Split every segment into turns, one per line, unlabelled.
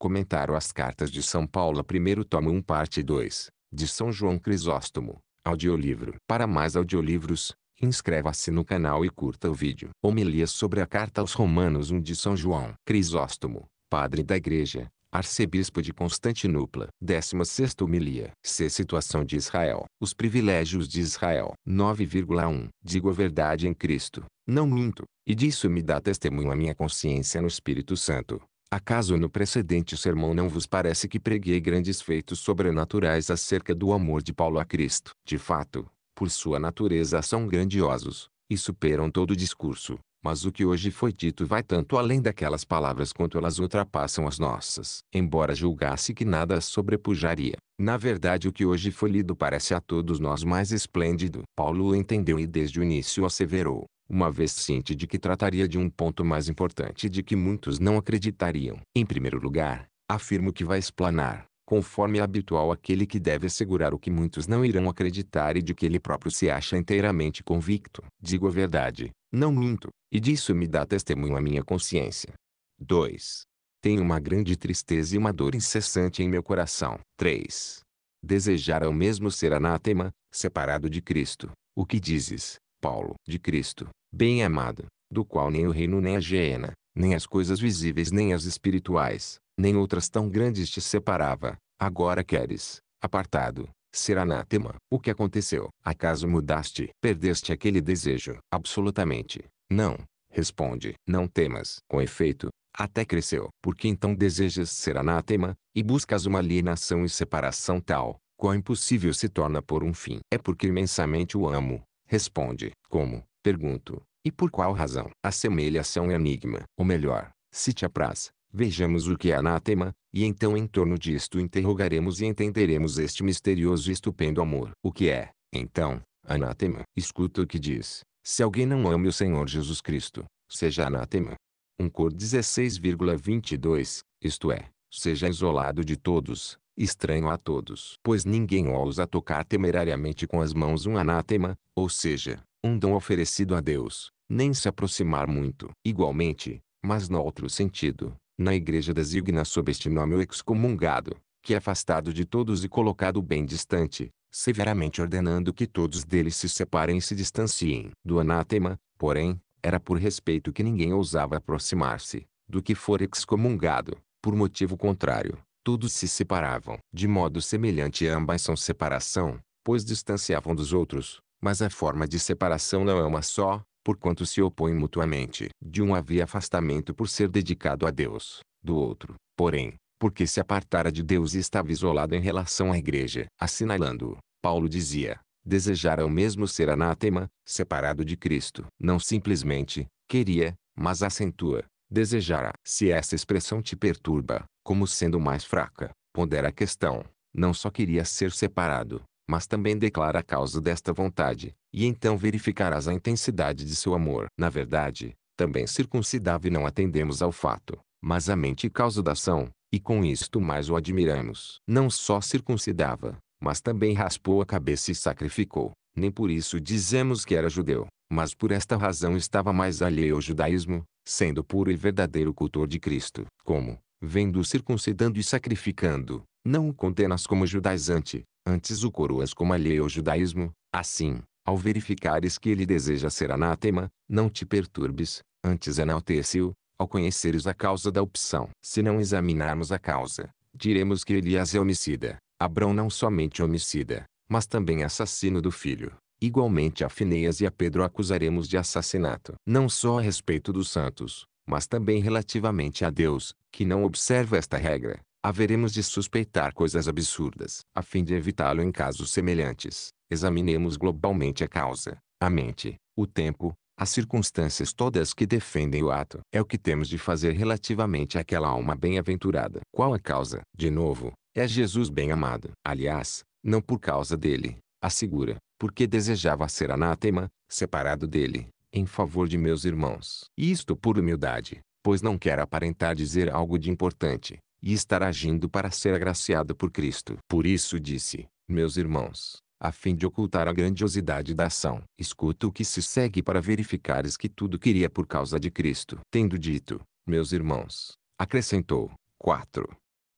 Comentário às Cartas de São Paulo, primeiro tomo 1, parte 2, de São João Crisóstomo. Audiolivro. Para mais audiolivros, inscreva-se no canal e curta o vídeo. Homilia sobre a Carta aos Romanos 1 de São João. Crisóstomo, padre da Igreja, arcebispo de Constantinopla. 16 Homilia. C. Situação de Israel. Os privilégios de Israel. 9,1. Digo a verdade em Cristo,
não
minto,
e disso me dá testemunho a minha consciência no Espírito Santo Acaso no precedente sermão não vos parece que preguei grandes feitos sobrenaturais acerca do amor de Paulo a Cristo? De fato, por sua natureza são grandiosos, e superam todo discurso, mas o que hoje foi dito vai tanto além daquelas palavras quanto elas ultrapassam as nossas. Embora julgasse que nada as sobrepujaria, na verdade o que hoje foi lido parece a todos nós mais esplêndido. Paulo o entendeu e desde o início asseverou, uma vez ciente de que trataria de um ponto mais importante de que muitos não acreditariam. Em primeiro lugar, afirmo que vai explanar, conforme é habitual aquele que deve assegurar o que muitos não irão acreditar e de que ele próprio se acha inteiramente convicto. Digo a verdade, não minto, e disso me dá testemunho a minha consciência. 2. Tenho uma grande tristeza e uma dor incessante em meu coração. 3. Desejar ao mesmo ser anátema, separado de Cristo. O que dizes, Paulo, de Cristo, bem amado, do qual nem o reino nem a hiena, nem as coisas visíveis nem as espirituais, nem outras tão grandes te separava, agora queres, apartado, ser anátema. O que aconteceu? Acaso mudaste? Perdeste aquele desejo? Absolutamente. Não. Responde. Não temas. Com efeito, até cresceu. Porque então desejas ser anátema, e buscas uma alienação e separação tal, qual impossível se torna por um fim. É porque imensamente o amo, Responde, como, pergunto, e por qual razão? Assemelha-se a um enigma. Ou melhor, se te apraz, vejamos o que é anátema, e então em torno disto interrogaremos e entenderemos este misterioso e estupendo amor. O que é, então, anátema? Escuta o que diz. Se alguém não ame o Senhor Jesus Cristo, seja anátema. um Cor 16,22, isto é, seja isolado de todos, estranho a todos. Pois ninguém ousa tocar temerariamente com as mãos um anátema, ou seja, um dom oferecido a Deus, nem se aproximar muito. Igualmente, mas no outro sentido, na igreja designa sob este nome o excomungado, que é afastado de todos e colocado bem distante, severamente ordenando que todos dele se separem e se distanciem. Do anátema, porém, era por respeito que ninguém ousava aproximar-se, do que for excomungado, por motivo contrário todos se separavam. De modo semelhante, ambas são separação, pois distanciavam dos outros, mas a forma de separação não é uma só, porquanto se opõem mutuamente. De um havia afastamento por ser dedicado a Deus, do outro, porém, porque se apartara de Deus e estava isolado em relação à igreja. Assinalando, Paulo dizia, desejara o mesmo ser anátema, separado de Cristo. Não simplesmente, queria, mas acentua, desejará. Se essa expressão te perturba, como sendo mais fraca, pondera a questão. Não só queria ser separado, mas também declara a causa desta vontade, e então verificarás a intensidade de seu amor. Na verdade, também circuncidava e não atendemos ao fato, mas a mente causa da ação, e com isto mais o admiramos. Não só circuncidava, mas também raspou a cabeça e sacrificou. Nem por isso dizemos que era judeu mas por esta razão estava mais alheio ao judaísmo, sendo puro e verdadeiro cultor de Cristo. Como, vendo-o circuncidando e sacrificando, não o condenas como judaizante, antes o coroas como alheio ao judaísmo, assim, ao verificares que ele deseja ser anátema, não te perturbes, antes enaltece-o, ao conheceres a causa da opção. Se não examinarmos a causa, diremos que Elias é homicida, Abrão não somente homicida, mas também assassino do filho. Igualmente a Fineias e a Pedro acusaremos de assassinato, não só a respeito dos santos, mas também relativamente a Deus, que não observa esta regra. Haveremos de suspeitar coisas absurdas. A fim de evitá-lo em casos semelhantes, examinemos globalmente a causa, a mente, o tempo, as circunstâncias todas que defendem o ato. É o que temos de fazer relativamente àquela alma bem-aventurada. Qual a causa? De novo, é Jesus bem-amado. Aliás, não por causa dele, assegura, porque desejava ser anátema, separado dele, em favor de meus irmãos. Isto por humildade, pois não quer aparentar dizer algo de importante, e estar agindo para ser agraciado por Cristo. Por isso disse, meus irmãos, a fim de ocultar a grandiosidade da ação. Escuta o que se segue para verificares que tudo queria por causa de Cristo. Tendo dito, meus irmãos, acrescentou, 4.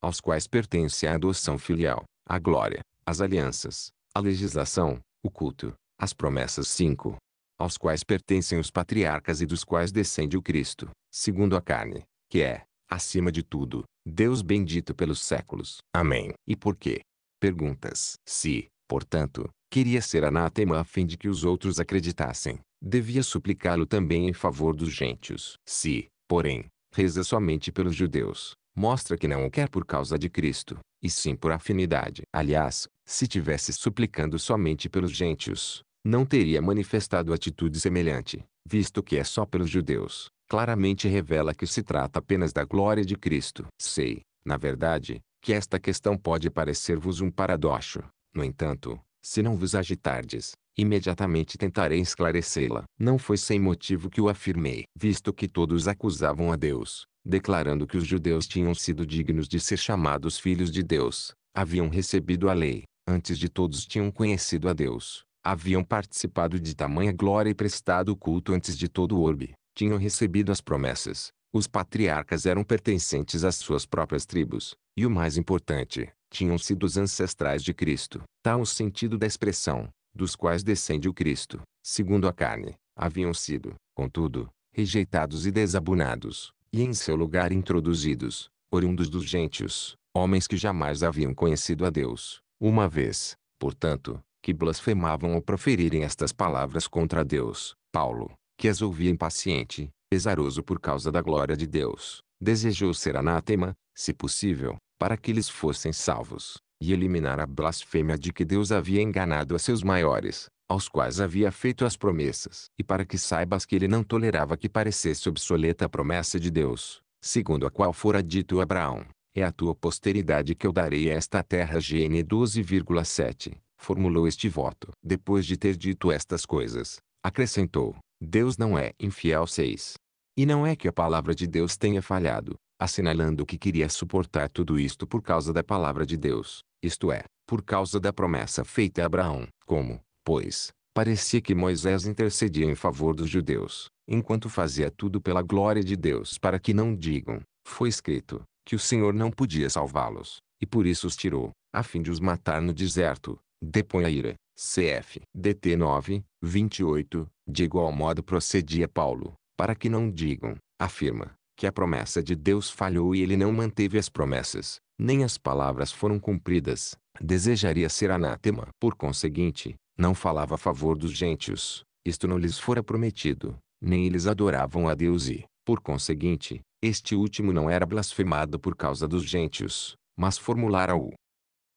Aos quais pertence a adoção filial, a glória, as alianças, a legislação, o culto, as promessas 5, aos quais pertencem os patriarcas e dos quais descende o Cristo, segundo a carne, que é, acima de tudo, Deus bendito pelos séculos. Amém. E por quê? Perguntas. Se, portanto, queria ser anátema a fim de que os outros acreditassem, devia suplicá-lo também em favor dos gentios. Se, porém, reza somente pelos judeus, mostra que não o quer por causa de Cristo, e sim por afinidade. Aliás, se tivesse suplicando somente pelos gentios, não teria manifestado atitude semelhante, visto que é só pelos judeus. Claramente revela que se trata apenas da glória de Cristo. Sei, na verdade, que esta questão pode parecer-vos um paradoxo. No entanto, se não vos agitardes, imediatamente tentarei esclarecê-la. Não foi sem motivo que o afirmei, visto que todos acusavam a Deus, declarando que os judeus tinham sido dignos de ser chamados filhos de Deus, haviam recebido a lei, antes de todos tinham conhecido a Deus, haviam participado de tamanha glória e prestado culto antes de todo o orbe, tinham recebido as promessas, os patriarcas eram pertencentes às suas próprias tribos, e o mais importante, tinham sido os ancestrais de Cristo, tal o sentido da expressão, dos quais descende o Cristo, segundo a carne, haviam sido, contudo, rejeitados e desabonados, e em seu lugar introduzidos, oriundos dos gentios, homens que jamais haviam conhecido a Deus, uma vez, portanto, que blasfemavam ao proferirem estas palavras contra Deus, Paulo, que as ouvia impaciente, pesaroso por causa da glória de Deus, desejou ser anátema, se possível, para que eles fossem salvos, e eliminar a blasfêmia de que Deus havia enganado a seus maiores, aos quais havia feito as promessas, e para que saibas que ele não tolerava que parecesse obsoleta a promessa de Deus, segundo a qual fora dito a Abraão, é a tua posteridade que eu darei a esta terra. GN 12,7 formulou este voto. Depois de ter dito estas coisas, acrescentou: Deus não é infiel 6. E não é que a palavra de Deus tenha falhado, assinalando que queria suportar tudo isto por causa da palavra de Deus, isto é, por causa da promessa feita a Abraão, como, pois, parecia que Moisés intercedia em favor dos judeus, enquanto fazia tudo pela glória de Deus para que não digam, foi escrito, que o Senhor não podia salvá-los, e por isso os tirou, a fim de os matar no deserto. Depõe a ira. Cf. DT 9, 28. De igual modo procedia Paulo, para que não digam, afirma, que a promessa de Deus falhou e ele não manteve as promessas, nem as palavras foram cumpridas. Desejaria ser anátema. Por conseguinte, não falava a favor dos gentios, isto não lhes fora prometido, nem eles adoravam a Deus e, por conseguinte, este último não era blasfemado por causa dos gentios, mas formulara o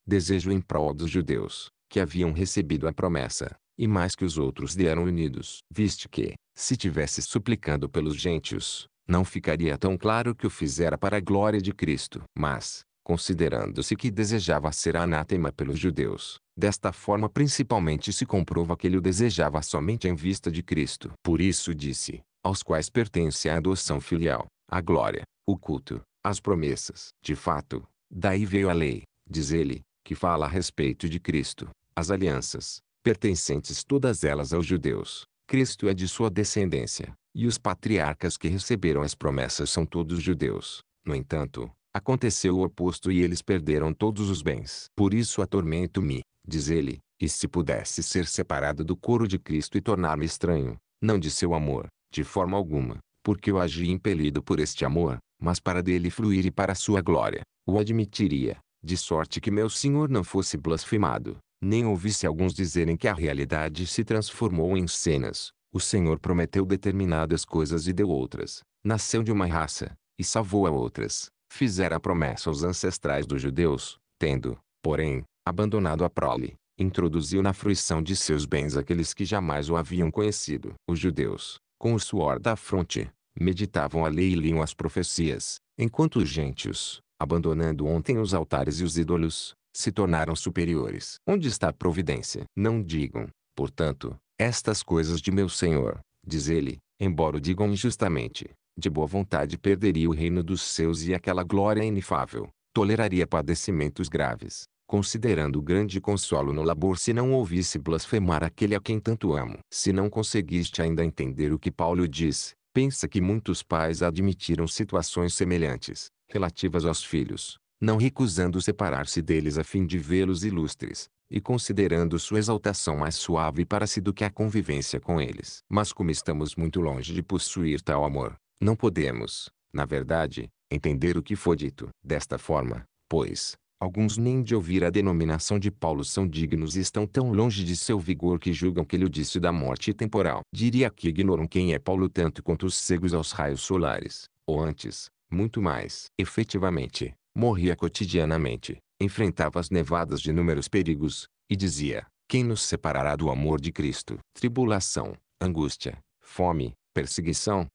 desejo em prol dos judeus, que haviam recebido a promessa, e mais que os outros deram unidos, viste que, se tivesse suplicando pelos gentios, não ficaria tão claro que o fizera para a glória de Cristo. Mas, considerando-se que desejava ser anátema pelos judeus. Desta forma principalmente se comprova que ele o desejava somente em vista de Cristo. Por isso disse, aos quais pertence a adoção filial, a glória, o culto, as promessas. De fato, daí veio a lei, diz ele, que fala a respeito de Cristo, as alianças, pertencentes todas elas aos judeus. Cristo é de sua descendência, e os patriarcas que receberam as promessas são todos judeus. No entanto, Aconteceu o oposto e eles perderam todos os bens. Por isso atormento-me, diz ele, e se pudesse ser separado do coro de Cristo e tornar-me estranho, não de seu amor, de forma alguma, porque eu agi impelido por este amor, mas para dele fluir e para sua glória, o admitiria, de sorte que meu Senhor não fosse blasfemado, nem ouvisse alguns dizerem que a realidade se transformou em cenas. O Senhor prometeu determinadas coisas e deu outras, nasceu de uma raça, e salvou a outras, fizera promessa aos ancestrais dos judeus, tendo, porém, abandonado a prole, introduziu na fruição de seus bens aqueles que jamais o haviam conhecido. Os judeus, com o suor da fronte, meditavam a lei e liam as profecias, enquanto os gentios, abandonando ontem os altares e os ídolos, se tornaram superiores. Onde está a providência? Não digam, portanto, estas coisas de meu Senhor, diz ele, embora o digam injustamente, de boa vontade perderia o reino dos seus e aquela glória inefável, toleraria padecimentos graves, considerando grande consolo no labor se não ouvisse blasfemar aquele a quem tanto amo. Se não conseguiste ainda entender o que Paulo diz, pensa que muitos pais admitiram situações semelhantes, relativas aos filhos, não recusando separar-se deles a fim de vê-los ilustres, e considerando sua exaltação mais suave para si do que a convivência com eles. Mas como estamos muito longe de possuir tal amor, não podemos, na verdade, entender o que foi dito desta forma, pois, alguns nem de ouvir a denominação de Paulo são dignos e estão tão longe de seu vigor que julgam que ele o disse da morte temporal. Diria que ignoram quem é Paulo tanto quanto os cegos aos raios solares, ou antes, muito mais. Efetivamente, morria cotidianamente, enfrentava as nevadas de inúmeros perigos, e dizia, quem nos separará do amor de Cristo? Tribulação, angústia, fome, perseguição,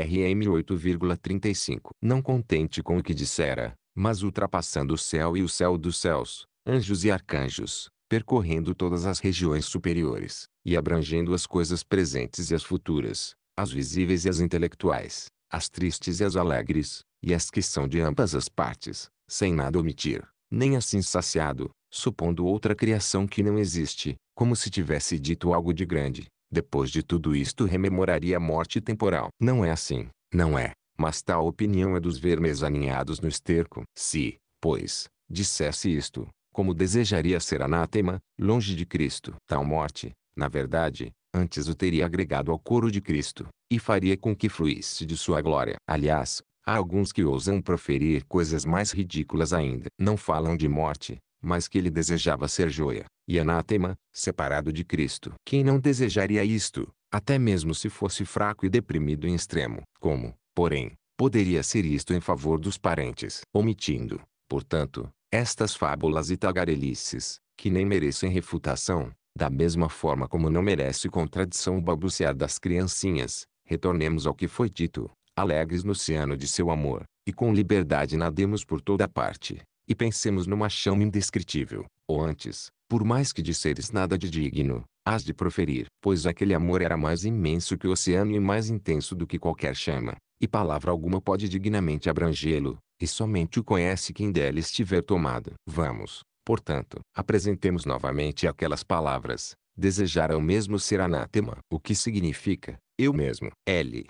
RM 8,35. Não contente com o que dissera, mas ultrapassando o céu e o céu dos céus, anjos e arcanjos, percorrendo todas as regiões superiores, e abrangendo as coisas presentes e as futuras, as visíveis e as intelectuais, as tristes e as alegres, e as que são de ambas as partes, sem nada omitir, nem assim saciado, supondo outra criação que não existe, como se tivesse dito algo de grande, depois de tudo isto rememoraria a morte temporal. Não é assim, não é. Mas tal opinião é dos vermes aninhados no esterco. Se, pois, dissesse isto, como desejaria ser anátema, longe de Cristo. Tal morte, na verdade, antes o teria agregado ao coro de Cristo, e faria com que fluísse de sua glória. Aliás, há alguns que ousam proferir coisas mais ridículas ainda. Não falam de morte, mas que ele desejava ser joia, e anátema, separado de Cristo. Quem não desejaria isto, até mesmo se fosse fraco e deprimido em extremo? Como, porém, poderia ser isto em favor dos parentes? Omitindo, portanto, estas fábulas e tagarelices, que nem merecem refutação, da mesma forma como não merece contradição o balbuciar das criancinhas, retornemos ao que foi dito, alegres no oceano de seu amor, e com liberdade nademos por toda parte e pensemos numa chama indescritível, ou antes, por mais que disseres nada de digno, hás de proferir, pois aquele amor era mais imenso que o oceano e mais intenso do que qualquer chama, e palavra alguma pode dignamente abrangê-lo, e somente o conhece quem dela estiver tomado. Vamos, portanto, apresentemos novamente aquelas palavras, desejar ao mesmo ser anátema, o que significa, eu mesmo, L.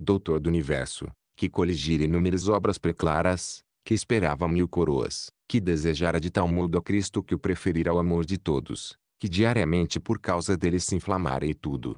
Doutor do Universo, que coligire inúmeras obras preclaras, que esperava mil coroas, que desejara de tal modo a Cristo que o preferira ao amor de todos, que diariamente por causa dele se inflamara e tudo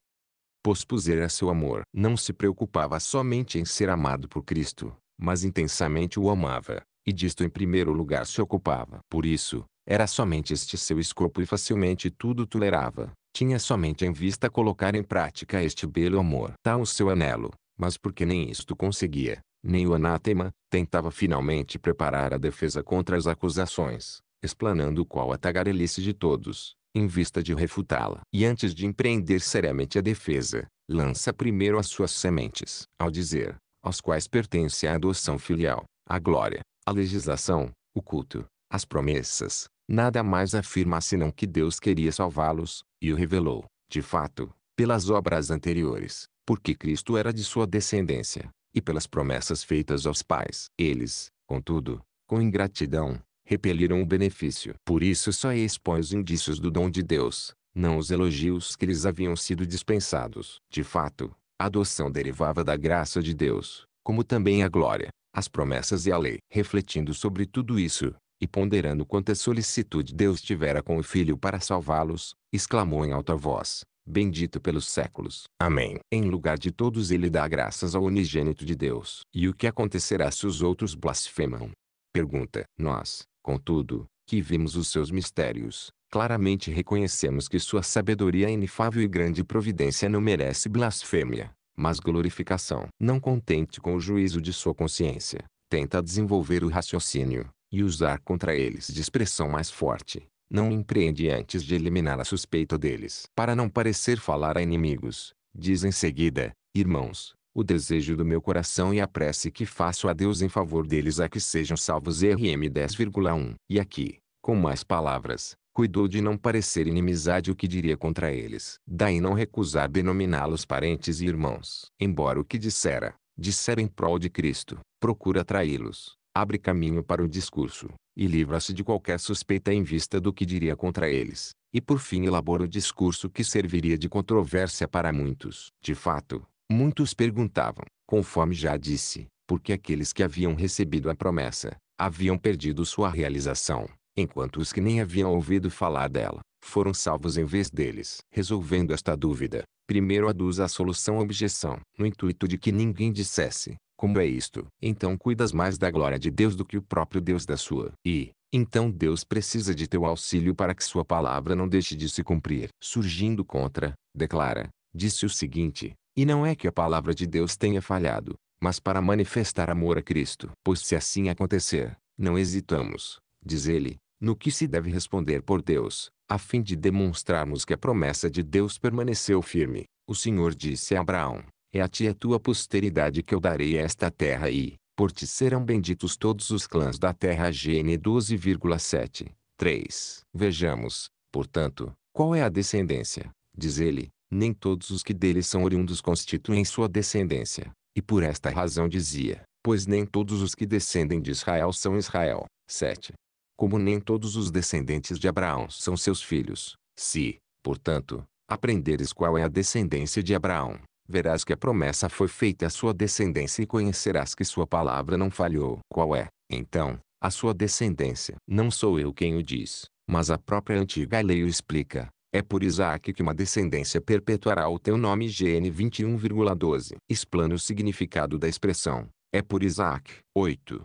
a seu amor. Não se preocupava somente em ser amado por Cristo, mas intensamente o amava, e disto em primeiro lugar se ocupava. Por isso, era somente este seu escopo e facilmente tudo tolerava. Tinha somente em vista colocar em prática este belo amor. Tal o seu anelo, mas porque nem isto conseguia, nem o anátema, tentava finalmente preparar a defesa contra as acusações, explanando qual a tagarelice de todos, em vista de refutá-la. E antes de empreender seriamente a defesa, lança primeiro as suas sementes, ao dizer, aos quais pertence a adoção filial, a glória, a legislação, o culto, as promessas, nada mais afirma senão que Deus queria salvá-los, e o revelou, de fato, pelas obras anteriores, porque Cristo era de sua descendência, e pelas promessas feitas aos pais. Eles, contudo, com ingratidão, repeliram o benefício. Por isso só expõe os indícios do dom de Deus, não os elogios que lhes haviam sido dispensados. De fato, a adoção derivava da graça de Deus, como também a glória, as promessas e a lei. Refletindo sobre tudo isso, e ponderando quanta solicitude Deus tivera com o filho para salvá-los, exclamou em alta voz: bendito pelos séculos. Amém. Em lugar de todos ele dá graças ao unigênito de Deus. E o que acontecerá se os outros blasfemam? Pergunta. Nós, contudo, que vimos os seus mistérios, claramente reconhecemos que sua sabedoria é inefável e grande providência não merece blasfêmia, mas glorificação. Não contente com o juízo de sua consciência, tenta desenvolver o raciocínio, e usar contra eles de expressão mais forte, não empreende antes de eliminar a suspeita deles. Para não parecer falar a inimigos, diz em seguida, irmãos, o desejo do meu coração e a prece que faço a Deus em favor deles é que sejam salvos RM 10,1. E aqui, com mais palavras, cuidou de não parecer inimizade o que diria contra eles. Daí não recusar denominá-los parentes e irmãos. Embora o que dissera, dissera em prol de Cristo, procura atraí-los, abre caminho para o discurso, e livra-se de qualquer suspeita em vista do que diria contra eles, e por fim elabora o discurso que serviria de controvérsia para muitos. De fato, muitos perguntavam, conforme já disse, por que aqueles que haviam recebido a promessa haviam perdido sua realização, enquanto os que nem haviam ouvido falar dela foram salvos em vez deles. Resolvendo esta dúvida, primeiro aduz a solução à objeção, no intuito de que ninguém dissesse, como é isto? Então cuidas mais da glória de Deus do que o próprio Deus da sua. E, então Deus precisa de teu auxílio para que sua palavra não deixe de se cumprir. Surgindo contra, declara, disse o seguinte, e não é que a palavra de Deus tenha falhado, mas para manifestar amor a Cristo. Pois se assim acontecer, não hesitamos, diz ele, no que se deve responder por Deus, a fim de demonstrarmos que a promessa de Deus permaneceu firme. O Senhor disse a Abraão: é a ti e a tua posteridade que eu darei esta terra e, por ti serão benditos todos os clãs da terra. GN 12,7. 3. Vejamos, portanto, qual é a descendência. Diz ele, nem todos os que dele são oriundos constituem sua descendência. E por esta razão dizia, pois nem todos os que descendem de Israel são Israel. 7. Como nem todos os descendentes de Abraão são seus filhos. Se, portanto, aprenderes qual é a descendência de Abraão, verás que a promessa foi feita à sua descendência e conhecerás que sua palavra não falhou. Qual é, então, a sua descendência? Não sou eu quem o diz, mas a própria antiga lei o explica. É por Isaac que uma descendência perpetuará o teu nome. GN 21,12. Explana o significado da expressão. É por Isaac. 8.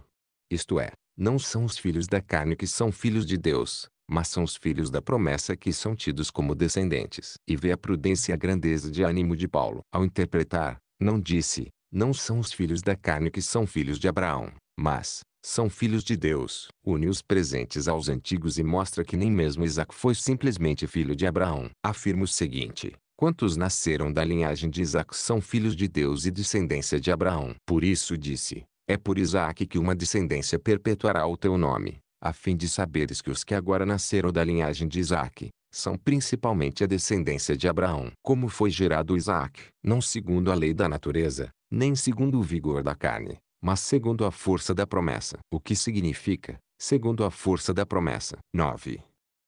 Isto é, não são os filhos da carne que são filhos de Deus, mas são os filhos da promessa que são tidos como descendentes. E vê a prudência e a grandeza de ânimo de Paulo. Ao interpretar, não disse, não são os filhos da carne que são filhos de Abraão, mas, são filhos de Deus. Une os presentes aos antigos e mostra que nem mesmo Isaac foi simplesmente filho de Abraão. Afirma o seguinte, Quantos nasceram da linhagem de Isaac são filhos de Deus e descendência de Abraão. Por isso disse, é por Isaac que uma descendência perpetuará o teu nome a fim de saberes que os que agora nasceram da linhagem de Isaac, são principalmente a descendência de Abraão. Como foi gerado Isaac, não segundo a lei da natureza, nem segundo o vigor da carne, mas segundo a força da promessa. O que significa, segundo a força da promessa. 9.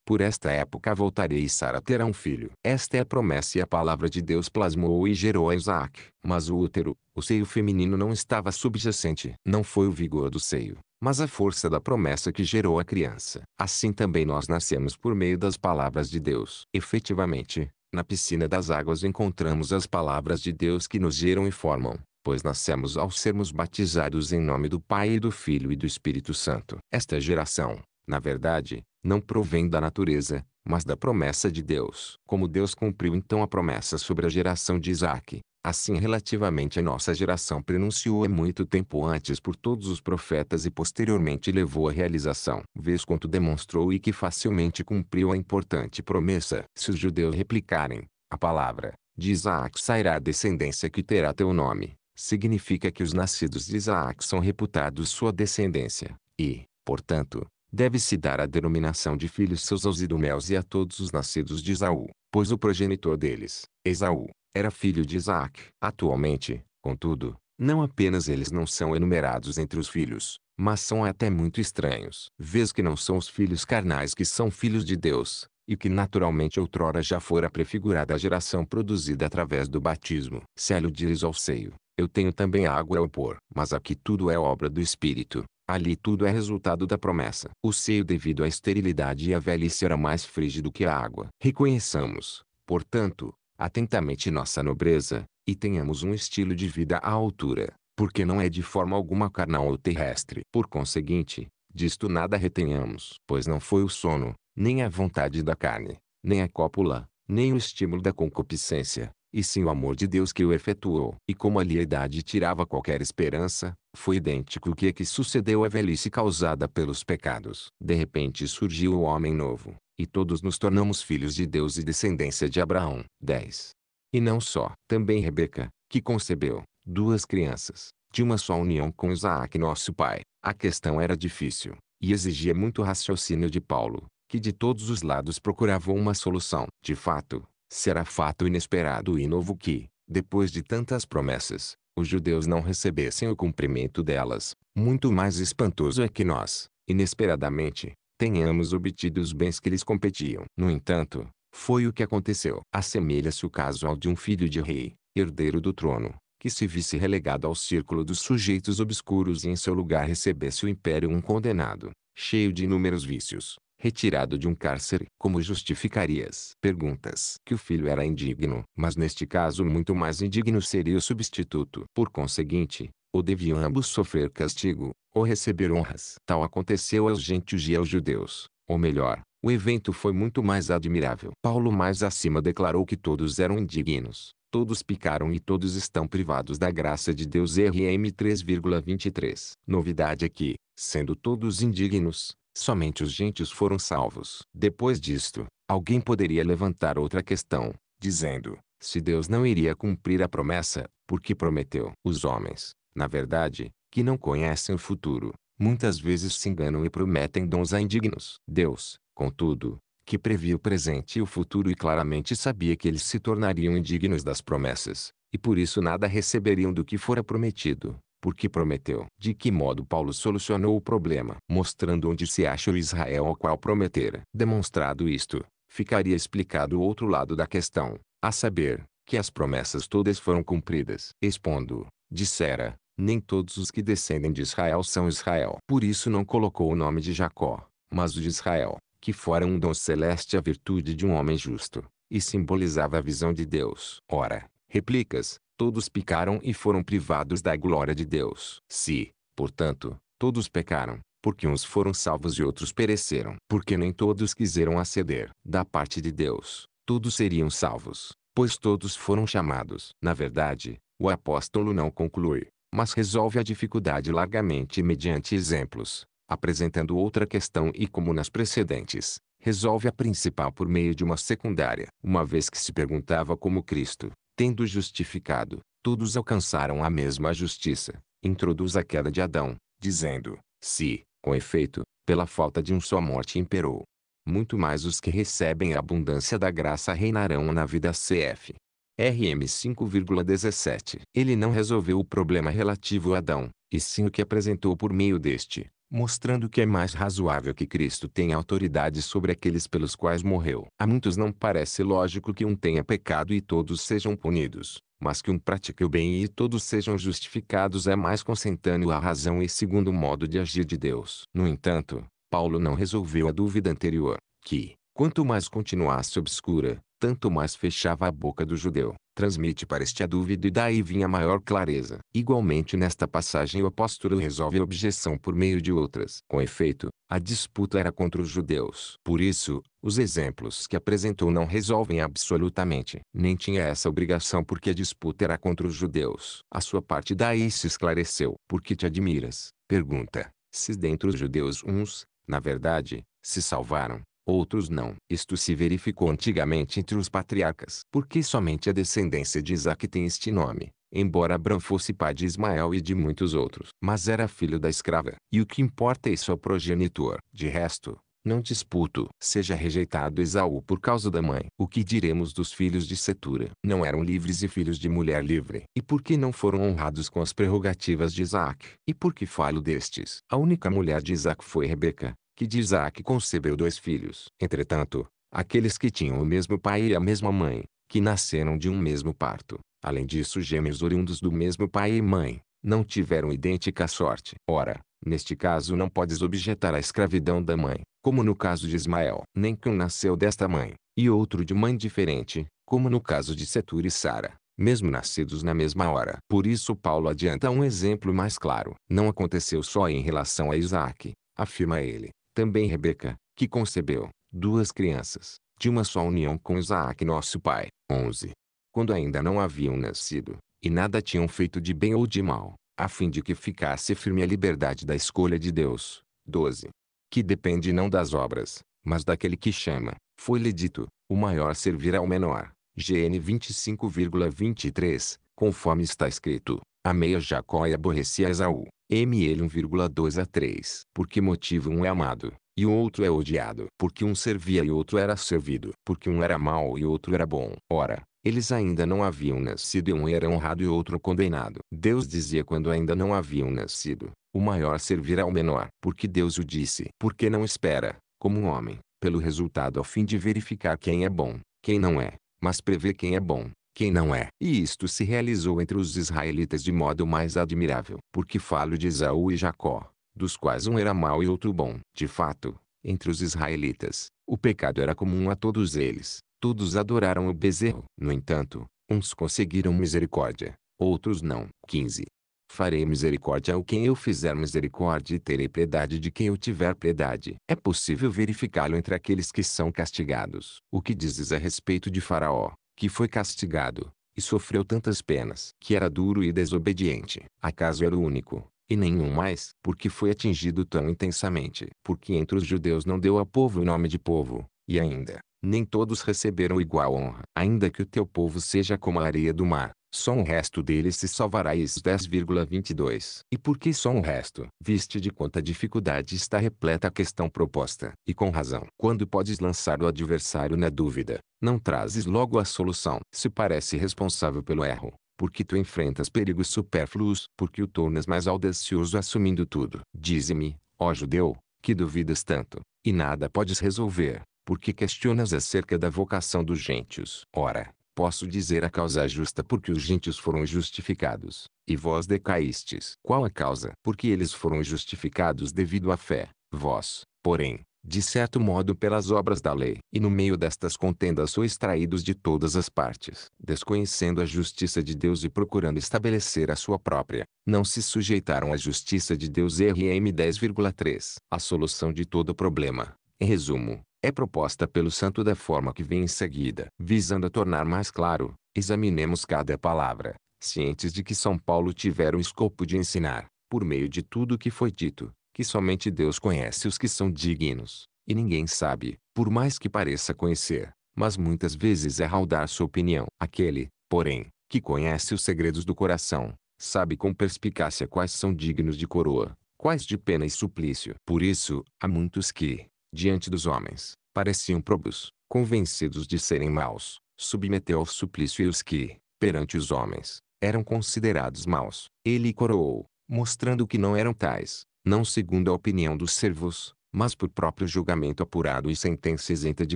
Por esta época voltarei e Sara terá um filho. Esta é a promessa e a palavra de Deus plasmou e gerou a Isaac. Mas o útero, o seio feminino não estava subjacente. Não foi o vigor do seio, mas a força da promessa que gerou a criança. Assim também nós nascemos por meio das palavras de Deus. Efetivamente, na piscina das águas encontramos as palavras de Deus que nos geram e formam, pois nascemos ao sermos batizados em nome do Pai e do Filho e do Espírito Santo. Esta geração, na verdade, não provém da natureza, mas da promessa de Deus. Como Deus cumpriu então a promessa sobre a geração de Isaac, assim relativamente à nossa geração prenunciou-a muito tempo antes por todos os profetas e posteriormente levou à realização. Vês quanto demonstrou e que facilmente cumpriu a importante promessa. Se os judeus replicarem, a palavra, de Isaac sairá a descendência que terá teu nome, significa que os nascidos de Isaac são reputados sua descendência, e, portanto, deve-se dar a denominação de filhos seus aos idumeus e a todos os nascidos de Esaú, pois o progenitor deles, Esaú, era filho de Isaac. Atualmente, contudo, não apenas eles não são enumerados entre os filhos, mas são até muito estranhos. Vês que não são os filhos carnais que são filhos de Deus, e que naturalmente outrora já fora prefigurada a geração produzida através do batismo. Célio diz ao seio, eu tenho também água a opor, mas aqui tudo é obra do Espírito, Ali tudo é resultado da promessa. O seio devido à esterilidade e à velhice era mais frígido que a água. Reconheçamos, portanto, atentamente nossa nobreza, e tenhamos um estilo de vida à altura, porque não é de forma alguma carnal ou terrestre. Por conseguinte, disto nada retenhamos, pois não foi o sono, nem a vontade da carne, nem a cópula, nem o estímulo da concupiscência, e sim o amor de Deus que o efetuou. E como ali a idade tirava qualquer esperança, foi idêntico o que é que sucedeu à velhice causada pelos pecados. De repente surgiu o homem novo, e todos nos tornamos filhos de Deus e descendência de Abraão. 10. E não só, também Rebeca, que concebeu duas crianças, de uma só união com Isaac nosso pai. A questão era difícil, e exigia muito raciocínio de Paulo, que de todos os lados procurava uma solução. De fato, será fato inesperado e novo que, depois de tantas promessas, os judeus não recebessem o cumprimento delas. Muito mais espantoso é que nós, inesperadamente, tenhamos obtido os bens que lhes competiam. No entanto, foi o que aconteceu. Assemelha-se o caso ao de um filho de rei, herdeiro do trono, que se visse relegado ao círculo dos sujeitos obscuros e em seu lugar recebesse o império um condenado, cheio de inúmeros vícios, retirado de um cárcere. Como justificarias? Perguntas. Que o filho era indigno, mas neste caso muito mais indigno seria o substituto. Por conseguinte, ou deviam ambos sofrer castigo, ou receber honras. Tal aconteceu aos gentios e aos judeus, ou melhor, o evento foi muito mais admirável. Paulo mais acima declarou que todos eram indignos, todos picaram e todos estão privados da graça de Deus. RM 3,23. Novidade é que, sendo todos indignos, Somente os gentios foram salvos. Depois disto, alguém poderia levantar outra questão, dizendo, se Deus não iria cumprir a promessa, porque prometeu. Os homens, na verdade, que não conhecem o futuro, muitas vezes se enganam e prometem dons a indignos. Deus, contudo, que previu o presente e o futuro e claramente sabia que eles se tornariam indignos das promessas, e por isso nada receberiam do que fora prometido porque prometeu. De que modo Paulo solucionou o problema? Mostrando onde se acha o Israel ao qual prometera. Demonstrado isto, ficaria explicado o outro lado da questão, a saber, que as promessas todas foram cumpridas. Expondo, dissera, nem todos os que descendem de Israel são Israel. Por isso não colocou o nome de Jacó, mas o de Israel, que fora um dom celeste a virtude de um homem justo, e simbolizava a visão de Deus. Ora, replicas, todos pecaram e foram privados da glória de Deus. Se, portanto, todos pecaram, porque uns foram salvos e outros pereceram. Porque nem todos quiseram aceder da parte de Deus, todos seriam salvos, pois todos foram chamados. Na verdade, o apóstolo não conclui, mas resolve a dificuldade largamente mediante exemplos, apresentando outra questão e como nas precedentes, resolve a principal por meio de uma secundária. Uma vez que se perguntava como Cristo, tendo justificado, todos alcançaram a mesma justiça, introduz a queda de Adão, dizendo, se, com efeito, pela falta de um só morte imperou. Muito mais os que recebem a abundância da graça reinarão na vida CF. RM 5,17 Ele não resolveu o problema relativo a Adão, e sim o que apresentou por meio deste, mostrando que é mais razoável que Cristo tenha autoridade sobre aqueles pelos quais morreu. A muitos não parece lógico que um tenha pecado e todos sejam punidos, mas que um pratique o bem e todos sejam justificados é mais consentâneo à razão e segundo o modo de agir de Deus. No entanto, Paulo não resolveu a dúvida anterior, que, quanto mais continuasse obscura, tanto mais fechava a boca do judeu. Transmite para este a dúvida e daí vinha maior clareza. Igualmente nesta passagem o apóstolo resolve a objeção por meio de outras. Com efeito, a disputa era contra os judeus. Por isso, os exemplos que apresentou não resolvem absolutamente. Nem tinha essa obrigação porque a disputa era contra os judeus. A sua parte daí se esclareceu. Por que te admiras? Pergunta. Se dentro os judeus uns, na verdade, se salvaram, outros não. Isto se verificou antigamente entre os patriarcas, porque somente a descendência de Isaac tem este nome, embora Abraão fosse pai de Ismael e de muitos outros, mas era filho da escrava, e o que importa é seu progenitor. De resto, não disputo, seja rejeitado Esaú por causa da mãe. O que diremos dos filhos de Setura? Não eram livres e filhos de mulher livre. E por que não foram honrados com as prerrogativas de Isaac? E por que falo destes? A única mulher de Isaac foi Rebeca, que de Isaac concebeu dois filhos. Entretanto, aqueles que tinham o mesmo pai e a mesma mãe, que nasceram de um mesmo parto, além disso gêmeos oriundos do mesmo pai e mãe, não tiveram idêntica sorte. Ora, neste caso não podes objetar a escravidão da mãe, como no caso de Ismael, nem que um nasceu desta mãe, e outro de mãe diferente, como no caso de Setur e Sara mesmo nascidos na mesma hora. Por isso Paulo adianta um exemplo mais claro. Não aconteceu só em relação a Isaac, afirma ele, também Rebeca, que concebeu duas crianças, de uma só união com Isaac nosso pai. 11. Quando ainda não haviam nascido, e nada tinham feito de bem ou de mal, a fim de que ficasse firme a liberdade da escolha de Deus. 12. Que depende não das obras, mas daquele que chama. Foi-lhe dito, o maior servirá ao menor. GN 25,23, conforme está escrito. A meia e é aborrecia Esaú. M 1,2 a 3. Por que motivo um é amado, e o outro é odiado? Porque um servia e outro era servido. Porque um era mau e outro era bom. Ora, eles ainda não haviam nascido e um era honrado e outro condenado. Deus dizia quando ainda não haviam nascido, o maior servirá ao é menor. Porque Deus o disse. Porque não espera, como um homem, pelo resultado a fim de verificar quem é bom, quem não é, mas prevê quem é bom, quem não é. E isto se realizou entre os israelitas de modo mais admirável. Porque falo de Esaú e Jacó, dos quais um era mau e outro bom. De fato, entre os israelitas, o pecado era comum a todos eles. Todos adoraram o bezerro. No entanto, uns conseguiram misericórdia, outros não. 15. Farei misericórdia ao quem eu fizer misericórdia e terei piedade de quem eu tiver piedade. É possível verificá-lo entre aqueles que são castigados. O que dizes a respeito de Faraó, que foi castigado, e sofreu tantas penas, que era duro e desobediente. Acaso era o único, e nenhum mais, porque foi atingido tão intensamente, porque entre os judeus não deu ao povo o nome de povo, e ainda, nem todos receberam igual honra. Ainda que o teu povo seja como a areia do mar, só um resto deles se salvará eis 10,22. E por que só um resto? Viste de quanta dificuldade está repleta a questão proposta, e com razão. Quando podes lançar o adversário na dúvida, não trazes logo a solução. Se parece responsável pelo erro, porque tu enfrentas perigos supérfluos, porque o tornas mais audacioso assumindo tudo. Dize-me, ó judeu, que duvidas tanto, e nada podes resolver, porque questionas acerca da vocação dos gentios. Ora, Posso dizer a causa é justa porque os gentios foram justificados, e vós decaístes. Qual a causa? Porque eles foram justificados devido à fé, vós, porém, de certo modo pelas obras da lei. E no meio destas contendas sois traídos de todas as partes, desconhecendo a justiça de Deus e procurando estabelecer a sua própria. Não se sujeitaram à justiça de Deus. RM 10,3. A solução de todo problema, em resumo, é proposta pelo santo da forma que vem em seguida. Visando a tornar mais claro, examinemos cada palavra, cientes de que São Paulo tivera o escopo de ensinar, por meio de tudo o que foi dito, que somente Deus conhece os que são dignos, e ninguém sabe, por mais que pareça conhecer, mas muitas vezes é raudar sua opinião. Aquele, porém, que conhece os segredos do coração, sabe com perspicácia quais são dignos de coroa, quais de pena e suplício. Por isso, há muitos que, diante dos homens, pareciam probos, convencidos de serem maus, submeteu ao suplício e os que, perante os homens, eram considerados maus. Ele coroou, mostrando que não eram tais, não segundo a opinião dos servos, mas por próprio julgamento apurado e sentença isenta de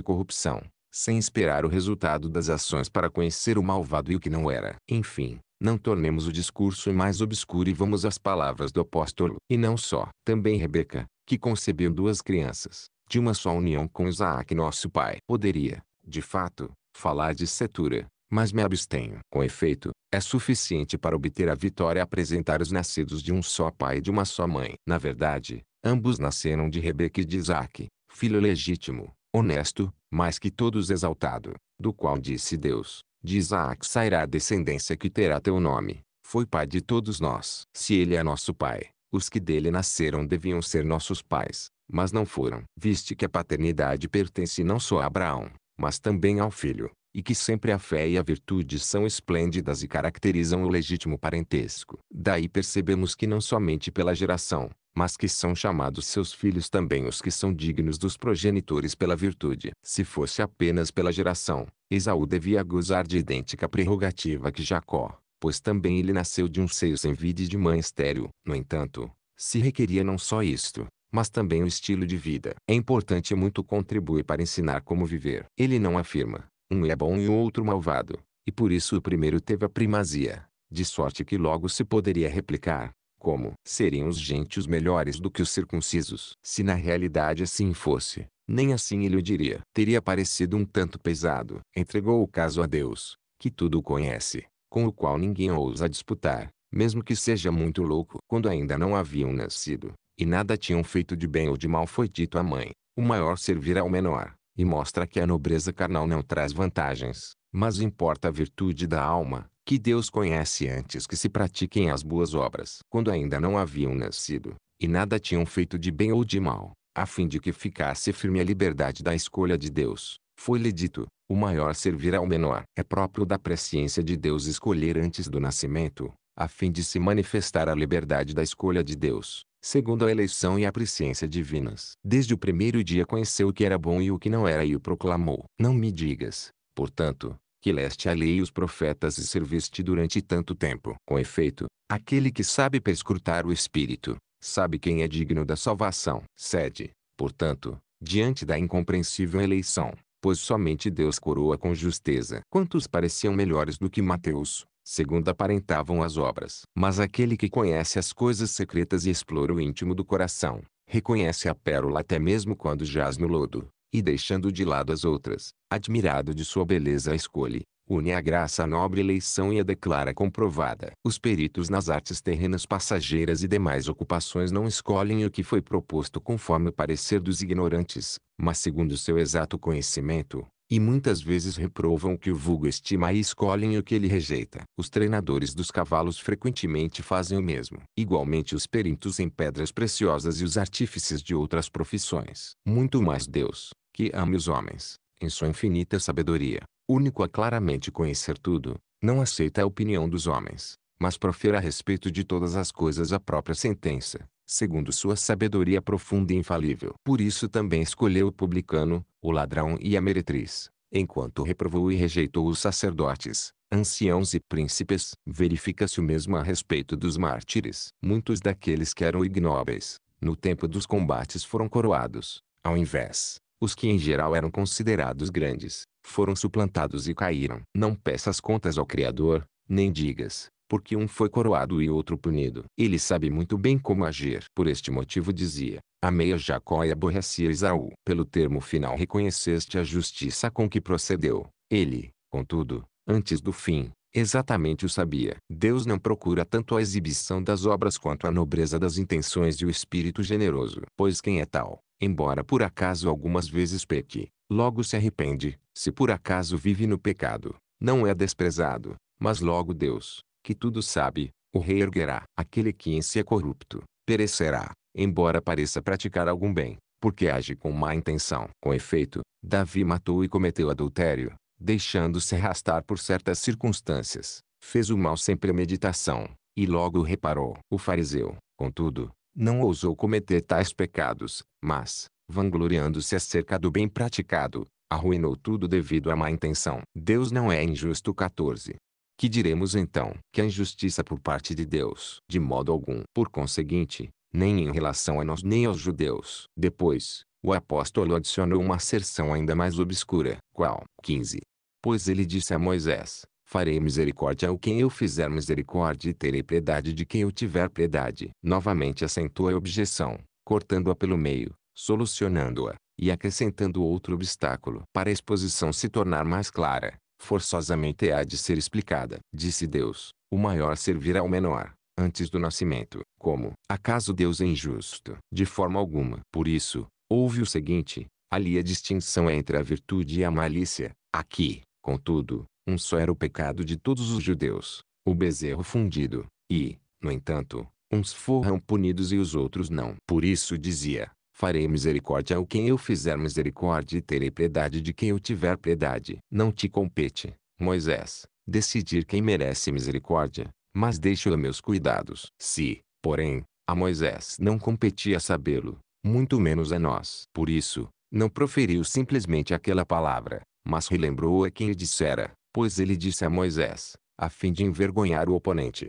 corrupção, sem esperar o resultado das ações para conhecer o malvado e o que não era. Enfim, não tornemos o discurso mais obscuro e vamos às palavras do apóstolo. E não só. Também Rebeca, que concebeu duas crianças, de uma só união com Isaac nosso pai. Poderia, de fato, falar de Setura, mas me abstenho. Com efeito, é suficiente para obter a vitória apresentar os nascidos de um só pai e de uma só mãe. Na verdade, ambos nasceram de Rebeca e de Isaac, filho legítimo, honesto, mais que todos exaltado, do qual disse Deus, de Isaac sairá a descendência que terá teu nome, foi pai de todos nós. Se ele é nosso pai, os que dele nasceram deviam ser nossos pais mas não foram. Viste que a paternidade pertence não só a Abraão, mas também ao filho, e que sempre a fé e a virtude são esplêndidas e caracterizam o legítimo parentesco. Daí percebemos que não somente pela geração, mas que são chamados seus filhos também os que são dignos dos progenitores pela virtude. Se fosse apenas pela geração, Esaú devia gozar de idêntica prerrogativa que Jacó, pois também ele nasceu de um seio sem vida e de mãe estéril. No entanto, se requeria não só isto, mas também o estilo de vida. É importante e muito contribui para ensinar como viver. Ele não afirma, um é bom e o outro malvado, e por isso o primeiro teve a primazia, de sorte que logo se poderia replicar, como seriam os gentios melhores do que os circuncisos. Se na realidade assim fosse, nem assim ele o diria. Teria parecido um tanto pesado. Entregou o caso a Deus, que tudo o conhece, com o qual ninguém ousa disputar, mesmo que seja muito louco. Quando ainda não haviam nascido, e nada tinham feito de bem ou de mal foi dito à mãe. O maior servirá ao é menor, e mostra que a nobreza carnal não traz vantagens, mas importa a virtude da alma, que Deus conhece antes que se pratiquem as boas obras. Quando ainda não haviam nascido, e nada tinham feito de bem ou de mal, a fim de que ficasse firme a liberdade da escolha de Deus, foi-lhe dito, o maior servirá ao é menor. É próprio da presciência de Deus escolher antes do nascimento, a fim de se manifestar a liberdade da escolha de Deus segundo a eleição e a presciência divinas. Desde o primeiro dia conheceu o que era bom e o que não era e o proclamou. Não me digas, portanto, que leste a lei e os profetas e serviste durante tanto tempo. Com efeito, aquele que sabe perscrutar o espírito, sabe quem é digno da salvação. Cede, portanto, diante da incompreensível eleição, pois somente Deus coroa com justeza. Quantos pareciam melhores do que Mateus, segundo aparentavam as obras. Mas aquele que conhece as coisas secretas e explora o íntimo do coração, reconhece a pérola até mesmo quando jaz no lodo, e deixando de lado as outras, admirado de sua beleza escolhe, une a graça à nobre eleição e a declara comprovada. Os peritos nas artes terrenas passageiras e demais ocupações não escolhem o que foi proposto conforme o parecer dos ignorantes, mas segundo seu exato conhecimento, e muitas vezes reprovam o que o vulgo estima e escolhem o que ele rejeita. Os treinadores dos cavalos frequentemente fazem o mesmo. Igualmente os peritos em pedras preciosas e os artífices de outras profissões. Muito mais Deus, que ame os homens, em sua infinita sabedoria, único a claramente conhecer tudo, não aceita a opinião dos homens, mas profere a respeito de todas as coisas a própria sentença segundo sua sabedoria profunda e infalível. Por isso também escolheu o publicano, o ladrão e a meretriz, enquanto reprovou e rejeitou os sacerdotes, anciãos e príncipes. Verifica-se o mesmo a respeito dos mártires. Muitos daqueles que eram ignóbeis, no tempo dos combates foram coroados, ao invés, os que em geral eram considerados grandes, foram suplantados e caíram. Não peças contas ao Criador, nem digas, porque um foi coroado e outro punido. Ele sabe muito bem como agir. Por este motivo dizia, amei a Jacó e aborrecia Isaú. Pelo termo final reconheceste a justiça com que procedeu. Ele, contudo, antes do fim, exatamente o sabia. Deus não procura tanto a exibição das obras quanto a nobreza das intenções e o espírito generoso. Pois quem é tal, embora por acaso algumas vezes peque, logo se arrepende, se por acaso vive no pecado, não é desprezado, mas logo Deus, que tudo sabe, o rei erguerá Aquele que em si é corrupto, perecerá, embora pareça praticar algum bem, porque age com má intenção. Com efeito, Davi matou e cometeu adultério, deixando-se arrastar por certas circunstâncias. Fez o mal sem premeditação, e logo reparou. O fariseu, contudo, não ousou cometer tais pecados, mas, vangloriando-se acerca do bem praticado, arruinou tudo devido à má intenção. Deus não é injusto. 14. Que diremos então que a injustiça por parte de Deus, de modo algum, por conseguinte, nem em relação a nós nem aos judeus. Depois, o apóstolo adicionou uma acerção ainda mais obscura, qual? 15. Pois ele disse a Moisés, farei misericórdia ao quem eu fizer misericórdia e terei piedade de quem eu tiver piedade. Novamente assentou a objeção, cortando-a pelo meio, solucionando-a, e acrescentando outro obstáculo para a exposição se tornar mais clara forçosamente há de ser explicada. Disse Deus: O maior servirá ao menor, antes do nascimento. Como? Acaso Deus é injusto? De forma alguma. Por isso, houve o seguinte: ali a distinção é entre a virtude e a malícia. Aqui, contudo, um só era o pecado de todos os judeus: o bezerro fundido. E, no entanto, uns foram punidos e os outros não. Por isso dizia: Farei misericórdia ao quem eu fizer misericórdia e terei piedade de quem eu tiver piedade. Não te compete, Moisés, decidir quem merece misericórdia, mas deixo a meus cuidados. Se, porém, a Moisés não competia sabê-lo, muito menos a nós. Por isso, não proferiu simplesmente aquela palavra, mas relembrou a quem lhe dissera, pois ele disse a Moisés, a fim de envergonhar o oponente.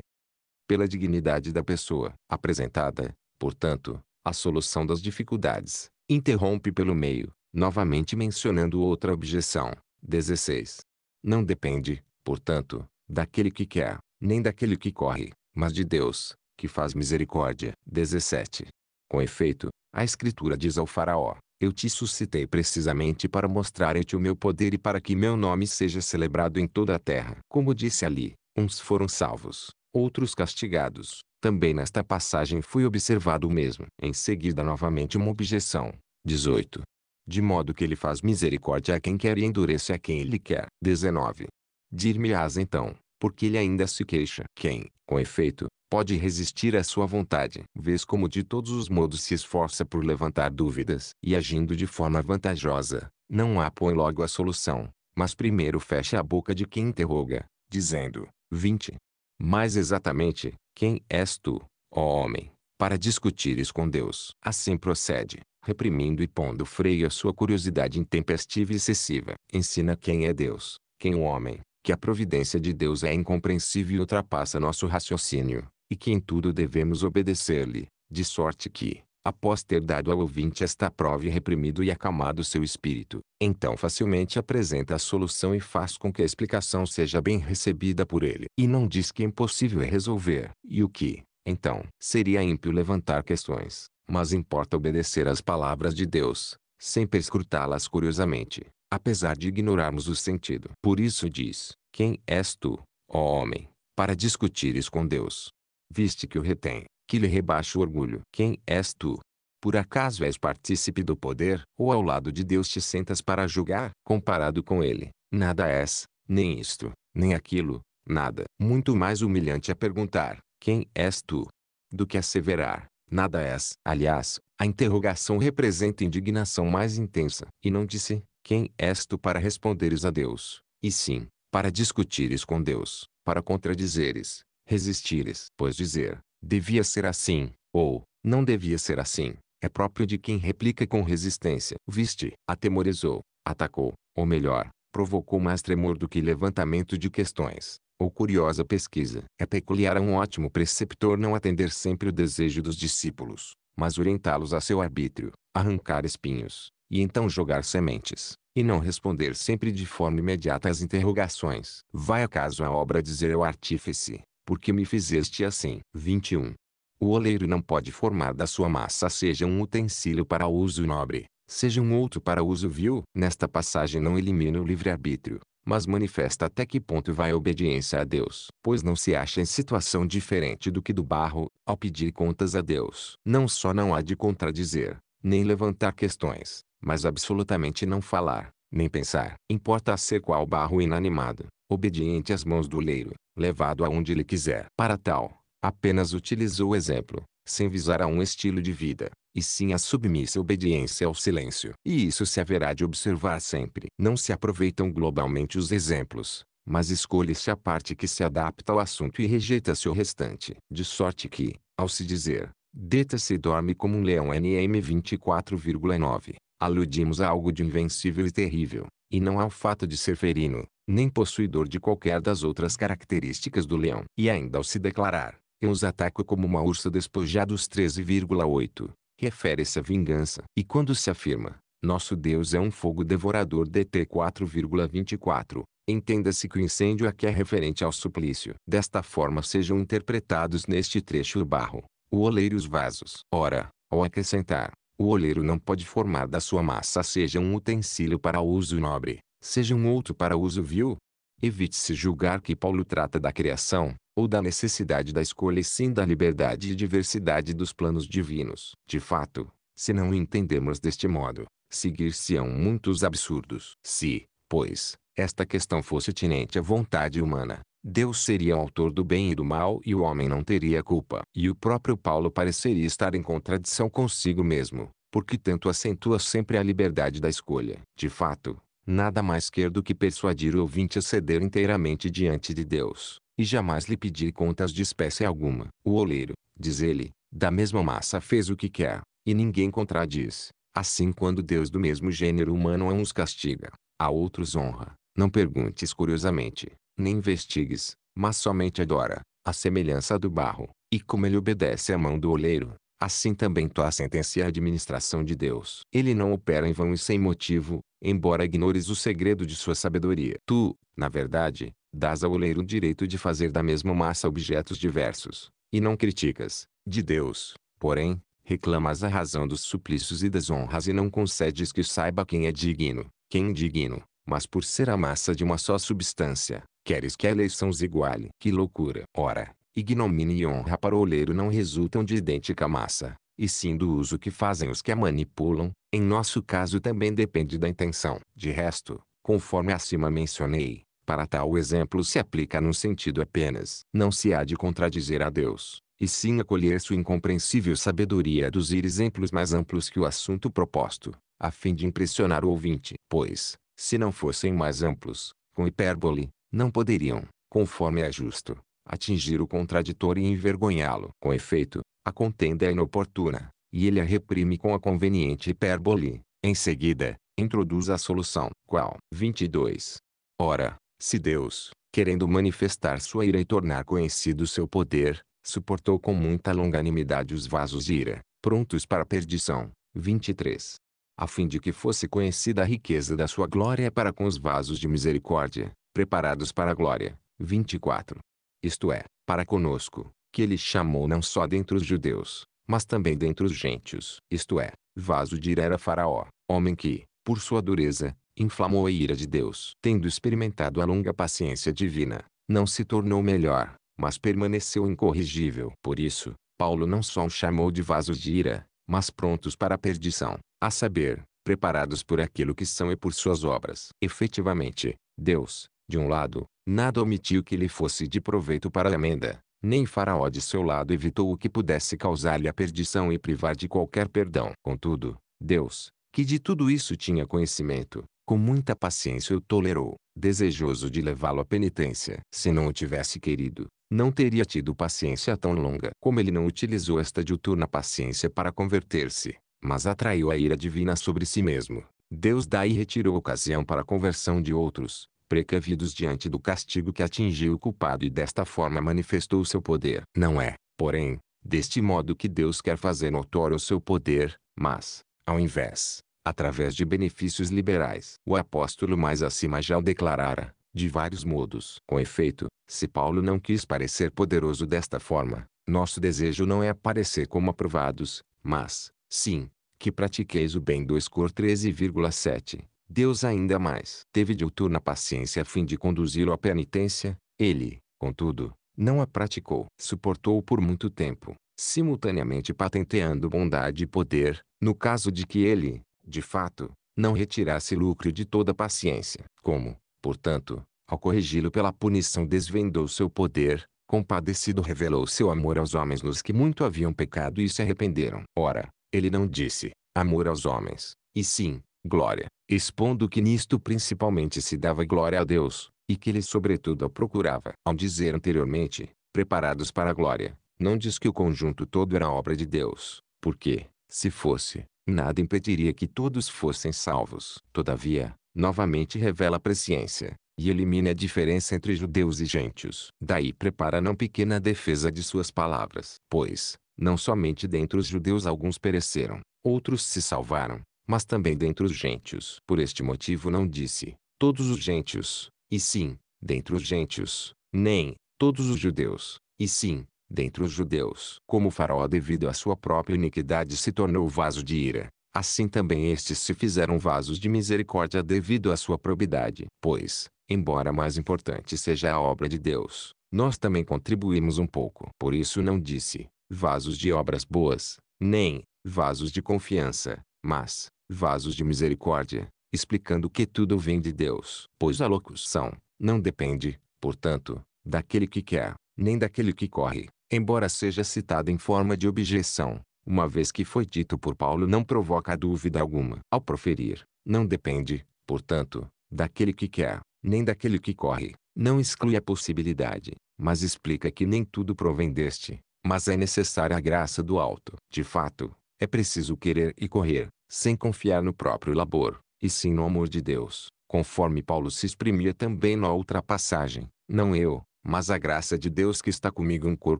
Pela dignidade da pessoa apresentada, portanto, a solução das dificuldades. Interrompe pelo meio, novamente mencionando outra objeção. 16. Não depende, portanto, daquele que quer, nem daquele que corre, mas de Deus, que faz misericórdia. 17. Com efeito, a Escritura diz ao Faraó: Eu te suscitei precisamente para mostrar-te o meu poder e para que meu nome seja celebrado em toda a terra. Como disse ali, uns foram salvos, outros castigados. Também nesta passagem foi observado o mesmo. Em seguida novamente uma objeção. 18. De modo que ele faz misericórdia a quem quer e endurece a quem ele quer. 19. Dir-me-ás então, porque ele ainda se queixa. Quem, com efeito, pode resistir à sua vontade. Vês como de todos os modos se esforça por levantar dúvidas e agindo de forma vantajosa, não apõe logo a solução, mas primeiro fecha a boca de quem interroga, dizendo, 20. Mais exatamente, quem és tu, ó homem, para discutires com Deus? Assim procede, reprimindo e pondo freio à sua curiosidade intempestiva e excessiva. Ensina quem é Deus, quem o homem, que a providência de Deus é incompreensível e ultrapassa nosso raciocínio, e que em tudo devemos obedecer-lhe, de sorte que, após ter dado ao ouvinte esta prova e reprimido e acalmado seu espírito, então facilmente apresenta a solução e faz com que a explicação seja bem recebida por ele. E não diz que é impossível resolver. E o que, então, seria ímpio levantar questões, mas importa obedecer às palavras de Deus, sem perscrutá-las curiosamente, apesar de ignorarmos o sentido. Por isso diz, quem és tu, ó homem, para discutires com Deus? Viste que o retém, que lhe rebaixa o orgulho. Quem és tu? Por acaso és partícipe do poder, ou ao lado de Deus te sentas para julgar? Comparado com ele, nada és, nem isto, nem aquilo, nada. Muito mais humilhante é perguntar, quem és tu? Do que asseverar, nada és. Aliás, a interrogação representa indignação mais intensa. E não disse, quem és tu para responderes a Deus? E sim, para discutires com Deus, para contradizeres, resistires. Pois dizer, devia ser assim, ou não devia ser assim, é próprio de quem replica com resistência. Viste, atemorizou, atacou, ou melhor, provocou mais tremor do que levantamento de questões, ou curiosa pesquisa. É peculiar a um ótimo preceptor não atender sempre o desejo dos discípulos, mas orientá-los a seu arbítrio, arrancar espinhos, e então jogar sementes, e não responder sempre de forma imediata às interrogações. Vai acaso a obra dizer ao artífice, porque me fizeste assim. 21. O oleiro não pode formar da sua massa seja um utensílio para uso nobre, seja um outro para uso vil. Nesta passagem não elimina o livre-arbítrio, mas manifesta até que ponto vai a obediência a Deus. Pois não se acha em situação diferente do que do barro, ao pedir contas a Deus. Não só não há de contradizer, nem levantar questões, mas absolutamente não falar, nem pensar. Importa ser qual barro inanimado, obediente às mãos do leiro, levado aonde ele quiser. Para tal, apenas utilizou o exemplo, sem visar a um estilo de vida, e sim a submissa obediência ao silêncio. E isso se haverá de observar sempre. Não se aproveitam globalmente os exemplos, mas escolhe-se a parte que se adapta ao assunto e rejeita-se o restante. De sorte que, ao se dizer, deita-se e dorme como um leão NM 24,9, aludimos a algo de invencível e terrível, e não ao fato de ser ferino, nem possuidor de qualquer das outras características do leão. E ainda ao se declarar, eu os ataco como uma ursa despojada dos 13,8, refere-se à vingança. E quando se afirma, nosso Deus é um fogo devorador DT 4,24, entenda-se que o incêndio aqui é referente ao suplício. Desta forma sejam interpretados neste trecho o barro, o oleiro e os vasos. Ora, ao acrescentar, o oleiro não pode formar da sua massa seja um utensílio para uso nobre, seja um outro para uso vil? Evite-se julgar que Paulo trata da criação, ou da necessidade da escolha e sim da liberdade e diversidade dos planos divinos. De fato, se não entendermos deste modo, seguir-se-ão muitos absurdos. Se, pois, esta questão fosse atinente à vontade humana, Deus seria o autor do bem e do mal e o homem não teria culpa. E o próprio Paulo pareceria estar em contradição consigo mesmo, porque tanto acentua sempre a liberdade da escolha. De fato, nada mais quer do que persuadir o ouvinte a ceder inteiramente diante de Deus, e jamais lhe pedir contas de espécie alguma. O oleiro, diz ele, da mesma massa fez o que quer, e ninguém contradiz. Assim quando Deus do mesmo gênero humano a uns castiga, a outros honra, não perguntes curiosamente, nem investigues, mas somente adora, a semelhança do barro, e como ele obedece à mão do oleiro, Assim também tua sentença e a administração de Deus. Ele não opera em vão e sem motivo, embora ignores o segredo de sua sabedoria. Tu, na verdade, dás ao oleiro o direito de fazer da mesma massa objetos diversos, e não criticas, de Deus, porém, reclamas a razão dos suplícios e das honras e não concedes que saiba quem é digno, quem indigno, mas por ser a massa de uma só substância, queres que a eleição os iguale. Que loucura! Ora, ignomínio e honra para o oleiro não resultam de idêntica massa, e sim do uso que fazem os que a manipulam, em nosso caso também depende da intenção. De resto, conforme acima mencionei, para tal exemplo se aplica num sentido apenas. Não se há de contradizer a Deus, e sim acolher sua incompreensível sabedoria a exemplos mais amplos que o assunto proposto, a fim de impressionar o ouvinte. Pois, se não fossem mais amplos, com hipérbole, não poderiam, conforme é justo, atingir o contraditor e envergonhá-lo. Com efeito, a contenda é inoportuna, e ele a reprime com a conveniente hipérbole. Em seguida, introduz a solução. Qual? 22. Ora, se Deus, querendo manifestar sua ira e tornar conhecido seu poder, suportou com muita longanimidade os vasos de ira, prontos para a perdição. 23. A fim de que fosse conhecida a riqueza da sua glória para com os vasos de misericórdia, preparados para a glória. 24 isto é, para conosco, que ele chamou não só dentre os judeus, mas também dentre os gentios, isto é, vaso de ira era Faraó, homem que, por sua dureza, inflamou a ira de Deus. Tendo experimentado a longa paciência divina, não se tornou melhor, mas permaneceu incorrigível. Por isso, Paulo não só o chamou de vaso de ira, mas prontos para a perdição, a saber, preparados por aquilo que são e por suas obras. Efetivamente, Deus, de um lado, nada omitiu que lhe fosse de proveito para a amenda, nem Faraó de seu lado evitou o que pudesse causar-lhe a perdição e privar de qualquer perdão. Contudo, Deus, que de tudo isso tinha conhecimento, com muita paciência o tolerou, desejoso de levá-lo à penitência. Se não o tivesse querido, não teria tido paciência tão longa. Como ele não utilizou esta diuturna paciência para converter-se, mas atraiu a ira divina sobre si mesmo, Deus daí retirou ocasião para a conversão de outros, precavidos diante do castigo que atingiu o culpado e desta forma manifestou o seu poder. Não é, porém, deste modo que Deus quer fazer notório o seu poder, mas, ao invés, através de benefícios liberais. O apóstolo mais acima já o declarara, de vários modos. Com efeito, se Paulo não quis parecer poderoso desta forma, nosso desejo não é aparecer como aprovados, mas, sim, que pratiqueis o bem. 2 Cor 13,7 Deus ainda mais teve de outurna paciência a fim de conduzi-lo à penitência. Ele, contudo, não a praticou. Suportou por muito tempo, simultaneamente patenteando bondade e poder, no caso de que ele, de fato, não retirasse lucro de toda paciência. Como, portanto, ao corrigi-lo pela punição desvendou seu poder, compadecido revelou seu amor aos homens nos que muito haviam pecado e se arrependeram. Ora, ele não disse, amor aos homens, e sim, glória, expondo que nisto principalmente se dava glória a Deus, e que ele sobretudo a procurava. Ao dizer anteriormente, preparados para a glória, não diz que o conjunto todo era obra de Deus, porque, se fosse, nada impediria que todos fossem salvos. Todavia, novamente revela a presciência, e elimina a diferença entre judeus e gentios. Daí prepara não pequena defesa de suas palavras. Pois, não somente dentre os judeus alguns pereceram, outros se salvaram, mas também dentre os gentios. Por este motivo não disse, todos os gentios, e sim, dentre os gentios, nem, todos os judeus, e sim, dentre os judeus. Como Faraó devido à sua própria iniquidade se tornou vaso de ira, assim também estes se fizeram vasos de misericórdia devido à sua probidade. Pois, embora mais importante seja a obra de Deus, nós também contribuímos um pouco. Por isso não disse, vasos de obras boas, nem, vasos de confiança, mas, vasos de misericórdia, explicando que tudo vem de Deus. Pois a locução, não depende, portanto, daquele que quer, nem daquele que corre, embora seja citada em forma de objeção, uma vez que foi dito por Paulo não provoca dúvida alguma. Ao proferir, não depende, portanto, daquele que quer, nem daquele que corre, não exclui a possibilidade, mas explica que nem tudo provém deste, mas é necessária a graça do alto. De fato, é preciso querer e correr, sem confiar no próprio labor, e sim no amor de Deus, conforme Paulo se exprimia também na outra passagem. Não eu, mas a graça de Deus que está comigo em Cor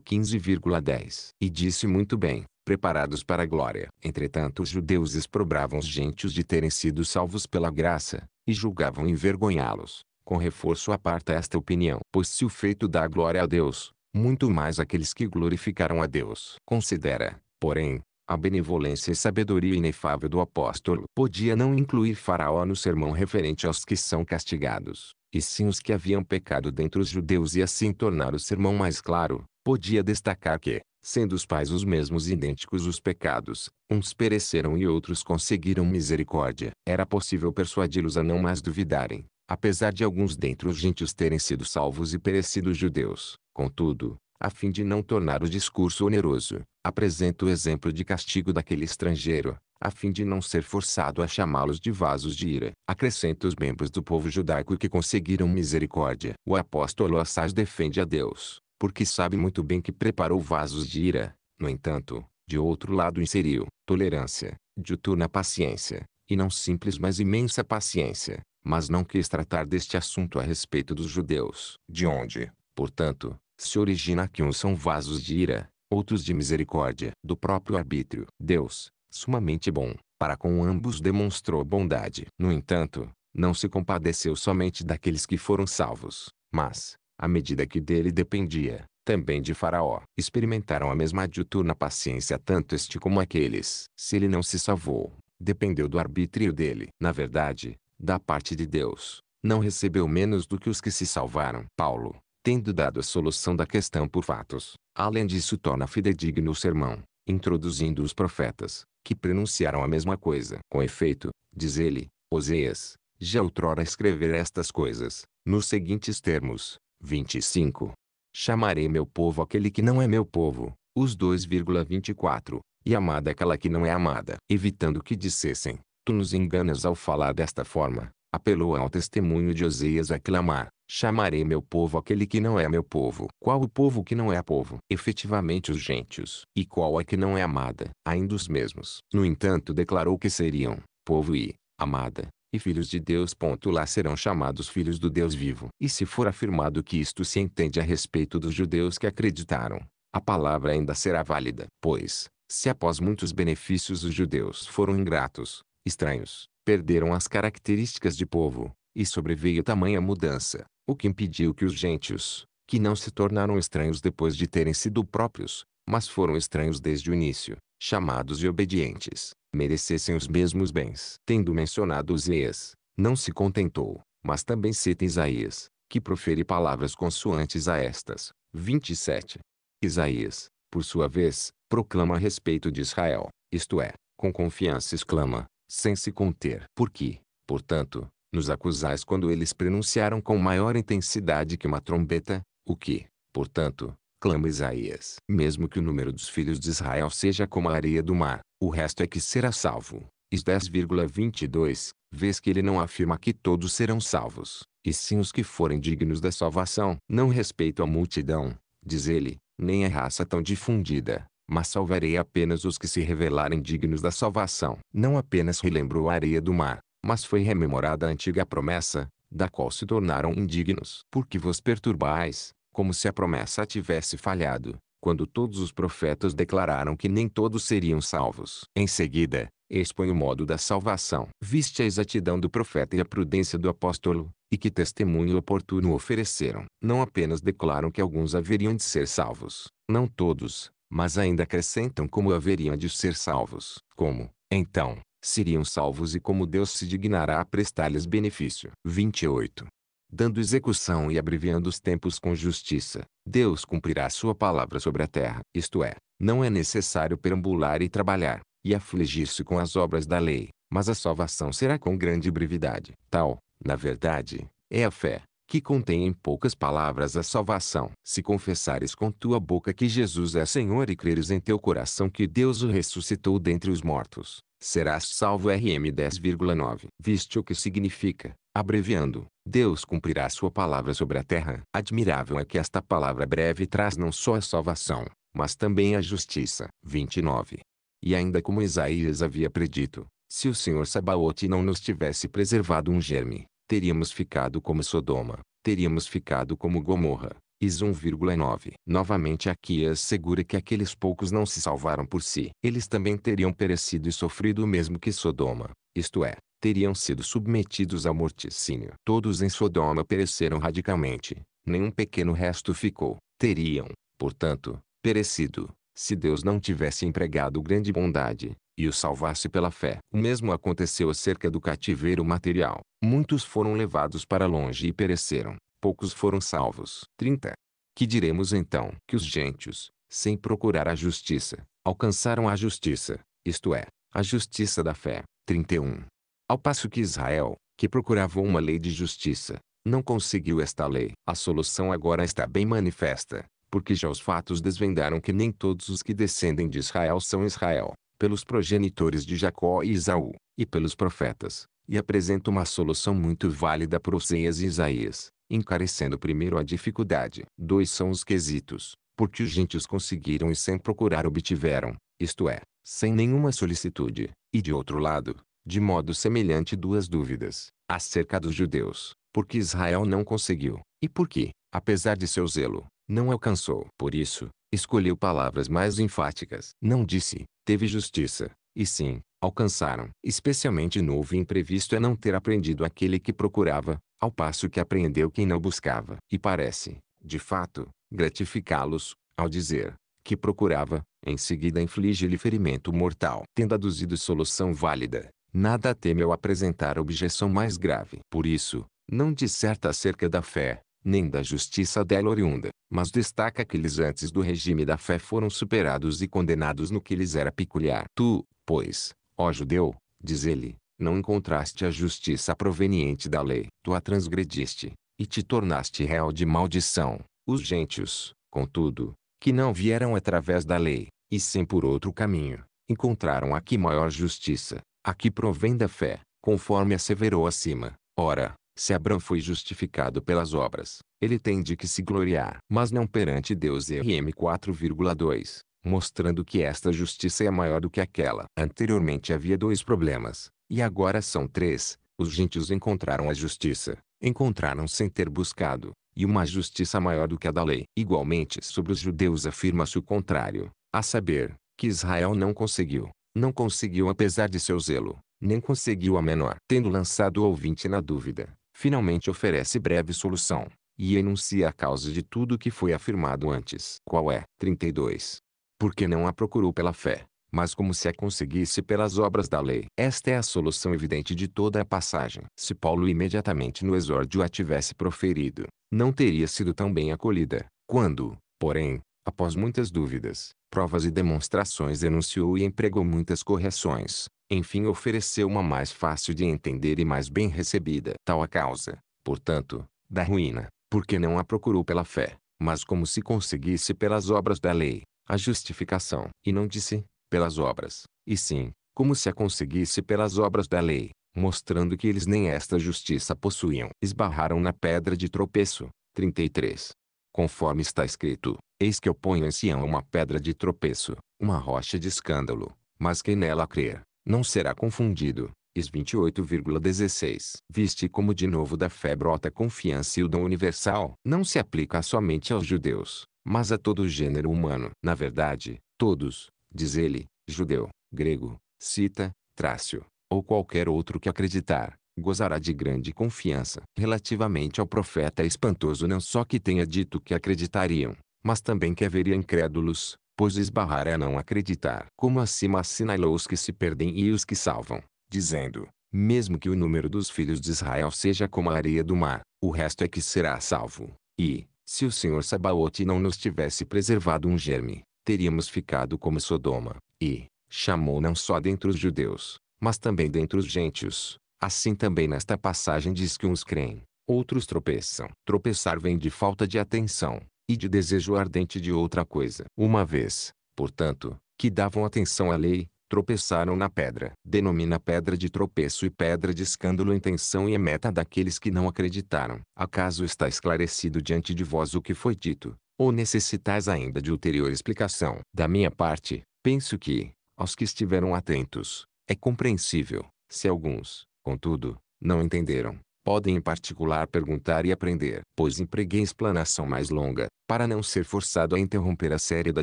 15,10. E disse muito bem, preparados para a glória. Entretanto os judeus exprobravam os gentios de terem sido salvos pela graça, e julgavam envergonhá-los. Com reforço aparta esta opinião, pois se o feito dá glória a Deus, muito mais aqueles que glorificaram a Deus. Considera, porém, a benevolência e sabedoria inefável do apóstolo podia não incluir Faraó no sermão referente aos que são castigados, e sim os que haviam pecado dentre os judeus e assim tornar o sermão mais claro, podia destacar que, sendo os pais os mesmos idênticos os pecados, uns pereceram e outros conseguiram misericórdia. Era possível persuadi-los a não mais duvidarem, apesar de alguns dentre os gentios terem sido salvos e perecido os judeus. Contudo, a fim de não tornar o discurso oneroso, apresenta o exemplo de castigo daquele estrangeiro, a fim de não ser forçado a chamá-los de vasos de ira. Acrescenta os membros do povo judaico que conseguiram misericórdia. O apóstolo Assaz defende a Deus, porque sabe muito bem que preparou vasos de ira. No entanto, de outro lado inseriu tolerância, diuturna paciência, e não simples mas imensa paciência, mas não quis tratar deste assunto a respeito dos judeus. De onde, portanto, se origina que uns são vasos de ira, outros de misericórdia. Do próprio arbítrio, Deus, sumamente bom, para com ambos demonstrou bondade. No entanto, não se compadeceu somente daqueles que foram salvos, mas, à medida que dele dependia, também de Faraó. Experimentaram a mesma diuturna paciência tanto este como aqueles. Se ele não se salvou, dependeu do arbítrio dele. Na verdade, da parte de Deus, não recebeu menos do que os que se salvaram. Paulo, tendo dado a solução da questão por fatos. Além disso torna fidedigno o sermão, introduzindo os profetas, que pronunciaram a mesma coisa. Com efeito, diz ele, Oséias, já outrora escrever estas coisas, nos seguintes termos, 25. Chamarei meu povo aquele que não é meu povo, os 2,24, e amada aquela que não é amada. Evitando que dissessem, tu nos enganas ao falar desta forma, apelou ao testemunho de Oseias a clamar, chamarei meu povo aquele que não é meu povo. Qual o povo que não é povo? Efetivamente os gentios. E qual é que não é amada? Ainda os mesmos. No entanto declarou que seriam, povo e, amada, e filhos de Deus. Lá serão chamados filhos do Deus vivo. E se for afirmado que isto se entende a respeito dos judeus que acreditaram, a palavra ainda será válida. Pois, se após muitos benefícios os judeus foram ingratos, estranhos, perderam as características de povo, e sobreveio tamanha mudança, o que impediu que os gentios, que não se tornaram estranhos depois de terem sido próprios, mas foram estranhos desde o início, chamados e obedientes, merecessem os mesmos bens. Tendo mencionado Oseias, não se contentou, mas também cita Isaías, que profere palavras consoantes a estas. 27. Isaías, por sua vez, proclama a respeito de Israel, isto é, com confiança exclama, sem se conter. Porque, portanto, nos acusais quando eles pronunciaram com maior intensidade que uma trombeta, o que, portanto, clama Isaías. Mesmo que o número dos filhos de Israel seja como a areia do mar, o resto é que será salvo. Is 10,22, Vês que ele não afirma que todos serão salvos, e sim os que forem dignos da salvação. Não respeito a multidão, diz ele, nem a raça tão difundida, mas salvarei apenas os que se revelarem dignos da salvação. Não apenas relembrou a areia do mar, mas foi rememorada a antiga promessa, da qual se tornaram indignos. Porque vos perturbais, como se a promessa tivesse falhado, quando todos os profetas declararam que nem todos seriam salvos. Em seguida, expõe o modo da salvação. Viste a exatidão do profeta e a prudência do apóstolo, e que testemunho oportuno ofereceram. Não apenas declaram que alguns haveriam de ser salvos, não todos, mas ainda acrescentam como haveriam de ser salvos. Como, então, seriam salvos e como Deus se dignará a prestar-lhes benefício. 28. Dando execução e abreviando os tempos com justiça, Deus cumprirá sua palavra sobre a terra. Isto é, não é necessário perambular e trabalhar, e afligir-se com as obras da lei, mas a salvação será com grande brevidade. Tal, na verdade, é a fé, que contém em poucas palavras a salvação. Se confessares com tua boca que Jesus é Senhor e creres em teu coração que Deus o ressuscitou dentre os mortos, serás salvo. RM 10,9. Viste o que significa, abreviando, Deus cumprirá sua palavra sobre a terra. Admirável é que esta palavra breve traz não só a salvação, mas também a justiça. 29. E ainda como Isaías havia predito, se o Senhor Sabaote não nos tivesse preservado um germe, teríamos ficado como Sodoma, teríamos ficado como Gomorra. Is 1,9. Novamente Aquias é segura que aqueles poucos não se salvaram por si. Eles também teriam perecido e sofrido o mesmo que Sodoma, isto é, teriam sido submetidos ao morticínio. Todos em Sodoma pereceram radicalmente, nenhum pequeno resto ficou. Teriam, portanto, perecido, se Deus não tivesse empregado grande bondade, e o salvasse pela fé. O mesmo aconteceu acerca do cativeiro material. Muitos foram levados para longe e pereceram. Poucos foram salvos. 30. Que diremos então? Que os gentios, sem procurar a justiça, alcançaram a justiça, isto é, a justiça da fé. 31. Ao passo que Israel, que procurava uma lei de justiça, não conseguiu esta lei. A solução agora está bem manifesta, porque já os fatos desvendaram que nem todos os que descendem de Israel são Israel pelos progenitores de Jacó e Isaú, e pelos profetas, e apresenta uma solução muito válida para Oseias e Isaías, encarecendo primeiro a dificuldade. Dois são os quesitos, porque os gentios conseguiram e sem procurar obtiveram, isto é, sem nenhuma solicitude, e de outro lado, de modo semelhante duas dúvidas, acerca dos judeus, porque Israel não conseguiu, e porque, apesar de seu zelo, não alcançou. Por isso, Escolheu palavras mais enfáticas. Não disse, teve justiça. E sim, alcançaram. Especialmente novo e imprevisto é não ter aprendido aquele que procurava, ao passo que apreendeu quem não buscava. E parece, de fato, gratificá-los, ao dizer, que procurava, em seguida inflige-lhe ferimento mortal. Tendo aduzido solução válida, nada teme ao apresentar objeção mais grave. Por isso, não disserta acerca da fé, nem da justiça dela oriunda, mas destaca que eles antes do regime da fé foram superados e condenados no que lhes era peculiar. Tu, pois, ó judeu, diz ele, não encontraste a justiça proveniente da lei. Tu a transgrediste, e te tornaste réu de maldição. Os gentios, contudo, que não vieram através da lei, e sim por outro caminho, encontraram aqui maior justiça, a que provém da fé, conforme asseverou acima. Ora, se Abraão foi justificado pelas obras, ele tem de que se gloriar, mas não perante Deus. RM 4,2 mostrando que esta justiça é maior do que aquela. Anteriormente havia dois problemas, e agora são três. Os gentios encontraram a justiça, encontraram sem ter buscado, e uma justiça maior do que a da lei. Igualmente sobre os judeus afirma-se o contrário, a saber, que Israel não conseguiu, não conseguiu apesar de seu zelo, nem conseguiu a menor. Tendo lançado o ouvinte na dúvida, finalmente oferece breve solução, e enuncia a causa de tudo o que foi afirmado antes. Qual é? 32. Porque não a procurou pela fé, mas como se a conseguisse pelas obras da lei. Esta é a solução evidente de toda a passagem. Se Paulo imediatamente no exórdio a tivesse proferido, não teria sido tão bem acolhida. Quando, porém, após muitas dúvidas, provas e demonstrações denunciou e empregou muitas correções, enfim ofereceu uma mais fácil de entender e mais bem recebida. Tal a causa, portanto, da ruína, porque não a procurou pela fé, mas como se conseguisse pelas obras da lei, a justificação. E não disse, pelas obras, e sim, como se a conseguisse pelas obras da lei, mostrando que eles nem esta justiça possuíam. Esbarraram na pedra de tropeço. 33. Conforme está escrito, Eis que eu ponho em Sião uma pedra de tropeço, uma rocha de escândalo, mas quem nela crer, não será confundido. Is 28,16 Viste como de novo da fé brota confiança e o dom universal não se aplica somente aos judeus, mas a todo o gênero humano. Na verdade, todos, diz ele, judeu, grego, cita, trácio, ou qualquer outro que acreditar, gozará de grande confiança relativamente ao profeta é espantoso não só que tenha dito que acreditariam, mas também que haveria incrédulos, pois esbarrar é não acreditar. Como acima assinalou os que se perdem e os que salvam, dizendo, mesmo que o número dos filhos de Israel seja como a areia do mar, o resto é que será salvo. E, se o Senhor Sabaote não nos tivesse preservado um germe, teríamos ficado como Sodoma. E, chamou não só dentre os judeus, mas também dentre os gentios. Assim também nesta passagem diz que uns creem, outros tropeçam. Tropeçar vem de falta de atenção e de desejo ardente de outra coisa. Uma vez, portanto, que davam atenção à lei, tropeçaram na pedra. Denomina pedra de tropeço e pedra de escândalo a intenção e a meta daqueles que não acreditaram. Acaso está esclarecido diante de vós o que foi dito, ou necessitais ainda de ulterior explicação? Da minha parte, penso que, aos que estiveram atentos, é compreensível, se alguns, contudo, não entenderam, Podem em particular perguntar e aprender, pois empreguei explanação mais longa, para não ser forçado a interromper a série da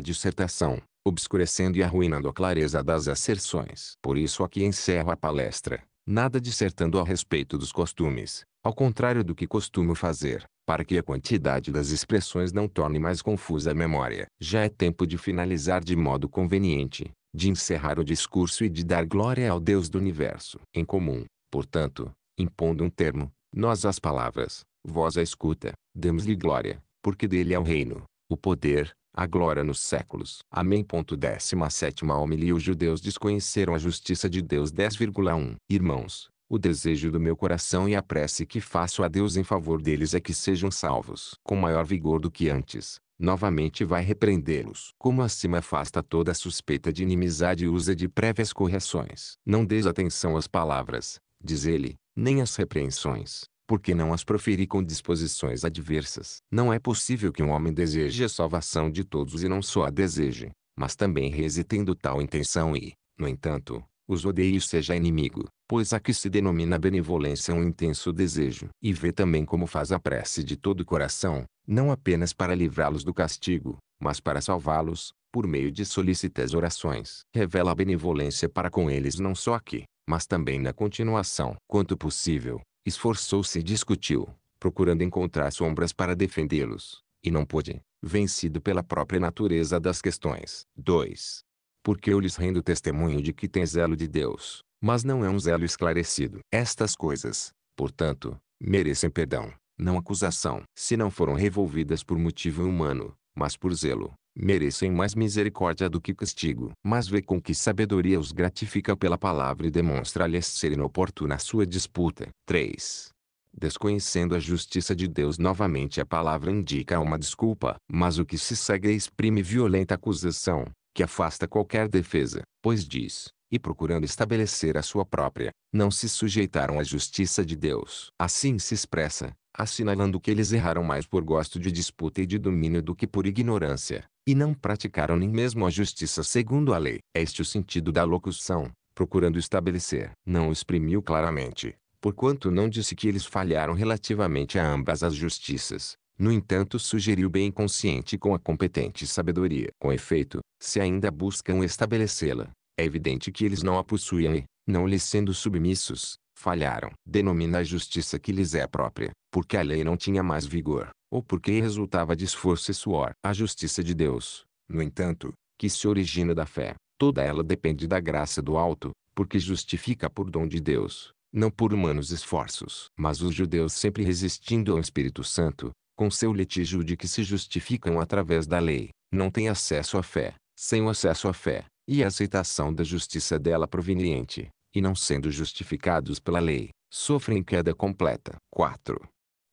dissertação, obscurecendo e arruinando a clareza das asserções. Por isso aqui encerro a palestra, nada dissertando a respeito dos costumes, ao contrário do que costumo fazer, para que a quantidade das expressões não torne mais confusa a memória. Já é tempo de finalizar de modo conveniente, de encerrar o discurso e de dar glória ao Deus do universo. Em comum, portanto, impondo um termo, nós as palavras, vós a escuta, demos-lhe glória, porque dele é o reino, o poder, a glória nos séculos. Amém. 17 Homilia Os judeus desconheceram a justiça de Deus 10,1 Irmãos, o desejo do meu coração e a prece que faço a Deus em favor deles é que sejam salvos. Com maior vigor do que antes, novamente vai repreendê-los. Como acima afasta toda suspeita de inimizade e usa de prévias correções. Não deis atenção às palavras, diz ele, nem as repreensões, porque não as proferi com disposições adversas. Não é possível que um homem deseje a salvação de todos e não só a deseje, mas também resitendo tal intenção e, no entanto, os odeie e seja inimigo, pois a que se denomina benevolência é um intenso desejo. E vê também como faz a prece de todo o coração, não apenas para livrá-los do castigo, mas para salvá-los, por meio de solícitas orações. Revela a benevolência para com eles não só aqui, mas também na continuação. Quanto possível, esforçou-se e discutiu, procurando encontrar sombras para defendê-los, e não pôde, vencido pela própria natureza das questões. 2. Porque eu lhes rendo testemunho de que tem zelo de Deus, mas não é um zelo esclarecido. Estas coisas, portanto, merecem perdão, não acusação, se não foram revolvidas por motivo humano, mas por zelo, merecem mais misericórdia do que castigo. Mas vê com que sabedoria os gratifica pela palavra e demonstra-lhes ser inoportuna a sua disputa. 3. Desconhecendo a justiça de Deus novamente a palavra indica uma desculpa, mas o que se segue exprime violenta acusação, que afasta qualquer defesa, pois diz, e procurando estabelecer a sua própria, não se sujeitaram à justiça de Deus. Assim se expressa, assinalando que eles erraram mais por gosto de disputa e de domínio do que por ignorância, e não praticaram nem mesmo a justiça segundo a lei. É este o sentido da locução, procurando estabelecer. Não o exprimiu claramente, porquanto não disse que eles falharam relativamente a ambas as justiças. No entanto, sugeriu bem consciente com a competente sabedoria. Com efeito, se ainda buscam estabelecê-la, é evidente que eles não a possuem e, não lhes sendo submissos, falharam. Denomina a justiça que lhes é própria, porque a lei não tinha mais vigor, ou porque resultava de esforço e suor. A justiça de Deus, no entanto, que se origina da fé, toda ela depende da graça do alto, porque justifica por dom de Deus, não por humanos esforços. Mas os judeus sempre resistindo ao Espírito Santo, com seu litígio de que se justificam através da lei, não têm acesso à fé, sem o acesso à fé, e a aceitação da justiça dela proveniente, e não sendo justificados pela lei, sofrem queda completa. 4.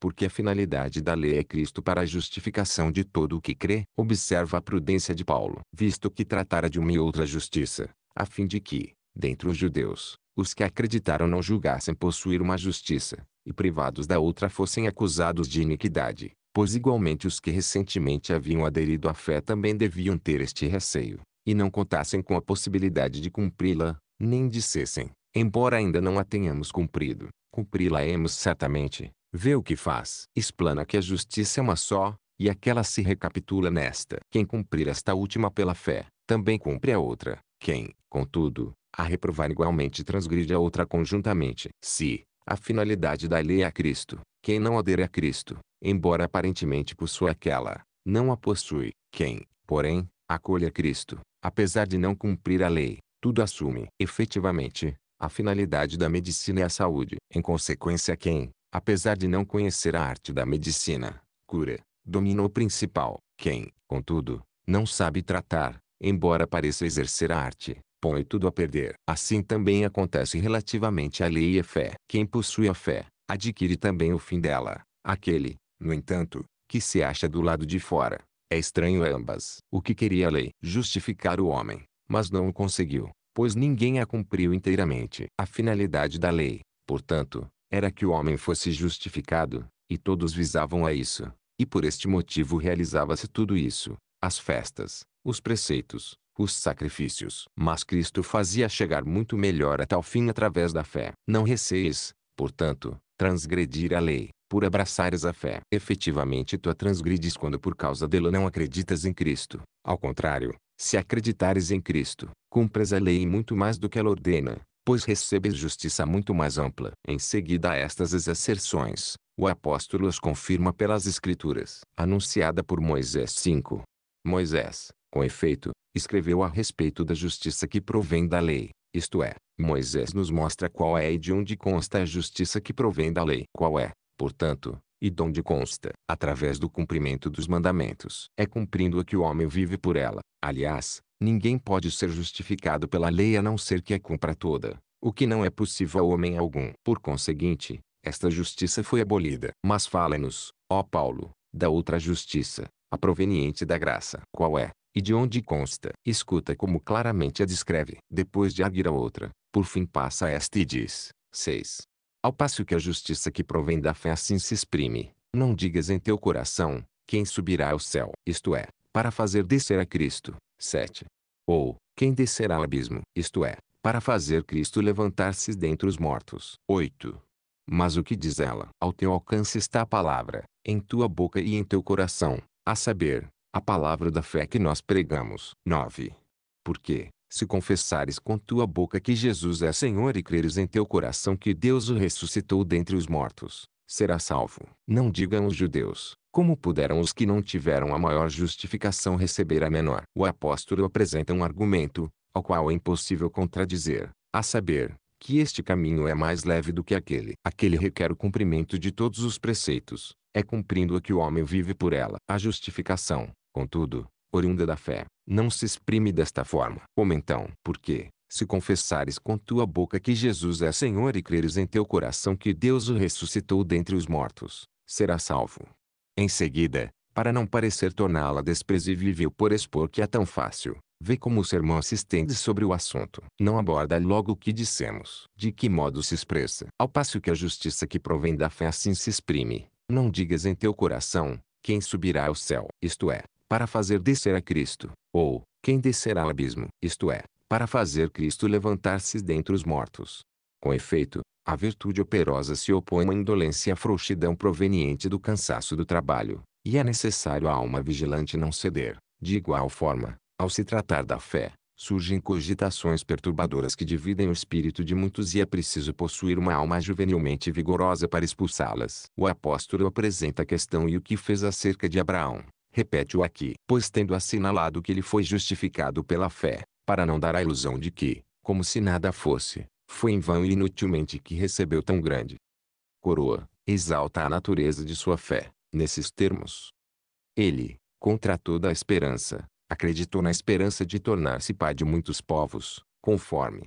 Porque a finalidade da lei é Cristo para a justificação de todo o que crê, observa a prudência de Paulo, visto que tratara de uma e outra justiça, a fim de que, dentre os judeus, os que acreditaram não julgassem possuir uma justiça, e privados da outra fossem acusados de iniquidade, pois igualmente os que recentemente haviam aderido à fé também deviam ter este receio, e não contassem com a possibilidade de cumpri-la, nem dissessem, embora ainda não a tenhamos cumprido, cumpri-la-emos certamente, vê o que faz. Explana que a justiça é uma só, e aquela se recapitula nesta. Quem cumprir esta última pela fé, também cumpre a outra. Quem, contudo, a reprovar igualmente transgride a outra conjuntamente. Se, a finalidade da lei é a Cristo, quem não adere a Cristo, embora aparentemente possua aquela, não a possui. Quem, porém, acolhe a Cristo, apesar de não cumprir a lei, tudo assume, efetivamente, a finalidade da medicina é a saúde. Em consequência quem, apesar de não conhecer a arte da medicina, cura, domina o principal. Quem, contudo, não sabe tratar, embora pareça exercer a arte, põe tudo a perder. Assim também acontece relativamente à lei e à fé. Quem possui a fé, adquire também o fim dela. Aquele, no entanto, que se acha do lado de fora, é estranho a ambas. O que queria a lei? Justificar o homem, mas não o conseguiu, pois ninguém a cumpriu inteiramente. A finalidade da lei, portanto, era que o homem fosse justificado, e todos visavam a isso, e por este motivo realizava-se tudo isso, as festas, os preceitos, os sacrifícios. Mas Cristo fazia chegar muito melhor a tal fim através da fé. Não receis, portanto, transgredir a lei, por abraçares a fé. Efetivamente tu a transgredes quando por causa dela não acreditas em Cristo. Ao contrário, se acreditares em Cristo, cumpras a lei e muito mais do que ela ordena, pois recebes justiça muito mais ampla. Em seguida a estas exerções, o apóstolo as confirma pelas Escrituras, anunciada por Moisés 5. Moisés, com efeito, escreveu a respeito da justiça que provém da lei, isto é, Moisés nos mostra qual é e de onde consta a justiça que provém da lei. Qual é, portanto, e donde consta, através do cumprimento dos mandamentos. É cumprindo-a que o homem vive por ela. Aliás, ninguém pode ser justificado pela lei a não ser que a cumpra toda, o que não é possível a homem algum. Por conseguinte, esta justiça foi abolida. Mas fala-nos, ó Paulo, da outra justiça, a proveniente da graça. Qual é? E de onde consta? Escuta como claramente a descreve. Depois de arguir a outra, por fim passa esta e diz: 6. Ao passo que a justiça que provém da fé assim se exprime, não digas em teu coração, quem subirá ao céu, isto é, para fazer descer a Cristo. 7. Ou, quem descerá ao abismo, isto é, para fazer Cristo levantar-se dentre os mortos. 8. Mas o que diz ela? Ao teu alcance está a palavra, em tua boca e em teu coração, a saber, a palavra da fé que nós pregamos. 9. Porque, se confessares com tua boca que Jesus é Senhor e creres em teu coração que Deus o ressuscitou dentre os mortos, será salvo. Não digam os judeus, como puderam os que não tiveram a maior justificação receber a menor. O apóstolo apresenta um argumento, ao qual é impossível contradizer, a saber, que este caminho é mais leve do que aquele. Aquele requer o cumprimento de todos os preceitos, é cumprindo-a que o homem vive por ela. A justificação, contudo, oriunda da fé, não se exprime desta forma. Como então? Porque, se confessares com tua boca que Jesus é Senhor e creres em teu coração que Deus o ressuscitou dentre os mortos, serás salvo. Em seguida, para não parecer torná-la desprezível por expor que é tão fácil, vê como o sermão se estende sobre o assunto. Não aborda logo o que dissemos, de que modo se expressa. Ao passo que a justiça que provém da fé assim se exprime, não digas em teu coração, quem subirá ao céu, isto é, para fazer descer a Cristo, ou, quem descerá ao abismo, isto é, para fazer Cristo levantar-se dentre os mortos. Com efeito, a virtude operosa se opõe à indolência e à frouxidão proveniente do cansaço do trabalho, e é necessário a alma vigilante não ceder. De igual forma, ao se tratar da fé, surgem cogitações perturbadoras que dividem o espírito de muitos e é preciso possuir uma alma juvenilmente vigorosa para expulsá-las. O apóstolo apresenta a questão e o que fez acerca de Abraão repete-o aqui, pois tendo assinalado que ele foi justificado pela fé, para não dar a ilusão de que, como se nada fosse, foi em vão e inutilmente que recebeu tão grande coroa, exalta a natureza de sua fé, nesses termos. Ele, contra toda a esperança, acreditou na esperança de tornar-se pai de muitos povos, conforme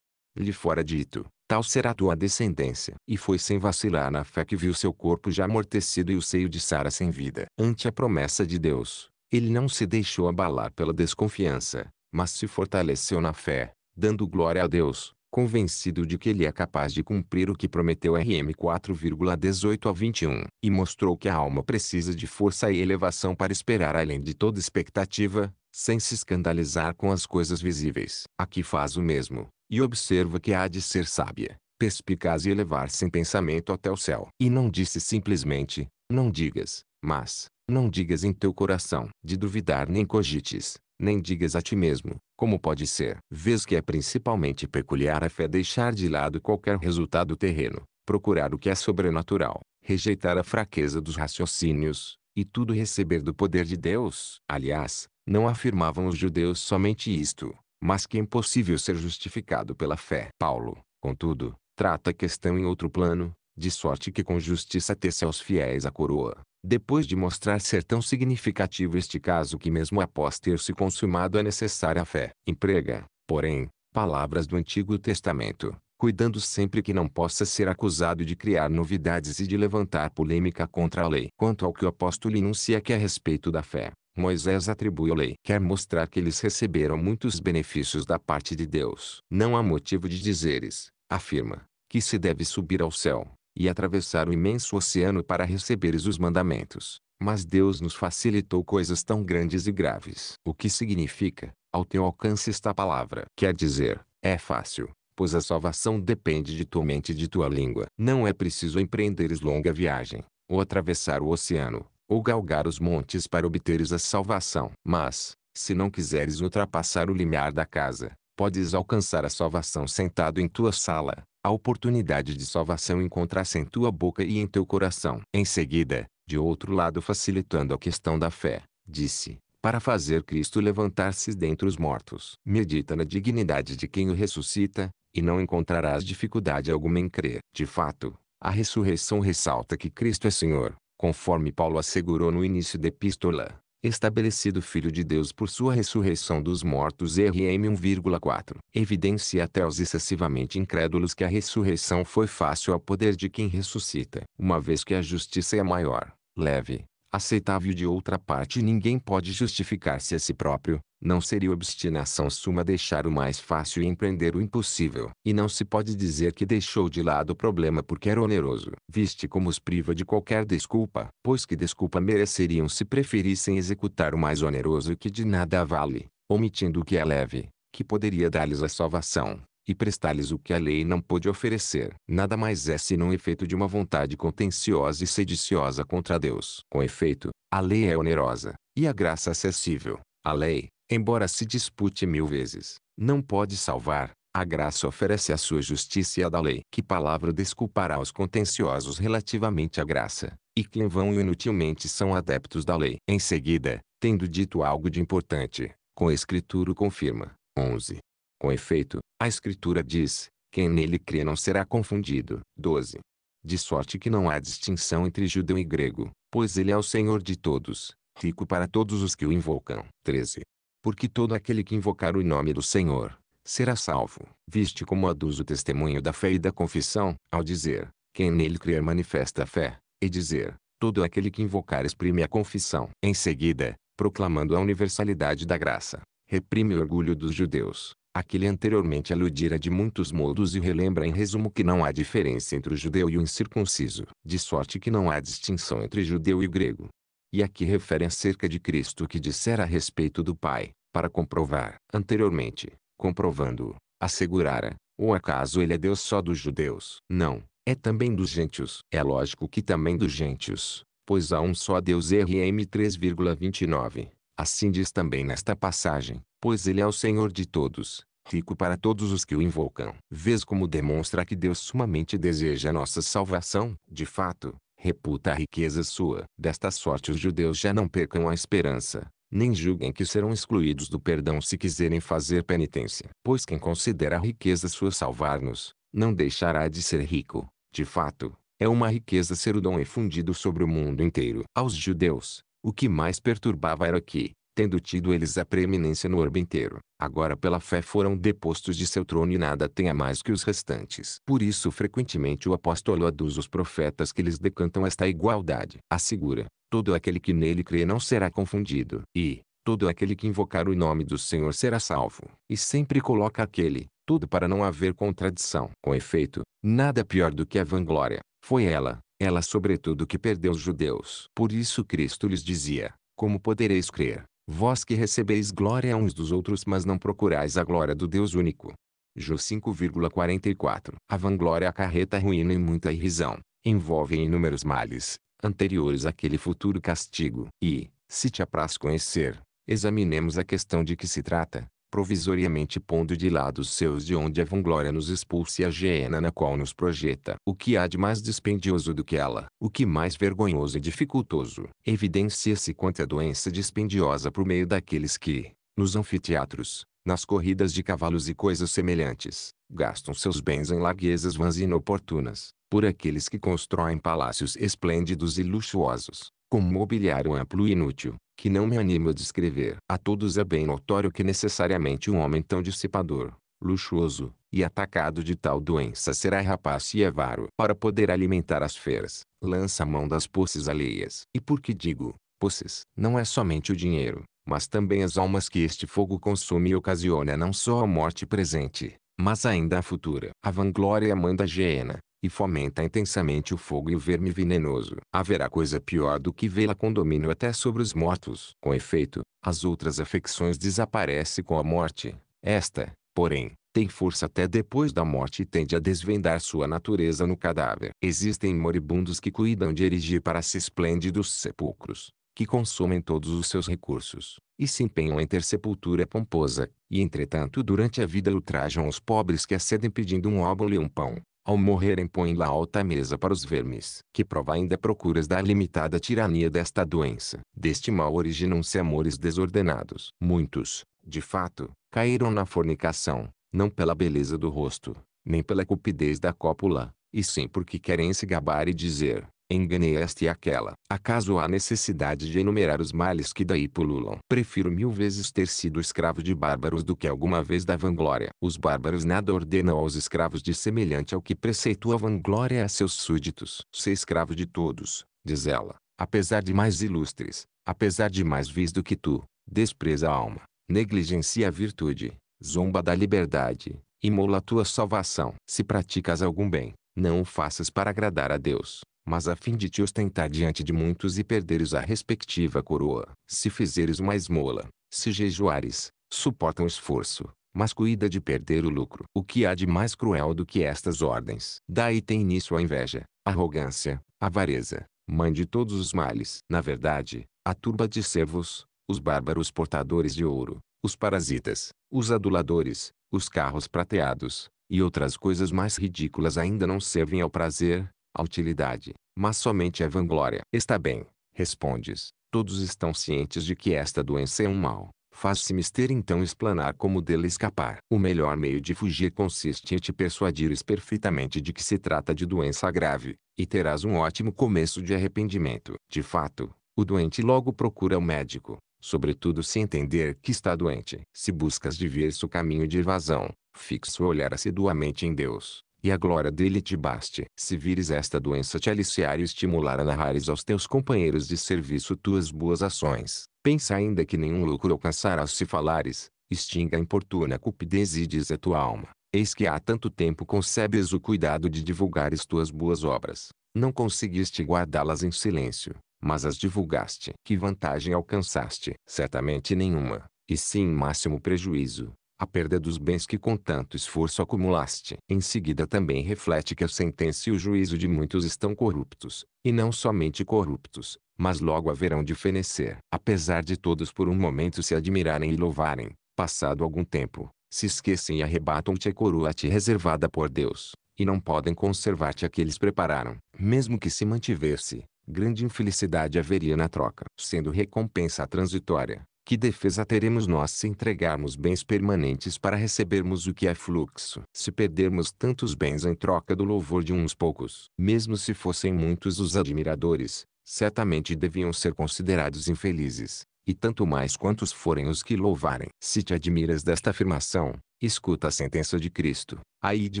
lhe fora dito, Tal será tua descendência. E foi sem vacilar na fé que viu seu corpo já amortecido e o seio de Sara sem vida. Ante a promessa de Deus, ele não se deixou abalar pela desconfiança, mas se fortaleceu na fé, dando glória a Deus, convencido de que ele é capaz de cumprir o que prometeu RM 4,18 a 21, e mostrou que a alma precisa de força e elevação para esperar além de toda expectativa, sem se escandalizar com as coisas visíveis. Aqui faz o mesmo, e observa que há de ser sábia, perspicaz e elevar-se em pensamento até o céu. E não disse simplesmente, não digas, mas, não digas em teu coração, de duvidar nem cogites, nem digas a ti mesmo, como pode ser. Vês que é principalmente peculiar a fé deixar de lado qualquer resultado terreno, procurar o que é sobrenatural, rejeitar a fraqueza dos raciocínios, e tudo receber do poder de Deus. Aliás, não afirmavam os judeus somente isto, mas que é impossível ser justificado pela fé. Paulo, contudo, trata a questão em outro plano, de sorte que com justiça tece aos fiéis a coroa. Depois de mostrar ser tão significativo este caso que mesmo após ter se consumado é necessária a fé. Emprega, porém, palavras do Antigo Testamento, cuidando sempre que não possa ser acusado de criar novidades e de levantar polêmica contra a lei. Quanto ao que o apóstolo enuncia que é a respeito da fé, Moisés atribuiu lei, Quer mostrar que eles receberam muitos benefícios da parte de Deus. Não há motivo de dizeres, afirma, que se deve subir ao céu, e atravessar o imenso oceano para receberes os mandamentos. Mas Deus nos facilitou coisas tão grandes e graves. O que significa, ao teu alcance esta palavra? Quer dizer, é fácil, pois a salvação depende de tua mente e de tua língua. Não é preciso empreenderes longa viagem, ou atravessar o oceano, ou galgar os montes para obteres a salvação. Mas, se não quiseres ultrapassar o limiar da casa, podes alcançar a salvação sentado em tua sala. A oportunidade de salvação encontra-se em tua boca e em teu coração. Em seguida, de outro lado facilitando a questão da fé, disse, para fazer Cristo levantar-se dentre os mortos. Medita na dignidade de quem o ressuscita, e não encontrarás dificuldade alguma em crer. De fato, a ressurreição ressalta que Cristo é Senhor, conforme Paulo assegurou no início da epístola, estabelecido Filho de Deus por sua ressurreição dos mortos RM 1,4. Evidencia até os excessivamente incrédulos que a ressurreição foi fácil ao poder de quem ressuscita, uma vez que a justiça é maior, leve, aceitável de outra parte ninguém pode justificar-se a si próprio, não seria obstinação suma deixar o mais fácil e empreender o impossível. E não se pode dizer que deixou de lado o problema porque era oneroso. Viste como os priva de qualquer desculpa, pois que desculpa mereceriam se preferissem executar o mais oneroso que de nada vale, omitindo o que é leve, que poderia dar-lhes a salvação e prestar-lhes o que a lei não pôde oferecer. Nada mais é senão efeito de uma vontade contenciosa e sediciosa contra Deus. Com efeito, a lei é onerosa, e a graça acessível. A lei, embora se dispute mil vezes, não pode salvar. A graça oferece a sua justiça e a da lei. Que palavra desculpará os contenciosos relativamente à graça, e que em vão e inutilmente são adeptos da lei. Em seguida, tendo dito algo de importante, com a escritura confirma. 11. Com efeito, a Escritura diz, quem nele crê não será confundido. 12. De sorte que não há distinção entre judeu e grego, pois ele é o Senhor de todos, rico para todos os que o invocam. 13. Porque todo aquele que invocar o nome do Senhor, será salvo. Viste como aduz o testemunho da fé e da confissão, ao dizer, quem nele crer manifesta a fé, e dizer, todo aquele que invocar exprime a confissão. Em seguida, proclamando a universalidade da graça, reprime o orgulho dos judeus, a que ele anteriormente aludira de muitos modos e relembra em resumo que não há diferença entre o judeu e o incircunciso, de sorte que não há distinção entre judeu e grego. E a que refere acerca de Cristo que dissera a respeito do Pai, para comprovar, anteriormente, comprovando-o, assegurara, ou acaso ele é Deus só dos judeus? Não, é também dos gentios. É lógico que também dos gentios, pois há um só Deus RM 3,29. Assim diz também nesta passagem, pois ele é o Senhor de todos, rico para todos os que o invocam. Vês como demonstra que Deus sumamente deseja nossa salvação. De fato, reputa a riqueza sua. Desta sorte os judeus já não percam a esperança, nem julguem que serão excluídos do perdão se quiserem fazer penitência. Pois quem considera a riqueza sua salvar-nos, não deixará de ser rico. De fato, é uma riqueza ser o dom infundido sobre o mundo inteiro. Aos judeus, o que mais perturbava era que, tendo tido eles a preeminência no orbe inteiro, agora pela fé foram depostos de seu trono e nada tem a mais que os restantes. Por isso frequentemente o apóstolo aduz os profetas que lhes decantam esta igualdade. Assegura, todo aquele que nele crê não será confundido, e, todo aquele que invocar o nome do Senhor será salvo. E sempre coloca aquele, tudo para não haver contradição. Com efeito, nada pior do que a vanglória, foi ela, ela sobretudo que perdeu os judeus. Por isso Cristo lhes dizia, como podereis crer, Vós que recebeis glória uns dos outros mas não procurais a glória do Deus único. Jô 5,44 A vanglória acarreta ruína e muita irrisão, envolve inúmeros males, anteriores àquele futuro castigo. E, se te apraz conhecer, examinemos a questão de que se trata, provisoriamente pondo de lado os seus de onde a vanglória nos expulse a hiena na qual nos projeta. O que há de mais dispendioso do que ela, o que mais vergonhoso e dificultoso, evidencia-se quanto a doença dispendiosa por meio daqueles que, nos anfiteatros, nas corridas de cavalos e coisas semelhantes, gastam seus bens em larguezas vãs e inoportunas, por aqueles que constroem palácios esplêndidos e luxuosos, com mobiliário amplo e inútil, que não me animo a descrever. A todos é bem notório que necessariamente um homem tão dissipador, luxuoso, e atacado de tal doença será rapaz e avaro. Para poder alimentar as feras, lança a mão das posses alheias. E por que digo, posses? Não é somente o dinheiro, mas também as almas que este fogo consome e ocasiona não só a morte presente, mas ainda a futura. A vanglória é a mãe da hiena, e fomenta intensamente o fogo e o verme venenoso. Haverá coisa pior do que vê-la com domínio até sobre os mortos. Com efeito, as outras afecções desaparecem com a morte. Esta, porém, tem força até depois da morte e tende a desvendar sua natureza no cadáver. Existem moribundos que cuidam de erigir para si esplêndidos sepulcros, que consomem todos os seus recursos, e se empenham em ter sepultura pomposa, e entretanto durante a vida ultrajam os pobres que acedem pedindo um óbolo e um pão. Ao morrerem põem-la alta mesa para os vermes. Que prova ainda procuras da limitada tirania desta doença. Deste mal originam-se amores desordenados. Muitos, de fato, caíram na fornicação, não pela beleza do rosto, nem pela cupidez da cópula, e sim porque querem se gabar e dizer, Enganei esta e aquela. Acaso há necessidade de enumerar os males que daí pululam? Prefiro mil vezes ter sido escravo de bárbaros do que alguma vez da vanglória. Os bárbaros nada ordenam aos escravos de semelhante ao que preceitua a vanglória é a seus súditos. Ser escravo de todos, diz ela, apesar de mais ilustres, apesar de mais vis do que tu, despreza a alma, negligencia a virtude, zomba da liberdade, imola a tua salvação. Se praticas algum bem, não o faças para agradar a Deus, mas a fim de te ostentar diante de muitos e perderes a respectiva coroa. Se fizeres uma esmola, se jejuares, suporta o um esforço, mas cuida de perder o lucro. O que há de mais cruel do que estas ordens? Daí tem início a inveja, a arrogância, a avareza, mãe de todos os males. Na verdade, a turba de servos, os bárbaros portadores de ouro, os parasitas, os aduladores, os carros prateados, e outras coisas mais ridículas ainda não servem ao prazer, a utilidade, mas somente a vanglória. Está bem, respondes. Todos estão cientes de que esta doença é um mal. Faz-se mister então explanar como dele escapar. O melhor meio de fugir consiste em te persuadires perfeitamente de que se trata de doença grave, e terás um ótimo começo de arrependimento. De fato, o doente logo procura o médico, sobretudo se entender que está doente. Se buscas diverso caminho de evasão, fixa o olhar assiduamente em Deus, e a glória dele te baste. Se vires esta doença te aliciar e estimular a narrares aos teus companheiros de serviço tuas boas ações, pensa ainda que nenhum lucro alcançarás se falares, extinga a importuna cupidez e diz a tua alma, eis que há tanto tempo concebes o cuidado de divulgares tuas boas obras, não conseguiste guardá-las em silêncio, mas as divulgaste. Que vantagem alcançaste? Certamente nenhuma, e sim máximo prejuízo. A perda dos bens que com tanto esforço acumulaste. Em seguida também reflete que a sentença e o juízo de muitos estão corruptos, e não somente corruptos, mas logo haverão de fenecer. Apesar de todos por um momento se admirarem e louvarem, passado algum tempo, se esquecem e arrebatam-te a coroa reservada por Deus, e não podem conservar-te a que eles prepararam. Mesmo que se mantivesse, grande infelicidade haveria na troca, sendo recompensa transitória, que defesa teremos nós se entregarmos bens permanentes para recebermos o que é fluxo? Se perdermos tantos bens em troca do louvor de uns poucos, mesmo se fossem muitos os admiradores, certamente deviam ser considerados infelizes, e tanto mais quantos forem os que louvarem. Se te admiras desta afirmação, escuta a sentença de Cristo. Aí de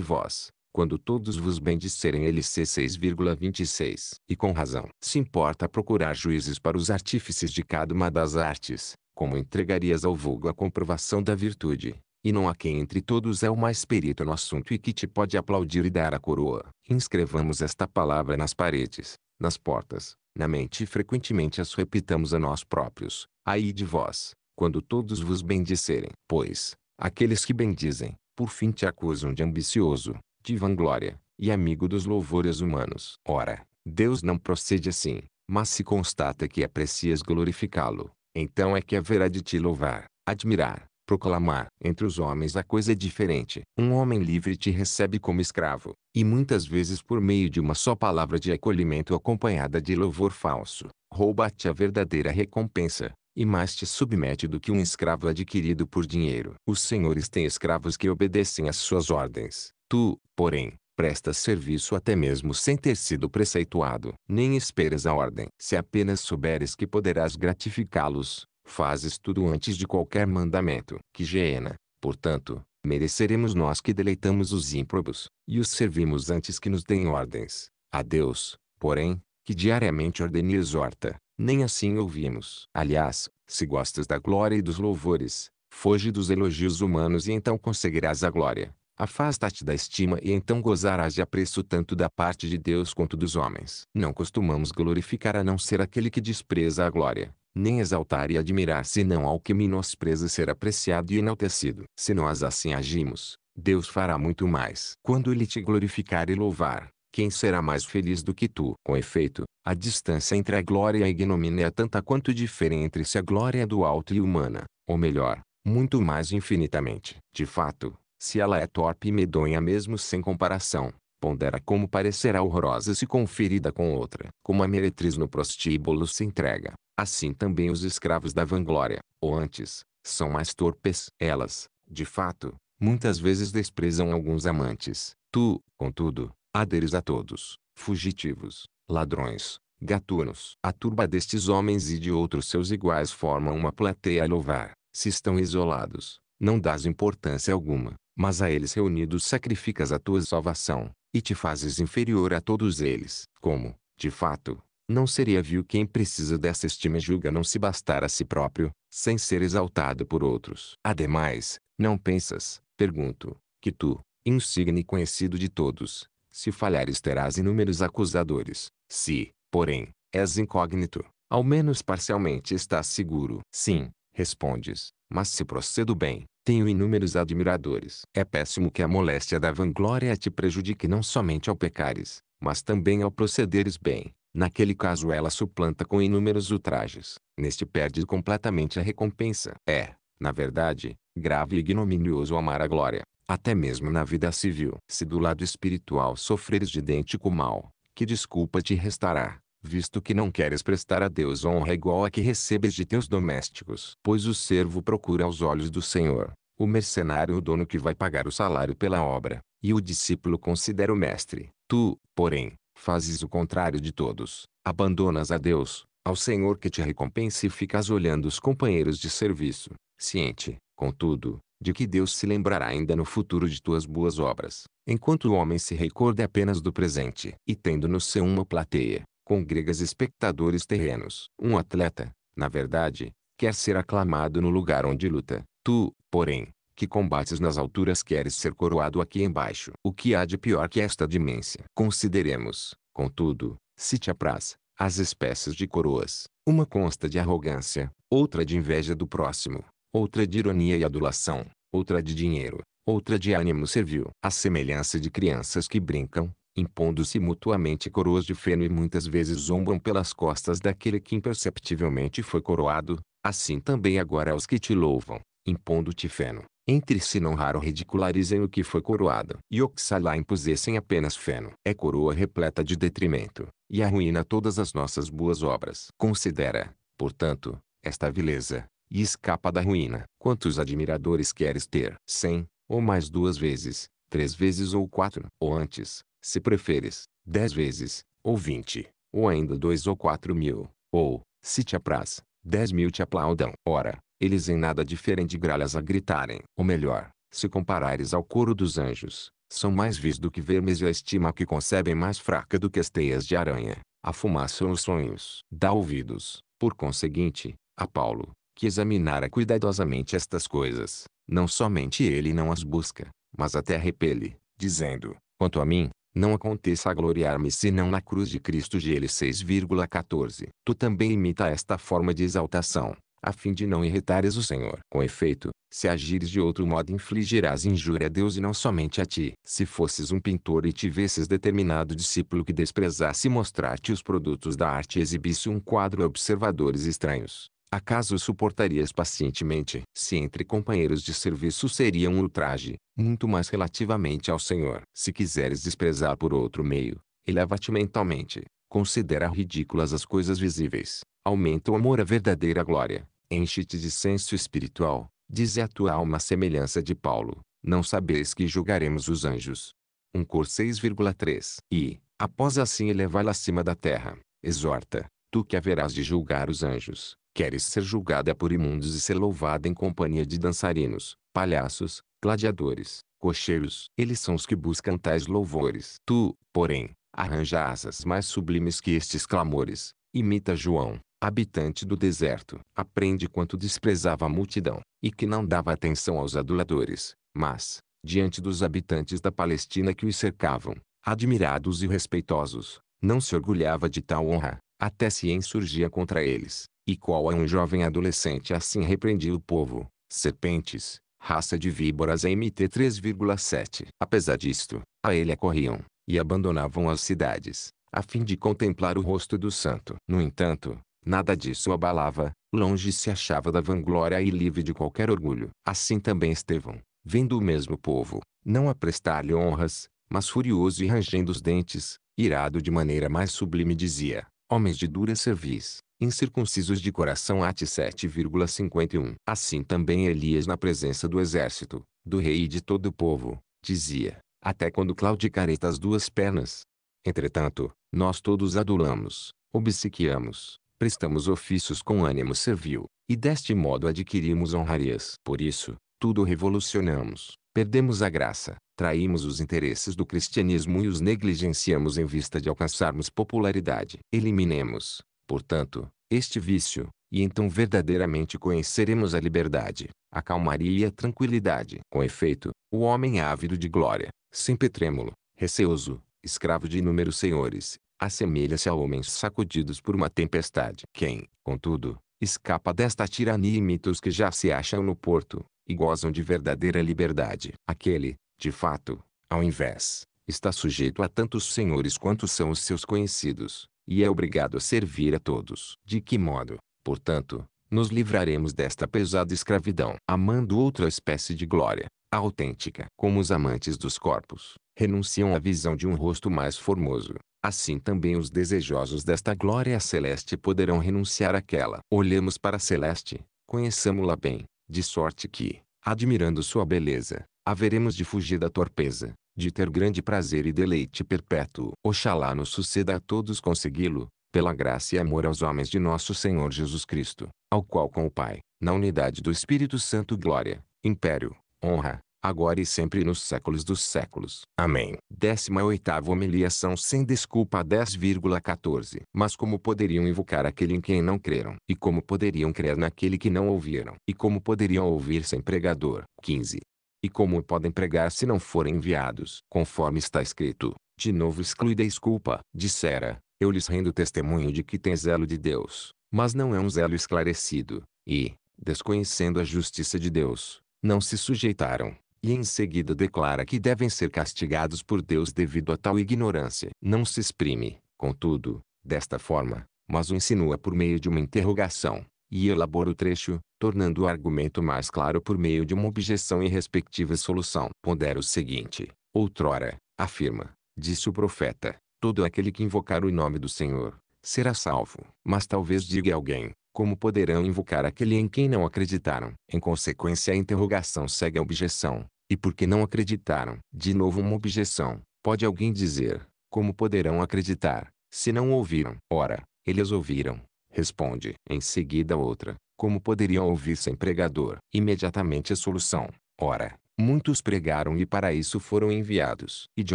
vós, quando todos vos bendicerem LC 6,26. E com razão. Se importa procurar juízes para os artífices de cada uma das artes, como entregarias ao vulgo a comprovação da virtude, e não a quem entre todos é o mais perito no assunto e que te pode aplaudir e dar a coroa. Inscrevamos esta palavra nas paredes, nas portas, na mente e frequentemente as repitamos a nós próprios. Aí de vós, quando todos vos bendicerem. Pois, aqueles que bendizem, por fim te acusam de ambicioso, de vanglória, e amigo dos louvores humanos. Ora, Deus não procede assim, mas se constata que aprecias é glorificá-lo, então é que haverá de te louvar, admirar, proclamar. Entre os homens a coisa é diferente. Um homem livre te recebe como escravo, e muitas vezes por meio de uma só palavra de acolhimento acompanhada de louvor falso, rouba-te a verdadeira recompensa, e mais te submete do que um escravo adquirido por dinheiro. Os senhores têm escravos que obedecem às suas ordens. Tu, porém, presta serviço até mesmo sem ter sido preceituado. Nem esperas a ordem. Se apenas souberes que poderás gratificá-los, fazes tudo antes de qualquer mandamento. Que Geena, portanto, mereceremos nós que deleitamos os ímprobos, e os servimos antes que nos deem ordens. A Deus, porém, que diariamente ordena e exorta, nem assim ouvimos. Aliás, se gostas da glória e dos louvores, foge dos elogios humanos e então conseguirás a glória. Afasta-te da estima e então gozarás de apreço tanto da parte de Deus quanto dos homens. Não costumamos glorificar a não ser aquele que despreza a glória, nem exaltar e admirar senão ao que menospreza ser apreciado e enaltecido. Se nós assim agimos, Deus fará muito mais. Quando Ele te glorificar e louvar, quem será mais feliz do que tu? Com efeito, a distância entre a glória e a ignomínia é tanta quanto diferente entre se a glória é do alto e humana, ou melhor, muito mais infinitamente. De fato, se ela é torpe e medonha mesmo sem comparação, pondera como parecerá horrorosa se conferida com outra. Como a meretriz no prostíbulo se entrega, assim também os escravos da vanglória, ou antes, são mais torpes. Elas, de fato, muitas vezes desprezam alguns amantes. Tu, contudo, aderes a todos, fugitivos, ladrões, gatunos. A turba destes homens e de outros seus iguais forma uma plateia a louvar. Se estão isolados, não dás importância alguma mas a eles reunidos sacrificas a tua salvação, e te fazes inferior a todos eles. Como, de fato, não seria vil quem precisa dessa estima e julga não se bastar a si próprio, sem ser exaltado por outros. Ademais, não pensas, pergunto, que tu, insigne e conhecido de todos, se falhares terás inúmeros acusadores. Se, porém, és incógnito, ao menos parcialmente estás seguro. Sim, respondes, mas se procedo bem, tenho inúmeros admiradores. É péssimo que a moléstia da vanglória te prejudique não somente ao pecares, mas também ao procederes bem. Naquele caso ela suplanta com inúmeros ultrajes. Neste perde completamente a recompensa. É, na verdade, grave e ignominioso amar a glória, até mesmo na vida civil. Se do lado espiritual sofreres de idêntico mal, que desculpa te restará? visto que não queres prestar a Deus honra igual a que recebes de teus domésticos. Pois o servo procura aos olhos do Senhor, o mercenário é o dono que vai pagar o salário pela obra, e o discípulo considera o mestre. Tu, porém, fazes o contrário de todos, abandonas a Deus, ao Senhor que te recompensa e ficas olhando os companheiros de serviço, ciente, contudo, de que Deus se lembrará ainda no futuro de tuas boas obras, enquanto o homem se recorda apenas do presente. E tendo no seu uma plateia, congregas espectadores terrenos. Um atleta, na verdade, quer ser aclamado no lugar onde luta, Tu, porém, que combates nas alturas queres ser coroado aqui embaixo. O que há de pior que esta dimensão? Consideremos, contudo, se te apraz, as espécies de coroas. Uma consta de arrogância, outra de inveja do próximo, outra de ironia e adulação, outra de dinheiro, outra de ânimo servil. A semelhança de crianças que brincam, impondo-se mutuamente coroas de feno e muitas vezes zombam pelas costas daquele que imperceptivelmente foi coroado, assim também agora os que te louvam, impondo-te feno, entre se não raro ridicularizem o que foi coroado, e oxalá impusessem apenas feno. É coroa repleta de detrimento, e arruína todas as nossas boas obras. Considera, portanto, esta vileza, e escapa da ruína. Quantos admiradores queres ter? Cem, ou mais duas vezes, três vezes ou quatro, ou antes, se preferes, dez vezes, ou vinte, ou ainda dois ou quatro mil, ou, se te apraz, dez mil te aplaudam. Ora, eles em nada diferem de gralhas a gritarem. Ou melhor, se comparares ao coro dos anjos, são mais vis do que vermes e a estima que concebem mais fraca do que as teias de aranha. A fumaça ou os sonhos. Dá ouvidos, por conseguinte, a Paulo, que examinara cuidadosamente estas coisas. Não somente ele não as busca, mas até repele, dizendo, quanto a mim, não aconteça a gloriar-me senão na cruz de Cristo GL 6,14. Tu também imita esta forma de exaltação, a fim de não irritares o Senhor. Com efeito, se agires de outro modo infligirás injúria a Deus e não somente a ti. Se fosses um pintor e tivesses determinado discípulo que desprezasse mostrar-te os produtos da arte e exibisse um quadro a observadores estranhos, acaso suportarias pacientemente? Se entre companheiros de serviço seria um ultraje, muito mais relativamente ao Senhor. Se quiseres desprezar por outro meio, eleva-te mentalmente, considera ridículas as coisas visíveis aumenta o amor à verdadeira glória, enche-te de senso espiritual, diz a tua alma a semelhança de Paulo, não sabeis que julgaremos os anjos. 1 Cor 6,3 E, após assim elevá-la acima da terra, exorta, tu que haverás de julgar os anjos, queres ser julgada por imundos e ser louvada em companhia de dançarinos, palhaços, gladiadores, cocheiros. Eles são os que buscam tais louvores. Tu, porém, arranja asas mais sublimes que estes clamores. Imita João, habitante do deserto, aprende quanto desprezava a multidão, e que não dava atenção aos aduladores, mas, diante dos habitantes da Palestina que o cercavam, admirados e respeitosos, não se orgulhava de tal honra, até se insurgia contra eles, e qual é um jovem adolescente assim repreendia o povo, serpentes, raça de víboras MT 3,7. Apesar disto, a ele acorriam, e abandonavam as cidades, a fim de contemplar o rosto do santo. No entanto, Nada disso abalava, longe se achava da vanglória e livre de qualquer orgulho. Assim também Estevão, vendo o mesmo povo, não a prestar-lhe honras, mas furioso e rangendo os dentes, irado de maneira mais sublime dizia, homens de dura cerviz, incircuncisos de coração ate 7,51. Assim também Elias na presença do exército, do rei e de todo o povo, dizia, até quando claudicareta as duas pernas. Entretanto, nós todos adulamos, obsequiamos, prestamos ofícios com ânimo servil, e deste modo adquirimos honrarias. Por isso, tudo revolucionamos, perdemos a graça, traímos os interesses do cristianismo e os negligenciamos em vista de alcançarmos popularidade. Eliminemos, portanto, este vício, e então verdadeiramente conheceremos a liberdade, a calmaria e a tranquilidade. Com efeito, o homem ávido de glória, sempre trêmulo, receoso, escravo de inúmeros senhores, assemelha-se a homens sacudidos por uma tempestade. Quem, contudo, escapa desta tirania e imita os que já se acham no porto, e gozam de verdadeira liberdade. Aquele, de fato, ao invés, está sujeito a tantos senhores quanto são os seus conhecidos, e é obrigado a servir a todos. De que modo, portanto, nos livraremos desta pesada escravidão, amando outra espécie de glória, a autêntica, como os amantes dos corpos, renunciam à visão de um rosto mais formoso, Assim também os desejosos desta glória celeste poderão renunciar àquela. Olhemos para a celeste, conheçamo-la bem, de sorte que, admirando sua beleza, haveremos de fugir da torpeza, de ter grande prazer e deleite perpétuo. Oxalá nos suceda a todos consegui-lo, pela graça e amor aos homens de nosso Senhor Jesus Cristo, ao qual com o Pai, na unidade do Espírito Santo glória, império, honra, agora e sempre nos séculos dos séculos. Amém. 18 Humilhação sem desculpa 10,14 Mas como poderiam invocar aquele em quem não creram? E como poderiam crer naquele que não ouviram? E como poderiam ouvir sem pregador? 15. E como podem pregar se não forem enviados? Conforme está escrito, de novo exclui da desculpa, dissera, eu lhes rendo testemunho de que tem zelo de Deus, mas não é um zelo esclarecido, e, desconhecendo a justiça de Deus, não se sujeitaram, e em seguida declara que devem ser castigados por Deus devido a tal ignorância. Não se exprime, contudo, desta forma, mas o insinua por meio de uma interrogação, e elabora o trecho, tornando o argumento mais claro por meio de uma objeção e respectiva solução. Pondera o seguinte: Outrora, afirma, disse o profeta, todo aquele que invocar o nome do Senhor será salvo. Mas talvez diga alguém, como poderão invocar aquele em quem não acreditaram? Em consequência, a interrogação segue a objeção. E por que não acreditaram? De novo, uma objeção. Pode alguém dizer, como poderão acreditar, se não ouviram? Ora, eles ouviram. Responde. Em seguida, outra. Como poderiam ouvir sem pregador? Imediatamente a solução. Ora, Muitos pregaram e para isso foram enviados, e de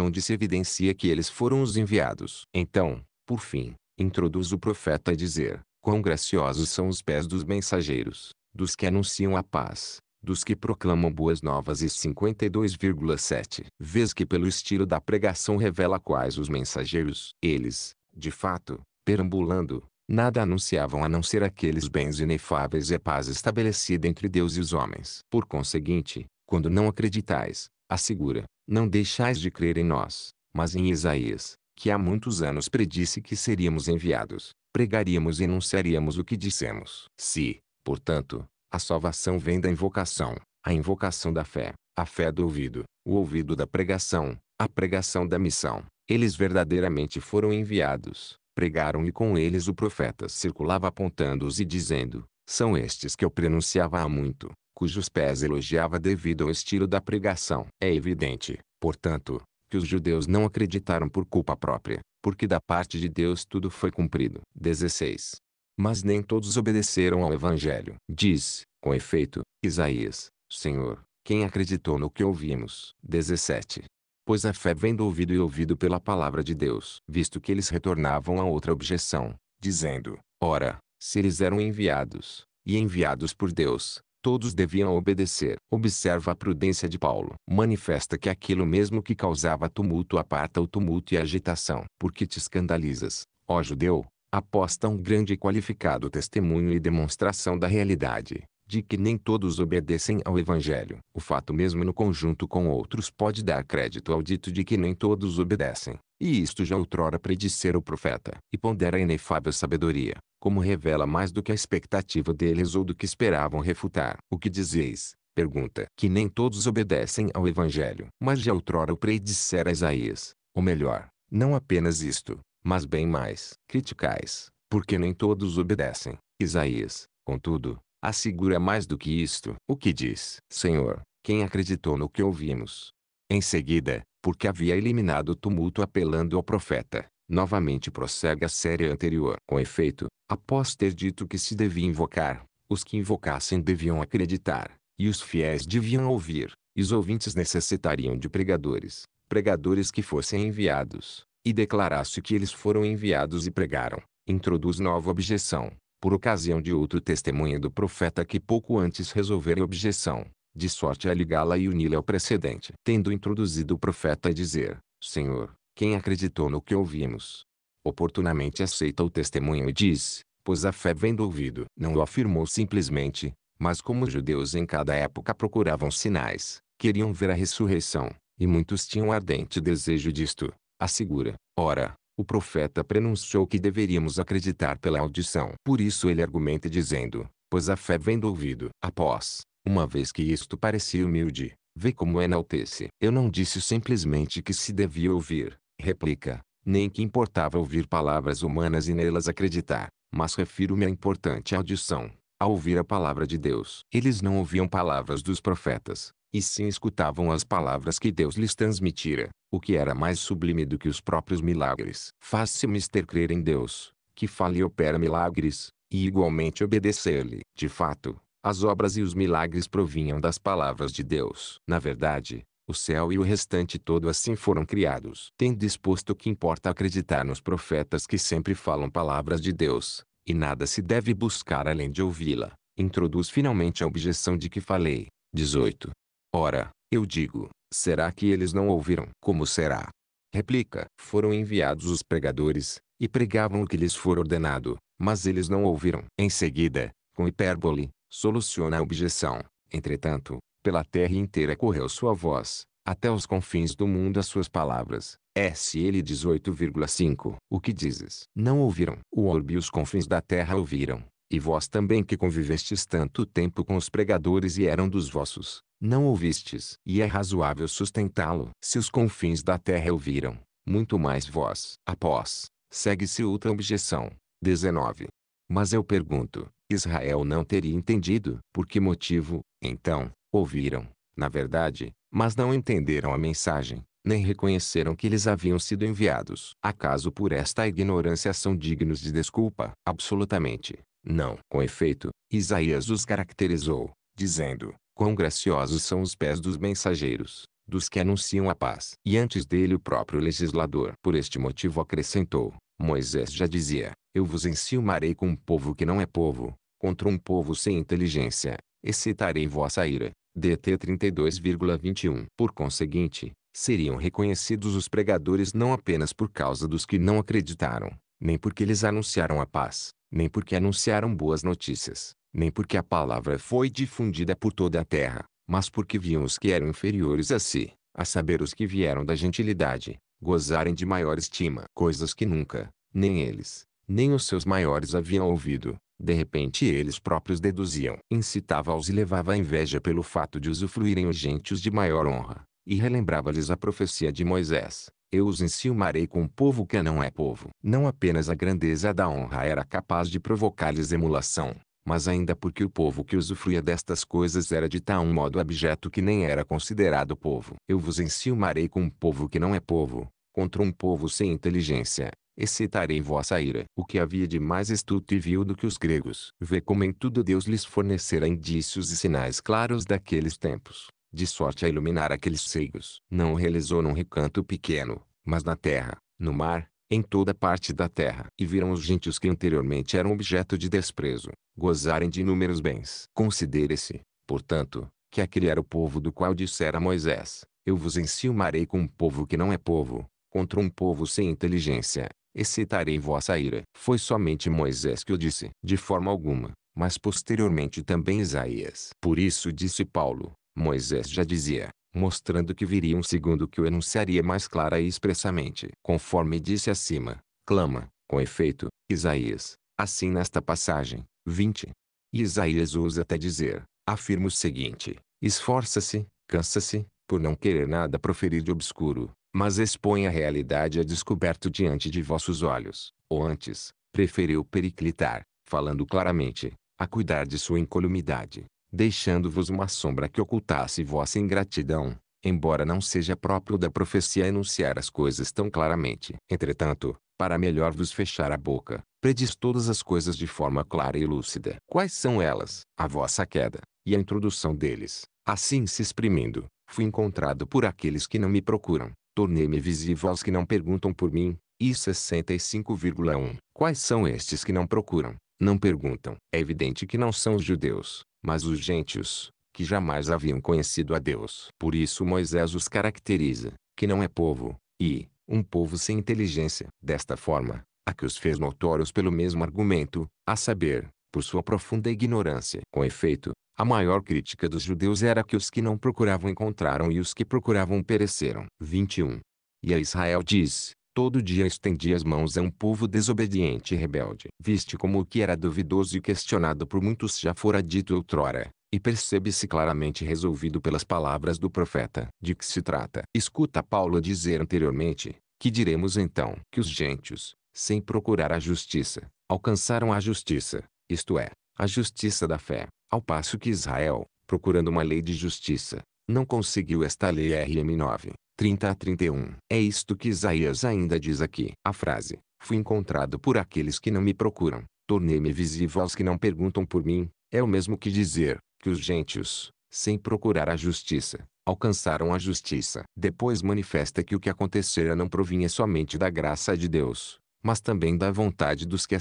onde se evidencia que eles foram os enviados. Então, por fim, introduz o profeta a dizer: Quão graciosos são os pés dos mensageiros, dos que anunciam a paz, dos que proclamam boas novas e 52,7. Vês que pelo estilo da pregação revela quais os mensageiros. Eles, de fato, perambulando, nada anunciavam a não ser aqueles bens inefáveis e a paz estabelecida entre Deus e os homens. Por conseguinte, quando não acreditais, assegura, não deixais de crer em nós, mas em Isaías, que há muitos anos predisse que seríamos enviados, pregaríamos e anunciaríamos o que dissemos. Se, portanto, a salvação vem da invocação, a invocação da fé, a fé do ouvido, o ouvido da pregação, a pregação da missão. Eles verdadeiramente foram enviados, pregaram e com eles o profeta circulava apontando-os e dizendo, são estes que eu prenunciava há muito, cujos pés elogiava devido ao estilo da pregação. É evidente, portanto, que os judeus não acreditaram por culpa própria, porque da parte de Deus tudo foi cumprido. 16. Mas nem todos obedeceram ao Evangelho. Diz, com efeito, Isaías, Senhor, quem acreditou no que ouvimos? 17. Pois a fé vem do ouvido e ouvido pela palavra de Deus. Visto que eles retornavam a outra objeção, dizendo, Ora, se eles eram enviados, e enviados por Deus, todos deviam obedecer. Observa a prudência de Paulo. Manifesta que aquilo mesmo que causava tumulto aparta o tumulto e a agitação. Porque te escandalizas, ó judeu, aposta um grande e qualificado testemunho e demonstração da realidade, de que nem todos obedecem ao Evangelho. O fato mesmo no conjunto com outros pode dar crédito ao dito de que nem todos obedecem. E isto já outrora predisse o profeta. E pondera a inefável sabedoria como revela mais do que a expectativa deles ou do que esperavam refutar. O que dizeis? Pergunta. Que nem todos obedecem ao Evangelho. Mas já outrora o predissera Isaías, ou melhor, não apenas isto, mas bem mais. Criticais, porque nem todos obedecem. Isaías, contudo, assegura mais do que isto. O que diz? Senhor, quem acreditou no que ouvimos? Em seguida, porque havia eliminado o tumulto apelando ao profeta, Novamente prossegue a série anterior. Com efeito, após ter dito que se devia invocar, os que invocassem deviam acreditar, e os fiéis deviam ouvir, e os ouvintes necessitariam de pregadores, pregadores que fossem enviados, e declarasse que eles foram enviados e pregaram. Introduz nova objeção, por ocasião de outro testemunho do profeta que pouco antes resolvera a objeção, de sorte a ligá-la e uni-la ao precedente. Tendo introduzido o profeta a dizer, Senhor, quem acreditou no que ouvimos, oportunamente aceita o testemunho e diz, pois a fé vem do ouvido. Não o afirmou simplesmente, mas como os judeus em cada época procuravam sinais, queriam ver a ressurreição, e muitos tinham ardente desejo disto, assegura. Ora, o profeta prenunciou que deveríamos acreditar pela audição. Por isso ele argumenta dizendo, pois a fé vem do ouvido. Após, uma vez que isto parecia humilde, vê como enaltece. Eu não disse simplesmente que se devia ouvir, Replica, nem que importava ouvir palavras humanas e nelas acreditar, mas refiro-me à importante audição, a ouvir a palavra de Deus. Eles não ouviam palavras dos profetas, e sim escutavam as palavras que Deus lhes transmitira, o que era mais sublime do que os próprios milagres. Faz-se mister crer em Deus, que fala e opera milagres, e igualmente obedecer-lhe. De fato, as obras e os milagres provinham das palavras de Deus. Na verdade, o céu e o restante todo assim foram criados. Tem disposto que importa acreditar nos profetas que sempre falam palavras de Deus, e nada se deve buscar além de ouvi-la. Introduz finalmente a objeção de que falei. 18. Ora, eu digo, será que eles não ouviram? Como será? Replica: Foram enviados os pregadores, e pregavam o que lhes for ordenado, mas eles não ouviram. Em seguida, com hipérbole, soluciona a objeção. Entretanto, pela terra inteira correu sua voz, até os confins do mundo as suas palavras. SL 18,5 O que dizes? Não ouviram. O orbe e os confins da terra ouviram. E vós também que convivestes tanto tempo com os pregadores e eram dos vossos, não ouvistes. E é razoável sustentá-lo. Se os confins da terra ouviram, muito mais vós. Após, segue-se outra objeção. 19. Mas eu pergunto, Israel não teria entendido? Por que motivo, então, Ouviram, na verdade, mas não entenderam a mensagem, nem reconheceram que eles haviam sido enviados. Acaso por esta ignorância são dignos de desculpa? Absolutamente, não. Com efeito, Isaías os caracterizou, dizendo, quão graciosos são os pés dos mensageiros, dos que anunciam a paz. E antes dele o próprio legislador. Por este motivo acrescentou, Moisés já dizia, eu vos enciumarei com um povo que não é povo, contra um povo sem inteligência, excitarei vossa ira. DT 32,21. Por conseguinte, seriam reconhecidos os pregadores não apenas por causa dos que não acreditaram, nem porque eles anunciaram a paz, nem porque anunciaram boas notícias, nem porque a palavra foi difundida por toda a terra, mas porque viam os que eram inferiores a si, a saber os que vieram da gentilidade, gozarem de maior estima, coisas que nunca, nem eles, nem os seus maiores haviam ouvido, de repente eles próprios deduziam. Incitava-os e levava a inveja pelo fato de usufruírem os gentios de maior honra. E relembrava-lhes a profecia de Moisés. Eu os enciumarei com um povo que não é povo. Não apenas a grandeza da honra era capaz de provocar-lhes emulação, mas ainda porque o povo que usufruía destas coisas era de tal modo abjeto que nem era considerado povo. Eu vos enciumarei com um povo que não é povo, contra um povo sem inteligência, excitarei vossa ira. O que havia de mais estúpido e vil do que os gregos. Vê como em tudo Deus lhes fornecerá indícios e sinais claros daqueles tempos, de sorte a iluminar aqueles cegos. Não o realizou num recanto pequeno, mas na terra, no mar, em toda parte da terra. E viram os gentios que anteriormente eram objeto de desprezo, gozarem de inúmeros bens. Considere-se, portanto, que aquele era o povo do qual dissera Moisés, eu vos enciumarei com um povo que não é povo, contra um povo sem inteligência, excitarei vossa ira. Foi somente Moisés que o disse, de forma alguma, mas posteriormente também Isaías. Por isso disse Paulo, Moisés já dizia, mostrando que viria um segundo que o enunciaria mais clara e expressamente. Conforme disse acima, clama, com efeito, Isaías, assim nesta passagem, 20. E Isaías usa até dizer, afirma o seguinte, esforça-se, cansa-se, por não querer nada proferir de obscuro, mas expõe a realidade a descoberto diante de vossos olhos. Ou antes, preferiu periclitar, falando claramente, a cuidar de sua incolumidade, deixando-vos uma sombra que ocultasse vossa ingratidão, embora não seja próprio da profecia enunciar as coisas tão claramente. Entretanto, para melhor vos fechar a boca, prediz todas as coisas de forma clara e lúcida. Quais são elas? A vossa queda, e a introdução deles. Assim se exprimindo, fui encontrado por aqueles que não me procuram, tornei-me visível aos que não perguntam por mim, e 65,1. Quais são estes que não procuram, não perguntam? É evidente que não são os judeus, mas os gentios, que jamais haviam conhecido a Deus. Por isso Moisés os caracteriza, que não é povo, e, um povo sem inteligência. Desta forma, a que os fez notórios pelo mesmo argumento, a saber, por sua profunda ignorância. Com efeito, a maior crítica dos judeus era que os que não procuravam encontraram e os que procuravam pereceram. 21. E a Israel diz, todo dia estendi as mãos a um povo desobediente e rebelde. Viste como o que era duvidoso e questionado por muitos já fora dito outrora, e percebe-se claramente resolvido pelas palavras do profeta. De que se trata? Escuta Paulo dizer anteriormente, que diremos então que os gentios, sem procurar a justiça, alcançaram a justiça, isto é, a justiça da fé, ao passo que Israel, procurando uma lei de justiça, não conseguiu esta lei RM 9, 30 a 31. É isto que Isaías ainda diz aqui. A frase, fui encontrado por aqueles que não me procuram, tornei-me visível aos que não perguntam por mim, é o mesmo que dizer, que os gentios, sem procurar a justiça, alcançaram a justiça. Depois manifesta que o que acontecera não provinha somente da graça de Deus, mas também da vontade dos que a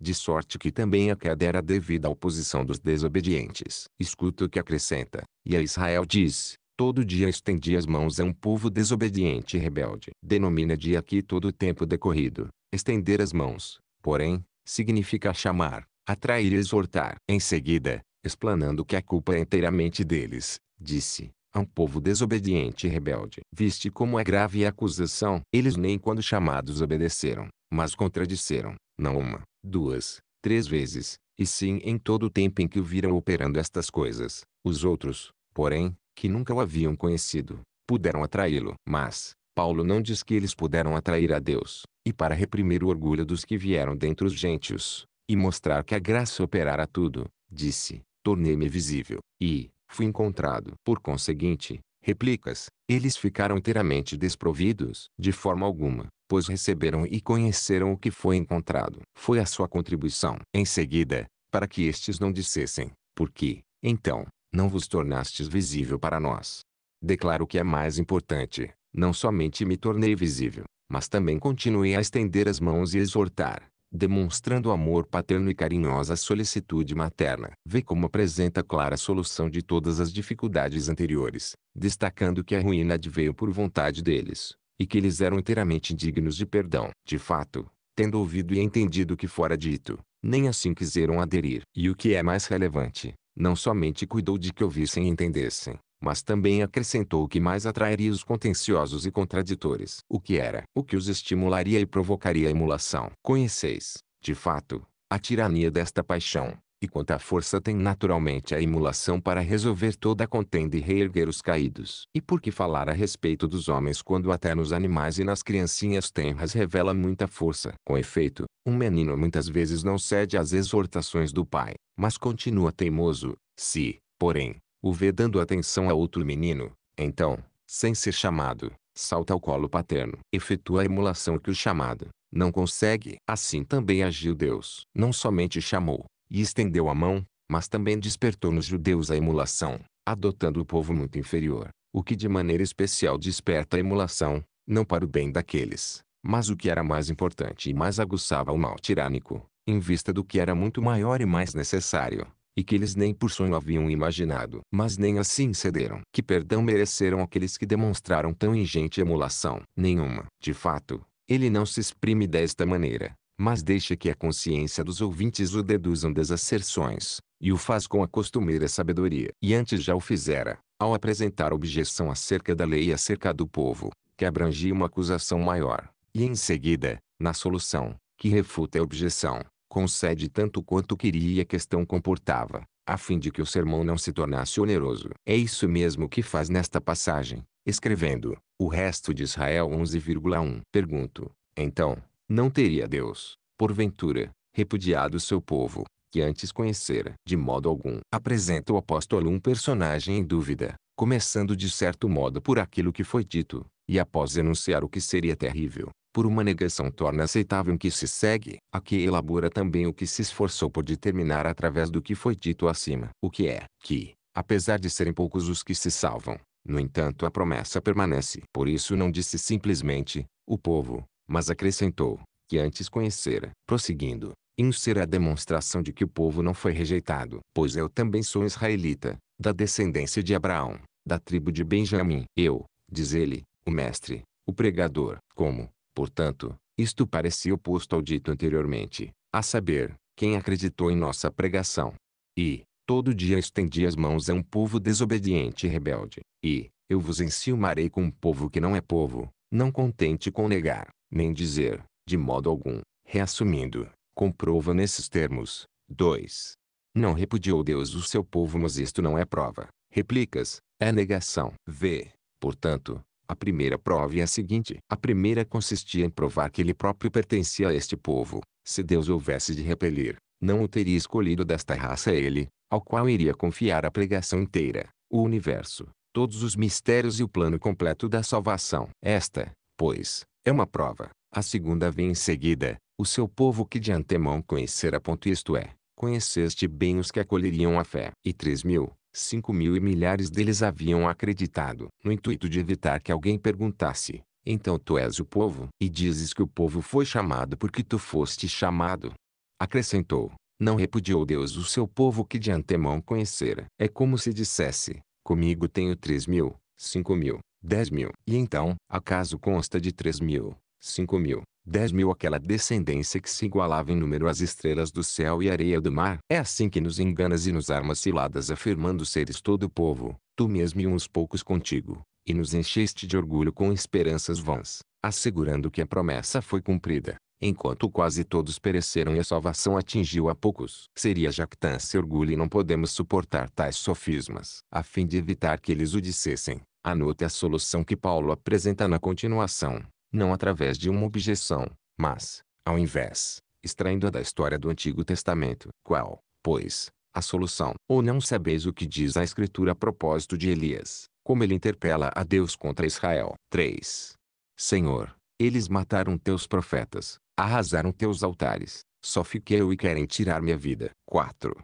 de sorte que também a queda era devida à oposição dos desobedientes. Escuta o que acrescenta, e a Israel diz, todo dia estendi as mãos a um povo desobediente e rebelde. Denomina de aqui todo o tempo decorrido, estender as mãos, porém, significa chamar, atrair e exortar. Em seguida, explanando que a culpa é inteiramente deles, disse, a um povo desobediente e rebelde. Viste como é grave a acusação. Eles nem quando chamados obedeceram, mas contradisseram, não uma, duas, três vezes, e sim em todo o tempo em que o viram operando estas coisas. Os outros, porém, que nunca o haviam conhecido, puderam atraí-lo. Mas, Paulo não diz que eles puderam atrair a Deus, e para reprimir o orgulho dos que vieram dentre os gentios, e mostrar que a graça operara tudo, disse, tornei-me visível, e, fui encontrado. Por conseguinte, replicas, eles ficaram inteiramente desprovidos, de forma alguma, pois receberam e conheceram o que foi encontrado. Foi a sua contribuição. Em seguida, para que estes não dissessem, porque, então, não vos tornastes visível para nós. Declaro que é mais importante, não somente me tornei visível, mas também continuei a estender as mãos e exortar, demonstrando amor paterno e carinhosa solicitude materna. Vê como apresenta clara solução de todas as dificuldades anteriores, destacando que a ruína adveio por vontade deles, e que eles eram inteiramente dignos de perdão. De fato, tendo ouvido e entendido o que fora dito, nem assim quiseram aderir. E o que é mais relevante, não somente cuidou de que ouvissem e entendessem, mas também acrescentou o que mais atrairia os contenciosos e contraditores, o que era o que os estimularia e provocaria a emulação. Conheceis, de fato, a tirania desta paixão, e quanta força tem naturalmente a emulação para resolver toda a contenda e reerguer os caídos. E por que falar a respeito dos homens quando até nos animais e nas criancinhas tenras revela muita força? Com efeito, um menino muitas vezes não cede às exortações do pai, mas continua teimoso. Se, porém, o vê dando atenção a outro menino, então, sem ser chamado, salta ao colo paterno, efetua a emulação que o chamado não consegue. Assim também agiu Deus. Não somente chamou, e estendeu a mão, mas também despertou nos judeus a emulação, adotando o povo muito inferior, o que de maneira especial desperta a emulação, não para o bem daqueles, mas o que era mais importante e mais aguçava o mal tirânico, em vista do que era muito maior e mais necessário, e que eles nem por sonho haviam imaginado, mas nem assim cederam. Que perdão mereceram aqueles que demonstraram tão ingente emulação? Nenhuma. De fato, ele não se exprime desta maneira, mas deixa que a consciência dos ouvintes o deduzam das asserções, e o faz com a costumeira sabedoria. E antes já o fizera, ao apresentar objeção acerca da lei e acerca do povo, que abrangia uma acusação maior, e em seguida, na solução, que refuta a objeção, concede tanto quanto queria e a questão comportava, a fim de que o sermão não se tornasse oneroso. É isso mesmo que faz nesta passagem, escrevendo, o resto de Israel 11,1. Pergunto, então, não teria Deus, porventura, repudiado seu povo, que antes conhecera. De modo algum, apresenta o apóstolo um personagem em dúvida, começando de certo modo por aquilo que foi dito, e após enunciar o que seria terrível, por uma negação torna aceitável o que se segue, a que elabora também o que se esforçou por determinar através do que foi dito acima. O que é que, apesar de serem poucos os que se salvam, no entanto a promessa permanece. Por isso não disse simplesmente, o povo, mas acrescentou, que antes conhecera, prosseguindo, isso a demonstração de que o povo não foi rejeitado, pois eu também sou israelita, da descendência de Abraão, da tribo de Benjamim. Eu, diz ele, o mestre, o pregador, como, portanto, isto parecia oposto ao dito anteriormente, a saber, quem acreditou em nossa pregação. E, todo dia estendi as mãos a um povo desobediente e rebelde, e, eu vos enciumarei com um povo que não é povo, não contente com negar, nem dizer, de modo algum, reassumindo, comprova nesses termos. 2. Não repudiou Deus o seu povo, mas isto não é prova. Replicas, é negação. V. Portanto, a primeira prova é a seguinte: a primeira consistia em provar que ele próprio pertencia a este povo. Se Deus houvesse de repelir, não o teria escolhido desta raça ele, ao qual iria confiar a pregação inteira, o universo, todos os mistérios e o plano completo da salvação. Esta, pois, é uma prova. A segunda vem em seguida, o seu povo que de antemão conhecera. Ponto isto é, conheceste bem os que acolheriam a fé. E três mil, cinco mil e milhares deles haviam acreditado. No intuito de evitar que alguém perguntasse, então tu és o povo? E dizes que o povo foi chamado porque tu foste chamado. Acrescentou, não repudiou Deus o seu povo que de antemão conhecera. É como se dissesse, comigo tenho três mil, cinco mil, dez mil. E então, acaso consta de três mil, cinco mil, dez mil aquela descendência que se igualava em número às estrelas do céu e areia do mar? É assim que nos enganas e nos armas ciladas afirmando seres todo o povo, tu mesmo e uns poucos contigo, e nos encheste de orgulho com esperanças vãs, assegurando que a promessa foi cumprida enquanto quase todos pereceram e a salvação atingiu a poucos. Seria jactância e orgulho e não podemos suportar tais sofismas, a fim de evitar que eles o dissessem. Anote a solução que Paulo apresenta na continuação, não através de uma objeção, mas, ao invés, extraindo-a da história do Antigo Testamento. Qual, pois, a solução? Ou não sabeis o que diz a Escritura a propósito de Elias, como ele interpela a Deus contra Israel? 3. Senhor, eles mataram teus profetas, arrasaram teus altares, só fiquei eu e querem tirar minha vida. 4.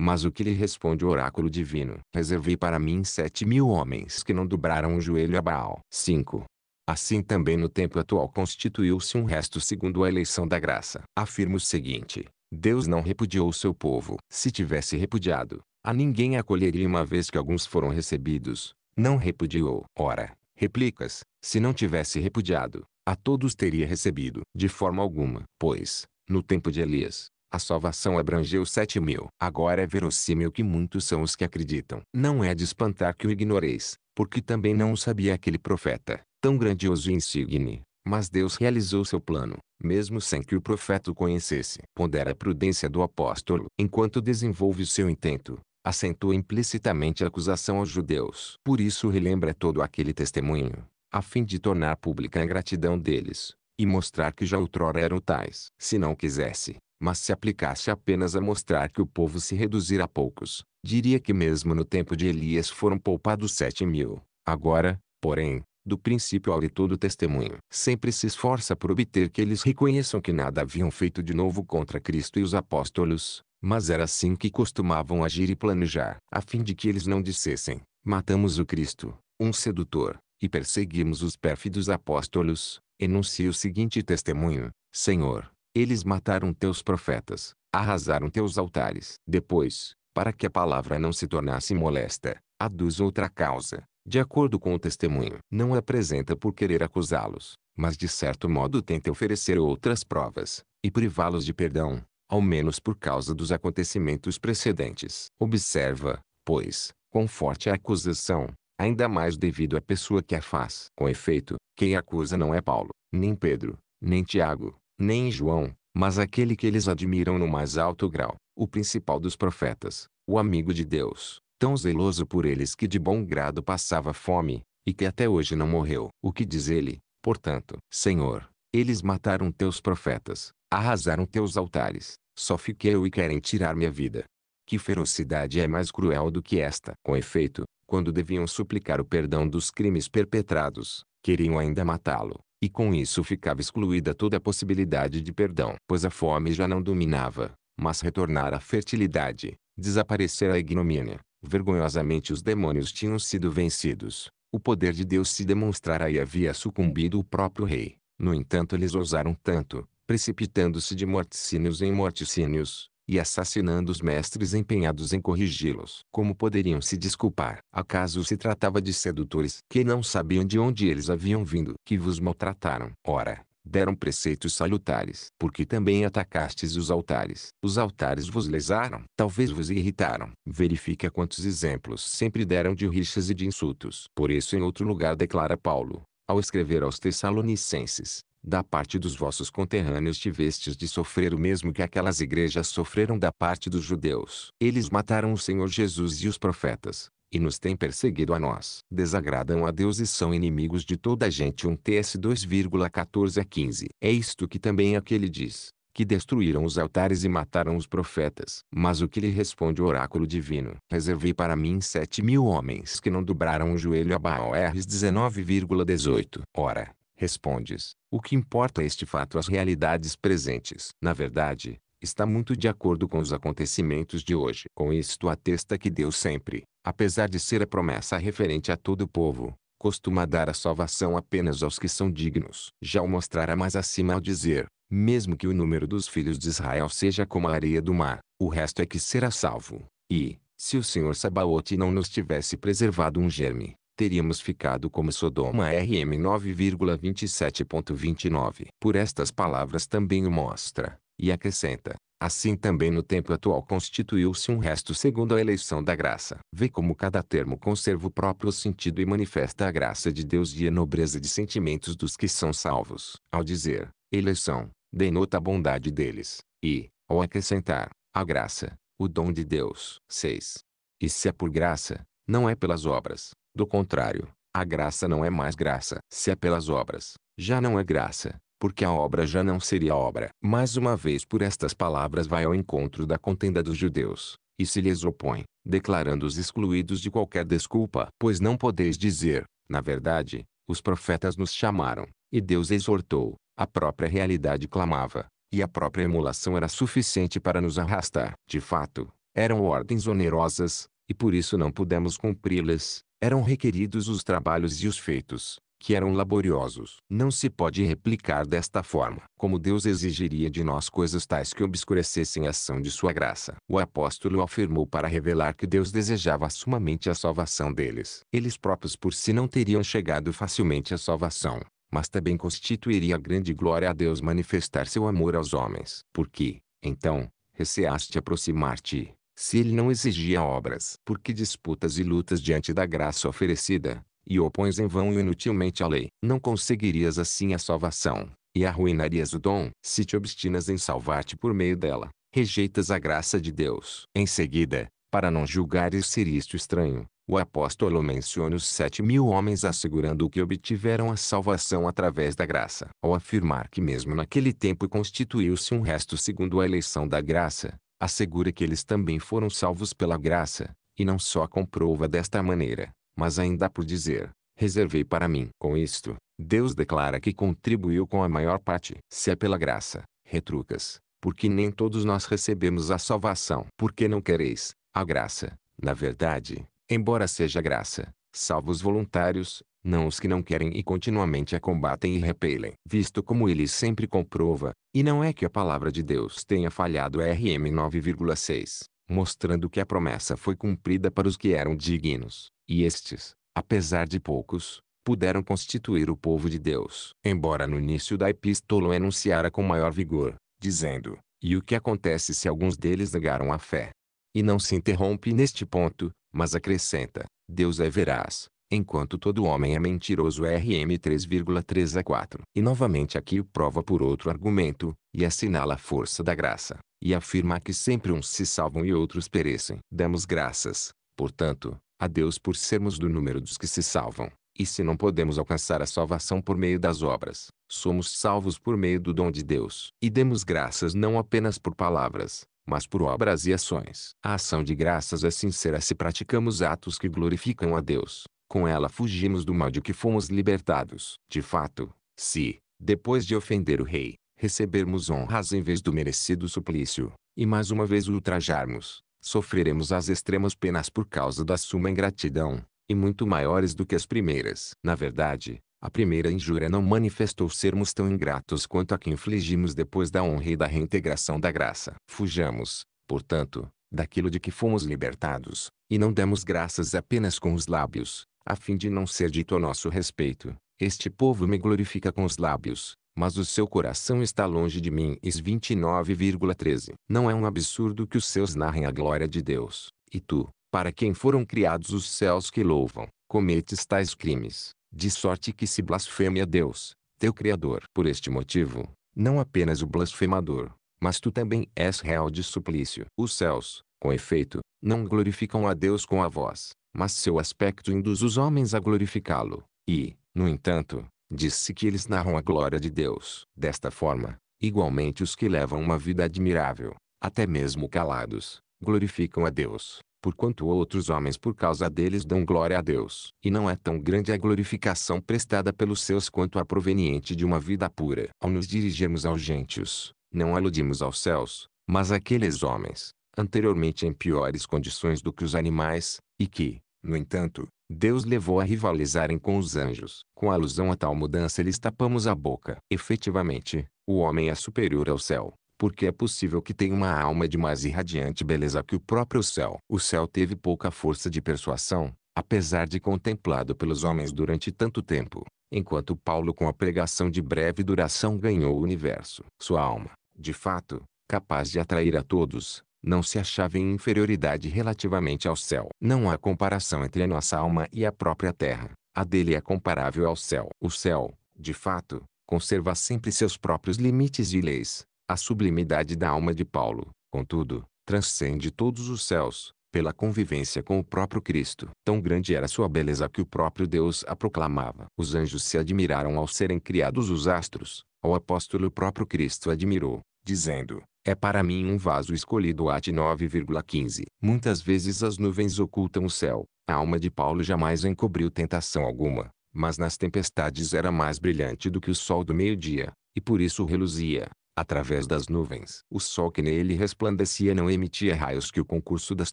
Mas o que lhe responde o oráculo divino? Reservei para mim sete mil homens que não dobraram o joelho a Baal. 5. Assim também no tempo atual constituiu-se um resto segundo a eleição da graça. Afirma o seguinte, Deus não repudiou seu povo. Se tivesse repudiado, a ninguém acolheria uma vez que alguns foram recebidos. Não repudiou. Ora, replicas, se não tivesse repudiado, a todos teria recebido. De forma alguma. Pois, no tempo de Elias, a salvação abrangeu sete mil. Agora é verossímil que muitos são os que acreditam. Não é de espantar que o ignoreis, porque também não o sabia aquele profeta, tão grandioso e insigne. Mas Deus realizou seu plano, mesmo sem que o profeta o conhecesse. Pondera a prudência do apóstolo. Enquanto desenvolve seu intento, assentou implicitamente a acusação aos judeus. Por isso relembra todo aquele testemunho, a fim de tornar pública a ingratidão deles, e mostrar que já outrora eram tais. Se não quisesse, mas se aplicasse apenas a mostrar que o povo se reduzira a poucos, diria que mesmo no tempo de Elias foram poupados sete mil. Agora, porém, do princípio ao de todo testemunho, sempre se esforça por obter que eles reconheçam que nada haviam feito de novo contra Cristo e os apóstolos, mas era assim que costumavam agir e planejar, a fim de que eles não dissessem, matamos o Cristo, um sedutor, e perseguimos os pérfidos apóstolos, Enuncia o seguinte testemunho, Senhor, eles mataram teus profetas, arrasaram teus altares. Depois, para que a palavra não se tornasse molesta, aduz outra causa, de acordo com o testemunho. Não apresenta por querer acusá-los, mas de certo modo tenta oferecer outras provas, e privá-los de perdão, ao menos por causa dos acontecimentos precedentes. Observa, pois, com forte a acusação, ainda mais devido à pessoa que a faz. Com efeito, quem acusa não é Paulo, nem Pedro, nem Tiago, nem João, mas aquele que eles admiram no mais alto grau, o principal dos profetas, o amigo de Deus, tão zeloso por eles que de bom grado passava fome, e que até hoje não morreu. O que diz ele, portanto, Senhor, eles mataram teus profetas, arrasaram teus altares, só fiquei eu e querem tirar minha vida. Que ferocidade é mais cruel do que esta? Com efeito, quando deviam suplicar o perdão dos crimes perpetrados, queriam ainda matá-lo e com isso ficava excluída toda possibilidade de perdão, pois a fome já não dominava, mas retornara à fertilidade, desaparecera a ignomínia. Vergonhosamente os demônios tinham sido vencidos. O poder de Deus se demonstrara e havia sucumbido o próprio rei. No entanto eles ousaram tanto, precipitando-se de morticínios em morticínios, e assassinando os mestres empenhados em corrigi-los. Como poderiam se desculpar? Acaso se tratava de sedutores que não sabiam de onde eles haviam vindo, que vos maltrataram? Ora, deram preceitos salutares, porque também atacastes os altares. Os altares vos lesaram, talvez vos irritaram. Verifica quantos exemplos sempre deram de rixas e de insultos. Por isso em outro lugar declara Paulo, ao escrever aos Tessalonicenses, da parte dos vossos conterrâneos tivestes de sofrer o mesmo que aquelas igrejas sofreram da parte dos judeus. Eles mataram o Senhor Jesus e os profetas, e nos têm perseguido a nós. Desagradam a Deus e são inimigos de toda a gente. 1 um TS 2,14 a 15. É isto que também aquele é diz, que destruíram os altares e mataram os profetas. Mas o que lhe responde o oráculo divino? Reservei para mim sete mil homens que não dobraram o um joelho a Baal. Rs 19,18. Ora, Respondes: O que importa é este fato às realidades presentes. Na verdade, está muito de acordo com os acontecimentos de hoje. Com isto atesta que Deus sempre, apesar de ser a promessa referente a todo o povo, costuma dar a salvação apenas aos que são dignos. Já o mostrará mais acima ao dizer, mesmo que o número dos filhos de Israel seja como a areia do mar, o resto é que será salvo. E, se o Senhor Sabaote não nos tivesse preservado um germe, teríamos ficado como Sodoma RM 9,27.29. Por estas palavras também o mostra, e acrescenta, Assim também no tempo atual constituiu-se um resto segundo a eleição da graça. Vê como cada termo conserva o próprio sentido e manifesta a graça de Deus e a nobreza de sentimentos dos que são salvos. Ao dizer eleição, denota a bondade deles, e, ao acrescentar, a graça, o dom de Deus. 6. E se é por graça, não é pelas obras, do contrário, a graça não é mais graça. Se é pelas obras, já não é graça, porque a obra já não seria obra. Mais uma vez por estas palavras vai ao encontro da contenda dos judeus, e se lhes opõe, declarando-os excluídos de qualquer desculpa. Pois não podeis dizer, na verdade, os profetas nos chamaram, e Deus exortou, a própria realidade clamava, e a própria emulação era suficiente para nos arrastar. De fato, eram ordens onerosas, e por isso não pudemos cumpri-las, eram requeridos os trabalhos e os feitos, que eram laboriosos. Não se pode replicar desta forma, como Deus exigiria de nós coisas tais que obscurecessem a ação de sua graça. O apóstolo afirmou para revelar que Deus desejava sumamente a salvação deles. Eles próprios por si não teriam chegado facilmente à salvação, mas também constituiria grande glória a Deus manifestar seu amor aos homens. Porque, então, receaste aproximar-te, se ele não exigia obras. Porque disputas e lutas diante da graça oferecida, e opões em vão e inutilmente à lei, não conseguirias assim a salvação, e arruinarias o dom, se te obstinas em salvar-te por meio dela. Rejeitas a graça de Deus. Em seguida, para não julgares ser isto estranho, o apóstolo menciona os sete mil homens assegurando que obtiveram a salvação através da graça. Ao afirmar que mesmo naquele tempo constituiu-se um resto segundo a eleição da graça, assegura que eles também foram salvos pela graça, e não só comprova desta maneira, mas ainda por dizer, reservei para mim. Com isto, Deus declara que contribuiu com a maior parte. Se é pela graça, retrucas, porque nem todos nós recebemos a salvação. Porque não quereis a graça, na verdade, embora seja graça, salvos voluntários, não os que não querem e continuamente a combatem e repelem. Visto como ele sempre comprova, e não é que a palavra de Deus tenha falhado RM 9,6, mostrando que a promessa foi cumprida para os que eram dignos, e estes, apesar de poucos, puderam constituir o povo de Deus. Embora no início da epístola o enunciara com maior vigor, dizendo, e o que acontece se alguns deles negaram a fé? E não se interrompe neste ponto, mas acrescenta, Deus é veraz, enquanto todo homem é mentiroso RM 3,3 a 4. E novamente aqui o prova por outro argumento, e assinala a força da graça, e afirma que sempre uns se salvam e outros perecem. Damos graças, portanto, a Deus por sermos do número dos que se salvam. E se não podemos alcançar a salvação por meio das obras, somos salvos por meio do dom de Deus. E demos graças não apenas por palavras, mas por obras e ações. A ação de graças é sincera se praticamos atos que glorificam a Deus. Com ela fugimos do mal de que fomos libertados. De fato, se, depois de ofender o rei, recebermos honras em vez do merecido suplício, e mais uma vez o ultrajarmos, sofreremos as extremas penas por causa da suma ingratidão, e muito maiores do que as primeiras. Na verdade, a primeira injúria não manifestou sermos tão ingratos quanto a que infligimos depois da honra e da reintegração da graça. Fujamos, portanto, daquilo de que fomos libertados, e não demos graças apenas com os lábios, a fim de não ser dito a nosso respeito. Este povo me glorifica com os lábios, mas o seu coração está longe de mim. 29,13 Não é um absurdo que os seus narrem a glória de Deus. E tu, para quem foram criados os céus que louvam, cometes tais crimes, de sorte que se blasfeme a Deus, teu Criador. Por este motivo, não apenas o blasfemador, mas tu também és réu de suplício. Os céus, com efeito, não glorificam a Deus com a voz, mas seu aspecto induz os homens a glorificá-lo. E, no entanto, diz-se que eles narram a glória de Deus. Desta forma, igualmente os que levam uma vida admirável, até mesmo calados, glorificam a Deus, porquanto outros homens por causa deles dão glória a Deus. E não é tão grande a glorificação prestada pelos seus quanto a proveniente de uma vida pura. Ao nos dirigirmos aos gentios, não aludimos aos céus, mas àqueles homens, anteriormente em piores condições do que os animais, e que, no entanto, Deus levou a rivalizarem com os anjos. Com alusão a tal mudança lhes tapamos a boca. Efetivamente, o homem é superior ao céu, porque é possível que tenha uma alma de mais irradiante beleza que o próprio céu. O céu teve pouca força de persuasão, apesar de contemplado pelos homens durante tanto tempo, enquanto Paulo com a pregação de breve duração ganhou o universo. Sua alma, de fato, capaz de atrair a todos, não se achava em inferioridade relativamente ao céu. Não há comparação entre a nossa alma e a própria terra. A dele é comparável ao céu. O céu, de fato, conserva sempre seus próprios limites e leis. A sublimidade da alma de Paulo, contudo, transcende todos os céus, pela convivência com o próprio Cristo. Tão grande era sua beleza que o próprio Deus a proclamava. Os anjos se admiraram ao serem criados os astros. O apóstolo o próprio Cristo admirou, dizendo, é para mim um vaso escolhido at 9,15. Muitas vezes as nuvens ocultam o céu. A alma de Paulo jamais encobriu tentação alguma, mas nas tempestades era mais brilhante do que o sol do meio-dia, e por isso reluzia, através das nuvens. O sol que nele resplandecia não emitia raios que o concurso das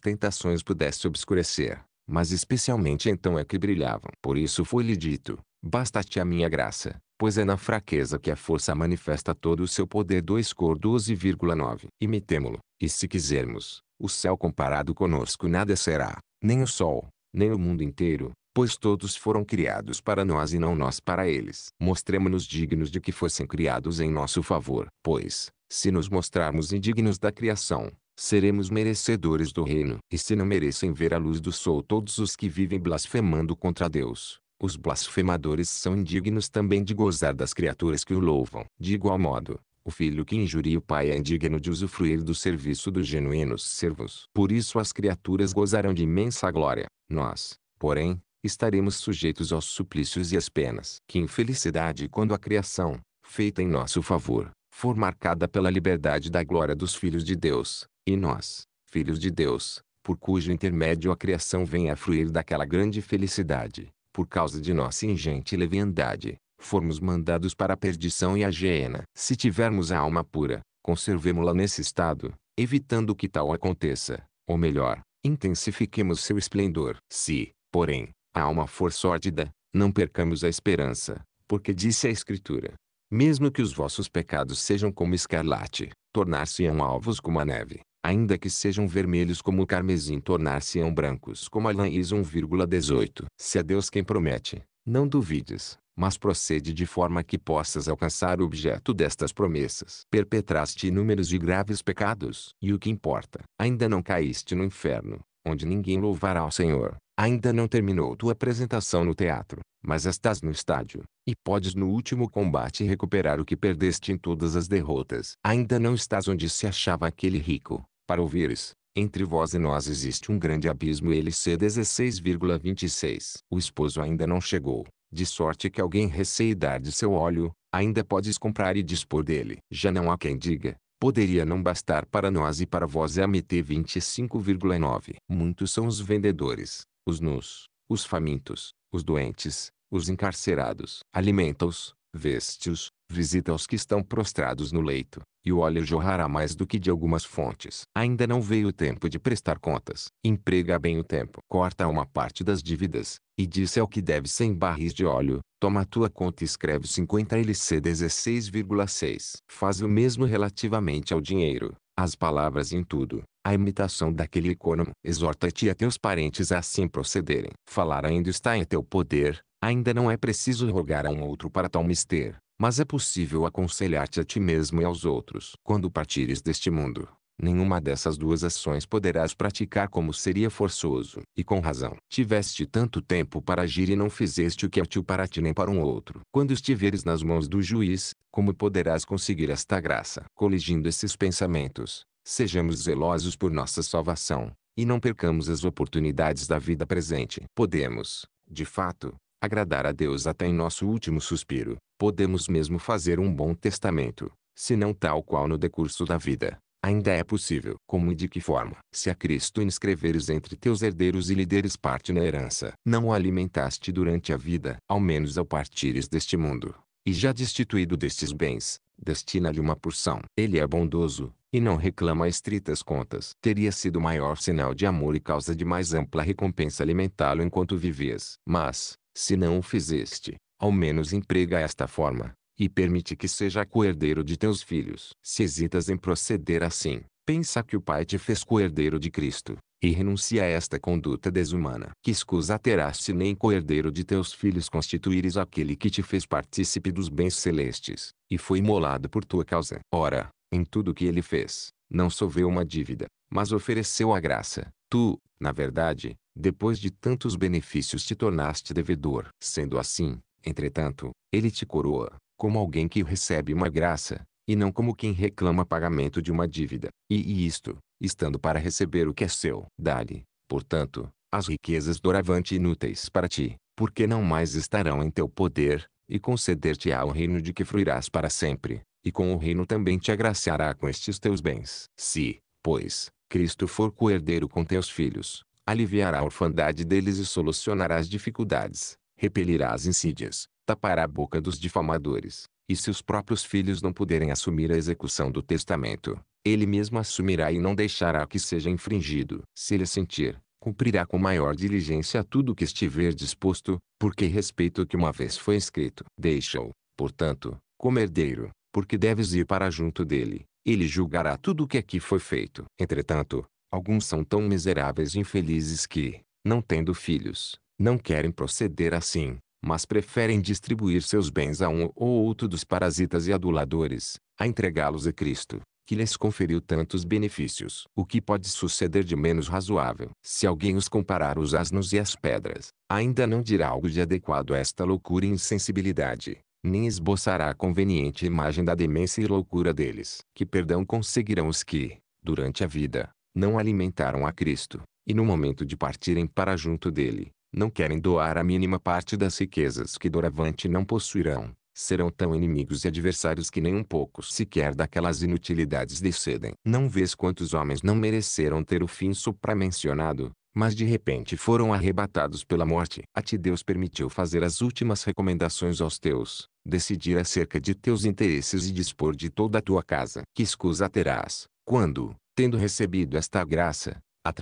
tentações pudesse obscurecer mas especialmente então é que brilhavam. Por isso foi-lhe dito, basta-te a minha graça, pois é na fraqueza que a força manifesta todo o seu poder. 2 Cor 12,9 Imitemo-lo, e se quisermos, o céu comparado conosco nada será, nem o sol, nem o mundo inteiro, pois todos foram criados para nós e não nós para eles. Mostremo-nos dignos de que fossem criados em nosso favor, pois, se nos mostrarmos indignos da criação, seremos merecedores do reino. E se não merecem ver a luz do sol todos os que vivem blasfemando contra Deus, os blasfemadores são indignos também de gozar das criaturas que o louvam. De igual modo, o filho que injuria o pai é indigno de usufruir do serviço dos genuínos servos. Por isso as criaturas gozarão de imensa glória. Nós, porém, estaremos sujeitos aos suplícios e às penas. Que infelicidade quando a criação, feita em nosso favor, for marcada pela liberdade da glória dos filhos de Deus, e nós, filhos de Deus, por cujo intermédio a criação vem a fruir daquela grande felicidade, por causa de nossa ingente leviandade, formos mandados para a perdição e a geena. Se tivermos a alma pura, conservemo-la nesse estado, evitando que tal aconteça, ou melhor, intensifiquemos seu esplendor. Se, porém, a alma for sórdida, não percamos a esperança, porque disse a Escritura: Mesmo que os vossos pecados sejam como escarlate, tornar-se-ão alvos como a neve ainda que sejam vermelhos como o carmesim tornar-se-ão brancos como a lã Is 1,18. Se é Deus quem promete, não duvides, mas procede de forma que possas alcançar o objeto destas promessas. Perpetraste inúmeros e graves pecados, e o que importa, ainda não caíste no inferno, onde ninguém louvará ao Senhor. Ainda não terminou tua apresentação no teatro, mas estás no estádio, e podes no último combate recuperar o que perdeste em todas as derrotas. Ainda não estás onde se achava aquele rico, para ouvires. Entre vós e nós existe um grande abismo LC 16,26. O esposo ainda não chegou, de sorte que alguém receia dar de seu óleo, ainda podes comprar e dispor dele. Já não há quem diga, poderia não bastar para nós e para vós é MT 25,9. Muitos são os vendedores, os nus, os famintos, os doentes, os encarcerados. Alimenta-os, veste-os, visita os que estão prostrados no leito, e o óleo jorrará mais do que de algumas fontes. Ainda não veio o tempo de prestar contas. Emprega bem o tempo. Corta uma parte das dívidas, e disse ao que deve 100 barris de óleo, toma a tua conta e escreve 50 LC 16,6. Faz o mesmo relativamente ao dinheiro as palavras em tudo, a imitação daquele cônomo. Exorta-te a teus parentes a assim procederem. Falar ainda está em teu poder, ainda não é preciso rogar a um outro para tal mister, mas é possível aconselhar-te a ti mesmo e aos outros. Quando partires deste mundo, nenhuma dessas duas ações poderás praticar como seria forçoso. E com razão. Tiveste tanto tempo para agir e não fizeste o que é útil para ti nem para um outro. Quando estiveres nas mãos do juiz, como poderás conseguir esta graça? Coligindo esses pensamentos, sejamos zelosos por nossa salvação, e não percamos as oportunidades da vida presente. Podemos, de fato, agradar a Deus até em nosso último suspiro. Podemos mesmo fazer um bom testamento, se não tal qual no decurso da vida ainda é possível. Como e de que forma? Se a Cristo inscreveres entre teus herdeiros e lhe deres parte na herança, não o alimentaste durante a vida, ao menos ao partires deste mundo, e já destituído destes bens, destina-lhe uma porção. Ele é bondoso, e não reclama estritas contas. Teria sido maior sinal de amor e causa de mais ampla recompensa alimentá-lo enquanto vivias. Mas, se não o fizeste, ao menos emprega esta forma e permite que seja coerdeiro de teus filhos. Se hesitas em proceder assim, pensa que o Pai te fez coerdeiro de Cristo, e renuncia a esta conduta desumana. Que escusa terás se nem coerdeiro de teus filhos constituíres aquele que te fez partícipe dos bens celestes, e foi imolado por tua causa? Ora, em tudo que ele fez, não soveu uma dívida, mas ofereceu a graça. Tu, na verdade, depois de tantos benefícios te tornaste devedor. Sendo assim, entretanto, ele te coroa, como alguém que recebe uma graça, e não como quem reclama pagamento de uma dívida. E, e isto, estando para receber o que é seu, dá-lhe, portanto, as riquezas doravante inúteis para ti, porque não mais estarão em teu poder, e conceder-te-á o reino de que fruirás para sempre, e com o reino também te agraciará com estes teus bens. Se, pois, Cristo for coerdeiro com teus filhos, aliviará a orfandade deles e solucionará as dificuldades, repelirá as insídias, tapará a boca dos difamadores. E se os próprios filhos não puderem assumir a execução do testamento, ele mesmo assumirá e não deixará que seja infringido. Se ele sentir, cumprirá com maior diligência tudo o que estiver disposto, porque respeito o que uma vez foi escrito. Deixa-o, portanto, como herdeiro, porque deves ir para junto dele. Ele julgará tudo o que aqui foi feito. Entretanto, alguns são tão miseráveis e infelizes que, não tendo filhos, não querem proceder assim, mas preferem distribuir seus bens a um ou outro dos parasitas e aduladores, a entregá-los a Cristo, que lhes conferiu tantos benefícios. O que pode suceder de menos razoável? Se alguém os comparar os asnos e as pedras, ainda não dirá algo de adequado a esta loucura e insensibilidade nem esboçará a conveniente imagem da demência e loucura deles. Que perdão conseguirão os que, durante a vida, não alimentaram a Cristo, e no momento de partirem para junto dele, não querem doar a mínima parte das riquezas que doravante não possuirão, serão tão inimigos e adversários que nem um pouco sequer daquelas inutilidades decedem. Não vês quantos homens não mereceram ter o fim supramencionado, mas de repente foram arrebatados pela morte. A ti Deus permitiu fazer as últimas recomendações aos teus, decidir acerca de teus interesses e dispor de toda a tua casa. Que escusa terás, quando, tendo recebido esta graça,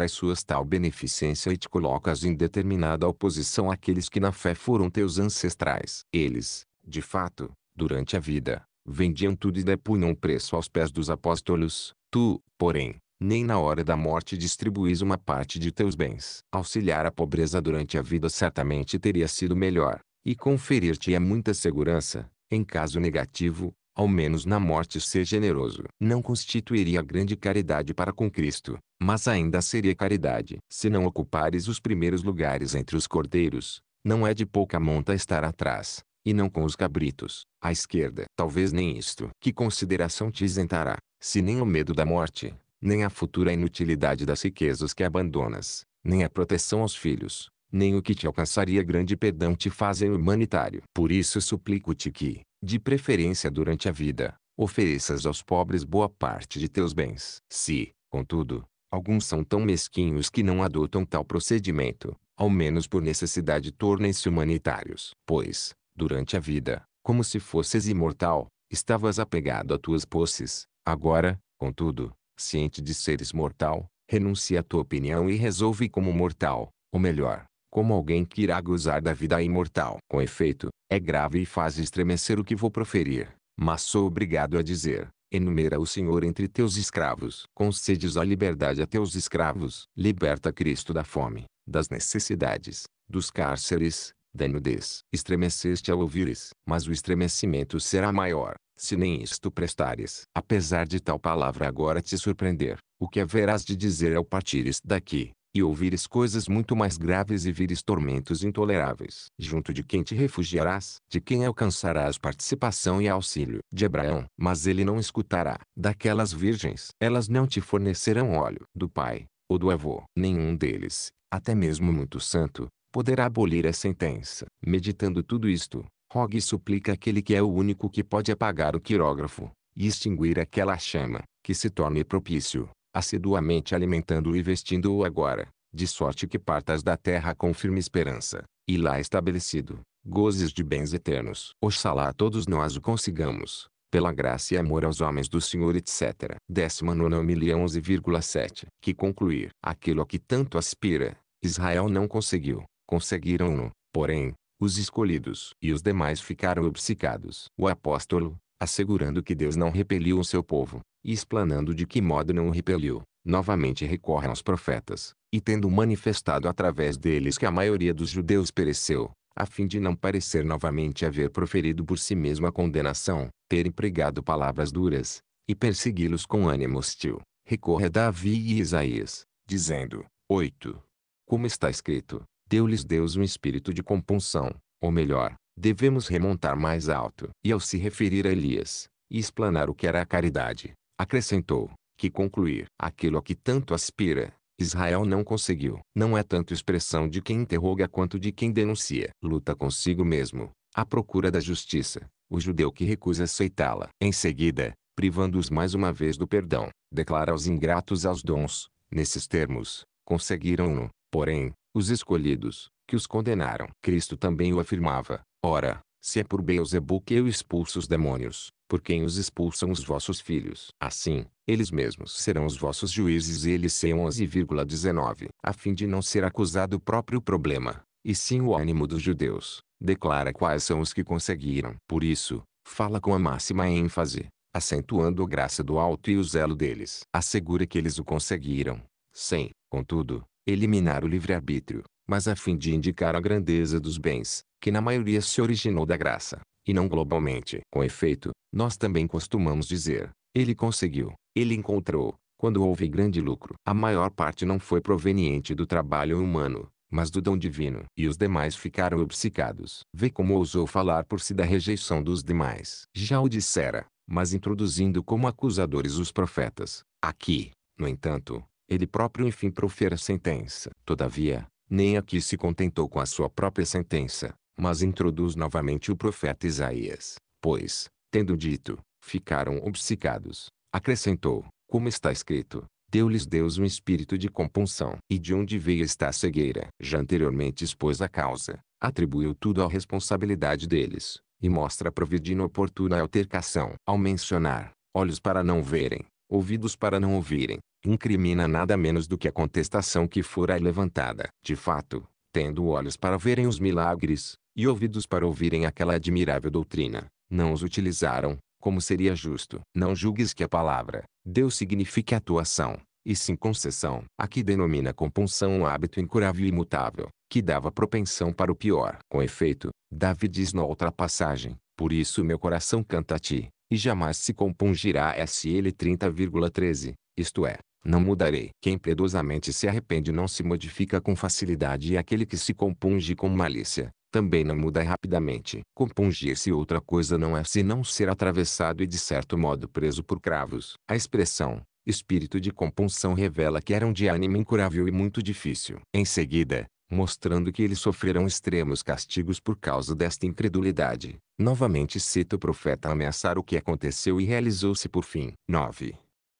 suas tal beneficência e te colocas em determinada oposição àqueles que na fé foram teus ancestrais. Eles, de fato, durante a vida, vendiam tudo e depunham preço aos pés dos apóstolos. Tu, porém, nem na hora da morte distribuís uma parte de teus bens. Auxiliar a pobreza durante a vida certamente teria sido melhor, e conferir-te-ia muita segurança, em caso negativo, ao menos na morte ser generoso. Não constituiria grande caridade para com Cristo, mas ainda seria caridade. Se não ocupares os primeiros lugares entre os cordeiros, não é de pouca monta estar atrás, e não com os cabritos, à esquerda. Talvez nem isto. Que consideração te isentará, se nem o medo da morte, nem a futura inutilidade das riquezas que abandonas, nem a proteção aos filhos, nem o que te alcançaria grande perdão te fazem humanitário. Por isso suplico-te que, de preferência durante a vida, ofereças aos pobres boa parte de teus bens. Se, contudo, alguns são tão mesquinhos que não adotam tal procedimento, ao menos por necessidade tornem-se humanitários. Pois, durante a vida, como se fosses imortal, estavas apegado a tuas posses. Agora, contudo, ciente de seres mortal, renuncia à tua opinião e resolve como mortal, ou melhor, como alguém que irá gozar da vida imortal. Com efeito, é grave e faz estremecer o que vou proferir, mas sou obrigado a dizer. Enumera o Senhor entre teus escravos. Concedes a liberdade a teus escravos. Liberta Cristo da fome, das necessidades, dos cárceres, da nudez. Estremeceste ao ouvires, mas o estremecimento será maior, se nem isto prestares. Apesar de tal palavra agora te surpreender, o que haverás de dizer ao partires daqui? e ouvires coisas muito mais graves e vires tormentos intoleráveis. Junto de quem te refugiarás, de quem alcançarás participação e auxílio. De Abraão, mas ele não escutará. Daquelas virgens, elas não te fornecerão óleo. Do pai, ou do avô, nenhum deles, até mesmo muito santo, poderá abolir a sentença. Meditando tudo isto, rogue e suplica aquele que é o único que pode apagar o quirógrafo, e extinguir aquela chama, que se torne propício, assiduamente alimentando-o e vestindo-o agora, de sorte que partas da terra com firme esperança, e lá estabelecido, gozes de bens eternos. Oxalá todos nós o consigamos, pela graça e amor aos homens do Senhor etc. 19 11,7 Que concluir, aquilo a que tanto aspira, Israel não conseguiu, conseguiram-no, porém, os escolhidos e os demais ficaram obcecados. O apóstolo, assegurando que Deus não repeliu o seu povo, e explanando de que modo não o repeliu, novamente recorre aos profetas, e tendo manifestado através deles que a maioria dos judeus pereceu, a fim de não parecer novamente haver proferido por si mesmo a condenação, ter empregado palavras duras, e persegui-los com ânimo hostil, recorre a Davi e Isaías, dizendo, 8. Como está escrito, deu-lhes Deus um espírito de compunção, ou melhor, devemos remontar mais alto. E ao se referir a Elias, e explanar o que era a caridade, Acrescentou que concluir aquilo a que tanto aspira, Israel não conseguiu. Não é tanto expressão de quem interroga quanto de quem denuncia. Luta consigo mesmo, à procura da justiça, o judeu que recusa aceitá-la. Em seguida, privando-os mais uma vez do perdão, declara aos ingratos aos dons, nesses termos, conseguiram-no, porém, os escolhidos, que os condenaram. Cristo também o afirmava, ora, se é por Beelzebub que eu expulso os demônios, por quem os expulsam os vossos filhos. Assim, eles mesmos serão os vossos juízes e eles Eliseu 11,19. A fim de não ser acusado o próprio problema, e sim o ânimo dos judeus, declara quais são os que conseguiram. Por isso, fala com a máxima ênfase, acentuando a graça do alto e o zelo deles. Assegura que eles o conseguiram, sem, contudo, eliminar o livre-arbítrio, mas a fim de indicar a grandeza dos bens, que na maioria se originou da graça e não globalmente. Com efeito, nós também costumamos dizer, ele conseguiu, ele encontrou, quando houve grande lucro. A maior parte não foi proveniente do trabalho humano, mas do dom divino. E os demais ficaram obcecados. Vê como ousou falar por si da rejeição dos demais. Já o dissera, mas introduzindo como acusadores os profetas. Aqui, no entanto, ele próprio enfim profere a sentença. Todavia, nem aqui se contentou com a sua própria sentença, mas introduz novamente o profeta Isaías, pois, tendo dito, ficaram obcecados, acrescentou, como está escrito, deu-lhes Deus um espírito de compunção. E de onde veio esta cegueira? Já anteriormente expôs a causa, atribuiu tudo à responsabilidade deles, e mostra providir oportuna altercação. Ao mencionar, olhos para não verem, ouvidos para não ouvirem, incrimina nada menos do que a contestação que fora levantada. De fato, tendo olhos para verem os milagres, e ouvidos para ouvirem aquela admirável doutrina, não os utilizaram, como seria justo. Não julgues que a palavra, Deus signifique atuação, e sim concessão. Aqui denomina compunção um hábito incurável e imutável, que dava propensão para o pior. Com efeito, Davi diz na outra passagem, por isso meu coração canta a ti, e jamais se compungirá SL 30,13, isto é, não mudarei. Quem piedosamente se arrepende não se modifica com facilidade e aquele que se compunge com malícia, também não muda rapidamente. Compungir-se outra coisa não é senão ser atravessado e de certo modo preso por cravos. A expressão, espírito de compunção revela que era um de ânimo incurável e muito difícil. Em seguida, mostrando que eles sofreram extremos castigos por causa desta incredulidade. Novamente cita o profeta a ameaçar o que aconteceu e realizou-se por fim. 9.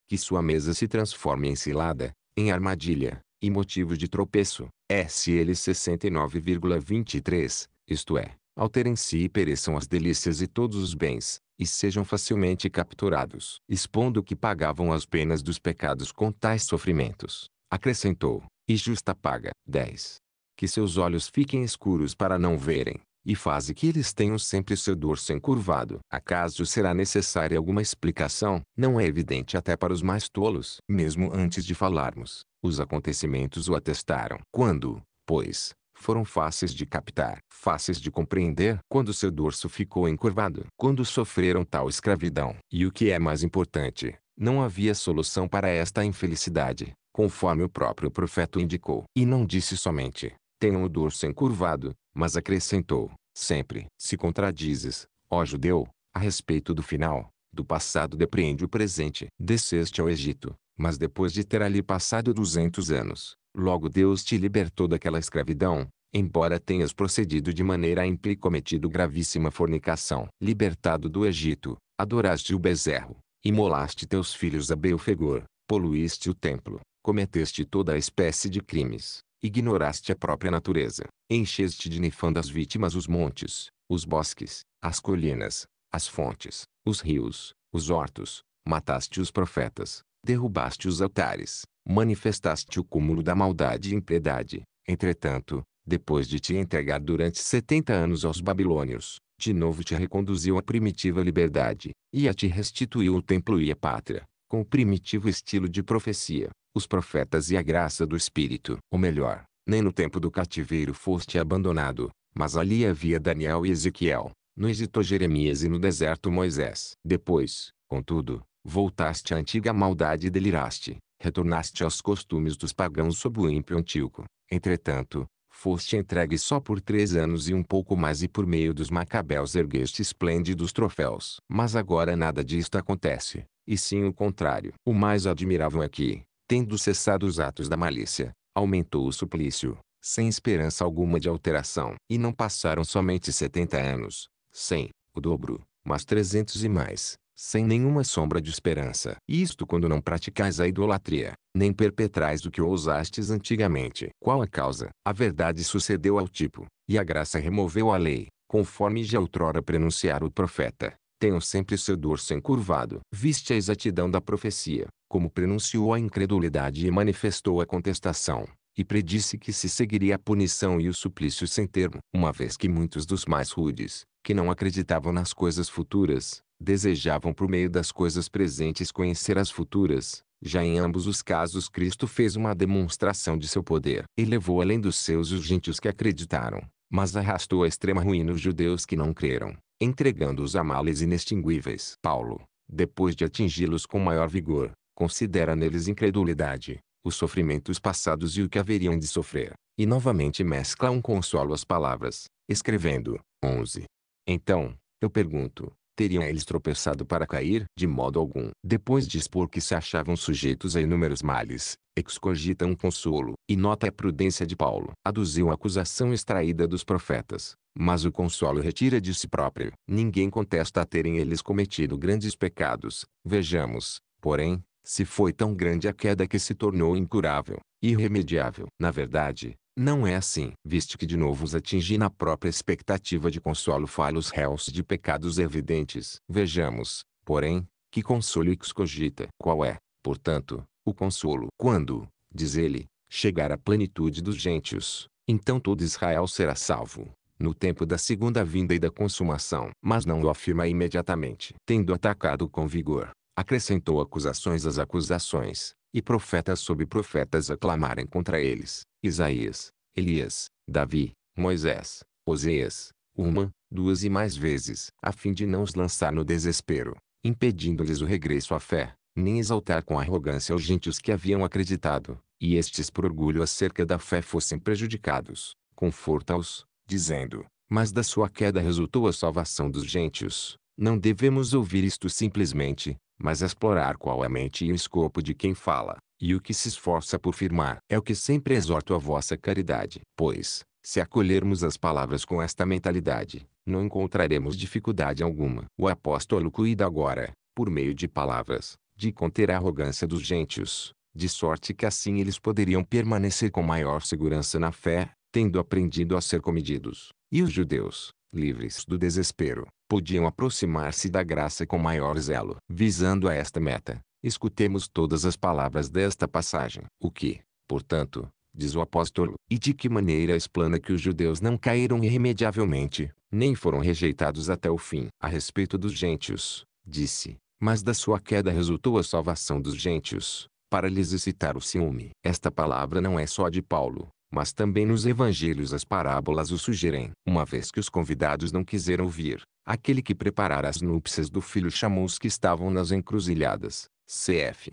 Que sua mesa se transforme em cilada, em armadilha, e motivos de tropeço, é SL 69,23, isto é, alterem-se si e pereçam as delícias e todos os bens, e sejam facilmente capturados, expondo que pagavam as penas dos pecados com tais sofrimentos. Acrescentou, e justa paga. 10. Que seus olhos fiquem escuros para não verem, e faze que eles tenham sempre seu dorso encurvado. Acaso será necessária alguma explicação? Não é evidente até para os mais tolos. Mesmo antes de falarmos, os acontecimentos o atestaram. Quando, pois, foram fáceis de captar, fáceis de compreender quando seu dorso ficou encurvado, quando sofreram tal escravidão. E o que é mais importante, não havia solução para esta infelicidade, conforme o próprio profeta indicou. E não disse somente, tenham o dorso encurvado, mas acrescentou: Sempre se contradizes, ó judeu, a respeito do final, do passado depreende o presente. Desceste ao Egito, mas depois de ter ali passado duzentos anos, logo Deus te libertou daquela escravidão, embora tenhas procedido de maneira a e cometido gravíssima fornicação. Libertado do Egito, adoraste o bezerro, imolaste teus filhos a Belfegor, poluíste o templo, cometeste toda a espécie de crimes, Ignoraste a própria natureza. Encheste de nefandas vítimas os montes, os bosques, as colinas, as fontes, os rios, os hortos. Mataste os profetas, derrubaste os altares, manifestaste o cúmulo da maldade e impiedade. Entretanto, depois de te entregar durante setenta anos aos babilônios, de novo te reconduziu à primitiva liberdade, e a te restituiu o templo e a pátria com o primitivo estilo de profecia, os profetas e a graça do Espírito. Ou melhor, nem no tempo do cativeiro foste abandonado, mas ali havia Daniel e Ezequiel, no hesitou Jeremias e no deserto Moisés. Depois, contudo, voltaste à antiga maldade e deliraste, retornaste aos costumes dos pagãos sob o ímpio antigo. Entretanto, foste entregue só por três anos e um pouco mais e por meio dos macabéus ergueste esplêndidos troféus. Mas agora nada disto acontece e sim o contrário. O mais admirável é que, tendo cessado os atos da malícia, aumentou o suplício, sem esperança alguma de alteração. E não passaram somente 70 anos, sem, o dobro, mas 300 e mais, sem nenhuma sombra de esperança. Isto quando não praticais a idolatria, nem perpetrais o que ousastes antigamente. Qual a causa? A verdade sucedeu ao tipo, e a graça removeu a lei, conforme já outrora prenunciara o profeta. Tenham sempre seu dorso encurvado. Viste a exatidão da profecia, como prenunciou a incredulidade e manifestou a contestação, e predisse que se seguiria a punição e o suplício sem termo, uma vez que muitos dos mais rudes, que não acreditavam nas coisas futuras, desejavam por meio das coisas presentes conhecer as futuras, já em ambos os casos Cristo fez uma demonstração de seu poder e levou além dos seus os gentios que acreditaram, mas arrastou à extrema ruína os judeus que não creram entregando-os a males inextinguíveis. Paulo, depois de atingi-los com maior vigor, considera neles incredulidade, os sofrimentos passados e o que haveriam de sofrer, e novamente mescla um consolo às palavras, escrevendo: 11. Então, eu pergunto, teriam eles tropeçado para cair? De modo algum. Depois de expor que se achavam sujeitos a inúmeros males, excogita um consolo, e nota a prudência de Paulo. Aduziu a acusação extraída dos profetas, mas o consolo retira de si próprio. Ninguém contesta terem eles cometido grandes pecados. Vejamos, porém, se foi tão grande a queda que se tornou incurável, irremediável. Na verdade, não é assim. Viste que de novo os atingi na própria expectativa de consolo falhos réus de pecados evidentes. Vejamos, porém, que consolo excogita. Qual é, portanto, o consolo? Quando, diz ele, chegar à plenitude dos gentios, então todo Israel será salvo, no tempo da segunda vinda e da consumação. Mas não o afirma imediatamente. Tendo atacado com vigor, acrescentou acusações às acusações, e profetas sob profetas aclamarem contra eles, Isaías, Elias, Davi, Moisés, Oséias, uma, duas e mais vezes, a fim de não os lançar no desespero, impedindo-lhes o regresso à fé, nem exaltar com arrogância os gentios que haviam acreditado, e estes por orgulho acerca da fé fossem prejudicados, conforta-os, dizendo, mas da sua queda resultou a salvação dos gentios, não devemos ouvir isto simplesmente, mas explorar qual é a mente e o escopo de quem fala, e o que se esforça por firmar. É o que sempre exorto a vossa caridade. Pois, se acolhermos as palavras com esta mentalidade, não encontraremos dificuldade alguma. O apóstolo cuida agora, por meio de palavras, de conter a arrogância dos gentios, de sorte que assim eles poderiam permanecer com maior segurança na fé, tendo aprendido a ser comedidos. E os judeus, livres do desespero, podiam aproximar-se da graça com maior zelo. Visando a esta meta, escutemos todas as palavras desta passagem. O que, portanto, diz o apóstolo, e de que maneira explana que os judeus não caíram irremediavelmente, nem foram rejeitados até o fim. A respeito dos gentios, disse, mas da sua queda resultou a salvação dos gentios, para lhes excitar o ciúme. Esta palavra não é só de Paulo, mas também nos evangelhos as parábolas o sugerem. Uma vez que os convidados não quiseram vir, aquele que preparara as núpcias do filho chamou os que estavam nas encruzilhadas. Cf.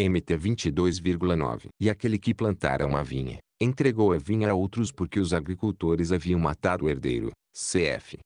MT 22,9 E aquele que plantara uma vinha, entregou a vinha a outros porque os agricultores haviam matado o herdeiro. Cf.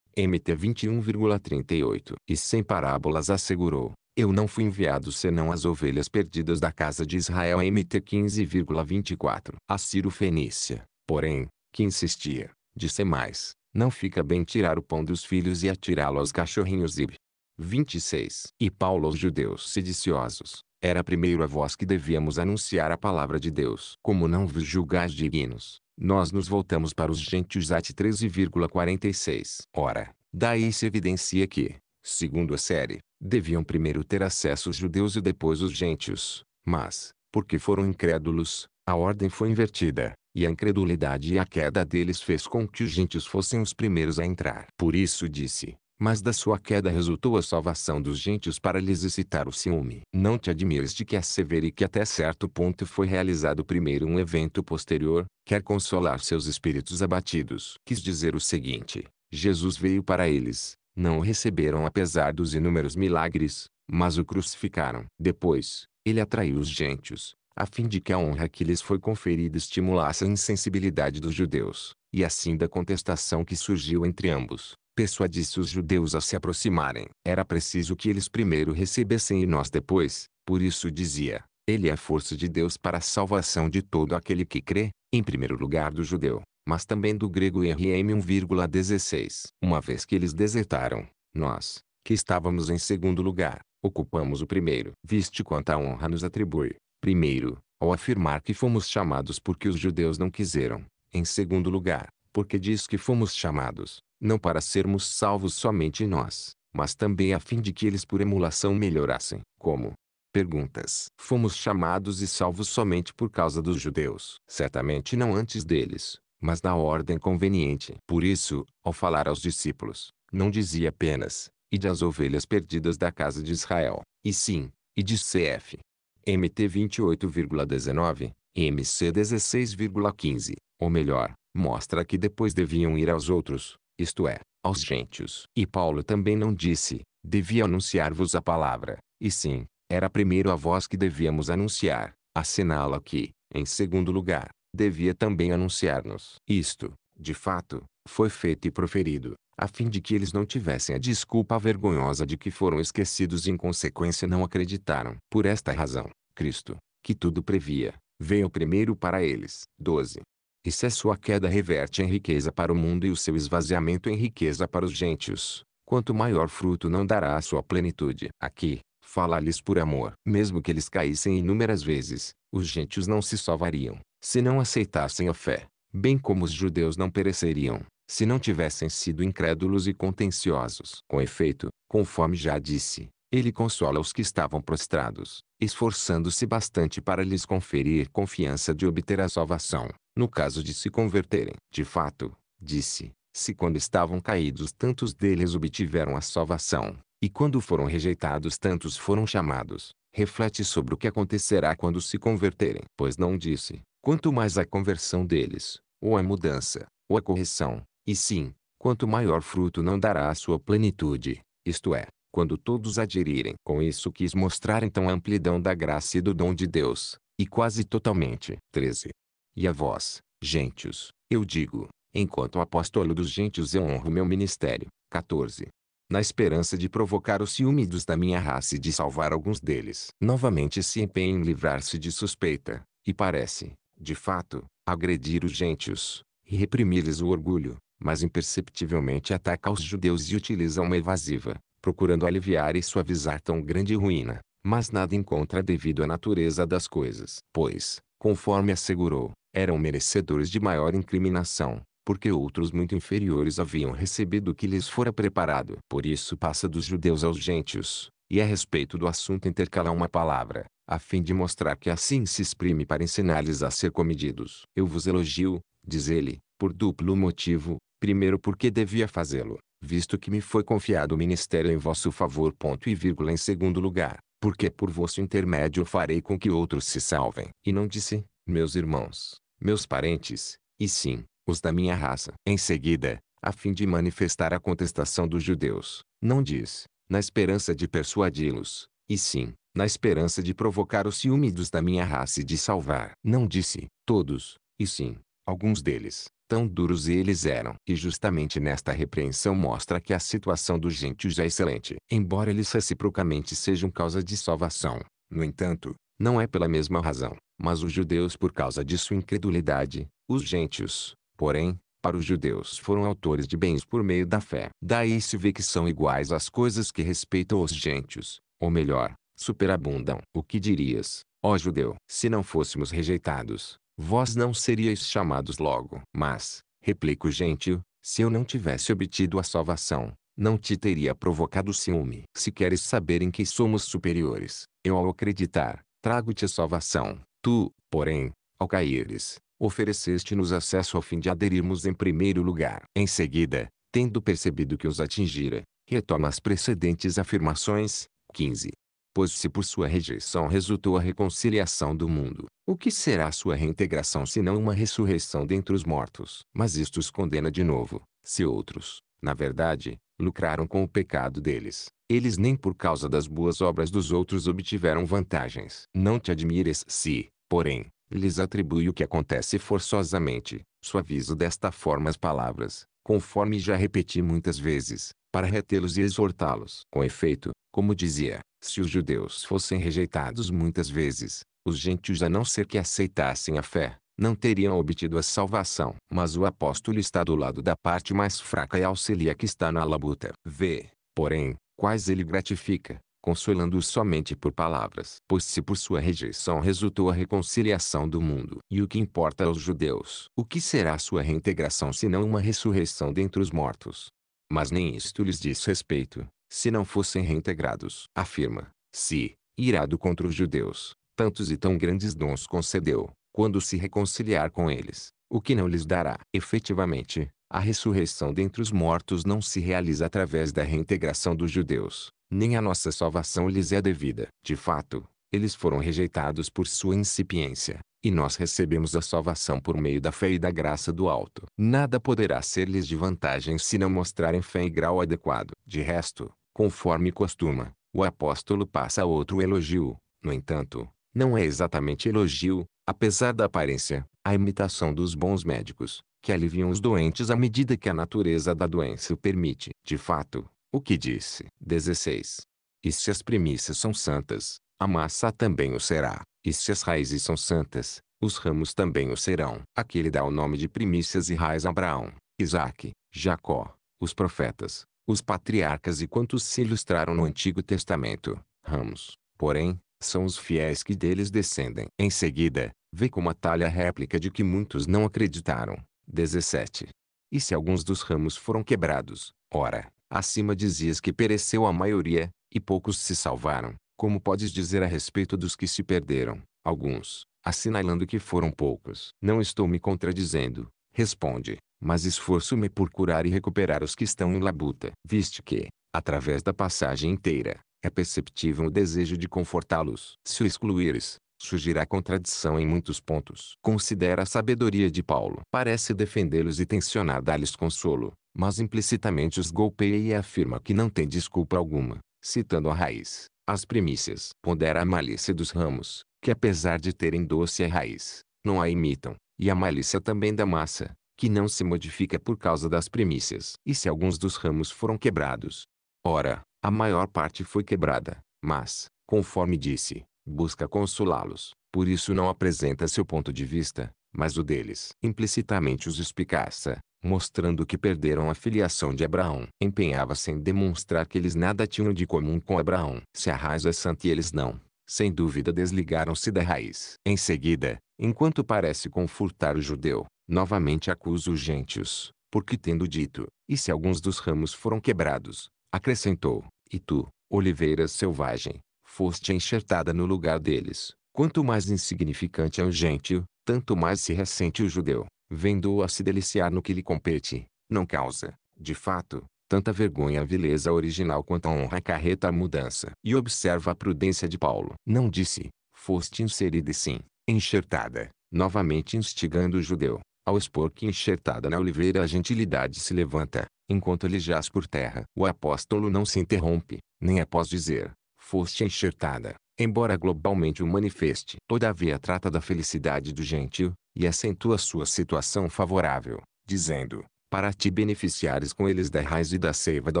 MT 21,38 E sem parábolas assegurou, eu não fui enviado senão as ovelhas perdidas da casa de Israel MT 15,24. A Ciro Fenícia, porém, que insistia, disse mais, não fica bem tirar o pão dos filhos e atirá-lo aos cachorrinhos Ib. 26. E Paulo aos judeus sediciosos, era primeiro a vós que devíamos anunciar a palavra de Deus. Como não vos julgais dignos, nós nos voltamos para os gentios at 13,46. Ora, daí se evidencia que, segundo a série, deviam primeiro ter acesso os judeus e depois os gentios, mas, porque foram incrédulos, a ordem foi invertida, e a incredulidade e a queda deles fez com que os gentios fossem os primeiros a entrar. Por isso disse, mas da sua queda resultou a salvação dos gentios para lhes excitar o ciúme. Não te admires de que assevere é que até certo ponto foi realizado primeiro um evento posterior, quer consolar seus espíritos abatidos. Quis dizer o seguinte, Jesus veio para eles, não o receberam apesar dos inúmeros milagres, mas o crucificaram. Depois, ele atraiu os gentios, a fim de que a honra que lhes foi conferida estimulasse a insensibilidade dos judeus, e assim da contestação que surgiu entre ambos, persuadisse os judeus a se aproximarem. Era preciso que eles primeiro recebessem e nós depois, por isso dizia, ele é a força de Deus para a salvação de todo aquele que crê, em primeiro lugar do judeu mas também do grego RM 1,16. Uma vez que eles desertaram, nós, que estávamos em segundo lugar, ocupamos o primeiro. Viste quanta honra nos atribui, primeiro, ao afirmar que fomos chamados porque os judeus não quiseram, em segundo lugar, porque diz que fomos chamados, não para sermos salvos somente nós, mas também a fim de que eles por emulação melhorassem. Como? Perguntas. Fomos chamados e salvos somente por causa dos judeus. Certamente não antes deles, mas na ordem conveniente. Por isso, ao falar aos discípulos, não dizia apenas, e das ovelhas perdidas da casa de Israel, e sim, e de CF. MT 28,19, MC 16,15, ou melhor, mostra que depois deviam ir aos outros, isto é, aos gentios. E Paulo também não disse, devia anunciar-vos a palavra, e sim, era primeiro a vós que devíamos anunciar, assinala aqui, em segundo lugar, devia também anunciar-nos. Isto, de fato, foi feito e proferido, a fim de que eles não tivessem a desculpa vergonhosa de que foram esquecidos e em consequência não acreditaram. Por esta razão, Cristo, que tudo previa, veio primeiro para eles. 12. E se a sua queda reverte em riqueza para o mundo e o seu esvaziamento em riqueza para os gentios, quanto maior fruto não dará a sua plenitude. Aqui, fala-lhes por amor. Mesmo que eles caíssem inúmeras vezes, os gentios não se salvariam se não aceitassem a fé, bem como os judeus não pereceriam, se não tivessem sido incrédulos e contenciosos. Com efeito, conforme já disse, ele consola os que estavam prostrados, esforçando-se bastante para lhes conferir confiança de obter a salvação, no caso de se converterem. De fato, disse, se quando estavam caídos tantos deles obtiveram a salvação, e quando foram rejeitados tantos foram chamados, reflete sobre o que acontecerá quando se converterem. Pois não disse, Quanto mais a conversão deles, ou a mudança, ou a correção, e sim, quanto maior fruto não dará a sua plenitude, isto é, quando todos aderirem. Com isso quis mostrar então a amplidão da graça e do dom de Deus, e quase totalmente. 13. E a vós, gentios, eu digo, enquanto apóstolo dos gentios eu honro meu ministério. 14. Na esperança de provocar os ciúmes da minha raça e de salvar alguns deles. Novamente se empenha em livrar-se de suspeita, e parece, de fato, agredir os gentios, e reprimir-lhes o orgulho, mas imperceptivelmente ataca os judeus e utiliza uma evasiva, procurando aliviar e suavizar tão grande ruína, mas nada encontra devido à natureza das coisas, pois, conforme assegurou, eram merecedores de maior incriminação, porque outros muito inferiores haviam recebido o que lhes fora preparado. Por isso passa dos judeus aos gentios, e a respeito do assunto intercalar uma palavra, a fim de mostrar que assim se exprime para ensinar-lhes a ser comedidos. Eu vos elogio, diz ele, por duplo motivo, primeiro porque devia fazê-lo, visto que me foi confiado o ministério em vosso favor ponto e vírgula em segundo lugar, porque por vosso intermédio farei com que outros se salvem. E não disse, meus irmãos, meus parentes, e sim, os da minha raça. Em seguida, a fim de manifestar a contestação dos judeus, não diz, na esperança de persuadi-los, e sim, na esperança de provocar o ciúme dos da minha raça e de salvar. Não disse, todos, e sim, alguns deles. Tão duros eles eram. E justamente nesta repreensão mostra que a situação dos gentios é excelente. Embora eles reciprocamente sejam causa de salvação, no entanto, não é pela mesma razão, mas os judeus por causa de sua incredulidade, os gentios, porém, para os judeus foram autores de bens por meio da fé. Daí se vê que são iguais às coisas que respeitam os gentios, ou melhor, superabundam. O que dirias, ó judeu, se não fôssemos rejeitados, vós não seríeis chamados logo? Mas, replica o gentio, se eu não tivesse obtido a salvação, não te teria provocado ciúme. Se queres saber em que somos superiores, eu ao acreditar, trago-te a salvação. Tu, porém, ao caíres, ofereceste-nos acesso ao fim de aderirmos em primeiro lugar. Em seguida, tendo percebido que os atingira, retoma as precedentes afirmações. 15 pois se por sua rejeição resultou a reconciliação do mundo, o que será sua reintegração se não uma ressurreição dentre os mortos? Mas isto os condena de novo, se outros, na verdade, lucraram com o pecado deles. Eles nem por causa das boas obras dos outros obtiveram vantagens. Não te admires se, porém, lhes atribui o que acontece forçosamente, suavizo desta forma as palavras, conforme já repeti muitas vezes, para retê-los e exortá-los. Com efeito, como dizia, se os judeus fossem rejeitados muitas vezes, os gentios a não ser que aceitassem a fé, não teriam obtido a salvação. Mas o apóstolo está do lado da parte mais fraca e auxilia que está na labuta. Vê, porém, quais ele gratifica, consolando-os somente por palavras. Pois se por sua rejeição resultou a reconciliação do mundo. E o que importa aos judeus? O que será sua reintegração se não uma ressurreição dentre os mortos? Mas nem isto lhes diz respeito, se não fossem reintegrados. Afirma, se, irado contra os judeus, tantos e tão grandes dons concedeu, quando se reconciliar com eles, o que não lhes dará. Efetivamente, a ressurreição dentre os mortos não se realiza através da reintegração dos judeus, nem a nossa salvação lhes é devida. De fato, eles foram rejeitados por sua incipiência, e nós recebemos a salvação por meio da fé e da graça do alto. Nada poderá ser-lhes de vantagem se não mostrarem fé em grau adequado. De resto, Conforme costuma, o apóstolo passa outro elogio. No entanto, não é exatamente elogio, apesar da aparência, a imitação dos bons médicos, que aliviam os doentes à medida que a natureza da doença o permite. De fato, o que disse. 16. E se as premissas são santas, a massa também o será. E se as raízes são santas, os ramos também o serão. Aquele dá o nome de primícias e raiz a Abraão, Isaac, Jacó, os profetas, os patriarcas e quantos se ilustraram no Antigo Testamento. Ramos, porém, são os fiéis que deles descendem. Em seguida, vê como atalha a réplica de que muitos não acreditaram. 17. E se alguns dos ramos foram quebrados, ora, acima dizias que pereceu a maioria, e poucos se salvaram, como podes dizer a respeito dos que se perderam? Alguns, assinalando que foram poucos. Não estou me contradizendo, responde, mas esforço-me por curar e recuperar os que estão em labuta. Viste que, através da passagem inteira, é perceptível o desejo de confortá-los. Se o excluíres, surgirá contradição em muitos pontos. Considera a sabedoria de Paulo. Parece defendê-los e tensionar dar-lhes consolo, mas implicitamente os golpeia e afirma que não tem desculpa alguma, citando a raiz, as primícias. Pondera a malícia dos ramos, que apesar de terem doce a é raiz, não a imitam, e a malícia também da massa, que não se modifica por causa das premissas. E se alguns dos ramos foram quebrados? Ora, a maior parte foi quebrada, mas, conforme disse, busca consolá-los. Por isso não apresenta seu ponto de vista, mas o deles. Implicitamente os explicaça, mostrando que perderam a filiação de Abraão. Empenhava-se em demonstrar que eles nada tinham de comum com Abraão. Se a raiz é santa e eles não, sem dúvida desligaram-se da raiz. Em seguida, enquanto parece confortar o judeu, Novamente acuso os gentios, porque tendo dito, e se alguns dos ramos foram quebrados, acrescentou, e tu, oliveira selvagem, foste enxertada no lugar deles. Quanto mais insignificante é o gentio, tanto mais se ressente o judeu, vendo-o a se deliciar no que lhe compete, não causa, de fato, tanta vergonha a vileza original quanto a honra acarreta a mudança. E observa a prudência de Paulo. Não disse, foste inserida e sim, enxertada, novamente instigando o judeu, ao expor que enxertada na oliveira a gentilidade se levanta, enquanto ele jaz por terra. O apóstolo não se interrompe, nem após dizer, foste enxertada, embora globalmente o manifeste. Todavia trata da felicidade do gentil, e acentua sua situação favorável, dizendo, para te beneficiares com eles da raiz e da seiva da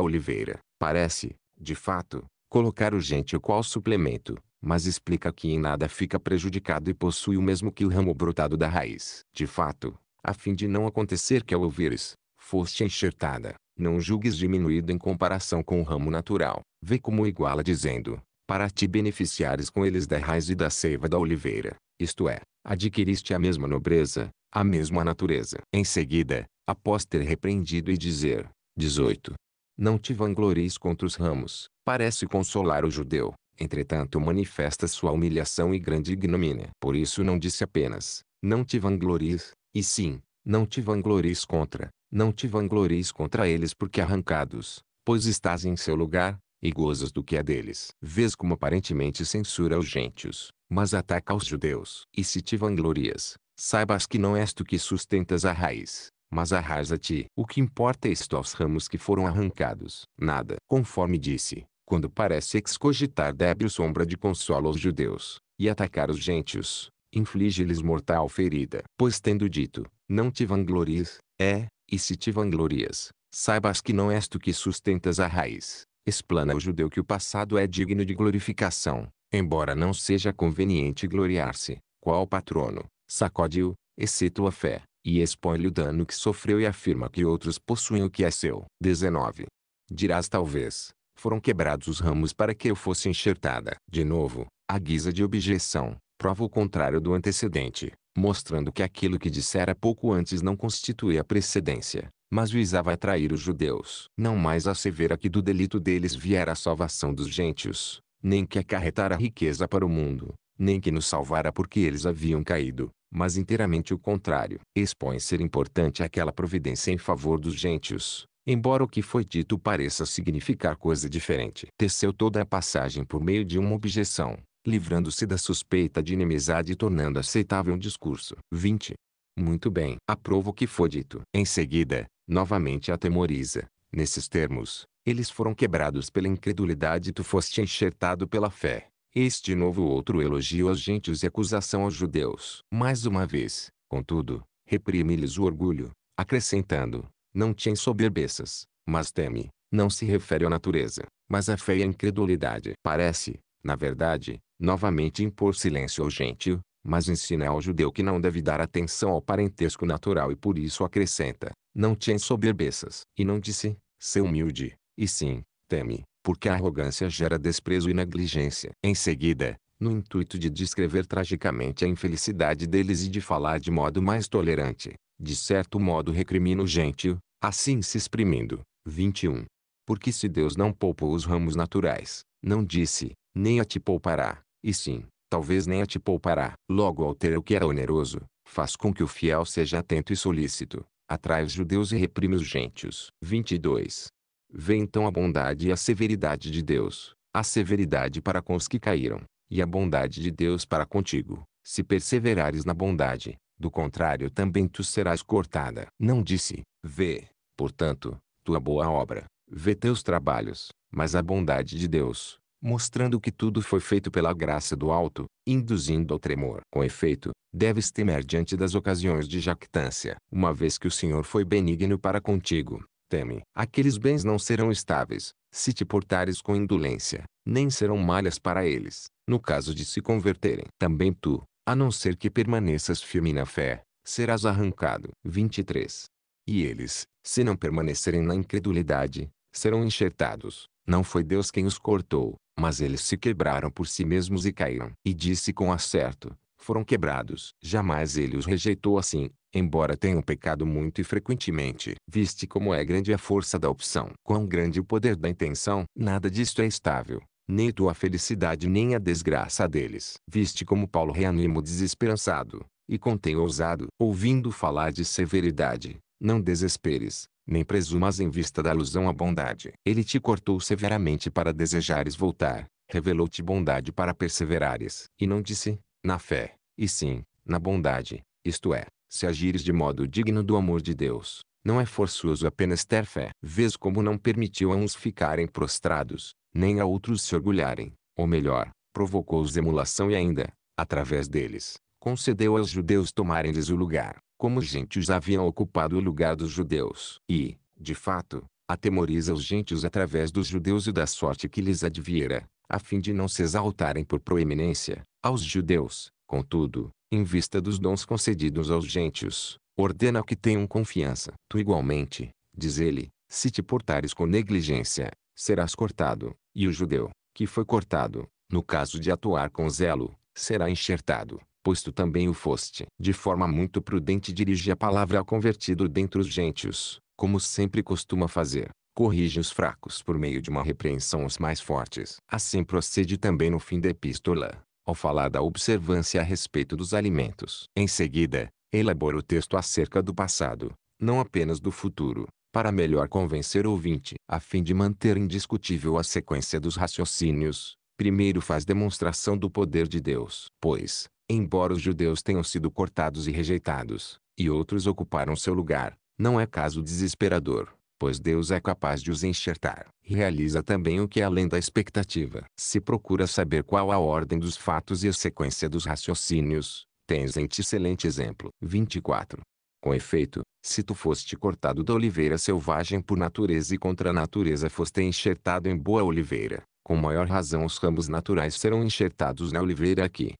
oliveira. Parece, de fato, colocar o gentil qual suplemento, mas explica que em nada fica prejudicado e possui o mesmo que o ramo brotado da raiz. De fato, a fim de não acontecer que ao ouvires, foste enxertada, não julgues diminuído em comparação com o ramo natural, vê como iguala dizendo, para te beneficiares com eles da raiz e da seiva da oliveira, isto é, adquiriste a mesma nobreza, a mesma natureza. Em seguida, após ter repreendido e dizer, 18. Não te vanglories contra os ramos, parece consolar o judeu, entretanto manifesta sua humilhação e grande ignomínia. Por isso não disse apenas, não te vanglories, e sim, não te vanglories contra, não te vanglories contra eles porque arrancados, pois estás em seu lugar, e gozas do que é deles. Vês como aparentemente censura os gentios, mas ataca os judeus. E se te vanglorias, saibas que não és tu que sustentas a raiz, mas a raiz a ti. O que importa é isto aos ramos que foram arrancados. Nada. Conforme disse, quando parece excogitar débil sombra de consolo aos judeus, e atacar os gentios, inflige-lhes mortal ferida. Pois tendo dito, não te vanglories, é, e se te vanglorias, saibas que não és tu que sustentas a raiz. Explana o judeu que o passado é digno de glorificação, embora não seja conveniente gloriar-se, qual patrono, sacode-o, excita a fé, e expõe-lhe o dano que sofreu e afirma que outros possuem o que é seu. 19. Dirás talvez, foram quebrados os ramos para que eu fosse enxertada. De novo, à guisa de objeção, prova o contrário do antecedente, mostrando que aquilo que dissera pouco antes não constituía precedência, mas visava atrair os judeus. Não mais assevera que do delito deles viera a salvação dos gentios, nem que acarretara riqueza para o mundo, nem que nos salvara porque eles haviam caído, mas inteiramente o contrário. Expõe ser importante aquela providência em favor dos gentios, embora o que foi dito pareça significar coisa diferente. Teceu toda a passagem por meio de uma objeção, livrando-se da suspeita de inimizade e tornando aceitável um discurso. 20. Muito bem. Aprovo o que foi dito. Em seguida, novamente atemoriza. Nesses termos, eles foram quebrados pela incredulidade e tu foste enxertado pela fé. este novo outro elogio aos gentios e acusação aos judeus. Mais uma vez, contudo, reprime-lhes o orgulho, acrescentando, não te ensoberbeças, mas teme, não se refere à natureza, mas à fé e à incredulidade. Parece, na verdade, novamente impor silêncio ao gentio, mas ensina ao judeu que não deve dar atenção ao parentesco natural e por isso acrescenta, não te ensoberbeças. E não disse, ser humilde, e sim, teme, porque a arrogância gera desprezo e negligência. Em seguida, no intuito de descrever tragicamente a infelicidade deles e de falar de modo mais tolerante, de certo modo recrimina o gentio, assim se exprimindo. 21. Porque se Deus não poupou os ramos naturais, não disse, nem a te poupará, e sim, talvez nem a te poupará. Logo ao ter o que era é oneroso, faz com que o fiel seja atento e solícito, atrai os judeus e reprime os gentios. 22. Vê então a bondade e a severidade de Deus, a severidade para com os que caíram, e a bondade de Deus para contigo, se perseverares na bondade, do contrário também tu serás cortada. Não disse, vê, portanto, tua boa obra, vê teus trabalhos, mas a bondade de Deus, mostrando que tudo foi feito pela graça do alto, induzindo ao tremor. Com efeito, deves temer diante das ocasiões de jactância, uma vez que o Senhor foi benigno para contigo. Teme. Aqueles bens não serão estáveis, se te portares com indolência, nem serão malhas para eles, no caso de se converterem. Também tu, a não ser que permaneças firme na fé, serás arrancado. 23. E eles, se não permanecerem na incredulidade, serão enxertados. Não foi Deus quem os cortou, mas eles se quebraram por si mesmos e caíram. E disse com acerto, foram quebrados. Jamais ele os rejeitou assim, embora tenham pecado muito e frequentemente. Viste como é grande a força da opção. Quão grande o poder da intenção. Nada disto é estável. Nem tua felicidade nem a desgraça deles. Viste como Paulo reanima o desesperançado, e contém ousado. Ouvindo falar de severidade, não desesperes, nem presumas em vista da alusão à bondade. Ele te cortou severamente para desejares voltar, revelou-te bondade para perseverares. E não disse, na fé, e sim, na bondade, isto é, se agires de modo digno do amor de Deus, não é forçoso apenas ter fé. Vês como não permitiu a uns ficarem prostrados, nem a outros se orgulharem, ou melhor, provocou-os emulação e ainda, através deles, concedeu aos judeus tomarem-lhes o lugar, como os gentios haviam ocupado o lugar dos judeus. E, de fato, atemoriza os gentios através dos judeus e da sorte que lhes adviera, a fim de não se exaltarem por proeminência, aos judeus, contudo, em vista dos dons concedidos aos gentios, ordena que tenham confiança. Tu igualmente, diz ele, se te portares com negligência, serás cortado, e o judeu, que foi cortado, no caso de atuar com zelo, será enxertado pois tu também o foste. De forma muito prudente dirige a palavra ao convertido dentre os gentios, como sempre costuma fazer. Corrige os fracos por meio de uma repreensão aos mais fortes. Assim procede também no fim da epístola, ao falar da observância a respeito dos alimentos. Em seguida, elabora o texto acerca do passado, não apenas do futuro, para melhor convencer o ouvinte, a fim de manter indiscutível a sequência dos raciocínios. Primeiro faz demonstração do poder de Deus, pois, Embora os judeus tenham sido cortados e rejeitados, e outros ocuparam seu lugar, não é caso desesperador, pois Deus é capaz de os enxertar. Realiza também o que é além da expectativa. Se procura saber qual a ordem dos fatos e a sequência dos raciocínios, tens em ti excelente exemplo. 24. Com efeito, se tu foste cortado da oliveira selvagem por natureza e contra a natureza foste enxertado em boa oliveira, com maior razão os ramos naturais serão enxertados na oliveira aqui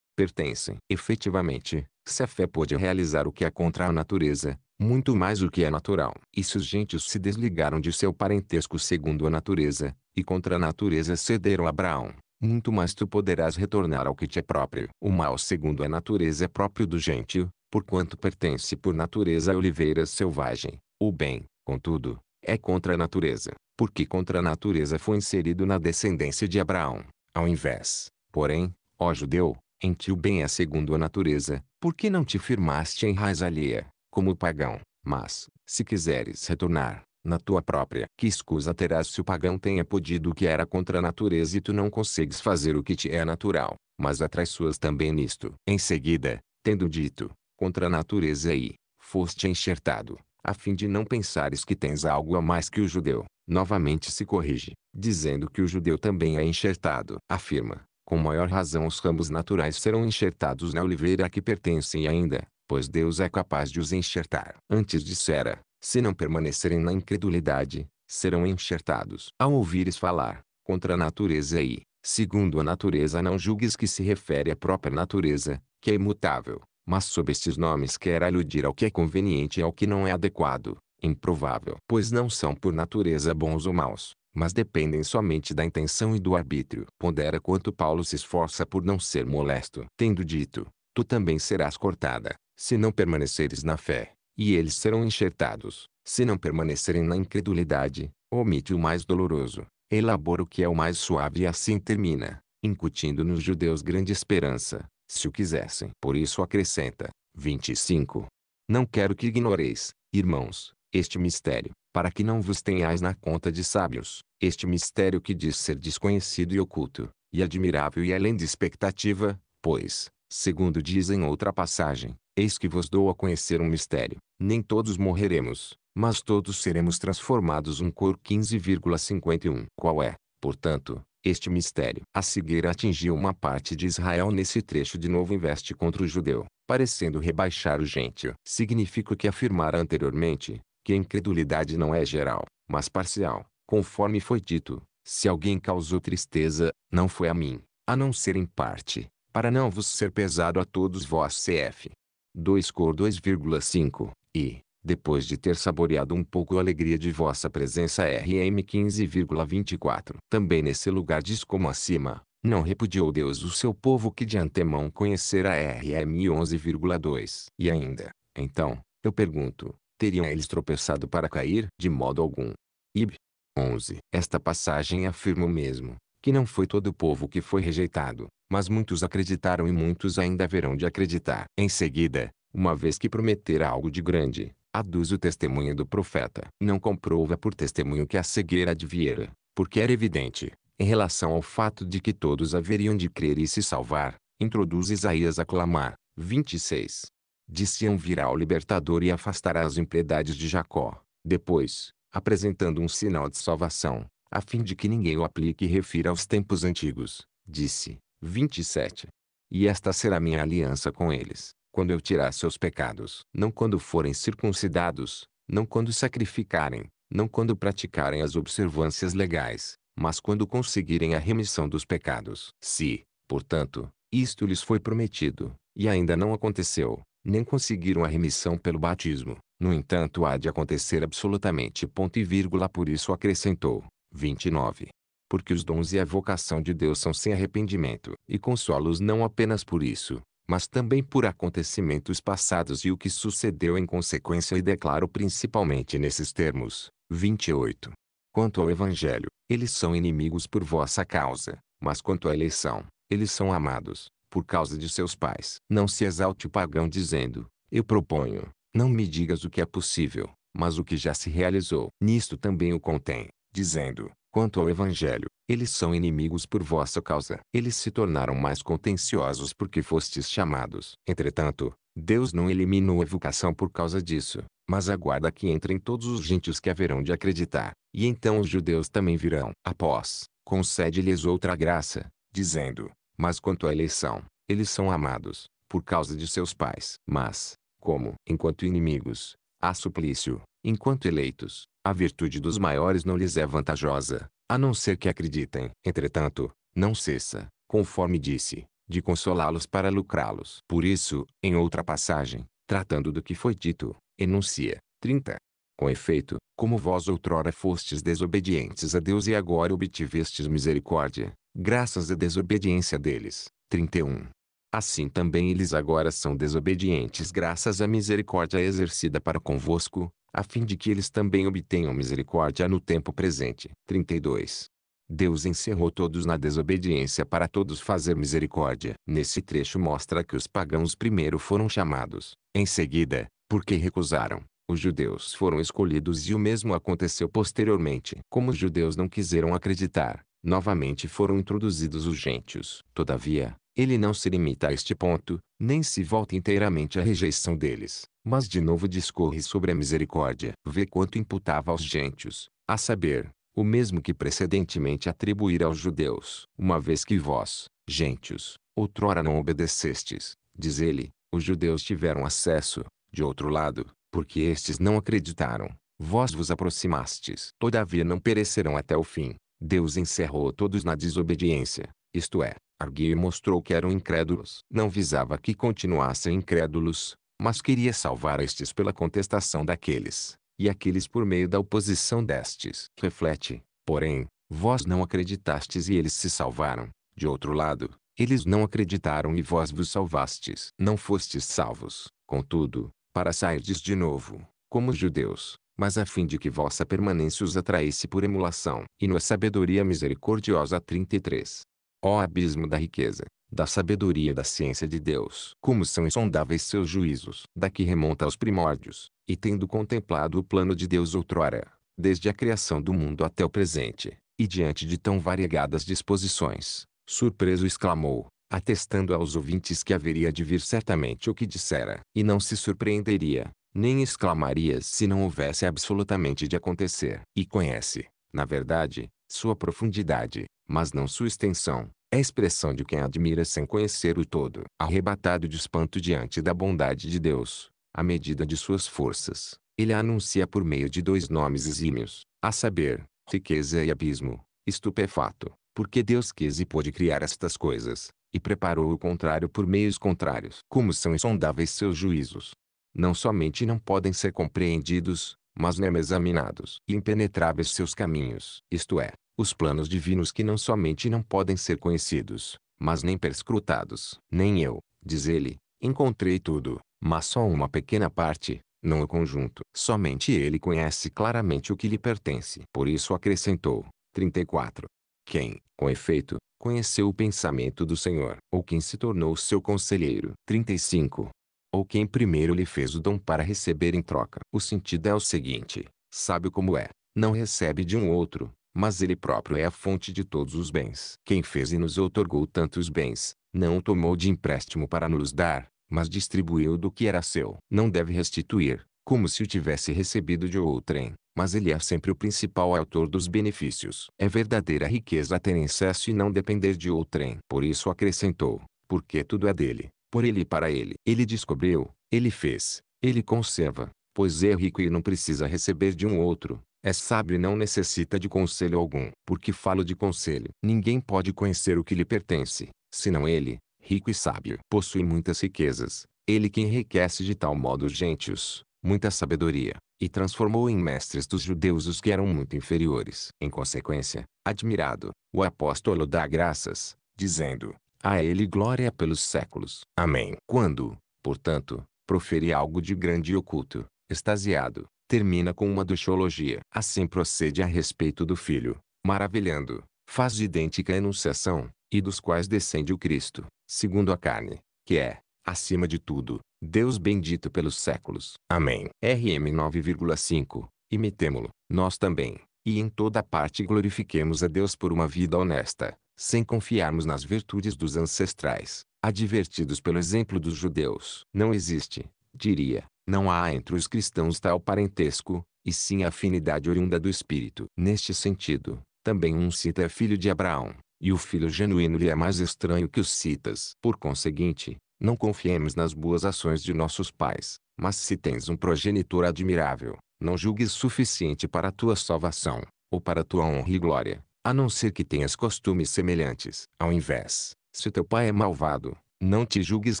pertencem. Efetivamente, se a fé pôde realizar o que é contra a natureza, muito mais o que é natural. E se os gentios se desligaram de seu parentesco segundo a natureza, e contra a natureza cederam a Abraão, muito mais tu poderás retornar ao que te é próprio. O mal segundo a natureza é próprio do gentio, porquanto pertence por natureza a oliveira selvagem. O bem, contudo, é contra a natureza, porque contra a natureza foi inserido na descendência de Abraão. Ao invés, porém, ó judeu, em ti o bem é segundo a natureza, porque não te firmaste em raiz alheia, como o pagão. Mas, se quiseres retornar, na tua própria, que escusa terás se o pagão tenha podido o que era contra a natureza e tu não consegues fazer o que te é natural, mas atraiçoas também nisto. Em seguida, tendo dito, contra a natureza e, foste enxertado, a fim de não pensares que tens algo a mais que o judeu, novamente se corrige, dizendo que o judeu também é enxertado. Afirma, com maior razão os ramos naturais serão enxertados na oliveira a que pertencem ainda, pois Deus é capaz de os enxertar. Antes dissera, se não permanecerem na incredulidade, serão enxertados. Ao ouvires falar, contra a natureza e, segundo a natureza não julgues que se refere à própria natureza, que é imutável, mas sob estes nomes quer aludir ao que é conveniente e ao que não é adequado, improvável. Pois não são por natureza bons ou maus, mas dependem somente da intenção e do arbítrio. Pondera quanto Paulo se esforça por não ser molesto, tendo dito: Tu também serás cortada, se não permaneceres na fé, e eles serão enxertados, se não permanecerem na incredulidade. Omite o mais doloroso, elabora o que é o mais suave e assim termina, incutindo nos judeus grande esperança, se o quisessem. Por isso acrescenta: 25. Não quero que ignoreis, irmãos, este mistério, para que não vos tenhais na conta de sábios, este mistério que diz ser desconhecido e oculto, e admirável e além de expectativa, pois, segundo dizem outra passagem, eis que vos dou a conhecer um mistério, nem todos morreremos, mas todos seremos transformados um cor 15,51. Qual é, portanto, este mistério? A cegueira atingiu uma parte de Israel nesse trecho de novo investe contra o judeu, parecendo rebaixar o gentio. Significa o que afirmara anteriormente, que a incredulidade não é geral, mas parcial, conforme foi dito. Se alguém causou tristeza, não foi a mim, a não ser em parte, para não vos ser pesado a todos vós CF. 2 Cor 2,5, e, depois de ter saboreado um pouco a alegria de vossa presença RM 15,24, também nesse lugar diz como acima, não repudiou Deus o seu povo que de antemão conhecera RM 11,2. E ainda, então, eu pergunto, teriam eles tropeçado para cair, de modo algum. Ib. 11. Esta passagem afirma o mesmo, que não foi todo o povo que foi rejeitado, mas muitos acreditaram e muitos ainda haverão de acreditar. Em seguida, uma vez que prometera algo de grande, aduz o testemunho do profeta. Não comprova por testemunho que a cegueira adviera, porque era evidente, em relação ao fato de que todos haveriam de crer e se salvar, introduz Isaías a clamar. 26 disse Sião virá o libertador e afastará as impiedades de Jacó. Depois, apresentando um sinal de salvação, a fim de que ninguém o aplique e refira aos tempos antigos, disse, 27. E esta será minha aliança com eles, quando eu tirar seus pecados, não quando forem circuncidados, não quando sacrificarem, não quando praticarem as observâncias legais, mas quando conseguirem a remissão dos pecados. Se, portanto, isto lhes foi prometido, e ainda não aconteceu, nem conseguiram a remissão pelo batismo. No entanto, há de acontecer absolutamente ponto e vírgula, por isso acrescentou. 29. Porque os dons e a vocação de Deus são sem arrependimento, e consolos não apenas por isso, mas também por acontecimentos passados e o que sucedeu em consequência, e declaro principalmente nesses termos. 28. Quanto ao Evangelho, eles são inimigos por vossa causa, mas quanto à eleição, eles são amados, por causa de seus pais. Não se exalte o pagão dizendo, eu proponho, não me digas o que é possível, mas o que já se realizou. Nisto também o contém, dizendo, quanto ao evangelho, eles são inimigos por vossa causa. Eles se tornaram mais contenciosos porque fostes chamados. Entretanto, Deus não eliminou a vocação por causa disso, mas aguarda que entrem todos os gentios que haverão de acreditar, e então os judeus também virão. Após, concede-lhes outra graça, dizendo, mas quanto à eleição, eles são amados, por causa de seus pais. Mas, como, enquanto inimigos, há suplício, enquanto eleitos, a virtude dos maiores não lhes é vantajosa, a não ser que acreditem. Entretanto, não cessa, conforme disse, de consolá-los para lucrá-los. Por isso, em outra passagem, tratando do que foi dito, enuncia, 30. Com efeito, como vós outrora fostes desobedientes a Deus e agora obtivestes misericórdia, graças à desobediência deles. 31. Assim também eles agora são desobedientes graças à misericórdia exercida para convosco, a fim de que eles também obtenham misericórdia no tempo presente. 32. Deus encerrou todos na desobediência para todos fazer misericórdia. Nesse trecho mostra que os pagãos primeiro foram chamados, em seguida, porque recusaram, os judeus foram escolhidos e o mesmo aconteceu posteriormente. Como os judeus não quiseram acreditar, Novamente foram introduzidos os gentios. Todavia, ele não se limita a este ponto, nem se volta inteiramente à rejeição deles, mas de novo discorre sobre a misericórdia. Vê quanto imputava aos gentios, a saber, o mesmo que precedentemente atribuíra aos judeus. Uma vez que vós, gentios, outrora não obedecestes, diz ele, os judeus tiveram acesso, de outro lado, porque estes não acreditaram, vós vos aproximastes. Todavia não perecerão até o fim, Deus encerrou todos na desobediência, isto é, arguiu e mostrou que eram incrédulos. Não visava que continuassem incrédulos, mas queria salvar estes pela contestação daqueles, e aqueles por meio da oposição destes. Reflete, porém, vós não acreditastes e eles se salvaram. De outro lado, eles não acreditaram e vós vos salvastes. Não fostes salvos, contudo, para sairdes de novo, como os judeus, mas a fim de que vossa permanência os atraísse por emulação. E no Sabedoria Misericordiosa 33. Ó abismo da riqueza, da sabedoria e da ciência de Deus! Como são insondáveis seus juízos! Daqui remonta aos primórdios, e tendo contemplado o plano de Deus outrora, desde a criação do mundo até o presente, e diante de tão variegadas disposições, surpreso exclamou, atestando aos ouvintes que haveria de vir certamente o que dissera, e não se surpreenderia, nem exclamarias se não houvesse absolutamente de acontecer. E conhece, na verdade, sua profundidade, mas não sua extensão. É expressão de quem admira sem conhecer o todo, arrebatado de espanto diante da bondade de Deus, à medida de suas forças. Ele a anuncia por meio de dois nomes exímios, a saber, riqueza e abismo, estupefato, porque Deus quis e pôde criar estas coisas, e preparou o contrário por meios contrários. Como são insondáveis seus juízos, não somente não podem ser compreendidos, mas nem examinados. Impenetráveis seus caminhos, isto é, os planos divinos que não somente não podem ser conhecidos, mas nem perscrutados. Nem eu, diz ele, encontrei tudo, mas só uma pequena parte, não o conjunto. Somente ele conhece claramente o que lhe pertence. Por isso acrescentou, 34. Quem, com efeito, conheceu o pensamento do Senhor, ou quem se tornou seu conselheiro. 35 ou quem primeiro lhe fez o dom para receber em troca. O sentido é o seguinte: sabe como é, não recebe de um outro, mas ele próprio é a fonte de todos os bens. Quem fez e nos otorgou tantos bens, não tomou de empréstimo para nos dar, mas distribuiu do que era seu. Não deve restituir, como se o tivesse recebido de outrem, mas ele é sempre o principal autor dos benefícios. É verdadeira riqueza ter excesso e não depender de outrem. Por isso acrescentou, porque tudo é dele por ele e para ele. Ele descobriu, ele fez, ele conserva, pois é rico e não precisa receber de um outro. É sábio e não necessita de conselho algum. Porque falo de conselho. Ninguém pode conhecer o que lhe pertence, senão ele, rico e sábio. Possui muitas riquezas, ele que enriquece de tal modo os gentios, muita sabedoria, e transformou em mestres dos judeus os que eram muito inferiores. Em consequência, admirado, o apóstolo dá graças, dizendo, a ele glória pelos séculos. Amém. Quando, portanto, profere algo de grande e oculto, extasiado, termina com uma doxologia. Assim procede a respeito do Filho, maravilhando, faz idêntica enunciação, e dos quais descende o Cristo, segundo a carne, que é, acima de tudo, Deus bendito pelos séculos. Amém. RM 9,5 Imitemo-lo, nós também, e em toda parte glorifiquemos a Deus por uma vida honesta, sem confiarmos nas virtudes dos ancestrais, advertidos pelo exemplo dos judeus. Não existe, diria, não há entre os cristãos tal parentesco, e sim afinidade oriunda do espírito. Neste sentido, também um cita é filho de Abraão, e o filho genuíno lhe é mais estranho que os citas. Por conseguinte, não confiemos nas boas ações de nossos pais, mas se tens um progenitor admirável, não julgues suficiente para a tua salvação, ou para a tua honra e glória, a não ser que tenhas costumes semelhantes. Ao invés, se teu pai é malvado, não te julgues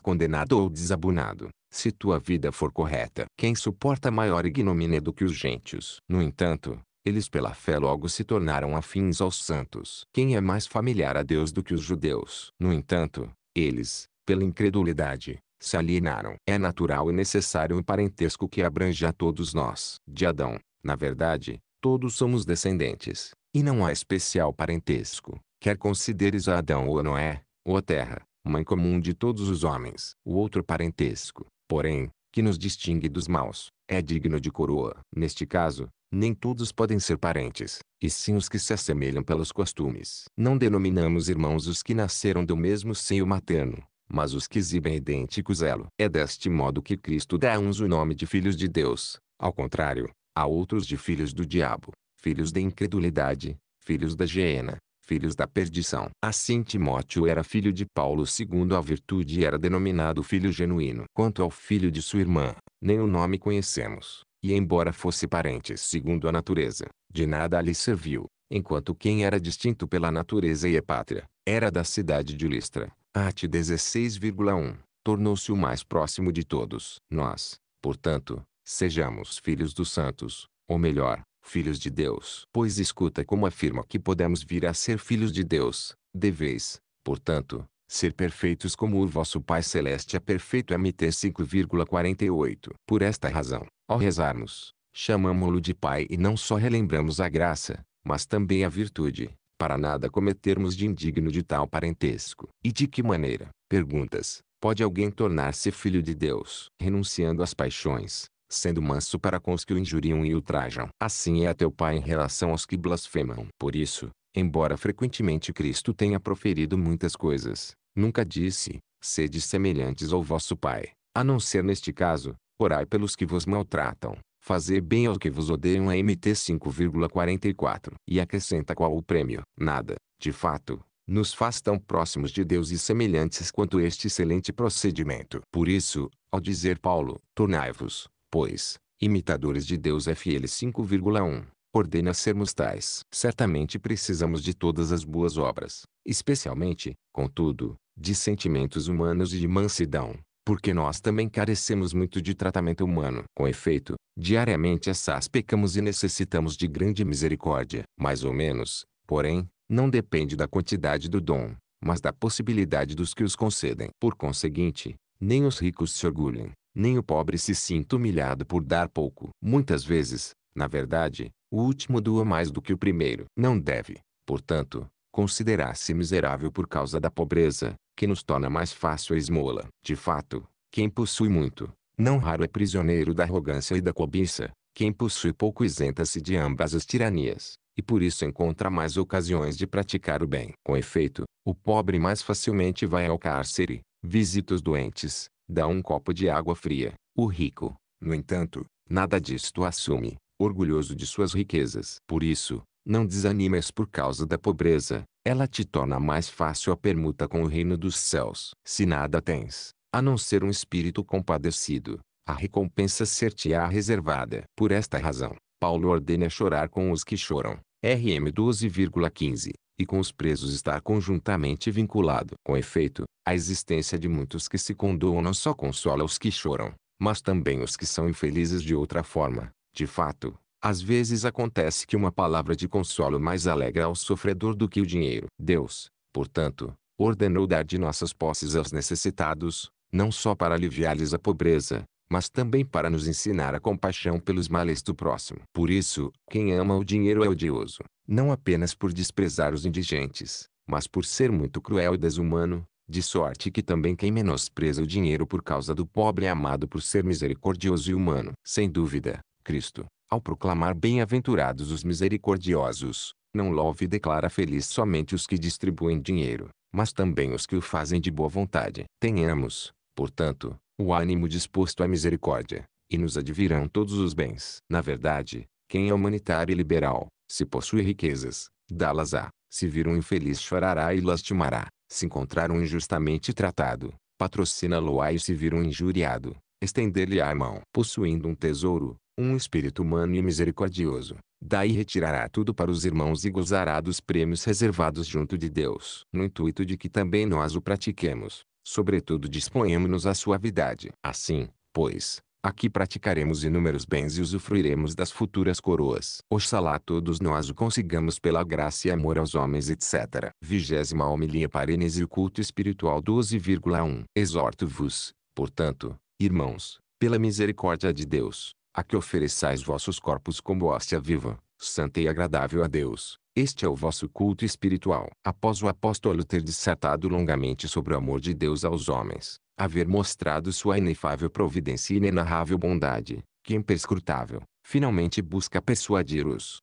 condenado ou desabonado, se tua vida for correta. Quem suporta maior ignomínia do que os gentios? No entanto, eles pela fé logo se tornaram afins aos santos. Quem é mais familiar a Deus do que os judeus? No entanto, eles, pela incredulidade, se alienaram. É natural e necessário um parentesco que abrange a todos nós. De Adão, na verdade, todos somos descendentes. E não há especial parentesco, quer consideres a Adão ou a Noé, ou a terra, mãe comum de todos os homens. O outro parentesco, porém, que nos distingue dos maus, é digno de coroa. Neste caso, nem todos podem ser parentes, e sim os que se assemelham pelos costumes. Não denominamos irmãos os que nasceram do mesmo seio materno, mas os que exibem idênticos elo. É deste modo que Cristo dá a uns o nome de filhos de Deus, ao contrário, a outros de filhos do diabo filhos da incredulidade, filhos da hiena, filhos da perdição. Assim Timóteo era filho de Paulo segundo a virtude e era denominado filho genuíno. Quanto ao filho de sua irmã, nem o nome conhecemos, e embora fosse parente segundo a natureza, de nada lhe serviu, enquanto quem era distinto pela natureza e pátria era da cidade de Listra. Ate 16,1 tornou-se o mais próximo de todos. Nós, portanto, sejamos filhos dos santos, ou melhor, filhos de Deus. Pois escuta como afirma que podemos vir a ser filhos de Deus, deveis, portanto, ser perfeitos como o vosso Pai Celeste é perfeito. MT 5,48 Por esta razão, ao rezarmos, chamamo-lo de Pai e não só relembramos a graça, mas também a virtude, para nada cometermos de indigno de tal parentesco. E de que maneira, perguntas, pode alguém tornar-se filho de Deus? Renunciando às paixões, sendo manso para com os que o injuriam e ultrajam. Assim é teu Pai em relação aos que blasfemam. Por isso, embora frequentemente Cristo tenha proferido muitas coisas, nunca disse, sede semelhantes ao vosso Pai, a não ser neste caso, orai pelos que vos maltratam, fazer bem aos que vos odeiam a MT 5,44. E acrescenta qual o prêmio? Nada, de fato, nos faz tão próximos de Deus e semelhantes quanto este excelente procedimento. Por isso, ao dizer Paulo, tornai-vos, pois, imitadores de Deus FL 5,1, ordena sermos tais. Certamente precisamos de todas as boas obras, especialmente, contudo, de sentimentos humanos e de mansidão, porque nós também carecemos muito de tratamento humano. Com efeito, diariamente essas pecamos e necessitamos de grande misericórdia. Mais ou menos, porém, não depende da quantidade do dom, mas da possibilidade dos que os concedem. Por conseguinte, nem os ricos se orgulhem, nem o pobre se sinta humilhado por dar pouco. Muitas vezes, na verdade, o último doa mais do que o primeiro. Não deve, portanto, considerar-se miserável por causa da pobreza, que nos torna mais fácil a esmola. De fato, quem possui muito, não raro é prisioneiro da arrogância e da cobiça. Quem possui pouco isenta-se de ambas as tiranias, e por isso encontra mais ocasiões de praticar o bem. Com efeito, o pobre mais facilmente vai ao cárcere, visita os doentes, dá um copo de água fria. O rico, no entanto, nada disto assume, orgulhoso de suas riquezas. Por isso, não desanimes por causa da pobreza, ela te torna mais fácil a permuta com o reino dos céus. Se nada tens, a não ser um espírito compadecido, a recompensa ser-te-á reservada. Por esta razão, Paulo ordena chorar com os que choram. RM 12,15 e com os presos está conjuntamente vinculado. Com efeito, a existência de muitos que se condoam não só consola os que choram, mas também os que são infelizes de outra forma. De fato, às vezes acontece que uma palavra de consolo mais alegra ao sofredor do que o dinheiro. Deus, portanto, ordenou dar de nossas posses aos necessitados, não só para aliviar-lhes a pobreza, mas também para nos ensinar a compaixão pelos males do próximo. Por isso, quem ama o dinheiro é odioso, não apenas por desprezar os indigentes, mas por ser muito cruel e desumano, de sorte que também quem menospreza o dinheiro por causa do pobre é amado por ser misericordioso e humano. Sem dúvida, Cristo, ao proclamar bem-aventurados os misericordiosos, não louve e declara feliz somente os que distribuem dinheiro, mas também os que o fazem de boa vontade. Tenhamos, portanto, o ânimo disposto à misericórdia, e nos advirão todos os bens. Na verdade, quem é humanitário e liberal, se possui riquezas, dá-las a, se vir um infeliz chorará e lastimará se encontrar um injustamente tratado, patrocina lo e se vir um injuriado, estender lhe a mão. Possuindo um tesouro, um espírito humano e misericordioso, daí retirará tudo para os irmãos e gozará dos prêmios reservados junto de Deus. No intuito de que também nós o pratiquemos, sobretudo disponhamos-nos à suavidade. Assim, pois, Aqui praticaremos inúmeros bens e usufruiremos das futuras coroas. Oxalá todos nós o consigamos pela graça e amor aos homens, etc. Vigésima homilia parenes e o culto espiritual 12,1. Exorto-vos, portanto, irmãos, pela misericórdia de Deus, a que ofereçais vossos corpos como hóstia viva, santa e agradável a Deus. Este é o vosso culto espiritual. Após o apóstolo ter dissertado longamente sobre o amor de Deus aos homens, haver mostrado sua inefável providência e inenarrável bondade, que imperscrutável, finalmente busca persuadir os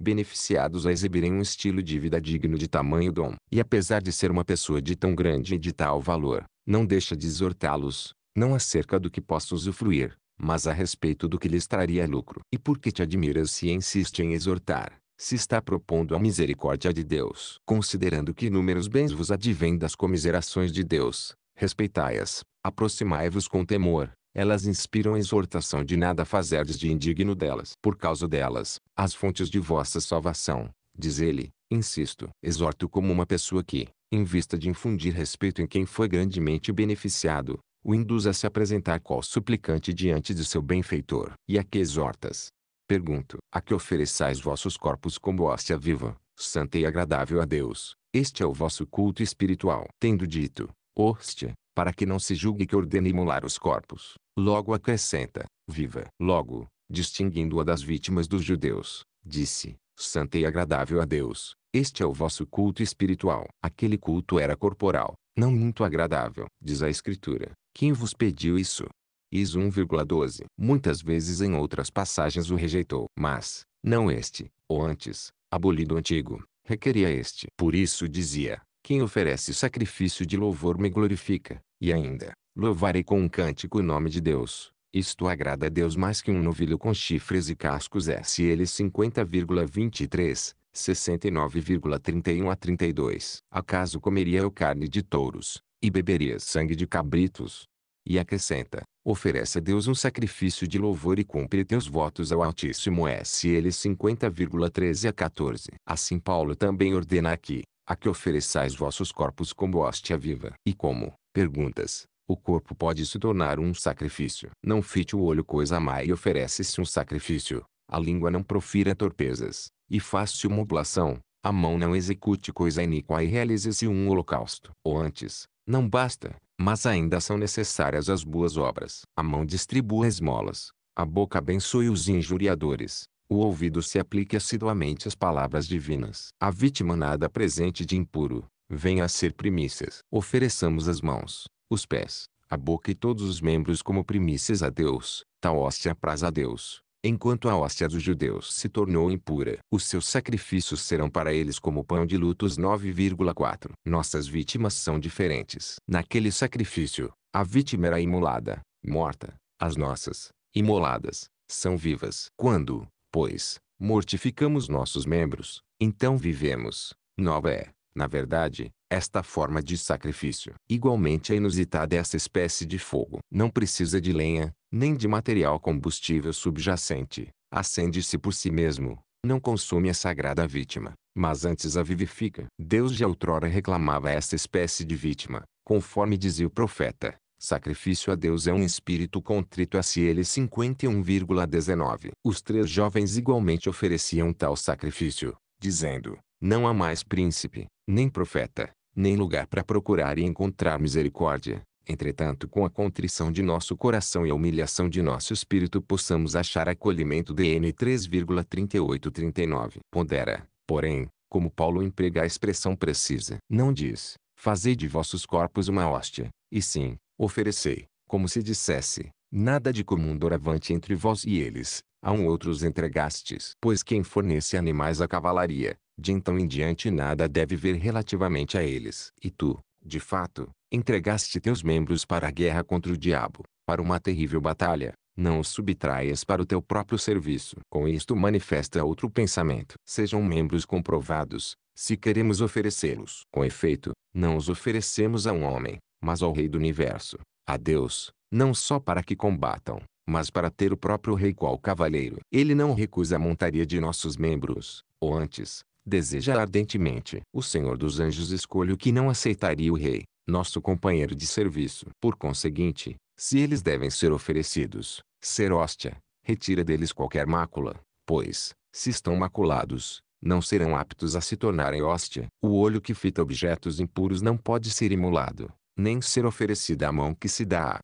beneficiados a exibirem um estilo de vida digno de tamanho dom. E apesar de ser uma pessoa de tão grande e de tal valor, não deixa de exortá-los, não acerca do que possa usufruir, mas a respeito do que lhes traria lucro. E porque te admiras se insiste em exortar, se está propondo a misericórdia de Deus, considerando que inúmeros bens vos advêm das comiserações de Deus, respeitai-as, aproximai-vos com temor, elas inspiram a exortação de nada fazerdes de indigno delas. Por causa delas, as fontes de vossa salvação, diz ele, insisto, exorto como uma pessoa que, em vista de infundir respeito em quem foi grandemente beneficiado, o induz a se apresentar qual suplicante diante de seu benfeitor. E a que exortas? Pergunto, a que ofereçais vossos corpos como hóstia viva, santa e agradável a Deus. Este é o vosso culto espiritual. Tendo dito, hóstia, para que não se julgue que ordena imolar os corpos. Logo acrescenta, viva. Logo, distinguindo-a das vítimas dos judeus, disse, santa e agradável a Deus, este é o vosso culto espiritual. Aquele culto era corporal, não muito agradável, diz a Escritura. Quem vos pediu isso? Is 1,12. Muitas vezes em outras passagens o rejeitou, mas, não este, ou antes, abolido o antigo, requeria este. Por isso dizia, quem oferece sacrifício de louvor me glorifica, e ainda, louvarei com um cântico o nome de Deus. Isto agrada a Deus mais que um novilho com chifres e cascos S. SL 50,23, 69,31 a 32. Acaso comeria eu carne de touros, e beberia sangue de cabritos? E acrescenta, oferece a Deus um sacrifício de louvor e cumpre teus votos ao Altíssimo S. SL 50,13 a 14. Assim Paulo também ordena aqui, a que ofereçais vossos corpos como hóstia viva. E como, perguntas, o corpo pode se tornar um sacrifício. Não fite o olho coisa má e oferece-se um sacrifício. A língua não profira torpezas, e faz-se uma oblação. A mão não execute coisa iníqua e realize-se um holocausto. Ou antes, não basta, mas ainda são necessárias as boas obras. A mão distribua esmolas, a boca abençoe os injuriadores, o ouvido se aplique assiduamente às palavras divinas. A vítima nada presente de impuro, venha a ser primícias. Ofereçamos as mãos, os pés, a boca e todos os membros como primícias a Deus. Tal hóstia praz a Deus, enquanto a hóstia dos judeus se tornou impura. Os seus sacrifícios serão para eles como pão de lutos 9,4. Nossas vítimas são diferentes. Naquele sacrifício, a vítima era imolada, morta. As nossas, imoladas, são vivas. Quando, pois, mortificamos nossos membros, então vivemos. Nova é, na verdade, esta forma de sacrifício. Igualmente a é inusitada essa espécie de fogo. Não precisa de lenha, nem de material combustível subjacente. Acende-se por si mesmo, não consome a sagrada vítima, mas antes a vivifica. Deus de outrora reclamava essa espécie de vítima, conforme dizia o profeta. Sacrifício a Deus é um espírito contrito a ele 51,19. Os três jovens igualmente ofereciam tal sacrifício, dizendo: Não há mais príncipe, nem profeta, nem lugar para procurar e encontrar misericórdia. Entretanto, com a contrição de nosso coração e a humilhação de nosso espírito, possamos achar acolhimento. DN 3,3839. Pondera, porém, como Paulo emprega a expressão precisa. Não diz: Fazei de vossos corpos uma hóstia, e sim, Oferecei, como se dissesse, nada de comum doravante entre vós e eles, a um outros entregastes. Pois quem fornece animais à cavalaria, de então em diante nada deve ver relativamente a eles. E tu, de fato, entregaste teus membros para a guerra contra o diabo, para uma terrível batalha. Não os subtraias para o teu próprio serviço. Com isto manifesta outro pensamento. Sejam membros comprovados, se queremos oferecê-los. Com efeito, não os oferecemos a um homem, mas ao Rei do Universo, a Deus, não só para que combatam, mas para ter o próprio rei qual cavaleiro. Ele não recusa a montaria de nossos membros, ou antes, deseja ardentemente. O Senhor dos Anjos escolhe o que não aceitaria o rei, nosso companheiro de serviço. Por conseguinte, se eles devem ser oferecidos, ser hóstia, retira deles qualquer mácula, pois, se estão maculados, não serão aptos a se tornarem hóstia. O olho que fita objetos impuros não pode ser imolado, nem ser oferecida à mão que se dá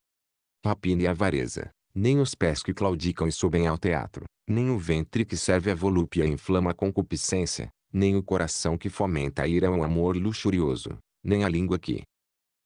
a rapina e avareza, nem os pés que claudicam e sobem ao teatro, nem o ventre que serve à volúpia e inflama a concupiscência, nem o coração que fomenta a ira ou é amor luxurioso, nem a língua que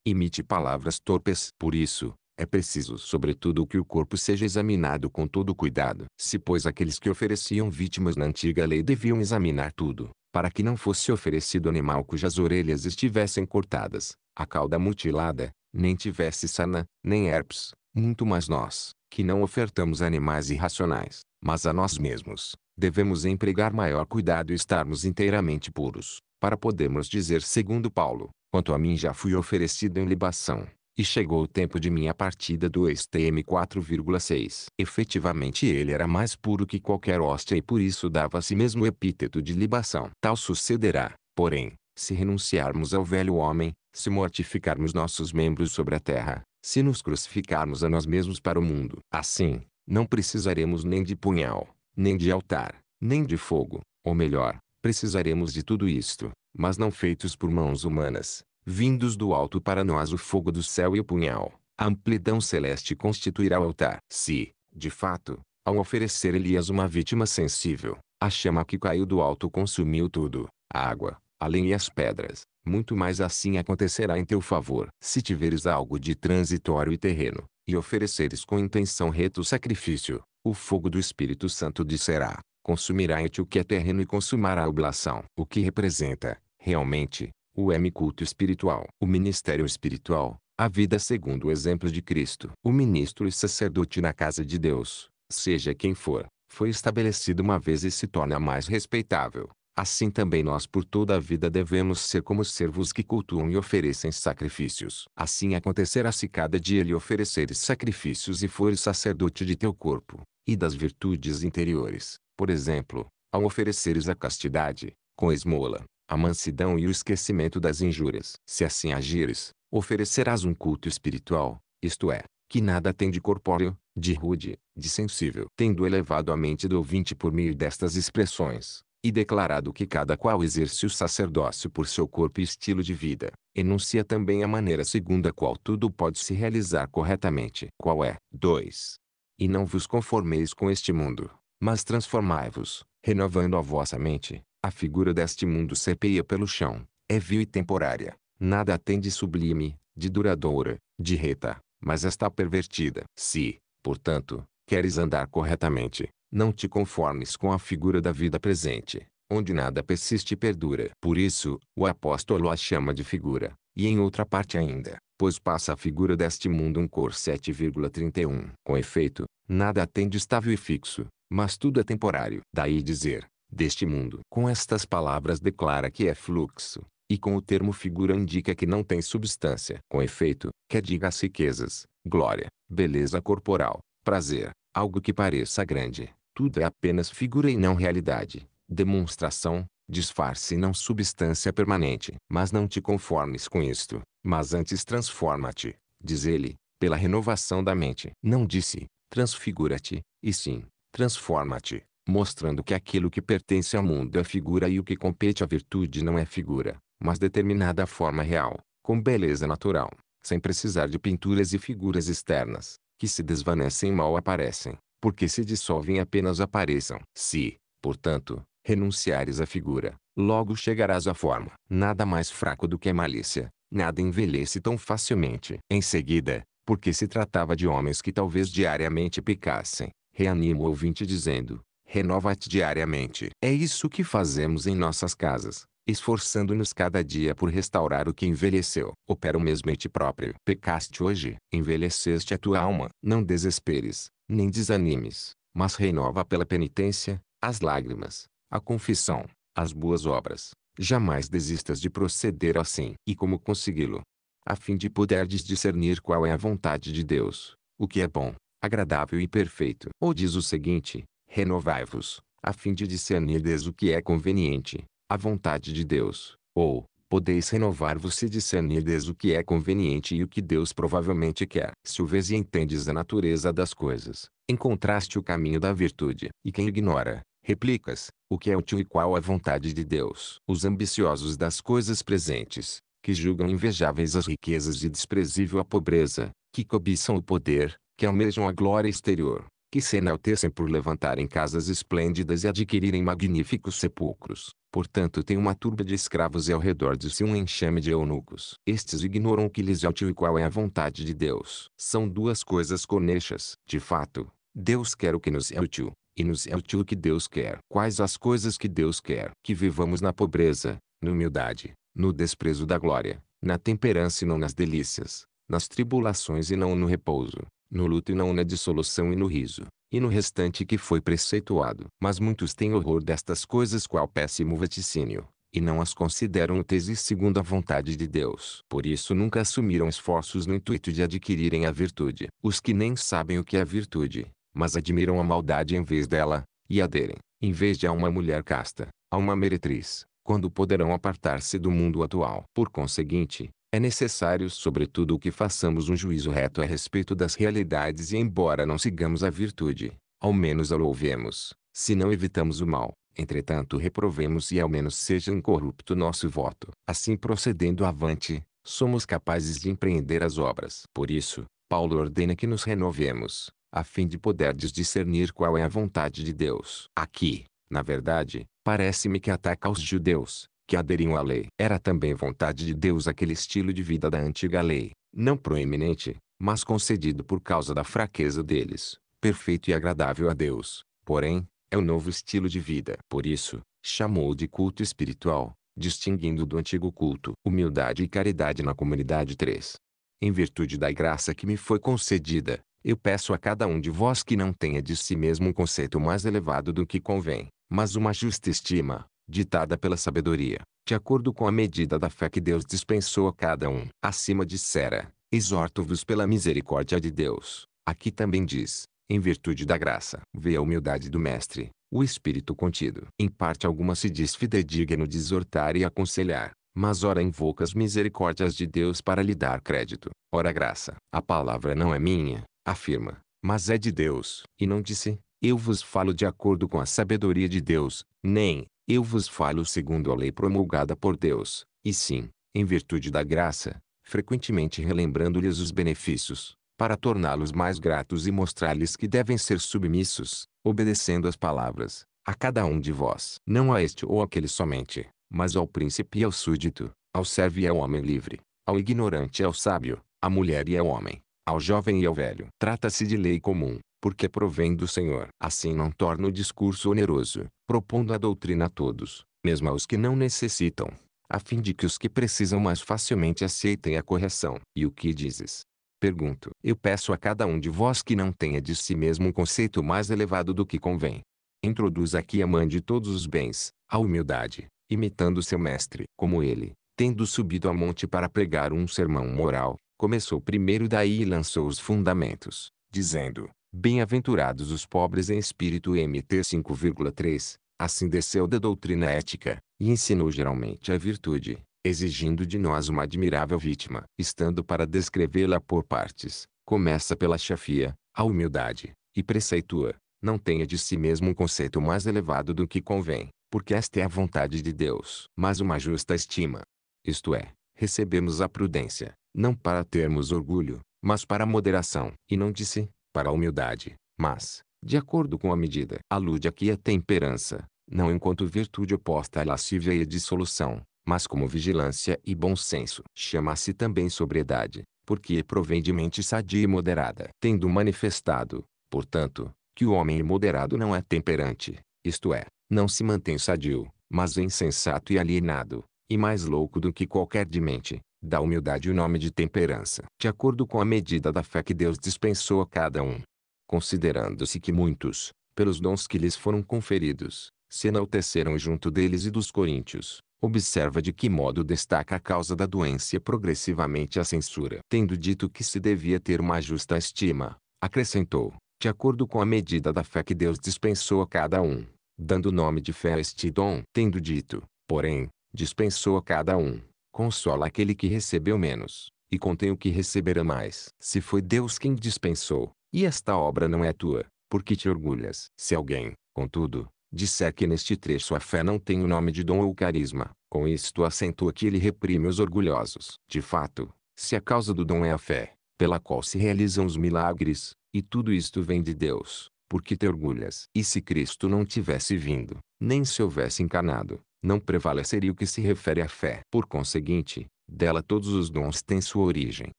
imite palavras torpes. Por isso, é preciso sobretudo que o corpo seja examinado com todo cuidado. Se pois aqueles que ofereciam vítimas na antiga lei deviam examinar tudo, para que não fosse oferecido animal cujas orelhas estivessem cortadas, a cauda mutilada, nem tivesse sana, nem herpes, muito mais nós, que não ofertamos animais irracionais, mas a nós mesmos, devemos empregar maior cuidado e estarmos inteiramente puros, para podermos dizer segundo Paulo, quanto a mim já fui oferecido em libação, e chegou o tempo de minha partida do STM 4,6. Efetivamente ele era mais puro que qualquer hóstia e por isso dava a si mesmo o epíteto de libação. Tal sucederá, porém, se renunciarmos ao velho homem, se mortificarmos nossos membros sobre a terra, se nos crucificarmos a nós mesmos para o mundo. Assim, não precisaremos nem de punhal, nem de altar, nem de fogo, ou melhor, precisaremos de tudo isto, mas não feitos por mãos humanas, vindos do alto para nós o fogo do céu e o punhal. A amplidão celeste constituirá o altar. Se, de fato, ao oferecer Elias uma vítima sensível, a chama que caiu do alto consumiu tudo, a água, além e as pedras, muito mais assim acontecerá em teu favor. Se tiveres algo de transitório e terreno, e ofereceres com intenção reta o sacrifício, o fogo do Espírito Santo disserá, consumirá-te o que é terreno e consumará a oblação. O que representa, realmente, o M. Culto espiritual. O ministério espiritual, a vida segundo o exemplo de Cristo. O ministro e sacerdote na casa de Deus, seja quem for, foi estabelecido uma vez e se torna mais respeitável. Assim também nós por toda a vida devemos ser como servos que cultuam e oferecem sacrifícios. Assim acontecerá se cada dia lhe ofereceres sacrifícios e fores sacerdote de teu corpo, e das virtudes interiores, por exemplo, ao ofereceres a castidade, com esmola, a mansidão e o esquecimento das injúrias. Se assim agires, oferecerás um culto espiritual, isto é, que nada tem de corpóreo, de rude, de sensível. Tendo elevado a mente do ouvinte por meio destas expressões, e declarado que cada qual exerce o sacerdócio por seu corpo e estilo de vida, enuncia também a maneira segundo a qual tudo pode se realizar corretamente. Qual é? 2. E não vos conformeis com este mundo, mas transformai-vos, renovando a vossa mente, a figura deste mundo serpeia pelo chão, é vil e temporária. Nada tem de sublime, de duradoura, de reta, mas está pervertida. Se, portanto, queres andar corretamente, não te conformes com a figura da vida presente, onde nada persiste e perdura. Por isso, o apóstolo a chama de figura, e em outra parte ainda, pois passa a figura deste mundo um cor 7,31. Com efeito, nada tem de estável e fixo, mas tudo é temporário. Daí dizer, deste mundo. Com estas palavras declara que é fluxo, e com o termo figura indica que não tem substância. Com efeito, quer diga as riquezas, glória, beleza corporal, prazer, algo que pareça grande, tudo é apenas figura e não realidade, demonstração, disfarce e não substância permanente. Mas não te conformes com isto, mas antes transforma-te, diz ele, pela renovação da mente. Não disse, transfigura-te, e sim, transforma-te mostrando que aquilo que pertence ao mundo é figura e o que compete à virtude não é figura, mas determinada forma real, com beleza natural, sem precisar de pinturas e figuras externas, que se desvanecem e mal aparecem, porque se dissolvem apenas apareçam. Se, portanto, renunciares à figura, logo chegarás à forma. Nada mais fraco do que a malícia, nada envelhece tão facilmente. Em seguida, porque se tratava de homens que talvez diariamente picassem, reanima o ouvinte dizendo, Renova-te diariamente. É isso que fazemos em nossas casas, esforçando-nos cada dia por restaurar o que envelheceu. Opera o mesmo em ti próprio. Pecaste hoje, envelheceste a tua alma. Não desesperes, nem desanimes, mas renova pela penitência, as lágrimas, a confissão, as boas obras. Jamais desistas de proceder assim. E como consegui-lo? A fim de poderdes discernir qual é a vontade de Deus, o que é bom, agradável e perfeito. Ou diz o seguinte, renovai-vos, a fim de discernirdes o que é conveniente, a vontade de Deus, ou, podeis renovar-vos se discernirdes o que é conveniente e o que Deus provavelmente quer. Se o vês e entendes a natureza das coisas, encontraste o caminho da virtude. E quem ignora, replicas, o que é útil e qual a vontade de Deus. Os ambiciosos das coisas presentes, que julgam invejáveis as riquezas e desprezível a pobreza, que cobiçam o poder, que almejam a glória exterior, que se enaltecem por levantarem casas esplêndidas e adquirirem magníficos sepulcros. Portanto tem uma turba de escravos e ao redor de si um enxame de eunucos. Estes ignoram o que lhes é útil e qual é a vontade de Deus. São duas coisas conexas. De fato, Deus quer o que nos é útil, e nos é útil o que Deus quer. Quais as coisas que Deus quer? Que vivamos na pobreza, na humildade, no desprezo da glória, na temperança e não nas delícias, nas tribulações e não no repouso, no luto e não na dissolução e no riso, e no restante que foi preceituado. Mas muitos têm horror destas coisas qual péssimo vaticínio, e não as consideram úteis segundo a vontade de Deus. Por isso nunca assumiram esforços no intuito de adquirirem a virtude. Os que nem sabem o que é virtude, mas admiram a maldade em vez dela, e aderem, em vez de a uma mulher casta, a uma meretriz, quando poderão apartar-se do mundo atual. Por conseguinte, é necessário sobretudo que façamos um juízo reto a respeito das realidades e embora não sigamos a virtude, ao menos a louvemos, se não evitamos o mal. Entretanto reprovemos e ao menos seja incorrupto nosso voto. Assim procedendo avante, somos capazes de empreender as obras. Por isso, Paulo ordena que nos renovemos, a fim de poderdes discernir qual é a vontade de Deus. Aqui, na verdade, parece-me que ataca aos judeus, que aderiam à lei. Era também vontade de Deus aquele estilo de vida da antiga lei, não proeminente, mas concedido por causa da fraqueza deles, perfeito e agradável a Deus. Porém, é o novo estilo de vida. Por isso, chamou de culto espiritual, distinguindo do antigo culto humildade e caridade na comunidade 3. Em virtude da graça que me foi concedida, eu peço a cada um de vós que não tenha de si mesmo um conceito mais elevado do que convém, mas uma justa estima, ditada pela sabedoria, de acordo com a medida da fé que Deus dispensou a cada um. Acima dissera, exorto-vos pela misericórdia de Deus. Aqui também diz, em virtude da graça. Vê a humildade do mestre, o espírito contido. Em parte alguma se diz fidedigno de exortar e aconselhar, mas ora invoca as misericórdias de Deus para lhe dar crédito. Ora graça. A palavra não é minha, afirma, mas é de Deus. E não disse, eu vos falo de acordo com a sabedoria de Deus, nem, eu vos falo segundo a lei promulgada por Deus, e sim, em virtude da graça, frequentemente relembrando-lhes os benefícios, para torná-los mais gratos e mostrar-lhes que devem ser submissos, obedecendo as palavras, a cada um de vós. Não a este ou aquele somente, mas ao príncipe e ao súdito, ao servo e ao homem livre, ao ignorante e ao sábio, à mulher e ao homem, ao jovem e ao velho. Trata-se de lei comum, porque provém do Senhor. Assim não torna o discurso oneroso, propondo a doutrina a todos, mesmo aos que não necessitam, a fim de que os que precisam mais facilmente aceitem a correção. E o que dizes? Pergunto. Eu peço a cada um de vós que não tenha de si mesmo um conceito mais elevado do que convém. Introduz aqui a mãe de todos os bens, a humildade, imitando seu mestre. Como ele, tendo subido a monte para pregar um sermão moral, começou primeiro daí e lançou os fundamentos, dizendo, Bem-aventurados os pobres em espírito MT 5,3, assim desceu da doutrina ética, e ensinou geralmente a virtude, exigindo de nós uma admirável vítima. Estando para descrevê-la por partes, começa pela chafia, a humildade, e preceitua, não tenha de si mesmo um conceito mais elevado do que convém, porque esta é a vontade de Deus. Mas uma justa estima, isto é, recebemos a prudência, não para termos orgulho, mas para moderação. E não disse, para a humildade, mas, de acordo com a medida, alude aqui à é temperança, não enquanto virtude oposta à lascívia e à dissolução, mas como vigilância e bom senso. Chama-se também sobriedade, porque provém de mente sadia e moderada. Tendo manifestado, portanto, que o homem moderado não é temperante, isto é, não se mantém sadio, mas é insensato e alienado, e mais louco do que qualquer de mente, dá humildade o nome de temperança, de acordo com a medida da fé que Deus dispensou a cada um. Considerando-se que muitos, pelos dons que lhes foram conferidos, se enalteceram junto deles e dos coríntios, observa de que modo destaca a causa da doença progressivamente a censura. Tendo dito que se devia ter uma justa estima, acrescentou, de acordo com a medida da fé que Deus dispensou a cada um, dando o nome de fé a este dom. Tendo dito, porém, dispensou a cada um, Consola aquele que recebeu menos, e contém o que receberá mais. Se foi Deus quem dispensou, e esta obra não é tua, porque te orgulhas. Se alguém, contudo, disser que neste trecho a fé não tem o nome de dom ou carisma, com isto acentua que ele reprime os orgulhosos. De fato, se a causa do dom é a fé, pela qual se realizam os milagres, e tudo isto vem de Deus, porque te orgulhas. E se Cristo não tivesse vindo, nem se houvesse encarnado, não prevaleceria o que se refere à fé. Por conseguinte, dela todos os dons têm sua origem.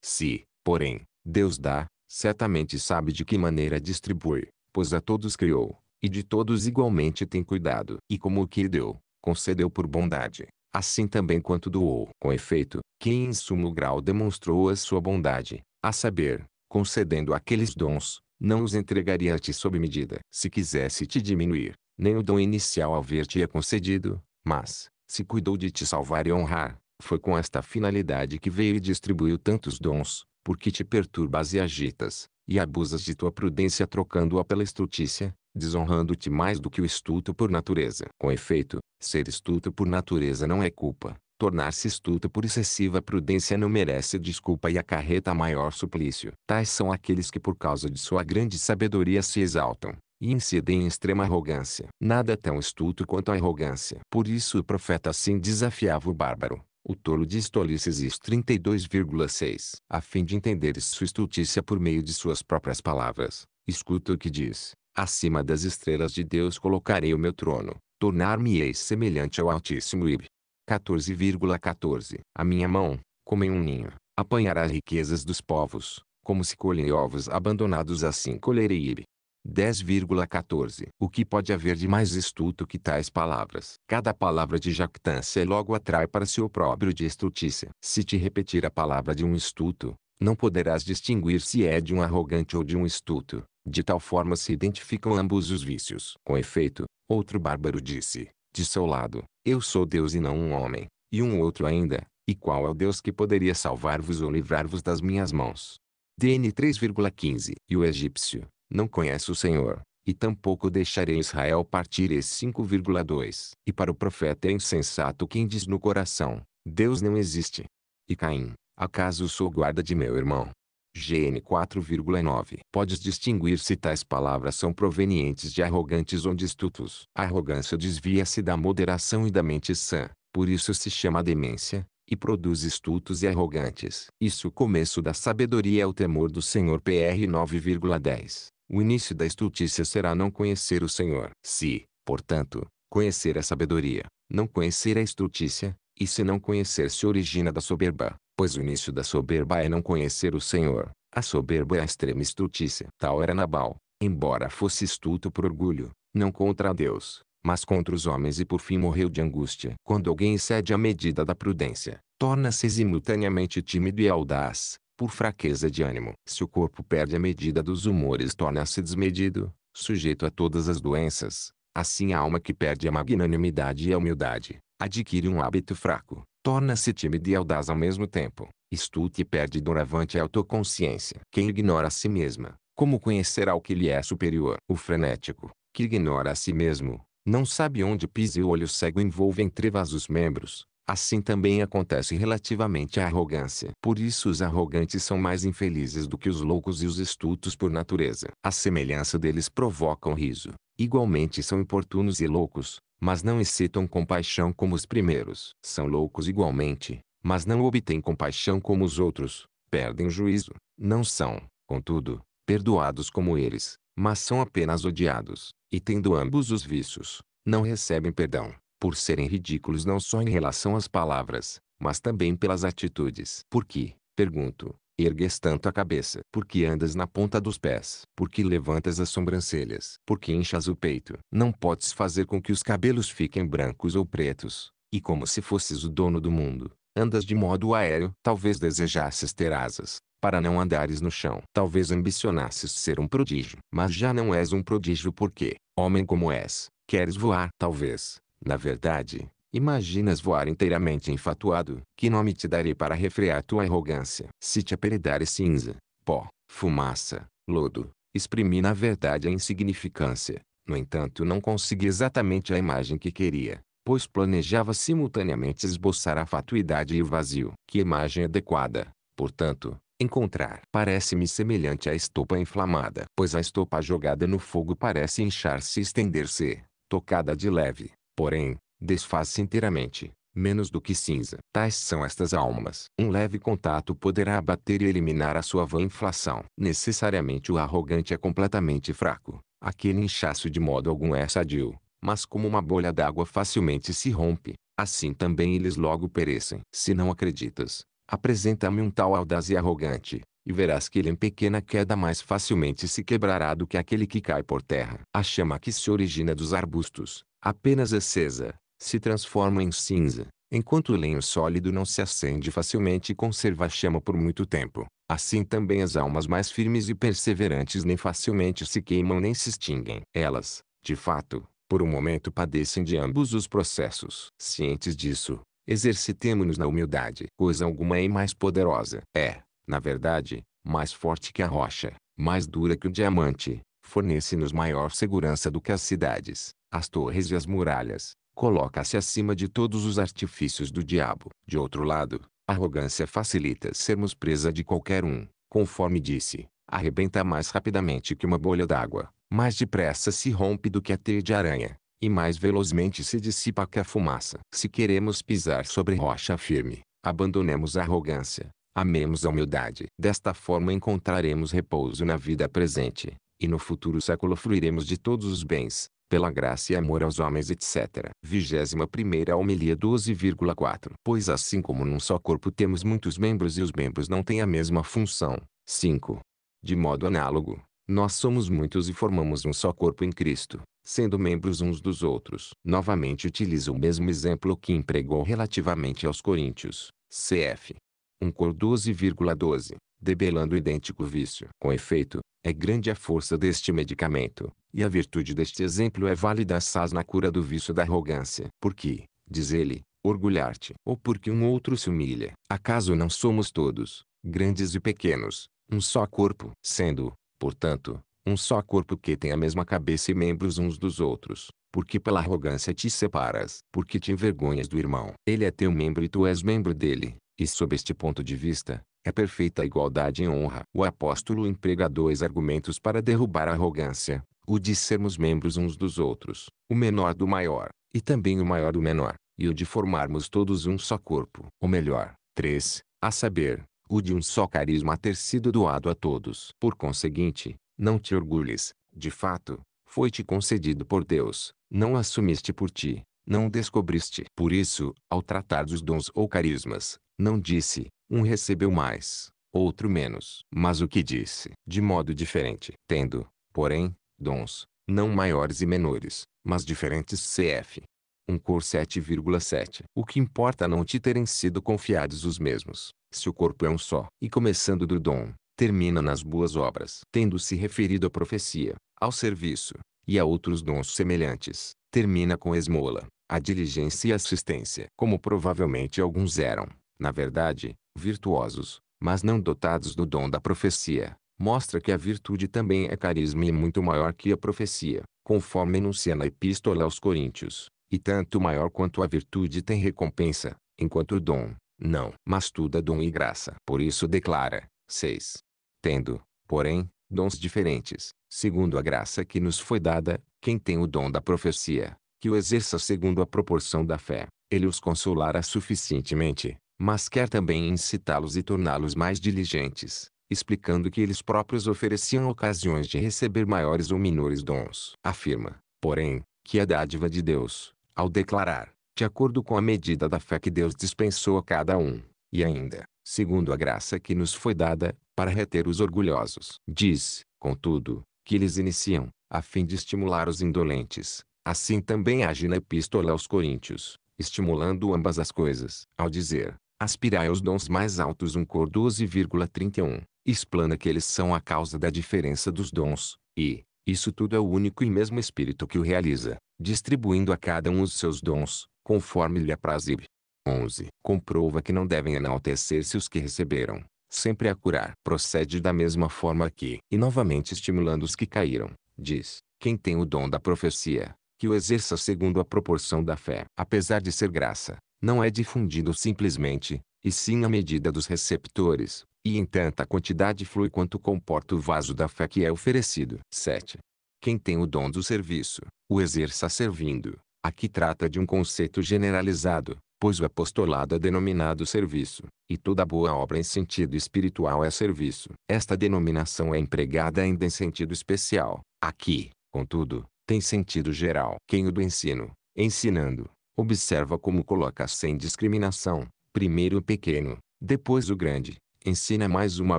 Se, porém, Deus dá, certamente sabe de que maneira distribuir, pois a todos criou, e de todos igualmente tem cuidado. E como o que deu, concedeu por bondade, assim também quanto doou. Com efeito, quem em sumo grau demonstrou a sua bondade, a saber, concedendo aqueles dons, não os entregaria a ti sob medida. Se quisesse te diminuir, nem o dom inicial ver te é concedido, mas, se cuidou de te salvar e honrar, foi com esta finalidade que veio e distribuiu tantos dons, porque te perturbas e agitas, e abusas de tua prudência trocando-a pela estrutícia, desonrando-te mais do que o estuto por natureza. Com efeito, ser estuto por natureza não é culpa. Tornar-se estuto por excessiva prudência não merece desculpa e acarreta maior suplício. Tais são aqueles que por causa de sua grande sabedoria se exaltam, e incidem em extrema arrogância. Nada tão estulto quanto a arrogância. Por isso o profeta assim desafiava o bárbaro. O tolo diz tolices 32,6. A fim de entenderes sua estultícia por meio de suas próprias palavras, escuta o que diz. Acima das estrelas de Deus colocarei o meu trono, tornar-me-ei semelhante ao Altíssimo Ibe. 14,14. 14. A minha mão, como em um ninho, apanhará as riquezas dos povos, como se colhem ovos abandonados assim colherei Ibe. 10,14. O que pode haver de mais estuto que tais palavras? Cada palavra de jactância logo atrai para si o próprio de estultícia. Se te repetir a palavra de um estuto, não poderás distinguir se é de um arrogante ou de um estuto. De tal forma se identificam ambos os vícios. Com efeito, outro bárbaro disse, de seu lado, eu sou Deus e não um homem. E um outro ainda, e qual é o Deus que poderia salvar-vos ou livrar-vos das minhas mãos? DN 3,15 E o egípcio, não conhece o Senhor, e tampouco deixarei Israel partir esse 5,2. E para o profeta é insensato quem diz no coração, Deus não existe. E Caim, acaso sou guarda de meu irmão? GN 4,9 Podes distinguir se tais palavras são provenientes de arrogantes ou de estutos. A arrogância desvia-se da moderação e da mente sã, por isso se chama demência, e produz estutos e arrogantes. Isso o começo da sabedoria é o temor do Senhor PR 9,10. O início da estultícia será não conhecer o Senhor. Se, portanto, conhecer a sabedoria, não conhecer a estultícia, e se não conhecer se origina da soberba, pois o início da soberba é não conhecer o Senhor. A soberba é a extrema estultícia. Tal era Nabal, embora fosse estulto por orgulho, não contra Deus, mas contra os homens e por fim morreu de angústia. Quando alguém excede a medida da prudência, torna-se simultaneamente tímido e audaz, por fraqueza de ânimo. Se o corpo perde a medida dos humores torna-se desmedido, sujeito a todas as doenças. Assim a alma que perde a magnanimidade e a humildade, adquire um hábito fraco, torna-se tímida e audaz ao mesmo tempo. Isto e perde doravante é a autoconsciência. Quem ignora a si mesma, como conhecerá o que lhe é superior? O frenético, que ignora a si mesmo, não sabe onde pisa e o olho cego envolve em trevas os membros, Assim também acontece relativamente à arrogância. Por isso os arrogantes são mais infelizes do que os loucos e os estultos por natureza. A semelhança deles provoca um riso. Igualmente são importunos e loucos, mas não excitam compaixão como os primeiros. São loucos igualmente, mas não obtêm compaixão como os outros. Perdem o juízo. Não são, contudo, perdoados como eles, mas são apenas odiados. E tendo ambos os vícios, não recebem perdão por serem ridículos não só em relação às palavras, mas também pelas atitudes. Por que, pergunto, ergues tanto a cabeça? Por que andas na ponta dos pés? Por que levantas as sobrancelhas? Por que inchas o peito? Não podes fazer com que os cabelos fiquem brancos ou pretos, e como se fosses o dono do mundo. Andas de modo aéreo, talvez desejasses ter asas, para não andares no chão. Talvez ambicionasses ser um prodígio, mas já não és um prodígio porque, homem como és, queres voar. Talvez, na verdade, imaginas voar inteiramente enfatuado. Que nome te darei para refrear tua arrogância? Se te apelidares cinza, pó, fumaça, lodo, exprimi na verdade a insignificância. No entanto não consegui exatamente a imagem que queria, pois planejava simultaneamente esboçar a fatuidade e o vazio. Que imagem adequada, portanto, encontrar. Parece-me semelhante à estopa inflamada, pois a estopa jogada no fogo parece inchar-se e estender-se, tocada de leve, porém, desfaz-se inteiramente, menos do que cinza. Tais são estas almas. Um leve contato poderá abater e eliminar a sua vã inflação. Necessariamente o arrogante é completamente fraco. Aquele inchaço de modo algum é sadio, mas como uma bolha d'água facilmente se rompe, assim também eles logo perecem. Se não acreditas, apresenta-me um tal audaz e arrogante, e verás que ele em pequena queda mais facilmente se quebrará do que aquele que cai por terra. A chama que se origina dos arbustos, apenas acesa, se transforma em cinza, enquanto o lenho sólido não se acende facilmente e conserva a chama por muito tempo. Assim também as almas mais firmes e perseverantes nem facilmente se queimam nem se extinguem. Elas, de fato, por um momento padecem de ambos os processos. Cientes disso, exercitemo-nos na humildade. Coisa alguma é mais poderosa. É, na verdade, mais forte que a rocha, mais dura que o diamante, fornece-nos maior segurança do que as cidades, as torres e as muralhas, coloca-se acima de todos os artifícios do diabo. De outro lado, arrogância facilita sermos presa de qualquer um, conforme disse, arrebenta mais rapidamente que uma bolha d'água, mais depressa se rompe do que a teia de aranha, e mais velozmente se dissipa que a fumaça. Se queremos pisar sobre rocha firme, abandonemos a arrogância, amemos a humildade. Desta forma encontraremos repouso na vida presente, e no futuro século fruiremos de todos os bens, pela graça e amor aos homens, etc. 21 homilia 12,4 Pois assim como num só corpo temos muitos membros e os membros não têm a mesma função. 5. De modo análogo, nós somos muitos e formamos um só corpo em Cristo, sendo membros uns dos outros. Novamente utiliza o mesmo exemplo que empregou relativamente aos coríntios. CF. 1 Cor 12,12. 12 debelando o idêntico vício. Com efeito, é grande a força deste medicamento, e a virtude deste exemplo é válida assaz na cura do vício da arrogância. Porque, diz ele, orgulhar-te, ou porque um outro se humilha, acaso não somos todos, grandes e pequenos, um só corpo, sendo, portanto, um só corpo que tem a mesma cabeça e membros uns dos outros, porque pela arrogância te separas, porque te envergonhas do irmão. Ele é teu membro e tu és membro dele, e sob este ponto de vista, é perfeita igualdade em honra. O apóstolo emprega dois argumentos para derrubar a arrogância: o de sermos membros uns dos outros, o menor do maior, e também o maior do menor, e o de formarmos todos um só corpo. Ou melhor, três, a saber, o de um só carisma ter sido doado a todos. Por conseguinte, não te orgulhes, de fato, foi-te concedido por Deus, não assumiste por ti, não descobriste. Por isso, ao tratar dos dons ou carismas, não disse, um recebeu mais, outro menos. Mas o que disse, de modo diferente, tendo, porém, dons, não maiores e menores, mas diferentes cf. um cor 7,7. O que importa não te terem sido confiados os mesmos, se o corpo é um só. E começando do dom, termina nas boas obras. Tendo se referido à profecia, ao serviço, e a outros dons semelhantes, termina com esmola, a diligência e assistência. Como provavelmente alguns eram, na verdade, virtuosos, mas não dotados do dom da profecia, mostra que a virtude também é carisma e muito maior que a profecia, conforme enuncia na Epístola aos Coríntios, e tanto maior quanto a virtude tem recompensa, enquanto o dom, não. Mas tudo é dom e graça. Por isso declara, 6. Tendo, porém, dons diferentes, segundo a graça que nos foi dada, quem tem o dom da profecia, que o exerça segundo a proporção da fé, ele os consolará suficientemente, mas quer também incitá-los e torná-los mais diligentes, explicando que eles próprios ofereciam ocasiões de receber maiores ou menores dons. Afirma, porém, que a dádiva de Deus, ao declarar, de acordo com a medida da fé que Deus dispensou a cada um, e ainda, segundo a graça que nos foi dada, para reter os orgulhosos. Diz, contudo, que eles iniciam, a fim de estimular os indolentes. Assim também age na epístola aos Coríntios, estimulando ambas as coisas. Ao dizer, aspirai aos dons mais altos. 1 Cor 12,31, explana que eles são a causa da diferença dos dons, e, isso tudo é o único e mesmo Espírito que o realiza, distribuindo a cada um os seus dons, conforme lhe aprazibe. 11. Comprova que não devem enaltecer-se os que receberam, sempre a curar. Procede da mesma forma que, e novamente estimulando os que caíram, diz, quem tem o dom da profecia, que o exerça segundo a proporção da fé. Apesar de ser graça, não é difundido simplesmente, e sim à medida dos receptores, e em tanta quantidade flui quanto comporta o vaso da fé que é oferecido. 7. Quem tem o dom do serviço, o exerça servindo. Aqui trata de um conceito generalizado, pois o apostolado é denominado serviço, e toda boa obra em sentido espiritual é serviço. Esta denominação é empregada ainda em sentido especial. Aqui, contudo, tem sentido geral. Quem o do ensino, ensinando, Observa como coloca sem discriminação, primeiro o pequeno, depois o grande. Ensina mais uma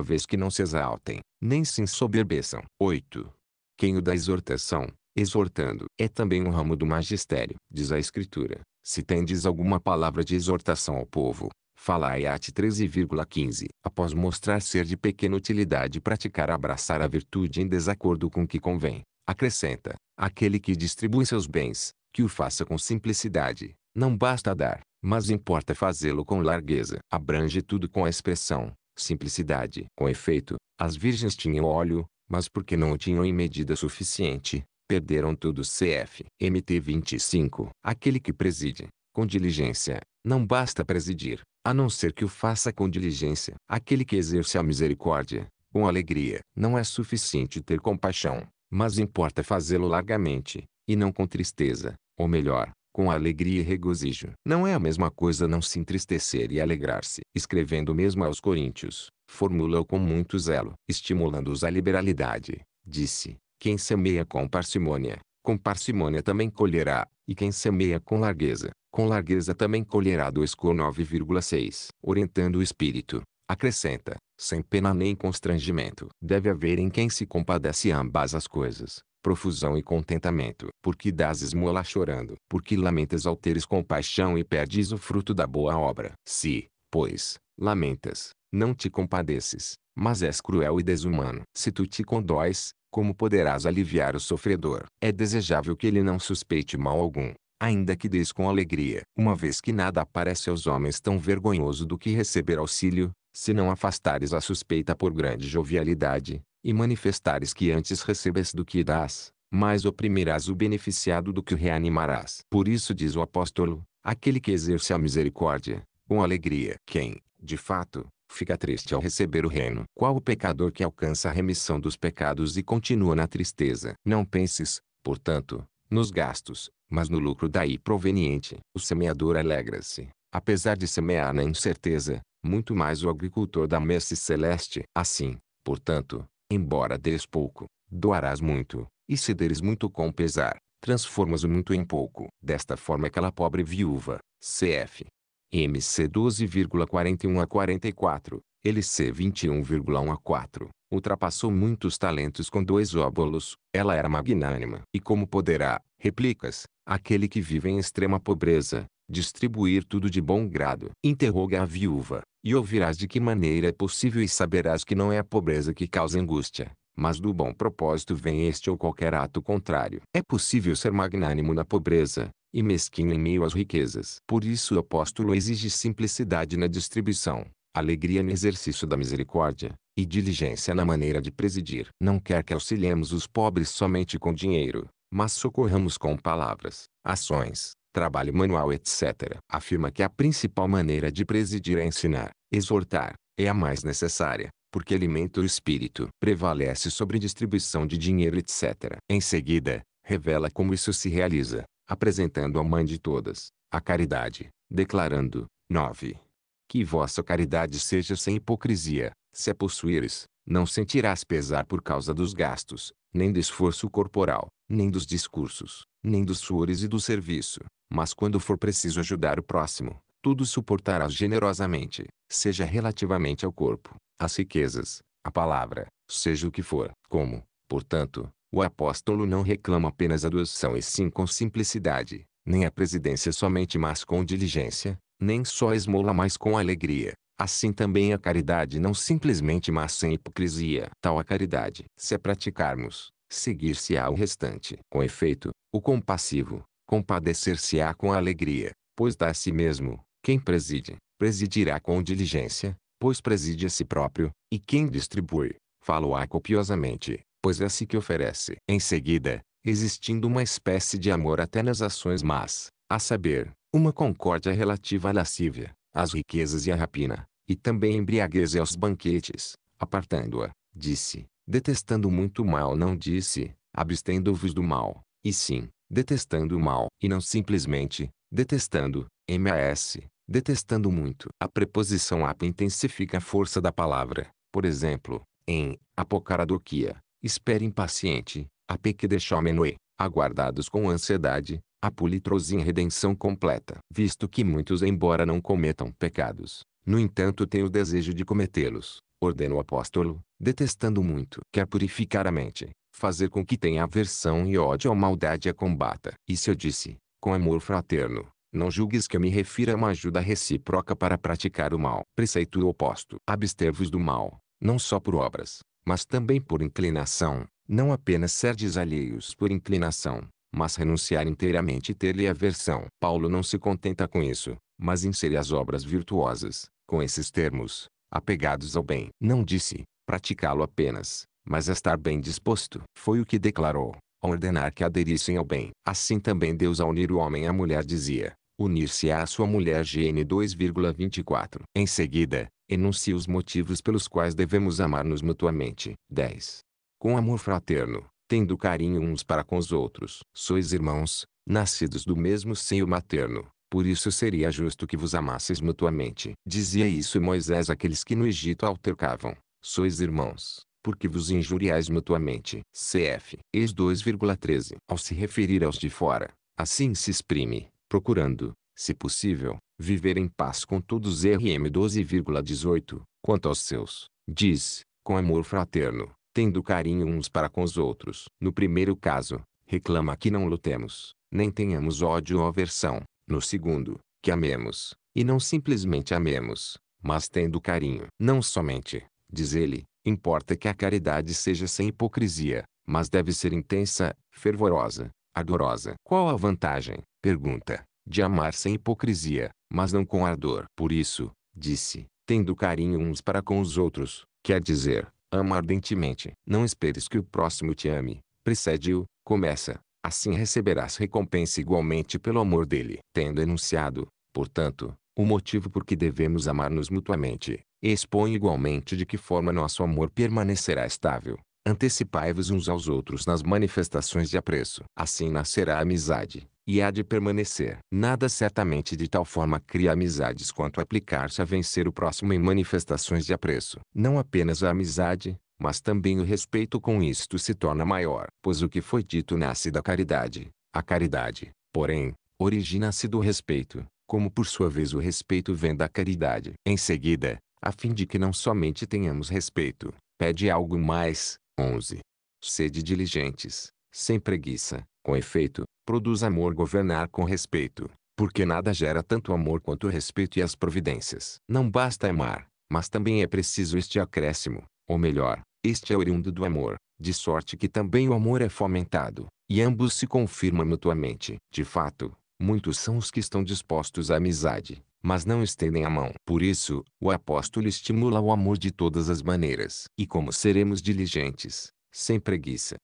vez que não se exaltem, nem se ensoberbeçam. 8. Quem o dá exortação, exortando, é também um ramo do magistério. Diz a Escritura, se tendes alguma palavra de exortação ao povo, falai Iate 13,15. Após mostrar ser de pequena utilidade praticar abraçar a virtude em desacordo com o que convém, acrescenta, aquele que distribui seus bens, que o faça com simplicidade. Não basta dar, mas importa fazê-lo com largueza. Abrange tudo com a expressão, simplicidade. Com efeito, as virgens tinham óleo, mas porque não o tinham em medida suficiente, perderam tudo. Cf. MT 25. Aquele que preside, com diligência, não basta presidir, a não ser que o faça com diligência. Aquele que exerce a misericórdia, com alegria, não é suficiente ter compaixão, mas importa fazê-lo largamente, e não com tristeza. Ou melhor, com alegria e regozijo. Não é a mesma coisa não se entristecer e alegrar-se. Escrevendo mesmo aos Coríntios, formula-o com muito zelo, estimulando-os à liberalidade. Disse: Quem semeia com parcimônia, com parcimônia também colherá, e quem semeia com largueza, com largueza também colherá. 2 Escor 9,6. Orientando o espírito, acrescenta: sem pena nem constrangimento. Deve haver em quem se compadece ambas as coisas, profusão e contentamento. Porque dás esmola chorando. Porque lamentas ao teres compaixão e perdes o fruto da boa obra. Se, pois, lamentas, não te compadeces, mas és cruel e desumano. Se tu te condóis, como poderás aliviar o sofredor? É desejável que ele não suspeite mal algum, ainda que des com alegria. Uma vez que nada parece aos homens tão vergonhoso do que receber auxílio, se não afastares a suspeita por grande jovialidade, e manifestares que antes recebes do que dás, mais oprimirás o beneficiado do que o reanimarás. Por isso diz o apóstolo, aquele que exerce a misericórdia, com alegria. Quem, de fato, fica triste ao receber o reino. Qual o pecador que alcança a remissão dos pecados e continua na tristeza? Não penses, portanto, nos gastos, mas no lucro daí proveniente. O semeador alegra-se, apesar de semear na incerteza, muito mais o agricultor da messe celeste. Assim, portanto, Embora deres pouco, doarás muito, e se deres muito com pesar, transformas o muito em pouco. Desta forma aquela pobre viúva, cf. MC 12,41 a 44, LC 21,1 a 4, ultrapassou muitos talentos com dois óbolos, ela era magnânima. E como poderá, replicas, aquele que vive em extrema pobreza, distribuir tudo de bom grado. Interroga a viúva, e ouvirás de que maneira é possível e saberás que não é a pobreza que causa angústia, mas do bom propósito vem este ou qualquer ato contrário. É possível ser magnânimo na pobreza, e mesquinho em meio às riquezas. Por isso o apóstolo exige simplicidade na distribuição, alegria no exercício da misericórdia, e diligência na maneira de presidir. Não quer que auxiliemos os pobres somente com dinheiro, mas socorramos com palavras, ações, trabalho manual etc. Afirma que a principal maneira de presidir é ensinar, exortar, é a mais necessária, porque alimenta o espírito, prevalece sobre distribuição de dinheiro etc. Em seguida, revela como isso se realiza, apresentando a mãe de todas, a caridade, declarando, 9. Que vossa caridade seja sem hipocrisia, se a possuíres, não sentirás pesar por causa dos gastos, nem do esforço corporal, nem dos discursos, nem dos suores e do serviço. Mas quando for preciso ajudar o próximo, tudo suportarás generosamente, seja relativamente ao corpo, às riquezas, à palavra, seja o que for. Como, portanto, o apóstolo não reclama apenas a doação e sim com simplicidade, nem a presidência somente mas com diligência, nem só a esmola mas com alegria, Assim também a caridade não simplesmente mas sem hipocrisia. Tal a caridade, se a praticarmos, seguir-se-á o restante. Com efeito, o compassivo, compadecer-se-á com alegria, pois dá a si mesmo. Quem preside, presidirá com diligência, pois preside a si próprio, e quem distribui, falo-á copiosamente, pois é a si que oferece. Em seguida, existindo uma espécie de amor até nas ações más, a saber, uma concórdia relativa à lascívia, às riquezas e à rapina, e também a embriaguez e aos banquetes, apartando-a, disse, detestando muito mal não disse, abstendo-vos do mal, e sim, detestando o mal, e não simplesmente, detestando, mas, detestando muito. A preposição ap intensifica a força da palavra, por exemplo, em apocaradoquia, espere impaciente, apequedechomenoe, aguardados com ansiedade, a politrosia em redenção completa. Visto que muitos embora não cometam pecados, no entanto têm o desejo de cometê-los, ordena o apóstolo, detestando muito. Quer purificar a mente, fazer com que tenha aversão e ódio à maldade a combata. Isso eu disse, com amor fraterno. Não julgues que eu me refira a uma ajuda recíproca para praticar o mal. Preceito oposto. Abster-vos do mal, não só por obras, mas também por inclinação. Não apenas serdes alheios por inclinação, mas renunciar inteiramente e ter-lhe aversão. Paulo não se contenta com isso, mas insere as obras virtuosas, com esses termos, apegados ao bem. Não disse, praticá-lo apenas, mas estar bem disposto. Foi o que declarou, ao ordenar que aderissem ao bem. Assim também Deus a unir o homem à mulher dizia, unir-se à sua mulher GN 2,24. Em seguida, enuncia os motivos pelos quais devemos amar-nos mutuamente. 10. Com amor fraterno, tendo carinho uns para com os outros. Sois irmãos, nascidos do mesmo seio materno, por isso seria justo que vos amasseis mutuamente. Dizia isso Moisés àqueles que no Egito altercavam. Sois irmãos, porque vos injuriais mutuamente. Cf. Ex 2,13. Ao se referir aos de fora, assim se exprime, procurando, se possível, viver em paz com todos. RM 12,18. Quanto aos seus, diz, com amor fraterno, tendo carinho uns para com os outros. No primeiro caso, reclama que não lutemos, nem tenhamos ódio ou aversão. No segundo, que amemos, e não simplesmente amemos, mas tendo carinho. Não somente, diz ele, importa que a caridade seja sem hipocrisia, mas deve ser intensa, fervorosa, ardorosa. Qual a vantagem, pergunta, de amar sem hipocrisia, mas não com ardor? Por isso, disse, tendo carinho uns para com os outros, quer dizer, Ama ardentemente. Não esperes que o próximo te ame. Precede-o. Começa. Assim receberás recompensa igualmente pelo amor dele. Tendo enunciado, portanto, o motivo por que devemos amar-nos mutuamente, expõe igualmente de que forma nosso amor permanecerá estável. Antecipai-vos uns aos outros nas manifestações de apreço. Assim nascerá a amizade e há de permanecer. Nada certamente de tal forma cria amizades quanto aplicar-se a vencer o próximo em manifestações de apreço. Não apenas a amizade, mas também o respeito com isto se torna maior, pois o que foi dito nasce da caridade. A caridade, porém, origina-se do respeito, como por sua vez o respeito vem da caridade. Em seguida, a fim de que não somente tenhamos respeito, pede algo mais. 11. Sede diligentes, sem preguiça, com efeito, produz amor governar com respeito, porque nada gera tanto amor quanto o respeito e as providências. Não basta amar, mas também é preciso este acréscimo, ou melhor, este é oriundo do amor, de sorte que também o amor é fomentado, e ambos se confirmam mutuamente. De fato, muitos são os que estão dispostos à amizade, mas não estendem a mão. Por isso, o apóstolo estimula o amor de todas as maneiras. E como seremos diligentes, sem preguiça,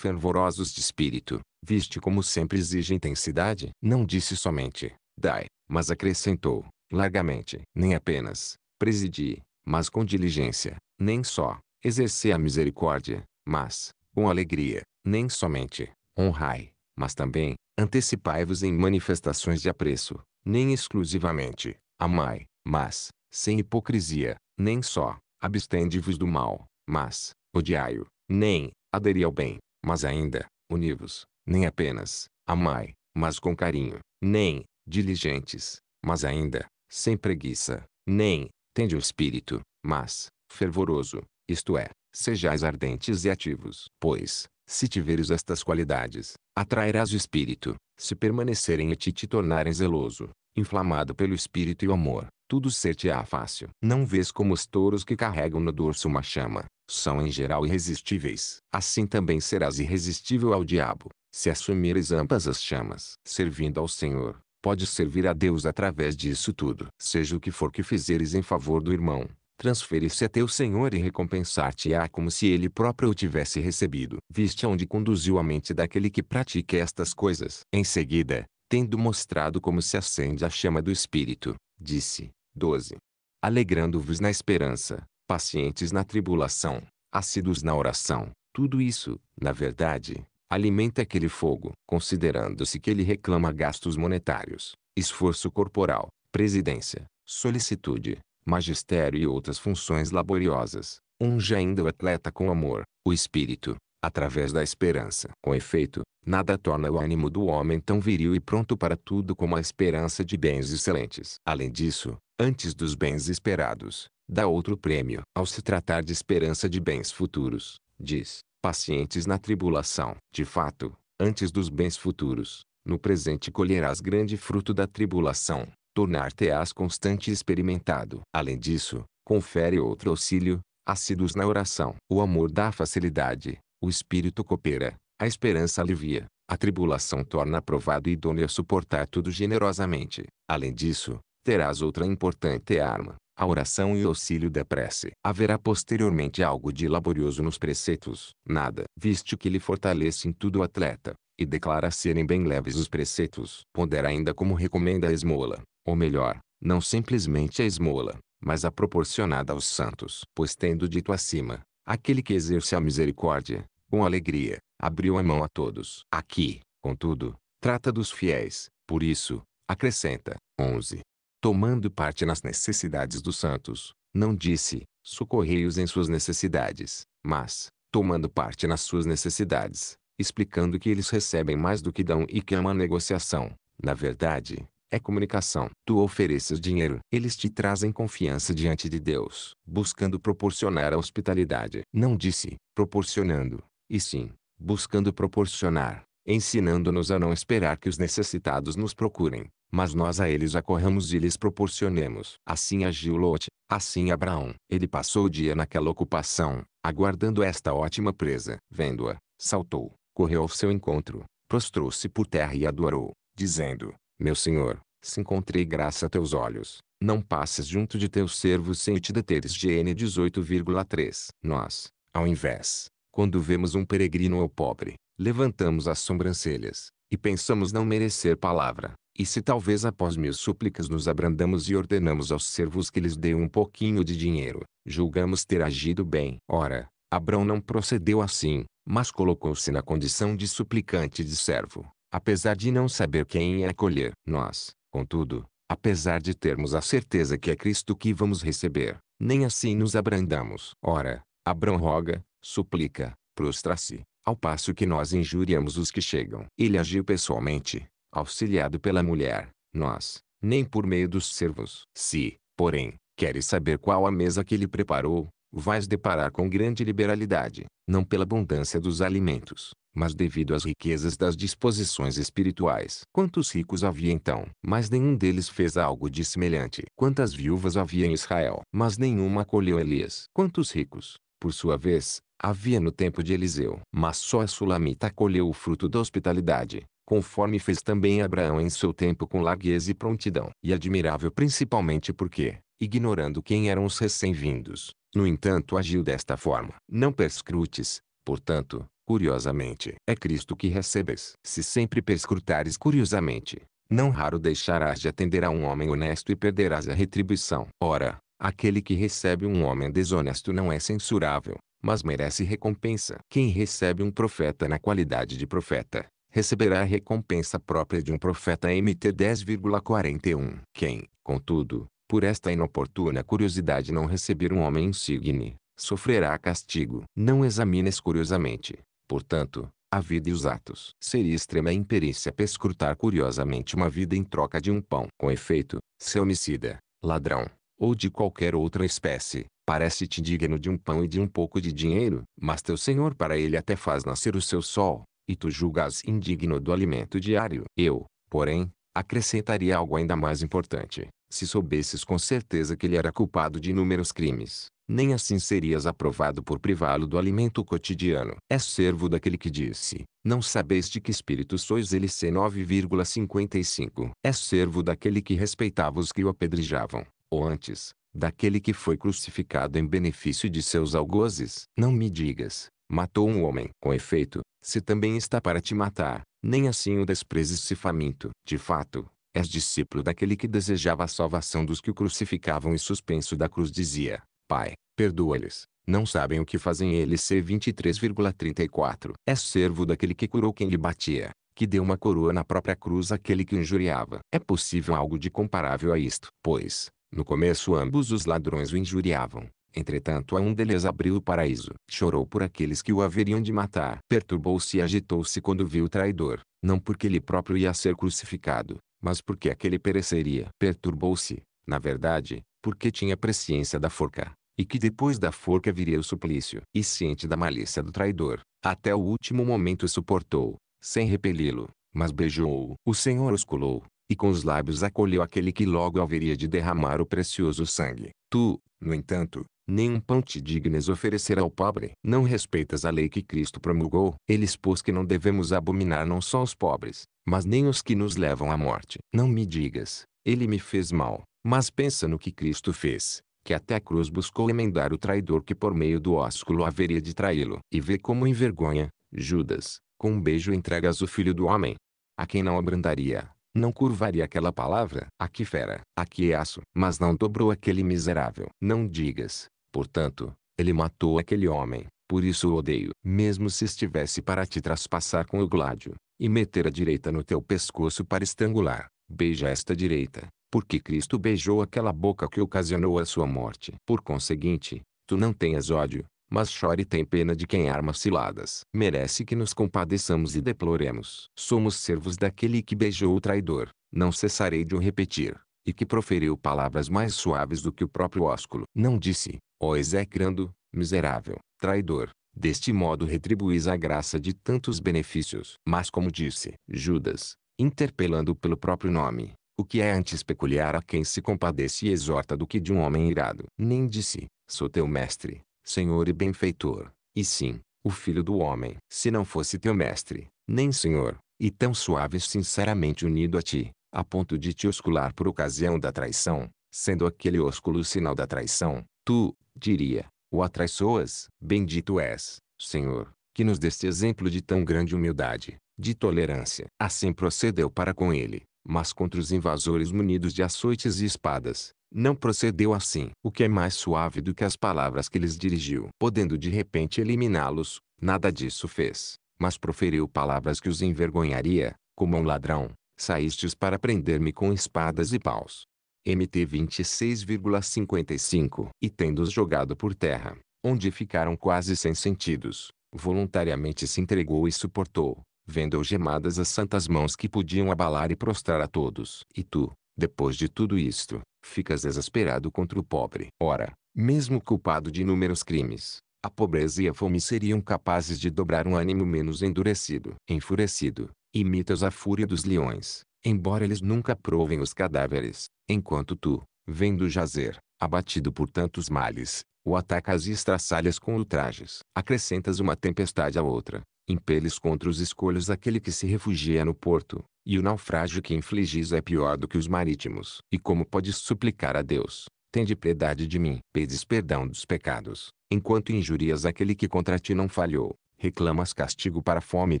fervorosos de espírito, viste como sempre exige intensidade. Não disse somente, dai, mas acrescentou, largamente, nem apenas, presidi, mas com diligência, nem só, exercer a misericórdia, mas, com alegria, nem somente, honrai, mas também, antecipai-vos em manifestações de apreço, nem exclusivamente, amai, mas, sem hipocrisia, nem só, abstende-vos do mal, mas, odiai-o, nem, aderi ao bem, mas ainda, univos, nem apenas, amai, mas com carinho, nem, diligentes, mas ainda, sem preguiça, nem, tende o espírito, mas, fervoroso, isto é, sejais ardentes e ativos. Pois, se tiveres estas qualidades, atrairás o espírito, se permanecerem em ti te tornarem zeloso, inflamado pelo espírito e o amor, tudo ser-te-á fácil. Não vês como os touros que carregam no dorso uma chama, são em geral irresistíveis. Assim também serás irresistível ao diabo, se assumires ambas as chamas. Servindo ao Senhor, pode servir a Deus através disso tudo. Seja o que for que fizeres em favor do irmão, transferir-se a teu Senhor e recompensar-te-á como se ele próprio o tivesse recebido. Viste aonde conduziu a mente daquele que pratica estas coisas. Em seguida, tendo mostrado como se acende a chama do Espírito, disse, 12. Alegrando-vos na esperança, pacientes na tribulação, assíduos na oração, tudo isso, na verdade, alimenta aquele fogo, considerando-se que ele reclama gastos monetários, esforço corporal, presidência, solicitude, magistério e outras funções laboriosas. Unge ainda o atleta com amor, o espírito, através da esperança. Com efeito, nada torna o ânimo do homem tão viril e pronto para tudo como a esperança de bens excelentes. Além disso, antes dos bens esperados, dá outro prêmio. Ao se tratar de esperança de bens futuros, diz, pacientes na tribulação. De fato, antes dos bens futuros, no presente colherás grande fruto da tribulação, tornar-te-ás constante e experimentado. Além disso, confere outro auxílio, assíduos na oração. O amor dá facilidade, o espírito coopera, a esperança alivia, a tribulação torna aprovado e idôneo a suportar tudo generosamente. Além disso, terás outra importante arma, a oração e o auxílio da prece. Haverá posteriormente algo de laborioso nos preceitos, nada, visto que lhe fortalece em tudo o atleta, e declara serem bem leves os preceitos. Pondera ainda como recomenda a esmola, ou melhor, não simplesmente a esmola, mas a proporcionada aos santos. Pois tendo dito acima, aquele que exerce a misericórdia, com alegria, abriu a mão a todos. Aqui, contudo, trata dos fiéis, por isso, acrescenta, 11 tomando parte nas necessidades dos santos, não disse, socorrei-os em suas necessidades, mas, tomando parte nas suas necessidades, explicando que eles recebem mais do que dão e que é uma negociação. Na verdade, é comunicação. Tu ofereces dinheiro, eles te trazem confiança diante de Deus, buscando proporcionar a hospitalidade. Não disse, proporcionando, e sim, buscando proporcionar, ensinando-nos a não esperar que os necessitados nos procurem, mas nós a eles acorramos e lhes proporcionemos. Assim agiu Lot, assim Abraão. Ele passou o dia naquela ocupação, aguardando esta ótima presa. Vendo-a, saltou, correu ao seu encontro, prostrou-se por terra e adorou, dizendo, Meu Senhor, se encontrei graça a teus olhos, não passes junto de teus servos sem te deteres. GN 18,3 Nós, ao invés, quando vemos um peregrino ou pobre, levantamos as sobrancelhas, e pensamos não merecer palavra, e se talvez após mil súplicas nos abrandamos e ordenamos aos servos que lhes dê um pouquinho de dinheiro, julgamos ter agido bem. Ora, Abrão não procedeu assim, mas colocou-se na condição de suplicante de servo, apesar de não saber quem ia acolher. Nós, contudo, apesar de termos a certeza que é Cristo que vamos receber, nem assim nos abrandamos. Ora, Abrão roga, suplica, prostra-se, ao passo que nós injuriamos os que chegam. Ele agiu pessoalmente, auxiliado pela mulher, nós, nem por meio dos servos. Se, porém, queres saber qual a mesa que ele preparou, vais deparar com grande liberalidade, não pela abundância dos alimentos, mas devido às riquezas das disposições espirituais. Quantos ricos havia então? Mas nenhum deles fez algo de semelhante. Quantas viúvas havia em Israel? Mas nenhuma acolheu Elias. Quantos ricos, por sua vez, havia no tempo de Eliseu? Mas só a Sulamita acolheu o fruto da hospitalidade conforme fez também Abraão em seu tempo com largueza e prontidão. E admirável principalmente porque, ignorando quem eram os recém-vindos, no entanto agiu desta forma. Não perscrutes, portanto, curiosamente. É Cristo que recebes. Se sempre perscrutares curiosamente, não raro deixarás de atender a um homem honesto e perderás a retribuição. Ora, aquele que recebe um homem desonesto não é censurável, mas merece recompensa. Quem recebe um profeta na qualidade de profeta, receberá a recompensa própria de um profeta MT 10,41. Quem, contudo, por esta inoportuna curiosidade não receber um homem insigne, sofrerá castigo. Não examines curiosamente, portanto, a vida e os atos. Seria extrema imperícia pescrutar curiosamente uma vida em troca de um pão. Com efeito, se homicida, ladrão, ou de qualquer outra espécie, parece-te digno de um pão e de um pouco de dinheiro, mas teu Senhor para ele até faz nascer o seu sol, e tu julgas indigno do alimento diário. Eu, porém, acrescentaria algo ainda mais importante. Se soubesses com certeza que ele era culpado de inúmeros crimes, nem assim serias aprovado por privá-lo do alimento cotidiano. É servo daquele que disse, não sabeis de que espírito sois ele C9,55. É servo daquele que respeitava os que o apedrejavam, ou antes, daquele que foi crucificado em benefício de seus algozes. Não me digas, matou um homem. Com efeito, se também está para te matar, nem assim o desprezes se faminto. De fato, és discípulo daquele que desejava a salvação dos que o crucificavam e suspenso da cruz dizia, Pai, perdoa-lhes, não sabem o que fazem eles. ser 23,34 É servo daquele que curou quem lhe batia, que deu uma coroa na própria cruz àquele que injuriava. É possível algo de comparável a isto, pois, no começo ambos os ladrões o injuriavam, Entretanto a um deles abriu o paraíso. Chorou por aqueles que o haveriam de matar. Perturbou-se e agitou-se quando viu o traidor, não porque ele próprio ia ser crucificado, mas porque aquele pereceria. Perturbou-se, na verdade, porque tinha presciência da forca, e que depois da forca viria o suplício. E ciente da malícia do traidor, até o último momento suportou, sem repeli-lo, mas beijou-o. O Senhor osculou. e com os lábios acolheu aquele que logo haveria de derramar o precioso sangue. Tu, no entanto, nenhum pão te dignas oferecer ao pobre. Não respeitas a lei que Cristo promulgou. Ele expôs que não devemos abominar não só os pobres, mas nem os que nos levam à morte. Não me digas, ele me fez mal, mas pensa no que Cristo fez, que até a cruz buscou emendar o traidor que por meio do ósculo haveria de traí-lo. E vê como envergonha, Judas, com um beijo entregas o Filho do Homem. A quem não abrandaria, não curvaria aquela palavra, a que fera, a que é aço, mas não dobrou aquele miserável. Não digas, Portanto, ele matou aquele homem, por isso o odeio. Mesmo se estivesse para te traspassar com o gládio, e meter a direita no teu pescoço para estrangular, beija esta direita, porque Cristo beijou aquela boca que ocasionou a sua morte. Por conseguinte, tu não tenhas ódio, mas chore e tem pena de quem arma ciladas. Merece que nos compadeçamos e deploremos. Somos servos daquele que beijou o traidor, não cessarei de o repetir e que proferiu palavras mais suaves do que o próprio ósculo. Não disse, ó execrando, é miserável, traidor, deste modo retribuís a graça de tantos benefícios. Mas como disse Judas, interpelando pelo próprio nome, o que é antes peculiar a quem se compadece e exorta do que de um homem irado. Nem disse, sou teu mestre, senhor e benfeitor, e sim, o filho do homem. Se não fosse teu mestre, nem senhor, e tão suave e sinceramente unido a ti, a ponto de te oscular por ocasião da traição, sendo aquele ósculo o sinal da traição, tu, diria, o atraiçoas, bendito és, Senhor, que nos deste exemplo de tão grande humildade, de tolerância. Assim procedeu para com ele, mas contra os invasores munidos de açoites e espadas, não procedeu assim. O que é mais suave do que as palavras que lhes dirigiu, podendo de repente eliminá-los, nada disso fez, mas proferiu palavras que os envergonharia, como um ladrão, saístes para prender-me com espadas e paus. MT 26,55 E tendo-os jogado por terra, onde ficaram quase sem sentidos, voluntariamente se entregou e suportou, vendo algemadas as santas mãos que podiam abalar e prostrar a todos. E tu, depois de tudo isto, ficas exasperado contra o pobre. Ora, mesmo culpado de inúmeros crimes, a pobreza e a fome seriam capazes de dobrar um ânimo menos endurecido. Enfurecido, Imitas a fúria dos leões, embora eles nunca provem os cadáveres, enquanto tu, vendo jazer, abatido por tantos males, o atacas e estraçalhas com ultrajes. Acrescentas uma tempestade à outra, impeles contra os escolhos aquele que se refugia no porto, e o naufrágio que infligis é pior do que os marítimos. E como podes suplicar a Deus, tende piedade de mim. Pedes perdão dos pecados, enquanto injurias aquele que contra ti não falhou reclamas castigo para fome e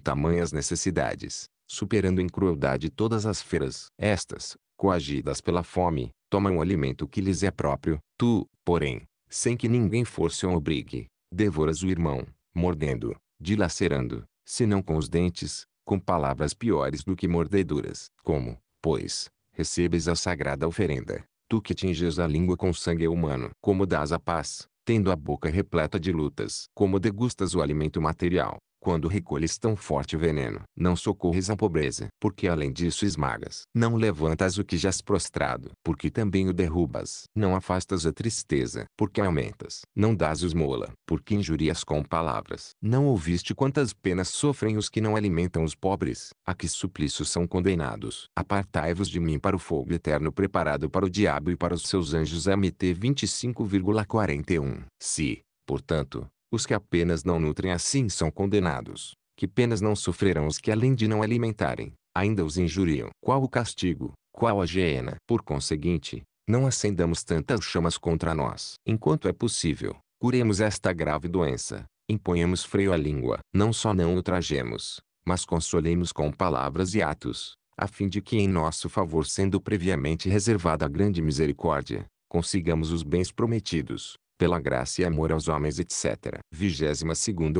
tamanhas necessidades, superando em crueldade todas as feras. Estas, coagidas pela fome, tomam o alimento que lhes é próprio. Tu, porém, sem que ninguém force ou obrigue, devoras o irmão, mordendo, dilacerando, se não com os dentes, com palavras piores do que mordeduras. Como, pois, recebes a sagrada oferenda, tu que tinges a língua com sangue humano. Como dás a paz, tendo a boca repleta de lutas. Como degustas o alimento material, quando recolhes tão forte veneno, não socorres a pobreza, porque além disso esmagas. Não levantas o que jaz prostrado, porque também o derrubas. Não afastas a tristeza, porque aumentas. Não dás esmola, porque injurias com palavras. Não ouviste quantas penas sofrem os que não alimentam os pobres, a que suplícios são condenados. Apartai-vos de mim para o fogo eterno preparado para o diabo e para os seus anjos. MT 25,41. Se, portanto, os que apenas não nutrem assim são condenados. Que penas não sofrerão os que além de não alimentarem, ainda os injuriam. Qual o castigo? Qual a hiena? Por conseguinte, não acendamos tantas chamas contra nós. Enquanto é possível, curemos esta grave doença. Imponhamos freio à língua. Não só não ultrajemos, mas consolemos com palavras e atos, a fim de que em nosso favor sendo previamente reservada a grande misericórdia, consigamos os bens prometidos, pela graça e amor aos homens etc. 22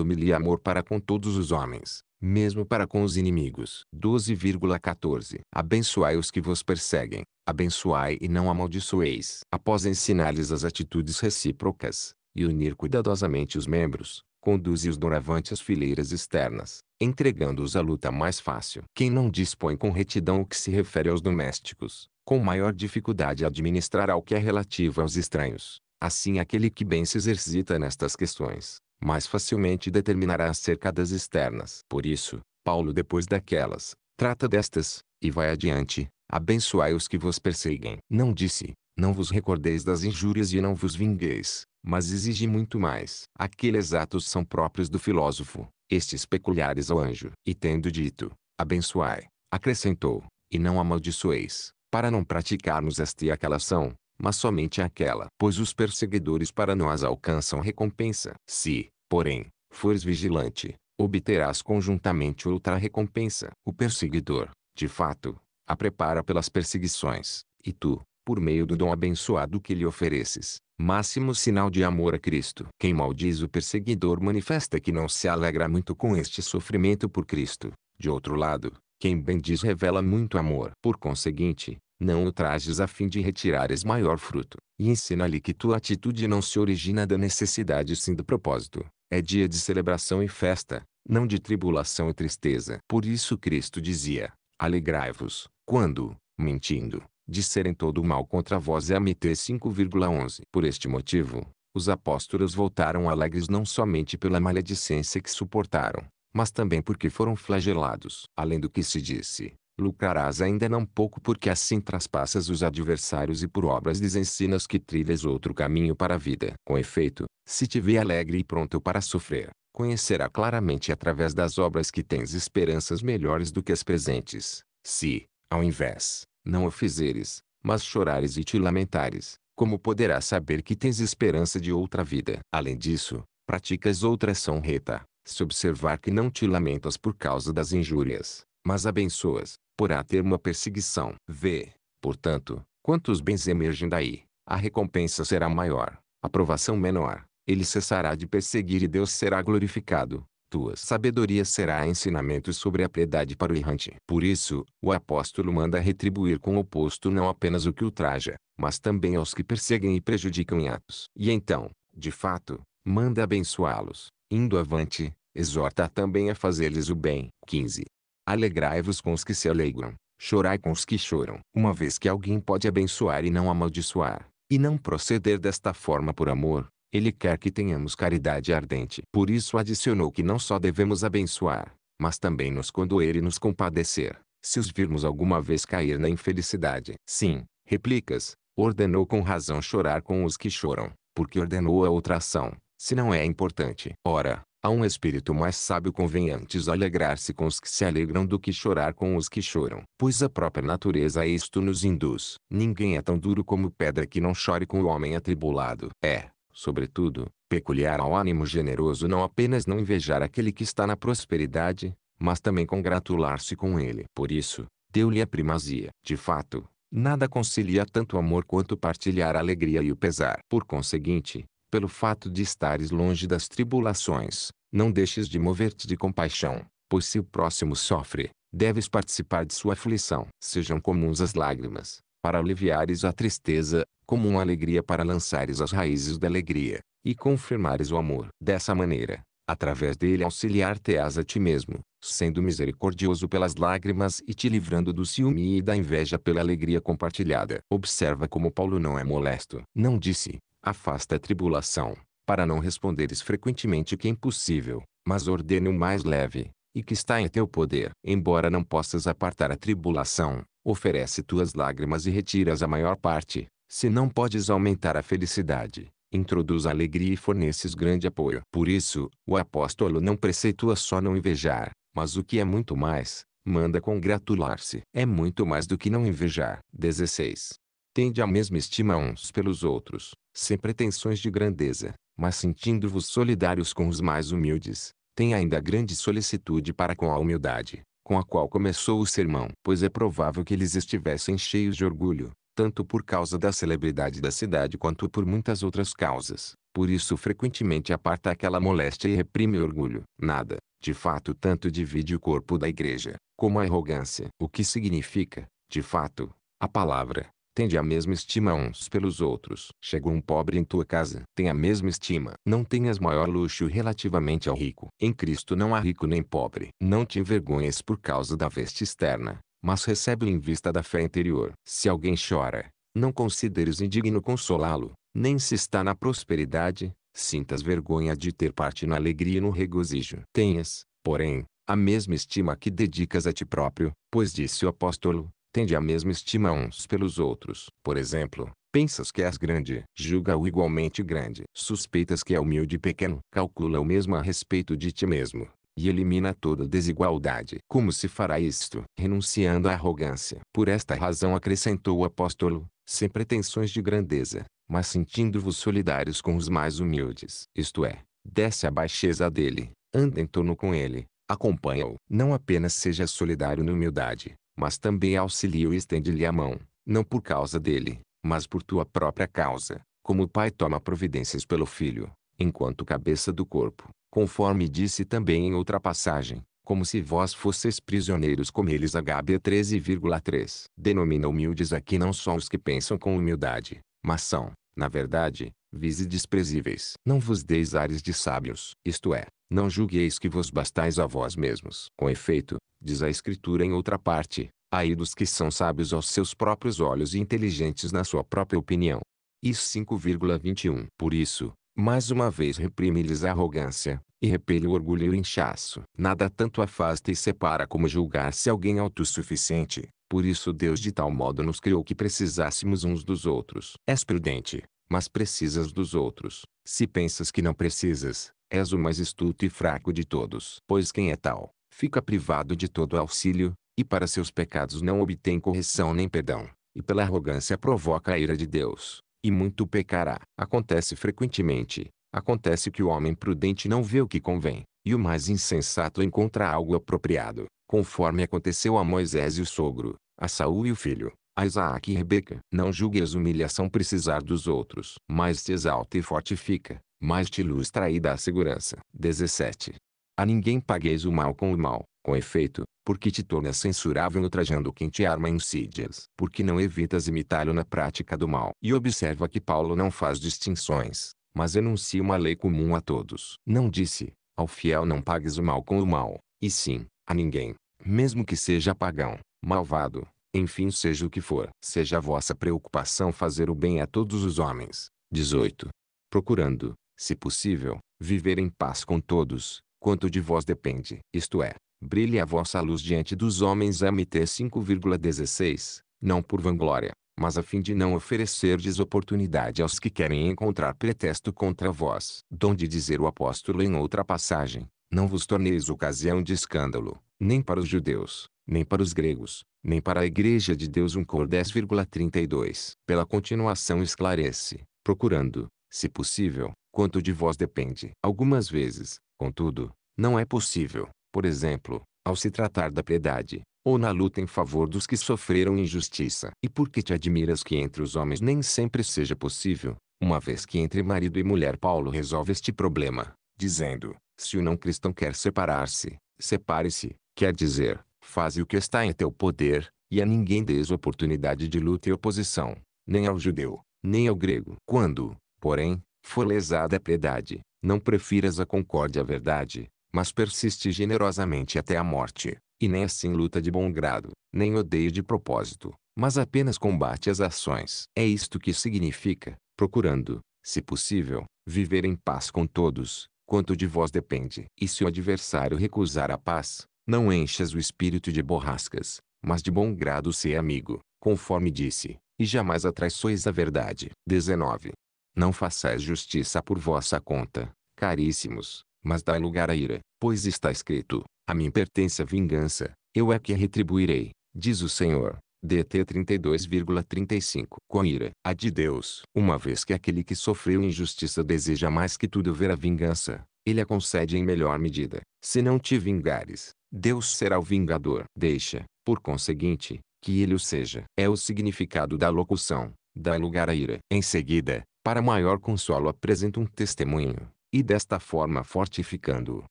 Homilia Amor para com todos os homens, mesmo para com os inimigos. 12,14 Abençoai os que vos perseguem, abençoai e não amaldiçoeis. Após ensinar-lhes as atitudes recíprocas, e unir cuidadosamente os membros, conduze-os doravante às fileiras externas, entregando-os à luta mais fácil. Quem não dispõe com retidão o que se refere aos domésticos, com maior dificuldade administrará o que é relativo aos estranhos. Assim aquele que bem se exercita nestas questões, mais facilmente determinará as cercadas externas. Por isso, Paulo depois daquelas, trata destas, e vai adiante, abençoai os que vos perseguem. Não disse, não vos recordeis das injúrias e não vos vingueis, mas exige muito mais. Aqueles atos são próprios do filósofo, estes peculiares ao anjo. E tendo dito, abençoai, acrescentou, e não amaldiçoeis, para não praticarmos esta e aquela ação, mas somente aquela, pois os perseguidores para nós alcançam recompensa. Se, porém, fores vigilante, obterás conjuntamente outra recompensa. O perseguidor, de fato, a prepara pelas perseguições, e tu, por meio do dom abençoado que lhe ofereces, máximo sinal de amor a Cristo. Quem maldiz o perseguidor manifesta que não se alegra muito com este sofrimento por Cristo. De outro lado, quem bendiz revela muito amor. Por conseguinte, não o trajes a fim de retirares maior fruto. E ensina-lhe que tua atitude não se origina da necessidade sim do propósito. É dia de celebração e festa, não de tribulação e tristeza. Por isso Cristo dizia, alegrai-vos, quando, mentindo, disserem todo o mal contra vós é a MT 5,11. Por este motivo, os apóstolos voltaram alegres não somente pela maledicência que suportaram, mas também porque foram flagelados. Além do que se disse, lucrarás ainda não pouco porque assim traspassas os adversários e por obras ensinas que trilhas outro caminho para a vida. Com efeito, se te vê alegre e pronto para sofrer, conhecerá claramente através das obras que tens esperanças melhores do que as presentes. Se, ao invés, não o fizeres, mas chorares e te lamentares, como poderás saber que tens esperança de outra vida? Além disso, praticas outra ação reta, se observar que não te lamentas por causa das injúrias, mas abençoas, por ter uma perseguição. Vê, Portanto, quantos bens emergem daí, a recompensa será maior, a provação menor. Ele cessará de perseguir e Deus será glorificado. Tua sabedoria será ensinamento sobre a piedade para o errante. Por isso, o apóstolo manda retribuir com o oposto não apenas o que ultraja, mas também aos que perseguem e prejudicam em atos. E então, de fato, manda abençoá-los, indo avante, exorta também a fazer-lhes o bem. 15. Alegrai-vos com os que se alegram, chorai com os que choram. Uma vez que alguém pode abençoar e não amaldiçoar, e não proceder desta forma por amor, ele quer que tenhamos caridade ardente. Por isso adicionou que não só devemos abençoar, mas também nos condoer e nos compadecer, se os virmos alguma vez cair na infelicidade. Sim, replicas, ordenou com razão chorar com os que choram, porque ordenou a outra ação, se não é importante. Ora, a um espírito mais sábio convém antes alegrar-se com os que se alegram do que chorar com os que choram. Pois a própria natureza a isto nos induz. Ninguém é tão duro como pedra que não chore com o homem atribulado. É, sobretudo, peculiar ao ânimo generoso não apenas não invejar aquele que está na prosperidade, mas também congratular-se com ele. Por isso, deu-lhe a primazia. De fato, nada concilia tanto amor quanto partilhar a alegria e o pesar. Por conseguinte, pelo fato de estares longe das tribulações, não deixes de mover-te de compaixão, pois se o próximo sofre, deves participar de sua aflição. Sejam comuns as lágrimas, para aliviares a tristeza, comum uma alegria para lançares as raízes da alegria, e confirmares o amor. Dessa maneira, através dele auxiliar-te-ás a ti mesmo, sendo misericordioso pelas lágrimas e te livrando do ciúme e da inveja pela alegria compartilhada. Observa como Paulo não é molesto. Não disse, afasta a tribulação, para não responderes frequentemente que é impossível, mas ordene o mais leve, e que está em teu poder. Embora não possas apartar a tribulação, oferece tuas lágrimas e retiras a maior parte. Se não podes aumentar a felicidade, introduz alegria e forneces grande apoio. Por isso, o apóstolo não preceitua só não invejar, mas o que é muito mais, manda congratular-se. É muito mais do que não invejar. 16. Tende a mesma estima uns pelos outros, sem pretensões de grandeza, mas sentindo-vos solidários com os mais humildes, tem ainda grande solicitude para com a humildade, com a qual começou o sermão. Pois é provável que eles estivessem cheios de orgulho, tanto por causa da celebridade da cidade quanto por muitas outras causas. Por isso frequentemente aparta aquela moléstia e reprime o orgulho. Nada, de fato tanto divide o corpo da igreja, como a arrogância. O que significa, de fato, a palavra, tende a mesma estima uns pelos outros. Chegou um pobre em tua casa, tem a mesma estima. Não tenhas maior luxo relativamente ao rico. Em Cristo não há rico nem pobre. Não te envergonhes por causa da veste externa, mas recebe em vista da fé interior. Se alguém chora, não consideres indigno consolá-lo, nem se está na prosperidade, sintas vergonha de ter parte na alegria e no regozijo. Tenhas, porém, a mesma estima que dedicas a ti próprio, pois disse o apóstolo, tende a mesma estima uns pelos outros. Por exemplo, pensas que és grande, julga-o igualmente grande. Suspeitas que é humilde e pequeno, calcula o mesmo a respeito de ti mesmo. E elimina toda desigualdade. Como se fará isto? Renunciando à arrogância. Por esta razão acrescentou o apóstolo, sem pretensões de grandeza, mas sentindo-vos solidários com os mais humildes. Isto é, desce a baixeza dele, anda em torno com ele, acompanha-o. Não apenas seja solidário na humildade, mas também auxilia e estende-lhe a mão, não por causa dele, mas por tua própria causa, como o Pai toma providências pelo Filho, enquanto cabeça do corpo, conforme disse também em outra passagem, como se vós fosseis prisioneiros como eles. Gábia 13,3 Denomina humildes aqui não só os que pensam com humildade, mas são, na verdade, vise desprezíveis. Não vos deis ares de sábios, isto é, não julgueis que vos bastais a vós mesmos. Com efeito, diz a Escritura em outra parte, aí dos que são sábios aos seus próprios olhos e inteligentes na sua própria opinião. Isso 5,21. Por isso, mais uma vez reprime-lhes a arrogância, e repele o orgulho e o inchaço. Nada tanto afasta e separa como julgar-se alguém é autossuficiente. Por isso Deus de tal modo nos criou que precisássemos uns dos outros. És prudente, mas precisas dos outros. Se pensas que não precisas, és o mais estuto e fraco de todos. Pois quem é tal, fica privado de todo auxílio, e para seus pecados não obtém correção nem perdão, e pela arrogância provoca a ira de Deus, e muito pecará. Acontece frequentemente, acontece que o homem prudente não vê o que convém, e o mais insensato encontra algo apropriado, conforme aconteceu a Moisés e o sogro, a Saul e o filho. A Isaac e Rebeca, não julgues humilhação precisar dos outros. Mais te exalta e fortifica, mais te ilustra e dá segurança. 17. A ninguém pagueis o mal com o mal, com efeito, porque te torna censurável ultrajando quem te arma insídias, porque não evitas imitá-lo na prática do mal. E observa que Paulo não faz distinções, mas enuncia uma lei comum a todos. Não disse, ao fiel não pagues o mal com o mal, e sim, a ninguém, mesmo que seja pagão, malvado, enfim, seja o que for, seja a vossa preocupação fazer o bem a todos os homens. 18. Procurando, se possível, viver em paz com todos, quanto de vós depende. Isto é, brilhe a vossa luz diante dos homens MT 5,16, não por vanglória, mas a fim de não oferecerdes oportunidade aos que querem encontrar pretexto contra vós. Donde dizer o apóstolo em outra passagem, não vos torneis ocasião de escândalo, nem para os judeus, nem para os gregos, nem para a Igreja de Deus um cor 10,32. Pela continuação esclarece, procurando, se possível, quanto de vós depende. Algumas vezes, contudo, não é possível, por exemplo, ao se tratar da piedade, ou na luta em favor dos que sofreram injustiça. E por que te admiras que entre os homens nem sempre seja possível, uma vez que entre marido e mulher Paulo resolve este problema, dizendo, se o não cristão quer separar-se, separe-se, quer dizer, Faze o que está em teu poder, e a ninguém dês oportunidade de luta e oposição, nem ao judeu, nem ao grego. Quando, porém, for lesada a piedade, não prefiras a concórdia à verdade, mas persiste generosamente até a morte, e nem assim luta de bom grado, nem odeia de propósito, mas apenas combate as ações. É isto que significa, procurando, se possível, viver em paz com todos, quanto de vós depende. E se o adversário recusar a paz, não enchas o espírito de borrascas, mas de bom grado se amigo, conforme disse, e jamais atraiçois a verdade. 19. Não façais justiça por vossa conta, caríssimos, mas dai lugar à ira, pois está escrito, a mim pertence a vingança, eu é que a retribuirei, diz o Senhor. DT 32,35 Com a ira, a de Deus. Uma vez que aquele que sofreu injustiça deseja mais que tudo ver a vingança, ele a concede em melhor medida. Se não te vingares, Deus será o vingador. Deixa, por conseguinte, que ele o seja. É o significado da locução, dá lugar à ira. Em seguida, para maior consolo apresenta um testemunho, e desta forma fortificando-o,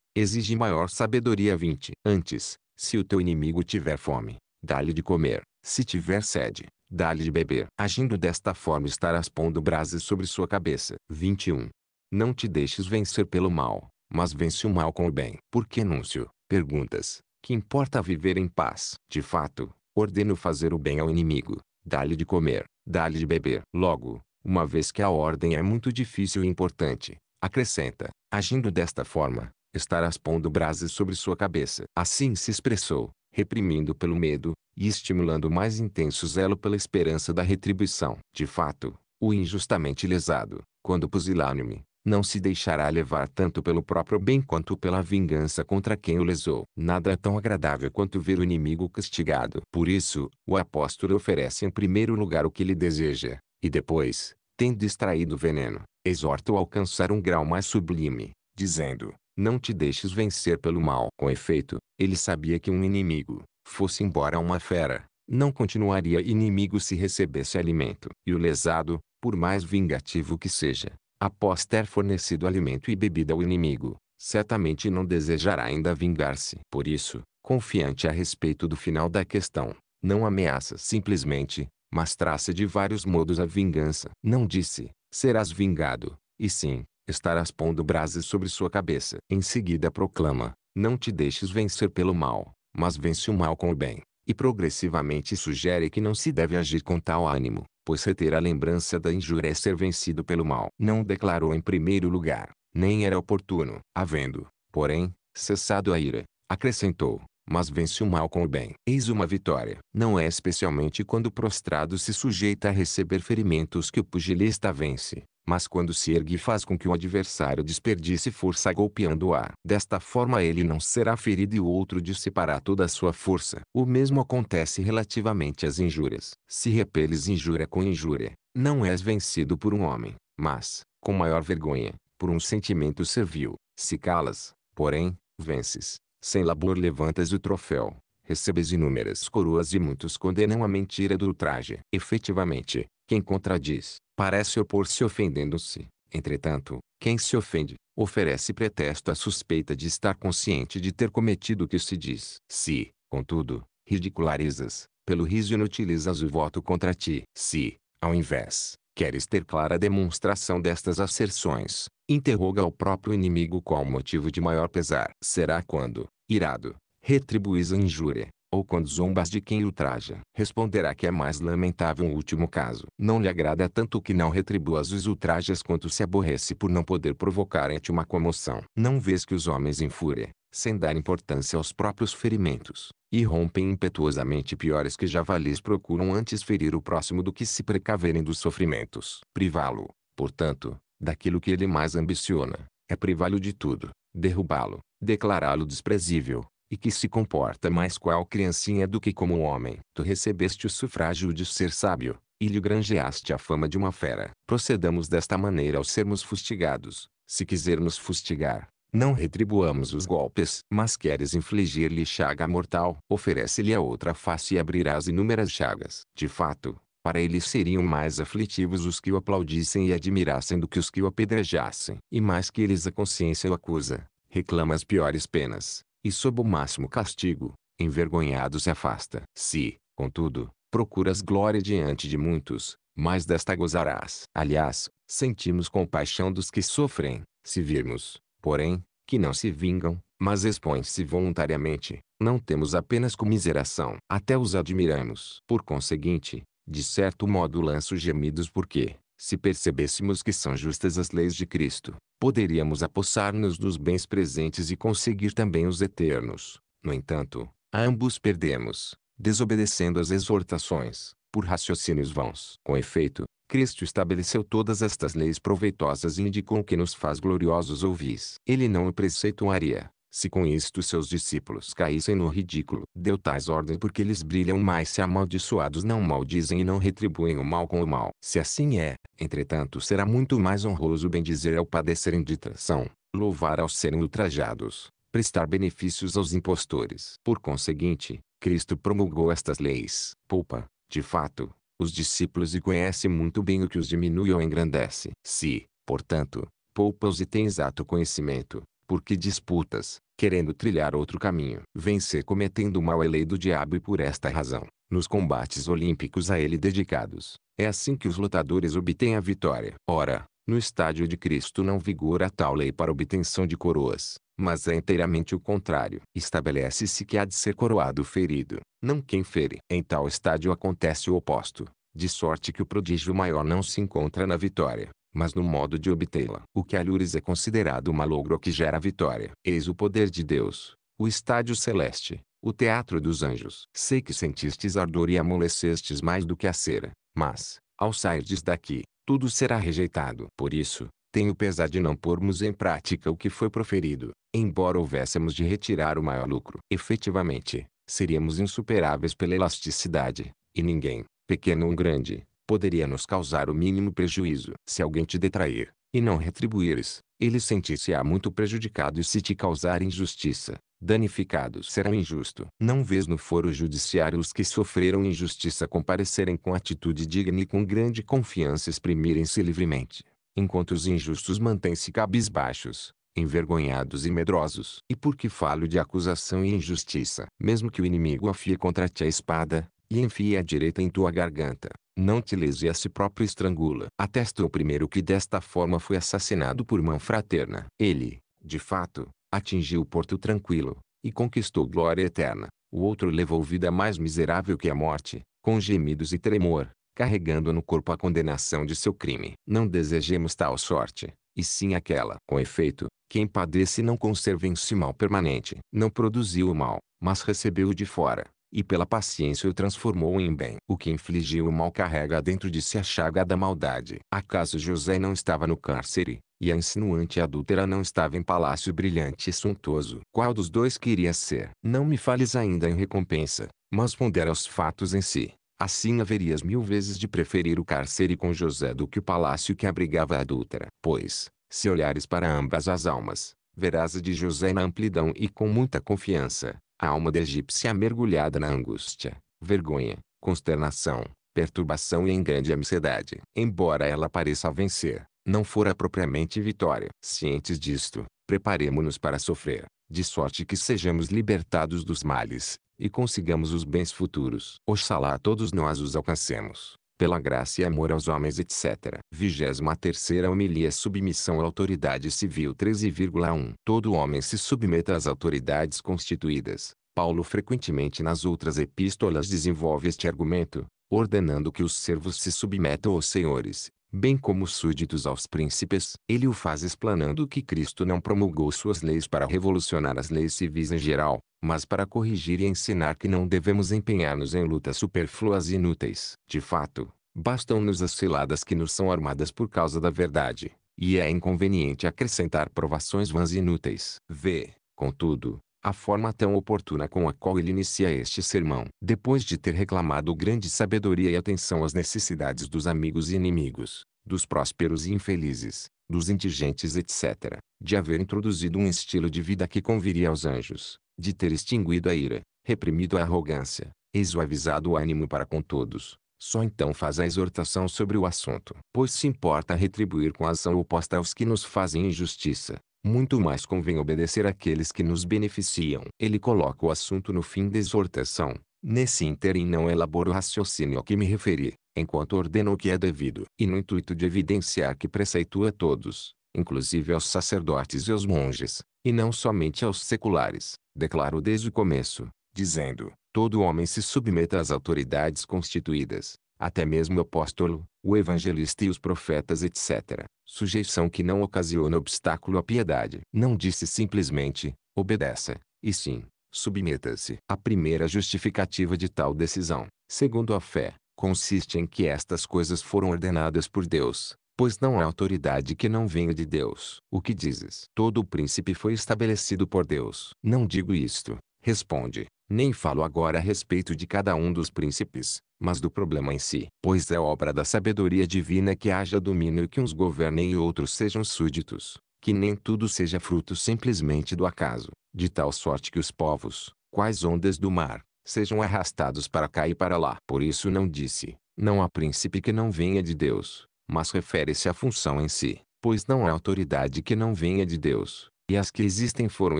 exige maior sabedoria 20. Antes, se o teu inimigo tiver fome, dá-lhe de comer, se tiver sede, dá-lhe de beber. Agindo desta forma estarás pondo brasas sobre sua cabeça. 21. Não te deixes vencer pelo mal, mas vence o mal com o bem. Porque anúncio? Perguntas. Que importa viver em paz? De fato, ordeno fazer o bem ao inimigo. Dá-lhe de comer, dá-lhe de beber. Logo, uma vez que a ordem é muito difícil e importante, acrescenta, agindo desta forma, estarás pondo brasas sobre sua cabeça. Assim se expressou, reprimindo pelo medo, e estimulando o mais intenso zelo pela esperança da retribuição. De fato, o injustamente lesado, quando pusilânime, não se deixará levar tanto pelo próprio bem quanto pela vingança contra quem o lesou. Nada é tão agradável quanto ver o inimigo castigado. Por isso, o apóstolo oferece em primeiro lugar o que ele deseja, e depois, tendo extraído o veneno, exorta-o a alcançar um grau mais sublime, dizendo, não te deixes vencer pelo mal. Com efeito, ele sabia que um inimigo, fosse embora uma fera, não continuaria inimigo se recebesse alimento. E o lesado, por mais vingativo que seja, após ter fornecido alimento e bebida ao inimigo, certamente não desejará ainda vingar-se. Por isso, confiante a respeito do final da questão, não ameaça simplesmente, mas traça de vários modos a vingança. Não disse, serás vingado, e sim, estarás pondo brasas sobre sua cabeça. Em seguida proclama, não te deixes vencer pelo mal, mas vence o mal com o bem. E progressivamente sugere que não se deve agir com tal ânimo, pois reter a lembrança da injúria é ser vencido pelo mal. Não declarou em primeiro lugar, nem era oportuno. Havendo, porém, cessado a ira, acrescentou, mas vence o mal com o bem. Eis uma vitória. Não é especialmente quando prostrado se sujeita a receber ferimentos que o pugilista vence, mas quando se ergue faz com que o adversário desperdice força golpeando-a. Desta forma ele não será ferido e o outro dissipará toda a sua força. O mesmo acontece relativamente às injúrias. Se repeles injúria com injúria, não és vencido por um homem, mas, com maior vergonha, por um sentimento servil. Se calas, porém, vences. Sem labor levantas o troféu. Recebes inúmeras coroas e muitos condenam a mentira do ultraje. Efetivamente, quem contradiz, parece opor-se ofendendo-se. Entretanto, quem se ofende, oferece pretexto à suspeita de estar consciente de ter cometido o que se diz. Se, contudo, ridicularizas, pelo riso inutilizas o voto contra ti. Se, ao invés, queres ter clara demonstração destas asserções, interroga o próprio inimigo qual motivo de maior pesar. Será quando, irado, retribuís a injúria, ou quando zombas de quem ultraja, responderá que é mais lamentável o último caso. Não lhe agrada tanto que não retribua os ultrajes quanto se aborrece por não poder provocar em ti uma comoção. Não vês que os homens em fúria, sem dar importância aos próprios ferimentos, e rompem impetuosamente piores que javalis procuram antes ferir o próximo do que se precaverem dos sofrimentos. Privá-lo, portanto, daquilo que ele mais ambiciona, é privá-lo de tudo, derrubá-lo, declará-lo desprezível, e que se comporta mais qual criancinha do que como homem. Tu recebeste o sufrágio de ser sábio, e lhe granjeaste a fama de uma fera. Procedamos desta maneira ao sermos fustigados. Se quisermos fustigar, não retribuamos os golpes, mas queres infligir-lhe chaga mortal, oferece-lhe a outra face e abrirás inúmeras chagas. De fato, para eles seriam mais aflitivos os que o aplaudissem e admirassem do que os que o apedrejassem. E mais que eles a consciência o acusa, reclama as piores penas e sob o máximo castigo, envergonhado se afasta. Se, contudo, procuras glória diante de muitos, mais desta gozarás. Aliás, sentimos compaixão dos que sofrem, se virmos, porém, que não se vingam, mas expõem-se voluntariamente, não temos apenas comiseração, até os admiramos. Por conseguinte, de certo modo lanço gemidos porque, se percebêssemos que são justas as leis de Cristo, poderíamos apossar-nos dos bens presentes e conseguir também os eternos. No entanto, ambos perdemos, desobedecendo às exortações, por raciocínios vãos. Com efeito, Cristo estabeleceu todas estas leis proveitosas e indicou o que nos faz gloriosos ouvis. Ele não o preceituaria, se com isto seus discípulos caíssem no ridículo, deu tais ordens porque eles brilham mais se amaldiçoados não maldizem e não retribuem o mal com o mal. Se assim é, entretanto será muito mais honroso bendizer ao padecerem de tração, louvar ao serem ultrajados, prestar benefícios aos impostores. Por conseguinte, Cristo promulgou estas leis. Poupa, de fato, os discípulos e conhece muito bem o que os diminui ou engrandece. Se, portanto, poupa-os e tens ato conhecimento, porque disputas, querendo trilhar outro caminho, vencer cometendo o mal é lei do diabo e por esta razão, nos combates olímpicos a ele dedicados, é assim que os lutadores obtêm a vitória. Ora, no estádio de Cristo não vigora tal lei para obtenção de coroas, mas é inteiramente o contrário. Estabelece-se que há de ser coroado o ferido, não quem fere. Em tal estádio acontece o oposto, de sorte que o prodígio maior não se encontra na vitória, mas no modo de obtê-la. O que alures é considerado uma logro que gera vitória. Eis o poder de Deus, o estádio celeste, o teatro dos anjos. Sei que sentistes ardor e amolecestes mais do que a cera, mas, ao sairdes daqui, tudo será rejeitado. Por isso, tenho pesar de não pormos em prática o que foi proferido, embora houvéssemos de retirar o maior lucro. Efetivamente, seríamos insuperáveis pela elasticidade, e ninguém, pequeno ou grande, poderia nos causar o mínimo prejuízo. Se alguém te detrair, e não retribuires, ele sentir-se-á muito prejudicado e se te causar injustiça, danificado será injusto. Não vês no foro judiciário os que sofreram injustiça comparecerem com atitude digna e com grande confiança exprimirem-se livremente, enquanto os injustos mantêm-se cabisbaixos, envergonhados e medrosos. E por que falo de acusação e injustiça? Mesmo que o inimigo afie contra ti a espada, e enfie a direita em tua garganta, não te lese a si próprio estrangula. Atesta o primeiro que desta forma foi assassinado por mão fraterna. Ele, de fato, atingiu o porto tranquilo, e conquistou glória eterna. O outro levou vida mais miserável que a morte, com gemidos e tremor, carregando no corpo a condenação de seu crime. Não desejemos tal sorte, e sim aquela. Com efeito, quem padece não conserva em si mal permanente. Não produziu o mal, mas recebeu-o de fora e pela paciência o transformou em bem. O que infligiu o mal carrega dentro de si a chaga da maldade. Acaso José não estava no cárcere, e a insinuante adúltera não estava em palácio brilhante e suntuoso? Qual dos dois queria ser? Não me fales ainda em recompensa, mas pondera os fatos em si. Assim haverias mil vezes de preferir o cárcere com José do que o palácio que abrigava a adúltera. Pois, se olhares para ambas as almas, verás a de José na amplidão e com muita confiança, a alma da egípcia mergulhada na angústia, vergonha, consternação, perturbação e em grande amicidade. Embora ela pareça vencer, não fora propriamente vitória. Cientes disto, preparemo-nos para sofrer, de sorte que sejamos libertados dos males, e consigamos os bens futuros. Oxalá todos nós os alcancemos pela graça e amor aos homens etc. 23 homilia Submissão à autoridade civil 13,1 Todo homem se submeta às autoridades constituídas. Paulo frequentemente nas outras epístolas desenvolve este argumento, ordenando que os servos se submetam aos senhores, bem como súditos aos príncipes, ele o faz explanando que Cristo não promulgou suas leis para revolucionar as leis civis em geral, mas para corrigir e ensinar que não devemos empenhar-nos em lutas superfluas e inúteis. De fato, bastam-nos as ciladas que nos são armadas por causa da verdade, e é inconveniente acrescentar provações vãs e inúteis. V. Contudo, a forma tão oportuna com a qual ele inicia este sermão. Depois de ter reclamado grande sabedoria e atenção às necessidades dos amigos e inimigos, dos prósperos e infelizes, dos indigentes etc., de haver introduzido um estilo de vida que conviria aos anjos, de ter extinguido a ira, reprimido a arrogância, exuavizado o ânimo para com todos, só então faz a exortação sobre o assunto, pois se importa retribuir com ação oposta aos que nos fazem injustiça, muito mais convém obedecer àqueles que nos beneficiam. Ele coloca o assunto no fim da exortação. Nesse ínterim não elaboro o raciocínio ao que me referi, enquanto ordeno o que é devido, e no intuito de evidenciar que preceitua todos, inclusive aos sacerdotes e aos monges, e não somente aos seculares, declaro desde o começo, dizendo, todo homem se submeta às autoridades constituídas, até mesmo o apóstolo, o evangelista e os profetas etc. Sujeição que não ocasiona obstáculo à piedade. Não disse simplesmente, obedeça, e sim, submeta-se. A primeira justificativa de tal decisão, segundo a fé, consiste em que estas coisas foram ordenadas por Deus, pois não há autoridade que não venha de Deus. O que dizes? Todo príncipe foi estabelecido por Deus. Não digo isto, responde, nem falo agora a respeito de cada um dos príncipes, mas do problema em si. Pois é obra da sabedoria divina que haja domínio e que uns governem e outros sejam súditos, que nem tudo seja fruto simplesmente do acaso, de tal sorte que os povos, quais ondas do mar, sejam arrastados para cá e para lá. Por isso não disse, não há príncipe que não venha de Deus, mas refere-se à função em si, pois não há autoridade que não venha de Deus, e as que existem foram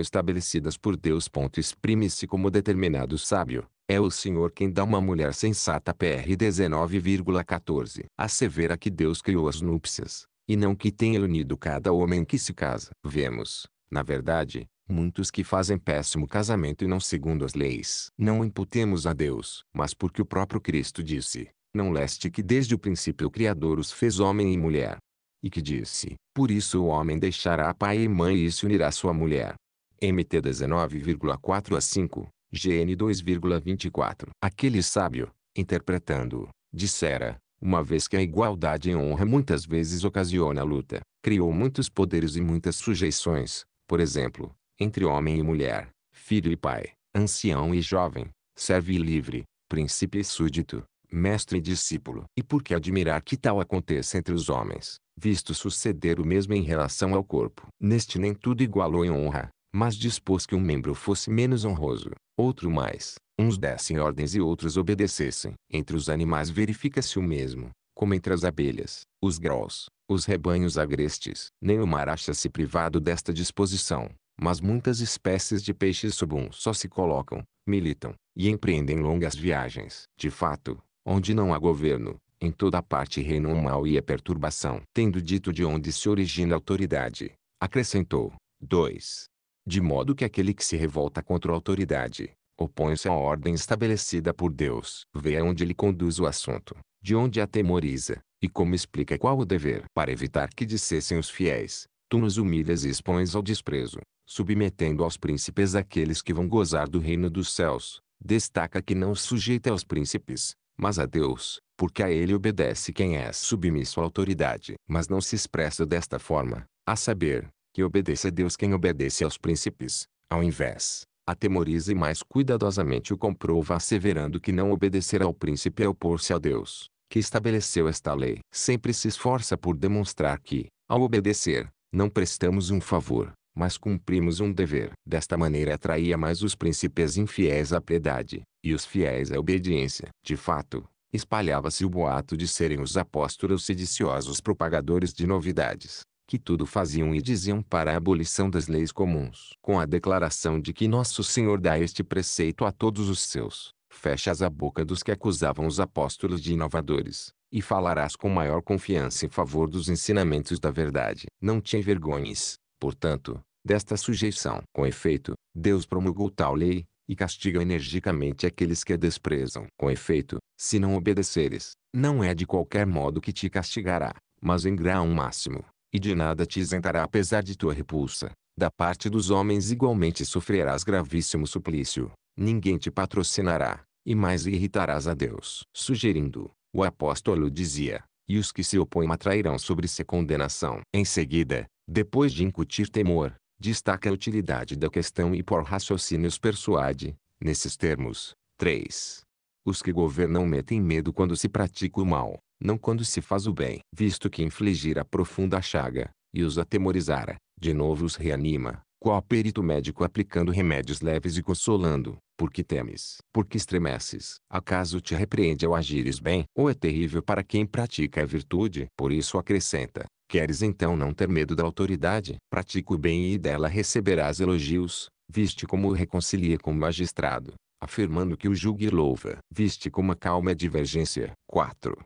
estabelecidas por Deus. Exprime-se como determinado sábio. É o Senhor quem dá uma mulher sensata. PR 19,14. Assevera que Deus criou as núpcias, e não que tenha unido cada homem que se casa. Vemos, na verdade, muitos que fazem péssimo casamento e não segundo as leis. Não imputemos a Deus, mas porque o próprio Cristo disse: Não leste que desde o princípio o Criador os fez homem e mulher e que disse: Por isso o homem deixará pai e mãe e se unirá à sua mulher. MT 19,4 a 5, GN 2,24. Aquele sábio, interpretando, dissera: Uma vez que a igualdade em honra muitas vezes ocasiona luta, criou muitos poderes e muitas sujeições, por exemplo, entre homem e mulher, filho e pai, ancião e jovem, servo e livre, príncipe e súdito, mestre e discípulo. E por que admirar que tal aconteça entre os homens, visto suceder o mesmo em relação ao corpo? Neste nem tudo igualou em honra, mas dispôs que um membro fosse menos honroso, outro mais, uns dessem ordens e outros obedecessem. Entre os animais verifica-se o mesmo, como entre as abelhas, os graus, os rebanhos agrestes. Nem o mar acha-se privado desta disposição, mas muitas espécies de peixes sob um só se colocam, militam, e empreendem longas viagens. De fato, Onde não há governo, em toda parte reina o mal e a é perturbação. Tendo dito de onde se origina a autoridade, acrescentou: 2. De modo que aquele que se revolta contra a autoridade, opõe-se à ordem estabelecida por Deus. Vê aonde ele conduz o assunto, de onde a temoriza e como explica qual o dever. Para evitar que dissessem os fiéis, tu nos humilhas e expões ao desprezo, submetendo aos príncipes aqueles que vão gozar do reino dos céus. Destaca que não sujeita aos príncipes, mas a Deus, porque a ele obedece quem é submisso à autoridade. Mas não se expressa desta forma, a saber, que obedece a Deus quem obedece aos príncipes, ao invés, atemoriza e mais cuidadosamente o comprova asseverando que não obedecer ao príncipe é opor-se a Deus, que estabeleceu esta lei. Sempre se esforça por demonstrar que, ao obedecer, não prestamos um favor, mas cumprimos um dever. Desta maneira atraía mais os príncipes infiéis à piedade, e os fiéis à obediência. De fato, espalhava-se o boato de serem os apóstolos sediciosos propagadores de novidades, que tudo faziam e diziam para a abolição das leis comuns. Com a declaração de que Nosso Senhor dá este preceito a todos os seus, fechas a boca dos que acusavam os apóstolos de inovadores, e falarás com maior confiança em favor dos ensinamentos da verdade. Não te envergonhes, portanto, desta sujeição. Com efeito, Deus promulgou tal lei, e castigam energicamente aqueles que a desprezam. Com efeito, se não obedeceres, não é de qualquer modo que te castigará, mas em grau máximo, e de nada te isentará apesar de tua repulsa. Da parte dos homens igualmente sofrerás gravíssimo suplício, ninguém te patrocinará, e mais irritarás a Deus. Sugerindo, o apóstolo dizia, e os que se opõem atrairão sobre si condenação. Em seguida, depois de incutir temor, destaca a utilidade da questão e por raciocínios persuade, nesses termos. 3. Os que governam metem medo quando se pratica o mal, não quando se faz o bem. Visto que infligir a profunda chaga, e os atemorizara, de novo os reanima, qual perito médico aplicando remédios leves e consolando, porque temes, porque estremeces. Acaso te repreende ao agires bem? Ou é terrível para quem pratica a virtude? Por isso acrescenta, Queres então não ter medo da autoridade? Pratica o bem e dela receberás elogios. Viste como o reconcilia com o magistrado, afirmando que o julgue e louva. Viste como calma é divergência. 4.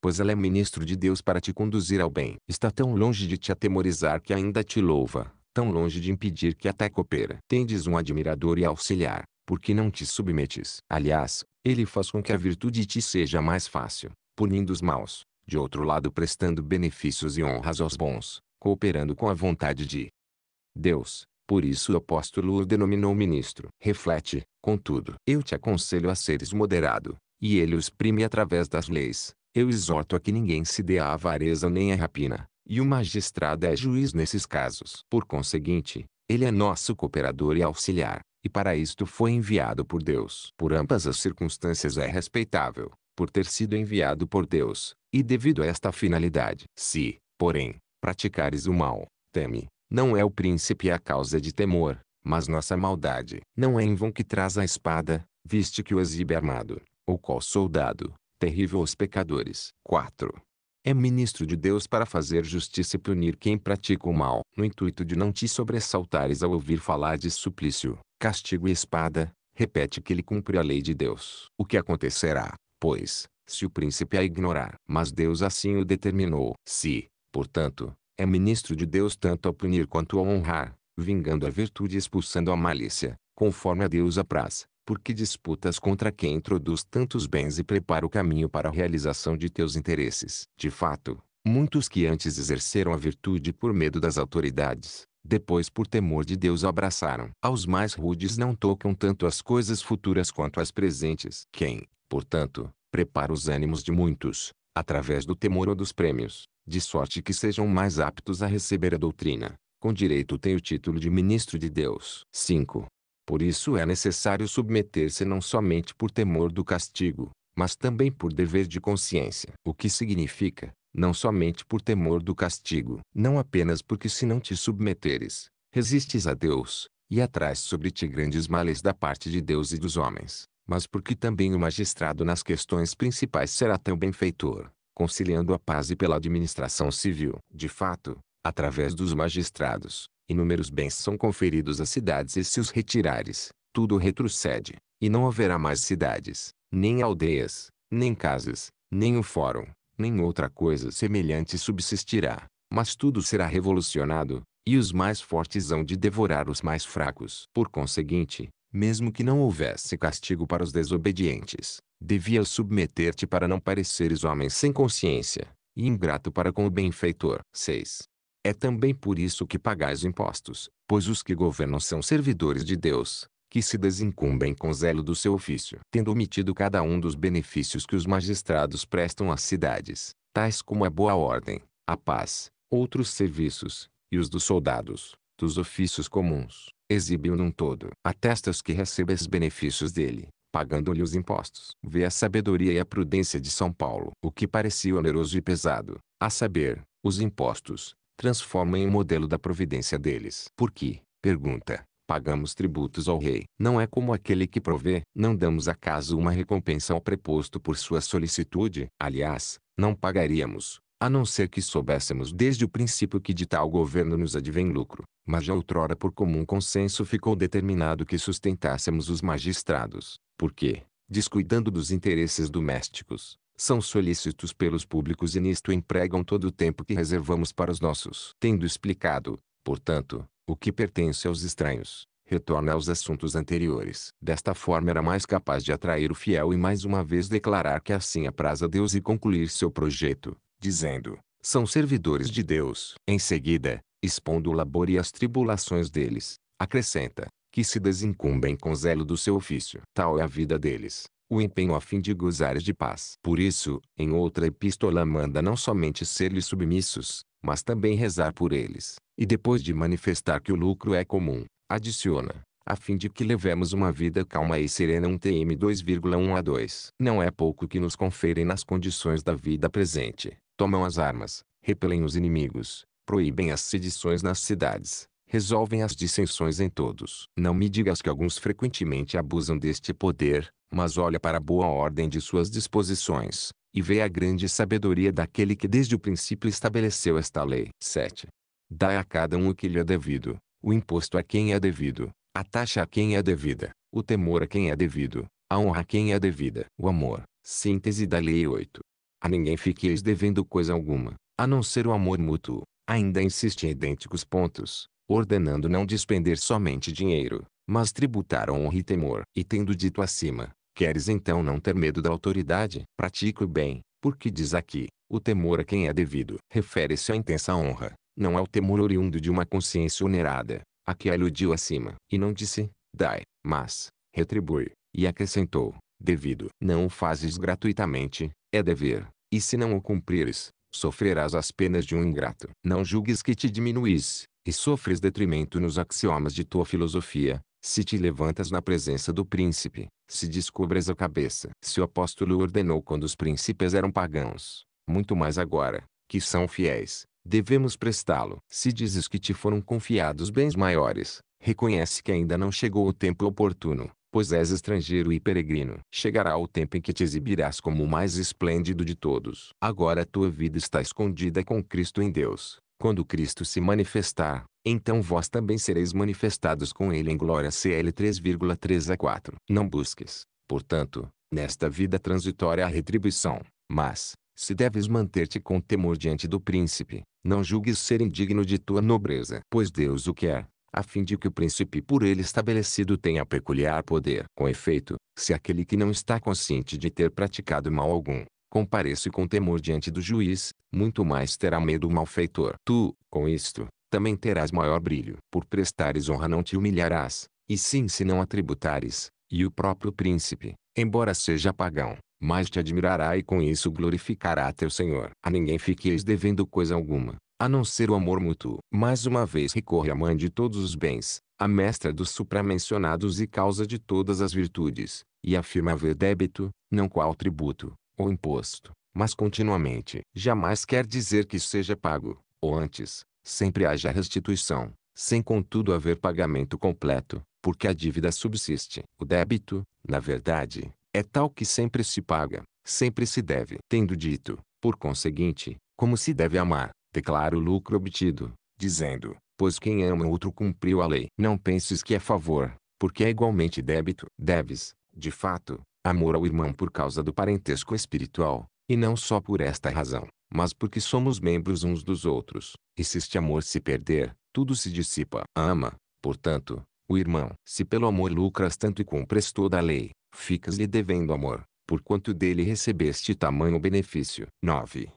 Pois ela é ministro de Deus para te conduzir ao bem. Está tão longe de te atemorizar que ainda te louva, tão longe de impedir que até coopera. Tendes um admirador e auxiliar, porque não te submetes. Aliás, ele faz com que a virtude te seja mais fácil, punindo os maus, de outro lado prestando benefícios e honras aos bons, cooperando com a vontade de Deus. Por isso o apóstolo o denominou ministro. Reflete, contudo, eu te aconselho a seres moderado, e ele os prime através das leis. Eu exorto a que ninguém se dê à avareza nem à rapina, e o magistrado é juiz nesses casos. Por conseguinte, ele é nosso cooperador e auxiliar, e para isto foi enviado por Deus. Por ambas as circunstâncias é respeitável, por ter sido enviado por Deus, e devido a esta finalidade, se, porém, praticares o mal, teme, não é o príncipe a causa de temor, mas nossa maldade. Não é em vão que traz a espada, viste que o exibe armado, ou qual soldado, terrível aos pecadores. 4. É ministro de Deus para fazer justiça e punir quem pratica o mal, no intuito de não te sobressaltares ao ouvir falar de suplício, castigo e espada, repete que ele cumpre a lei de Deus. O que acontecerá, pois, se o príncipe a ignorar. Mas Deus assim o determinou. Se, portanto, é ministro de Deus tanto ao punir quanto ao honrar, vingando a virtude e expulsando a malícia, conforme a Deus apraz, porque disputas contra quem introduz tantos bens e prepara o caminho para a realização de teus interesses. De fato, muitos que antes exerceram a virtude por medo das autoridades, depois por temor de Deus abraçaram. Aos mais rudes não tocam tanto as coisas futuras quanto as presentes. Quem, portanto, prepara os ânimos de muitos, através do temor ou dos prêmios, de sorte que sejam mais aptos a receber a doutrina, com direito tem o título de ministro de Deus. 5. Por isso é necessário submeter-se não somente por temor do castigo, mas também por dever de consciência. O que significa, não somente por temor do castigo, não apenas porque se não te submeteres, resistes a Deus, e atrás sobre ti grandes males da parte de Deus e dos homens mas porque também o magistrado nas questões principais será tão benfeitor, conciliando a paz e pela administração civil. De fato, através dos magistrados, inúmeros bens são conferidos às cidades e se os retirares, tudo retrocede, e não haverá mais cidades, nem aldeias, nem casas, nem o fórum, nem outra coisa semelhante subsistirá, mas tudo será revolucionado, e os mais fortes hão de devorar os mais fracos. Por conseguinte, mesmo que não houvesse castigo para os desobedientes, devias submeter-te para não pareceres homem sem consciência, e ingrato para com o benfeitor. 6. É também por isso que pagais impostos, pois os que governam são servidores de Deus, que se desincumbem com zelo do seu ofício, tendo omitido cada um dos benefícios que os magistrados prestam às cidades, tais como a boa ordem, a paz, outros serviços, e os dos soldados, dos ofícios comuns, exibiu num todo. Atestas os que recebes benefícios dele, pagando-lhe os impostos. Vê a sabedoria e a prudência de São Paulo. O que parecia oneroso e pesado, a saber, os impostos, transforma em um modelo da providência deles. Por pergunta, pagamos tributos ao rei? Não é como aquele que provê? Não damos acaso uma recompensa ao preposto por sua solicitude? Aliás, não pagaríamos, a não ser que soubéssemos desde o princípio que de tal governo nos advém lucro, mas já outrora por comum consenso ficou determinado que sustentássemos os magistrados, porque, descuidando dos interesses domésticos, são solícitos pelos públicos e nisto empregam todo o tempo que reservamos para os nossos. Tendo explicado, portanto, o que pertence aos estranhos, retorna aos assuntos anteriores. Desta forma era mais capaz de atrair o fiel e mais uma vez declarar que assim apraz a Deus e concluir seu projeto dizendo: São servidores de Deus. Em seguida, expondo o labor e as tribulações deles, acrescenta: Que se desincumbem com zelo do seu ofício. Tal é a vida deles o empenho a fim de gozares de paz. Por isso, em outra epístola manda não somente ser-lhes submissos, mas também rezar por eles, e depois de manifestar que o lucro é comum, adiciona, a fim de que levemos uma vida calma e serena 1 um TM 2,1 a 2. Não é pouco que nos conferem nas condições da vida presente, Tomam as armas, repelem os inimigos, proíbem as sedições nas cidades, resolvem as dissensões em todos. Não me digas que alguns frequentemente abusam deste poder, mas olha para a boa ordem de suas disposições, e vê a grande sabedoria daquele que desde o princípio estabeleceu esta lei. 7. Dá a cada um o que lhe é devido, o imposto a quem é devido, a taxa a quem é devida, o temor a quem é devido, a honra a quem é devida. O amor, síntese da lei 8. A ninguém fiqueis devendo coisa alguma, a não ser o amor mútuo. Ainda insiste em idênticos pontos, ordenando não despender somente dinheiro, mas tributar honra e temor. E tendo dito acima, queres então não ter medo da autoridade? Pratica o bem, porque diz aqui, o temor a quem é devido. Refere-se à intensa honra, não ao temor oriundo de uma consciência onerada, a que aludiu acima. E não disse, dai, mas, retribui, e acrescentou, devido. Não o fazes gratuitamente, é dever. E se não o cumprires, sofrerás as penas de um ingrato. Não julgues que te diminuís, e sofres detrimento nos axiomas de tua filosofia, se te levantas na presença do príncipe, se descubres a cabeça. Se o apóstolo ordenou quando os príncipes eram pagãos, muito mais agora, que são fiéis, devemos prestá-lo. Se dizes que te foram confiados bens maiores, reconhece que ainda não chegou o tempo oportuno, pois és estrangeiro e peregrino. Chegará o tempo em que te exibirás como o mais esplêndido de todos. Agora a tua vida está escondida com Cristo em Deus. Quando Cristo se manifestar, então vós também sereis manifestados com Ele em glória. CL 3,3 a 4. Não busques, portanto, nesta vida transitória a retribuição, mas, se deves manter-te com temor diante do príncipe, não julgues ser indigno de tua nobreza, pois Deus o quer a fim de que o príncipe por ele estabelecido tenha peculiar poder. Com efeito, se aquele que não está consciente de ter praticado mal algum, comparece com temor diante do juiz, muito mais terá medo o malfeitor. Tu, com isto, também terás maior brilho. Por prestares honra não te humilharás, e sim se não atributares, e o próprio príncipe, embora seja pagão, mas te admirará e com isso glorificará teu Senhor. A ninguém fiqueis devendo coisa alguma, a não ser o amor mútuo. Mais uma vez recorre à mãe de todos os bens, a mestra dos supramencionados e causa de todas as virtudes, e afirma haver débito, não qual tributo, ou imposto, mas continuamente. Jamais quer dizer que seja pago, ou antes, sempre haja restituição, sem contudo haver pagamento completo, porque a dívida subsiste. O débito, na verdade, é tal que sempre se paga, sempre se deve. Tendo dito, por conseguinte, como se deve amar, declara o lucro obtido, dizendo, pois quem ama outro cumpriu a lei. Não penses que é favor, porque é igualmente débito. Deves, de fato, amor ao irmão por causa do parentesco espiritual, e não só por esta razão, mas porque somos membros uns dos outros, e se este amor se perder, tudo se dissipa. Ama, portanto, o irmão. Se pelo amor lucras tanto e cumpres toda a lei, ficas-lhe devendo amor, porquanto dele recebeste tamanho benefício. 9.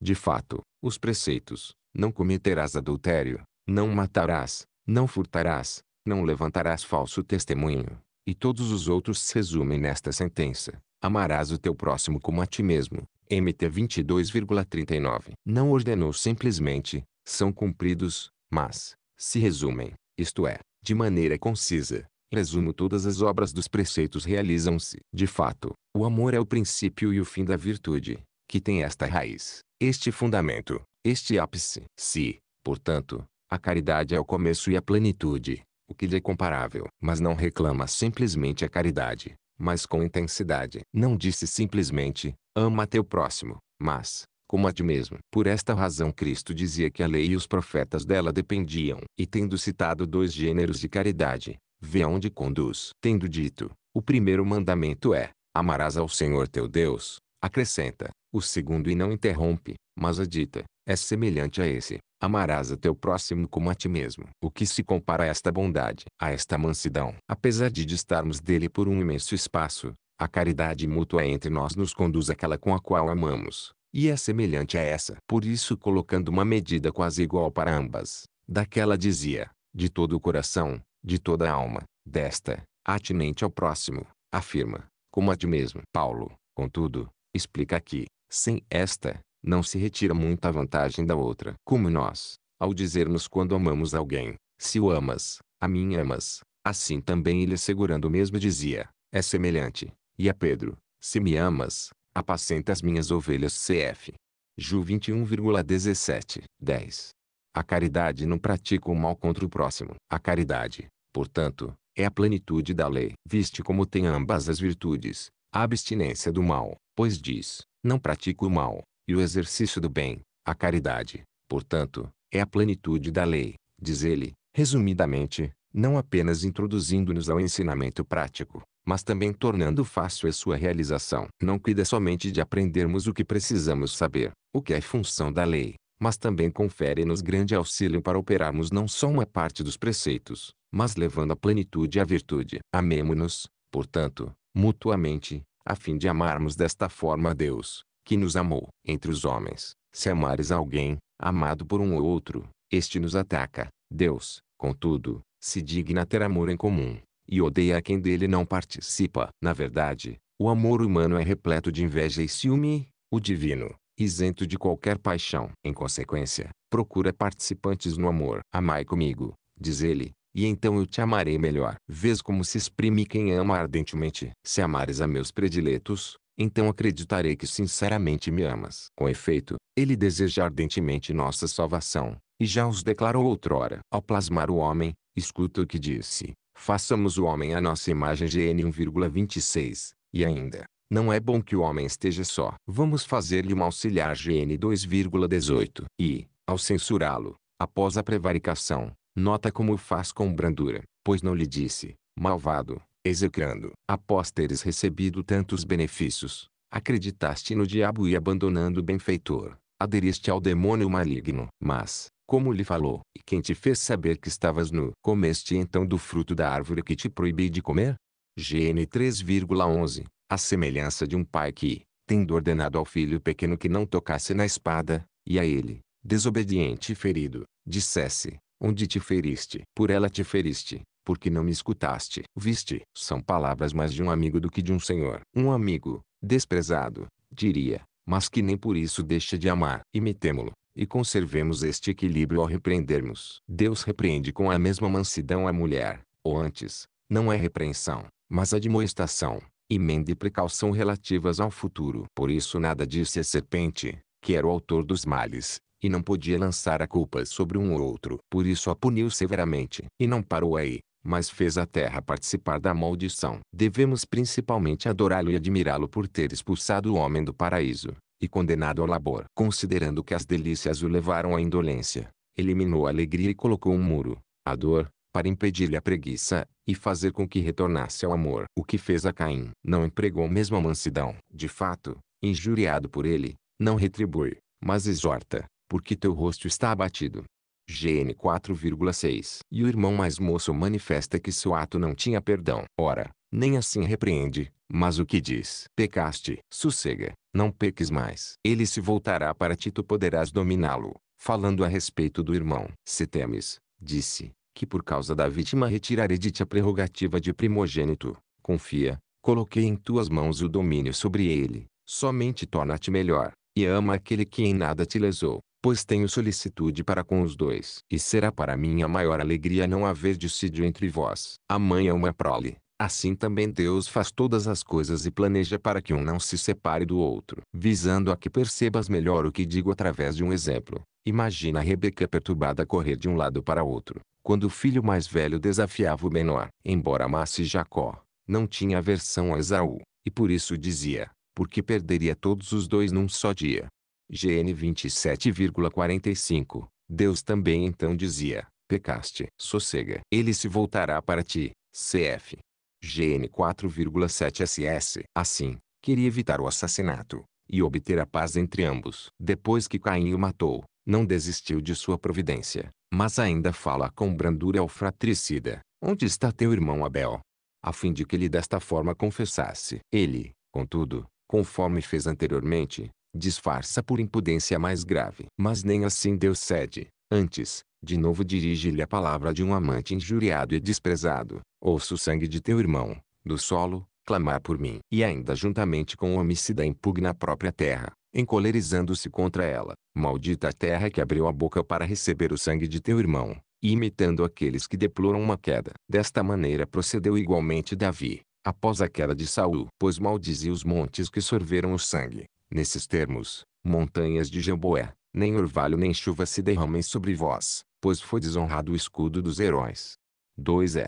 De fato, os preceitos: não cometerás adultério, não matarás, não furtarás, não levantarás falso testemunho, e todos os outros se resumem nesta sentença: amarás o teu próximo como a ti mesmo. MT 22,39. Não ordenou simplesmente, são cumpridos, mas, se resumem, isto é, de maneira concisa, resumo todas as obras dos preceitos realizam-se. De fato, o amor é o princípio e o fim da virtude que tem esta raiz, este fundamento, este ápice. Se, portanto, a caridade é o começo e a plenitude, o que lhe é comparável, mas não reclama simplesmente a caridade, mas com intensidade. Não disse simplesmente, ama teu próximo, mas, como a ti mesmo. Por esta razão Cristo dizia que a lei e os profetas dela dependiam. E tendo citado dois gêneros de caridade, vê aonde conduz. Tendo dito, o primeiro mandamento é, amarás ao Senhor teu Deus, acrescenta, o segundo e não interrompe, mas adita, é semelhante a esse. Amarás a teu próximo como a ti mesmo. O que se compara a esta bondade, a esta mansidão? Apesar de distarmos dele por um imenso espaço, a caridade mútua entre nós nos conduz àquela com a qual amamos, e é semelhante a essa. Por isso colocando uma medida quase igual para ambas, daquela dizia, de todo o coração, de toda a alma, desta, atinente ao próximo, afirma, como a ti mesmo. Paulo, contudo, explica aqui, sem esta, não se retira muita vantagem da outra. Como nós, ao dizermos quando amamos alguém, se o amas, a mim amas, assim também ele assegurando o mesmo dizia, é semelhante, e a Pedro, se me amas, apacenta as minhas ovelhas cf. Ju 21,17. 10. A caridade não pratica o mal contra o próximo. A caridade, portanto, é a plenitude da lei. Viste como tem ambas as virtudes, a abstinência do mal, pois diz, não pratico o mal, e o exercício do bem, a caridade, portanto, é a plenitude da lei, diz ele, resumidamente, não apenas introduzindo-nos ao ensinamento prático, mas também tornando fácil a sua realização. Não cuida somente de aprendermos o que precisamos saber, o que é função da lei, mas também confere-nos grande auxílio para operarmos não só uma parte dos preceitos, mas levando à plenitude a virtude. Amemo-nos, portanto, mutuamente, a fim de amarmos desta forma a Deus, que nos amou. Entre os homens, se amares alguém, amado por um ou outro, este nos ataca. Deus, contudo, se digna ter amor em comum, e odeia a quem dele não participa. Na verdade, o amor humano é repleto de inveja e ciúme, o divino, isento de qualquer paixão. Em consequência, procura participantes no amor. Amai comigo, diz ele, e então eu te amarei melhor. Vês como se exprime quem ama ardentemente. Se amares a meus prediletos, então acreditarei que sinceramente me amas. Com efeito, ele deseja ardentemente nossa salvação, e já os declarou outrora. Ao plasmar o homem, escuta o que disse. Façamos o homem a nossa imagem GN 1,26, e ainda, não é bom que o homem esteja só. Vamos fazer-lhe um auxiliar GN 2,18. E, ao censurá-lo, após a prevaricação, Nota como o faz com brandura, pois não lhe disse, malvado, execrando. Após teres recebido tantos benefícios, acreditaste no diabo e abandonando o benfeitor, aderiste ao demônio maligno. Mas, como lhe falou, e quem te fez saber que estavas nu, comeste então do fruto da árvore que te proibi de comer? GN 3,11 A semelhança de um pai que, tendo ordenado ao filho pequeno que não tocasse na espada, e a ele, desobediente e ferido, dissesse, Onde te feriste, por ela te feriste, porque não me escutaste. Viste, são palavras mais de um amigo do que de um senhor. Um amigo, desprezado, diria, mas que nem por isso deixa de amar. Imitemo-lo, e conservemos este equilíbrio ao repreendermos. Deus repreende com a mesma mansidão a mulher, ou antes, não é repreensão, mas admoestação, emenda e precaução relativas ao futuro. Por isso nada disse a serpente, que era o autor dos males, e não podia lançar a culpa sobre um ou outro. Por isso a puniu severamente. E não parou aí, mas fez a terra participar da maldição. Devemos principalmente adorá-lo e admirá-lo por ter expulsado o homem do paraíso, e condenado ao labor. Considerando que as delícias o levaram à indolência, eliminou a alegria e colocou um muro, a dor, para impedir-lhe a preguiça, e fazer com que retornasse ao amor. O que fez a Caim não empregou mesmo a mansidão. De fato, injuriado por ele, não retribui, mas exorta, porque teu rosto está abatido. GN 4,6 E o irmão mais moço manifesta que seu ato não tinha perdão. Ora, nem assim repreende, mas o que diz? Pecaste, sossega, não peques mais. Ele se voltará para ti, tu poderás dominá-lo. Falando a respeito do irmão, se temes, disse, que por causa da vítima retirarei de ti a prerrogativa de primogênito. Confia, coloquei em tuas mãos o domínio sobre ele. Somente torna-te melhor, e ama aquele que em nada te lesou pois tenho solicitude para com os dois. E será para mim a maior alegria não haver dissídio entre vós. A mãe é uma prole. Assim também Deus faz todas as coisas e planeja para que um não se separe do outro. Visando a que percebas melhor o que digo através de um exemplo, imagina Rebeca perturbada correr de um lado para outro, quando o filho mais velho desafiava o menor. Embora amasse Jacó, não tinha aversão a Esaú, e por isso dizia, porque perderia todos os dois num só dia. GN 27,45. Deus também então dizia, pecaste, sossega. Ele se voltará para ti. CF. GN 4,7 SS. Assim, queria evitar o assassinato e obter a paz entre ambos. Depois que Caim o matou, não desistiu de sua providência, mas ainda fala com brandura ao fratricida: Onde está teu irmão Abel? A fim de que ele desta forma confessasse. Ele, contudo, conforme fez anteriormente, disfarça por impudência mais grave. Mas nem assim Deus cede. Antes, de novo dirige-lhe a palavra de um amante injuriado e desprezado. ouço o sangue de teu irmão, do solo, clamar por mim. E ainda juntamente com o homicida impugna a própria terra, encolerizando-se contra ela. Maldita a terra que abriu a boca para receber o sangue de teu irmão, imitando aqueles que deploram uma queda. Desta maneira procedeu igualmente Davi, após a queda de Saul. Pois maldizia os montes que sorveram o sangue, Nesses termos, montanhas de Jamboé, nem orvalho nem chuva se derramem sobre vós, pois foi desonrado o escudo dos heróis. 2 SM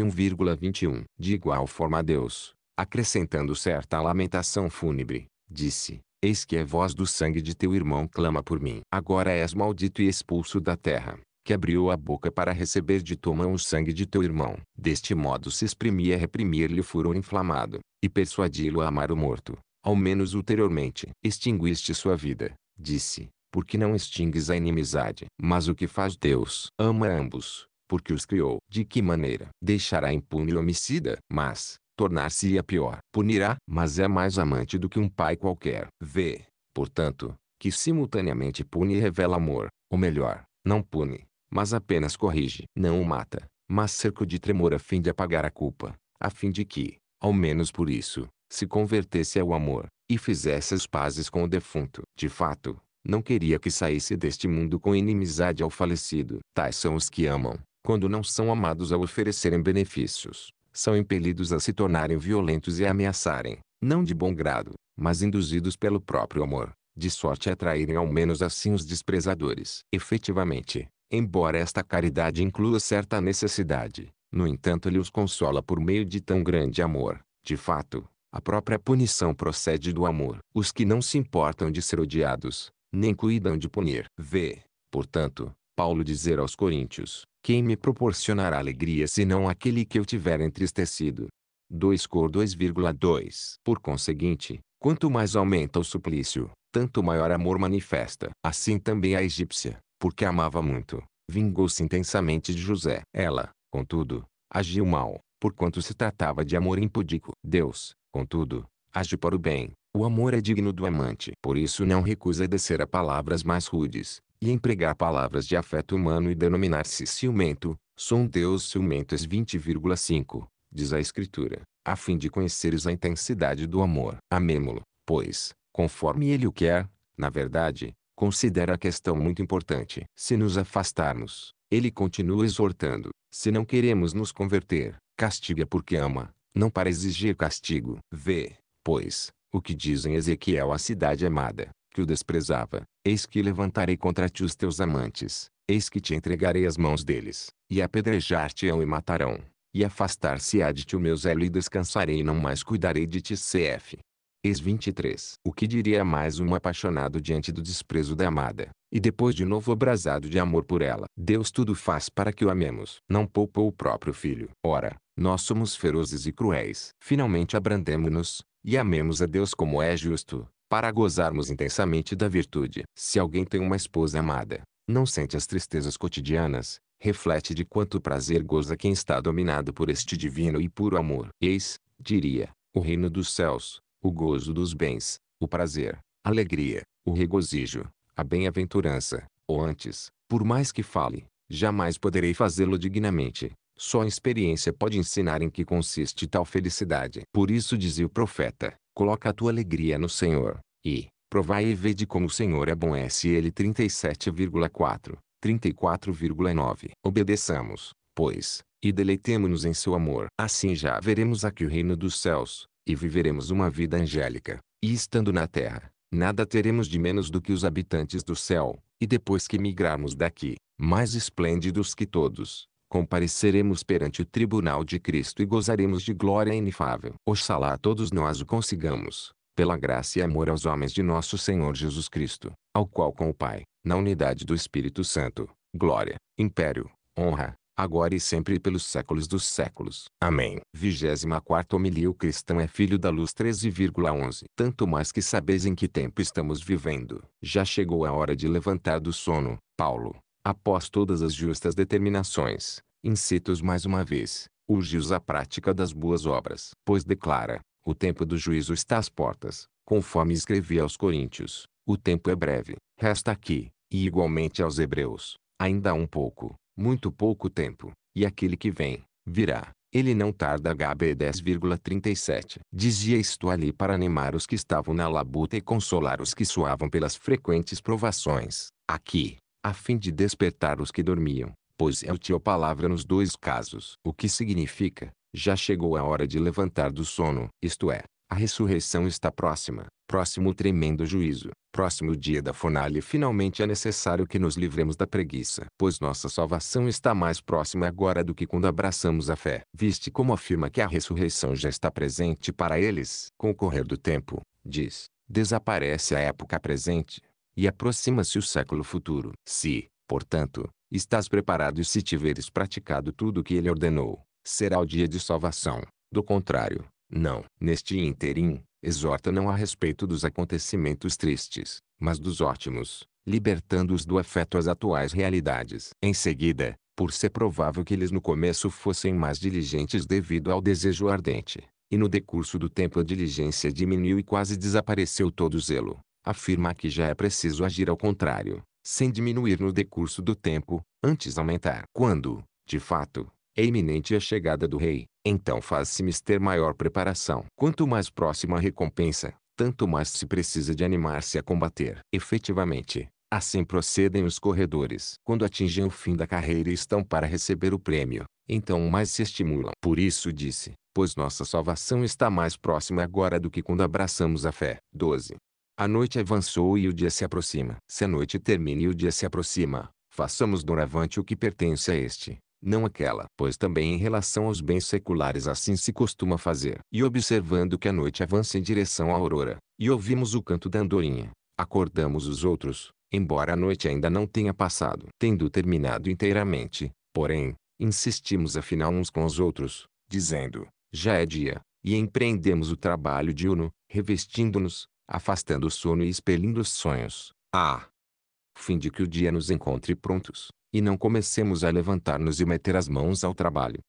1,21 De igual forma Deus, acrescentando certa lamentação fúnebre, disse, Eis que a é voz do sangue de teu irmão clama por mim. Agora és maldito e expulso da terra, que abriu a boca para receber de tua mão o sangue de teu irmão. Deste modo se exprimia reprimir-lhe o furor inflamado, e persuadi-lo a amar o morto ao menos ulteriormente, extinguiste sua vida. Disse, porque não extingues a inimizade. Mas o que faz Deus? Ama ambos, porque os criou. De que maneira? Deixará impune o homicida, mas, tornar-se-ia pior. Punirá, mas é mais amante do que um pai qualquer. Vê, portanto, que simultaneamente pune e revela amor. Ou melhor, não pune, mas apenas corrige. Não o mata, mas cerco de tremor a fim de apagar a culpa, a fim de que, ao menos por isso, se convertesse ao amor, e fizesse as pazes com o defunto. De fato, não queria que saísse deste mundo com inimizade ao falecido. Tais são os que amam, quando não são amados a oferecerem benefícios. São impelidos a se tornarem violentos e a ameaçarem, não de bom grado, mas induzidos pelo próprio amor, de sorte a atraírem ao menos assim os desprezadores. Efetivamente, embora esta caridade inclua certa necessidade, no entanto lhe os consola por meio de tão grande amor. De fato, a própria punição procede do amor. Os que não se importam de ser odiados, nem cuidam de punir. Vê, portanto, Paulo dizer aos Coríntios: Quem me proporcionará alegria senão aquele que eu tiver entristecido? 2 Cor 2,2 Por conseguinte, quanto mais aumenta o suplício, tanto maior amor manifesta. Assim também a egípcia, porque amava muito, vingou-se intensamente de José. Ela, contudo, agiu mal, porquanto se tratava de amor impudico. Deus, Contudo, age para o bem. O amor é digno do amante. Por isso não recusa descer a palavras mais rudes, e empregar palavras de afeto humano e denominar-se ciumento. sou um ciumento ciumentos 20,5, diz a Escritura, a fim de conheceres a intensidade do amor. Amêmo-lo, pois, conforme ele o quer, na verdade, considera a questão muito importante. Se nos afastarmos, ele continua exortando, se não queremos nos converter, castiga porque ama, não para exigir castigo. Vê, pois, o que dizem Ezequiel à cidade amada, que o desprezava. Eis que levantarei contra ti os teus amantes, eis que te entregarei às mãos deles, e apedrejar-te-ão e matarão, e afastar-se-á de ti o meu zelo e descansarei e não mais cuidarei de ti. CF Ex 23. O que diria mais um apaixonado diante do desprezo da amada, e depois de novo abrasado de amor por ela? Deus tudo faz para que o amemos. Não poupou o próprio filho. Ora, nós somos ferozes e cruéis. Finalmente abrandemo-nos, e amemos a Deus como é justo, para gozarmos intensamente da virtude. Se alguém tem uma esposa amada, não sente as tristezas cotidianas, reflete de quanto prazer goza quem está dominado por este divino e puro amor. Eis, diria, o reino dos céus, o gozo dos bens, o prazer, a alegria, o regozijo, a bem-aventurança, ou antes, por mais que fale, jamais poderei fazê-lo dignamente. Só a experiência pode ensinar em que consiste tal felicidade. Por isso dizia o profeta, coloca a tua alegria no Senhor, e, provai e vede como o Senhor é bom SL 37,4, 34,9. Obedeçamos, pois, e deleitemo-nos em seu amor. Assim já veremos aqui o reino dos céus, e viveremos uma vida angélica. E estando na terra, nada teremos de menos do que os habitantes do céu, e depois que migrarmos daqui, mais esplêndidos que todos, compareceremos perante o tribunal de Cristo e gozaremos de glória inefável. Oxalá todos nós o consigamos, pela graça e amor aos homens de nosso Senhor Jesus Cristo, ao qual com o Pai, na unidade do Espírito Santo, glória, império, honra, agora e sempre e pelos séculos dos séculos. Amém. 24 Homilia O cristão é filho da luz 13,11 Tanto mais que sabeis em que tempo estamos vivendo. Já chegou a hora de levantar do sono. Paulo, após todas as justas determinações, incita-os mais uma vez, urge-os à prática das boas obras. Pois declara, o tempo do juízo está às portas, conforme escrevi aos coríntios. O tempo é breve, resta aqui, e igualmente aos hebreus, ainda um pouco muito pouco tempo, e aquele que vem, virá. Ele não tarda HB 10,37. Dizia isto ali para animar os que estavam na labuta e consolar os que suavam pelas frequentes provações. Aqui, a fim de despertar os que dormiam, pois é o tio palavra nos dois casos. O que significa, já chegou a hora de levantar do sono, isto é, a ressurreição está próxima, próximo o tremendo juízo, próximo o dia da fornalha e finalmente é necessário que nos livremos da preguiça, pois nossa salvação está mais próxima agora do que quando abraçamos a fé. Viste como afirma que a ressurreição já está presente para eles. Com o correr do tempo, diz, desaparece a época presente e aproxima-se o século futuro. Se, portanto, estás preparado e se tiveres praticado tudo o que ele ordenou, será o dia de salvação. Do contrário, não. Neste ínterim, exorta não a respeito dos acontecimentos tristes, mas dos ótimos, libertando-os do afeto às atuais realidades. Em seguida, por ser provável que eles no começo fossem mais diligentes devido ao desejo ardente, e no decurso do tempo a diligência diminuiu e quase desapareceu todo zelo, afirma que já é preciso agir ao contrário, sem diminuir no decurso do tempo, antes aumentar. Quando, de fato, é iminente a chegada do rei, então faz-se mister maior preparação. Quanto mais próxima a recompensa, tanto mais se precisa de animar-se a combater. Efetivamente, assim procedem os corredores. Quando atingem o fim da carreira e estão para receber o prêmio, então mais se estimulam. Por isso disse, pois nossa salvação está mais próxima agora do que quando abraçamos a fé. 12. A noite avançou e o dia se aproxima. Se a noite termina e o dia se aproxima, façamos doravante o que pertence a este não aquela. Pois também em relação aos bens seculares assim se costuma fazer. E observando que a noite avança em direção à aurora, e ouvimos o canto da andorinha, acordamos os outros, embora a noite ainda não tenha passado. Tendo terminado inteiramente, porém, insistimos afinal uns com os outros, dizendo, já é dia, e empreendemos o trabalho diurno, revestindo-nos, afastando o sono e expelindo os sonhos. Ah! Fim de que o dia nos encontre prontos, e não comecemos a levantar-nos e meter as mãos ao trabalho.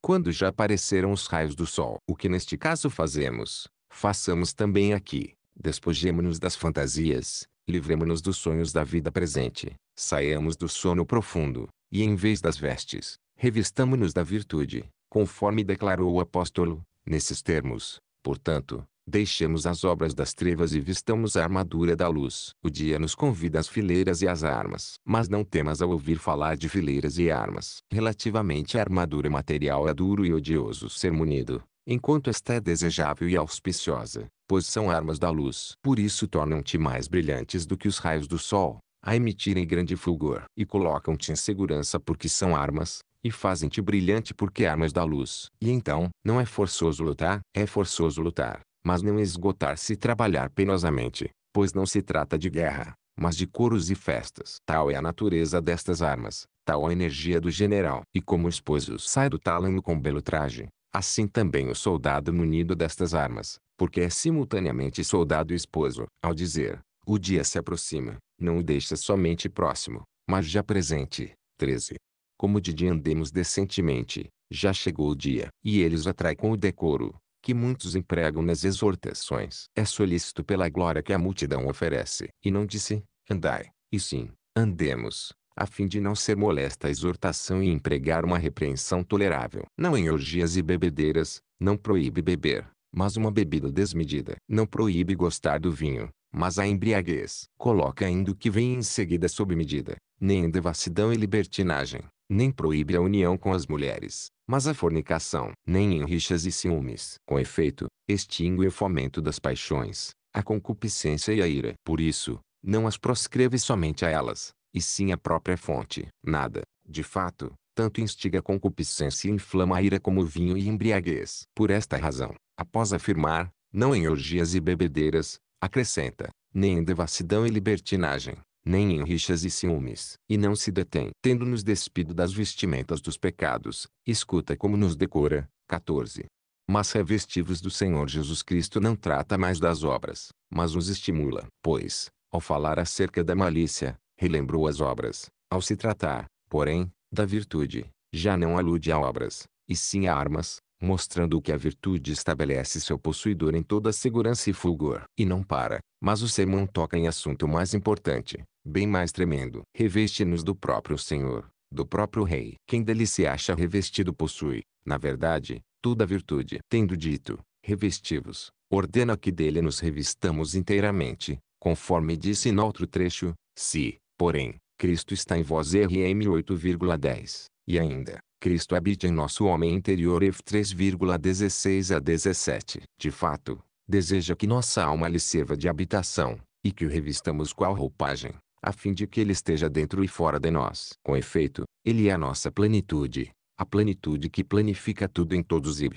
Quando já apareceram os raios do sol, o que neste caso fazemos, façamos também aqui. Despojemo-nos das fantasias, livremo-nos dos sonhos da vida presente, saiamos do sono profundo, e em vez das vestes, revistamo-nos da virtude, conforme declarou o apóstolo, nesses termos, portanto, Deixemos as obras das trevas e vistamos a armadura da luz. O dia nos convida às fileiras e às armas. Mas não temas ao ouvir falar de fileiras e armas. Relativamente à armadura material é duro e odioso ser munido, enquanto esta é desejável e auspiciosa, pois são armas da luz. Por isso tornam-te mais brilhantes do que os raios do sol, a emitirem grande fulgor. E colocam-te em segurança porque são armas, e fazem-te brilhante porque armas da luz. E então, não é forçoso lutar? É forçoso lutar mas não esgotar se trabalhar penosamente, pois não se trata de guerra, mas de coros e festas. Tal é a natureza destas armas, tal a energia do general. E como o esposo sai do tálamo com belo traje, assim também o soldado munido destas armas, porque é simultaneamente soldado e esposo. Ao dizer, o dia se aproxima, não o deixa somente próximo, mas já presente. 13. Como de dia andemos decentemente, já chegou o dia. E eles atraem com o decoro, que muitos empregam nas exortações. É solícito pela glória que a multidão oferece. E não disse, andai, e sim, andemos, a fim de não ser molesta a exortação e empregar uma repreensão tolerável. Não em orgias e bebedeiras, não proíbe beber, mas uma bebida desmedida. Não proíbe gostar do vinho, mas a embriaguez. Coloca ainda o que vem em seguida sob medida, nem em devassidão e libertinagem, nem proíbe a união com as mulheres, mas a fornicação, nem em rixas e ciúmes. Com efeito, extingue o fomento das paixões, a concupiscência e a ira. Por isso, não as proscreve somente a elas, e sim a própria fonte. Nada, de fato, tanto instiga a concupiscência e inflama a ira como o vinho e embriaguez. Por esta razão, após afirmar, não em orgias e bebedeiras, acrescenta, nem em devassidão e libertinagem, nem em rixas e ciúmes, e não se detém. Tendo nos despido das vestimentas dos pecados, escuta como nos decora. 14. Mas revestivos do Senhor Jesus Cristo não trata mais das obras, mas os estimula. Pois, ao falar acerca da malícia, relembrou as obras, ao se tratar, porém, da virtude, já não alude a obras, e sim a armas, mostrando que a virtude estabelece seu possuidor em toda segurança e fulgor. E não para, mas o sermão toca em assunto mais importante, bem mais tremendo. Reveste-nos do próprio Senhor, do próprio Rei. Quem dele se acha revestido possui, na verdade, toda virtude. Tendo dito, revesti-vos, ordena que dele nos revistamos inteiramente, conforme disse em outro trecho, se, porém, Cristo está em vós RM 8,10, e ainda, Cristo habita em nosso homem interior F 3,16 a 17. De fato, deseja que nossa alma lhe sirva de habitação, e que o revistamos qual roupagem, a fim de que ele esteja dentro e fora de nós. Com efeito, ele é a nossa plenitude, a plenitude que planifica tudo em todos e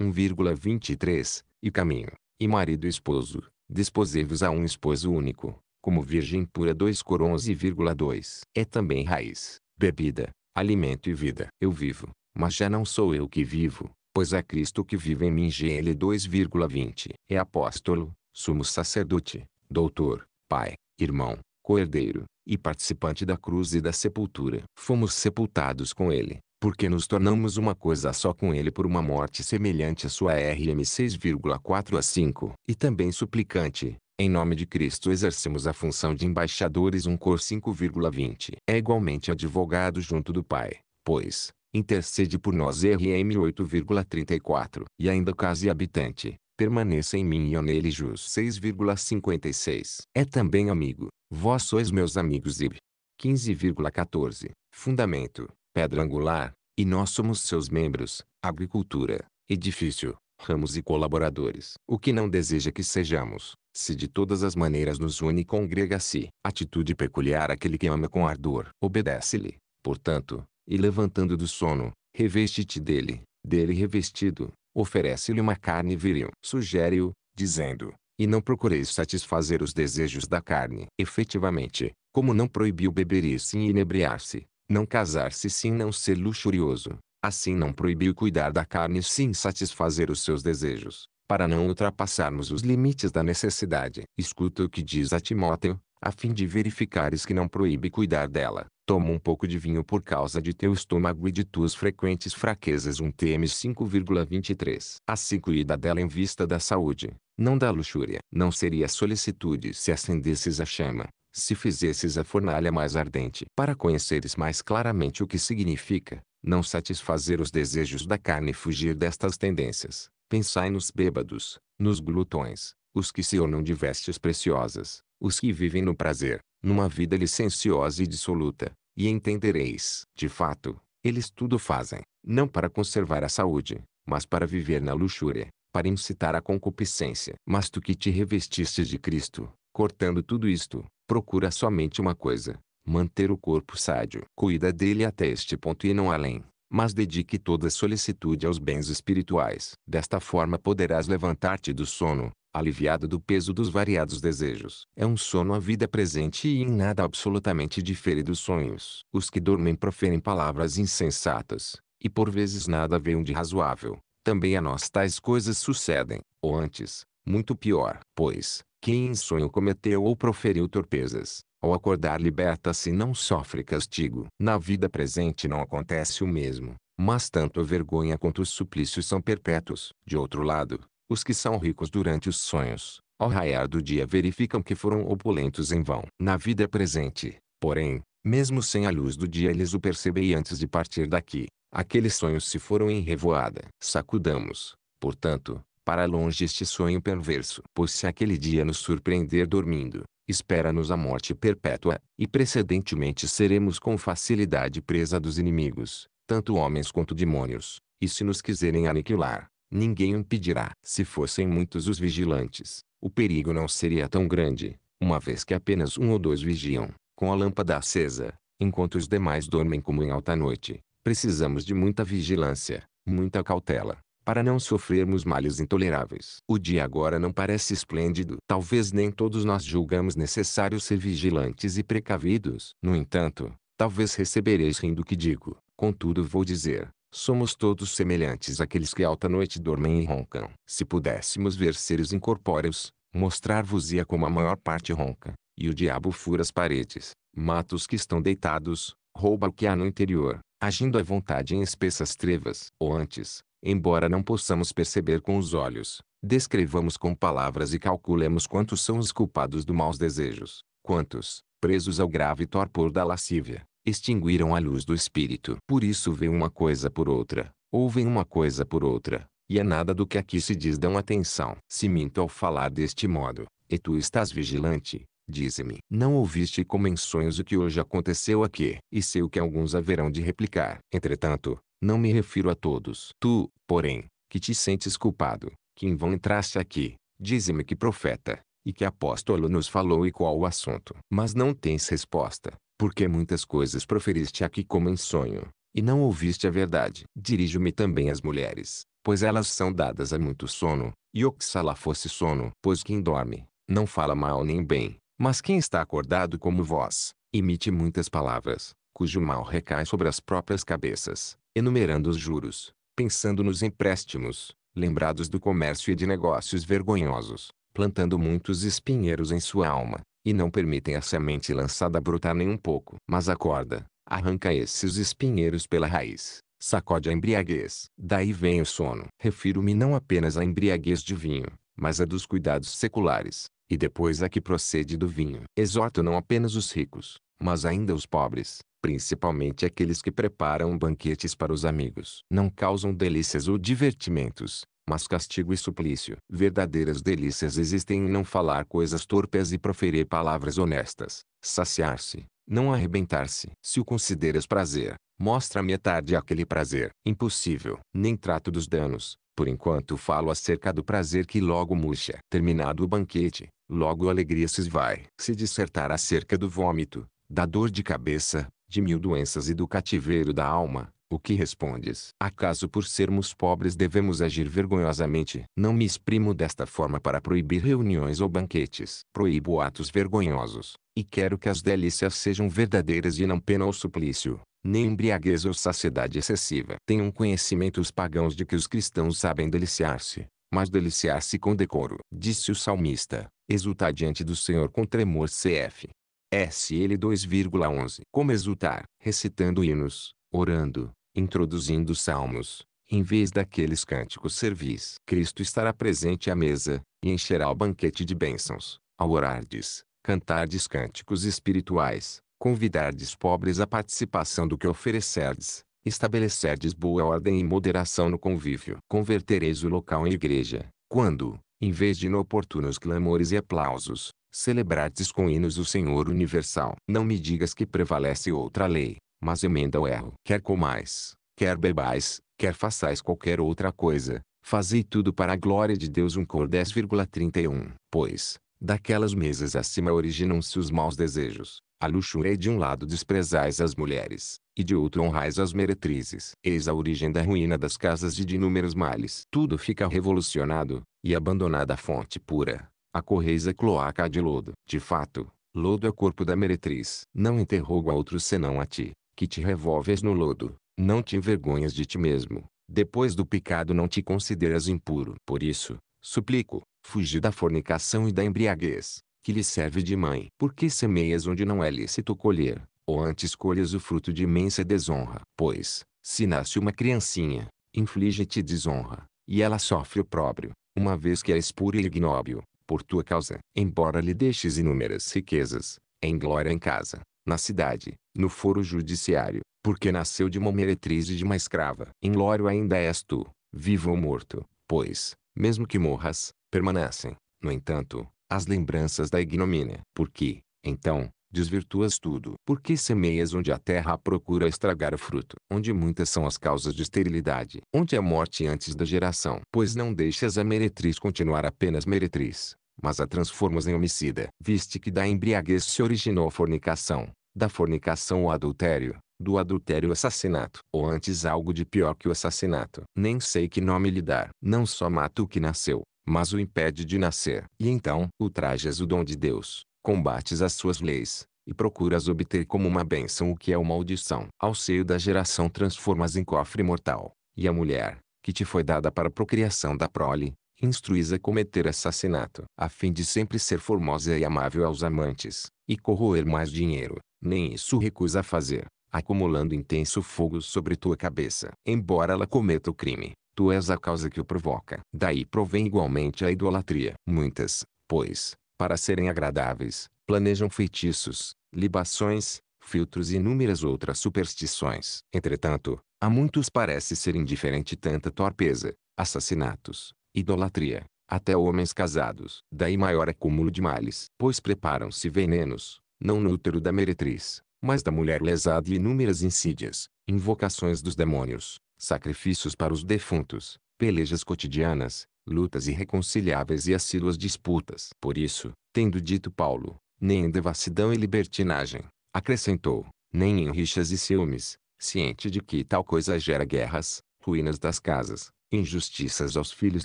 1,23, e caminho, e marido e esposo, disposei-vos a um esposo único, como virgem pura 2 Cor 11,2. É também raiz, bebida, alimento e vida. Eu vivo, mas já não sou eu que vivo, pois é Cristo que vive em mim. GL 2,20. É apóstolo, sumo sacerdote, doutor, pai, irmão, co-herdeiro, e participante da cruz e da sepultura. Fomos sepultados com ele, porque nos tornamos uma coisa só com ele por uma morte semelhante à sua RM 6,4 a 5. E também suplicante, em nome de Cristo exercemos a função de embaixadores um cor 5,20. É igualmente advogado junto do Pai, pois, intercede por nós RM 8,34. E ainda casa e habitante, permaneça em mim e eu nele jus 6,56. É também amigo, Vós sois meus amigos Ib. 15,14. Fundamento, pedra angular, e nós somos seus membros, agricultura, edifício, ramos e colaboradores. O que não deseja que sejamos, se de todas as maneiras nos une e congrega-se. Atitude peculiar àquele que ama com ardor. Obedece-lhe, portanto, e levantando do sono, reveste-te dele, dele revestido, oferece-lhe uma carne viril. Sugere-o, dizendo, e não procureis satisfazer os desejos da carne. Efetivamente, como não proibiu beber e sim inebriar-se, não casar-se sim não ser luxurioso, assim não proibiu cuidar da carne sim satisfazer os seus desejos, para não ultrapassarmos os limites da necessidade. Escuta o que diz a Timóteo, a fim de verificares que não proíbe cuidar dela, Toma um pouco de vinho por causa de teu estômago e de tuas frequentes fraquezas. Um TM 5,23. Assim cuida dela em vista da saúde, não da luxúria. Não seria solicitude se acendesses a chama, se fizesses a fornalha mais ardente. Para conheceres mais claramente o que significa, não satisfazer os desejos da carne e fugir destas tendências. Pensai nos bêbados, nos glutões, os que se ornam de vestes preciosas, os que vivem no prazer, numa vida licenciosa e dissoluta, e entendereis, de fato, eles tudo fazem, não para conservar a saúde, mas para viver na luxúria, para incitar a concupiscência. Mas tu que te revestistes de Cristo, cortando tudo isto, procura somente uma coisa, manter o corpo sádio. Cuida dele até este ponto e não além, mas dedique toda a solicitude aos bens espirituais. Desta forma poderás levantar-te do sono, aliviado do peso dos variados desejos. É um sono à vida presente e em nada absolutamente difere dos sonhos. Os que dormem proferem palavras insensatas, e por vezes nada veem de razoável. Também a nós tais coisas sucedem, ou antes, muito pior. Pois, quem em sonho cometeu ou proferiu torpezas, ao acordar liberta-se e não sofre castigo. Na vida presente não acontece o mesmo. Mas tanto a vergonha quanto os suplícios são perpétuos. De outro lado, os que são ricos durante os sonhos, ao raiar do dia verificam que foram opulentos em vão. Na vida presente, porém, mesmo sem a luz do dia eles o percebem antes de partir daqui. Aqueles sonhos se foram em revoada. Sacudamos, portanto, para longe este sonho perverso. Pois se aquele dia nos surpreender dormindo, espera-nos a morte perpétua, e precedentemente seremos com facilidade presa dos inimigos, tanto homens quanto demônios, e se nos quiserem aniquilar, Ninguém o impedirá. Se fossem muitos os vigilantes, o perigo não seria tão grande, uma vez que apenas um ou dois vigiam, com a lâmpada acesa, enquanto os demais dormem como em alta noite. Precisamos de muita vigilância, muita cautela, para não sofrermos males intoleráveis. O dia agora não parece esplêndido. Talvez nem todos nós julgamos necessário ser vigilantes e precavidos. No entanto, talvez recebereis rindo o que digo. Contudo vou dizer, Somos todos semelhantes àqueles que alta noite dormem e roncam. Se pudéssemos ver seres incorpóreos, mostrar-vos-ia como a maior parte ronca, e o diabo fura as paredes, mata os que estão deitados, rouba o que há no interior, agindo à vontade em espessas trevas. Ou antes, embora não possamos perceber com os olhos, descrevamos com palavras e calculemos quantos são os culpados do maus desejos, quantos, presos ao grave torpor da lascívia, extinguiram a luz do espírito. Por isso vê uma coisa por outra, ouvem uma coisa por outra, e a é nada do que aqui se diz dão atenção. Se minto ao falar deste modo, e tu estás vigilante, dize-me. Não ouviste como em sonhos o que hoje aconteceu aqui, e sei o que alguns haverão de replicar. Entretanto, não me refiro a todos. Tu, porém, que te sentes culpado, que em vão entraste aqui, dize-me que profeta, e que apóstolo nos falou e qual o assunto. Mas não tens resposta, porque muitas coisas proferiste aqui como em sonho, e não ouviste a verdade. Dirijo-me também às mulheres, pois elas são dadas a muito sono, e oxalá fosse sono. Pois quem dorme, não fala mal nem bem, mas quem está acordado como vós, emite muitas palavras, cujo mal recai sobre as próprias cabeças, enumerando os juros, pensando nos empréstimos, lembrados do comércio e de negócios vergonhosos, plantando muitos espinheiros em sua alma, e não permitem a semente lançada brotar nem um pouco. Mas acorda, arranca esses espinheiros pela raiz, sacode a embriaguez. Daí vem o sono. Refiro-me não apenas à embriaguez de vinho, mas a dos cuidados seculares, e depois a que procede do vinho. Exorto não apenas os ricos, mas ainda os pobres, principalmente aqueles que preparam banquetes para os amigos. Não causam delícias ou divertimentos, mas castigo e suplício. Verdadeiras delícias existem em não falar coisas torpes e proferir palavras honestas. Saciar-se, não arrebentar-se. Se o consideras prazer, mostra-me tarde aquele prazer. Impossível. Nem trato dos danos. Por enquanto falo acerca do prazer que logo murcha. Terminado o banquete, logo a alegria se esvai. Se dissertar acerca do vômito, da dor de cabeça, de mil doenças e do cativeiro da alma, o que respondes? Acaso por sermos pobres devemos agir vergonhosamente? Não me exprimo desta forma para proibir reuniões ou banquetes. Proíbo atos vergonhosos, e quero que as delícias sejam verdadeiras e não pena ou suplício, nem embriaguez ou saciedade excessiva. Tenham um conhecimento os pagãos de que os cristãos sabem deliciar-se, mas deliciar-se com decoro. Disse o salmista, exultar diante do Senhor com tremor cf. SL 2,11 Como exultar, recitando hinos, orando, introduzindo salmos, em vez daqueles cânticos servis. Cristo estará presente à mesa, e encherá o banquete de bênçãos, ao orardes, cantardes cânticos espirituais, convidardes pobres à participação do que oferecerdes, estabelecerdes boa ordem e moderação no convívio. Convertereis o local em igreja, quando, em vez de inoportunos clamores e aplausos, celebrardes com hinos o Senhor universal. Não me digas que prevalece outra lei, mas emenda o erro. Quer comais, quer bebais, quer façais qualquer outra coisa, fazei tudo para a glória de Deus. 1 Cor 10,31 Pois, daquelas mesas acima originam-se os maus desejos, a luxúria é de um lado desprezais as mulheres, e de outro honrais as meretrizes. Eis a origem da ruína das casas e de inúmeros males. Tudo fica revolucionado, e abandonada a fonte pura, a correis a é cloaca de lodo. De fato, lodo é o corpo da meretriz. Não interrogo a outro senão a ti que te revolves no lodo, não te envergonhas de ti mesmo. Depois do pecado não te consideras impuro. Por isso, suplico, fugi da fornicação e da embriaguez, que lhe serve de mãe. Porque semeias onde não é lícito colher, ou antes colhes o fruto de imensa desonra. Pois, se nasce uma criancinha, inflige-te desonra, e ela sofre o próprio, uma vez que é puro e ignóbil, por tua causa. Embora lhe deixes inúmeras riquezas, em glória em casa, na cidade, no foro judiciário, porque nasceu de uma meretriz e de uma escrava. Em Lório ainda és tu, vivo ou morto, pois, mesmo que morras, permanecem, no entanto, as lembranças da ignomínia. Porque, então, desvirtuas tudo. Porque semeias onde a terra procura estragar o fruto, onde muitas são as causas de esterilidade, onde a morte antes da geração. Pois não deixas a meretriz continuar apenas meretriz, mas a transformas em homicida. Viste que da embriaguez se originou a fornicação, da fornicação o adultério, do adultério o assassinato, ou antes algo de pior que o assassinato. Nem sei que nome lhe dar. Não só mata o que nasceu, mas o impede de nascer. E então, ultrajas o dom de Deus, combates as suas leis, e procuras obter como uma bênção o que é uma maldição. Ao seio da geração transformas em cofre mortal, e a mulher, que te foi dada para a procriação da prole, instruís a cometer assassinato, a fim de sempre ser formosa e amável aos amantes, e corroer mais dinheiro, nem isso recusa fazer, acumulando intenso fogo sobre tua cabeça. Embora ela cometa o crime, tu és a causa que o provoca. Daí provém igualmente a idolatria. Muitas, pois, para serem agradáveis, planejam feitiços, libações, filtros e inúmeras outras superstições. Entretanto, a muitos parece ser indiferente tanta torpeza, assassinatos, idolatria, até homens casados. Daí maior acúmulo de males, pois preparam-se venenos, não no útero da meretriz, mas da mulher lesada e inúmeras insídias, invocações dos demônios, sacrifícios para os defuntos, pelejas cotidianas, lutas irreconciliáveis e assíduas disputas. Por isso, tendo dito Paulo, nem em devassidão e libertinagem, acrescentou, nem em rixas e ciúmes, ciente de que tal coisa gera guerras, ruínas das casas, injustiças aos filhos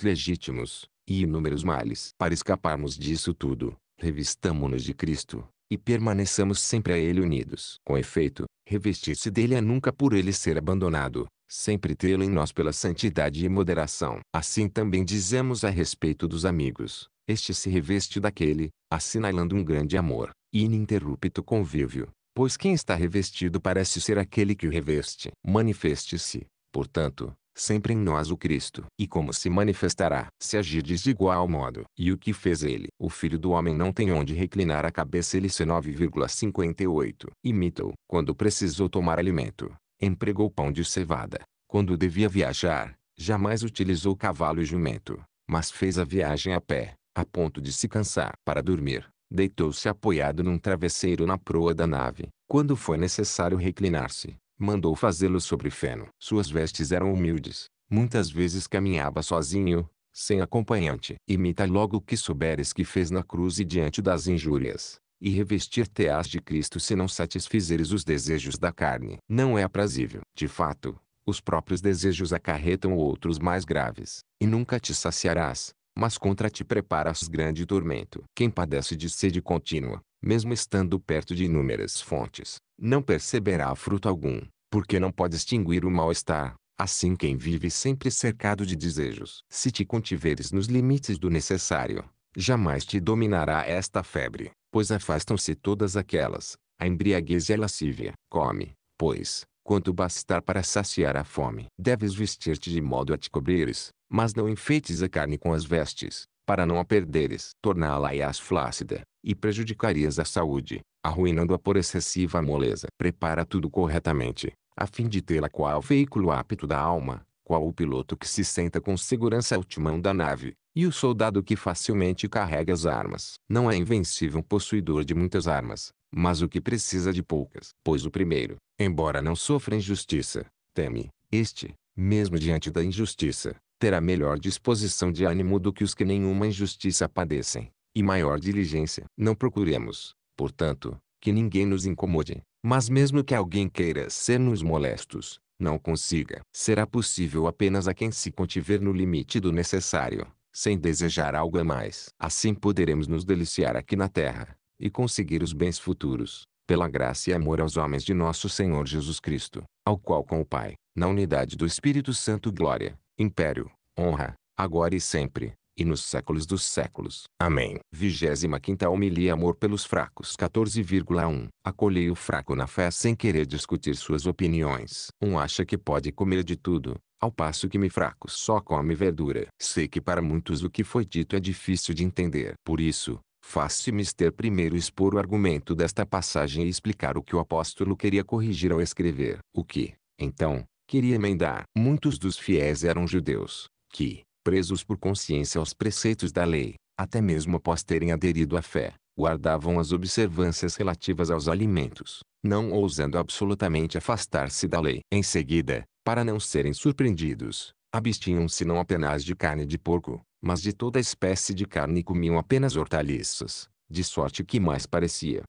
legítimos, e inúmeros males. Para escaparmos disso tudo, revistamo-nos de Cristo, e permaneçamos sempre a ele unidos. Com efeito, revestir-se dele é nunca por ele ser abandonado, sempre tê-lo em nós pela santidade e moderação. Assim também dizemos a respeito dos amigos, este se reveste daquele, assinalando um grande amor, e ininterrupto convívio, pois quem está revestido parece ser aquele que o reveste. Manifeste-se, portanto, sempre em nós o Cristo. E como se manifestará, se agirdes de igual modo? E o que fez ele? O filho do homem não tem onde reclinar a cabeça ele se 9,58. Imita-o, quando precisou tomar alimento. Empregou pão de cevada. Quando devia viajar, jamais utilizou cavalo e jumento. Mas fez a viagem a pé, a ponto de se cansar. Para dormir, deitou-se apoiado num travesseiro na proa da nave. Quando foi necessário reclinar-se, Mandou fazê-lo sobre feno. Suas vestes eram humildes. Muitas vezes caminhava sozinho, sem acompanhante. Imita logo o que souberes que fez na cruz e diante das injúrias. E revestir-te-ás de Cristo se não satisfizeres os desejos da carne. Não é aprazível. De fato, os próprios desejos acarretam outros mais graves. E nunca te saciarás, mas contra ti preparas grande tormento. Quem padece de sede contínua, mesmo estando perto de inúmeras fontes, não perceberá fruto algum, porque não pode extinguir o mal-estar. Assim quem vive sempre cercado de desejos. Se te contiveres nos limites do necessário, jamais te dominará esta febre, pois afastam-se todas aquelas, a embriaguez e a lascívia. Come, pois, quanto bastar para saciar a fome. Deves vestir-te de modo a te cobrires, mas não enfeites a carne com as vestes, para não a perderes. torná la ias flácida, e prejudicarias a saúde, arruinando-a por excessiva moleza. Prepara tudo corretamente, a fim de tê-la qual veículo apto da alma, qual o piloto que se senta com segurança ao timão da nave, e o soldado que facilmente carrega as armas. Não é invencível um possuidor de muitas armas, mas o que precisa de poucas. Pois o primeiro, embora não sofra injustiça, teme, este, mesmo diante da injustiça, terá melhor disposição de ânimo do que os que nenhuma injustiça padecem, e maior diligência. Não procuremos, portanto, que ninguém nos incomode, mas mesmo que alguém queira ser-nos molestos, não consiga. Será possível apenas a quem se contiver no limite do necessário, sem desejar algo a mais. Assim poderemos nos deliciar aqui na terra, e conseguir os bens futuros, pela graça e amor aos homens de nosso Senhor Jesus Cristo, ao qual com o Pai, na unidade do Espírito Santo glória, império, honra, agora e sempre, e nos séculos dos séculos. Amém. 25 Homilia Amor pelos fracos 14,1 Acolhei o fraco na fé sem querer discutir suas opiniões. Um acha que pode comer de tudo, ao passo que me fraco só come verdura. Sei que para muitos o que foi dito é difícil de entender. Por isso, Faça-me ter primeiro expor o argumento desta passagem e explicar o que o apóstolo queria corrigir ao escrever. O que, então, queria emendar. Muitos dos fiéis eram judeus, que, presos por consciência aos preceitos da lei, até mesmo após terem aderido à fé, guardavam as observâncias relativas aos alimentos, não ousando absolutamente afastar-se da lei. Em seguida, para não serem surpreendidos, abstinham-se não apenas de carne de porco, mas de toda espécie de carne e comiam apenas hortaliças, de sorte que mais parecia,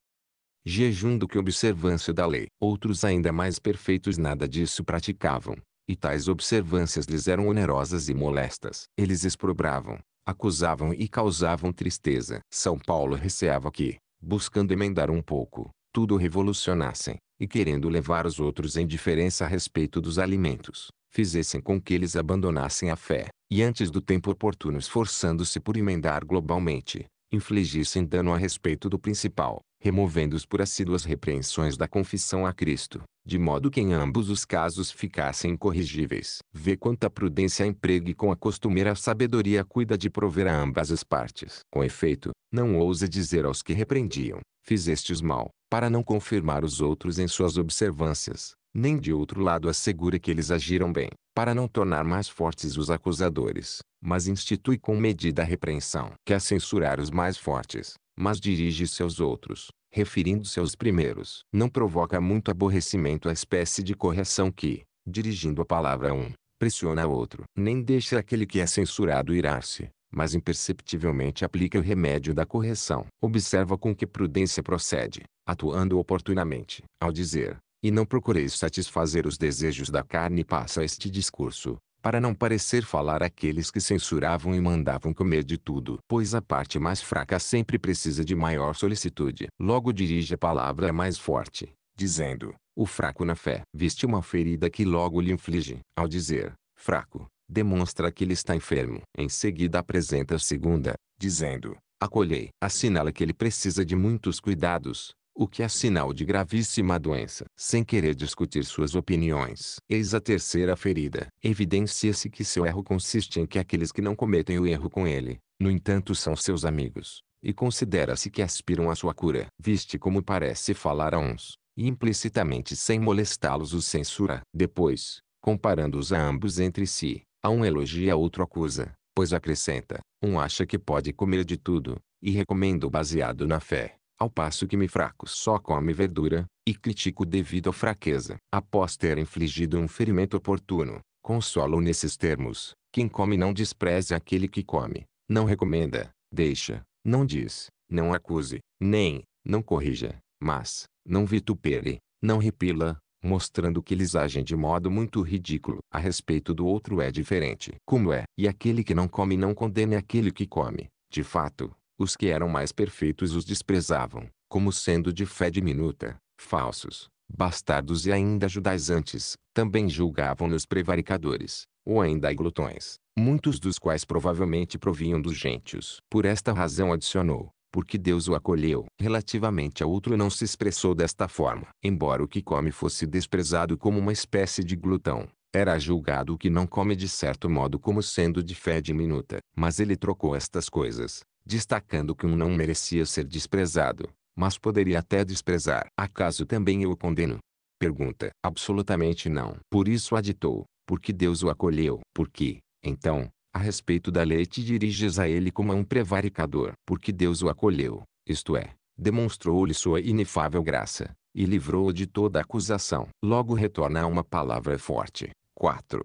jejum do que observância da lei. Outros ainda mais perfeitos nada disso praticavam, e tais observâncias lhes eram onerosas e molestas. Eles exprobravam, acusavam e causavam tristeza. São Paulo receava que, buscando emendar um pouco, tudo revolucionassem, e querendo levar os outros em diferença a respeito dos alimentos, fizessem com que eles abandonassem a fé, e antes do tempo oportuno esforçando-se por emendar globalmente, infligissem dano a respeito do principal, removendo-os por assíduas repreensões da confissão a Cristo, de modo que em ambos os casos ficassem incorrigíveis. Vê quanta prudência empregue com a costumeira sabedoria cuida de prover a ambas as partes. Com efeito, não ousa dizer aos que repreendiam, fizestes mal, para não confirmar os outros em suas observâncias, nem de outro lado assegura que eles agiram bem, para não tornar mais fortes os acusadores, mas institui com medida a repreensão que a censurar os mais fortes, mas dirige-se aos outros, referindo-se aos primeiros. Não provoca muito aborrecimento a espécie de correção que, dirigindo a palavra a um, pressiona a outro. Nem deixa aquele que é censurado irar-se, mas imperceptivelmente aplica o remédio da correção. Observa com que prudência procede, atuando oportunamente. Ao dizer, e não procureis satisfazer os desejos da carne passa este discurso, para não parecer falar aqueles que censuravam e mandavam comer de tudo. Pois a parte mais fraca sempre precisa de maior solicitude. Logo dirige a palavra mais forte, dizendo, o fraco na fé. Viste uma ferida que logo lhe inflige. Ao dizer, fraco, demonstra que ele está enfermo. Em seguida apresenta a segunda, dizendo, acolhei. Assinala que ele precisa de muitos cuidados, o que é sinal de gravíssima doença. Sem querer discutir suas opiniões. Eis a terceira ferida. Evidencia-se que seu erro consiste em que aqueles que não cometem o erro com ele, no entanto são seus amigos, e considera-se que aspiram à sua cura. Viste como parece falar a uns, e implicitamente sem molestá-los os censura. Depois, comparando-os a ambos entre si, a um elogia, a outro acusa, pois acrescenta, um acha que pode comer de tudo, e recomenda baseado na fé, ao passo que me fraco só come verdura, e critico devido à fraqueza. Após ter infligido um ferimento oportuno, consolo nesses termos, quem come não despreze aquele que come, não recomenda, deixa, não diz, não acuse, nem, não corrija, mas, não vitupere, não repila, mostrando que eles agem de modo muito ridículo. A respeito do outro é diferente. Como é? E aquele que não come não condena aquele que come. De fato, os que eram mais perfeitos os desprezavam, como sendo de fé diminuta, falsos, bastardos e ainda judaizantes, também julgavam-nos prevaricadores, ou ainda glutões, muitos dos quais provavelmente provinham dos gentios. Por esta razão adicionou, porque Deus o acolheu. Relativamente a outro não se expressou desta forma. Embora o que come fosse desprezado como uma espécie de glutão, era julgado o que não come de certo modo como sendo de fé diminuta. Mas ele trocou estas coisas, destacando que um não merecia ser desprezado, mas poderia até desprezar. Acaso também eu o condeno? Pergunta. Absolutamente não. Por isso aditou, porque Deus o acolheu. Porque, então, a respeito da lei te diriges a ele como a um prevaricador. Porque Deus o acolheu, isto é, demonstrou-lhe sua inefável graça, e livrou-o de toda acusação. Logo retorna a uma palavra forte. 4.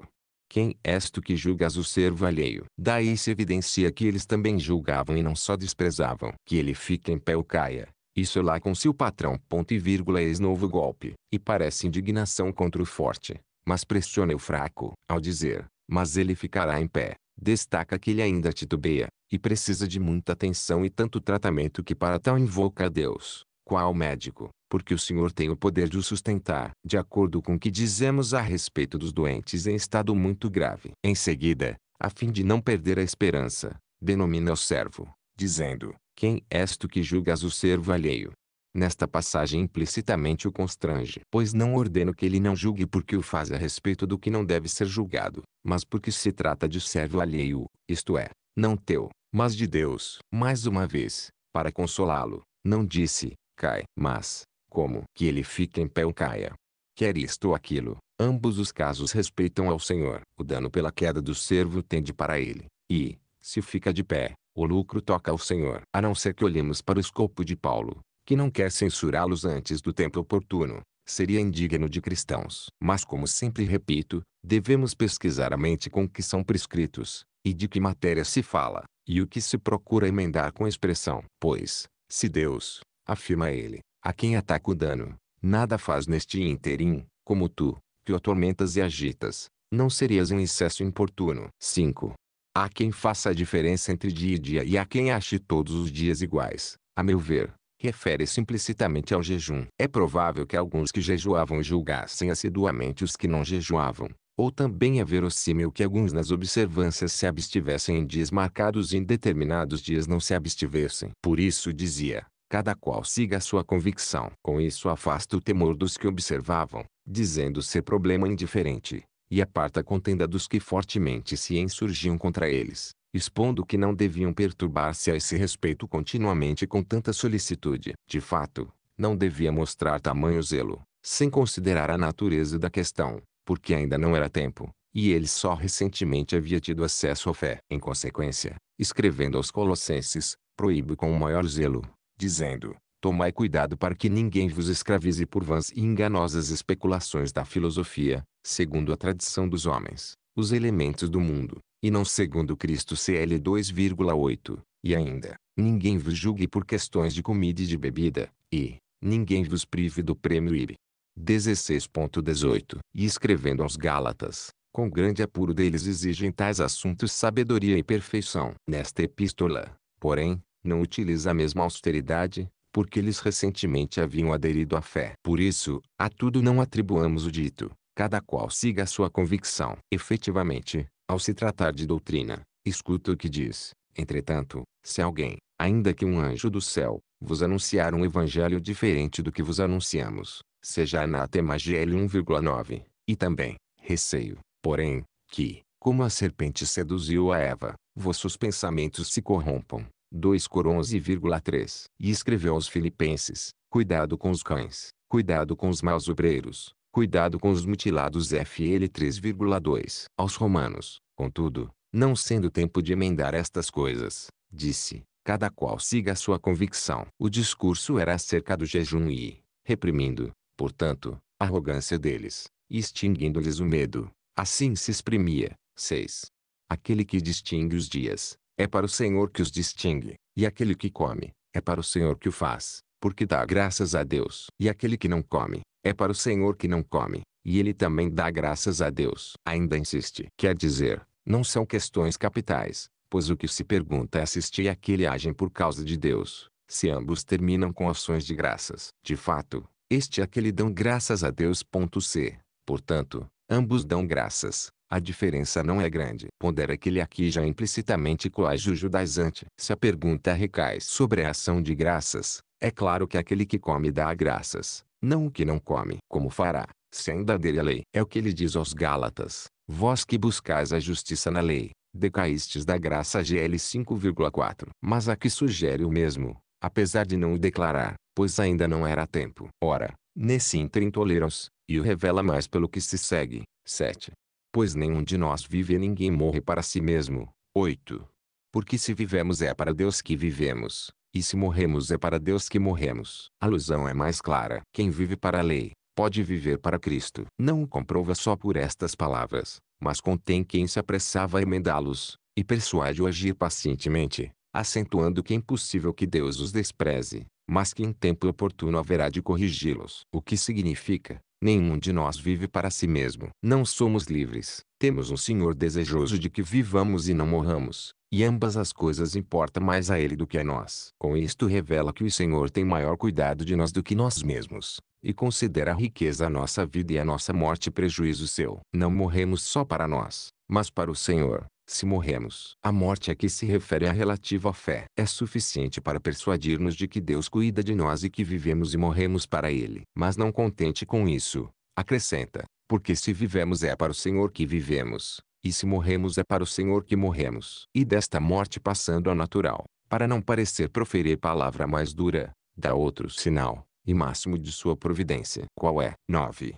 Quem és tu que julgas o servo alheio? Daí se evidencia que eles também julgavam e não só desprezavam. Que ele fica em pé ou caia. Isso lá com seu patrão ponto e vírgula eis novo golpe. E parece indignação contra o forte. Mas pressiona o fraco. Ao dizer, mas ele ficará em pé. Destaca que ele ainda titubeia. E precisa de muita atenção e tanto tratamento que para tal invoca a Deus. Qual médico, porque o Senhor tem o poder de o sustentar, de acordo com o que dizemos a respeito dos doentes em estado muito grave. Em seguida, a fim de não perder a esperança, denomina o servo, dizendo: Quem és tu que julgas o servo alheio? Nesta passagem implicitamente o constrange, pois não ordeno que ele não julgue porque o faz a respeito do que não deve ser julgado, mas porque se trata de servo alheio, isto é, não teu, mas de Deus. Mais uma vez, para consolá-lo, não disse, cai, mas, como que ele fique em pé ou caia. Quer isto ou aquilo, ambos os casos respeitam ao Senhor. O dano pela queda do servo tende para ele, e, se fica de pé, o lucro toca ao Senhor. A não ser que olhemos para o escopo de Paulo, que não quer censurá-los antes do tempo oportuno, seria indigno de cristãos. Mas como sempre repito, devemos pesquisar a mente com que são prescritos, e de que matéria se fala, e o que se procura emendar com expressão. Pois, se Deus, afirma ele, a quem ataca o dano, nada faz neste interim, como tu, que o atormentas e agitas, não serias um excesso importuno. 5. Há quem faça a diferença entre dia e dia e há quem ache todos os dias iguais. A meu ver, refere-se implicitamente ao jejum. É provável que alguns que jejuavam julgassem assiduamente os que não jejuavam, ou também é verossímil que alguns nas observâncias se abstivessem em dias marcados e em determinados dias não se abstivessem. Por isso dizia, Cada qual siga a sua convicção. Com isso afasta o temor dos que observavam, dizendo ser problema indiferente, e aparta a contenda dos que fortemente se insurgiam contra eles, expondo que não deviam perturbar-se a esse respeito continuamente com tanta solicitude. De fato, não devia mostrar tamanho zelo, sem considerar a natureza da questão, porque ainda não era tempo, e ele só recentemente havia tido acesso à fé. Em consequência, escrevendo aos Colossenses, proíbe com o maior zelo, dizendo: Tomai cuidado para que ninguém vos escravize por vãs e enganosas especulações da filosofia, segundo a tradição dos homens, os elementos do mundo, e não segundo Cristo CL 2,8. E ainda, ninguém vos julgue por questões de comida e de bebida, e ninguém vos prive do prêmio IB. 16.18 E escrevendo aos Gálatas, com grande apuro deles exigem tais assuntos sabedoria e perfeição. Nesta epístola, porém, não utiliza a mesma austeridade, porque eles recentemente haviam aderido à fé. Por isso, a tudo não atribuamos o dito, cada qual siga a sua convicção. Efetivamente, ao se tratar de doutrina, escuta o que diz. Entretanto, se alguém, ainda que um anjo do céu, vos anunciar um evangelho diferente do que vos anunciamos, seja anatema GL 1,9, e também, receio, porém, que, como a serpente seduziu a Eva, vossos pensamentos se corrompam 2 Cor 11,3. E escreveu aos filipenses, cuidado com os cães, cuidado com os maus obreiros, cuidado com os mutilados FL 3,2. Aos romanos, contudo, não sendo tempo de emendar estas coisas, disse, cada qual siga a sua convicção. O discurso era acerca do jejum e, reprimindo, portanto, a arrogância deles, e extinguindo-lhes o medo, assim se exprimia. 6. Aquele que distingue os dias, é para o Senhor que os distingue, e aquele que come, é para o Senhor que o faz, porque dá graças a Deus. E aquele que não come, é para o Senhor que não come, e ele também dá graças a Deus. Ainda insiste. Quer dizer, não são questões capitais, pois o que se pergunta é assistir aquele agem por causa de Deus, se ambos terminam com ações de graças. De fato, este e aquele dão graças a Deus. C. Portanto, ambos dão graças, a diferença não é grande. Pondera que ele aqui já implicitamente coage o judaizante. Se a pergunta recai sobre a ação de graças, é claro que aquele que come dá graças, não o que não come. Como fará, se ainda dele a lei? É o que ele diz aos Gálatas. Vós que buscais a justiça na lei, decaístes da graça GL 5,4. Mas a que sugere o mesmo, apesar de não o declarar, pois ainda não era tempo. Ora, nesse intra intolerância, e o revela mais pelo que se segue. 7 pois nenhum de nós vive e ninguém morre para si mesmo. 8. Porque se vivemos é para Deus que vivemos, e se morremos é para Deus que morremos. A alusão é mais clara. Quem vive para a lei, pode viver para Cristo. Não o comprova só por estas palavras, mas contém quem se apressava a emendá-los, e persuade-o a agir pacientemente, acentuando que é impossível que Deus os despreze, mas que em tempo oportuno haverá de corrigi-los. O que significa, Nenhum de nós vive para si mesmo. Não somos livres. Temos um Senhor desejoso de que vivamos e não morramos. E ambas as coisas importam mais a Ele do que a nós. Com isto revela que o Senhor tem maior cuidado de nós do que nós mesmos. E considera a riqueza a nossa vida e a nossa morte prejuízo seu. Não morremos só para nós, mas para o Senhor. Se morremos, a morte a que se refere a relativa à fé é suficiente para persuadir-nos de que Deus cuida de nós e que vivemos e morremos para Ele. Mas não contente com isso, acrescenta, porque se vivemos é para o Senhor que vivemos, e se morremos é para o Senhor que morremos. E desta morte passando ao natural, para não parecer proferir palavra mais dura, dá outro sinal, e máximo de sua providência. Qual é? 9.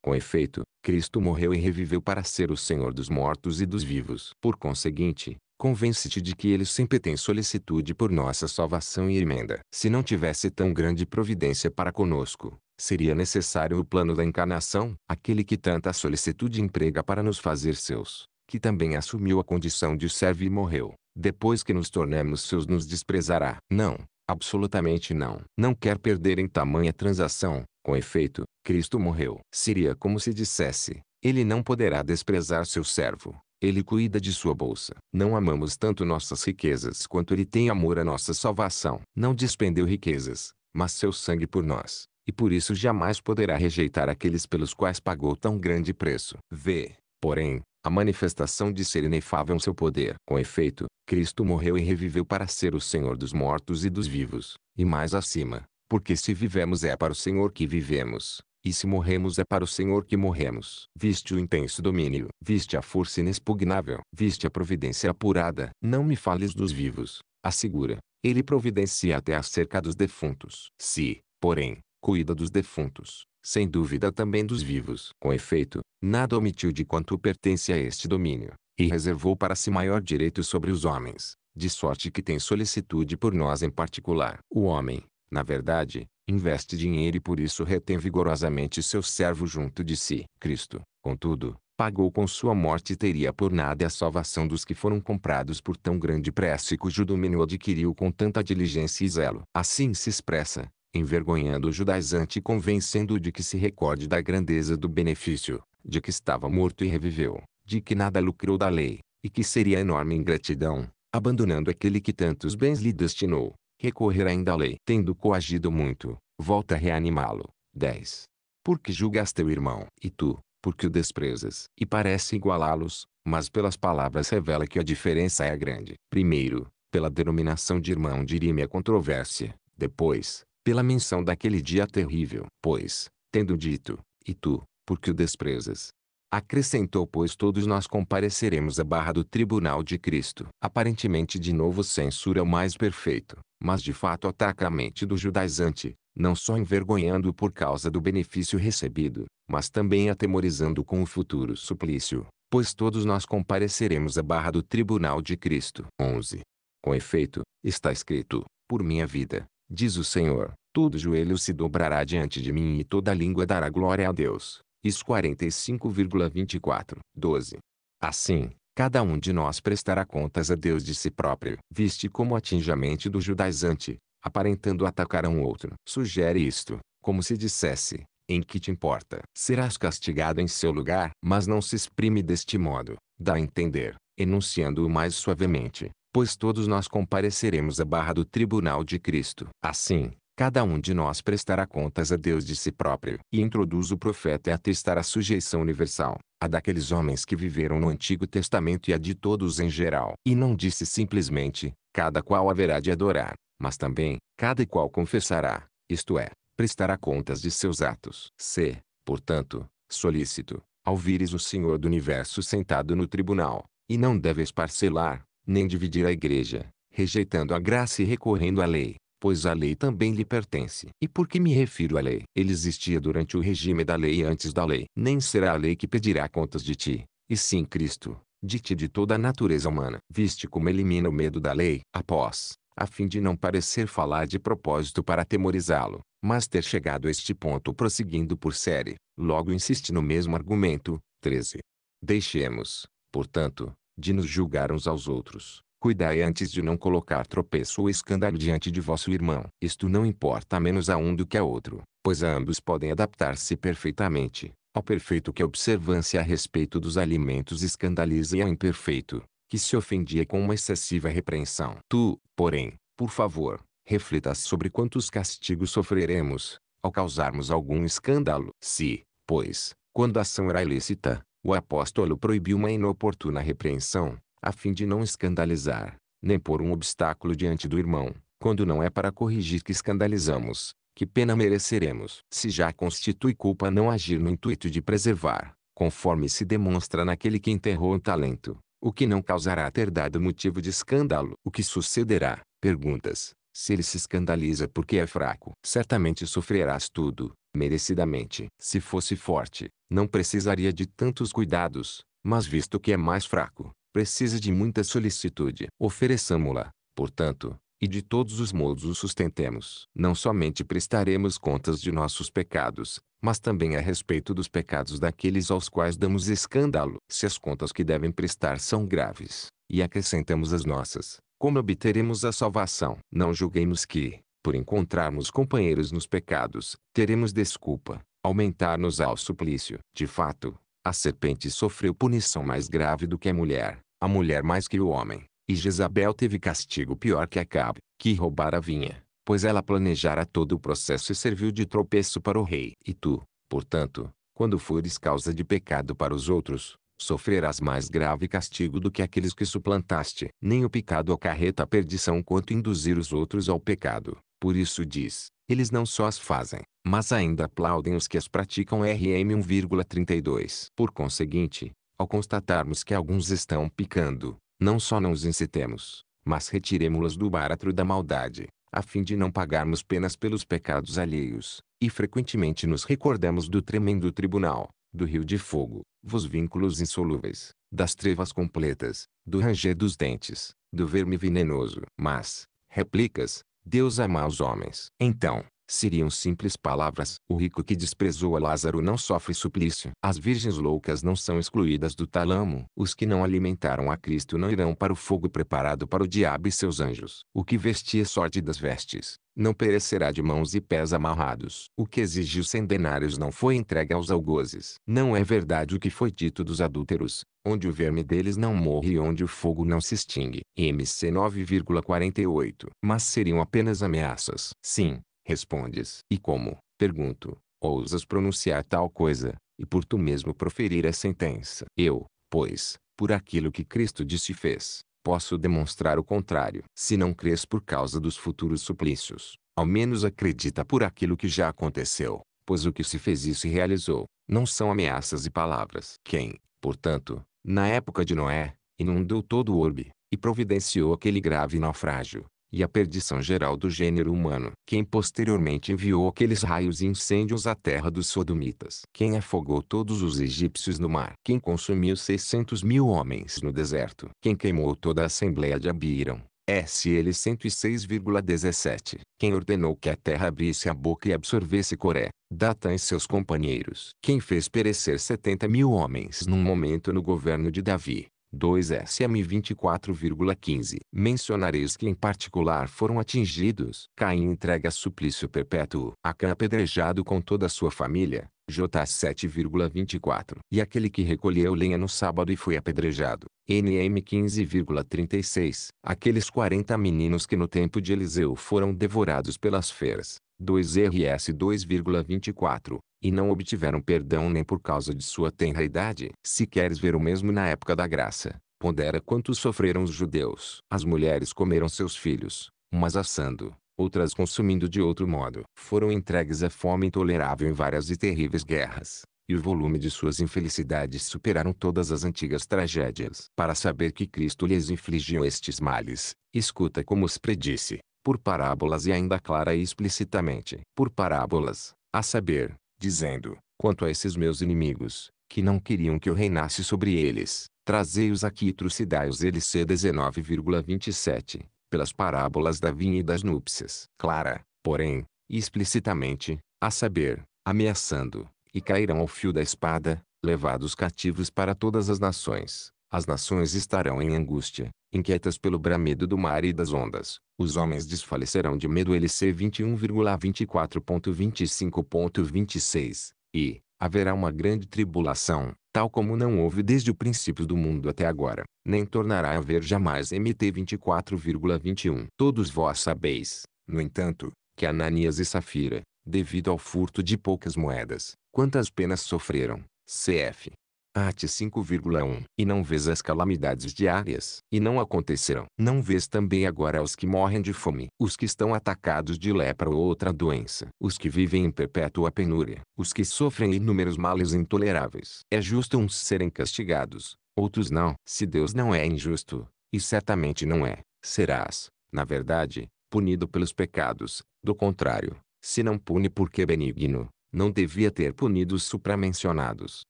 Com efeito, Cristo morreu e reviveu para ser o Senhor dos mortos e dos vivos. Por conseguinte, convence-te de que ele sempre tem solicitude por nossa salvação e emenda. Se não tivesse tão grande providência para conosco, seria necessário o plano da encarnação, aquele que tanta solicitude emprega para nos fazer seus, que também assumiu a condição de servo e morreu. Depois que nos tornemos seus nos desprezará. Não, Absolutamente não. Não quer perder em tamanha transação. Com efeito, Cristo morreu. Seria como se dissesse: Ele não poderá desprezar seu servo. Ele cuida de sua bolsa. Não amamos tanto nossas riquezas quanto ele tem amor à nossa salvação. Não despendeu riquezas, mas seu sangue por nós. E por isso jamais poderá rejeitar aqueles pelos quais pagou tão grande preço. Vê, porém, a manifestação de ser inefável seu poder. Com efeito, Cristo morreu e reviveu para ser o Senhor dos mortos e dos vivos, e mais acima, porque se vivemos é para o Senhor que vivemos, e se morremos é para o Senhor que morremos. Viste o intenso domínio, viste a força inexpugnável, viste a providência apurada. Não me fales dos vivos, assegura, ele providencia até acerca dos defuntos. Se, porém, cuida dos defuntos, sem dúvida também dos vivos. Com efeito, nada omitiu de quanto pertence a este domínio, e reservou para si maior direito sobre os homens, de sorte que tem solicitude por nós em particular. O homem, na verdade, investe dinheiro e por isso retém vigorosamente seu servo junto de si. Cristo, contudo, pagou com sua morte e teria por nada a salvação dos que foram comprados por tão grande preço e cujo domínio adquiriu com tanta diligência e zelo. Assim se expressa, envergonhando o judaizante e convencendo-o de que se recorde da grandeza do benefício, de que estava morto e reviveu, de que nada lucrou da lei, e que seria enorme ingratidão, abandonando aquele que tantos bens lhe destinou, recorrer ainda à lei. Tendo coagido muito, volta a reanimá-lo. 10. Porque julgas teu irmão, e tu, porque o desprezas, e parece igualá-los, mas pelas palavras revela que a diferença é grande. Primeiro, pela denominação de irmão dirime a controvérsia. Depois, pela menção daquele dia terrível. Pois, tendo dito, e tu, por que o desprezas? Acrescentou pois todos nós compareceremos à barra do tribunal de Cristo. Aparentemente de novo censura o mais perfeito, mas de fato ataca a mente do judaizante, não só envergonhando-o por causa do benefício recebido, mas também atemorizando com o futuro suplício, pois todos nós compareceremos à barra do tribunal de Cristo. 11. Com efeito, está escrito, por minha vida, diz o Senhor, todo joelho se dobrará diante de mim e toda língua dará glória a Deus. Isso 45,24, 12. Assim, cada um de nós prestará contas a Deus de si próprio. Viste como atinjamente do judaizante, aparentando atacar a um outro. Sugere isto, como se dissesse, em que te importa? Serás castigado em seu lugar, mas não se exprime deste modo, dá a entender, enunciando-o mais suavemente pois todos nós compareceremos à barra do tribunal de Cristo. Assim, cada um de nós prestará contas a Deus de si próprio. E introduz o profeta a testar a sujeição universal, a daqueles homens que viveram no Antigo Testamento e a de todos em geral. E não disse simplesmente, cada qual haverá de adorar, mas também, cada qual confessará, isto é, prestará contas de seus atos. Se, Portanto, solícito, ouvires o Senhor do Universo sentado no tribunal, e não deves parcelar, nem dividir a igreja, rejeitando a graça e recorrendo à lei, pois a lei também lhe pertence. E por que me refiro à lei? Ele existia durante o regime da lei e antes da lei. Nem será a lei que pedirá contas de ti, e sim Cristo, de ti de toda a natureza humana. Viste como elimina o medo da lei, após, a fim de não parecer falar de propósito para atemorizá-lo, mas ter chegado a este ponto prosseguindo por série, logo insiste no mesmo argumento. 13. Deixemos, portanto, de nos julgar uns aos outros. Cuidai antes de não colocar tropeço ou escândalo diante de vosso irmão. Isto não importa menos a um do que a outro, pois a ambos podem adaptar-se perfeitamente. Ao perfeito que a observância a respeito dos alimentos escandaliza e ao imperfeito, que se ofendia com uma excessiva repreensão. Tu, porém, por favor, reflitas sobre quantos castigos sofreremos, ao causarmos algum escândalo. Se, pois, quando a ação era ilícita, o apóstolo proibiu uma inoportuna repreensão, a fim de não escandalizar, nem pôr um obstáculo diante do irmão, quando não é para corrigir que escandalizamos, que pena mereceremos. Se já constitui culpa não agir no intuito de preservar, conforme se demonstra naquele que enterrou o talento, o que não causará ter dado motivo de escândalo. O que sucederá? Perguntas. Se ele se escandaliza porque é fraco, certamente sofrerás tudo, merecidamente. Se fosse forte, não precisaria de tantos cuidados, mas visto que é mais fraco, precisa de muita solicitude. Ofereçamo-la, portanto, e de todos os modos o sustentemos. Não somente prestaremos contas de nossos pecados, mas também a respeito dos pecados daqueles aos quais damos escândalo. Se as contas que devem prestar são graves, e acrescentamos as nossas, como obteremos a salvação? Não julguemos que, por encontrarmos companheiros nos pecados, teremos desculpa, aumentar-nos ao suplício. De fato, a serpente sofreu punição mais grave do que a mulher, a mulher mais que o homem, e Jezabel teve castigo pior que Acabe, que roubar a vinha, pois ela planejara todo o processo e serviu de tropeço para o rei. E tu, portanto, quando fores causa de pecado para os outros, sofrerás mais grave castigo do que aqueles que suplantaste. Nem o pecado acarreta a perdição quanto induzir os outros ao pecado. Por isso diz, eles não só as fazem, mas ainda aplaudem os que as praticam RM 1,32. Por conseguinte, ao constatarmos que alguns estão picando, não só não os incitemos, mas retiremos-los do baratro da maldade, a fim de não pagarmos penas pelos pecados alheios, e frequentemente nos recordamos do tremendo tribunal, do rio de fogo, dos vínculos insolúveis, das trevas completas, do ranger dos dentes, do verme venenoso. Mas, replicas, Deus ama os homens. Então, Seriam simples palavras. O rico que desprezou a Lázaro não sofre suplício. As virgens loucas não são excluídas do talamo. Os que não alimentaram a Cristo não irão para o fogo preparado para o diabo e seus anjos. O que vestia sórdidas vestes, não perecerá de mãos e pés amarrados. O que exigiu cem denários não foi entregue aos algozes. Não é verdade o que foi dito dos adúlteros, onde o verme deles não morre e onde o fogo não se extingue. MC 9,48. Mas seriam apenas ameaças. Sim, respondes. E como, pergunto, ousas pronunciar tal coisa, e por tu mesmo proferir a sentença? Eu, pois, por aquilo que Cristo disse e fez, posso demonstrar o contrário. Se não crês por causa dos futuros suplícios, ao menos acredita por aquilo que já aconteceu, pois o que se fez e se realizou, não são ameaças e palavras. Quem, portanto, na época de Noé, inundou todo o orbe, e providenciou aquele grave naufrágio, e a perdição geral do gênero humano. Quem posteriormente enviou aqueles raios e incêndios à terra dos sodomitas. Quem afogou todos os egípcios no mar. Quem consumiu 600 mil homens no deserto. Quem queimou toda a assembleia de Abirão. SL 106,17, quem ordenou que a terra abrisse a boca e absorvesse Coré, Datã e seus companheiros, quem fez perecer 70 mil homens num momento no governo de Davi, 2SM24,15. Mencionareis que em particular foram atingidos. Caim entrega suplício perpétuo. Acã apedrejado com toda a sua família. J 7,24. E aquele que recolheu lenha no sábado e foi apedrejado. NM 15,36. Aqueles 40 meninos que no tempo de Eliseu foram devorados pelas feras. 2 RS 2,24 e não obtiveram perdão nem por causa de sua tenra idade. Se queres ver o mesmo na época da graça, pondera quanto sofreram os judeus. As mulheres comeram seus filhos, umas assando, outras consumindo de outro modo. Foram entregues à fome intolerável em várias e terríveis guerras, e o volume de suas infelicidades superaram todas as antigas tragédias. Para saber que Cristo lhes infligiu estes males, escuta como os predisse, por parábolas e ainda clara e explicitamente. Por parábolas, a saber, dizendo: Quanto a esses meus inimigos, que não queriam que eu reinasse sobre eles, trazei-os aqui e trucidai-os LC 19,27, pelas parábolas da vinha e das núpcias. Clara, porém, explicitamente, a saber, ameaçando, e cairão ao fio da espada, levados cativos para todas as nações. As nações estarão em angústia, inquietas pelo bramido do mar e das ondas, os homens desfalecerão de medo LC 21,24.25.26, e haverá uma grande tribulação, tal como não houve desde o princípio do mundo até agora, nem tornará a haver jamais MT 24,21. Todos vós sabeis, no entanto, que Ananias e Safira, devido ao furto de poucas moedas, quantas penas sofreram, cf. Ate 5,1 E não vês as calamidades diárias, e não acontecerão. Não vês também agora os que morrem de fome, os que estão atacados de lepra ou outra doença, os que vivem em perpétua penúria, os que sofrem inúmeros males intoleráveis. É justo uns serem castigados, outros não. Se Deus não é injusto, e certamente não é, serás, na verdade, punido pelos pecados. Do contrário, se não pune porque é benigno, não devia ter punido os supramencionados.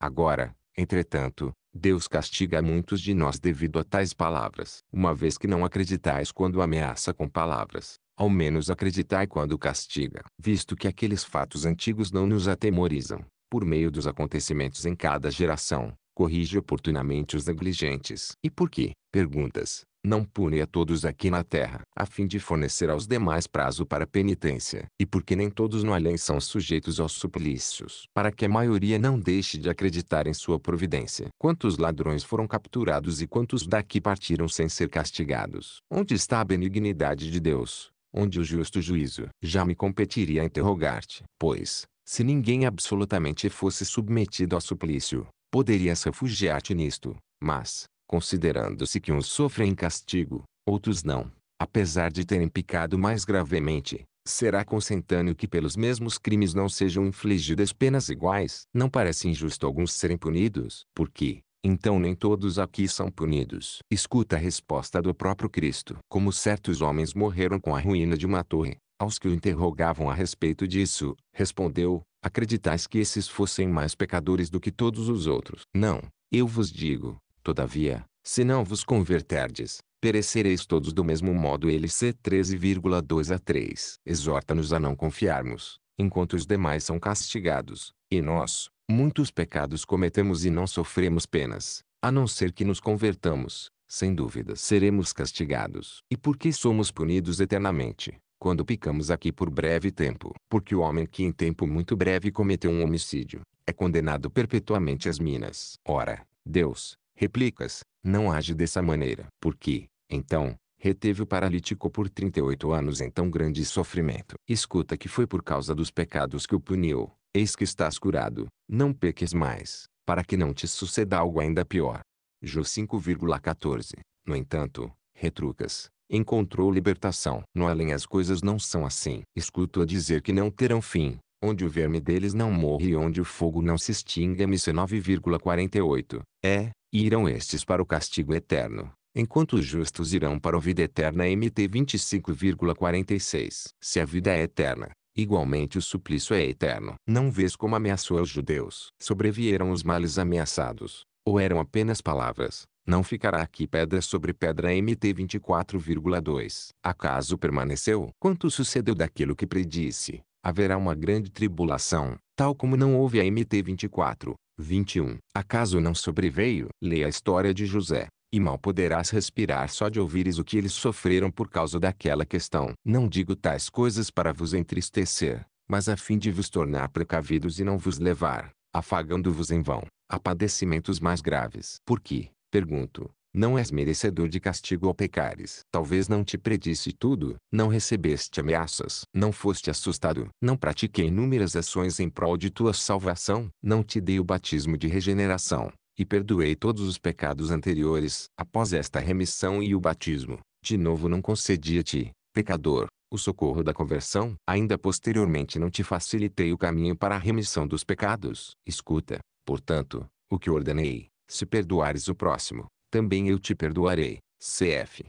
Agora, Entretanto, Deus castiga muitos de nós devido a tais palavras. Uma vez que não acreditais quando ameaça com palavras, ao menos acreditai quando castiga. Visto que aqueles fatos antigos não nos atemorizam, por meio dos acontecimentos em cada geração, corrige oportunamente os negligentes. E por que, perguntas, não pune a todos aqui na terra, a fim de fornecer aos demais prazo para penitência, e porque nem todos no além são sujeitos aos suplícios, para que a maioria não deixe de acreditar em sua providência. Quantos ladrões foram capturados e quantos daqui partiram sem ser castigados? Onde está a benignidade de Deus? Onde o justo juízo? Já me competiria interrogar-te, pois, se ninguém absolutamente fosse submetido ao suplício, poderias refugiar-te nisto, mas, considerando-se que uns sofrem castigo, outros não, apesar de terem picado mais gravemente, será consentâneo que pelos mesmos crimes não sejam infligidas penas iguais. Não parece injusto alguns serem punidos, porque, então nem todos aqui são punidos. Escuta a resposta do próprio Cristo. Como certos homens morreram com a ruína de uma torre, aos que o interrogavam a respeito disso, respondeu, acreditais que esses fossem mais pecadores do que todos os outros? Não, eu vos digo, Todavia, se não vos converterdes, perecereis todos do mesmo modo. Ele c 13,2 a 3 exorta-nos a não confiarmos, enquanto os demais são castigados, e nós, muitos pecados cometemos e não sofremos penas, a não ser que nos convertamos, sem dúvida seremos castigados. E por que somos punidos eternamente? Quando picamos aqui por breve tempo, porque o homem que em tempo muito breve cometeu um homicídio, é condenado perpetuamente às minas. Ora, Deus, replicas, não age dessa maneira. Porque, então, reteve o paralítico por 38 anos em tão grande sofrimento. Escuta que foi por causa dos pecados que o puniu. Eis que estás curado, não peques mais, para que não te suceda algo ainda pior. Ju 5,14. No entanto, retrucas, encontrou libertação. No além as coisas não são assim. Escuto a dizer que não terão fim, onde o verme deles não morre e onde o fogo não se extingue. M 9,48. É, e irão estes para o castigo eterno, enquanto os justos irão para a vida eterna. MT 25,46. Se a vida é eterna, igualmente o suplício é eterno. Não vês como ameaçou aos judeus? Sobrevieram os males ameaçados, ou eram apenas palavras? Não ficará aqui pedra sobre pedra MT 24,2. Acaso permaneceu? Quanto sucedeu daquilo que predisse? Haverá uma grande tribulação, tal como não houve a MT 24, 21. Acaso não sobreveio? Leia a história de José. E mal poderás respirar só de ouvires o que eles sofreram por causa daquela questão. Não digo tais coisas para vos entristecer, mas a fim de vos tornar precavidos e não vos levar, afagando-vos em vão, a padecimentos mais graves. Por quê? pergunto, não és merecedor de castigo ou pecares. Talvez não te predisse tudo, não recebeste ameaças, não foste assustado, não pratiquei inúmeras ações em prol de tua salvação, não te dei o batismo de regeneração, e perdoei todos os pecados anteriores. Após esta remissão e o batismo, de novo não concedi-te, pecador, o socorro da conversão, ainda posteriormente não te facilitei o caminho para a remissão dos pecados. Escuta, portanto, o que ordenei, se perdoares o próximo, também eu te perdoarei. CF.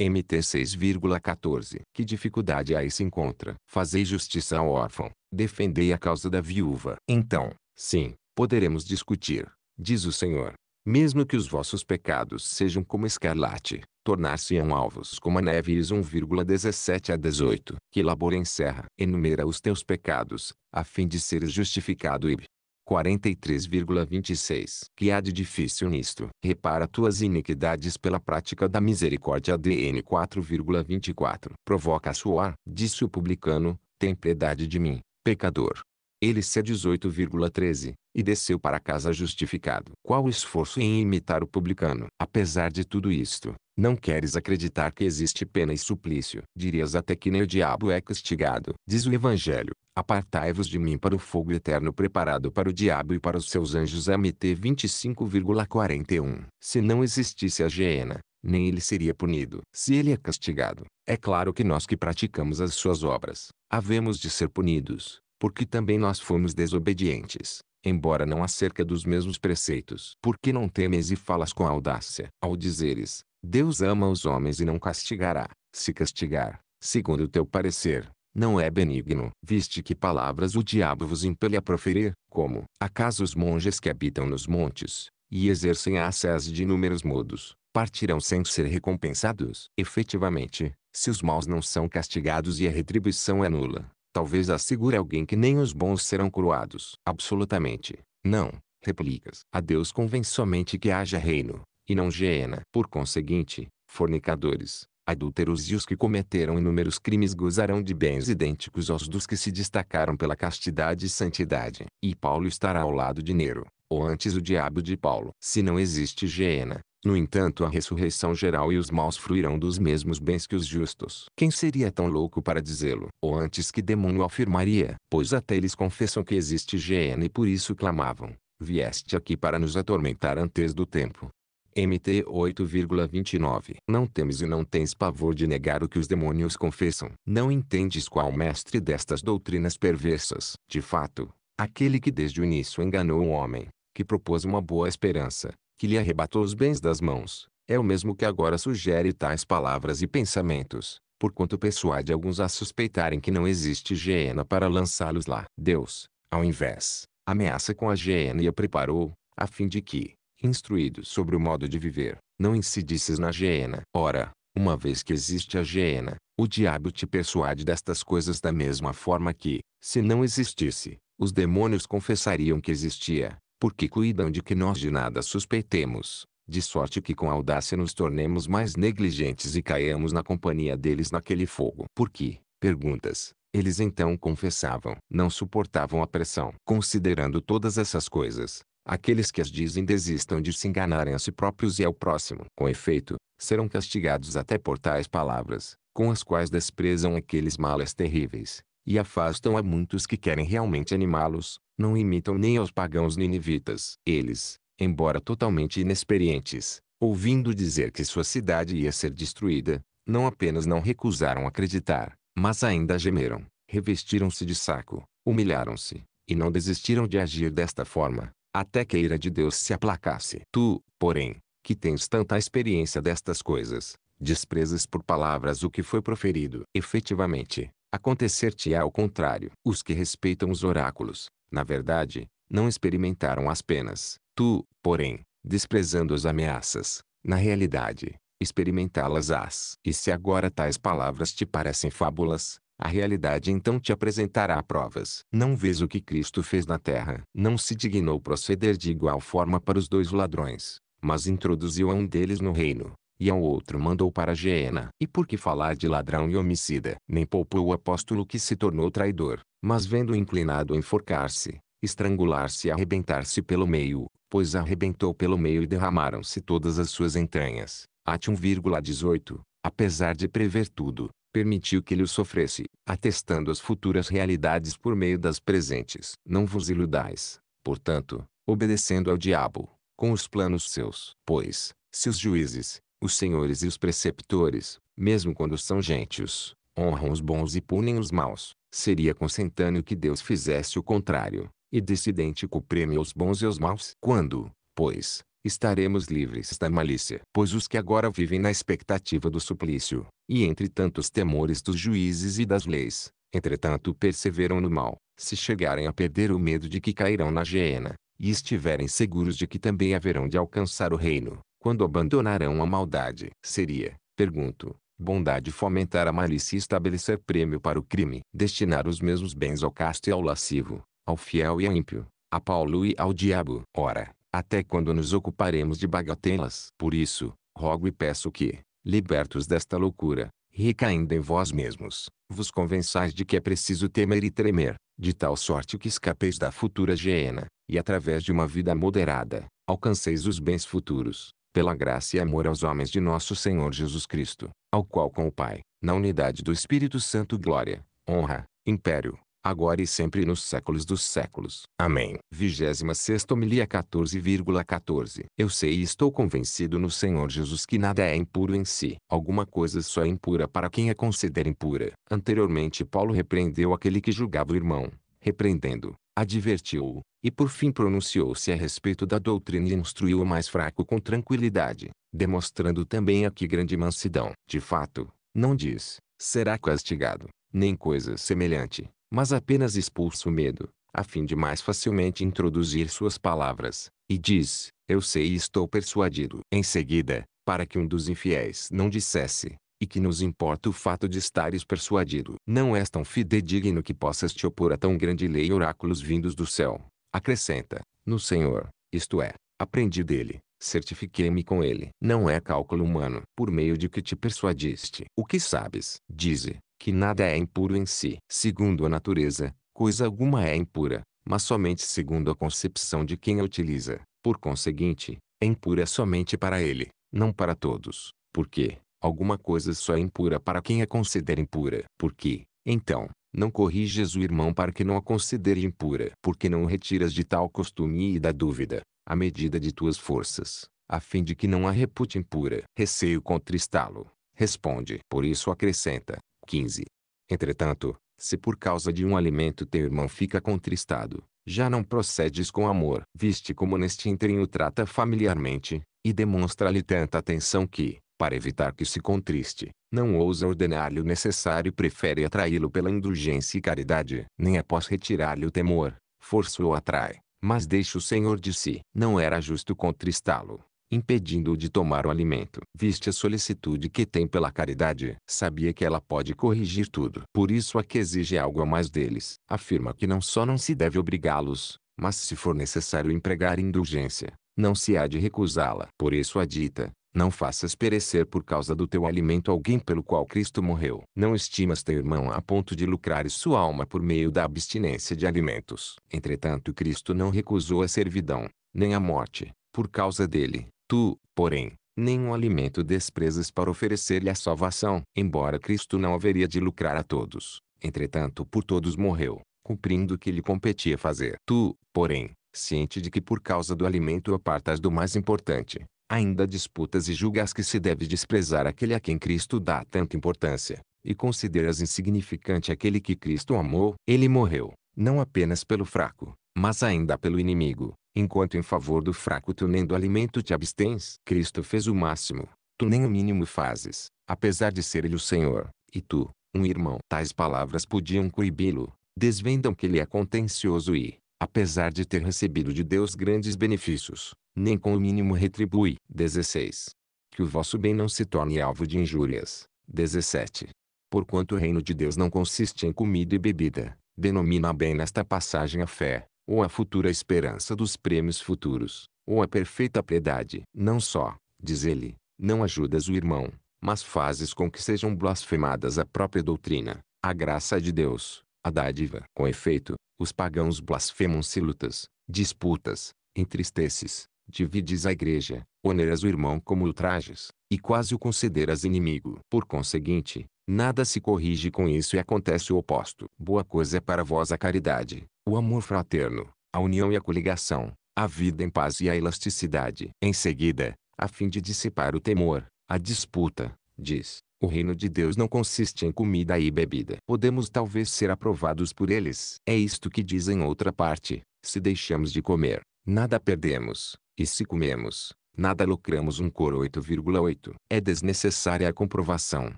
MT 6,14 Que dificuldade aí se encontra. Fazei justiça ao órfão, defendei a causa da viúva. Então, sim, poderemos discutir, diz o Senhor. Mesmo que os vossos pecados sejam como escarlate, tornar-se-ão alvos como a neve. Is 1,17 a 18 Que labor encerra. Enumera os teus pecados, a fim de seres justificado. Ib. 43,26 Que há de difícil nisto? Repara tuas iniquidades pela prática da misericórdia. DN 4,24 Provoca a suar, disse o publicano, tem piedade de mim, pecador. Ele se 18,13 e desceu para casa justificado. Qual esforço em imitar o publicano? Apesar de tudo isto, não queres acreditar que existe pena e suplício. Dirias até que nem o diabo é castigado. Diz o Evangelho, apartai-vos de mim para o fogo eterno preparado para o diabo e para os seus anjos. MT 25,41 Se não existisse a hiena, nem ele seria punido. Se ele é castigado, é claro que nós que praticamos as suas obras, havemos de ser punidos, porque também nós fomos desobedientes embora não acerca dos mesmos preceitos. Porque não temes e falas com audácia? Ao dizeres, Deus ama os homens e não castigará. Se castigar, segundo o teu parecer, não é benigno. Viste que palavras o diabo vos impele a proferir, como, acaso os monges que habitam nos montes, e exercem a acese de inúmeros modos, partirão sem ser recompensados? Efetivamente, se os maus não são castigados e a retribuição é nula, talvez assegure alguém que nem os bons serão coroados. Absolutamente, não, replicas. A Deus convém somente que haja reino, e não Geena. Por conseguinte, fornicadores, adúlteros e os que cometeram inúmeros crimes gozarão de bens idênticos aos dos que se destacaram pela castidade e santidade. E Paulo estará ao lado de Nero, ou antes o diabo de Paulo. Se não existe Geena, no entanto a ressurreição geral e os maus fruirão dos mesmos bens que os justos. Quem seria tão louco para dizê-lo? Ou antes que demônio afirmaria? Pois até eles confessam que existe Geena e por isso clamavam. Vieste aqui para nos atormentar antes do tempo. MT 8,29 Não temes e não tens pavor de negar o que os demônios confessam. Não entendes qual mestre destas doutrinas perversas. De fato, aquele que desde o início enganou o homem, que propôs uma boa esperança, que lhe arrebatou os bens das mãos, é o mesmo que agora sugere tais palavras e pensamentos, porquanto persuade alguns a suspeitarem que não existe hiena para lançá-los lá. Deus, ao invés, ameaça com a hiena e a preparou, a fim de que, instruídos sobre o modo de viver, não incidisses na hiena. Ora, uma vez que existe a hiena, o diabo te persuade destas coisas da mesma forma que, se não existisse, os demônios confessariam que existia, porque cuidam de que nós de nada suspeitemos, de sorte que com audácia nos tornemos mais negligentes e caiamos na companhia deles naquele fogo. Porque, perguntas, eles então confessavam, não suportavam a pressão. Considerando todas essas coisas, Aqueles que as dizem desistam de se enganarem a si próprios e ao próximo. Com efeito, serão castigados até por tais palavras, com as quais desprezam aqueles males terríveis, e afastam a muitos que querem realmente animá-los, não imitam nem aos pagãos ninivitas. Eles, embora totalmente inexperientes, ouvindo dizer que sua cidade ia ser destruída, não apenas não recusaram acreditar, mas ainda gemeram, revestiram-se de saco, humilharam-se, e não desistiram de agir desta forma até que a ira de Deus se aplacasse. Tu, porém, que tens tanta experiência destas coisas, desprezas por palavras o que foi proferido. Efetivamente, acontecer-te-á o contrário. Os que respeitam os oráculos, na verdade, não experimentaram as penas. Tu, porém, desprezando as ameaças, na realidade, experimentá-las-ás. E se agora tais palavras te parecem fábulas, a realidade então te apresentará provas. Não vês o que Cristo fez na terra. Não se dignou proceder de igual forma para os dois ladrões, mas introduziu a um deles no reino, e ao outro mandou para a Geena. E por que falar de ladrão e homicida? Nem poupou o apóstolo que se tornou traidor, mas vendo inclinado a enforcar-se, estrangular-se e arrebentar-se pelo meio, pois arrebentou pelo meio e derramaram-se todas as suas entranhas. Ate 1,18 Apesar de prever tudo, permitiu que ele o sofresse, atestando as futuras realidades por meio das presentes. Não vos iludais, portanto, obedecendo ao diabo, com os planos seus. Pois, se os juízes, os senhores e os preceptores, mesmo quando são gentios, honram os bons e punem os maus, seria consentâneo que Deus fizesse o contrário, e desse idêntico prêmio aos bons e aos maus. Quando, pois, estaremos livres da malícia. Pois os que agora vivem na expectativa do suplício, e entre tantos temores dos juízes e das leis, entretanto perseveram no mal, se chegarem a perder o medo de que cairão na hiena, e estiverem seguros de que também haverão de alcançar o reino, quando abandonarão a maldade. Seria, pergunto, bondade fomentar a malícia e estabelecer prêmio para o crime, destinar os mesmos bens ao casto e ao lascivo, ao fiel e ao ímpio, a Paulo e ao diabo. Ora, até quando nos ocuparemos de bagatelas? Por isso, rogo e peço que, libertos desta loucura, recaindo em vós mesmos, vos convençais de que é preciso temer e tremer, de tal sorte que escapeis da futura hiena, e através de uma vida moderada, alcanceis os bens futuros, pela graça e amor aos homens de nosso Senhor Jesus Cristo, ao qual com o Pai, na unidade do Espírito Santo glória, honra, império, agora e sempre nos séculos dos séculos. Amém. 26 homilia 14,14 14. Eu sei e estou convencido no Senhor Jesus que nada é impuro em si. Alguma coisa só é impura para quem a considera impura. Anteriormente Paulo repreendeu aquele que julgava o irmão, repreendendo, advertiu-o, e por fim pronunciou-se a respeito da doutrina e instruiu o mais fraco com tranquilidade, demonstrando também a que grande mansidão. De fato, não diz, será castigado, nem coisa semelhante, mas apenas expulsa o medo, a fim de mais facilmente introduzir suas palavras, e diz: Eu sei e estou persuadido. Em seguida, para que um dos infiéis não dissesse, e que nos importa o fato de estares persuadido. Não és tão fidedigno que possas te opor a tão grande lei e oráculos vindos do céu. Acrescenta, no Senhor, isto é, aprendi dele, certifiquei-me com ele. Não é cálculo humano, por meio de que te persuadiste. O que sabes, dize, que nada é impuro em si. Segundo a natureza, coisa alguma é impura, mas somente segundo a concepção de quem a utiliza. Por conseguinte, é impura somente para ele, não para todos. Porque, alguma coisa só é impura para quem a considera impura. Porque, então, não corriges o irmão para que não a considere impura. Porque não o retiras de tal costume e da dúvida, à medida de tuas forças, a fim de que não a repute impura. Receio contristá-lo. Responde. Por isso acrescenta. 15. Entretanto, se por causa de um alimento teu irmão fica contristado, já não procedes com amor. Viste como neste item o trata familiarmente, e demonstra-lhe tanta atenção que, para evitar que se contriste, não ousa ordenar-lhe o necessário e prefere atraí-lo pela indulgência e caridade. Nem após retirar-lhe o temor, força o atrai, mas deixa o Senhor de si. Não era justo contristá-lo, impedindo-o de tomar o alimento. Viste a solicitude que tem pela caridade, sabia que ela pode corrigir tudo. Por isso a que exige algo a mais deles, afirma que não só não se deve obrigá-los, mas se for necessário empregar indulgência, não se há de recusá-la. Por isso a dita, não faças perecer por causa do teu alimento alguém pelo qual Cristo morreu. Não estimas teu irmão a ponto de lucrar sua alma por meio da abstinência de alimentos. Entretanto Cristo não recusou a servidão, nem a morte, por causa dele Tu, porém, nenhum alimento desprezas para oferecer-lhe a salvação. Embora Cristo não haveria de lucrar a todos, entretanto por todos morreu, cumprindo o que lhe competia fazer. Tu, porém, ciente de que por causa do alimento apartas do mais importante, ainda disputas e julgas que se deve desprezar aquele a quem Cristo dá tanta importância, e consideras insignificante aquele que Cristo amou. Ele morreu, não apenas pelo fraco, mas ainda pelo inimigo, enquanto em favor do fraco tu nem do alimento te abstens. Cristo fez o máximo, tu nem o mínimo fazes, apesar de ser ele o Senhor, e tu, um irmão. Tais palavras podiam coibi-lo, desvendam que ele é contencioso e, apesar de ter recebido de Deus grandes benefícios, nem com o mínimo retribui. 16. Que o vosso bem não se torne alvo de injúrias. 17. Porquanto o reino de Deus não consiste em comida e bebida, denomina bem nesta passagem a fé, ou a futura esperança dos prêmios futuros, ou a perfeita piedade. Não só, diz ele, não ajudas o irmão, mas fazes com que sejam blasfemadas a própria doutrina, a graça de Deus, a dádiva. Com efeito, os pagãos blasfemam-se lutas, disputas, entristeces, divides a igreja, oneras o irmão como ultrajes, e quase o consideras inimigo. Por conseguinte, Nada se corrige com isso e acontece o oposto. Boa coisa é para vós a caridade, o amor fraterno, a união e a coligação, a vida em paz e a elasticidade. Em seguida, a fim de dissipar o temor, a disputa, diz, o reino de Deus não consiste em comida e bebida. Podemos talvez ser aprovados por eles. É isto que diz em outra parte: se deixamos de comer, nada perdemos, e se comemos, nada lucramos. Um coro 8,8. É desnecessária a comprovação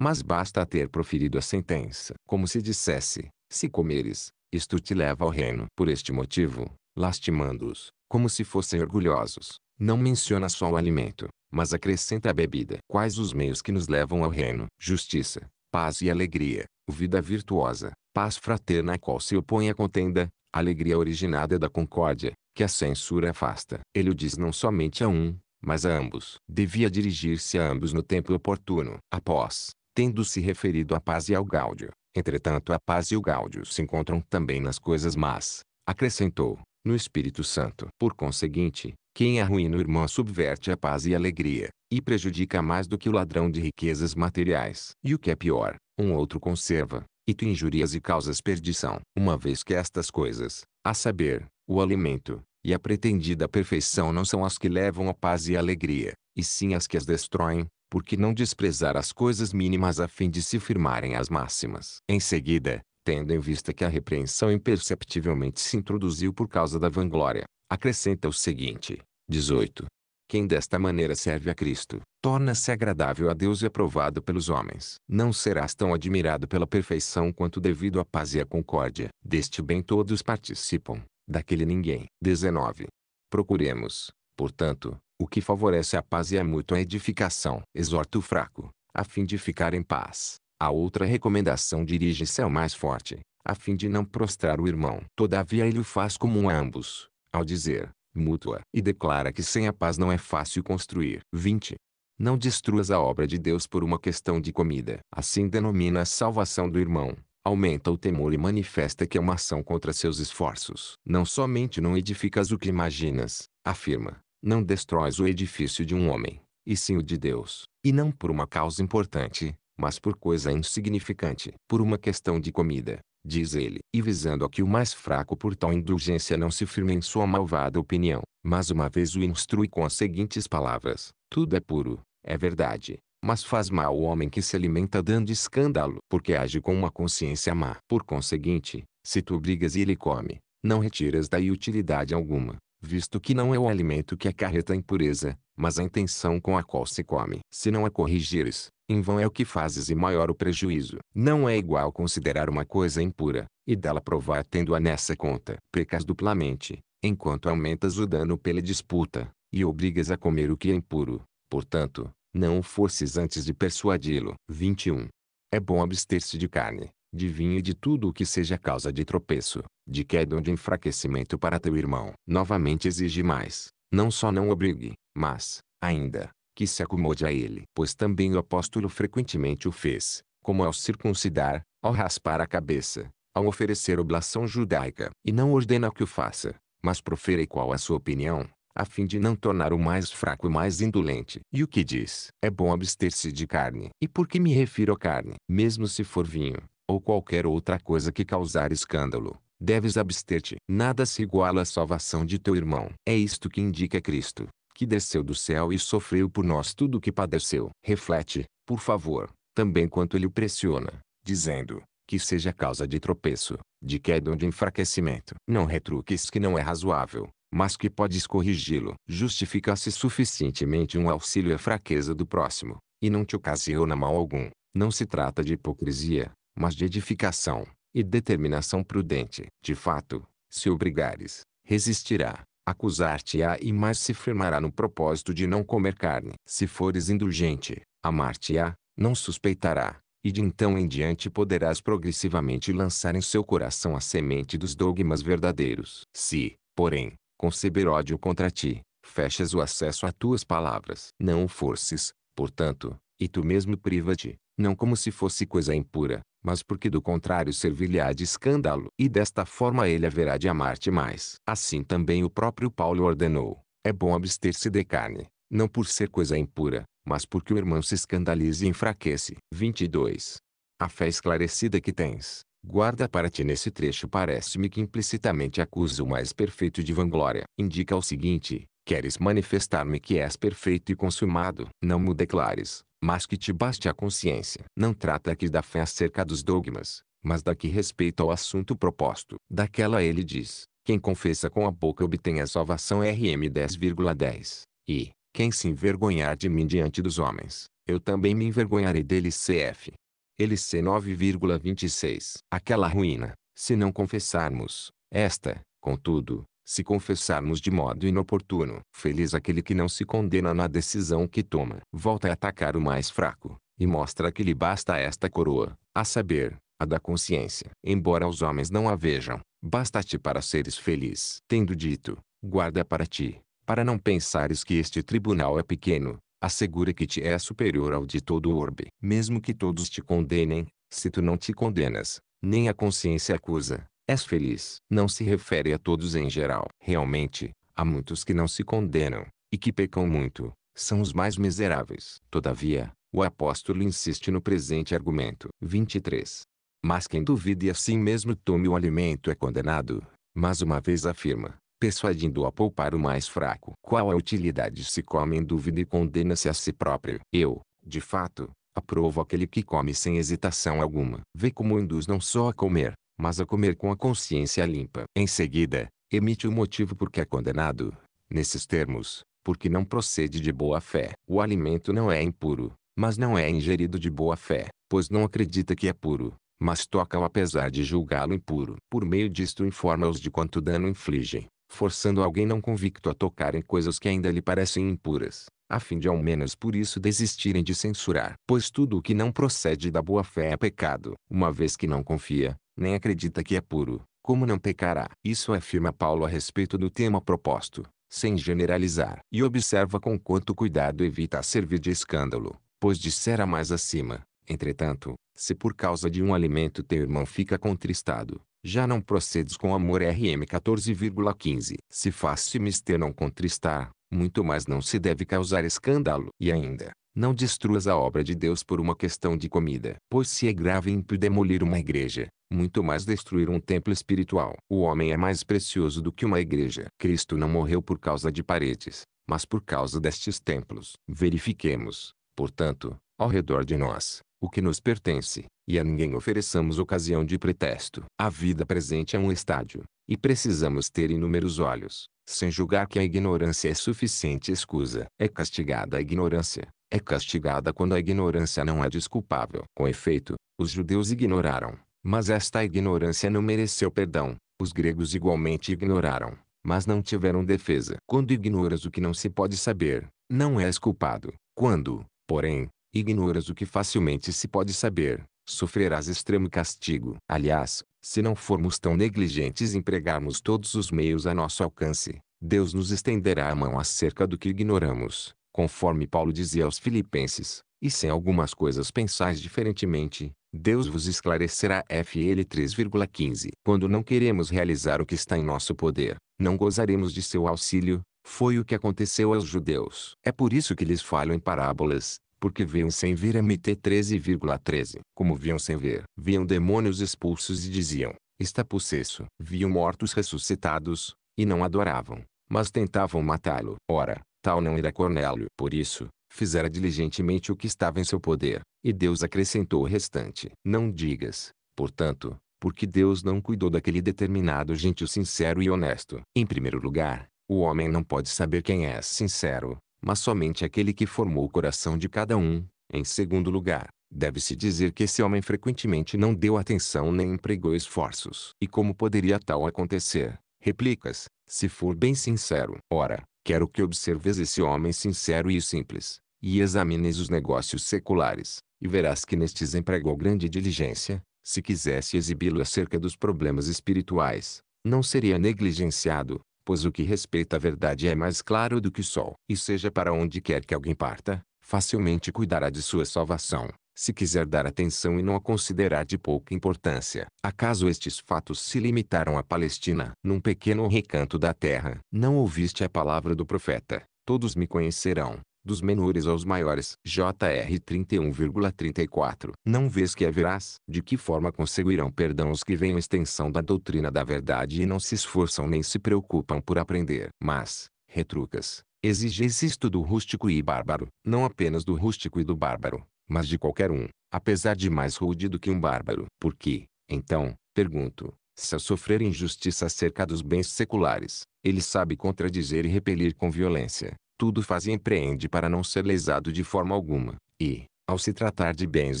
mas basta ter proferido a sentença, como se dissesse: se comeres, isto te leva ao reino. Por este motivo, lastimando-os, como se fossem orgulhosos, não menciona só o alimento, mas acrescenta a bebida. Quais os meios que nos levam ao reino? Justiça, paz e alegria, vida virtuosa, paz fraterna a qual se opõe a contenda, alegria originada da concórdia, que a censura afasta. Ele o diz não somente a um, mas a ambos. Devia dirigir-se a ambos no tempo oportuno. Após tendo se referido à paz e ao gáudio. Entretanto a paz e o gáudio se encontram também nas coisas más, acrescentou, no Espírito Santo. Por conseguinte, quem arruina é o irmão subverte a paz e a alegria, e prejudica mais do que o ladrão de riquezas materiais. E o que é pior, um outro conserva, e tu injurias e causas perdição. Uma vez que estas coisas, a saber, o alimento, e a pretendida perfeição não são as que levam a paz e a alegria, e sim as que as destroem, porque não desprezar as coisas mínimas a fim de se firmarem as máximas? Em seguida, tendo em vista que a repreensão imperceptivelmente se introduziu por causa da vanglória, acrescenta o seguinte: 18. Quem desta maneira serve a Cristo, torna-se agradável a Deus e aprovado pelos homens. Não serás tão admirado pela perfeição quanto devido à paz e à concórdia. Deste bem todos participam, daquele ninguém. 19. Procuremos, portanto, o que favorece a paz e é a mútua edificação. Exorta o fraco, a fim de ficar em paz. A outra recomendação dirige-se ao mais forte, a fim de não prostrar o irmão. Todavia ele o faz como ambos, ao dizer, mútua, e declara que sem a paz não é fácil construir. 20. Não destruas a obra de Deus por uma questão de comida. Assim denomina a salvação do irmão aumenta o temor e manifesta que é uma ação contra seus esforços. Não somente não edificas o que imaginas, afirma, não destróis o edifício de um homem, e sim o de Deus, e não por uma causa importante, mas por coisa insignificante, por uma questão de comida, diz ele, e visando a que o mais fraco por tal indulgência não se firme em sua malvada opinião, mas uma vez o instrui com as seguintes palavras: tudo é puro, é verdade, mas faz mal o homem que se alimenta dando escândalo, porque age com uma consciência má. Por conseguinte, se tu obrigas e ele come, não retiras daí utilidade alguma, visto que não é o alimento que acarreta a impureza, mas a intenção com a qual se come. Se não a corrigires, em vão é o que fazes e maior o prejuízo. Não é igual considerar uma coisa impura, e dela provar tendo-a nessa conta. Pecas duplamente, enquanto aumentas o dano pela disputa, e obrigas a comer o que é impuro. Portanto, não o forces antes de persuadi-lo. 21. É bom abster-se de carne, de vinho e de tudo o que seja causa de tropeço, de queda ou de enfraquecimento para teu irmão. Novamente exige mais, não só não obrigue, mas, ainda, que se acomode a ele. Pois também o apóstolo frequentemente o fez, como ao circuncidar, ao raspar a cabeça, ao oferecer oblação judaica. E não ordena que o faça, mas profere qual a sua opinião, a fim de não tornar o mais fraco e mais indolente. E o que diz? É bom abster-se de carne. E por que me refiro à carne? Mesmo se for vinho, ou qualquer outra coisa que causar escândalo, deves abster-te. Nada se iguala à salvação de teu irmão. É isto que indica Cristo, que desceu do céu e sofreu por nós tudo o que padeceu. Reflete, por favor, também quanto ele o pressiona, dizendo, que seja causa de tropeço, de queda ou de enfraquecimento. Não retruques que não é razoável, mas que podes corrigi-lo. Justifica-se suficientemente um auxílio à fraqueza do próximo, e não te ocasiona mal algum. Não se trata de hipocrisia, mas de edificação e determinação prudente. De fato, se obrigares, resistirá, acusar-te-á e mais se firmará no propósito de não comer carne. Se fores indulgente, amar-te-á, não suspeitará, e de então em diante poderás progressivamente lançar em seu coração a semente dos dogmas verdadeiros. Se, porém, conceber ódio contra ti, fechas o acesso a tuas palavras. Não o forces, portanto, e tu mesmo priva-te, não como se fosse coisa impura, mas porque do contrário servir-lhe-á de escândalo, e desta forma ele haverá de amar-te mais. Assim também o próprio Paulo ordenou: é bom abster-se de carne, não por ser coisa impura, mas porque o irmão se escandalize e enfraquece. 22. A fé esclarecida que tens, guarda para ti nesse trecho parece-me que implicitamente acusa o mais perfeito de vanglória. Indica o seguinte: Queres manifestar-me que és perfeito e consumado? Não me declares, mas que te baste a consciência. Não trata aqui da fé acerca dos dogmas, mas da que respeita ao assunto proposto. Daquela ele diz, quem confessa com a boca obtém a salvação RM 10,10, e, quem se envergonhar de mim diante dos homens, eu também me envergonharei dele CF. Ele C 9,26. Aquela ruína, se não confessarmos, esta, contudo, se confessarmos de modo inoportuno. Feliz aquele que não se condena na decisão que toma. Volta a atacar o mais fraco, e mostra que lhe basta esta coroa, a saber, a da consciência. Embora os homens não a vejam, basta-te para seres feliz. Tendo dito, guarda para ti, para não pensares que este tribunal é pequeno, assegura que te é superior ao de todo o orbe. Mesmo que todos te condenem, se tu não te condenas, nem a consciência acusa, És feliz. Não se refere a todos em geral. Realmente, há muitos que não se condenam, e que pecam muito, são os mais miseráveis. Todavia, o apóstolo insiste no presente argumento. 23. Mas quem duvida e assim mesmo tome o alimento é condenado, mas uma vez afirma, persuadindo-o a poupar o mais fraco. Qual a utilidade se come em dúvida e condena-se a si próprio? Eu, de fato, aprovo aquele que come sem hesitação alguma. Vê como induz não só a comer, mas a comer com a consciência limpa. Em seguida, emite o motivo por que é condenado, nesses termos, porque não procede de boa fé. O alimento não é impuro, mas não é ingerido de boa fé, pois não acredita que é puro, mas toca-o apesar de julgá-lo impuro. Por meio disto informa-os de quanto dano infligem, forçando alguém não convicto a tocar em coisas que ainda lhe parecem impuras, a fim de ao menos por isso desistirem de censurar. Pois tudo o que não procede da boa-fé é pecado, uma vez que não confia, nem acredita que é puro, como não pecará? Isso afirma Paulo a respeito do tema proposto, sem generalizar. E observa com quanto cuidado evita servir de escândalo, pois dissera mais acima. Entretanto, se por causa de um alimento teu irmão fica contristado, já não procedes com amor RM 14,15. Se faz-se mister não contristar, muito mais não se deve causar escândalo. E ainda, não destruas a obra de Deus por uma questão de comida. Pois se é grave ímpio demolir uma igreja, muito mais destruir um templo espiritual. O homem é mais precioso do que uma igreja. Cristo não morreu por causa de paredes, mas por causa destes templos. Verifiquemos, portanto, ao redor de nós, o que nos pertence, e a ninguém ofereçamos ocasião de pretexto. A vida presente é um estádio, e precisamos ter inúmeros olhos, sem julgar que a ignorância é suficiente escusa É castigada a ignorância, é castigada quando a ignorância não é desculpável. Com efeito, os judeus ignoraram, mas esta ignorância não mereceu perdão. Os gregos igualmente ignoraram, mas não tiveram defesa. Quando ignoras o que não se pode saber, não és culpado. Quando, porém, Ignoras o que facilmente se pode saber, sofrerás extremo castigo. Aliás, se não formos tão negligentes em empregarmos todos os meios a nosso alcance, Deus nos estenderá a mão acerca do que ignoramos, conforme Paulo dizia aos filipenses, e se em algumas coisas pensais diferentemente, Deus vos esclarecerá FL 3,15. Quando não queremos realizar o que está em nosso poder, não gozaremos de seu auxílio, foi o que aconteceu aos judeus. É por isso que lhes falo em parábolas, porque viam sem ver MT 13,13, ,13. como viam sem ver. Viam demônios expulsos e diziam, está possesso. Viam mortos ressuscitados, e não adoravam, mas tentavam matá-lo. Ora, tal não era Cornélio. Por isso, fizera diligentemente o que estava em seu poder, e Deus acrescentou o restante. Não digas, portanto, porque Deus não cuidou daquele determinado gentil sincero e honesto. Em primeiro lugar, o homem não pode saber quem é sincero, mas somente aquele que formou o coração de cada um. Em segundo lugar, deve-se dizer que esse homem frequentemente não deu atenção nem empregou esforços. E como poderia tal acontecer? Replicas, se for bem sincero. Ora, quero que observes esse homem sincero e simples, e examines os negócios seculares, e verás que nestes empregou grande diligência, se quisesse exibi-lo acerca dos problemas espirituais, não seria negligenciado, pois o que respeita a verdade é mais claro do que o sol. E seja para onde quer que alguém parta, facilmente cuidará de sua salvação, se quiser dar atenção e não a considerar de pouca importância. Acaso estes fatos se limitaram à Palestina? Num pequeno recanto da terra, não ouviste a palavra do profeta, todos me conhecerão, dos menores aos maiores. JR 31,34. Não vês que haverás De que forma conseguirão perdão os que veem a extensão da doutrina da verdade e não se esforçam nem se preocupam por aprender? Mas, retrucas, exige isto do rústico e bárbaro, não apenas do rústico e do bárbaro, mas de qualquer um, apesar de mais rude do que um bárbaro. Porque, então, pergunto, se a sofrer injustiça acerca dos bens seculares, ele sabe contradizer e repelir com violência, tudo faz e empreende para não ser lesado de forma alguma, e, ao se tratar de bens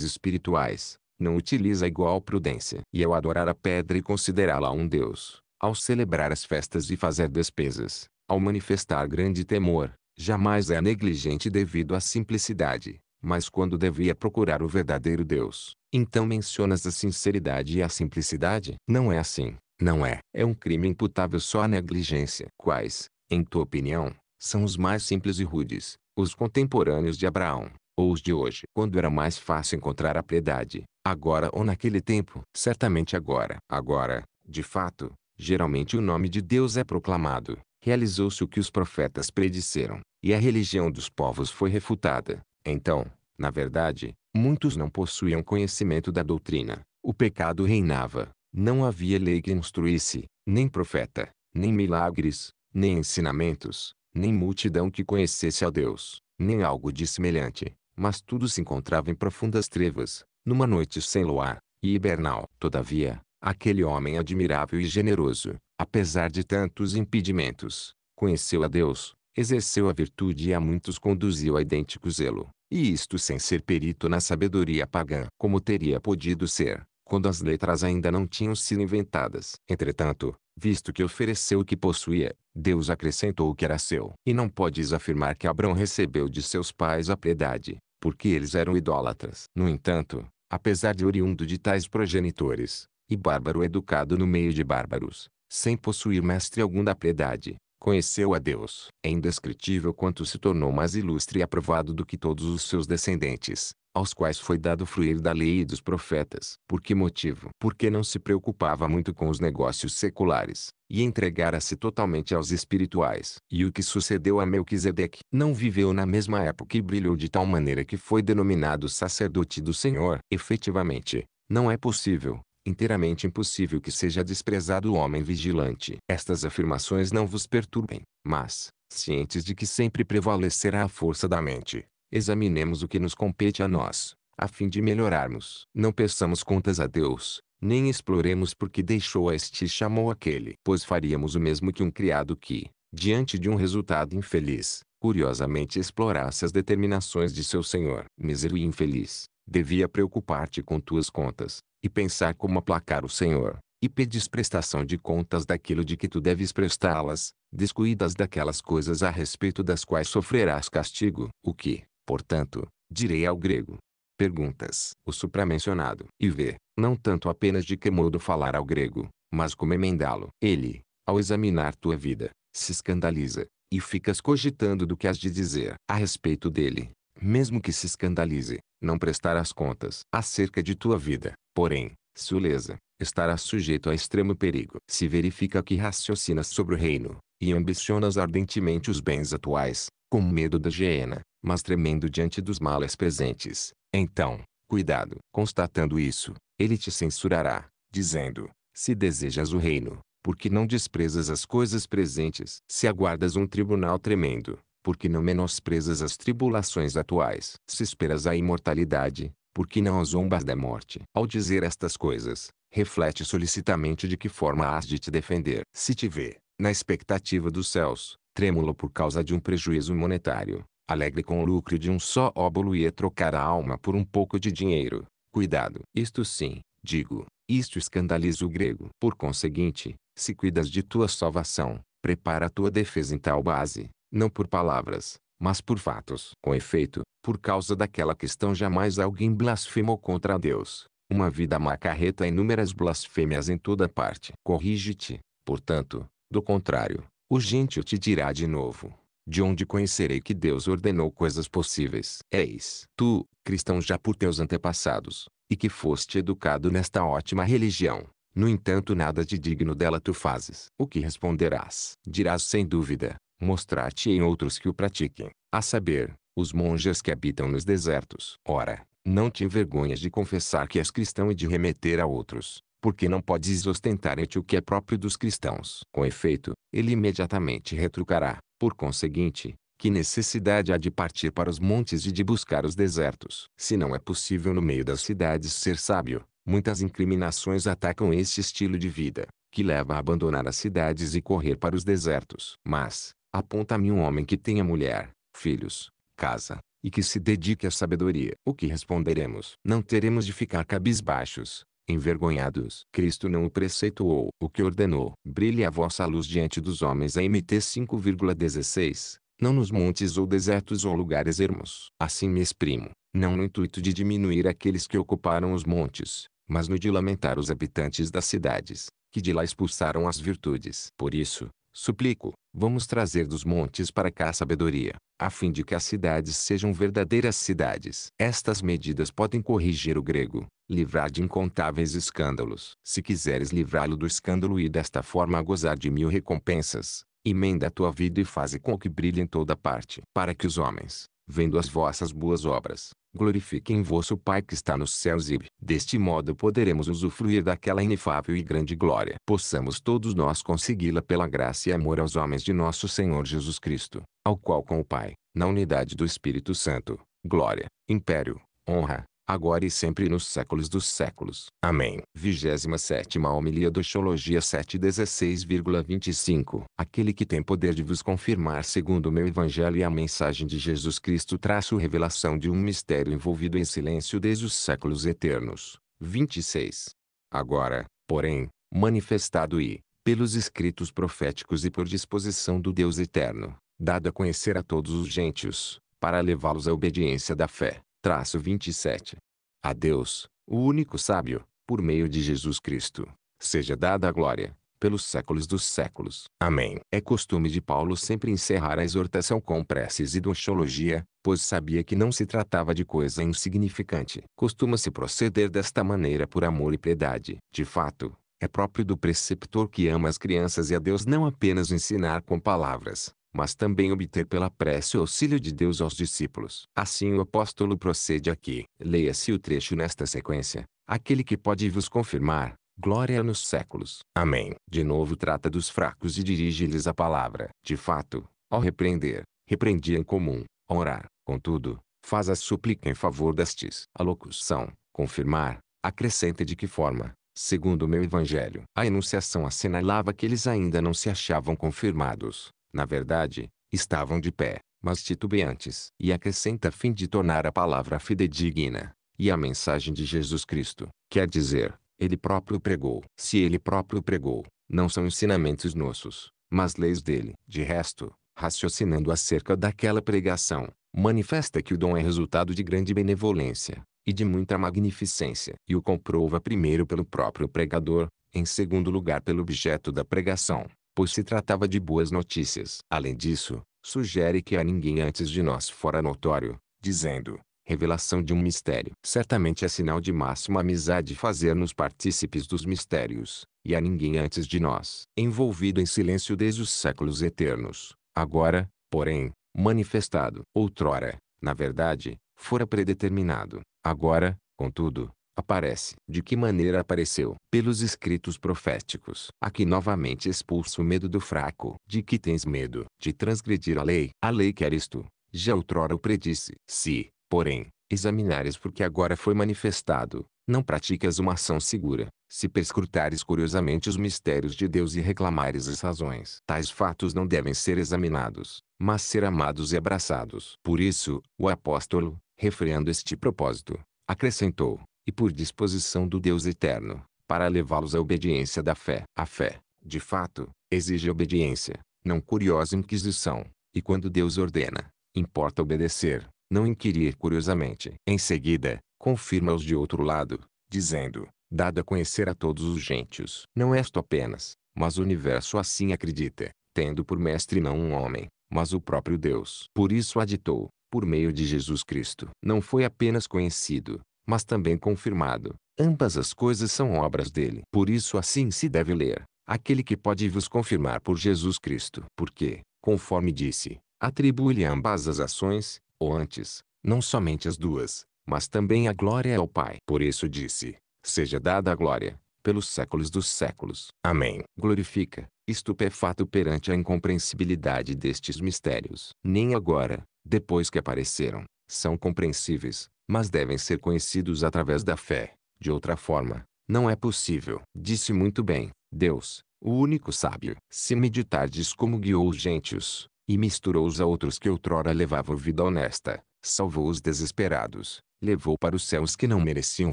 espirituais, não utiliza igual prudência. E ao adorar a pedra e considerá-la um deus, ao celebrar as festas e fazer despesas, ao manifestar grande temor, jamais é negligente devido à simplicidade, mas quando devia procurar o verdadeiro Deus, então mencionas a sinceridade e a simplicidade? Não é assim, não é. É um crime imputável só à negligência. Quais, em tua opinião, são os mais simples e rudes, os contemporâneos de Abraão, ou os de hoje. Quando era mais fácil encontrar a piedade, agora ou naquele tempo, certamente agora. Agora, de fato, geralmente o nome de Deus é proclamado. Realizou-se o que os profetas predisseram, e a religião dos povos foi refutada. Então, na verdade, muitos não possuíam conhecimento da doutrina. O pecado reinava. Não havia lei que instruísse, nem profeta, nem milagres, nem ensinamentos nem multidão que conhecesse a Deus, nem algo de semelhante, mas tudo se encontrava em profundas trevas, numa noite sem luar, e hibernal. Todavia, aquele homem admirável e generoso, apesar de tantos impedimentos, conheceu a Deus, exerceu a virtude e a muitos conduziu a idêntico zelo, e isto sem ser perito na sabedoria pagã, como teria podido ser, quando as letras ainda não tinham sido inventadas. Entretanto, visto que ofereceu o que possuía, Deus acrescentou o que era seu. E não podes afirmar que Abrão recebeu de seus pais a piedade, porque eles eram idólatras. No entanto, apesar de oriundo de tais progenitores, e bárbaro educado no meio de bárbaros, sem possuir mestre algum da piedade, conheceu a Deus. É indescritível quanto se tornou mais ilustre e aprovado do que todos os seus descendentes, aos quais foi dado fruir da lei e dos profetas. Por que motivo? Porque não se preocupava muito com os negócios seculares, e entregara-se totalmente aos espirituais. E o que sucedeu a Melquisedeque? Não viveu na mesma época e brilhou de tal maneira que foi denominado sacerdote do Senhor. Efetivamente, não é possível, inteiramente impossível que seja desprezado o homem vigilante. Estas afirmações não vos perturbem, mas, cientes de que sempre prevalecerá a força da mente, examinemos o que nos compete a nós, a fim de melhorarmos. Não peçamos contas a Deus, nem exploremos porque deixou este e chamou aquele. Pois faríamos o mesmo que um criado que, diante de um resultado infeliz, curiosamente explorasse as determinações de seu senhor. Mísero e infeliz, devia preocupar-te com tuas contas, e pensar como aplacar o senhor, e pedes prestação de contas daquilo de que tu deves prestá-las, descuidas daquelas coisas a respeito das quais sofrerás castigo. O que, Portanto, direi ao grego. Perguntas. O supramencionado. E ver, não tanto apenas de que modo falar ao grego, mas como emendá-lo. Ele, ao examinar tua vida, se escandaliza, e ficas cogitando do que has de dizer a respeito dele. Mesmo que se escandalize, não prestarás contas acerca de tua vida. Porém, se o lesa, estarás sujeito a extremo perigo. Se verifica que raciocinas sobre o reino, e ambicionas ardentemente os bens atuais, com medo da hiena, mas tremendo diante dos males presentes. Então, cuidado! Constatando isso, ele te censurará, dizendo: Se desejas o reino, porque não desprezas as coisas presentes? Se aguardas um tribunal tremendo, porque não menosprezas as tribulações atuais? Se esperas a imortalidade, porque não zombas da morte? Ao dizer estas coisas, reflete solicitamente de que forma has de te defender. Se te vê, na expectativa dos céus, trêmulo por causa de um prejuízo monetário, alegre com o lucro de um só óbolo e trocar a alma por um pouco de dinheiro. Cuidado! Isto sim, digo, isto escandaliza o grego. Por conseguinte, se cuidas de tua salvação, prepara a tua defesa em tal base, não por palavras, mas por fatos. Com efeito, por causa daquela questão jamais alguém blasfemou contra Deus. Uma vida má carreta inúmeras blasfêmias em toda parte. Corrige-te, portanto, do contrário, o gentio te dirá de novo, de onde conhecerei que Deus ordenou coisas possíveis. Eis, tu, cristão já por teus antepassados, e que foste educado nesta ótima religião. No entanto nada de digno dela tu fazes. O que responderás? Dirás sem dúvida, mostrar-te em outros que o pratiquem, a saber, os monges que habitam nos desertos. Ora, não te envergonhas de confessar que és cristão e de remeter a outros, porque não podes ostentar ti o que é próprio dos cristãos. Com efeito, ele imediatamente retrucará, por conseguinte, que necessidade há de partir para os montes e de buscar os desertos? Se não é possível no meio das cidades ser sábio, muitas incriminações atacam este estilo de vida, que leva a abandonar as cidades e correr para os desertos. Mas, aponta-me um homem que tenha mulher, filhos, casa, e que se dedique à sabedoria. O que responderemos? Não teremos de ficar cabisbaixos, envergonhados. Cristo não o preceituou. O que ordenou, brilhe a vossa luz diante dos homens. MT 5,16 não nos montes ou desertos ou lugares ermos. Assim me exprimo, não no intuito de diminuir aqueles que ocuparam os montes, mas no de lamentar os habitantes das cidades, que de lá expulsaram as virtudes. Por isso, Suplico, vamos trazer dos montes para cá a sabedoria, a fim de que as cidades sejam verdadeiras cidades. Estas medidas podem corrigir o grego, livrar de incontáveis escândalos. Se quiseres livrá-lo do escândalo e desta forma gozar de mil recompensas, emenda a tua vida e faze com que brilhe em toda parte, para que os homens, vendo as vossas boas obras, glorifiquem vosso Pai que está nos céus e, deste modo poderemos usufruir daquela inefável e grande glória. Possamos todos nós consegui-la pela graça e amor aos homens de nosso Senhor Jesus Cristo, ao qual com o Pai, na unidade do Espírito Santo, glória, império, honra, agora e sempre nos séculos dos séculos. Amém. 27 Homilia do Doxologia 716,25 Aquele que tem poder de vos confirmar segundo o meu evangelho e a mensagem de Jesus Cristo traço revelação de um mistério envolvido em silêncio desde os séculos eternos. 26. Agora, porém, manifestado e, pelos escritos proféticos e por disposição do Deus eterno, dado a conhecer a todos os gentios, para levá-los à obediência da fé Traço 27. A Deus, o único sábio, por meio de Jesus Cristo, seja dada a glória, pelos séculos dos séculos. Amém. É costume de Paulo sempre encerrar a exortação com preces e doxologia, pois sabia que não se tratava de coisa insignificante. Costuma-se proceder desta maneira por amor e piedade. De fato, é próprio do preceptor que ama as crianças e a Deus não apenas ensinar com palavras, mas também obter pela prece o auxílio de Deus aos discípulos. Assim o apóstolo procede aqui. Leia-se o trecho nesta sequência. Aquele que pode vos confirmar, glória nos séculos. Amém. De novo trata dos fracos e dirige-lhes a palavra. De fato, ao repreender, repreendia em comum, orar, contudo, faz a súplica em favor destes. A locução, confirmar, acrescenta de que forma, segundo o meu evangelho. A enunciação assinalava que eles ainda não se achavam confirmados. Na verdade, estavam de pé, mas titubeantes. E acrescenta a fim de tornar a palavra fidedigna. E a mensagem de Jesus Cristo, quer dizer, ele próprio pregou. Se ele próprio pregou, não são ensinamentos nossos, mas leis dele. De resto, raciocinando acerca daquela pregação, manifesta que o dom é resultado de grande benevolência e de muita magnificência, e o comprova primeiro pelo próprio pregador, em segundo lugar pelo objeto da pregação, pois se tratava de boas notícias. Além disso, sugere que a ninguém antes de nós fora notório, dizendo, revelação de um mistério. Certamente é sinal de máxima amizade fazer-nos partícipes dos mistérios, e a ninguém antes de nós. Envolvido em silêncio desde os séculos eternos, agora, porém, manifestado. Outrora, na verdade, fora predeterminado. Agora, contudo, Aparece. De que maneira apareceu? Pelos escritos proféticos. Aqui novamente expulso o medo do fraco. De que tens medo? De transgredir a lei. A lei quer isto Já outrora o predisse. Se, porém, examinares porque agora foi manifestado, não praticas uma ação segura, se perscrutares curiosamente os mistérios de Deus e reclamares as razões. Tais fatos não devem ser examinados, mas ser amados e abraçados. Por isso, o apóstolo, refreando este propósito, acrescentou, e por disposição do Deus eterno, para levá-los à obediência da fé. A fé, de fato, exige obediência, não curiosa inquisição, e quando Deus ordena, importa obedecer, não inquirir curiosamente. Em seguida, confirma-os de outro lado, dizendo: Dado a conhecer a todos os gentios, não é isto apenas, mas o universo assim acredita, tendo por mestre não um homem, mas o próprio Deus. Por isso aditou, por meio de Jesus Cristo. Não foi apenas conhecido, mas também confirmado. Ambas as coisas são obras dele. Por isso assim se deve ler, aquele que pode vos confirmar por Jesus Cristo. Porque, conforme disse, atribui-lhe ambas as ações, ou antes, não somente as duas, mas também a glória ao Pai. Por isso disse, seja dada a glória, pelos séculos dos séculos. Amém. Glorifica, estupefato perante a incompreensibilidade destes mistérios. Nem agora, depois que apareceram, são compreensíveis, mas devem ser conhecidos através da fé. De outra forma, não é possível. Disse muito bem, Deus, o único sábio. Se meditardes como guiou os gentios, e misturou-os a outros que outrora levavam vida honesta, salvou os desesperados, levou para os céus que não mereciam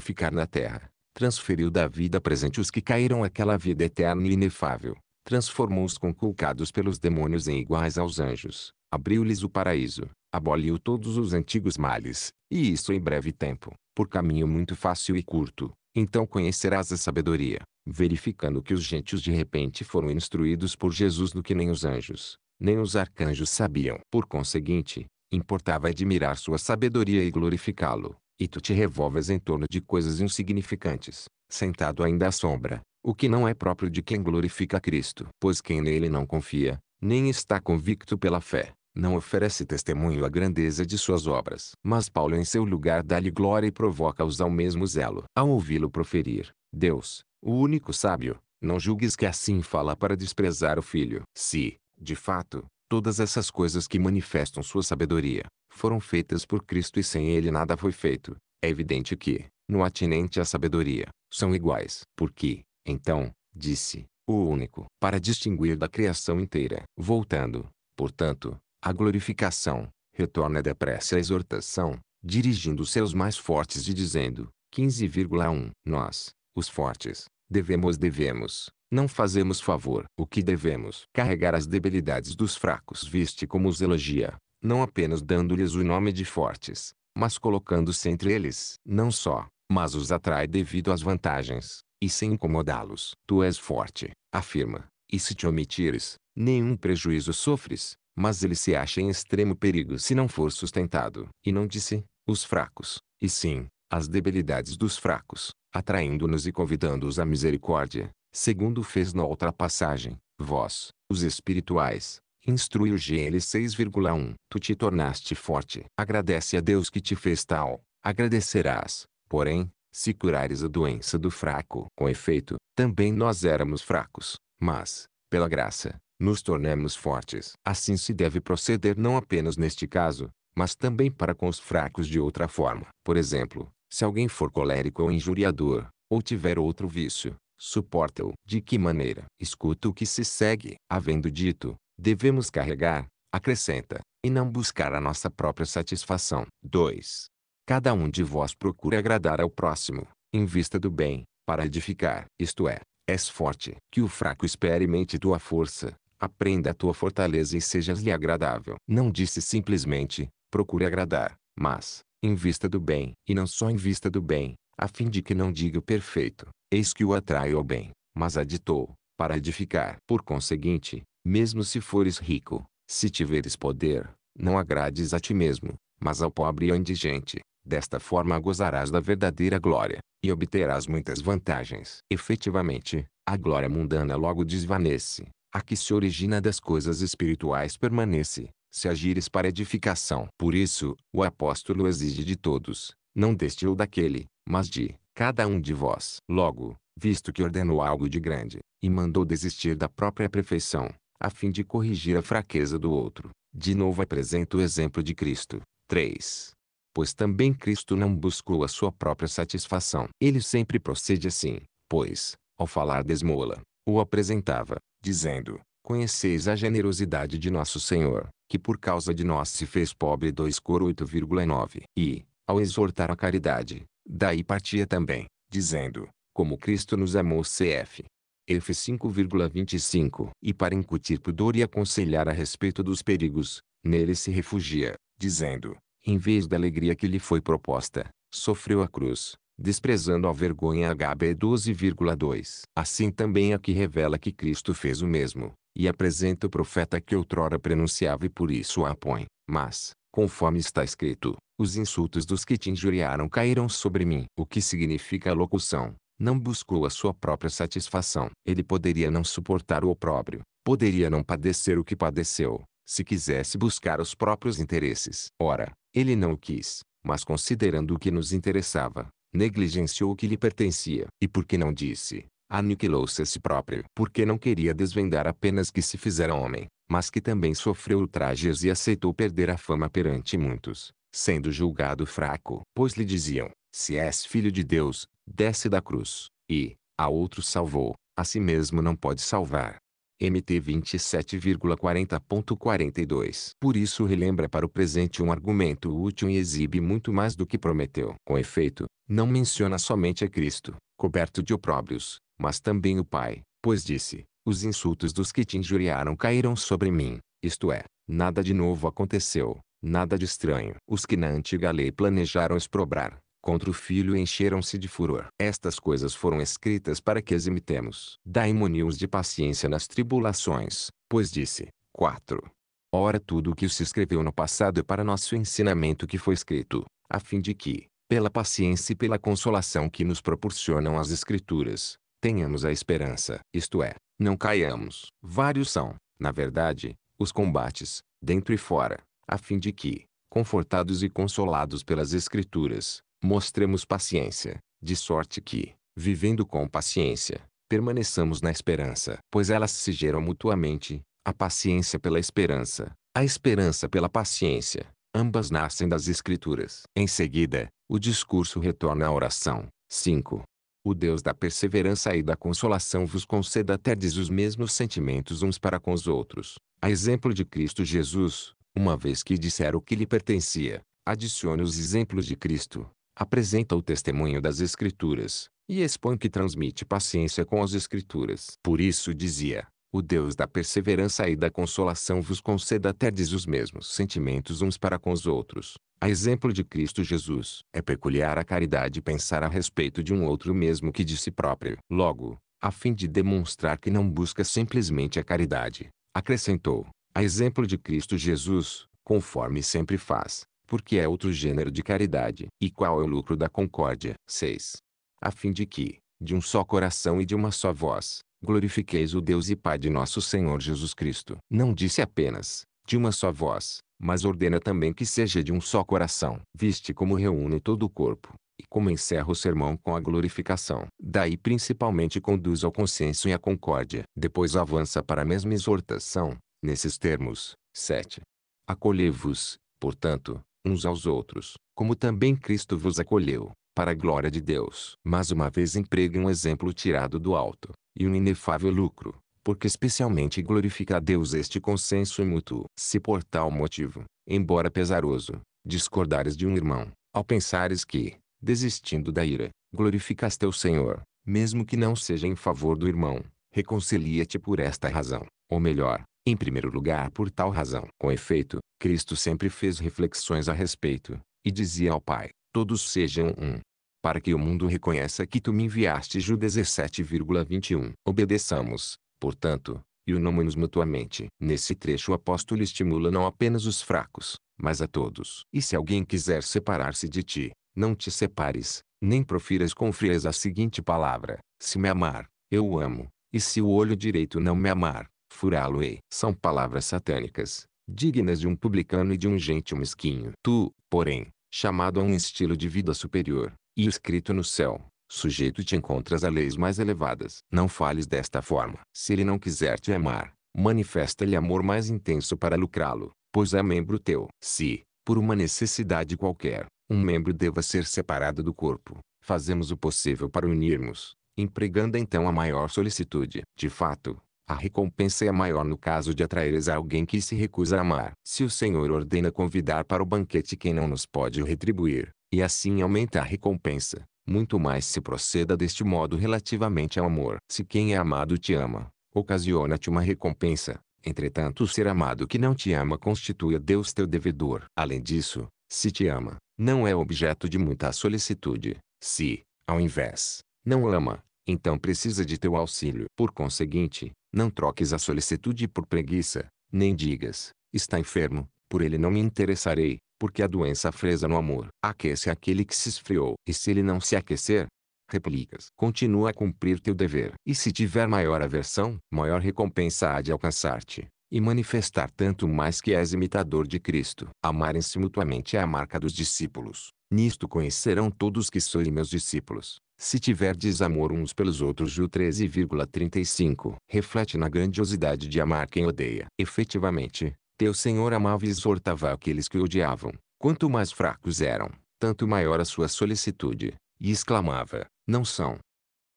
ficar na terra, transferiu da vida presente os que caíram àquela vida eterna e inefável, transformou os conculcados pelos demônios em iguais aos anjos, abriu-lhes o paraíso, aboliu todos os antigos males, e isso em breve tempo, por caminho muito fácil e curto. Então conhecerás a sabedoria, verificando que os gentios de repente foram instruídos por Jesus no que nem os anjos, nem os arcanjos sabiam. Por conseguinte, importava admirar sua sabedoria e glorificá-lo. E tu te revolves em torno de coisas insignificantes, sentado ainda à sombra, o que não é próprio de quem glorifica Cristo. Pois quem nele não confia, nem está convicto pela fé, não oferece testemunho à grandeza de suas obras. Mas Paulo em seu lugar dá-lhe glória e provoca-os ao mesmo zelo. Ao ouvi-lo proferir, Deus, o único sábio, não julgues que assim fala para desprezar o filho. Se, de fato, todas essas coisas que manifestam sua sabedoria, foram feitas por Cristo e sem ele nada foi feito, é evidente que, no atinente à sabedoria, são iguais. Porque, então, disse, o único, para distinguir da criação inteira. Voltando, portanto, a glorificação, retorna depressa a exortação, dirigindo-se aos mais fortes e dizendo, 15,1 Nós, os fortes, devemos devemos, não fazemos favor. O que devemos? Carregar as debilidades dos fracos viste como os elogia, não apenas dando-lhes o nome de fortes, mas colocando-se entre eles. Não só, mas os atrai devido às vantagens, e sem incomodá-los. Tu és forte, afirma, e se te omitires, nenhum prejuízo sofres, mas ele se acha em extremo perigo se não for sustentado. E não disse, os fracos, e sim, as debilidades dos fracos, atraindo-nos e convidando-os à misericórdia, segundo fez na outra passagem. Vós, os espirituais, instrui o GL 6,1. Tu te tornaste forte. Agradece a Deus que te fez tal. Agradecerás, porém, se curares a doença do fraco. Com efeito, também nós éramos fracos, mas, pela graça, nos tornemos fortes. Assim se deve proceder não apenas neste caso, mas também para com os fracos de outra forma. Por exemplo, se alguém for colérico ou injuriador, ou tiver outro vício, suporta-o. De que maneira? Escuta o que se segue. Havendo dito, devemos carregar, acrescenta, e não buscar a nossa própria satisfação. 2. Cada um de vós procure agradar ao próximo, em vista do bem, para edificar. Isto é, és forte. Que o fraco experimente tua força, Aprenda a tua fortaleza e sejas-lhe agradável. Não disse simplesmente, procure agradar, mas, em vista do bem, e não só em vista do bem, a fim de que não diga o perfeito, eis que o atrai ao bem, mas aditou, para edificar. Por conseguinte, mesmo se fores rico, se tiveres poder, não agrades a ti mesmo, mas ao pobre e ao indigente. Desta forma gozarás da verdadeira glória, e obterás muitas vantagens. Efetivamente, a glória mundana logo desvanece, a que se origina das coisas espirituais permanece, se agires para edificação. Por isso, o apóstolo exige de todos, não deste ou daquele, mas de cada um de vós. Logo, visto que ordenou algo de grande, e mandou desistir da própria perfeição, a fim de corrigir a fraqueza do outro, de novo apresenta o exemplo de Cristo. 3. Pois também Cristo não buscou a sua própria satisfação. Ele sempre procede assim, pois, ao falar de esmola, o apresentava, dizendo: Conheceis a generosidade de nosso Senhor, que por causa de nós se fez pobre 2 Cor 8,9. E, ao exortar a caridade, daí partia também, dizendo: Como Cristo nos amou, cf. F 5,25. E para incutir pudor e aconselhar a respeito dos perigos, nele se refugia, dizendo: Em vez da alegria que lhe foi proposta, sofreu a cruz, desprezando a vergonha HB 12,2. Assim também a que revela que Cristo fez o mesmo, e apresenta o profeta que outrora prenunciava e por isso a põe. Mas, conforme está escrito, os insultos dos que te injuriaram caíram sobre mim. O que significa a locução? Não buscou a sua própria satisfação. Ele poderia não suportar o opróbrio, poderia não padecer o que padeceu, se quisesse buscar os próprios interesses. Ora, ele não o quis, mas considerando o que nos interessava, negligenciou o que lhe pertencia. E por que não disse, aniquilou-se a si próprio? Porque não queria desvendar apenas que se fizera homem, mas que também sofreu ultrajes e aceitou perder a fama perante muitos, sendo julgado fraco. Pois lhe diziam, se és filho de Deus, desce da cruz, e, a outro salvou, a si mesmo não pode salvar. MT 27,40.42. Por isso relembra para o presente um argumento útil e exibe muito mais do que prometeu. Com efeito, não menciona somente a Cristo, coberto de opróbrios, mas também o Pai, pois disse, os insultos dos que te injuriaram caíram sobre mim, isto é, nada de novo aconteceu, nada de estranho. Os que na antiga lei planejaram exprobrar, contra o filho encheram-se de furor. Estas coisas foram escritas para que as imitemos. Dai-nos de paciência nas tribulações, pois disse, 4. Ora tudo o que se escreveu no passado é para nosso ensinamento que foi escrito, a fim de que, pela paciência e pela consolação que nos proporcionam as Escrituras, tenhamos a esperança. Isto é, não caiamos. Vários são, na verdade, os combates, dentro e fora, a fim de que, confortados e consolados pelas Escrituras, Mostremos paciência, de sorte que, vivendo com paciência, permaneçamos na esperança, pois elas se geram mutuamente, a paciência pela esperança, a esperança pela paciência, ambas nascem das Escrituras. Em seguida, o discurso retorna à oração. 5. O Deus da perseverança e da consolação vos conceda até diz os mesmos sentimentos uns para com os outros. A exemplo de Cristo Jesus, uma vez que disseram o que lhe pertencia, adicione os exemplos de Cristo, apresenta o testemunho das Escrituras, e expõe que transmite paciência com as Escrituras. Por isso dizia: O Deus da perseverança e da consolação vos conceda diz os mesmos sentimentos uns para com os outros, a exemplo de Cristo Jesus. É peculiar a caridade pensar a respeito de um outro mesmo que de si próprio. Logo, a fim de demonstrar que não busca simplesmente a caridade, acrescentou: A exemplo de Cristo Jesus, conforme sempre faz, porque é outro gênero de caridade. E qual é o lucro da concórdia? 6. A fim de que, de um só coração e de uma só voz, glorifiqueis o Deus e Pai de nosso Senhor Jesus Cristo. Não disse apenas, de uma só voz, mas ordena também que seja de um só coração. Viste como reúne todo o corpo, e como encerra o sermão com a glorificação. Daí principalmente conduz ao consenso e à concórdia. Depois avança para a mesma exortação, nesses termos. 7. Acolhei-vos, portanto, uns aos outros, como também Cristo vos acolheu, para a glória de Deus. Mas uma vez empregue um exemplo tirado do alto, e um inefável lucro, porque especialmente glorifica a Deus este consenso mútuo. Se por tal motivo, embora pesaroso, discordares de um irmão, ao pensares que, desistindo da ira, glorificaste o Senhor, mesmo que não seja em favor do irmão, reconcilia-te por esta razão, ou melhor, em primeiro lugar por tal razão. Com efeito, Cristo sempre fez reflexões a respeito, e dizia ao Pai, todos sejam um. Para que o mundo reconheça que tu me enviaste. Ju 17,21. Obedeçamos, portanto, e unamos-nos mutuamente. Nesse trecho o apóstolo estimula não apenas os fracos, mas a todos. E se alguém quiser separar-se de ti, não te separes, nem profiras com frieza a seguinte palavra: Se me amar, eu o amo, e se o olho direito não me amar, furá lo e São palavras satânicas, dignas de um publicano e de um gentil mesquinho. Tu, porém, chamado a um estilo de vida superior, e escrito no céu, sujeito te encontras a leis mais elevadas. Não fales desta forma. Se ele não quiser te amar, manifesta-lhe amor mais intenso para lucrá-lo, pois é membro teu. Se, por uma necessidade qualquer, um membro deva ser separado do corpo, fazemos o possível para unirmos, empregando então a maior solicitude. De fato, a recompensa é maior no caso de atraires alguém que se recusa a amar. Se o Senhor ordena convidar para o banquete quem não nos pode retribuir, e assim aumenta a recompensa, muito mais se proceda deste modo relativamente ao amor. Se quem é amado te ama, ocasiona-te uma recompensa. Entretanto, o ser amado que não te ama constitui a Deus teu devedor. Além disso, se te ama, não é objeto de muita solicitude. Se, ao invés, não ama, então precisa de teu auxílio. Por conseguinte, não troques a solicitude por preguiça, nem digas, está enfermo, por ele não me interessarei, porque a doença fresa no amor. Aquece aquele que se esfriou. E se ele não se aquecer, replicas. Continua a cumprir teu dever. E se tiver maior aversão, maior recompensa há de alcançar-te. E manifestar tanto mais que és imitador de Cristo. Amarem-se mutuamente é a marca dos discípulos. Nisto conhecerão todos que sois meus discípulos. Se tiverdes amor uns pelos outros Ju 13,35 reflete na grandiosidade de amar quem odeia. Efetivamente, teu Senhor amava e exortava aqueles que odiavam. Quanto mais fracos eram, tanto maior a sua solicitude. E exclamava, não são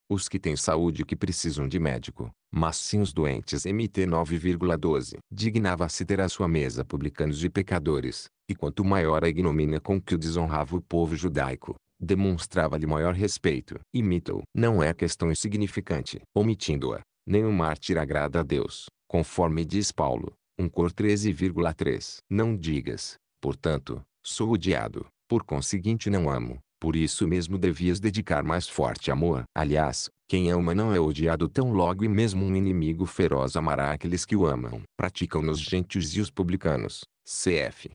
os que têm saúde que precisam de médico, mas sim os doentes. MT 9,12 Dignava-se ter à sua mesa publicanos e pecadores, e quanto maior a ignomínia com que o desonrava o povo judaico, demonstrava-lhe maior respeito. Imita-o. Não é questão insignificante. Omitindo-a, nenhum mártir agrada a Deus, conforme diz Paulo, 1 Cor 13,3. Não digas, portanto, sou odiado, por conseguinte não amo. Por isso mesmo devias dedicar mais forte amor. Aliás, quem ama não é odiado tão logo e mesmo um inimigo feroz amará aqueles que o amam. Praticam-nos gentios e os publicanos. CF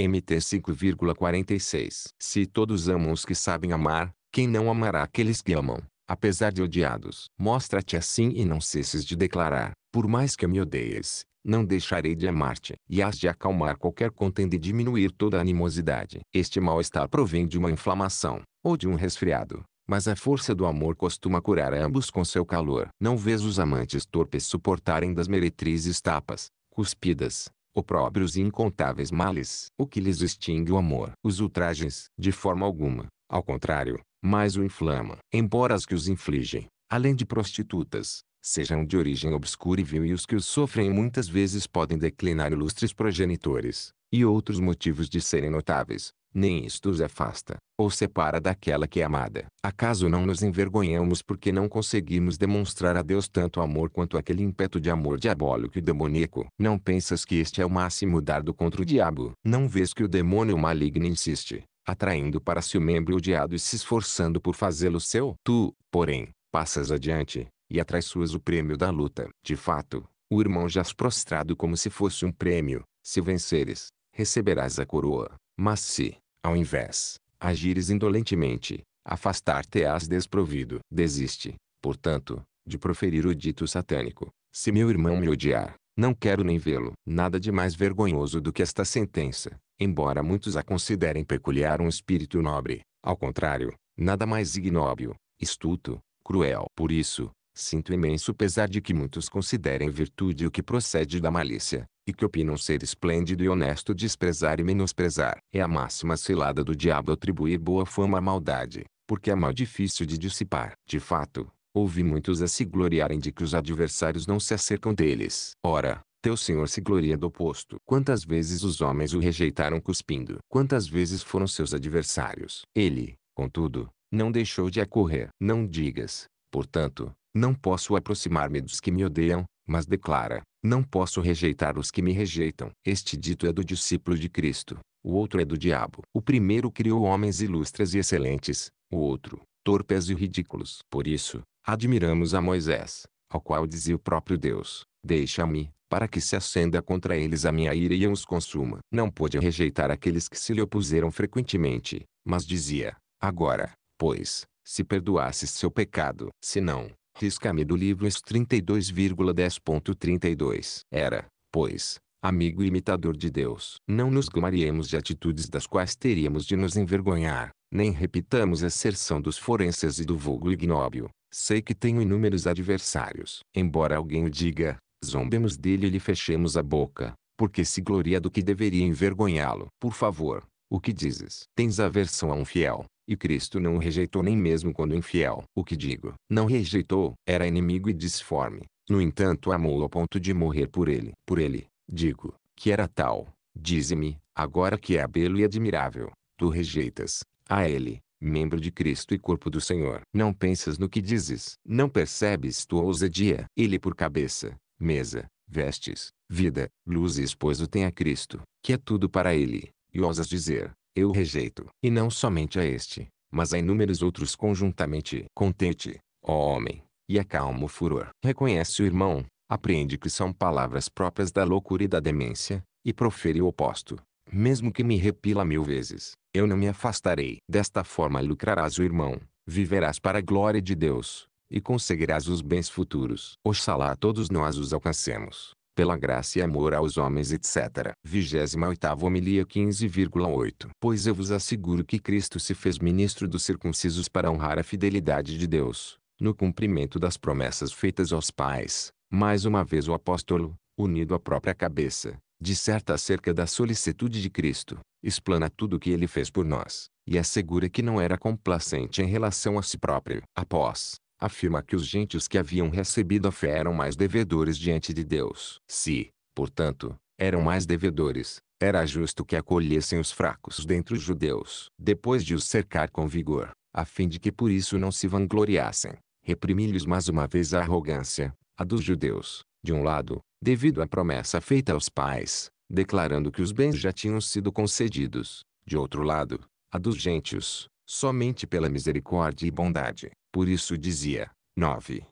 MT 5,46. Se todos amam os que sabem amar, quem não amará aqueles que amam? Apesar de odiados, mostra-te assim e não cesses de declarar, por mais que me odeies, não deixarei de amar-te, e has de acalmar qualquer contenda e diminuir toda animosidade. Este mal-estar provém de uma inflamação, ou de um resfriado, mas a força do amor costuma curar ambos com seu calor. Não vês os amantes torpes suportarem das meretrizes tapas, cuspidas, opróbrios e incontáveis males, o que lhes extingue o amor. Os ultrajes, de forma alguma, ao contrário, mais o inflama. Embora as que os infligem, além de prostitutas, sejam de origem obscura e vil e os que os sofrem muitas vezes podem declinar ilustres progenitores, e outros motivos de serem notáveis, nem isto os afasta, ou separa daquela que é amada. Acaso não nos envergonhamos porque não conseguimos demonstrar a Deus tanto amor quanto aquele ímpeto de amor diabólico e demoníaco? Não pensas que este é o máximo dardo contra o diabo? Não vês que o demônio maligno insiste, atraindo para si o membro odiado e se esforçando por fazê-lo seu? Tu, porém, passas adiante, e atraiçoas o prêmio da luta. De fato, o irmão jaz prostrado como se fosse um prêmio, se venceres, receberás a coroa mas se, ao invés, agires indolentemente, afastar-te-ás desprovido. Desiste, portanto, de proferir o dito satânico. Se meu irmão me odiar, não quero nem vê-lo. Nada de mais vergonhoso do que esta sentença, embora muitos a considerem peculiar um espírito nobre. Ao contrário, nada mais ignóbil, estuto, cruel. Por isso, Sinto imenso pesar de que muitos considerem virtude o que procede da malícia, e que opinam ser esplêndido e honesto desprezar e menosprezar. É a máxima cilada do diabo atribuir boa fama à maldade, porque é mal difícil de dissipar. De fato, ouvi muitos a se gloriarem de que os adversários não se acercam deles. Ora, teu Senhor se gloria do oposto. Quantas vezes os homens o rejeitaram cuspindo? Quantas vezes foram seus adversários? Ele, contudo, não deixou de acorrer. Não digas, portanto, não posso aproximar-me dos que me odeiam, mas declara, não posso rejeitar os que me rejeitam. Este dito é do discípulo de Cristo, o outro é do diabo. O primeiro criou homens ilustres e excelentes, o outro, torpes e ridículos. Por isso, admiramos a Moisés, ao qual dizia o próprio Deus, deixa-me, para que se acenda contra eles a minha ira e eu os consuma. Não pôde rejeitar aqueles que se lhe opuseram frequentemente, mas dizia, agora, pois, se perdoasses seu pecado, se não, Risca-me do livro es 32,10.32. Era, pois, amigo e imitador de Deus. Não nos gloriemos de atitudes das quais teríamos de nos envergonhar, nem repitamos a serção dos forenses e do vulgo ignóbio. Sei que tenho inúmeros adversários. Embora alguém o diga, zombemos dele e lhe fechemos a boca, porque se gloria do que deveria envergonhá-lo. Por favor, o que dizes? Tens aversão a um fiel, e Cristo não o rejeitou nem mesmo quando infiel. O que digo, não rejeitou, era inimigo e disforme. No entanto amou ao ponto de morrer por ele. Por ele, digo, que era tal. Dize-me, agora que é belo e admirável, tu rejeitas, a ele, membro de Cristo e corpo do Senhor. Não pensas no que dizes, não percebes tua ousadia. Ele por cabeça, mesa, vestes, vida, luz e esposo tem a Cristo, que é tudo para ele, e ousas dizer, eu o rejeito, e não somente a este, mas a inúmeros outros conjuntamente. Contente, ó homem, e acalma o furor. Reconhece o irmão, apreende que são palavras próprias da loucura e da demência, e profere o oposto. Mesmo que me repila mil vezes, eu não me afastarei. Desta forma lucrarás o irmão, viverás para a glória de Deus, e conseguirás os bens futuros. Oxalá todos nós os alcancemos pela graça e amor aos homens etc. 28 homilia 15,8 Pois eu vos asseguro que Cristo se fez ministro dos circuncisos para honrar a fidelidade de Deus, no cumprimento das promessas feitas aos pais. Mais uma vez o apóstolo, unido à própria cabeça, disserta acerca da solicitude de Cristo, explana tudo o que ele fez por nós, e assegura que não era complacente em relação a si próprio. Após afirma que os gentios que haviam recebido a fé eram mais devedores diante de Deus. Se, portanto, eram mais devedores, era justo que acolhessem os fracos dentre os judeus, depois de os cercar com vigor, a fim de que por isso não se vangloriassem. Reprimi-lhes mais uma vez a arrogância, a dos judeus, de um lado, devido à promessa feita aos pais, declarando que os bens já tinham sido concedidos, de outro lado, a dos gentios, somente pela misericórdia e bondade. Por isso dizia, 9.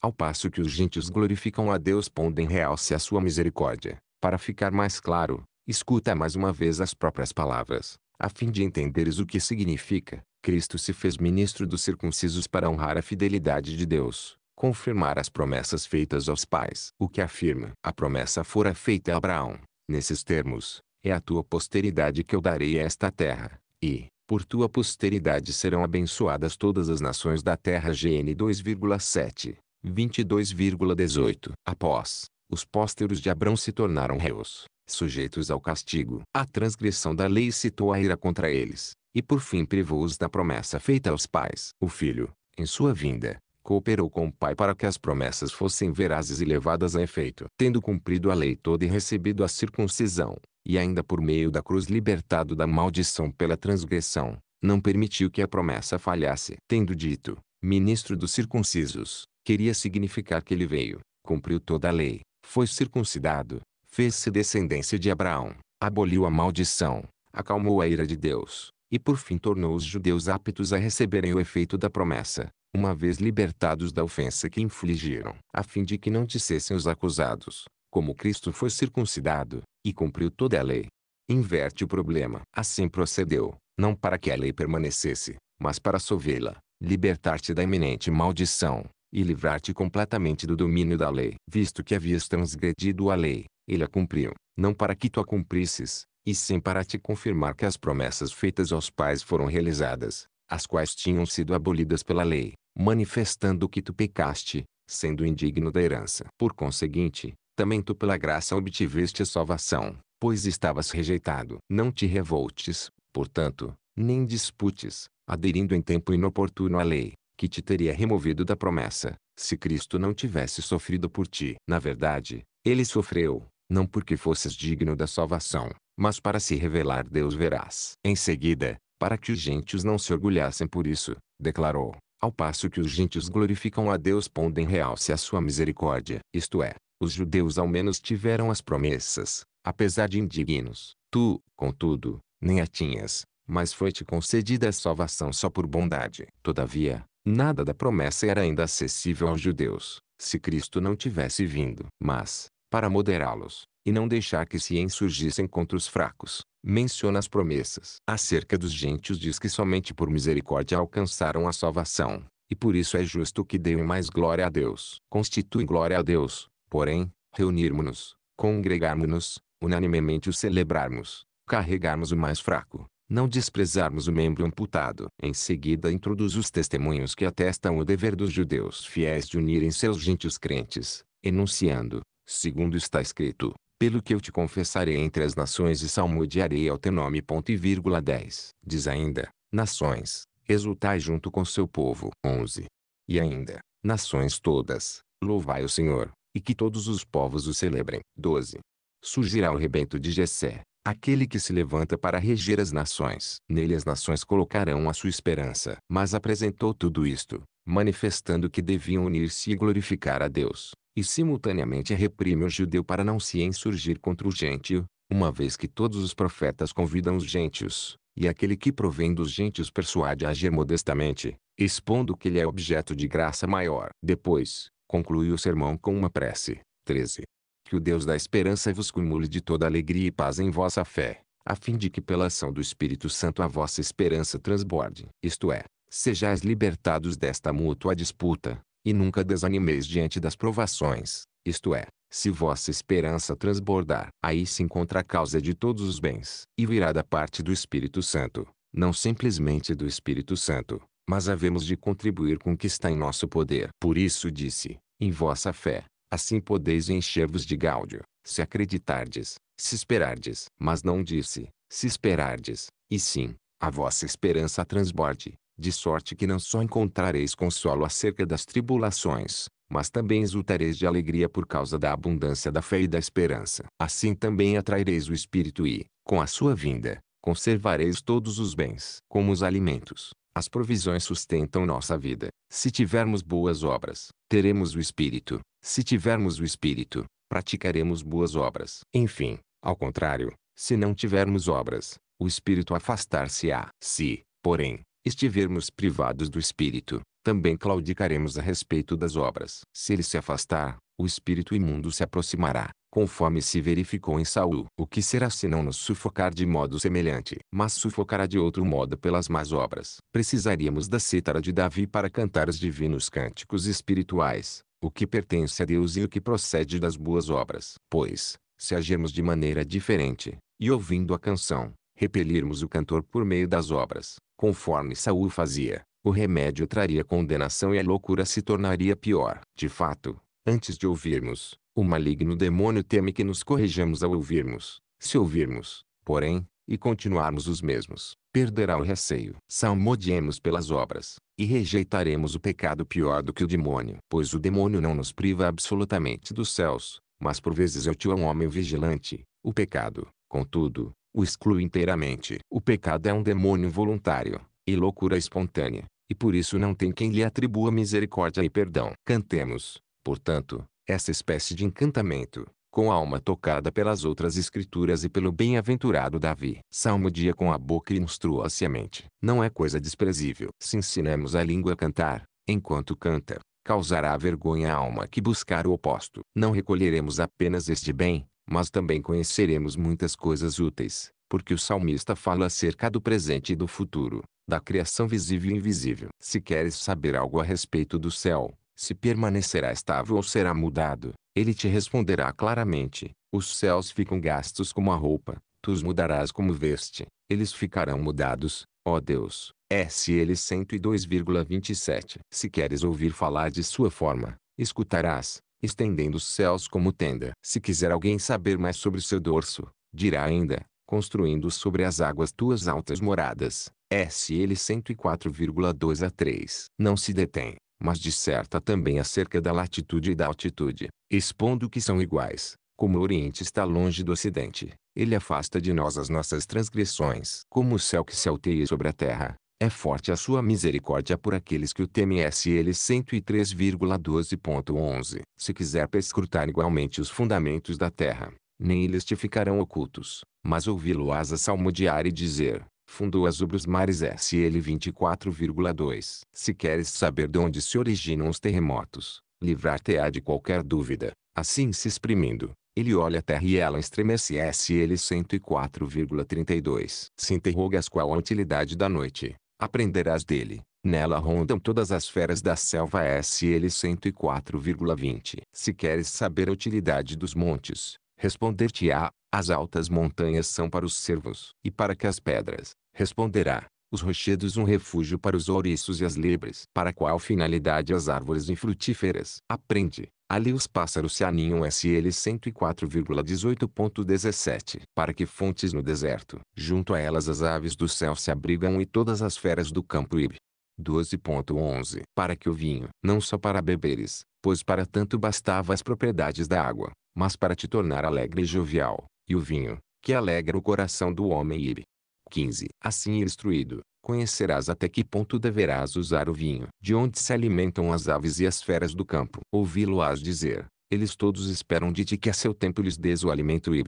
Ao passo que os gentios glorificam a Deus pondo em realce a sua misericórdia, para ficar mais claro, escuta mais uma vez as próprias palavras, a fim de entenderes o que significa, Cristo se fez ministro dos circuncisos para honrar a fidelidade de Deus, confirmar as promessas feitas aos pais. O que afirma, a promessa fora feita a Abraão, nesses termos, é a tua posteridade que eu darei a esta terra, e, por tua posteridade serão abençoadas todas as nações da terra. GN 2,7, 22,18. Após, os pósteros de Abrão se tornaram reus, sujeitos ao castigo. A transgressão da lei citou a ira contra eles, e por fim privou-os da promessa feita aos pais. O filho, em sua vinda, cooperou com o Pai para que as promessas fossem verazes e levadas a efeito. Tendo cumprido a lei toda e recebido a circuncisão, e ainda por meio da cruz libertado da maldição pela transgressão, não permitiu que a promessa falhasse. Tendo dito, ministro dos circuncisos, queria significar que ele veio, cumpriu toda a lei, foi circuncidado, fez-se descendência de Abraão, aboliu a maldição, acalmou a ira de Deus, e por fim tornou os judeus aptos a receberem o efeito da promessa, uma vez libertados da ofensa que infligiram, a fim de que não dissessem os acusados, como Cristo foi circuncidado, e cumpriu toda a lei. Inverte o problema. Assim procedeu, não para que a lei permanecesse, mas para sovê-la, libertar-te da iminente maldição, e livrar-te completamente do domínio da lei. Visto que havias transgredido a lei, ele a cumpriu, não para que tu a cumprisses, e sim para te confirmar que as promessas feitas aos pais foram realizadas, as quais tinham sido abolidas pela lei manifestando que tu pecaste, sendo indigno da herança. Por conseguinte, também tu pela graça obtiveste a salvação, pois estavas rejeitado. Não te revoltes, portanto, nem disputes, aderindo em tempo inoportuno à lei, que te teria removido da promessa, se Cristo não tivesse sofrido por ti. Na verdade, ele sofreu, não porque fosses digno da salvação, mas para se revelar Deus verás. Em seguida, para que os gentios não se orgulhassem por isso, declarou: ao passo que os gentios glorificam a Deus pondo em realce a sua misericórdia. Isto é, os judeus ao menos tiveram as promessas, apesar de indignos. Tu, contudo, nem a tinhas, mas foi-te concedida a salvação só por bondade. Todavia, nada da promessa era ainda acessível aos judeus, se Cristo não tivesse vindo. Mas, para moderá-los, e não deixar que se insurgissem contra os fracos. Menciona as promessas. Acerca dos gentios diz que somente por misericórdia alcançaram a salvação, e por isso é justo que deem mais glória a Deus. Constitui glória a Deus, porém, reunirmos-nos, congregarmos-nos, unanimemente o celebrarmos, carregarmos o mais fraco, não desprezarmos o membro amputado. Em seguida introduz os testemunhos que atestam o dever dos judeus fiéis de unirem seus gentios crentes, enunciando, segundo está escrito, pelo que eu te confessarei entre as nações e salmodiarei ao teu nome. Ponto e vírgula 10. Diz ainda, nações, exultai junto com seu povo. 11. E ainda, nações todas, louvai o Senhor, e que todos os povos o celebrem. 12. Surgirá o rebento de Jessé, aquele que se levanta para reger as nações. Nele as nações colocarão a sua esperança. Mas apresentou tudo isto, manifestando que deviam unir-se e glorificar a Deus e simultaneamente reprime o judeu para não se insurgir contra o gentio, uma vez que todos os profetas convidam os gentios, e aquele que provém dos gentios persuade a agir modestamente, expondo que ele é objeto de graça maior. Depois, conclui o sermão com uma prece. 13. Que o Deus da esperança vos cumule de toda alegria e paz em vossa fé, a fim de que pela ação do Espírito Santo a vossa esperança transborde, isto é, sejais libertados desta mútua disputa, e nunca desanimeis diante das provações, isto é, se vossa esperança transbordar, aí se encontra a causa de todos os bens, e virá da parte do Espírito Santo, não simplesmente do Espírito Santo, mas havemos de contribuir com o que está em nosso poder. Por isso disse, em vossa fé, assim podeis encher-vos de gáudio, se acreditardes, se esperardes. Mas não disse, se esperardes, e sim, a vossa esperança transborde, de sorte que não só encontrareis consolo acerca das tribulações, mas também exultareis de alegria por causa da abundância da fé e da esperança. Assim também atraireis o Espírito e, com a sua vinda, conservareis todos os bens. Como os alimentos, as provisões sustentam nossa vida. Se tivermos boas obras, teremos o Espírito. Se tivermos o Espírito, praticaremos boas obras. Enfim, ao contrário, se não tivermos obras, o Espírito afastar-se-á. Se, porém, estivermos privados do espírito, também claudicaremos a respeito das obras. Se ele se afastar, o espírito imundo se aproximará, conforme se verificou em Saul. O que será senão nos sufocar de modo semelhante, mas sufocará de outro modo pelas más obras? Precisaríamos da cítara de Davi para cantar os divinos cânticos espirituais, o que pertence a Deus e o que procede das boas obras. Pois, se agirmos de maneira diferente, e ouvindo a canção, repelirmos o cantor por meio das obras, Conforme Saul fazia, o remédio traria condenação e a loucura se tornaria pior. De fato, antes de ouvirmos, o maligno demônio teme que nos corrijamos ao ouvirmos. Se ouvirmos, porém, e continuarmos os mesmos, perderá o receio. Salmodiemos pelas obras, e rejeitaremos o pecado pior do que o demônio. Pois o demônio não nos priva absolutamente dos céus, mas por vezes eu tio a um homem vigilante, o pecado, contudo, o exclui inteiramente. O pecado é um demônio voluntário, e loucura espontânea, e por isso não tem quem lhe atribua misericórdia e perdão. Cantemos, portanto, essa espécie de encantamento, com a alma tocada pelas outras escrituras e pelo bem-aventurado Davi. Salmo dia com a boca e instrua-se a mente. Não é coisa desprezível. Se ensinamos a língua a cantar, enquanto canta, causará vergonha à alma que buscar o oposto. Não recolheremos apenas este bem, mas também conheceremos muitas coisas úteis, porque o salmista fala acerca do presente e do futuro, da criação visível e invisível. Se queres saber algo a respeito do céu, se permanecerá estável ou será mudado, ele te responderá claramente: os céus ficam gastos como a roupa, tu os mudarás como veste, eles ficarão mudados, ó Deus. SL 102,27. Se queres ouvir falar de sua forma, escutarás, estendendo os céus como tenda. Se quiser alguém saber mais sobre o seu dorso, dirá ainda, construindo sobre as águas tuas altas moradas. SL 104,2 a 3. Não se detém, mas disserta também acerca da latitude e da altitude, expondo que são iguais. Como o Oriente está longe do Ocidente, ele afasta de nós as nossas transgressões. Como o céu que se alteia sobre a terra, é forte a sua misericórdia por aqueles que o temem. É SL 103,12.11 Se quiser perscrutar igualmente os fundamentos da terra, nem eles te ficarão ocultos, mas ouvi-lo-ás a salmodiar e dizer, fundou sobre os mares é SL 24,2. Se queres saber de onde se originam os terremotos, livrar-te-á de qualquer dúvida. Assim se exprimindo, ele olha a terra e ela estremece SL é 104,32. Se interrogas qual a utilidade da noite, Aprenderás dele. Nela rondam todas as feras da selva SL 104,20. Se queres saber a utilidade dos montes, responder-te-á, as altas montanhas são para os servos, e para que as pedras, responderá, os rochedos um refúgio para os ouriços e as libres. Para qual finalidade as árvores infrutíferas? Aprende, Ali os pássaros se aninham SL 104,18.17. Para que fontes no deserto, junto a elas as aves do céu se abrigam e todas as feras do campo ib. 12.11 Para que o vinho, não só para beberes, pois para tanto bastava as propriedades da água, mas para te tornar alegre e jovial, e o vinho, que alegra o coração do homem ib. 15 Assim instruído, conhecerás até que ponto deverás usar o vinho, de onde se alimentam as aves e as feras do campo. Ouvi-lo-ás dizer, eles todos esperam de ti que a seu tempo lhes dês o alimento e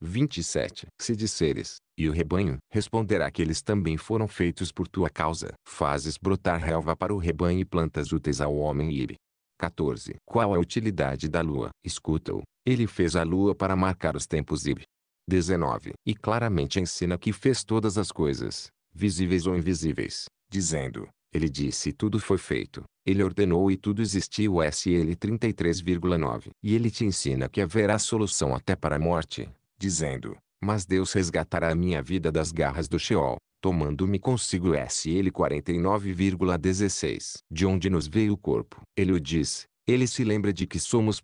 27. Se disseres, e o rebanho, responderá que eles também foram feitos por tua causa. Fazes brotar relva para o rebanho e plantas úteis ao homem ib. 14. Qual a utilidade da lua? Escuta-o. Ele fez a lua para marcar os tempos ib. 19. E claramente ensina que fez todas as coisas, visíveis ou invisíveis, dizendo: Ele disse e tudo foi feito, ele ordenou e tudo existiu SL 33,9. E ele te ensina que haverá solução até para a morte, dizendo: Mas Deus resgatará a minha vida das garras do Sheol, tomando-me consigo SL 49,16. De onde nos veio o corpo? Ele o diz: ele se lembra de que somos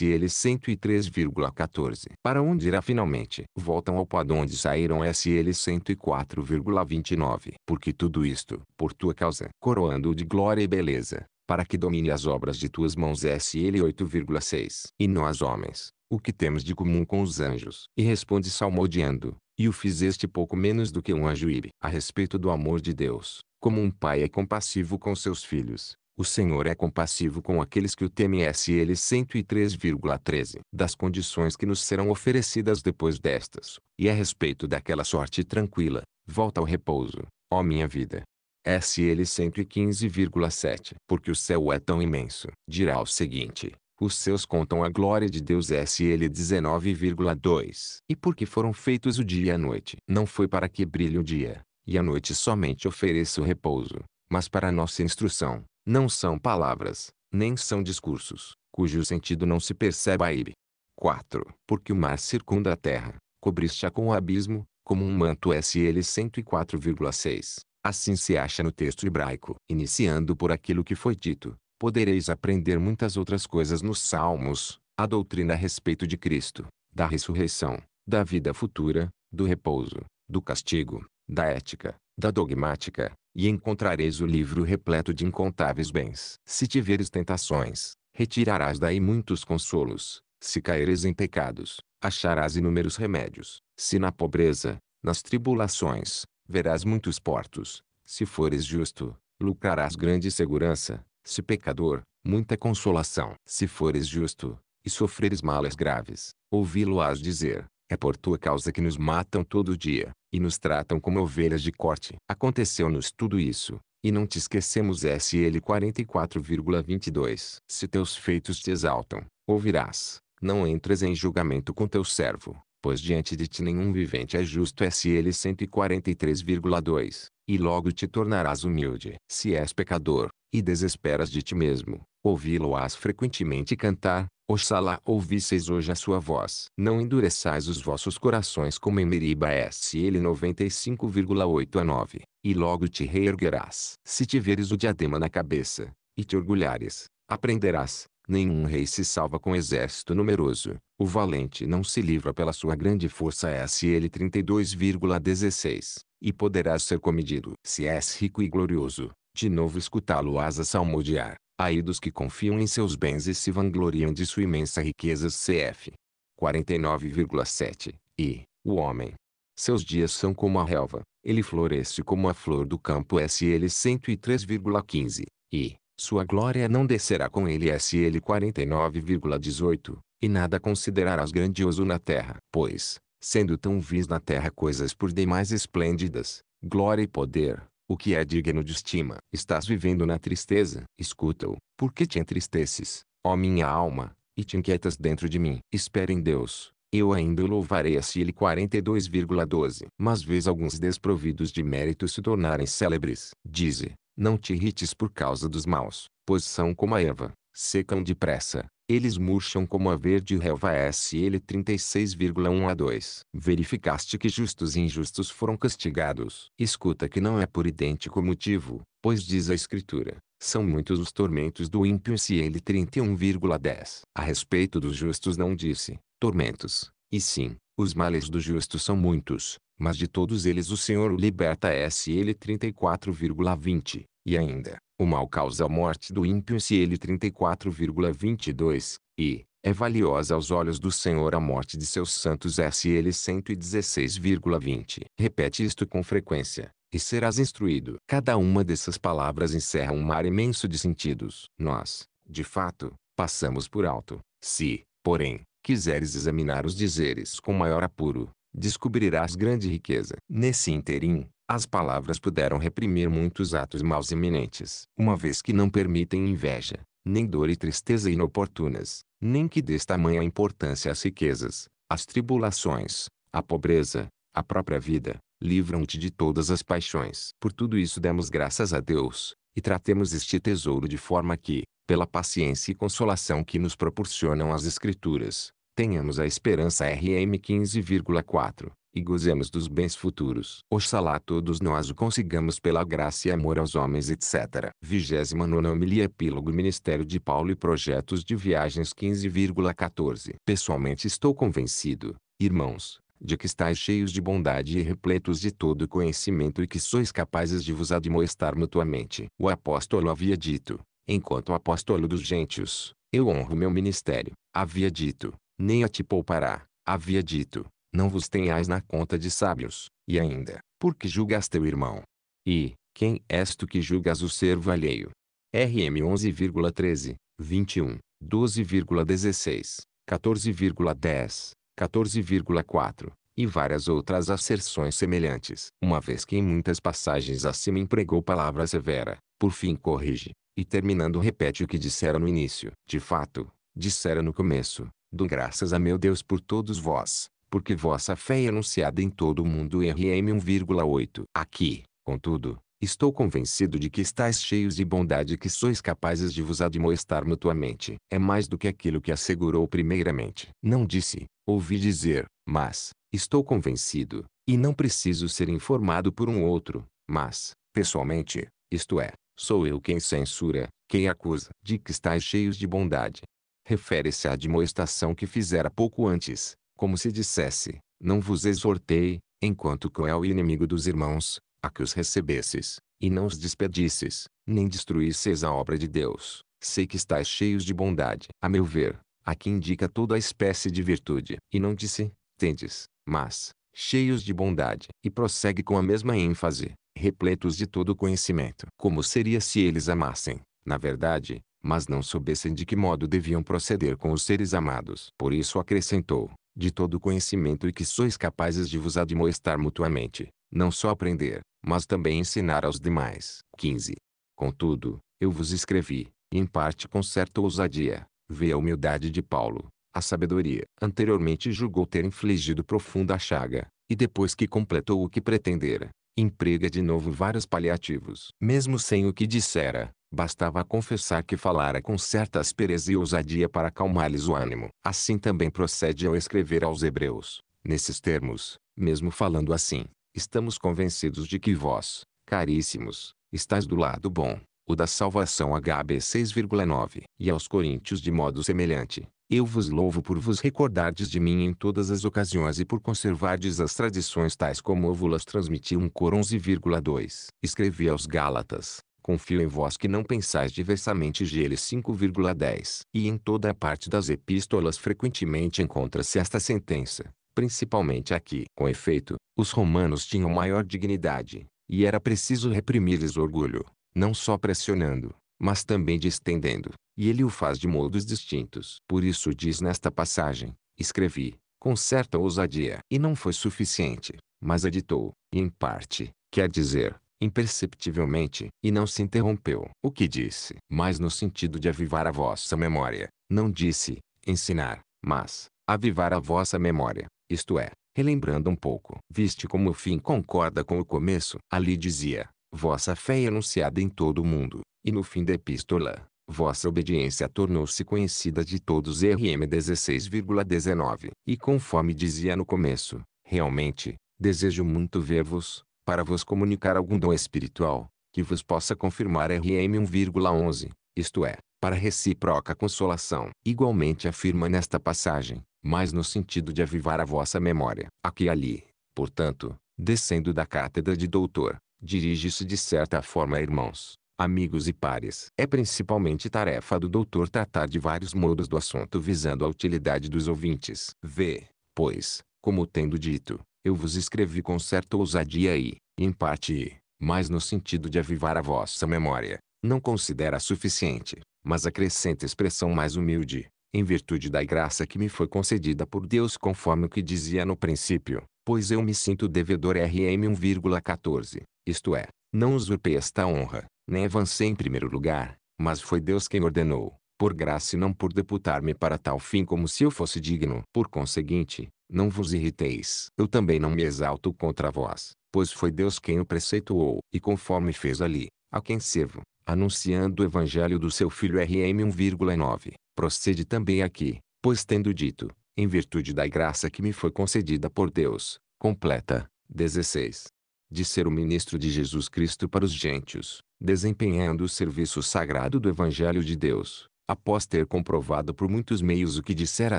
e ele 103,14. Para onde irá finalmente? Voltam ao pó de onde saíram SL 104,29. Porque tudo isto, por tua causa, coroando-o de glória e beleza, para que domine as obras de tuas mãos SL 8,6. E nós homens, o que temos de comum com os anjos? E responde salmodiando, e o fizeste pouco menos do que um anjo ibe. A respeito do amor de Deus, como um pai é compassivo com seus filhos, o Senhor é compassivo com aqueles que o temem é SL 103,13. Das condições que nos serão oferecidas depois destas, e a respeito daquela sorte tranquila, volta ao repouso, ó minha vida. É SL 115,7. Porque o céu é tão imenso, dirá o seguinte: os seus contam a glória de Deus é SL 19,2. E porque foram feitos o dia e a noite, não foi para que brilhe o dia, e a noite somente ofereça o repouso, mas para nossa instrução, não são palavras, nem são discursos, cujo sentido não se percebe a ele. 4. Porque o mar circunda a terra, cobriste-a com o abismo, como um manto SL 104,6. Assim se acha no texto hebraico. Iniciando por aquilo que foi dito, podereis aprender muitas outras coisas nos Salmos, a doutrina a respeito de Cristo, da ressurreição, da vida futura, do repouso, do castigo, da ética, da dogmática, e encontrareis o livro repleto de incontáveis bens. Se tiveres tentações, retirarás daí muitos consolos. Se caeres em pecados, acharás inúmeros remédios. Se na pobreza, nas tribulações, verás muitos portos. Se fores justo, lucrarás grande segurança. Se pecador, muita consolação. Se fores justo, e sofreres males graves, ouvi-lo-ás dizer, é por tua causa que nos matam todo dia, e nos tratam como ovelhas de corte. Aconteceu-nos tudo isso, e não te esquecemos SL 44,22. Se teus feitos te exaltam, ouvirás, não entres em julgamento com teu servo, pois diante de ti nenhum vivente é justo se ele 143,2, e logo te tornarás humilde. Se és pecador, e desesperas de ti mesmo, ouvi-lo-ás frequentemente cantar, Oxalá ouvisseis hoje a sua voz. Não endureçais os vossos corações como em Meriba ele 95,8 a 9, e logo te reerguerás. Se tiveres o diadema na cabeça, e te orgulhares, aprenderás, Nenhum rei se salva com exército numeroso. O valente não se livra pela sua grande força SL 32,16, e poderá ser comedido. Se és rico e glorioso, de novo escutá-lo asa salmodiar. Aí dos que confiam em seus bens e se vangloriam de sua imensa riqueza CF. 49,7. E, o homem. Seus dias são como a relva, ele floresce como a flor do campo SL 103,15. E, sua glória não descerá com ele SL 49,18, e nada considerarás grandioso na terra. Pois, sendo tão vis na terra coisas por demais esplêndidas, glória e poder, o que é digno de estima. Estás vivendo na tristeza. Escuta-o, porque te entristeces, ó minha alma, e te inquietas dentro de mim. Espera em Deus, eu ainda louvarei a Sile 42,12. Mas vês alguns desprovidos de mérito se tornarem célebres. Dize, não te irrites por causa dos maus, pois são como a erva, secam depressa, eles murcham como a verde relva SL 36,1 a 2. Verificaste que justos e injustos foram castigados. Escuta que não é por idêntico motivo, pois diz a Escritura, são muitos os tormentos do ímpio SL 31,10. A respeito dos justos não disse, tormentos, e sim, os males do justo são muitos, mas de todos eles o Senhor o liberta SL 34,20, e ainda, o mal causa a morte do ímpio SL 34,22, e, é valiosa aos olhos do Senhor a morte de seus santos SL 116,20. Repete isto com frequência, e serás instruído. Cada uma dessas palavras encerra um mar imenso de sentidos. Nós, de fato, passamos por alto. Se, porém, quiseres examinar os dizeres com maior apuro, descobrirás grande riqueza. Nesse interim, as palavras puderam reprimir muitos atos maus iminentes, uma vez que não permitem inveja, nem dor e tristeza inoportunas, nem que dês tamanha importância às riquezas, às tribulações, à pobreza, à própria vida, livram-te de todas as paixões. Por tudo isso demos graças a Deus, e tratemos este tesouro de forma que, pela paciência e consolação que nos proporcionam as Escrituras, tenhamos a esperança RM 15,4, e gozemos dos bens futuros. Oxalá todos nós o consigamos pela graça e amor aos homens etc. 29 homilia Epílogo Ministério de Paulo e Projetos de Viagens 15,14 Pessoalmente estou convencido, irmãos, de que estáis cheios de bondade e repletos de todo conhecimento e que sois capazes de vos admoestar mutuamente. O apóstolo havia dito, enquanto apóstolo dos gentios, eu honro meu ministério, havia dito, nem a te poupará. Havia dito, não vos tenhais na conta de sábios, e ainda, porque julgas teu irmão. E, quem és tu que julgas o servo alheio? RM 11,13, 21, 12,16, 14,10, 14,4, e várias outras asserções semelhantes. Uma vez que em muitas passagens acima empregou palavra severa, por fim corrige, e terminando repete o que dissera no início. De fato, dissera no começo, Dou graças a meu Deus por todos vós, porque vossa fé é anunciada em todo o mundo. RM 1,8 Aqui, contudo, Estou convencido de que estáis cheios de bondade e que sois capazes de vos admoestar mutuamente. É mais do que aquilo que assegurou primeiramente. Não disse, ouvi dizer, mas, estou convencido, e não preciso ser informado por um outro, mas, pessoalmente, isto é, sou eu quem censura, quem acusa, de que estáis cheios de bondade, refere-se à admoestação que fizera pouco antes, como se dissesse, não vos exortei, enquanto cruel e inimigo dos irmãos, a que os recebesses, e não os despedisses, nem destruísseis a obra de Deus. Sei que estáis cheios de bondade. A meu ver, aqui indica toda a espécie de virtude. E não disse, tendes, mas, cheios de bondade. E prossegue com a mesma ênfase, repletos de todo conhecimento. Como seria se eles amassem, na verdade, mas não soubessem de que modo deviam proceder com os seres amados. Por isso acrescentou, de todo conhecimento e que sois capazes de vos admoestar mutuamente, não só aprender, mas também ensinar aos demais. 15. Contudo, eu vos escrevi, em parte com certa ousadia, vê a humildade de Paulo, a sabedoria. Anteriormente julgou ter infligido profunda chaga, e depois que completou o que pretendera, emprega de novo vários paliativos. Mesmo sem o que dissera, Bastava confessar que falara com certa aspereza e ousadia para acalmar-lhes o ânimo. Assim também procede ao escrever aos Hebreus. Nesses termos, mesmo falando assim, estamos convencidos de que vós, caríssimos, estáis do lado bom, o da salvação HB 6,9. E aos Coríntios de modo semelhante, eu vos louvo por vos recordardes de mim em todas as ocasiões e por conservardes as tradições tais como eu las transmiti um cor 11,2. Escrevi aos Gálatas, confio em vós que não pensais diversamente. GL 5,10. E em toda a parte das epístolas frequentemente encontra-se esta sentença, principalmente aqui. Com efeito, os romanos tinham maior dignidade, e era preciso reprimir-lhes orgulho, não só pressionando, mas também distendendo, e ele o faz de modos distintos. Por isso diz nesta passagem, escrevi, com certa ousadia, e não foi suficiente, mas editou, e em parte, quer dizer, imperceptivelmente, e não se interrompeu. O que disse? Mas no sentido de avivar a vossa memória. Não disse, ensinar, mas, avivar a vossa memória. Isto é, relembrando um pouco. Viste como o fim concorda com o começo? Ali dizia, vossa fé é anunciada em todo o mundo. E no fim da epístola, vossa obediência tornou-se conhecida de todos. RM 16,19. E conforme dizia no começo, realmente, desejo muito ver-vos, para vos comunicar algum dom espiritual, que vos possa confirmar RM 1,11, isto é, para recíproca consolação. Igualmente afirma nesta passagem, mas no sentido de avivar a vossa memória. Aqui e ali, portanto, descendo da cátedra de doutor, dirige-se de certa forma a irmãos, amigos e pares. É principalmente tarefa do doutor tratar de vários modos do assunto visando a utilidade dos ouvintes. V. Pois, como tendo dito, eu vos escrevi com certa ousadia e, em parte, mais no sentido de avivar a vossa memória, não considera suficiente, mas acrescenta expressão mais humilde, em virtude da graça que me foi concedida por Deus conforme o que dizia no princípio, pois eu me sinto devedor RM 1,14, isto é, não usurpei esta honra, nem avancei em primeiro lugar, mas foi Deus quem ordenou, por graça e não por deputar-me para tal fim como se eu fosse digno. Por conseguinte, não vos irriteis. Eu também não me exalto contra vós, pois foi Deus quem o preceituou, e conforme fez ali, a quem servo, anunciando o evangelho do seu filho RM 1,9, procede também aqui, pois tendo dito, em virtude da graça que me foi concedida por Deus, completa, 16. De ser o ministro de Jesus Cristo para os gentios, desempenhando o serviço sagrado do Evangelho de Deus, após ter comprovado por muitos meios o que dissera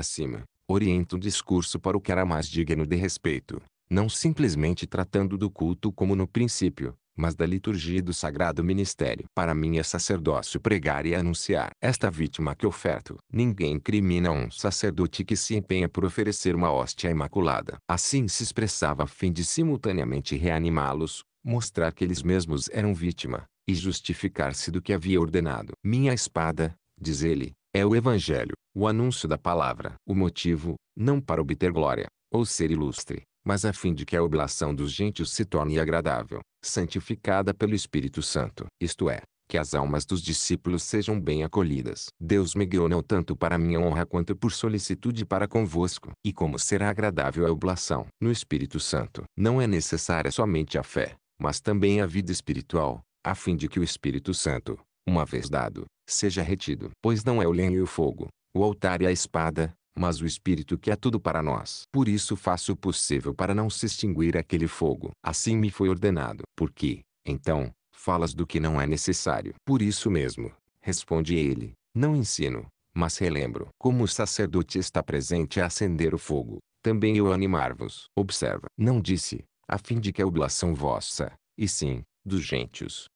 acima, orienta o discurso para o que era mais digno de respeito, não simplesmente tratando do culto como no princípio, mas da liturgia e do sagrado ministério. Para mim é sacerdócio pregar e anunciar esta vítima que oferto. Ninguém incrimina um sacerdote que se empenha por oferecer uma hóstia imaculada. Assim se expressava a fim de simultaneamente reanimá-los, mostrar que eles mesmos eram vítima, e justificar-se do que havia ordenado. Minha espada, diz ele, é o Evangelho, o anúncio da palavra. O motivo, não para obter glória, ou ser ilustre, mas a fim de que a oblação dos gentios se torne agradável, santificada pelo Espírito Santo. Isto é, que as almas dos discípulos sejam bem acolhidas. Deus me guiou não tanto para minha honra quanto por solicitude para convosco. E como será agradável a oblação no Espírito Santo. Não é necessária somente a fé, mas também a vida espiritual, a fim de que o Espírito Santo, uma vez dado, seja retido. Pois não é o lenho e o fogo, o altar e a espada, mas o Espírito que é tudo para nós. Por isso faço o possível para não se extinguir aquele fogo. Assim me foi ordenado. Porque, então, falas do que não é necessário. Por isso mesmo, responde ele, não ensino, mas relembro. Como o sacerdote está presente a acender o fogo, também eu animar-vos. Observa. Não disse, a fim de que a oblação vossa, e sim, dos gentios.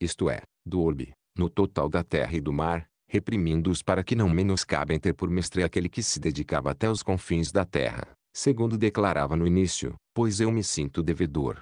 Isto é, do orbe, no total da terra e do mar, reprimindo-os para que não cabem ter por mestre aquele que se dedicava até os confins da terra, segundo declarava no início, pois eu me sinto devedor.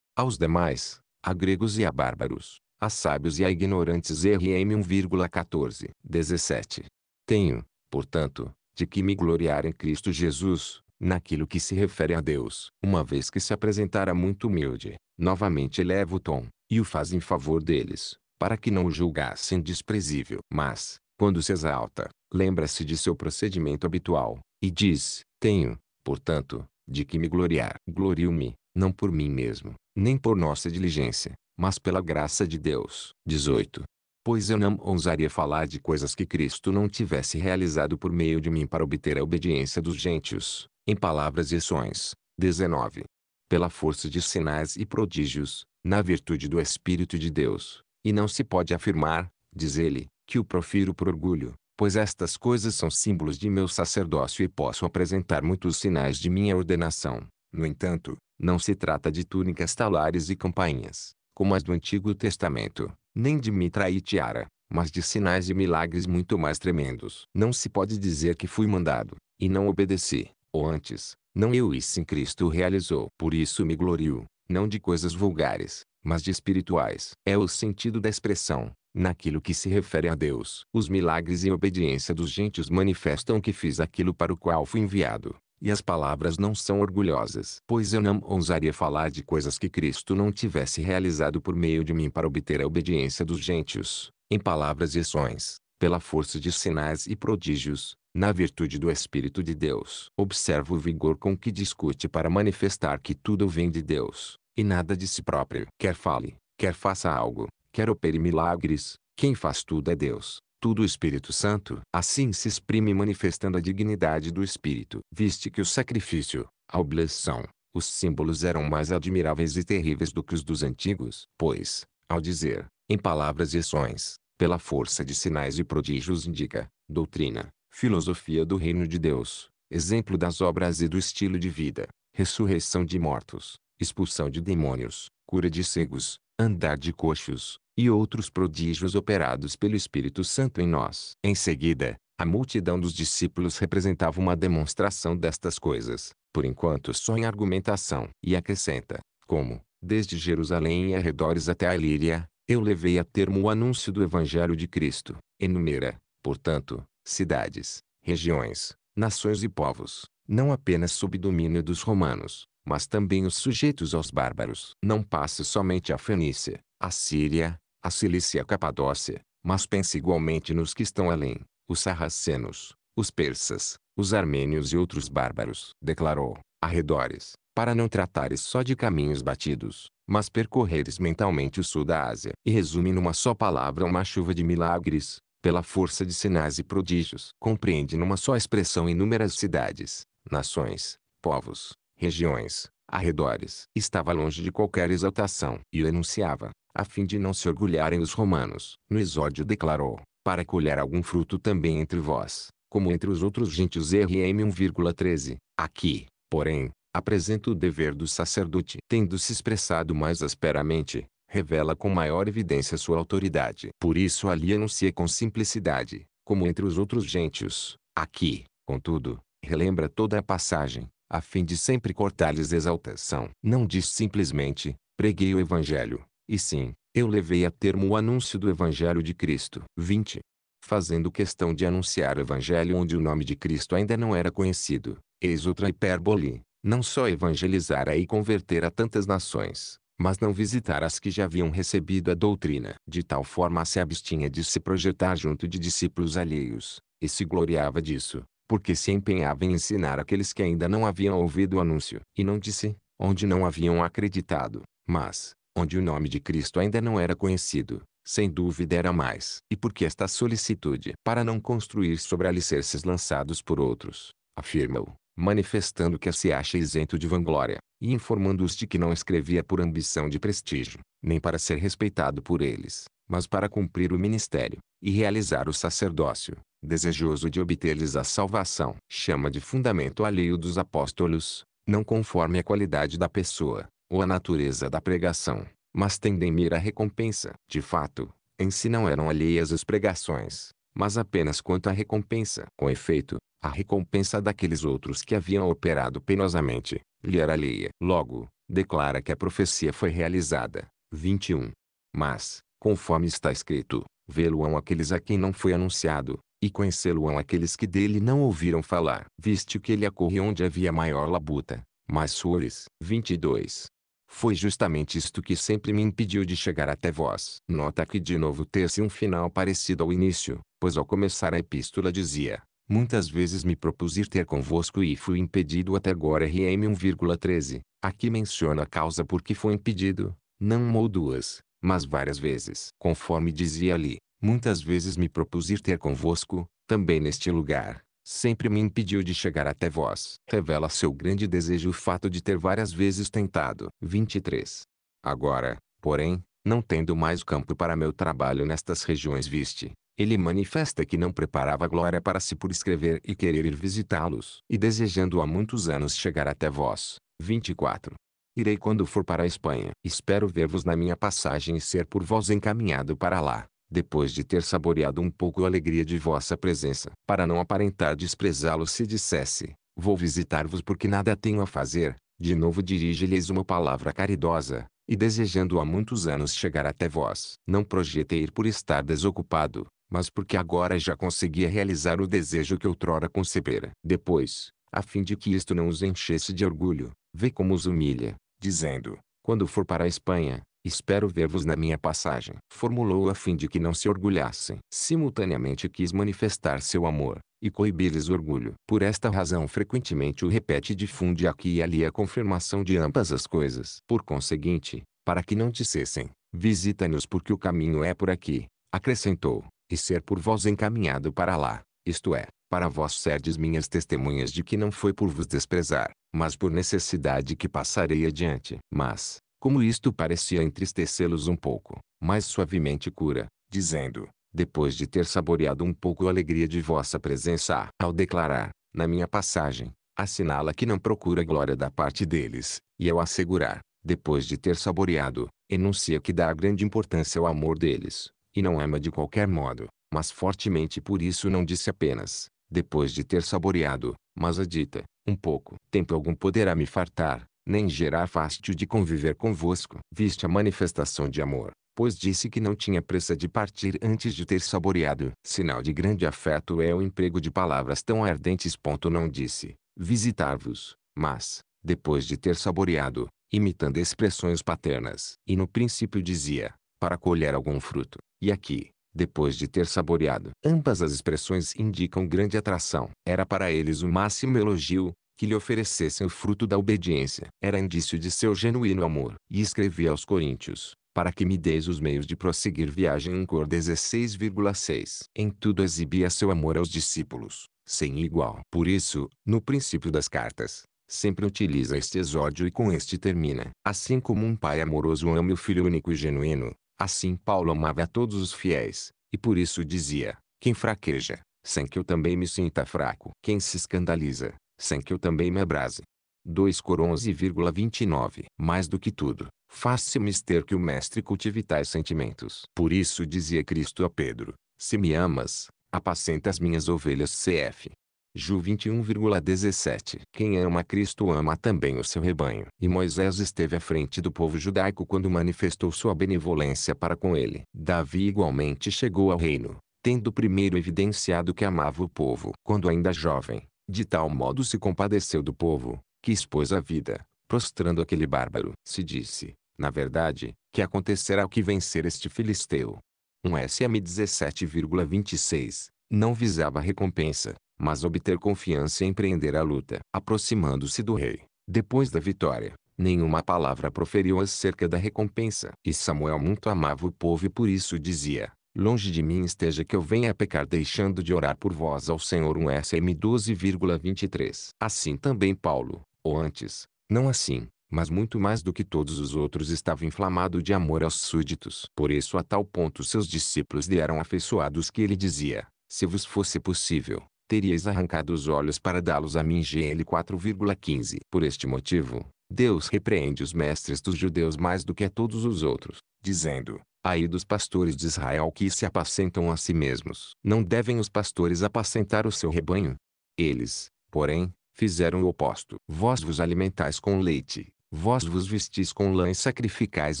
Aos demais, a gregos e a bárbaros, a sábios e a ignorantes RM 1,14, 17. Tenho, portanto, de que me gloriar em Cristo Jesus, naquilo que se refere a Deus, uma vez que se apresentara muito humilde, novamente eleva o tom, e o faz em favor deles, para que não o julgassem desprezível. Mas, quando se exalta, lembra-se de seu procedimento habitual, e diz: Tenho, portanto, de que me gloriar. Glorio-me, não por mim mesmo, nem por nossa diligência, mas pela graça de Deus. 18. Pois eu não ousaria falar de coisas que Cristo não tivesse realizado por meio de mim para obter a obediência dos gentios, em palavras e ações. 19. Pela força de sinais e prodígios, na virtude do Espírito de Deus, e não se pode afirmar, diz ele, que o profiro por orgulho, pois estas coisas são símbolos de meu sacerdócio e posso apresentar muitos sinais de minha ordenação. No entanto, não se trata de túnicas talares e campainhas, como as do Antigo Testamento, nem de mitra e tiara, mas de sinais e milagres muito mais tremendos. Não se pode dizer que fui mandado, e não obedeci, ou antes, não eu e sim Cristo realizou. Por isso me glorio, não de coisas vulgares, mas de espirituais. É o sentido da expressão, naquilo que se refere a Deus. Os milagres e obediência dos gentios manifestam que fiz aquilo para o qual fui enviado. E as palavras não são orgulhosas, pois eu não ousaria falar de coisas que Cristo não tivesse realizado por meio de mim para obter a obediência dos gentios, em palavras e ações, pela força de sinais e prodígios, na virtude do Espírito de Deus. Observa o vigor com que discute para manifestar que tudo vem de Deus e nada de si próprio. Quer fale, quer faça algo, quer opere milagres, quem faz tudo é Deus, tudo o Espírito Santo. Assim se exprime manifestando a dignidade do Espírito. Viste que o sacrifício, a oblação, os símbolos eram mais admiráveis e terríveis do que os dos antigos, pois, ao dizer, em palavras e ações, pela força de sinais e prodígios indica, doutrina, filosofia do reino de Deus, exemplo das obras e do estilo de vida, ressurreição de mortos, expulsão de demônios, cura de cegos, andar de coxos, e outros prodígios operados pelo Espírito Santo em nós. Em seguida, a multidão dos discípulos representava uma demonstração destas coisas, por enquanto só em argumentação. E acrescenta, como, desde Jerusalém e arredores até a Líria, eu levei a termo o anúncio do Evangelho de Cristo. Enumera, portanto, cidades, regiões, nações e povos, não apenas sob domínio dos romanos, mas também os sujeitos aos bárbaros. Não passe somente a Fenícia, a Síria, a Cilícia e a Capadócia, mas pense igualmente nos que estão além, os sarracenos, os persas, os armênios e outros bárbaros. Declarou, arredores, para não tratares só de caminhos batidos, mas percorreres mentalmente o sul da Ásia. E resume numa só palavra uma chuva de milagres, pela força de sinais e prodígios. Compreende numa só expressão inúmeras cidades, nações, povos, regiões, arredores. Estava longe de qualquer exaltação. E o enunciava, a fim de não se orgulharem os romanos. No exódio declarou, para colher algum fruto também entre vós, como entre os outros gentios RM 1,13. Aqui, porém, apresenta o dever do sacerdote. Tendo se expressado mais asperamente, revela com maior evidência sua autoridade. Por isso ali anuncia com simplicidade, como entre os outros gentios. Aqui, contudo, relembra toda a passagem, a fim de sempre cortar-lhes exaltação. Não diz simplesmente, preguei o Evangelho, e sim, eu levei a termo o anúncio do Evangelho de Cristo. 20. Fazendo questão de anunciar o Evangelho onde o nome de Cristo ainda não era conhecido, eis outra hipérbole, não só evangelizar e converter a tantas nações, mas não visitar as que já haviam recebido a doutrina. De tal forma se abstinha de se projetar junto de discípulos alheios, e se gloriava disso, porque se empenhava em ensinar aqueles que ainda não haviam ouvido o anúncio. E não disse, onde não haviam acreditado, mas, onde o nome de Cristo ainda não era conhecido, sem dúvida era mais. E por que esta solicitude para não construir sobre alicerces lançados por outros, afirma-o, manifestando que se acha isento de vanglória, e informando-os de que não escrevia por ambição de prestígio, nem para ser respeitado por eles, mas para cumprir o ministério e realizar o sacerdócio, desejoso de obter-lhes a salvação. Chama de fundamento alheio dos apóstolos, não conforme a qualidade da pessoa ou a natureza da pregação, mas tendem mira a recompensa. De fato, em si não eram alheias as pregações, mas apenas quanto à recompensa. Com efeito, a recompensa daqueles outros que haviam operado penosamente, lhe era alheia. Logo, declara que a profecia foi realizada. 21. Mas, conforme está escrito: Vê-lo-ão aqueles a quem não foi anunciado, e conhecê-lo-ão aqueles que dele não ouviram falar. Viste que ele acorre onde havia maior labuta, mas flores. 22. Foi justamente isto que sempre me impediu de chegar até vós. Nota que de novo ter-se um final parecido ao início, pois ao começar a epístola dizia, Muitas vezes me propus ir ter convosco e fui impedido até agora RM 1,13. Aqui menciona a causa por que foi impedido, não uma ou duas, mas várias vezes, conforme dizia ali, muitas vezes me propus ir ter convosco, também neste lugar, sempre me impediu de chegar até vós. Revela seu grande desejo o fato de ter várias vezes tentado. 23. Agora, porém, não tendo mais campo para meu trabalho nestas regiões viste, ele manifesta que não preparava glória para si por escrever e querer ir visitá-los, e desejando há muitos anos chegar até vós. 24. Irei quando for para a Espanha. Espero ver-vos na minha passagem e ser por vós encaminhado para lá, depois de ter saboreado um pouco a alegria de vossa presença. Para não aparentar desprezá-lo se dissesse, vou visitar-vos porque nada tenho a fazer, de novo dirige-lhes uma palavra caridosa, e desejando há muitos anos chegar até vós. Não projetei ir por estar desocupado, mas porque agora já conseguia realizar o desejo que outrora concebera. Depois, a fim de que isto não os enchesse de orgulho, vê como os humilha, dizendo, quando for para a Espanha, espero ver-vos na minha passagem. Formulou a fim de que não se orgulhassem. Simultaneamente quis manifestar seu amor, e coibir-lhes orgulho. Por esta razão frequentemente o repete e difunde aqui e ali a confirmação de ambas as coisas. Por conseguinte, para que não dissessem, visita-nos porque o caminho é por aqui, acrescentou, e ser por vós encaminhado para lá, isto é, para vós serdes minhas testemunhas de que não foi por vos desprezar, mas por necessidade que passarei adiante. Mas, como isto parecia entristecê-los um pouco, mais suavemente cura, dizendo, depois de ter saboreado um pouco a alegria de vossa presença, ao declarar, na minha passagem, assinala que não procura glória da parte deles, e ao assegurar, depois de ter saboreado, enuncia que dá grande importância ao amor deles, e não ama de qualquer modo, mas fortemente por isso não disse apenas, depois de ter saboreado, mas a dita, um pouco. Tempo algum poderá me fartar, nem gerar fácil de conviver convosco. Viste a manifestação de amor, pois disse que não tinha pressa de partir antes de ter saboreado. Sinal de grande afeto é o emprego de palavras tão ardentes. Ponto não disse, visitar-vos, mas, depois de ter saboreado, imitando expressões paternas. E no princípio dizia, para colher algum fruto, e aqui, depois de ter saboreado. Ambas as expressões indicam grande atração. Era para eles o máximo elogio, que lhe oferecessem o fruto da obediência. Era indício de seu genuíno amor. E escrevia aos Coríntios, para que me deis os meios de prosseguir viagem em cor 16,6. Em tudo exibia seu amor aos discípulos, sem igual. Por isso, no princípio das cartas, sempre utiliza este exódio e com este termina. Assim como um pai amoroso ama o filho único e genuíno, Assim Paulo amava a todos os fiéis, e por isso dizia, quem fraqueja, sem que eu também me sinta fraco. Quem se escandaliza, sem que eu também me abrase. 2 Cor 11,29 Mais do que tudo, faça-me ter que o Mestre cultive tais sentimentos. Por isso dizia Cristo a Pedro, se me amas, apacenta as minhas ovelhas. CF Ju 21,17 Quem ama Cristo ama também o seu rebanho. E Moisés esteve à frente do povo judaico quando manifestou sua benevolência para com ele. Davi igualmente chegou ao reino, tendo primeiro evidenciado que amava o povo. Quando ainda jovem, de tal modo se compadeceu do povo, que expôs a vida, prostrando aquele bárbaro. Se disse, na verdade, que acontecerá o que vencer este filisteu. Um SM 17,26 não visava recompensa, mas obter confiança e empreender a luta. Aproximando-se do rei, depois da vitória, nenhuma palavra proferiu acerca da recompensa. E Samuel muito amava o povo e por isso dizia, Longe de mim esteja que eu venha pecar deixando de orar por vós ao Senhor 1 um SM 12,23. Assim também Paulo, ou antes, não assim, mas muito mais do que todos os outros estava inflamado de amor aos súditos. Por isso a tal ponto seus discípulos lhe eram afeiçoados que ele dizia, se vos fosse possível, teríeis arrancado os olhos para dá-los a mim. GL 4,15. Por este motivo, Deus repreende os mestres dos judeus mais do que a todos os outros, dizendo, aí dos pastores de Israel que se apacentam a si mesmos. Não devem os pastores apacentar o seu rebanho? Eles, porém, fizeram o oposto. Vós vos alimentais com leite, vós vos vestis com lã e sacrificais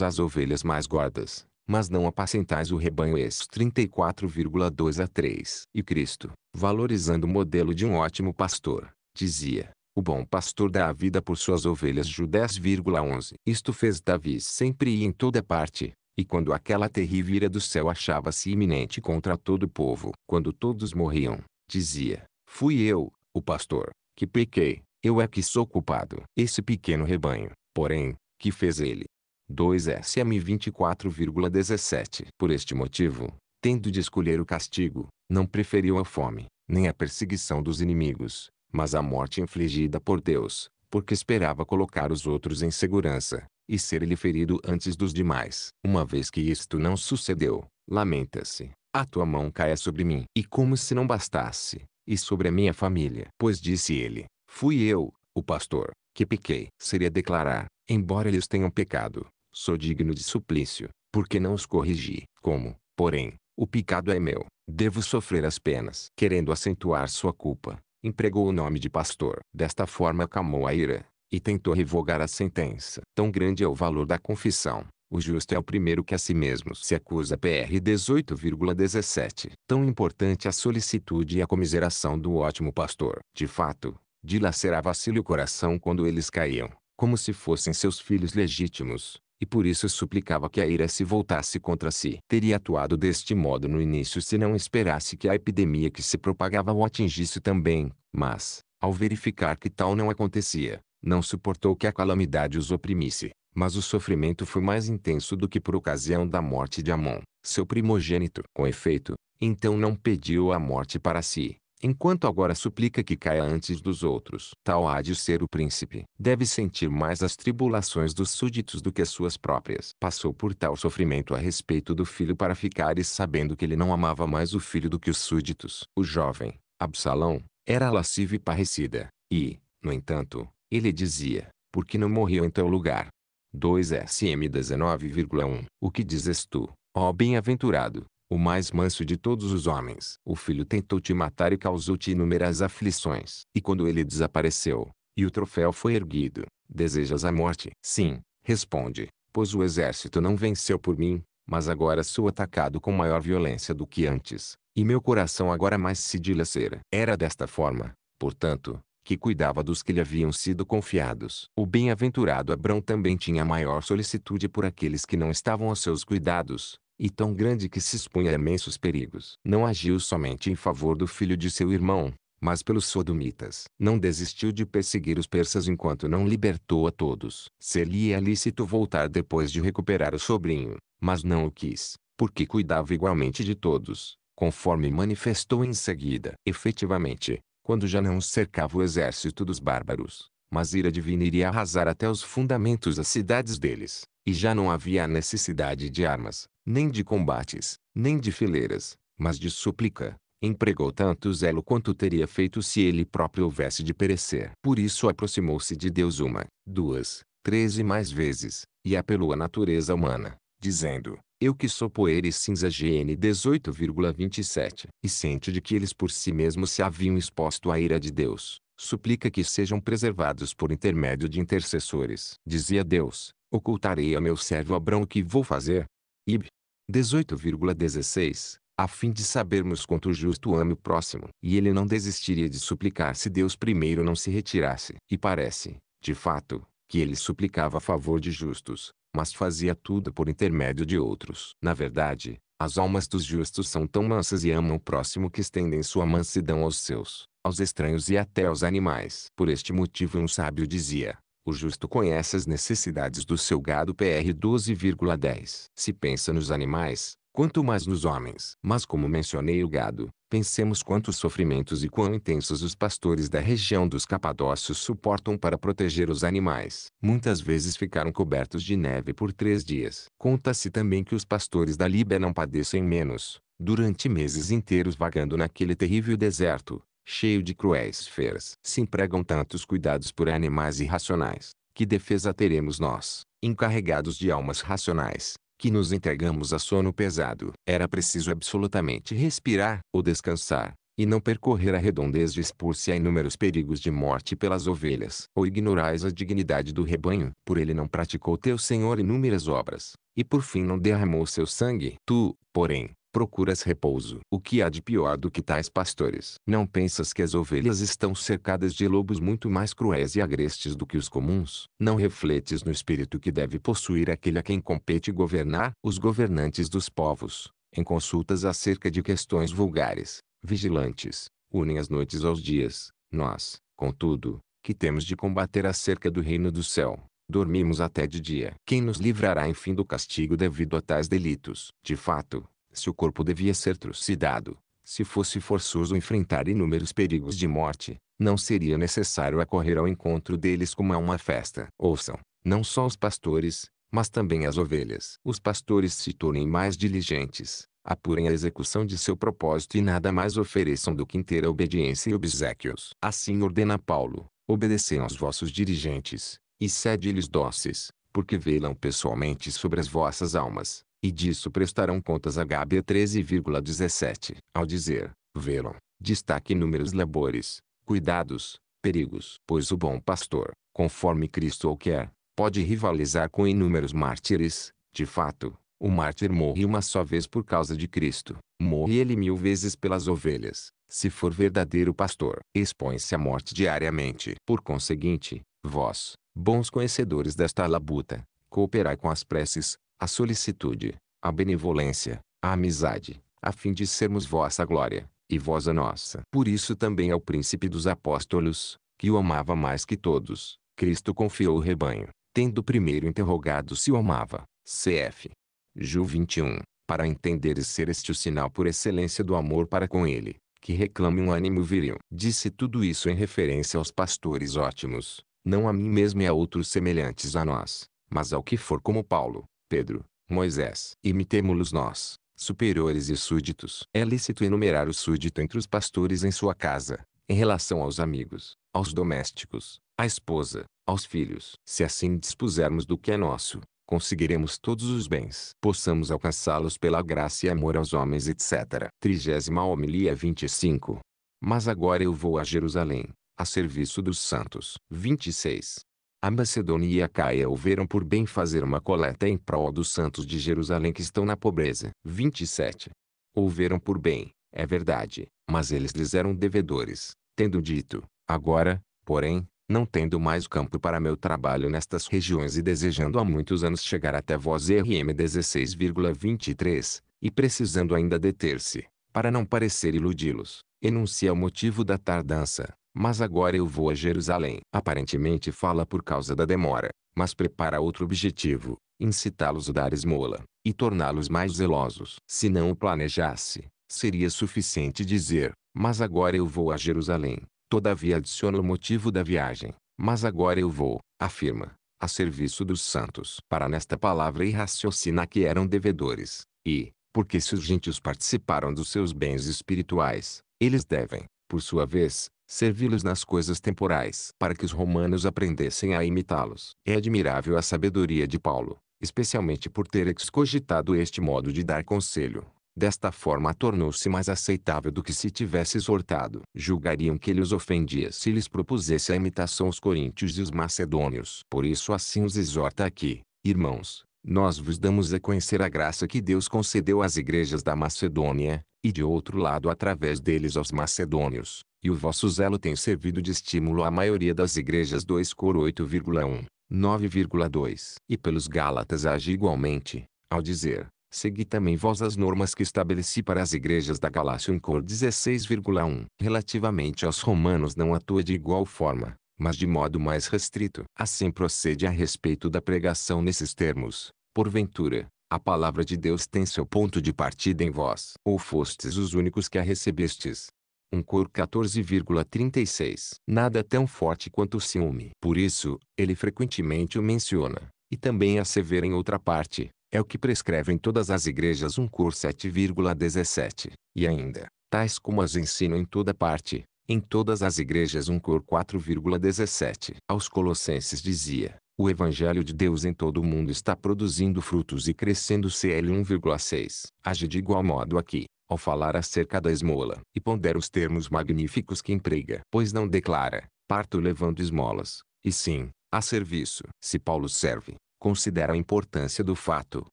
as ovelhas mais gordas mas não apacentais o rebanho ex 34,2 a 3. E Cristo, valorizando o modelo de um ótimo pastor, dizia, o bom pastor dá a vida por suas ovelhas Judés 11. Isto fez Davi sempre e em toda parte, e quando aquela terrível ira do céu achava-se iminente contra todo o povo, quando todos morriam, dizia, fui eu, o pastor, que pequei, eu é que sou culpado. Esse pequeno rebanho, porém, que fez ele, 2SM 24,17. Por este motivo, tendo de escolher o castigo, não preferiu a fome, nem a perseguição dos inimigos, mas a morte infligida por Deus, porque esperava colocar os outros em segurança, e ser-lhe ferido antes dos demais. Uma vez que isto não sucedeu, lamenta-se, a tua mão caia sobre mim. E como se não bastasse, e sobre a minha família. Pois disse ele, fui eu, o pastor, que pequei. Seria declarar, embora eles tenham pecado, sou digno de suplício, porque não os corrigi. Como, porém, o pecado é meu, devo sofrer as penas. Querendo acentuar sua culpa, empregou o nome de pastor. Desta forma calmou a ira, e tentou revogar a sentença. Tão grande é o valor da confissão. O justo é o primeiro que a si mesmo se acusa. PR 18,17. Tão importante a solicitude e a comiseração do ótimo pastor. De fato, dilacerava-se-lhe o coração quando eles caíam, como se fossem seus filhos legítimos, e por isso suplicava que a ira se voltasse contra si. Teria atuado deste modo no início se não esperasse que a epidemia que se propagava o atingisse também, mas, ao verificar que tal não acontecia, não suportou que a calamidade os oprimisse. Mas o sofrimento foi mais intenso do que por ocasião da morte de Amon, seu primogênito. Com efeito, então não pediu a morte para si, Enquanto agora suplica que caia antes dos outros, tal há de ser o príncipe. Deve sentir mais as tribulações dos súditos do que as suas próprias. Passou por tal sofrimento a respeito do filho para ficares sabendo que ele não amava mais o filho do que os súditos. O jovem, Absalão, era lascivo e parricida. E, no entanto, ele dizia, por que não morreu em teu lugar? 2 SM 19,1 O que dizes tu, ó bem-aventurado, o mais manso de todos os homens. O filho tentou te matar e causou-te inúmeras aflições. E quando ele desapareceu, e o troféu foi erguido, desejas a morte? Sim, responde, pois o exército não venceu por mim, mas agora sou atacado com maior violência do que antes, e meu coração agora mais se dilacera. Era desta forma, portanto, que cuidava dos que lhe haviam sido confiados. O bem-aventurado Abrão também tinha maior solicitude por aqueles que não estavam a seus cuidados, e tão grande que se expunha a imensos perigos. Não agiu somente em favor do filho de seu irmão, mas pelos sodomitas. Não desistiu de perseguir os persas enquanto não libertou a todos. Seria lícito voltar depois de recuperar o sobrinho, mas não o quis, porque cuidava igualmente de todos, conforme manifestou em seguida. Efetivamente, quando já não cercava o exército dos bárbaros, mas ira divina iria arrasar até os fundamentos das cidades deles, e já não havia necessidade de armas, nem de combates, nem de fileiras, mas de súplica. Empregou tanto zelo quanto teria feito se ele próprio houvesse de perecer. Por isso aproximou-se de Deus uma, duas, três e mais vezes, e apelou à natureza humana, dizendo, eu que sou poeira e cinza GN 18,27. E ciente de que eles por si mesmos se haviam exposto à ira de Deus, suplica que sejam preservados por intermédio de intercessores. Dizia Deus, ocultarei a meu servo Abrão o que vou fazer. Ib. 18,16 a fim de sabermos quanto o justo ama o próximo. E ele não desistiria de suplicar se Deus primeiro não se retirasse. E parece, de fato, que ele suplicava a favor de justos, mas fazia tudo por intermédio de outros. Na verdade, as almas dos justos são tão mansas e amam o próximo que estendem sua mansidão aos seus, aos estranhos e até aos animais. Por este motivo um sábio dizia, o justo conhece as necessidades do seu gado PR 12,10. Se pensa nos animais, quanto mais nos homens. Mas como mencionei o gado, Pensemos quantos sofrimentos e quão intensos os pastores da região dos Capadócios suportam para proteger os animais. Muitas vezes ficaram cobertos de neve por três dias. Conta-se também que os pastores da Líbia não padecem menos, durante meses inteiros vagando naquele terrível deserto, cheio de cruéis feras. Se empregam tantos cuidados por animais irracionais, que defesa teremos nós, encarregados de almas racionais? que nos entregamos a sono pesado. Era preciso absolutamente respirar ou descansar, e não percorrer a redondez de expor-se a inúmeros perigos de morte pelas ovelhas. Ou ignorais a dignidade do rebanho, por ele não praticou teu Senhor inúmeras obras, e por fim não derramou seu sangue. Tu, porém, procuras repouso. O que há de pior do que tais pastores? Não pensas que as ovelhas estão cercadas de lobos muito mais cruéis e agrestes do que os comuns? Não refletes no espírito que deve possuir aquele a quem compete governar? Os governantes dos povos, em consultas acerca de questões vulgares, vigilantes, unem as noites aos dias. Nós, contudo, que temos de combater acerca do reino do céu, dormimos até de dia. Quem nos livrará enfim do castigo devido a tais delitos? De fato, se o corpo devia ser trucidado. Se fosse forçoso enfrentar inúmeros perigos de morte, não seria necessário acorrer ao encontro deles como a uma festa. Ouçam, não só os pastores, mas também as ovelhas. Os pastores se tornem mais diligentes, apurem a execução de seu propósito e nada mais ofereçam do que inteira obediência e obsequios. Assim ordena Paulo, obedecem aos vossos dirigentes, e cede lhes doces, porque velam pessoalmente sobre as vossas almas, e disso prestarão contas a Gábia 13,17, ao dizer, vê-lo, destaque inúmeros labores, cuidados, perigos. Pois o bom pastor, conforme Cristo o quer, pode rivalizar com inúmeros mártires. De fato, o mártir morre uma só vez por causa de Cristo. Morre ele mil vezes pelas ovelhas, se for verdadeiro pastor. Expõe-se à morte diariamente. Por conseguinte, vós, bons conhecedores desta labuta, cooperai com as preces, a solicitude, a benevolência, a amizade, a fim de sermos vossa glória, e vós a nossa. Por isso também ao príncipe dos apóstolos, que o amava mais que todos, Cristo confiou o rebanho, tendo primeiro interrogado se o amava. Cf. Ju 21. Para entender e ser este o sinal por excelência do amor para com ele, que reclame um ânimo viril. Disse tudo isso em referência aos pastores ótimos, não a mim mesmo e a outros semelhantes a nós, mas ao que for como Paulo, Pedro, Moisés, imitemo-los nós, superiores e súditos. É lícito enumerar o súdito entre os pastores em sua casa, em relação aos amigos, aos domésticos, à esposa, aos filhos. Se assim dispusermos do que é nosso, conseguiremos todos os bens. Possamos alcançá-los pela graça e amor aos homens, etc. Trigésima homilia 25. Mas agora eu vou a Jerusalém, a serviço dos santos. 26. A Macedônia e a Caia houveram por bem fazer uma coleta em prol dos santos de Jerusalém que estão na pobreza. 27. Houveram por bem, é verdade, mas eles lhes eram devedores, tendo dito, agora, porém, não tendo mais campo para meu trabalho nestas regiões e desejando há muitos anos chegar até vós RM 16,23, e precisando ainda deter-se, para não parecer iludi-los, enuncia o motivo da tardança, mas agora eu vou a Jerusalém. Aparentemente fala por causa da demora, mas prepara outro objetivo, incitá-los a dar esmola, e torná-los mais zelosos. Se não o planejasse, seria suficiente dizer, mas agora eu vou a Jerusalém. Todavia adiciona o motivo da viagem, mas agora eu vou, afirma, a serviço dos santos. Para nesta palavra e raciocina que eram devedores, e, porque se os gentios participaram dos seus bens espirituais, eles devem, por sua vez, servi-los nas coisas temporais, para que os romanos aprendessem a imitá-los. É admirável a sabedoria de Paulo, especialmente por ter excogitado este modo de dar conselho. Desta forma tornou-se mais aceitável do que se tivesse exortado. Julgariam que ele os ofendia se lhes propusesse a imitação os coríntios e os macedônios. Por isso assim os exorta aqui, irmãos, nós vos damos a conhecer a graça que Deus concedeu às igrejas da Macedônia, e de outro lado através deles aos macedônios, e o vosso zelo tem servido de estímulo à maioria das igrejas 2 Cor 8,1, 9,2. E pelos Gálatas age igualmente, ao dizer, segui também vós as normas que estabeleci para as igrejas da Galácia em Cor 16,1. Relativamente aos romanos não atua de igual forma, mas de modo mais restrito. Assim procede a respeito da pregação nesses termos. Porventura, a palavra de Deus tem seu ponto de partida em vós. Ou fostes os únicos que a recebestes. 1 um Cor 14,36 Nada tão forte quanto o ciúme. Por isso, ele frequentemente o menciona. E também assevera em outra parte. É o que prescreve em todas as igrejas 1 um Cor 7,17. E ainda, tais como as ensinam em toda parte, em todas as igrejas 1 um Cor 4,17. Aos Colossenses dizia, o Evangelho de Deus em todo o mundo está produzindo frutos e crescendo CL 1,6. Age de igual modo aqui, ao falar acerca da esmola, e pondera os termos magníficos que emprega, pois não declara, parto levando esmolas, e sim, a serviço. Se Paulo serve, considera a importância do fato,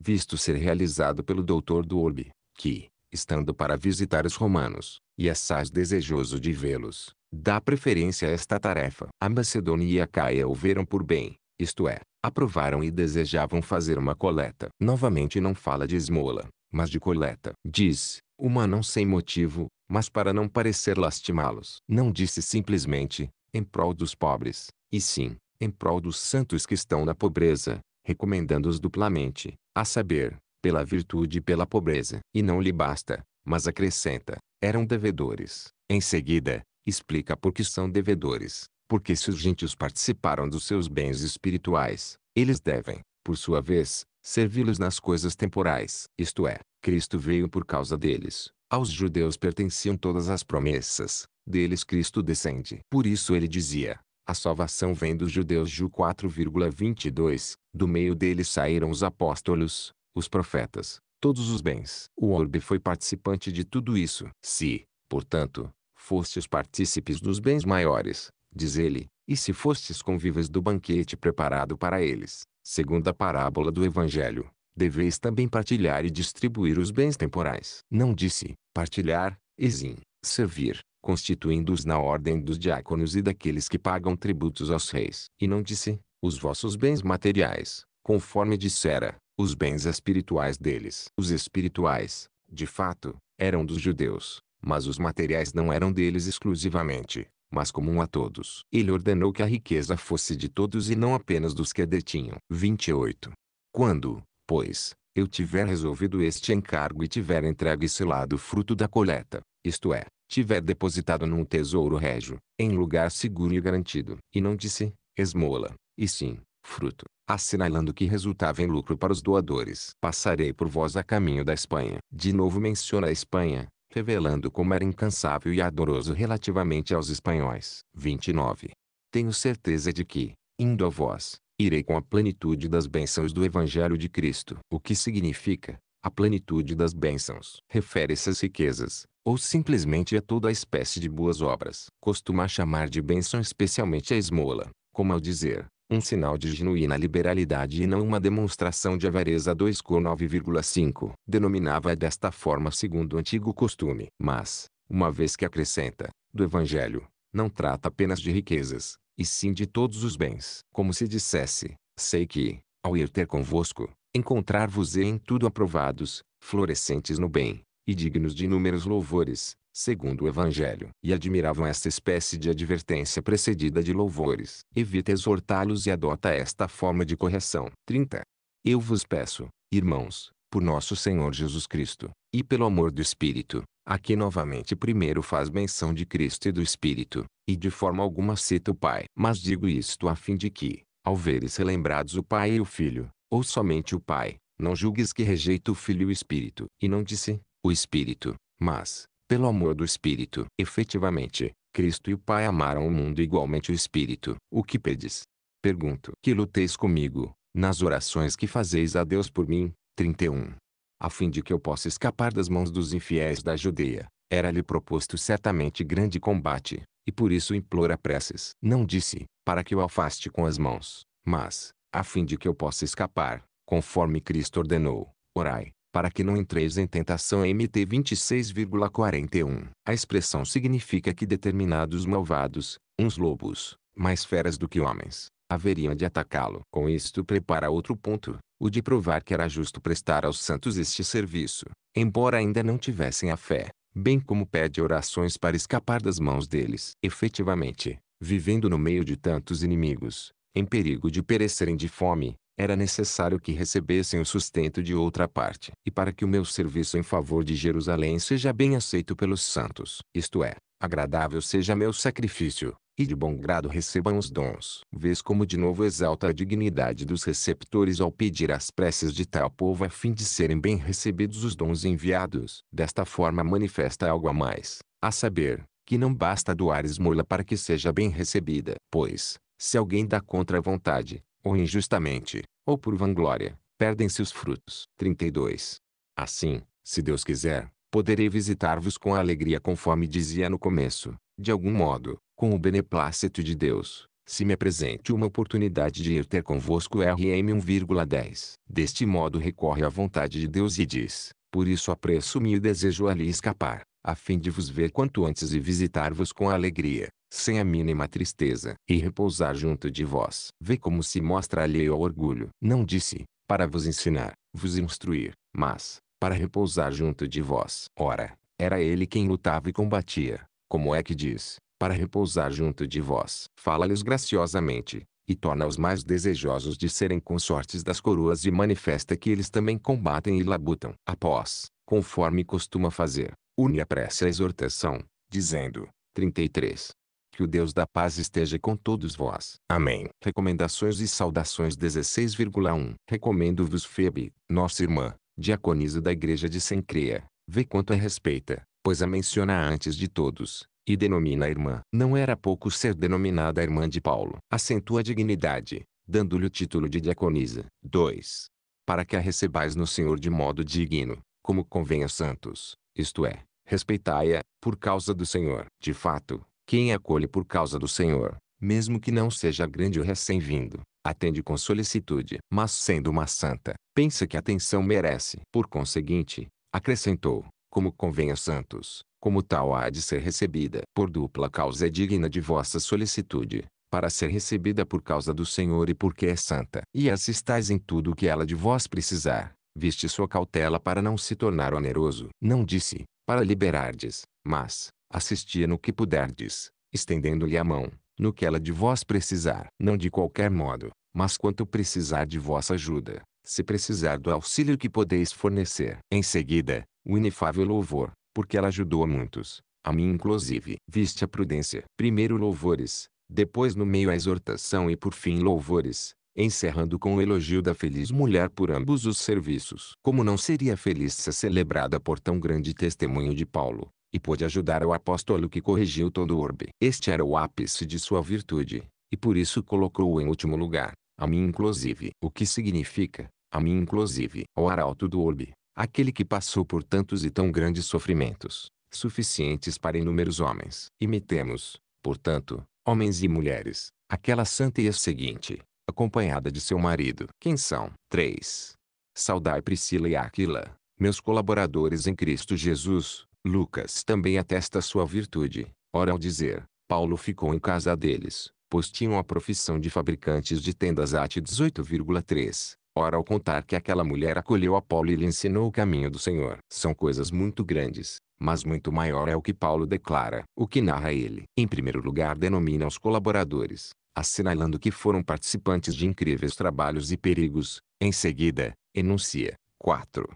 visto ser realizado pelo doutor do Orbe, que, estando para visitar os romanos, e assaz desejoso de vê-los, dá preferência a esta tarefa. A Macedônia e a Caia o veram por bem, isto é, aprovaram e desejavam fazer uma coleta. Novamente não fala de esmola, mas de coleta. Diz, uma não sem motivo, mas para não parecer lastimá-los. Não disse simplesmente, em prol dos pobres, e sim, em prol dos santos que estão na pobreza, recomendando-os duplamente, a saber, pela virtude e pela pobreza. E não lhe basta, mas acrescenta, eram devedores. Em seguida, explica por que são devedores porque se os gentios participaram dos seus bens espirituais, eles devem, por sua vez, servi-los nas coisas temporais. Isto é, Cristo veio por causa deles. Aos judeus pertenciam todas as promessas, deles Cristo descende. Por isso ele dizia, a salvação vem dos judeus. Ju 4,22, do meio deles saíram os apóstolos, os profetas, todos os bens. O orbe foi participante de tudo isso. Se, portanto, fostes partícipes dos bens maiores, diz ele, e se fostes convivas do banquete preparado para eles, segundo a parábola do Evangelho, deveis também partilhar e distribuir os bens temporais. Não disse, partilhar, e sim, servir, constituindo-os na ordem dos diáconos e daqueles que pagam tributos aos reis. E não disse, os vossos bens materiais, conforme dissera, os bens espirituais deles. Os espirituais, de fato, eram dos judeus, mas os materiais não eram deles exclusivamente mas comum a todos. Ele ordenou que a riqueza fosse de todos e não apenas dos que a detinham. 28. Quando, pois, eu tiver resolvido este encargo e tiver entregue selado o fruto da coleta, isto é, tiver depositado num tesouro régio, em lugar seguro e garantido, e não disse, esmola, e sim, fruto, assinalando que resultava em lucro para os doadores. Passarei por vós a caminho da Espanha. De novo menciona a Espanha, revelando como era incansável e ardoroso relativamente aos espanhóis. 29. Tenho certeza de que, indo a vós, irei com a plenitude das bênçãos do Evangelho de Cristo. O que significa, a plenitude das bênçãos? Refere-se às riquezas, ou simplesmente a toda a espécie de boas obras. Costuma chamar de bênção especialmente a esmola, como ao dizer, um sinal de genuína liberalidade e não uma demonstração de avareza 2,9,5, denominava desta forma segundo o antigo costume. Mas, uma vez que acrescenta, do Evangelho, não trata apenas de riquezas, e sim de todos os bens. Como se dissesse, sei que, ao ir ter convosco, encontrar-vos ei em tudo aprovados, florescentes no bem, e dignos de inúmeros louvores, segundo o Evangelho, e admiravam esta espécie de advertência precedida de louvores. Evita exortá-los e adota esta forma de correção. 30. Eu vos peço, irmãos, por nosso Senhor Jesus Cristo, e pelo amor do Espírito, aqui novamente primeiro faz menção de Cristo e do Espírito, e de forma alguma cita o Pai. Mas digo isto a fim de que, ao veres relembrados o Pai e o Filho, ou somente o Pai, não julgues que rejeito o Filho e o Espírito. E não disse, o Espírito, mas, pelo amor do Espírito. Efetivamente, Cristo e o Pai amaram o mundo igualmente o Espírito. O que pedes? Pergunto. Que luteis comigo, nas orações que fazeis a Deus por mim. 31. A fim de que eu possa escapar das mãos dos infiéis da Judeia, era-lhe proposto certamente grande combate, e por isso implora preces. Não disse, para que o afaste com as mãos, mas, a fim de que eu possa escapar, conforme Cristo ordenou, orai, para que não entreis em tentação. MT 26,41. A expressão significa que determinados malvados, uns lobos, mais feras do que homens, haveriam de atacá-lo. Com isto prepara outro ponto, o de provar que era justo prestar aos santos este serviço, embora ainda não tivessem a fé, bem como pede orações para escapar das mãos deles. Efetivamente, vivendo no meio de tantos inimigos, em perigo de perecerem de fome, era necessário que recebessem o sustento de outra parte, e para que o meu serviço em favor de Jerusalém seja bem aceito pelos santos, isto é, agradável seja meu sacrifício, e de bom grado recebam os dons. Vês como de novo exalta a dignidade dos receptores ao pedir as preces de tal povo a fim de serem bem recebidos os dons enviados. Desta forma manifesta algo a mais, a saber, que não basta doar esmola para que seja bem recebida, pois, se alguém dá contra a vontade, ou injustamente, ou por vanglória, perdem-se os frutos. 32. Assim, se Deus quiser, poderei visitar-vos com alegria conforme dizia no começo, de algum modo, com o beneplácito de Deus, se me apresente uma oportunidade de ir ter convosco RM 1,10. Deste modo recorre à vontade de Deus e diz, por isso apresso-me e desejo ali escapar, a fim de vos ver quanto antes e visitar-vos com alegria, sem a mínima tristeza, e repousar junto de vós. Vê como se mostra alheio ao orgulho. Não disse, para vos ensinar, vos instruir, mas, para repousar junto de vós. Ora, era ele quem lutava e combatia, como é que diz, para repousar junto de vós. Fala-lhes graciosamente, e torna-os mais desejosos de serem consortes das coroas e manifesta que eles também combatem e labutam. Após, conforme costuma fazer, une a prece a exortação, dizendo, 33. Que o Deus da paz esteja com todos vós. Amém. Recomendações e saudações 16,1. Recomendo-vos Febe, nossa irmã, diaconisa da igreja de Sencreia. Vê quanto a respeita, pois a menciona antes de todos, e denomina a irmã. Não era pouco ser denominada irmã de Paulo. Acentua a dignidade, dando-lhe o título de diaconisa. 2. Para que a recebais no Senhor de modo digno, como convém a santos, isto é, respeitai-a, por causa do Senhor. De fato, quem acolhe por causa do Senhor, mesmo que não seja grande ou recém-vindo, atende com solicitude, mas sendo uma santa, pensa que atenção merece. Por conseguinte, acrescentou, como convém a santos, como tal há de ser recebida. Por dupla causa é digna de vossa solicitude, para ser recebida por causa do Senhor e porque é santa. E assistais em tudo o que ela de vós precisar, viste sua cautela para não se tornar oneroso. Não disse, para liberardes, mas, assistia no que puderdes, estendendo-lhe a mão, no que ela de vós precisar, não de qualquer modo, mas quanto precisar de vossa ajuda, se precisar do auxílio que podeis fornecer. Em seguida, o inefável louvor, porque ela ajudou a muitos, a mim inclusive. Viste a prudência. Primeiro louvores, depois no meio a exortação e por fim louvores, encerrando com o elogio da feliz mulher por ambos os serviços. Como não seria feliz se celebrada por tão grande testemunho de Paulo, e pôde ajudar o apóstolo que corrigiu todo o orbe. Este era o ápice de sua virtude, e por isso colocou-o em último lugar, a mim inclusive. O que significa, a mim inclusive, ao arauto do orbe, aquele que passou por tantos e tão grandes sofrimentos, suficientes para inúmeros homens. Imitemos, portanto, homens e mulheres, aquela santa e a seguinte, acompanhada de seu marido. Quem são? 3. Saudai Priscila e Aquila, meus colaboradores em Cristo Jesus, Lucas também atesta sua virtude, ora ao dizer, Paulo ficou em casa deles, pois tinham a profissão de fabricantes de tendas Ate 18,3, ora ao contar que aquela mulher acolheu a Paulo e lhe ensinou o caminho do Senhor. São coisas muito grandes, mas muito maior é o que Paulo declara. O que narra ele, em primeiro lugar denomina os colaboradores, assinalando que foram participantes de incríveis trabalhos e perigos. Em seguida, enuncia, 4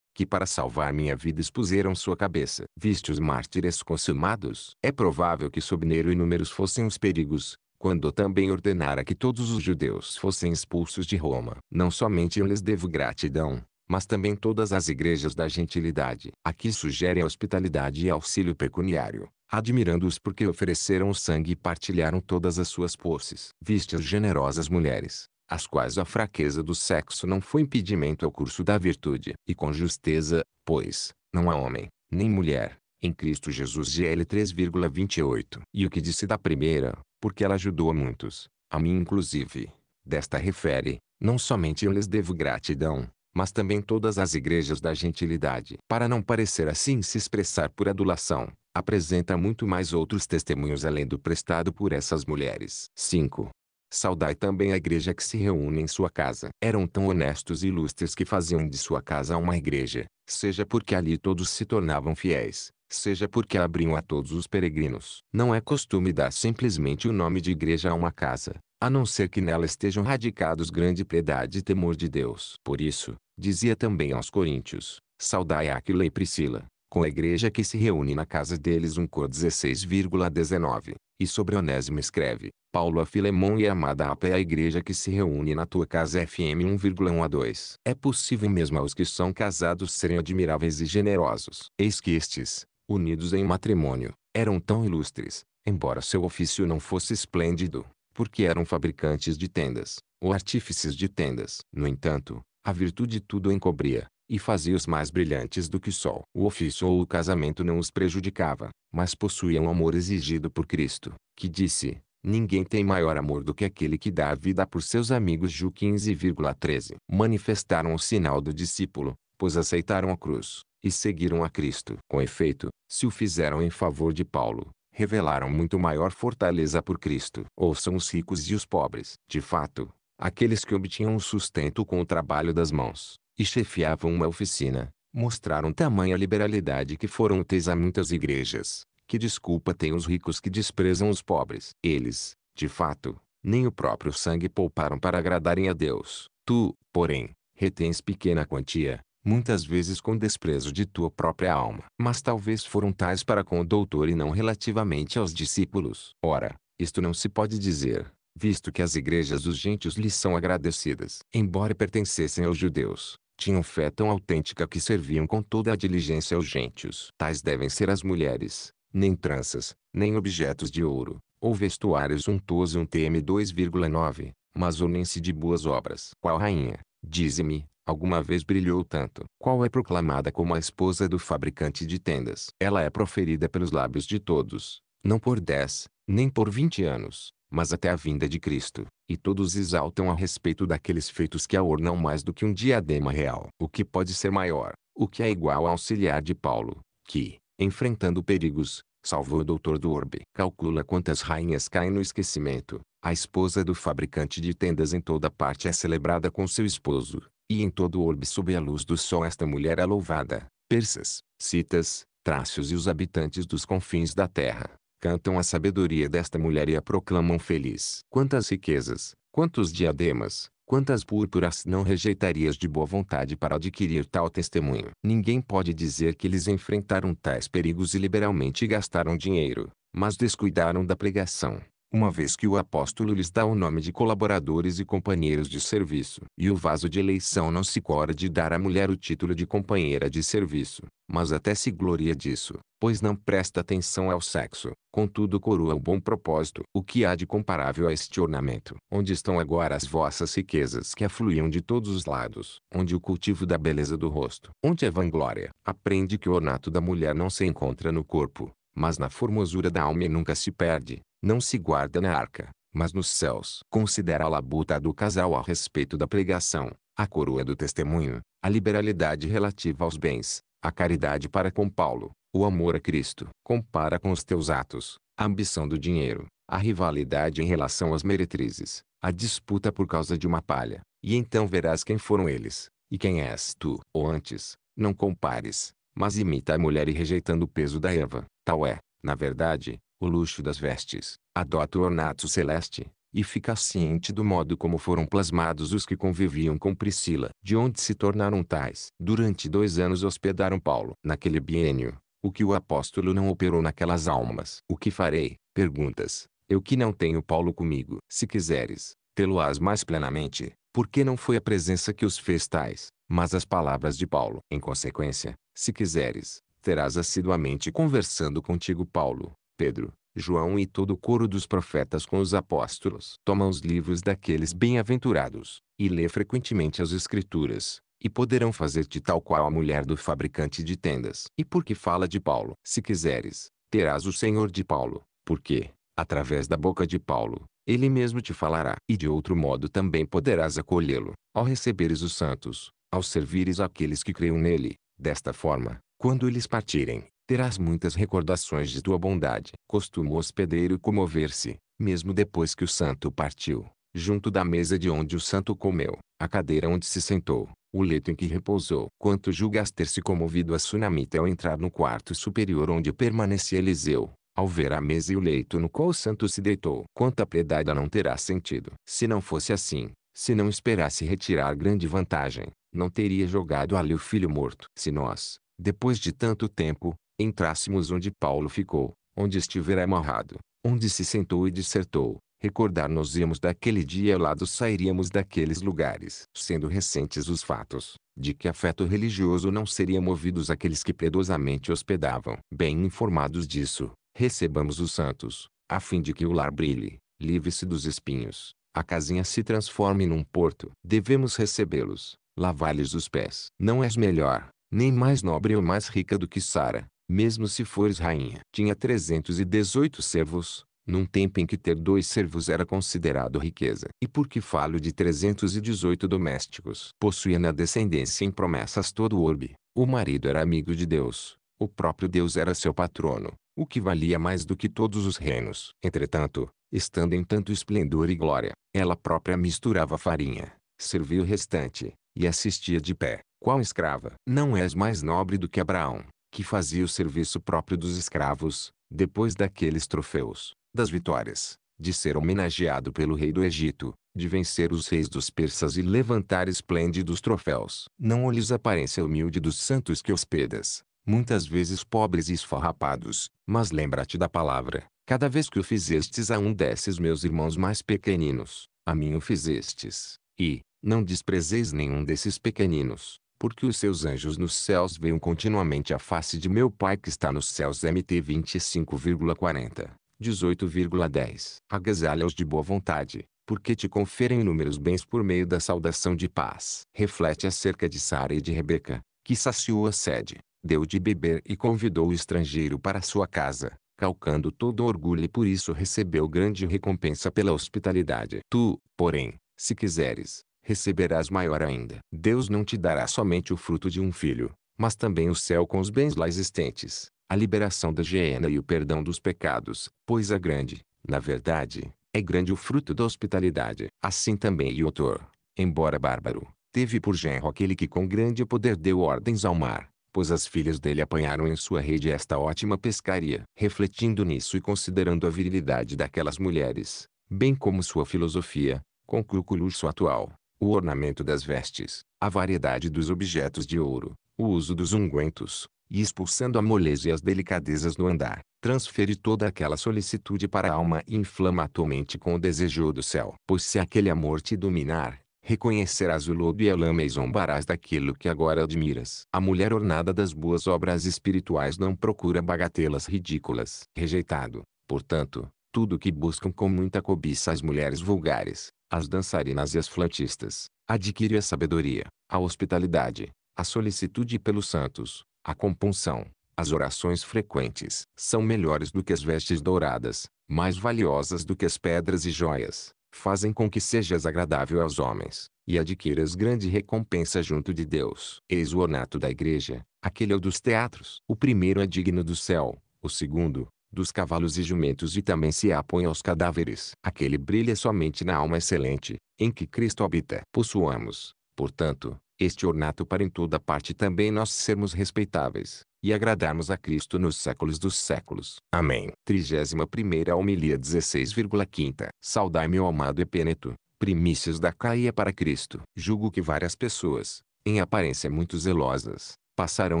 que para salvar minha vida expuseram sua cabeça. Viste os mártires consumados? É provável que sob Nero inúmeros fossem os perigos, quando também ordenara que todos os judeus fossem expulsos de Roma. Não somente eu lhes devo gratidão, mas também todas as igrejas da gentilidade. Aqui sugere a hospitalidade e auxílio pecuniário, admirando-os porque ofereceram o sangue e partilharam todas as suas posses. Viste as generosas mulheres, as quais a fraqueza do sexo não foi impedimento ao curso da virtude. E com justeza, pois, não há homem, nem mulher, em Cristo Jesus GL 3,28. E o que disse da primeira, porque ela ajudou a muitos, a mim inclusive, desta refere, não somente eu lhes devo gratidão, mas também todas as igrejas da gentilidade. Para não parecer assim se expressar por adulação, apresenta muito mais outros testemunhos além do prestado por essas mulheres. 5. Saudai também a igreja que se reúne em sua casa. Eram tão honestos e ilustres que faziam de sua casa uma igreja, seja porque ali todos se tornavam fiéis, seja porque abriam a todos os peregrinos. Não é costume dar simplesmente o nome de igreja a uma casa, a não ser que nela estejam radicados grande piedade e temor de Deus. Por isso, dizia também aos coríntios, saudai Aquila e Priscila, com a igreja que se reúne na casa deles 1 Cor 16,19. E sobre Onésimo escreve, Paulo a Filemão e amada Apa é a igreja que se reúne na tua casa FM 1,1 a 2. É possível mesmo aos que são casados serem admiráveis e generosos. Eis que estes, unidos em matrimônio, eram tão ilustres, embora seu ofício não fosse esplêndido, porque eram fabricantes de tendas, ou artífices de tendas. No entanto, a virtude tudo encobria, e fazia-os mais brilhantes do que o sol. O ofício ou o casamento não os prejudicava, mas possuíam o amor exigido por Cristo, que disse, Ninguém tem maior amor do que aquele que dá a vida por seus amigos. Ju 15,13 Manifestaram o sinal do discípulo, pois aceitaram a cruz, e seguiram a Cristo. Com efeito, se o fizeram em favor de Paulo, revelaram muito maior fortaleza por Cristo. Ouçam os ricos e os pobres. De fato, aqueles que obtinham o sustento com o trabalho das mãos, e chefiavam uma oficina, mostraram tamanha liberalidade que foram úteis a muitas igrejas. Que desculpa têm os ricos que desprezam os pobres? Eles, de fato, nem o próprio sangue pouparam para agradarem a Deus. Tu, porém, retens pequena quantia, muitas vezes com desprezo de tua própria alma. Mas talvez foram tais para com o doutor e não relativamente aos discípulos. Ora, isto não se pode dizer, visto que as igrejas dos gentios lhes são agradecidas. Embora pertencessem aos judeus, tinham fé tão autêntica que serviam com toda a diligência aos gentios. Tais devem ser as mulheres, nem tranças, nem objetos de ouro, ou vestuários untuosos um TM 2,9, mas unem-se de boas obras. Qual rainha, dize-me, alguma vez brilhou tanto? Qual é proclamada como a esposa do fabricante de tendas? Ela é proferida pelos lábios de todos, não por dez, nem por vinte anos, mas até a vinda de Cristo, e todos exaltam a respeito daqueles feitos que a ornam mais do que um diadema real. O que pode ser maior, o que é igual ao auxiliar de Paulo, que, enfrentando perigos, salvou o doutor do orbe. Calcula quantas rainhas caem no esquecimento. A esposa do fabricante de tendas em toda parte é celebrada com seu esposo, e em todo o orbe sob a luz do sol esta mulher é louvada. Persas, citas, trácios e os habitantes dos confins da terra cantam a sabedoria desta mulher e a proclamam feliz. Quantas riquezas, quantos diademas, quantas púrpuras não rejeitarias de boa vontade para adquirir tal testemunho? Ninguém pode dizer que eles enfrentaram tais perigos e liberalmente gastaram dinheiro, mas descuidaram da pregação uma vez que o apóstolo lhes dá o nome de colaboradores e companheiros de serviço. E o vaso de eleição não se cora de dar à mulher o título de companheira de serviço, mas até se gloria disso, pois não presta atenção ao sexo, contudo coroa o bom propósito. O que há de comparável a este ornamento? Onde estão agora as vossas riquezas que afluíam de todos os lados? Onde o cultivo da beleza do rosto? Onde a vanglória? Aprende que o ornato da mulher não se encontra no corpo, mas na formosura da alma e nunca se perde não se guarda na arca, mas nos céus. Considera a labuta do casal a respeito da pregação, a coroa do testemunho, a liberalidade relativa aos bens, a caridade para com Paulo, o amor a Cristo. Compara com os teus atos, a ambição do dinheiro, a rivalidade em relação às meretrizes, a disputa por causa de uma palha, e então verás quem foram eles, e quem és tu. Ou antes, não compares, mas imita a mulher e rejeitando o peso da erva, tal é, na verdade, o luxo das vestes, adota o ornato celeste, e fica ciente do modo como foram plasmados os que conviviam com Priscila, de onde se tornaram tais. Durante dois anos hospedaram Paulo. Naquele bienio, o que o apóstolo não operou naquelas almas. O que farei? Perguntas. Eu que não tenho Paulo comigo. Se quiseres, tê-lo-ás mais plenamente, porque não foi a presença que os fez tais, mas as palavras de Paulo. Em consequência, se quiseres, terás assiduamente conversando contigo Paulo, Pedro, João e todo o coro dos profetas com os apóstolos. Toma os livros daqueles bem-aventurados, e lê frequentemente as escrituras, e poderão fazer-te tal qual a mulher do fabricante de tendas. E por que fala de Paulo? Se quiseres, terás o Senhor de Paulo, porque, através da boca de Paulo, ele mesmo te falará. E de outro modo também poderás acolhê-lo, ao receberes os santos, ao servires aqueles que creiam nele. Desta forma, quando eles partirem, terás muitas recordações de tua bondade. Costuma o hospedeiro comover-se, mesmo depois que o santo partiu, junto da mesa de onde o santo comeu, a cadeira onde se sentou, o leito em que repousou. Quanto julgas ter se comovido a Tsunamita ao entrar no quarto superior onde permanecia Eliseu, ao ver a mesa e o leito no qual o santo se deitou. Quanta piedade não terá sentido. Se não fosse assim, se não esperasse retirar grande vantagem, não teria jogado ali o filho morto. Se nós, depois de tanto tempo, Entrássemos onde Paulo ficou, onde estiver amarrado, onde se sentou e dissertou, recordar-nos-íamos daquele dia e lado sairíamos daqueles lugares. Sendo recentes os fatos, de que afeto religioso não seria movidos aqueles que piedosamente hospedavam. Bem informados disso, recebamos os santos, a fim de que o lar brilhe, livre-se dos espinhos, a casinha se transforme num porto. Devemos recebê-los, lavar-lhes os pés. Não és melhor, nem mais nobre ou mais rica do que Sara, mesmo se fores rainha. Tinha 318 servos, num tempo em que ter dois servos era considerado riqueza. E por que falo de 318 domésticos? Possuía na descendência em promessas todo o orbe. O marido era amigo de Deus. O próprio Deus era seu patrono, o que valia mais do que todos os reinos. Entretanto, estando em tanto esplendor e glória, ela própria misturava farinha, servia o restante, e assistia de pé, qual escrava. Não és mais nobre do que Abraão, que fazia o serviço próprio dos escravos, depois daqueles troféus, das vitórias, de ser homenageado pelo rei do Egito, de vencer os reis dos persas e levantar esplêndidos troféus. Não olhes a aparência humilde dos santos que hospedas, muitas vezes pobres e esfarrapados, mas lembra-te da palavra. Cada vez que o fizestes a um desses meus irmãos mais pequeninos, a mim o fizestes, e, não desprezeis nenhum desses pequeninos porque os seus anjos nos céus veem continuamente a face de meu Pai que está nos céus. MT 25,40, 18,10. Agasalha-os de boa vontade, porque te conferem inúmeros bens por meio da saudação de paz. Reflete acerca de Sara e de Rebeca, que saciou a sede, deu de beber e convidou o estrangeiro para sua casa, calcando todo orgulho e por isso recebeu grande recompensa pela hospitalidade. Tu, porém, se quiseres, receberás maior ainda. Deus não te dará somente o fruto de um filho, mas também o céu com os bens lá existentes, a liberação da hiena e o perdão dos pecados, pois a grande, na verdade, é grande o fruto da hospitalidade. Assim também Iotor, embora bárbaro, teve por genro aquele que com grande poder deu ordens ao mar, pois as filhas dele apanharam em sua rede esta ótima pescaria. Refletindo nisso e considerando a virilidade daquelas mulheres, bem como sua filosofia, concluo que o luxo atual, o ornamento das vestes, a variedade dos objetos de ouro, o uso dos ungüentos, e expulsando a moleza e as delicadezas no andar, transfere toda aquela solicitude para a alma e inflama atualmente com o desejo do céu. Pois se aquele amor te dominar, reconhecerás o lodo e a lama e zombarás daquilo que agora admiras. A mulher ornada das boas obras espirituais não procura bagatelas ridículas. Rejeitado, portanto, tudo que buscam com muita cobiça as mulheres vulgares, as dançarinas e as flantistas, adquire a sabedoria, a hospitalidade, a solicitude pelos santos, a compunção, as orações frequentes. São melhores do que as vestes douradas, mais valiosas do que as pedras e joias, fazem com que sejas agradável aos homens, e adquiras grande recompensa junto de Deus. Eis o ornato da igreja, aquele é o dos teatros. O primeiro é digno do céu, o segundo, dos cavalos e jumentos e também se apõe aos cadáveres. Aquele brilha somente na alma excelente, em que Cristo habita. Possuamos, portanto, este ornato para em toda parte também nós sermos respeitáveis, e agradarmos a Cristo nos séculos dos séculos. Amém. 31ª Homilia 16,5 Saudai meu amado Epêneto, primícias da caia para Cristo. Julgo que várias pessoas, em aparência muito zelosas, passarão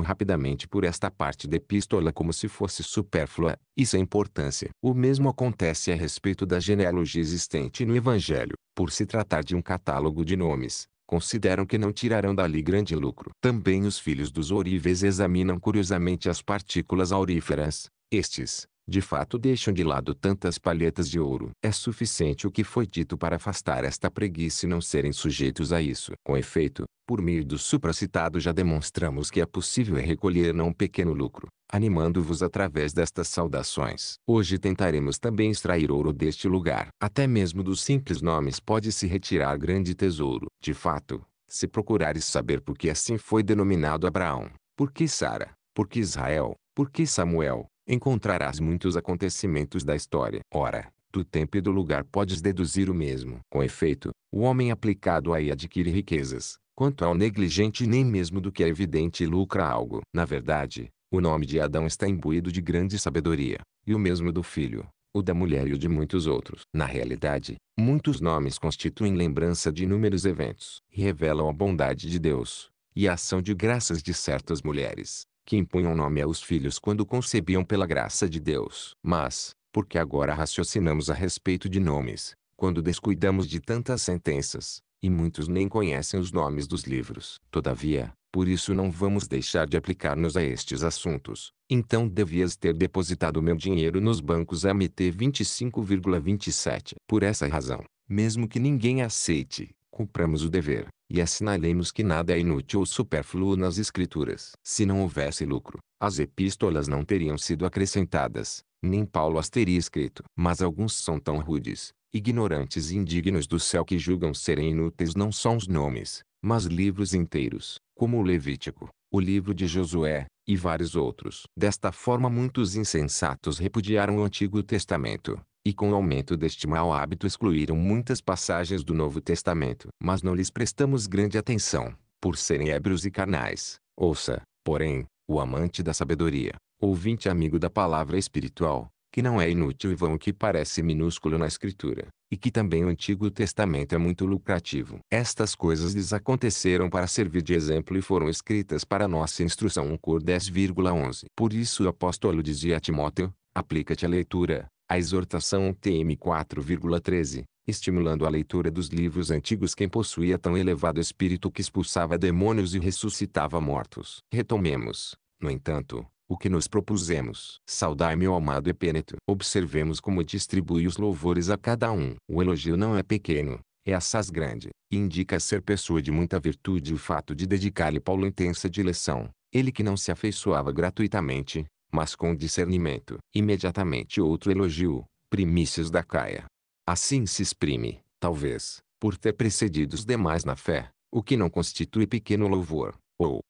rapidamente por esta parte da epístola como se fosse supérflua e sem importância. O mesmo acontece a respeito da genealogia existente no Evangelho, por se tratar de um catálogo de nomes. Consideram que não tirarão dali grande lucro. Também os filhos dos ourives examinam curiosamente as partículas auríferas. Estes, de fato deixam de lado tantas palhetas de ouro. É suficiente o que foi dito para afastar esta preguiça e não serem sujeitos a isso. Com efeito, por meio do supracitado já demonstramos que é possível recolher não um pequeno lucro, animando-vos através destas saudações. Hoje tentaremos também extrair ouro deste lugar. Até mesmo dos simples nomes pode-se retirar grande tesouro. De fato, se procurares saber por que assim foi denominado Abraão, por que Sara, por que Israel, por que Samuel, encontrarás muitos acontecimentos da história. Ora, do tempo e do lugar podes deduzir o mesmo. Com efeito, o homem aplicado aí adquire riquezas, quanto ao negligente nem mesmo do que é evidente lucra algo. Na verdade, o nome de Adão está imbuído de grande sabedoria, e o mesmo do filho, o da mulher e o de muitos outros. Na realidade, muitos nomes constituem lembrança de inúmeros eventos e revelam a bondade de Deus e a ação de graças de certas mulheres que impunham nome aos filhos quando concebiam pela graça de Deus. Mas, porque agora raciocinamos a respeito de nomes, quando descuidamos de tantas sentenças, e muitos nem conhecem os nomes dos livros. Todavia, por isso não vamos deixar de aplicar-nos a estes assuntos. Então devias ter depositado meu dinheiro nos bancos MT 25,27. Por essa razão, mesmo que ninguém aceite, cumpramos o dever, e assinalemos que nada é inútil ou supérfluo nas Escrituras. Se não houvesse lucro, as epístolas não teriam sido acrescentadas, nem Paulo as teria escrito. Mas alguns são tão rudes, ignorantes e indignos do céu que julgam serem inúteis não só os nomes, mas livros inteiros, como o Levítico, o livro de Josué, e vários outros. Desta forma muitos insensatos repudiaram o Antigo Testamento, e com o aumento deste mau hábito excluíram muitas passagens do Novo Testamento. Mas não lhes prestamos grande atenção, por serem ébrios e carnais. Ouça, porém, o amante da sabedoria, ouvinte amigo da palavra espiritual, que não é inútil e vão que parece minúsculo na Escritura, e que também o Antigo Testamento é muito lucrativo. Estas coisas lhes aconteceram para servir de exemplo e foram escritas para nossa instrução. 1 Cor 10,11 Por isso o apóstolo dizia a Timóteo, aplica-te à leitura, a exortação TM 4,13, estimulando a leitura dos livros antigos quem possuía tão elevado espírito que expulsava demônios e ressuscitava mortos. Retomemos, no entanto, o que nos propusemos. Saudai meu amado Epêneto. Observemos como distribui os louvores a cada um. O elogio não é pequeno, é assaz grande, e indica ser pessoa de muita virtude o fato de dedicar-lhe Paulo intensa dileção. Ele que não se afeiçoava gratuitamente, mas com discernimento. Imediatamente outro elogio, primícias da caia. Assim se exprime, talvez, por ter precedido os demais na fé, o que não constitui pequeno louvor, ou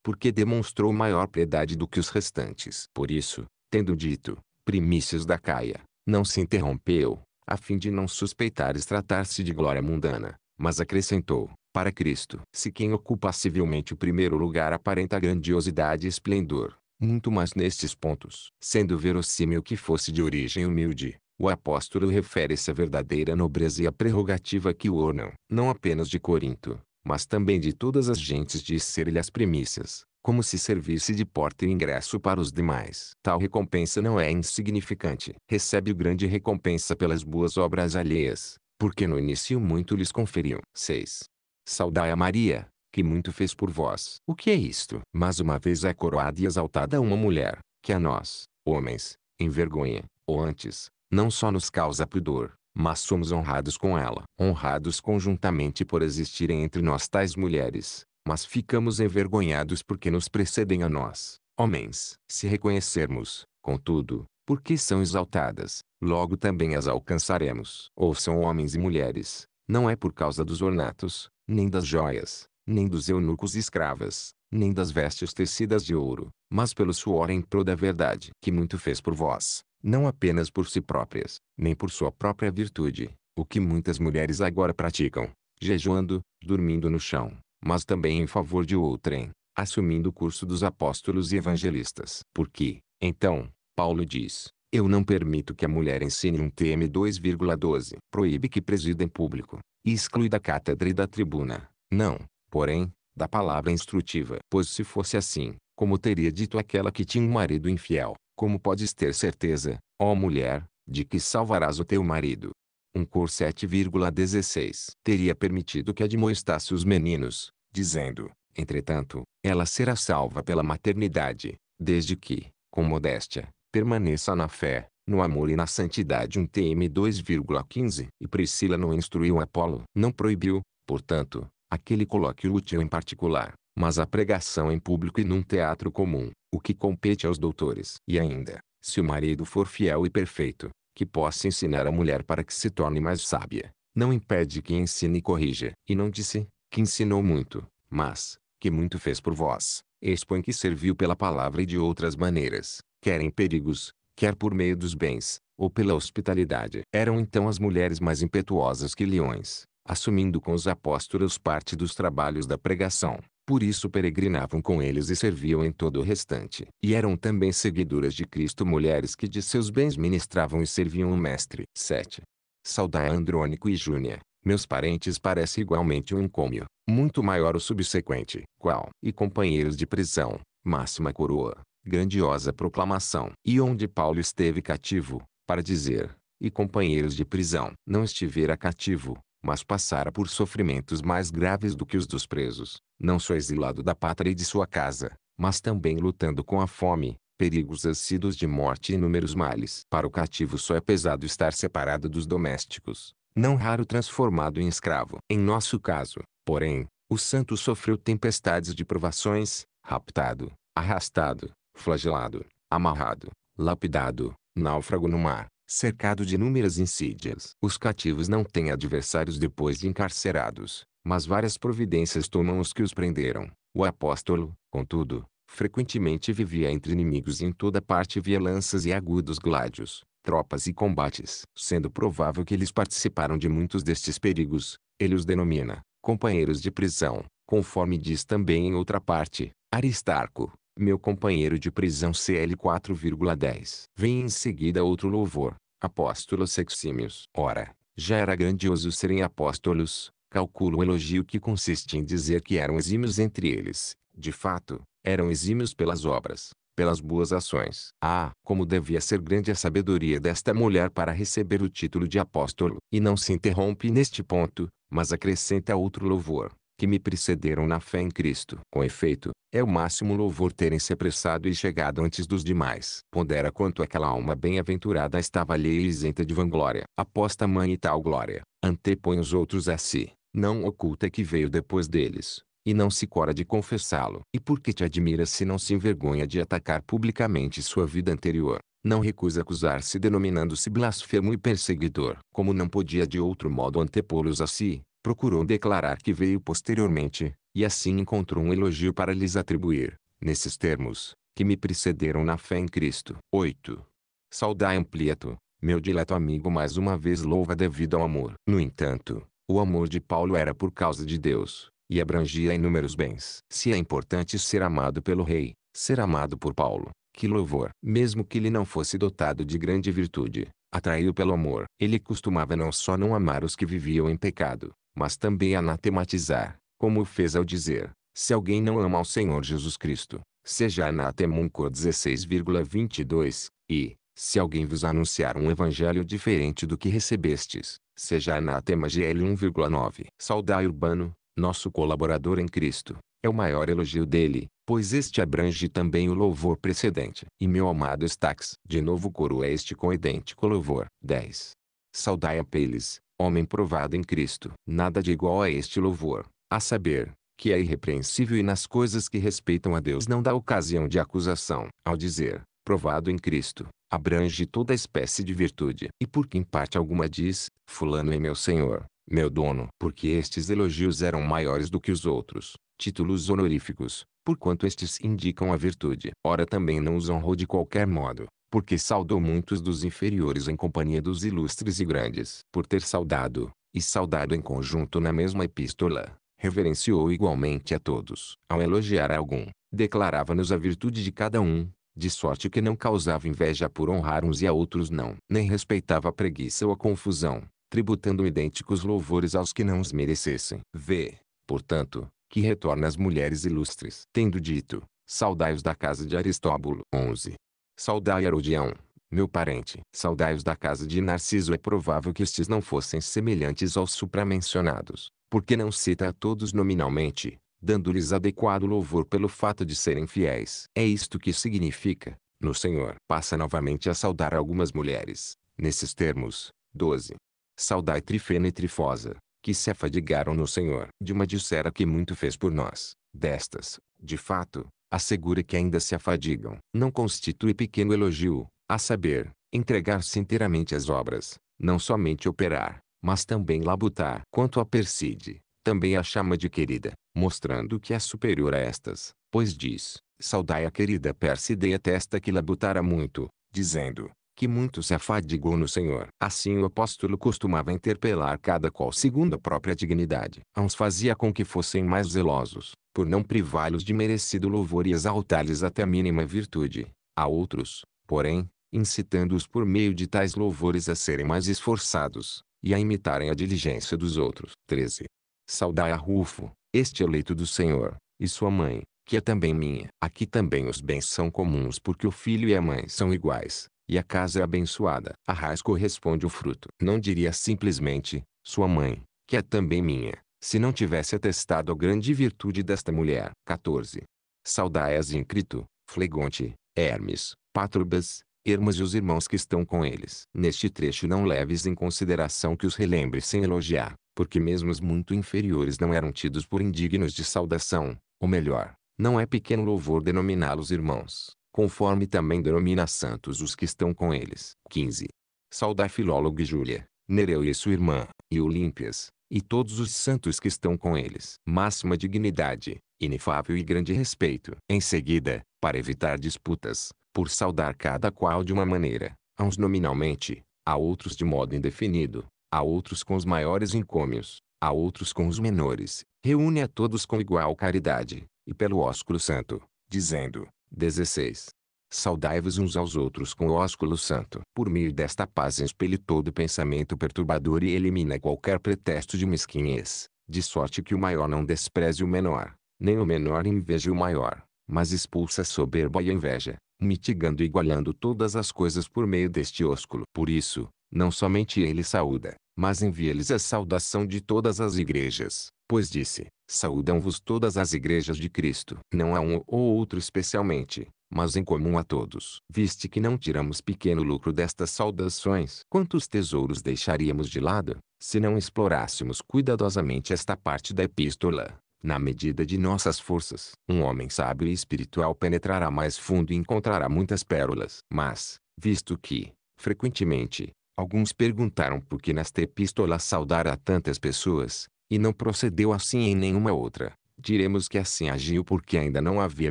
porque demonstrou maior piedade do que os restantes. Por isso, tendo dito, primícias da caia, não se interrompeu, a fim de não suspeitares tratar-se de glória mundana, mas acrescentou, para Cristo. Se quem ocupa civilmente o primeiro lugar aparenta grandiosidade e esplendor, muito mais nestes pontos. Sendo verossímil que fosse de origem humilde, o apóstolo refere-se à verdadeira nobreza e à prerrogativa que o ornam, não apenas de Corinto, mas também de todas as gentes de ser-lhe as primícias, como se servisse de porta e ingresso para os demais. Tal recompensa não é insignificante. Recebe grande recompensa pelas boas obras alheias, porque no início muito lhes conferiu. 6. Saudai a Maria, que muito fez por vós. O que é isto? Mas uma vez é coroada e exaltada uma mulher, que a nós, homens, envergonha, ou antes, não só nos causa pudor, mas somos honrados com ela. Honrados conjuntamente por existirem entre nós tais mulheres, mas ficamos envergonhados porque nos precedem a nós, homens. Se reconhecermos, contudo, porque são exaltadas, logo também as alcançaremos. Ou são homens e mulheres, não é por causa dos ornatos, nem das joias, nem dos eunucos escravas, nem das vestes tecidas de ouro, mas pelo suor em prol da verdade que muito fez por vós, não apenas por si próprias, nem por sua própria virtude, o que muitas mulheres agora praticam, jejuando, dormindo no chão, mas também em favor de outrem, assumindo o curso dos apóstolos e evangelistas. Porque, então, Paulo diz, eu não permito que a mulher ensine um TM 2,12. Proíbe que presida em público, e exclui da cátedra e da tribuna. Não, porém, da palavra instrutiva. Pois se fosse assim, como teria dito aquela que tinha um marido infiel, como podes ter certeza, ó mulher, de que salvarás o teu marido? Um cor 7,16 teria permitido que admoestasse os meninos, dizendo, entretanto, ela será salva pela maternidade, desde que, com modéstia, permaneça na fé, no amor e na santidade. Um TM 2,15 E Priscila não instruiu Apolo, não proibiu, portanto, aquele colóquio útil em particular, mas a pregação em público e num teatro comum, o que compete aos doutores. E ainda, se o marido for fiel e perfeito, que possa ensinar a mulher para que se torne mais sábia, não impede que ensine e corrija. E não disse, que ensinou muito, mas, que muito fez por vós, expõe que serviu pela palavra e de outras maneiras, quer em perigos, quer por meio dos bens, ou pela hospitalidade. Eram então as mulheres mais impetuosas que leões, assumindo com os apóstolos parte dos trabalhos da pregação. Por isso peregrinavam com eles e serviam em todo o restante. E eram também seguidoras de Cristo mulheres que de seus bens ministravam e serviam o Mestre. 7. Saudar Andrônico e Júnia, meus parentes parece igualmente um encômio, muito maior o subsequente, qual, e companheiros de prisão, máxima coroa, grandiosa proclamação. E onde Paulo esteve cativo, para dizer, e companheiros de prisão, não estivera cativo, mas passara por sofrimentos mais graves do que os dos presos, não só exilado da pátria e de sua casa, mas também lutando com a fome, perigos assíduos de morte e inúmeros males. Para o cativo só é pesado estar separado dos domésticos, não raro transformado em escravo. Em nosso caso, porém, o santo sofreu tempestades de provações, raptado, arrastado, flagelado, amarrado, lapidado, náufrago no mar, cercado de inúmeras insídias. Os cativos não têm adversários depois de encarcerados, mas várias providências tomam os que os prenderam. O apóstolo, contudo, frequentemente vivia entre inimigos e em toda parte via lanças e agudos gládios, tropas e combates. Sendo provável que eles participaram de muitos destes perigos, ele os denomina companheiros de prisão, conforme diz também em outra parte, Aristarco, meu companheiro de prisão CL 4,10. Vem em seguida outro louvor, apóstolos sexímios. Ora, já era grandioso serem apóstolos, calculo o elogio que consiste em dizer que eram exímios entre eles. De fato, eram exímios pelas obras, pelas boas ações. Ah, como devia ser grande a sabedoria desta mulher para receber o título de apóstolo. E não se interrompe neste ponto, mas acrescenta outro louvor que me precederam na fé em Cristo. Com efeito, é o máximo louvor terem se apressado e chegado antes dos demais. Pondera quanto aquela alma bem-aventurada estava alheia e isenta de vanglória. Após tamanha e tal glória, antepõe os outros a si, não oculta que veio depois deles, e não se cora de confessá-lo. E por que te admira se não se envergonha de atacar publicamente sua vida anterior? Não recusa acusar-se denominando-se blasfemo e perseguidor. Como não podia de outro modo antepô-los a si, procurou declarar que veio posteriormente, e assim encontrou um elogio para lhes atribuir, nesses termos, que me precederam na fé em Cristo. 8. Saudai Amplieto, meu dileto amigo mais uma vez louva devido ao amor. No entanto, o amor de Paulo era por causa de Deus, e abrangia inúmeros bens. Se é importante ser amado pelo rei, ser amado por Paulo, que louvor! Mesmo que ele não fosse dotado de grande virtude, atraído pelo amor, ele costumava não só não amar os que viviam em pecado, mas também anatematizar, como fez ao dizer: Se alguém não ama ao Senhor Jesus Cristo, seja anatemunco 16,22, e, se alguém vos anunciar um evangelho diferente do que recebestes, seja anatema GL 1,9. Saudai Urbano, nosso colaborador em Cristo, é o maior elogio dele, pois este abrange também o louvor precedente. E meu amado Stax, de novo é este com idêntico louvor. 10. Saudai Apeles, homem provado em Cristo. Nada de igual a este louvor, a saber, que é irrepreensível e nas coisas que respeitam a Deus não dá ocasião de acusação. Ao dizer, provado em Cristo, abrange toda espécie de virtude. E por que em parte alguma diz, fulano é meu senhor, meu dono. Porque estes elogios eram maiores do que os outros, títulos honoríficos, porquanto estes indicam a virtude. Ora também não os honrou de qualquer modo, porque saudou muitos dos inferiores em companhia dos ilustres e grandes. Por ter saudado, e saudado em conjunto na mesma epístola, reverenciou igualmente a todos. Ao elogiar algum, declarava-nos a virtude de cada um, de sorte que não causava inveja por honrar uns e a outros não, nem respeitava a preguiça ou a confusão, tributando idênticos louvores aos que não os merecessem. Vê, Portanto, que retorna às mulheres ilustres. Tendo dito, saudai-os da casa de Aristóbulo. 11. Saudai Herodião, meu parente. Saudai-os da casa de Narciso. É provável que estes não fossem semelhantes aos supramencionados, porque não cita a todos nominalmente, dando-lhes adequado louvor pelo fato de serem fiéis. É isto que significa, no Senhor. Passa novamente a saudar algumas mulheres, nesses termos. 12. Saudai Trifena e Trifosa, que se afadigaram no Senhor. De uma dissera que muito fez por nós, destas, de fato, assegura que ainda se afadigam. Não constitui pequeno elogio, a saber, entregar-se inteiramente às obras, não somente operar, mas também labutar. Quanto a Perside, também a chama de querida, mostrando que é superior a estas, pois diz, saudai a querida Perside a testa que labutara muito, dizendo, que muito se afadigou no Senhor. Assim o apóstolo costumava interpelar cada qual segundo a própria dignidade. A uns fazia com que fossem mais zelosos, por não privá-los de merecido louvor e exaltar-lhes até a mínima virtude. A outros, porém, incitando-os por meio de tais louvores a serem mais esforçados, e a imitarem a diligência dos outros. 13. Saudai a Rufo, este eleito do Senhor, e sua mãe, que é também minha. Aqui também os bens são comuns porque o filho e a mãe são iguais, e a casa é abençoada. A raiz corresponde ao fruto. Não diria simplesmente, sua mãe, que é também minha, se não tivesse atestado a grande virtude desta mulher. 14. Saudai-as Íncrito, Flegonte, Hermes, Pátrobas, Hermas e os irmãos que estão com eles. Neste trecho não leves em consideração que os relembre sem elogiar, porque mesmo os muito inferiores não eram tidos por indignos de saudação, ou melhor, não é pequeno louvor denominá-los irmãos, conforme também denomina santos os que estão com eles. 15. Saudai Filólogo e Júlia, Nereu e sua irmã, e Olímpias, e todos os santos que estão com eles. Máxima dignidade, inefável e grande respeito. Em seguida, para evitar disputas, por saudar cada qual de uma maneira, a uns nominalmente, a outros de modo indefinido, a outros com os maiores encômios, a outros com os menores, reúne a todos com igual caridade, e pelo ósculo santo, dizendo, 16 saudai-vos uns aos outros com o ósculo santo. Por meio desta paz espelhe todo pensamento perturbador e elimina qualquer pretexto de mesquinhez, de sorte que o maior não despreze o menor, nem o menor inveje o maior, mas expulsa a soberba e a inveja, mitigando e igualando todas as coisas por meio deste ósculo. Por isso, não somente ele saúda, mas envia-lhes a saudação de todas as igrejas, pois disse, saúdam-vos todas as igrejas de Cristo. Não há um ou outro especialmente, mas em comum a todos. Viste que não tiramos pequeno lucro destas saudações. Quantos tesouros deixaríamos de lado, se não explorássemos cuidadosamente esta parte da epístola? na medida de nossas forças. Um homem sábio e espiritual penetrará mais fundo e encontrará muitas pérolas. Mas, visto que, frequentemente, alguns perguntaram por que nesta epístola saudara tantas pessoas, e não procedeu assim em nenhuma outra, Diremos que assim agiu porque ainda não havia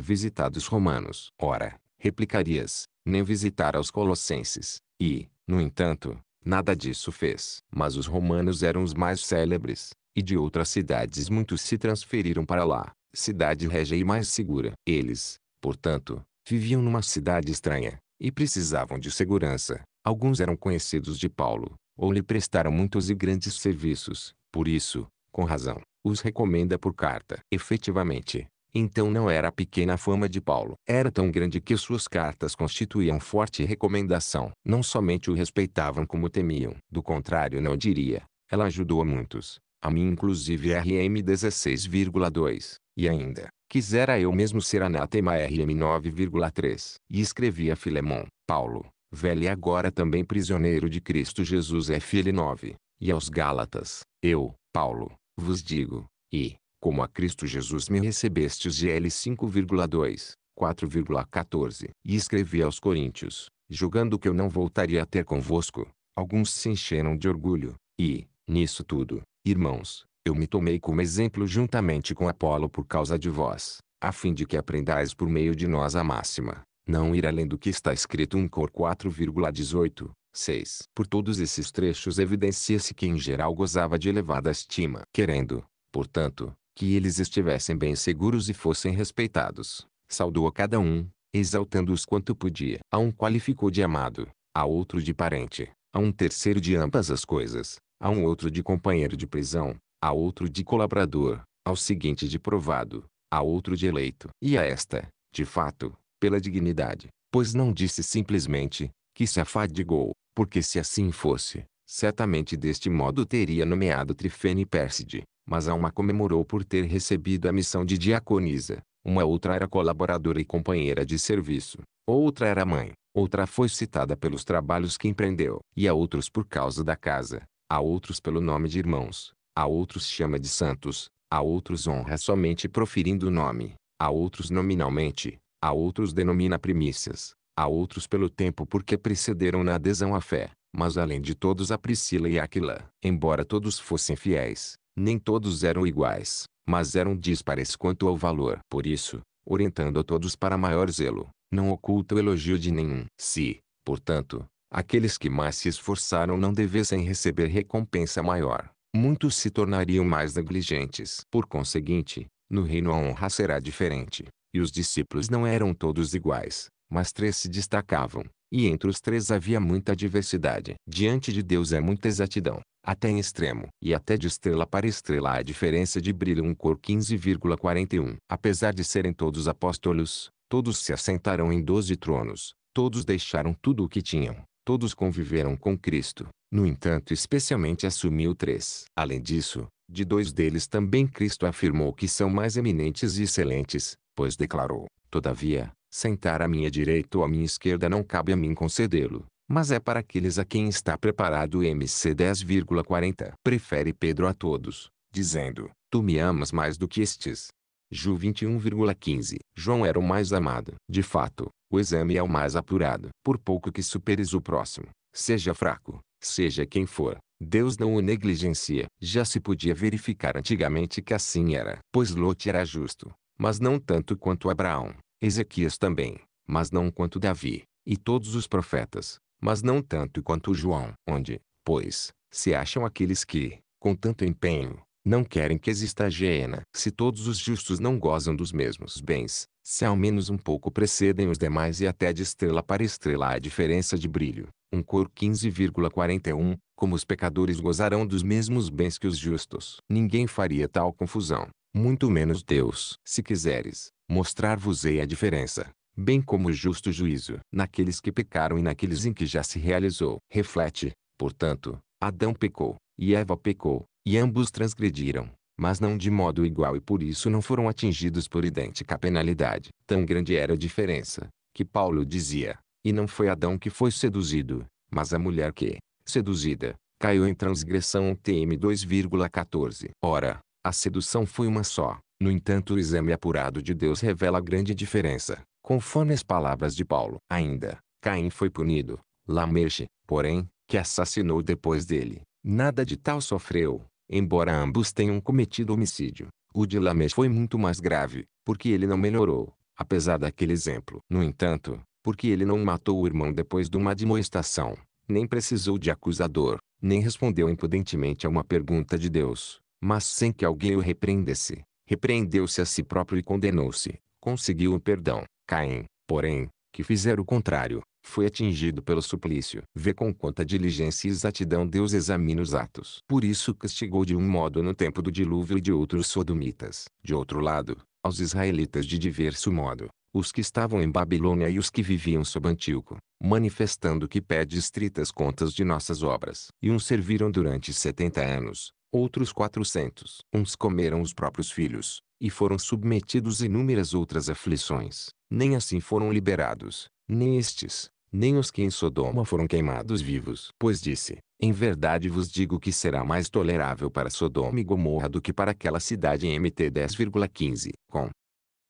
visitado os romanos. Ora, replicarias, nem visitar aos colossenses. E, no entanto, nada disso fez. Mas os romanos eram os mais célebres, e de outras cidades muitos se transferiram para lá, cidade régia e mais segura. Eles, portanto, viviam numa cidade estranha, e precisavam de segurança. Alguns eram conhecidos de Paulo, ou lhe prestaram muitos e grandes serviços. Por isso, com razão, os recomenda por carta. Efetivamente, então não era a pequena fama de Paulo. Era tão grande que suas cartas constituíam forte recomendação. Não somente o respeitavam como temiam. Do contrário não diria. Ela ajudou a muitos. A mim inclusive RM 16,2. E ainda, quisera eu mesmo ser anátema RM 9,3. E escrevia Filemon, Paulo, velho e agora também prisioneiro de Cristo Jesus FL9. E aos Gálatas, eu, Paulo, vos digo, e, como a Cristo Jesus me recebestes GL 5,2, 4,14. E escrevi aos coríntios, julgando que eu não voltaria a ter convosco. Alguns se encheram de orgulho, e, nisso tudo, irmãos, eu me tomei como exemplo juntamente com Apolo por causa de vós, a fim de que aprendais por meio de nós a máxima, não ir além do que está escrito em Cor 4,18, 6. Por todos esses trechos evidencia-se que em geral gozava de elevada estima, querendo, portanto, que eles estivessem bem seguros e fossem respeitados. Saudou a cada um, exaltando-os quanto podia. A um qualificou de amado, a outro de parente, a um terceiro de ambas as coisas, a um outro de companheiro de prisão, a outro de colaborador, ao seguinte de provado, a outro de eleito, e a esta, de fato, pela dignidade, pois não disse simplesmente, que se afadigou, porque se assim fosse, certamente deste modo teria nomeado Trifene Pérside, mas a uma comemorou por ter recebido a missão de diaconisa, uma outra era colaboradora e companheira de serviço, outra era mãe, outra foi citada pelos trabalhos que empreendeu, e a outros por causa da casa, a outros pelo nome de irmãos, a outros chama de santos, a outros honra somente proferindo o nome, a outros nominalmente, a outros denomina primícias, a outros pelo tempo porque precederam na adesão à fé, mas além de todos a Priscila e Aquila. Embora todos fossem fiéis, nem todos eram iguais, mas eram díspares quanto ao valor. Por isso, orientando a todos para maior zelo, não oculta o elogio de nenhum. Se, portanto, aqueles que mais se esforçaram não devessem receber recompensa maior, muitos se tornariam mais negligentes. Por conseguinte, no reino a honra será diferente, e os discípulos não eram todos iguais mas três se destacavam, e entre os três havia muita diversidade. Diante de Deus é muita exatidão, até em extremo, e até de estrela para estrela há diferença de brilho um cor 15,41. Apesar de serem todos apóstolos, todos se assentaram em doze tronos, todos deixaram tudo o que tinham, todos conviveram com Cristo. No entanto, especialmente assumiu três. Além disso, de dois deles também Cristo afirmou que são mais eminentes e excelentes, pois declarou: Todavia, Sentar à minha direita ou à minha esquerda não cabe a mim concedê-lo, mas é para aqueles a quem está preparado MC 10,40. Prefere Pedro a todos, dizendo, Tu me amas mais do que estes. Ju 21,15. João era o mais amado. De fato, o exame é o mais apurado. Por pouco que superes o próximo, seja fraco, seja quem for, Deus não o negligencia. Já se podia verificar antigamente que assim era. Pois Lot era justo, mas não tanto quanto Abraão. Ezequias também, mas não quanto Davi, e todos os profetas, mas não tanto quanto João. Onde, pois, se acham aqueles que, com tanto empenho, não querem que exista a hiena. Se todos os justos não gozam dos mesmos bens, se ao menos um pouco precedem os demais e até de estrela para estrela há diferença de brilho, um cor 15,41, como os pecadores gozarão dos mesmos bens que os justos. Ninguém faria tal confusão, muito menos Deus. Se quiseres, mostrar-vos-ei a diferença, bem como o justo juízo, naqueles que pecaram e naqueles em que já se realizou. Reflete, portanto, Adão pecou, e Eva pecou, e ambos transgrediram, mas não de modo igual e por isso não foram atingidos por idêntica penalidade. Tão grande era a diferença, que Paulo dizia, e não foi Adão que foi seduzido, mas a mulher que, seduzida, caiu em transgressão. TM 2,14. Ora, a sedução foi uma só. No entanto o exame apurado de Deus revela grande diferença. Conforme as palavras de Paulo. Ainda, Caim foi punido. Lameche, porém, que assassinou depois dele. Nada de tal sofreu, embora ambos tenham cometido homicídio. O de Lameche foi muito mais grave, porque ele não melhorou, apesar daquele exemplo. No entanto, porque ele não matou o irmão depois de uma admoestação, nem precisou de acusador, nem respondeu impudentemente a uma pergunta de Deus, mas sem que alguém o repreendesse, repreendeu-se a si próprio e condenou-se. Conseguiu o perdão. Caim, porém, que fizer o contrário, foi atingido pelo suplício. Vê com quanta diligência e exatidão Deus examina os atos. Por isso castigou de um modo no tempo do dilúvio e de outros sodomitas. De outro lado, aos israelitas de diverso modo, os que estavam em Babilônia e os que viviam sob Antíoco, manifestando que pede estritas contas de nossas obras. E uns serviram durante setenta anos, Outros quatrocentos, uns comeram os próprios filhos, e foram submetidos a inúmeras outras aflições. Nem assim foram liberados, nem estes, nem os que em Sodoma foram queimados vivos. Pois disse, em verdade vos digo que será mais tolerável para Sodoma e Gomorra do que para aquela cidade em MT 10,15. Com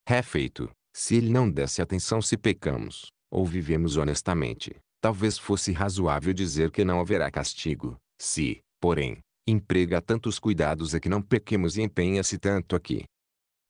refeito, se ele não desse atenção se pecamos, ou vivemos honestamente, talvez fosse razoável dizer que não haverá castigo. Se, porém, emprega tantos cuidados a que não pequemos e empenha-se tanto aqui.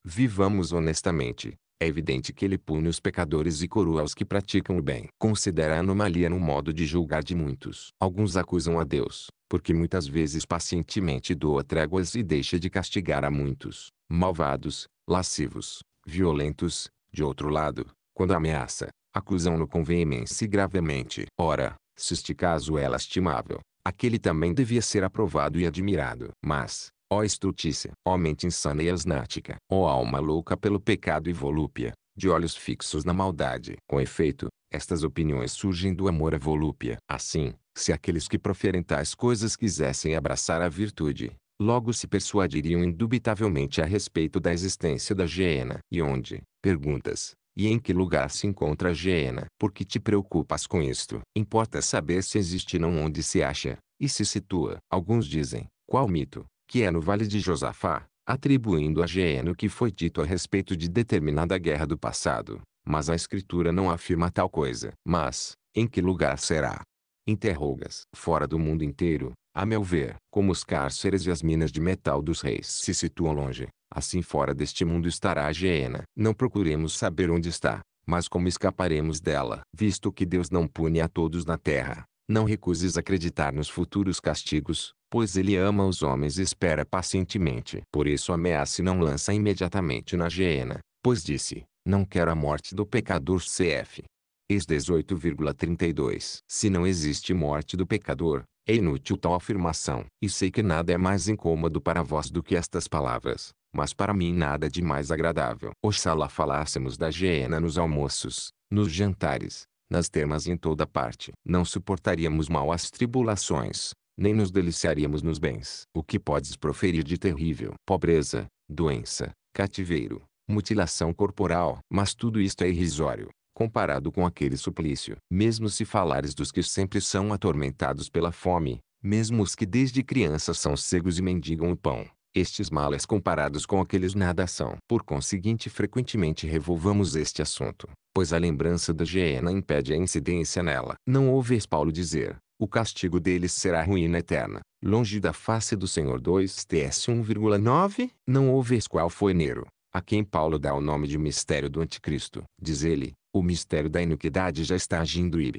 vivamos honestamente. É evidente que ele pune os pecadores e coroa os que praticam o bem. Considera a anomalia no modo de julgar de muitos. Alguns acusam a Deus, porque muitas vezes pacientemente doa tréguas e deixa de castigar a muitos, malvados, lascivos, violentos. De outro lado, quando ameaça, acusam-no com veemência e gravemente. Ora, se este caso é lastimável, aquele também devia ser aprovado e admirado. Mas, ó estrutícia, ó mente insana e asnática, ó alma louca pelo pecado e volúpia, de olhos fixos na maldade. Com efeito, estas opiniões surgem do amor à volúpia. Assim, se aqueles que proferem tais coisas quisessem abraçar a virtude, logo se persuadiriam indubitavelmente a respeito da existência da hiena. E onde, perguntas, e em que lugar se encontra a hiena. Por que te preocupas com isto? Importa saber se existe não onde se acha, e se situa. Alguns dizem, qual mito, que é no Vale de Josafá, atribuindo a Geena o que foi dito a respeito de determinada guerra do passado. Mas a escritura não afirma tal coisa. Mas, em que lugar será? Interrogas. Fora do mundo inteiro, a meu ver, como os cárceres e as minas de metal dos reis se situam longe, assim fora deste mundo estará a Geena. Não procuremos saber onde está, mas como escaparemos dela. Visto que Deus não pune a todos na terra, não recuses acreditar nos futuros castigos, pois ele ama os homens e espera pacientemente. Por isso ameaça e não lança imediatamente na Geena, pois disse, não quero a morte do pecador cf. Ex 18,32 Se não existe morte do pecador, é inútil tal afirmação, e sei que nada é mais incômodo para vós do que estas palavras, mas para mim nada de mais agradável. Oxalá falássemos da hiena nos almoços, nos jantares, nas termas e em toda parte. Não suportaríamos mal as tribulações, nem nos deliciaríamos nos bens. O que podes proferir de terrível? Pobreza, doença, cativeiro, mutilação corporal. Mas tudo isto é irrisório comparado com aquele suplício. Mesmo se falares dos que sempre são atormentados pela fome, mesmo os que desde criança são cegos e mendigam o pão, estes males comparados com aqueles nada são. Por conseguinte frequentemente revolvamos este assunto, pois a lembrança da hiena impede a incidência nela. Não ouves Paulo dizer, o castigo deles será ruína eterna, longe da face do Senhor 2 TS 1,9? Não ouves qual foi Nero, a quem Paulo dá o nome de mistério do anticristo. Diz ele, o mistério da iniquidade já está agindo e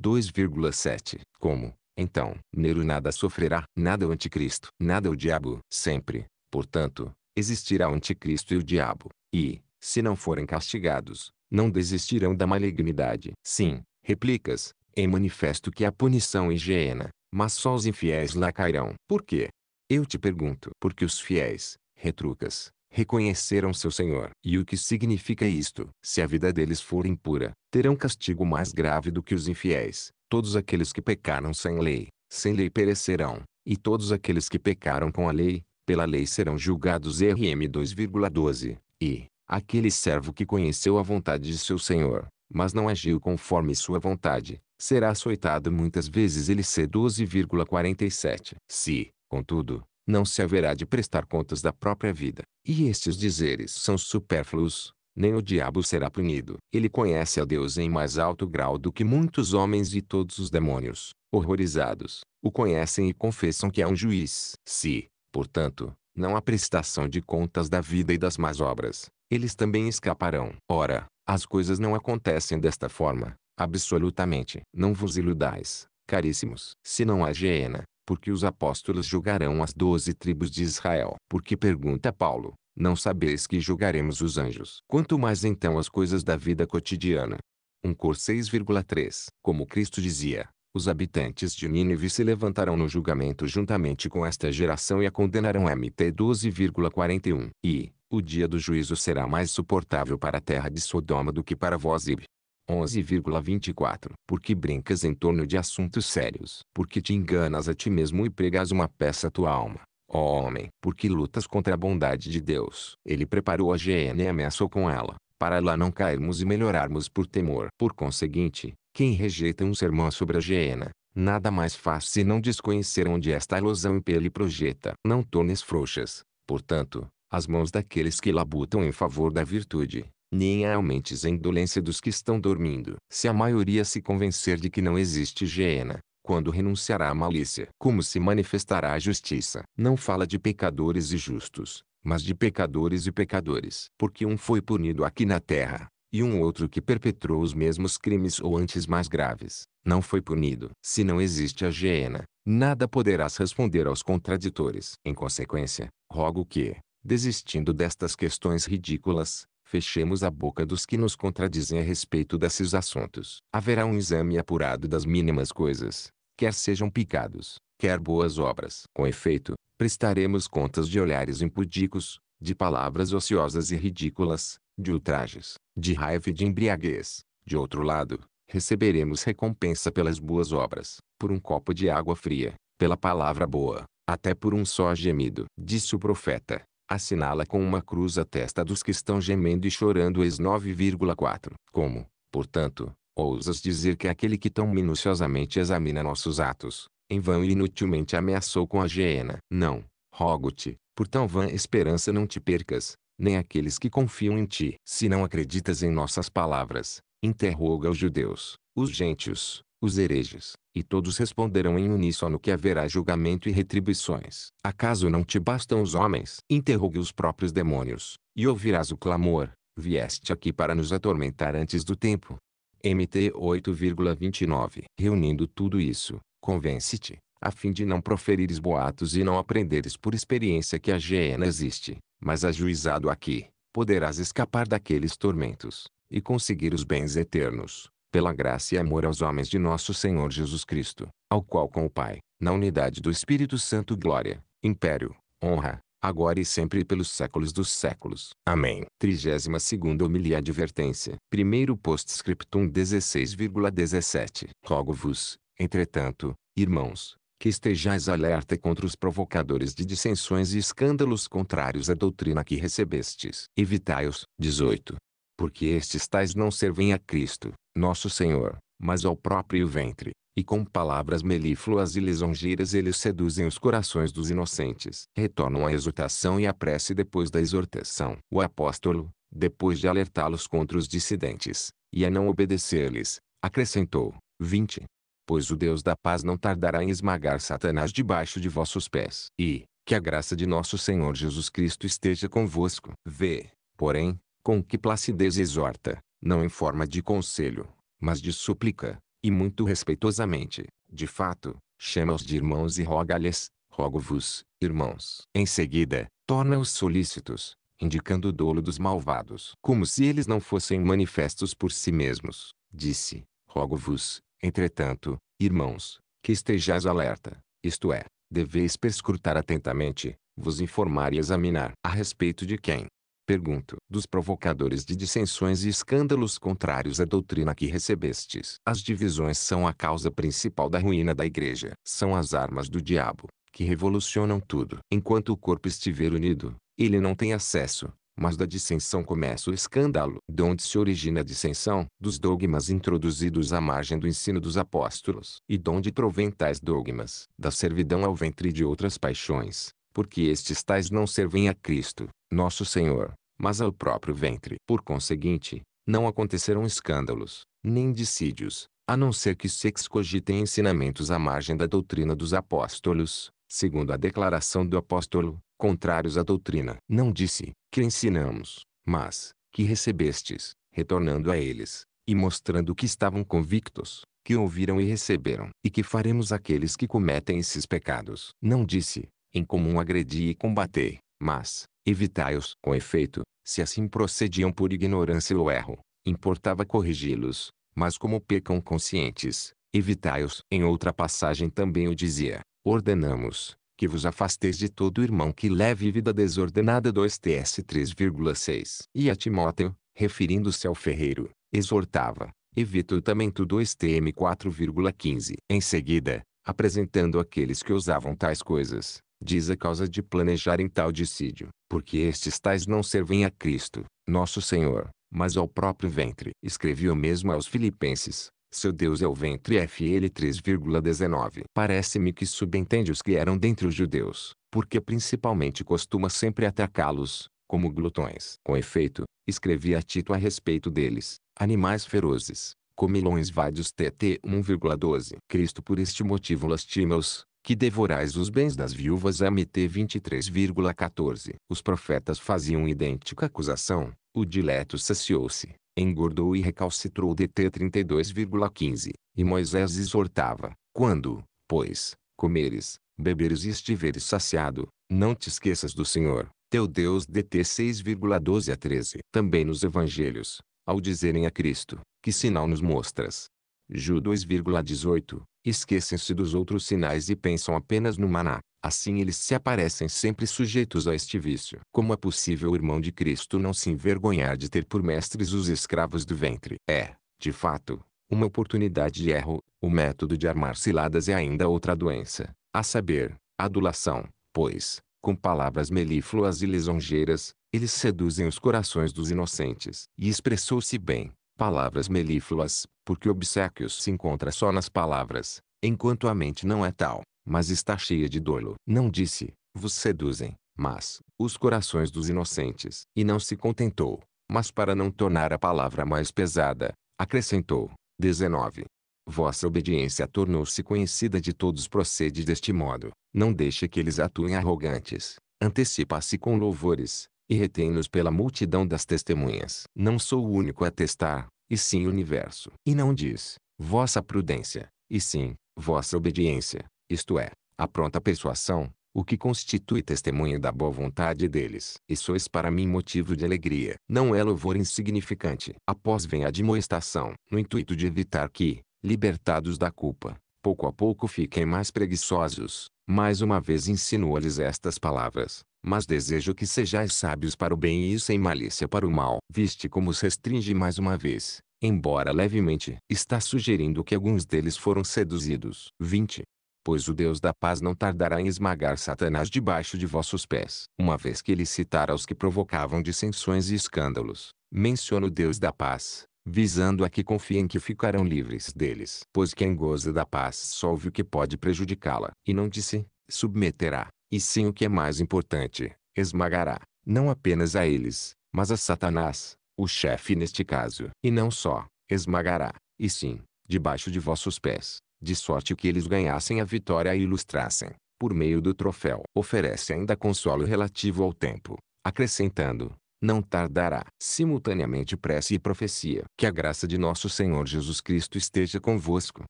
2,7. Como, então, Nero nada sofrerá, nada o anticristo, nada o diabo. Sempre, portanto, existirá o anticristo e o diabo, e, se não forem castigados, não desistirão da malignidade. Sim, replicas, em manifesto que a punição é higiena, mas só os infiéis lá cairão. Por quê? Eu te pergunto. Porque os fiéis, retrucas, reconheceram seu Senhor. E o que significa isto? Se a vida deles for impura, terão castigo mais grave do que os infiéis. Todos aqueles que pecaram sem lei, sem lei perecerão, e todos aqueles que pecaram com a lei, pela lei serão julgados. RM 2,12. E, aquele servo que conheceu a vontade de seu Senhor, mas não agiu conforme sua vontade, será açoitado muitas vezes. Ele C12,47. Se, contudo, não se haverá de prestar contas da própria vida. E estes dizeres são supérfluos, nem o diabo será punido. Ele conhece a Deus em mais alto grau do que muitos homens e todos os demônios, horrorizados, o conhecem e confessam que é um juiz. Se, portanto, não há prestação de contas da vida e das más obras, eles também escaparão. Ora, as coisas não acontecem desta forma, absolutamente. Não vos iludais, caríssimos. Se não há hiena, porque os apóstolos julgarão as doze tribos de Israel. Porque pergunta Paulo, não sabeis que julgaremos os anjos? Quanto mais então as coisas da vida cotidiana. 1 um Cor 6,3 Como Cristo dizia, os habitantes de Nínive se levantarão no julgamento juntamente com esta geração e a condenarão MT 12,41. E, o dia do juízo será mais suportável para a terra de Sodoma do que para vós Ibe. 11,24. Porque brincas em torno de assuntos sérios. Porque te enganas a ti mesmo e pregas uma peça à tua alma. Ó homem, porque lutas contra a bondade de Deus. Ele preparou a GN e ameaçou com ela, para lá não cairmos e melhorarmos por temor. Por conseguinte, quem rejeita um sermão sobre a GN, nada mais faz senão desconhecer onde esta ilusão impele e projeta. Não tornes frouxas, portanto, as mãos daqueles que labutam em favor da virtude nem a aumentes a indolência dos que estão dormindo. Se a maioria se convencer de que não existe higiene, quando renunciará à malícia, como se manifestará a justiça? Não fala de pecadores e justos, mas de pecadores e pecadores. Porque um foi punido aqui na terra, e um outro que perpetrou os mesmos crimes ou antes mais graves, não foi punido. Se não existe a higiene, nada poderás responder aos contraditores. Em consequência, rogo que, desistindo destas questões ridículas, fechemos a boca dos que nos contradizem a respeito desses assuntos. Haverá um exame apurado das mínimas coisas, quer sejam picados, quer boas obras. Com efeito, prestaremos contas de olhares impudicos, de palavras ociosas e ridículas, de ultrajes, de raiva e de embriaguez. De outro lado, receberemos recompensa pelas boas obras, por um copo de água fria, pela palavra boa, até por um só gemido. Disse o profeta, assinala com uma cruz a testa dos que estão gemendo e chorando. Ex 9,4. Como, portanto, ousas dizer que aquele que tão minuciosamente examina nossos atos, em vão e inutilmente ameaçou com a hiena? Não, rogo-te, por tão vã esperança não te percas, nem aqueles que confiam em ti. Se não acreditas em nossas palavras, interroga os judeus, os gentios, os hereges, e todos responderão em uníssono que haverá julgamento e retribuições. Acaso não te bastam os homens? Interrogue os próprios demônios, e ouvirás o clamor, vieste aqui para nos atormentar antes do tempo. MT 8,29 Reunindo tudo isso, convence-te, a fim de não proferires boatos e não aprenderes por experiência que a hiena existe, mas ajuizado aqui, poderás escapar daqueles tormentos, e conseguir os bens eternos, pela graça e amor aos homens de nosso Senhor Jesus Cristo, ao qual com o Pai, na unidade do Espírito Santo glória, império, honra, agora e sempre e pelos séculos dos séculos. Amém. 32ª homilia advertência. Primeiro post-scriptum 16,17. Rogo-vos, entretanto, irmãos, que estejais alerta contra os provocadores de dissensões e escândalos contrários à doutrina que recebestes. Evitai-os. 18. Porque estes tais não servem a Cristo, nosso Senhor, mas ao próprio ventre. E com palavras melífluas e lisonjeiras eles seduzem os corações dos inocentes. Retornam à exortação e à prece depois da exortação. O apóstolo, depois de alertá-los contra os dissidentes, e a não obedecer-lhes, acrescentou, 20. Pois o Deus da paz não tardará em esmagar Satanás debaixo de vossos pés. E, que a graça de nosso Senhor Jesus Cristo esteja convosco. Vê, porém, com que placidez exorta, não em forma de conselho, mas de súplica, e muito respeitosamente, de fato, chama-os de irmãos e roga-lhes, rogo-vos, irmãos. Em seguida, torna-os solícitos, indicando o dolo dos malvados. Como se eles não fossem manifestos por si mesmos, disse, rogo-vos, entretanto, irmãos, que estejais alerta, isto é, deveis perscrutar atentamente, vos informar e examinar a respeito de quem, Pergunto, dos provocadores de dissensões e escândalos contrários à doutrina que recebestes. As divisões são a causa principal da ruína da igreja. São as armas do diabo, que revolucionam tudo. Enquanto o corpo estiver unido, ele não tem acesso, mas da dissensão começa o escândalo. De onde se origina a dissensão? Dos dogmas introduzidos à margem do ensino dos apóstolos. E de onde provém tais dogmas? Da servidão ao ventre de outras paixões, porque estes tais não servem a Cristo, nosso Senhor, mas ao próprio ventre. Por conseguinte, não acontecerão escândalos, nem dissídios, a não ser que se excogitem ensinamentos à margem da doutrina dos apóstolos, segundo a declaração do apóstolo, contrários à doutrina. Não disse, que ensinamos, mas, que recebestes, retornando a eles, e mostrando que estavam convictos, que ouviram e receberam, e que faremos aqueles que cometem esses pecados. Não disse, em comum agredir e combater, mas, evitai-os. Com efeito, se assim procediam por ignorância ou erro, importava corrigi-los, mas como pecam conscientes, evitai-os. Em outra passagem também o dizia, ordenamos, que vos afasteis de todo irmão que leve vida desordenada 2 TS 3,6. E a Timóteo, referindo-se ao ferreiro, exortava, evita o tamento 2 TM 4,15. Em seguida, apresentando aqueles que usavam tais coisas, diz a causa de planejarem tal dissídio, porque estes tais não servem a Cristo, nosso Senhor, mas ao próprio ventre. Escrevi o mesmo aos filipenses, seu Deus é o ventre FL 3,19. Parece-me que subentende os que eram dentre os judeus, porque principalmente costuma sempre atacá-los, como glutões. Com efeito, escrevi a Tito a respeito deles, animais ferozes, comilões vadios TT 1,12. Cristo por este motivo lastima-os, que devorais os bens das viúvas MT 23,14. Os profetas faziam idêntica acusação, o dileto saciou-se, engordou e recalcitrou DT 32,15, e Moisés exortava, quando, pois, comeres, beberes e estiveres saciado, não te esqueças do Senhor, teu Deus DT 6,12 a 13. Também nos evangelhos, ao dizerem a Cristo, que sinal nos mostras? Ju 2,18, esquecem-se dos outros sinais e pensam apenas no maná. Assim eles se aparecem sempre sujeitos a este vício. Como é possível o irmão de Cristo não se envergonhar de ter por mestres os escravos do ventre? É, de fato, uma oportunidade de erro. O método de armar ciladas é ainda outra doença, a saber, adulação, pois, com palavras melífluas e lisonjeiras, eles seduzem os corações dos inocentes. E expressou-se bem, palavras melífluas, porque obsequios se encontra só nas palavras, enquanto a mente não é tal, mas está cheia de dolo. Não disse, vos seduzem, mas, os corações dos inocentes. E não se contentou, mas para não tornar a palavra mais pesada, acrescentou, 19. Vossa obediência tornou-se conhecida de todos procede deste modo, não deixe que eles atuem arrogantes, antecipa-se com louvores, e retém-nos pela multidão das testemunhas. Não sou o único a testar, e sim universo. E não diz, vossa prudência, e sim, vossa obediência, isto é, a pronta persuasão, o que constitui testemunho da boa vontade deles. E sois para mim motivo de alegria. Não é louvor insignificante. Após vem a admoestação, no intuito de evitar que, libertados da culpa, pouco a pouco fiquem mais preguiçosos. Mais uma vez insinua-lhes estas palavras mas desejo que sejais sábios para o bem e sem malícia para o mal. Viste como se restringe mais uma vez, embora levemente, está sugerindo que alguns deles foram seduzidos. 20. Pois o Deus da paz não tardará em esmagar Satanás debaixo de vossos pés. Uma vez que ele citara os que provocavam dissensões e escândalos, menciona o Deus da paz, visando a que confiem que ficarão livres deles. Pois quem goza da paz solve o que pode prejudicá-la, e não disse, submeterá e sim o que é mais importante, esmagará, não apenas a eles, mas a Satanás, o chefe neste caso. E não só, esmagará, e sim, debaixo de vossos pés, de sorte que eles ganhassem a vitória e ilustrassem, por meio do troféu. Oferece ainda consolo relativo ao tempo, acrescentando, não tardará. Simultaneamente prece e profecia. Que a graça de nosso Senhor Jesus Cristo esteja convosco.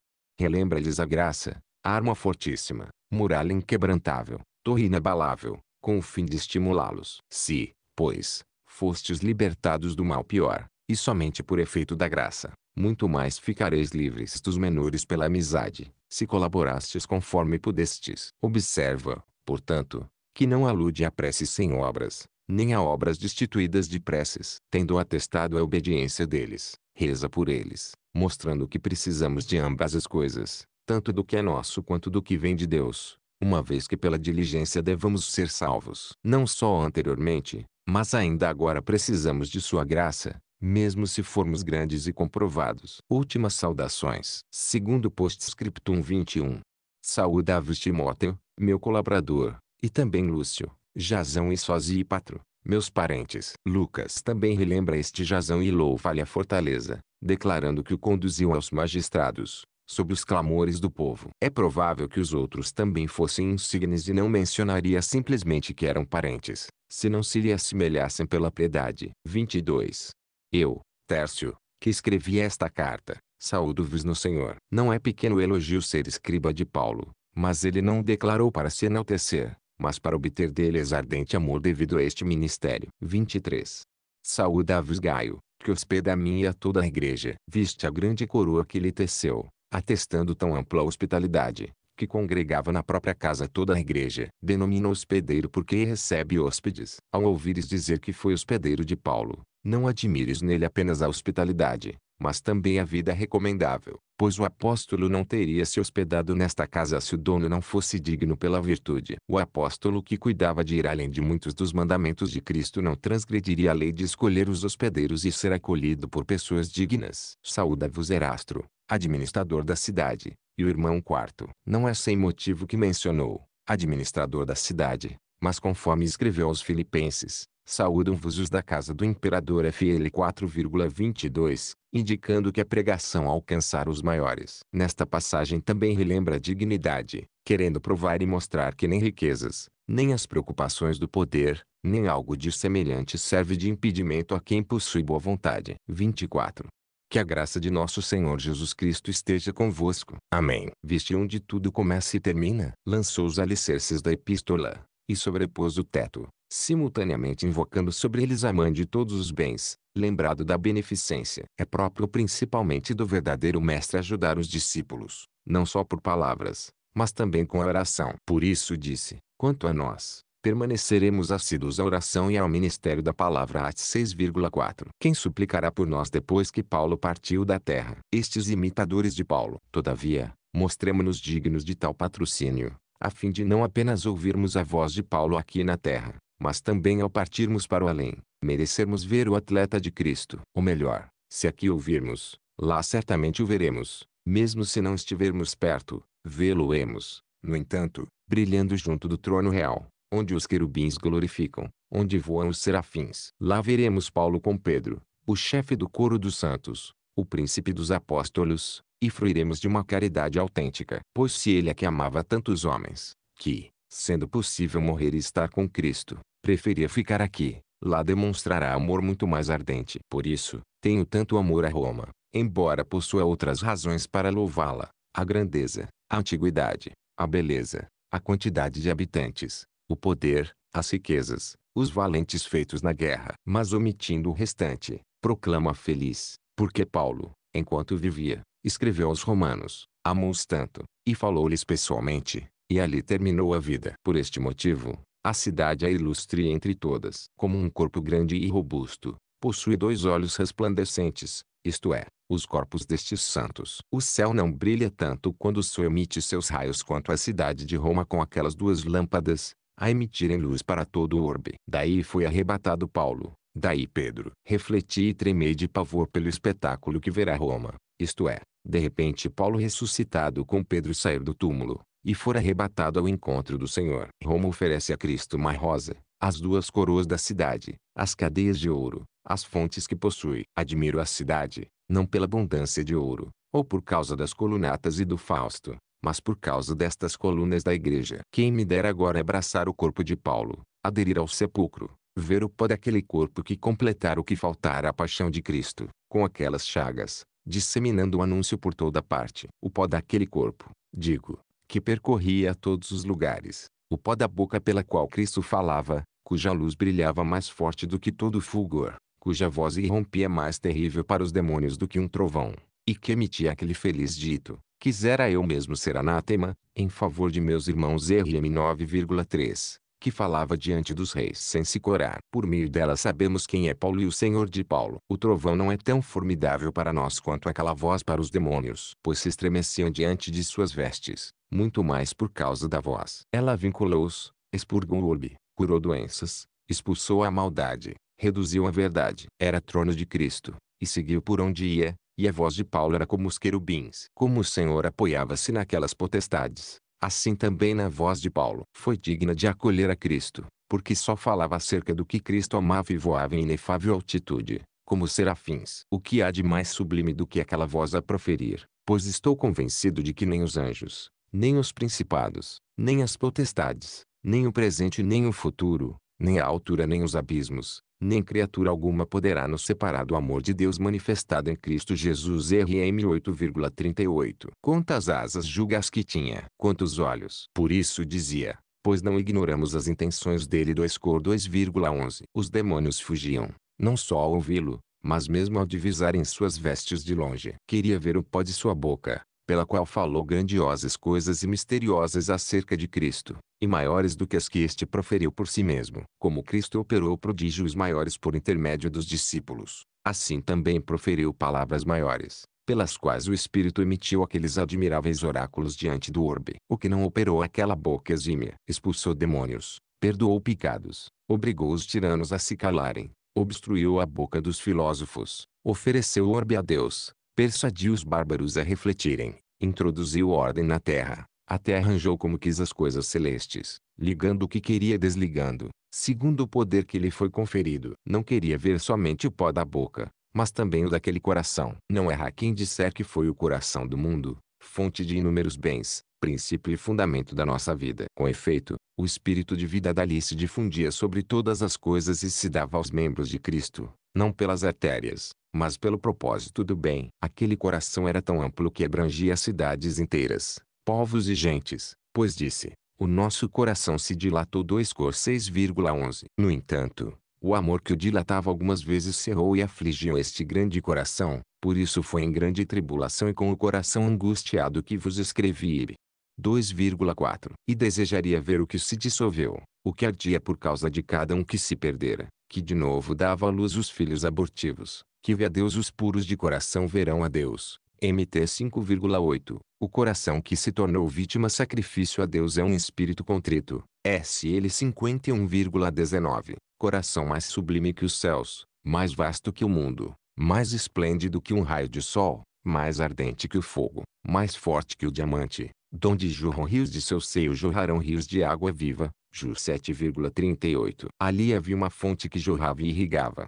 Relembra-lhes a graça, arma fortíssima, muralha inquebrantável, torre inabalável, com o fim de estimulá-los. Se, pois, fostes libertados do mal pior, e somente por efeito da graça, muito mais ficareis livres dos menores pela amizade, se colaborastes conforme pudestes. Observa, portanto, que não alude a preces sem obras, nem a obras destituídas de preces. Tendo atestado a obediência deles, reza por eles, mostrando que precisamos de ambas as coisas, tanto do que é nosso quanto do que vem de Deus uma vez que pela diligência devamos ser salvos. Não só anteriormente, mas ainda agora precisamos de sua graça, mesmo se formos grandes e comprovados. Últimas saudações. Segundo Postscriptum 21. Saúdavos Timóteo, meu colaborador, e também Lúcio, Jazão e Sosípatro, meus parentes. Lucas também relembra este Jazão e louva-lhe a fortaleza, declarando que o conduziu aos magistrados, sob os clamores do povo. É provável que os outros também fossem insignes e não mencionaria simplesmente que eram parentes, se não se lhe assemelhassem pela piedade. 22. Eu, Tércio, que escrevi esta carta, saúdo-vos no Senhor. Não é pequeno elogio ser escriba de Paulo, mas ele não declarou para se enaltecer, mas para obter deles ardente amor devido a este ministério. 23. Saúda-vos Gaio, que hospeda a mim e a toda a igreja. Viste a grande coroa que lhe teceu, atestando tão ampla hospitalidade, que congregava na própria casa toda a igreja. Denomina hospedeiro porque recebe hóspedes. Ao ouvires dizer que foi hospedeiro de Paulo, não admires nele apenas a hospitalidade, mas também a vida é recomendável, pois o apóstolo não teria se hospedado nesta casa se o dono não fosse digno pela virtude. O apóstolo que cuidava de ir além de muitos dos mandamentos de Cristo não transgrediria a lei de escolher os hospedeiros e ser acolhido por pessoas dignas. Saúda-vos Erastro, administrador da cidade, e o irmão quarto. Não é sem motivo que mencionou, administrador da cidade, mas conforme escreveu aos filipenses, saúdam-vos os da casa do imperador FL 4,22, indicando que a pregação alcançara os maiores. Nesta passagem também relembra a dignidade, querendo provar e mostrar que nem riquezas, nem as preocupações do poder, nem algo de semelhante serve de impedimento a quem possui boa vontade. 24. Que a graça de nosso Senhor Jesus Cristo esteja convosco. Amém. Viste onde tudo começa e termina, lançou os alicerces da epístola, e sobrepôs o teto, simultaneamente invocando sobre eles a mãe de todos os bens, lembrado da beneficência. É próprio principalmente do verdadeiro mestre ajudar os discípulos, não só por palavras, mas também com a oração. Por isso disse, quanto a nós, permaneceremos assíduos à oração e ao ministério da palavra Atos 6,4. Quem suplicará por nós depois que Paulo partiu da terra? Estes imitadores de Paulo. Todavia, mostremos-nos dignos de tal patrocínio, a fim de não apenas ouvirmos a voz de Paulo aqui na terra, mas também ao partirmos para o além, merecermos ver o atleta de Cristo. Ou melhor, se aqui ouvirmos, lá certamente o veremos, mesmo se não estivermos perto, vê-lo-emos, no entanto, brilhando junto do trono real, onde os querubins glorificam, onde voam os serafins. Lá veremos Paulo com Pedro, o chefe do coro dos santos, o príncipe dos apóstolos, e fruiremos de uma caridade autêntica. Pois se ele é que amava tantos homens, que, sendo possível morrer e estar com Cristo, preferia ficar aqui. Lá demonstrará amor muito mais ardente. Por isso, tenho tanto amor a Roma, embora possua outras razões para louvá-la: a grandeza, a antiguidade, a beleza, a quantidade de habitantes, o poder, as riquezas, os valentes feitos na guerra. Mas omitindo o restante, proclama feliz, porque Paulo, enquanto vivia, escreveu aos romanos, amou-os tanto, e falou-lhes pessoalmente, e ali terminou a vida. Por este motivo, a cidade é ilustre entre todas, como um corpo grande e robusto, possui dois olhos resplandecentes, isto é, os corpos destes santos. O céu não brilha tanto quando o sol emite seus raios quanto a cidade de Roma com aquelas duas lâmpadas, a emitirem luz para todo o orbe. Daí foi arrebatado Paulo, daí Pedro. Refleti e tremei de pavor pelo espetáculo que verá Roma, isto é, de repente Paulo ressuscitado com Pedro sair do túmulo, e for arrebatado ao encontro do Senhor. Roma oferece a Cristo uma rosa, as duas coroas da cidade, as cadeias de ouro, as fontes que possui. Admiro a cidade, não pela abundância de ouro, ou por causa das colunatas e do Fausto, mas por causa destas colunas da igreja. Quem me dera agora abraçar o corpo de Paulo, aderir ao sepulcro, ver o pó daquele corpo que completar o que faltar à paixão de Cristo, com aquelas chagas, disseminando o anúncio por toda parte. O pó daquele corpo, digo, que percorria todos os lugares, o pó da boca pela qual Cristo falava, cuja luz brilhava mais forte do que todo fulgor, cuja voz irrompia mais terrível para os demônios do que um trovão, e que emitia aquele feliz dito: Quisera eu mesmo ser anátema, em favor de meus irmãos RM 9,3 que falava diante dos reis sem se corar. Por meio dela sabemos quem é Paulo e o Senhor de Paulo. O trovão não é tão formidável para nós quanto aquela voz para os demônios, pois se estremeciam diante de suas vestes, muito mais por causa da voz. Ela vinculou-os, expurgou o orbe, curou doenças, expulsou a maldade, reduziu a verdade. Era trono de Cristo, e seguiu por onde ia, e a voz de Paulo era como os querubins. Como o Senhor apoiava-se naquelas potestades, assim também na voz de Paulo, foi digna de acolher a Cristo, porque só falava acerca do que Cristo amava e voava em inefável altitude, como serafins. O que há de mais sublime do que aquela voz a proferir? Pois estou convencido de que nem os anjos, nem os principados, nem as potestades, nem o presente nem o futuro, nem a altura nem os abismos, nem criatura alguma poderá nos separar do amor de Deus manifestado em Cristo Jesus. RM 8,38. Quantas asas julgas que tinha? Quantos olhos? Por isso dizia, pois não ignoramos as intenções dele. 2 Cor 2,11. Os demônios fugiam, não só ao ouvi-lo, mas mesmo ao divisarem suas vestes de longe. Queria ver o pó de sua boca, pela qual falou grandiosas coisas e misteriosas acerca de Cristo, e maiores do que as que este proferiu por si mesmo. Como Cristo operou prodígios maiores por intermédio dos discípulos, assim também proferiu palavras maiores, pelas quais o Espírito emitiu aqueles admiráveis oráculos diante do orbe. O que não operou aquela boca exímia, expulsou demônios, perdoou pecados, obrigou os tiranos a se calarem, obstruiu a boca dos filósofos, ofereceu o orbe a Deus, persuadiu os bárbaros a refletirem, introduziu ordem na terra, até arranjou como quis as coisas celestes, ligando o que queria desligando, segundo o poder que lhe foi conferido. Não queria ver somente o pó da boca, mas também o daquele coração. Não erra quem disser que foi o coração do mundo, fonte de inúmeros bens, princípio e fundamento da nossa vida. Com efeito, o espírito de vida dali se difundia sobre todas as coisas e se dava aos membros de Cristo, não pelas artérias, mas pelo propósito do bem. Aquele coração era tão amplo que abrangia cidades inteiras, povos e gentes, pois disse, o nosso coração se dilatou 2 cor 6,11. No entanto, o amor que o dilatava algumas vezes cerrou e afligiu este grande coração, por isso foi em grande tribulação e com o coração angustiado que vos escrevi. 2,4 E desejaria ver o que se dissolveu, o que ardia por causa de cada um que se perdera, que de novo dava à luz os filhos abortivos, que vê a Deus os puros de coração verão a Deus. MT 5,8 O coração que se tornou vítima sacrifício a Deus é um espírito contrito. SL 51,19 Coração mais sublime que os céus, mais vasto que o mundo, mais esplêndido que um raio de sol, mais ardente que o fogo, mais forte que o diamante, donde jorram rios de seu seio jorrarão rios de água viva. Ju 7,38. Ali havia uma fonte que jorrava e irrigava.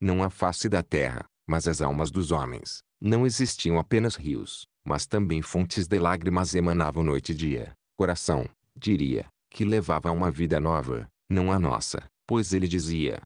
Não a face da terra, mas as almas dos homens. Não existiam apenas rios, mas também fontes de lágrimas emanavam noite e dia. Coração, diria, que levava a uma vida nova, não a nossa, pois ele dizia: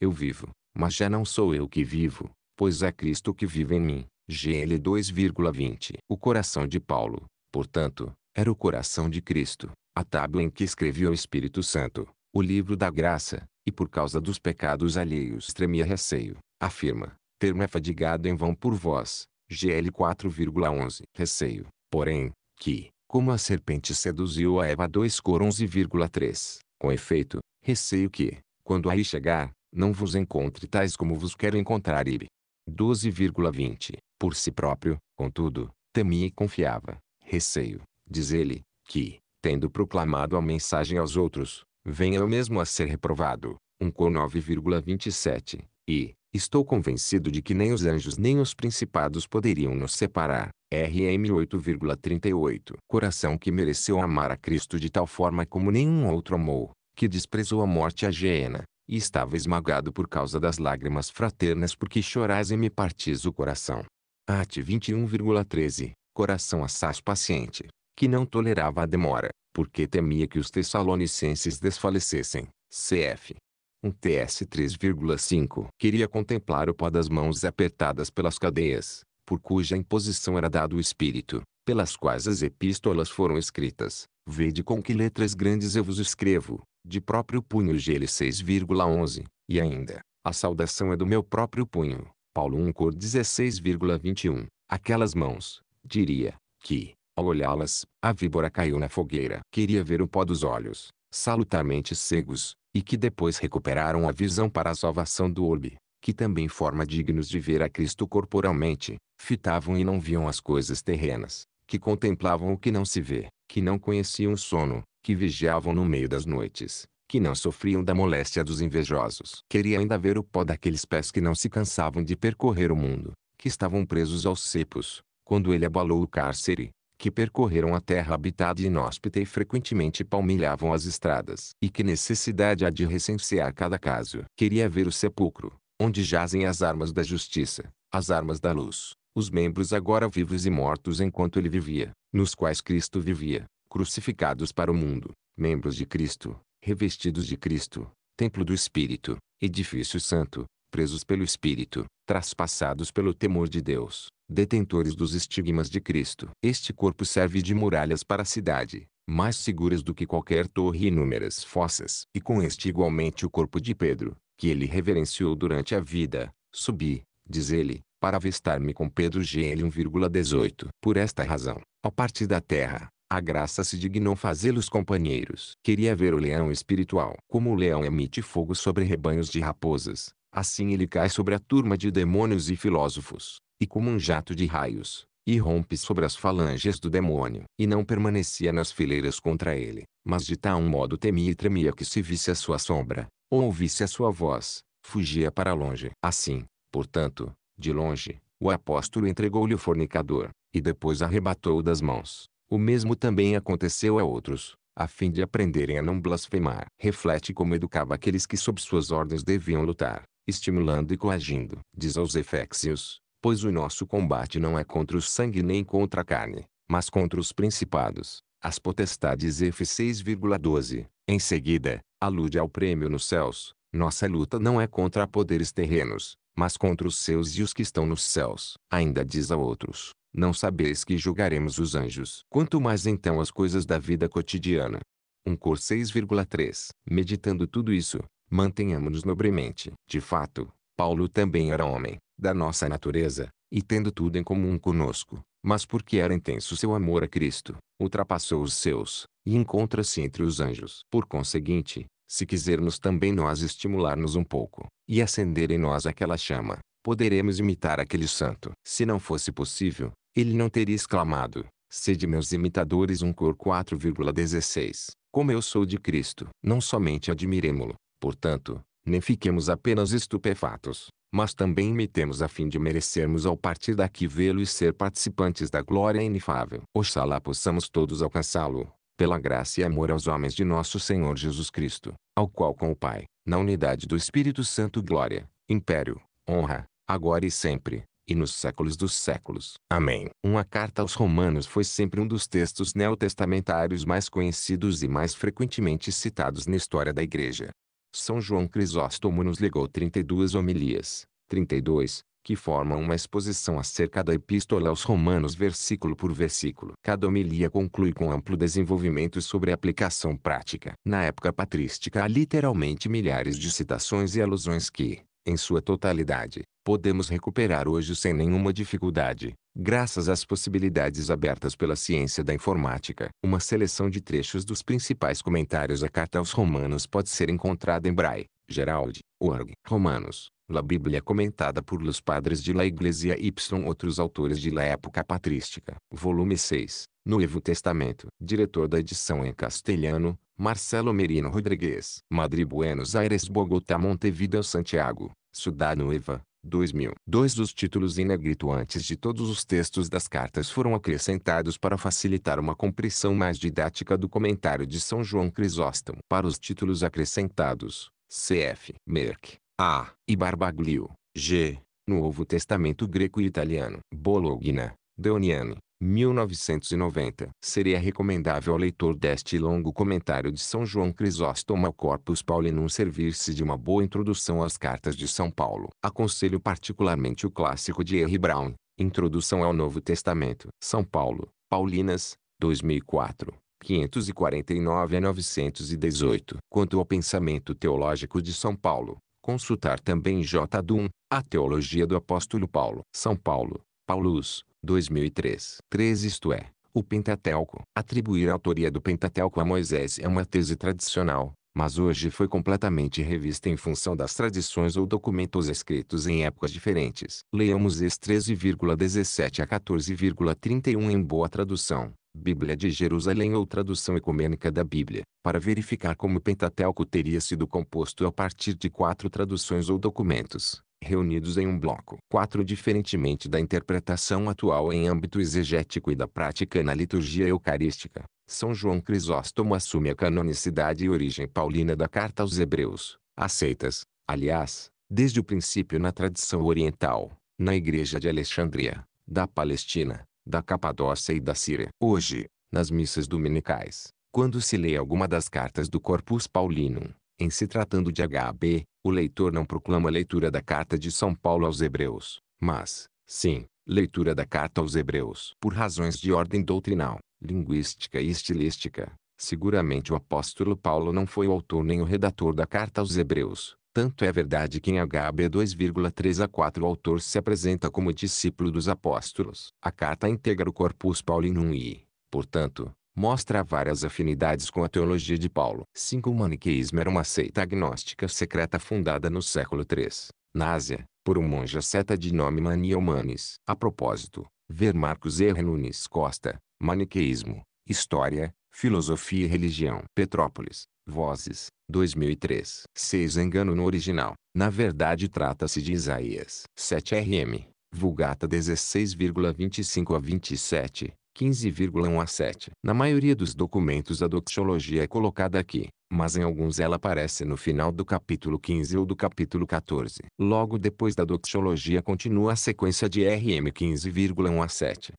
Eu vivo, mas já não sou eu que vivo, pois é Cristo que vive em mim. GL 2,20. O coração de Paulo, Portanto, era o coração de Cristo, a tábua em que escrevia o Espírito Santo, o livro da graça, e por causa dos pecados alheios tremia receio, afirma, ter-me afadigado em vão por vós, GL 4,11. Receio, porém, que, como a serpente seduziu a Eva 2 Cor 11,3, com efeito, receio que, quando aí chegar, não vos encontre tais como vos quero encontrar Ibe. 12,20. Por si próprio, contudo, temia e confiava, receio, diz ele, que, tendo proclamado a mensagem aos outros, venha eu mesmo a ser reprovado. 1 Cor 9,27. E, estou convencido de que nem os anjos nem os principados poderiam nos separar. RM 8,38. Coração que mereceu amar a Cristo de tal forma como nenhum outro amou, que desprezou a morte a agiena, e estava esmagado por causa das lágrimas fraternas porque chorais e me partis o coração. At 21,13 coração assaz paciente, que não tolerava a demora, porque temia que os tessalonicenses desfalecessem. Cf. Um TS 3,5 queria contemplar o pó das mãos apertadas pelas cadeias, por cuja imposição era dado o espírito, pelas quais as epístolas foram escritas. Vede com que letras grandes eu vos escrevo, de próprio punho GL 6,11, e ainda, a saudação é do meu próprio punho. Paulo 1 Cor 16,21. Aquelas mãos, Diria que, ao olhá-las, a víbora caiu na fogueira. Queria ver o pó dos olhos, salutarmente cegos, e que depois recuperaram a visão para a salvação do orbe, que também forma dignos de ver a Cristo corporalmente, fitavam e não viam as coisas terrenas, que contemplavam o que não se vê, que não conheciam o sono, que vigiavam no meio das noites, que não sofriam da moléstia dos invejosos. Queria ainda ver o pó daqueles pés que não se cansavam de percorrer o mundo, que estavam presos aos cepos, quando ele abalou o cárcere, que percorreram a terra habitada e inóspita e frequentemente palmilhavam as estradas. E que necessidade há de recensear cada caso. Queria ver o sepulcro, onde jazem as armas da justiça, as armas da luz, os membros agora vivos e mortos enquanto ele vivia, nos quais Cristo vivia, crucificados para o mundo, membros de Cristo, revestidos de Cristo, templo do Espírito, edifício santo, presos pelo Espírito, traspassados pelo temor de Deus, detentores dos estigmas de Cristo. Este corpo serve de muralhas para a cidade, mais seguras do que qualquer torre e inúmeras fossas. E com este igualmente o corpo de Pedro, que ele reverenciou durante a vida, subi, diz ele, para avistar-me com Pedro GL 1,18. Por esta razão, ao partir da terra, a graça se dignou fazê-los companheiros. Queria ver o leão espiritual. Como o leão emite fogo sobre rebanhos de raposas, Assim ele cai sobre a turma de demônios e filósofos, e como um jato de raios, e rompe sobre as falanges do demônio. E não permanecia nas fileiras contra ele, mas de tal modo temia e tremia que se visse a sua sombra, ou ouvisse a sua voz, fugia para longe. Assim, portanto, de longe, o apóstolo entregou-lhe o fornicador, e depois arrebatou das mãos. O mesmo também aconteceu a outros, a fim de aprenderem a não blasfemar. Reflete como educava aqueles que sob suas ordens deviam lutar, estimulando e coagindo. Diz aos Efésios, pois o nosso combate não é contra o sangue nem contra a carne, mas contra os principados, as potestades F 6,12. Em seguida, alude ao prêmio nos céus. Nossa luta não é contra poderes terrenos, mas contra os seus e os que estão nos céus. Ainda diz a outros, não sabeis que julgaremos os anjos. Quanto mais então as coisas da vida cotidiana. 1 Cor 6,3 Meditando tudo isso, mantenhamos-nos nobremente. De fato, Paulo também era homem, da nossa natureza, e tendo tudo em comum conosco, mas porque era intenso seu amor a Cristo, ultrapassou os seus, e encontra-se entre os anjos. Por conseguinte, se quisermos também nós estimular-nos um pouco, e acender em nós aquela chama, poderemos imitar aquele santo. Se não fosse possível, ele não teria exclamado, sede meus imitadores 1 Cor 4,16, como eu sou de Cristo. Não somente admiremo-lo, portanto, nem fiquemos apenas estupefatos, mas também imitemos a fim de merecermos ao partir daqui vê-lo e ser participantes da glória inefável. Oxalá possamos todos alcançá-lo pela graça e amor aos homens de nosso Senhor Jesus Cristo, ao qual com o Pai, na unidade do Espírito Santo glória, império, honra, agora e sempre, e nos séculos dos séculos. Amém. Uma carta aos Romanos foi sempre um dos textos neotestamentários mais conhecidos e mais frequentemente citados na história da Igreja. São João Crisóstomo nos legou 32 homilias, 32, que formam uma exposição acerca da Epístola aos Romanos versículo por versículo. Cada homilia conclui com amplo desenvolvimento sobre a aplicação prática. Na época patrística há literalmente milhares de citações e alusões que, em sua totalidade, podemos recuperar hoje sem nenhuma dificuldade, graças às possibilidades abertas pela ciência da informática. Uma seleção de trechos dos principais comentários à Carta aos Romanos pode ser encontrada em Braille, Gerald, Org, Romanos, La Bíblia comentada por los padres de la Iglesia y outros autores de la época patrística. Volume 6, Novo Testamento. Diretor da edição em castelhano, Marcelo Merino Rodrigues. Madrid Buenos Aires Bogotá Montevideo Santiago, Cidade Nova, 2000. Dois dos títulos em negrito antes de todos os textos das cartas foram acrescentados para facilitar uma compreensão mais didática do comentário de São João Crisóstomo. Para os títulos acrescentados, cf. Merck, A. e Barbaglio, G. Novo Testamento Greco-Italiano. Bologna, Deoniani, 1990. Seria recomendável ao leitor deste longo comentário de São João Crisóstomo ao Corpus Paulinum servir-se de uma boa introdução às cartas de São Paulo. Aconselho particularmente o clássico de R. Brown, Introdução ao Novo Testamento. São Paulo, Paulinas, 2004. 549 a 918. Quanto ao pensamento teológico de São Paulo, consultar também J. Dum, A Teologia do Apóstolo Paulo. São Paulo, Paulus, 2003. 3 Isto é, o Pentateuco. Atribuir a autoria do Pentateuco a Moisés é uma tese tradicional, mas hoje foi completamente revista em função das tradições ou documentos escritos em épocas diferentes. Leamos es 13,17 a 14,31 em boa tradução. Bíblia de Jerusalém ou tradução ecumênica da Bíblia, para verificar como o Pentateuco teria sido composto a partir de quatro traduções ou documentos, reunidos em um bloco. Quatro Diferentemente da interpretação atual em âmbito exegético e da prática na liturgia eucarística, São João Crisóstomo assume a canonicidade e origem paulina da carta aos Hebreus, aceitas, aliás, desde o princípio na tradição oriental, na Igreja de Alexandria, da Palestina, da Capadócia e da Síria. Hoje, nas missas dominicais, quando se lê alguma das cartas do Corpus Paulinum, em se tratando de HB, o leitor não proclama leitura da carta de São Paulo aos Hebreus, mas, sim, leitura da carta aos Hebreus. Por razões de ordem doutrinal, linguística e estilística, seguramente o apóstolo Paulo não foi o autor nem o redator da carta aos Hebreus, tanto é verdade que em HB 2,3 a 4 o autor se apresenta como discípulo dos apóstolos. A carta integra o Corpus Paulinum e, portanto, mostra várias afinidades com a teologia de Paulo. 5. O maniqueísmo era uma seita agnóstica secreta fundada no século III, na Ásia, por um monge seta de nome Maniomanes. A propósito, ver Marcos R. Nunes Costa, Maniqueísmo, História, Filosofia e Religião. Petrópolis, Vozes, 2003. 6 Engano no original. Na verdade trata-se de Isaías. 7 RM. Vulgata 16,25 a 27. 15,1 a 7. Na maioria dos documentos a doxologia é colocada aqui, mas em alguns ela aparece no final do capítulo 15 ou do capítulo 14. Logo depois da doxologia continua a sequência de RM 15,1 a 7.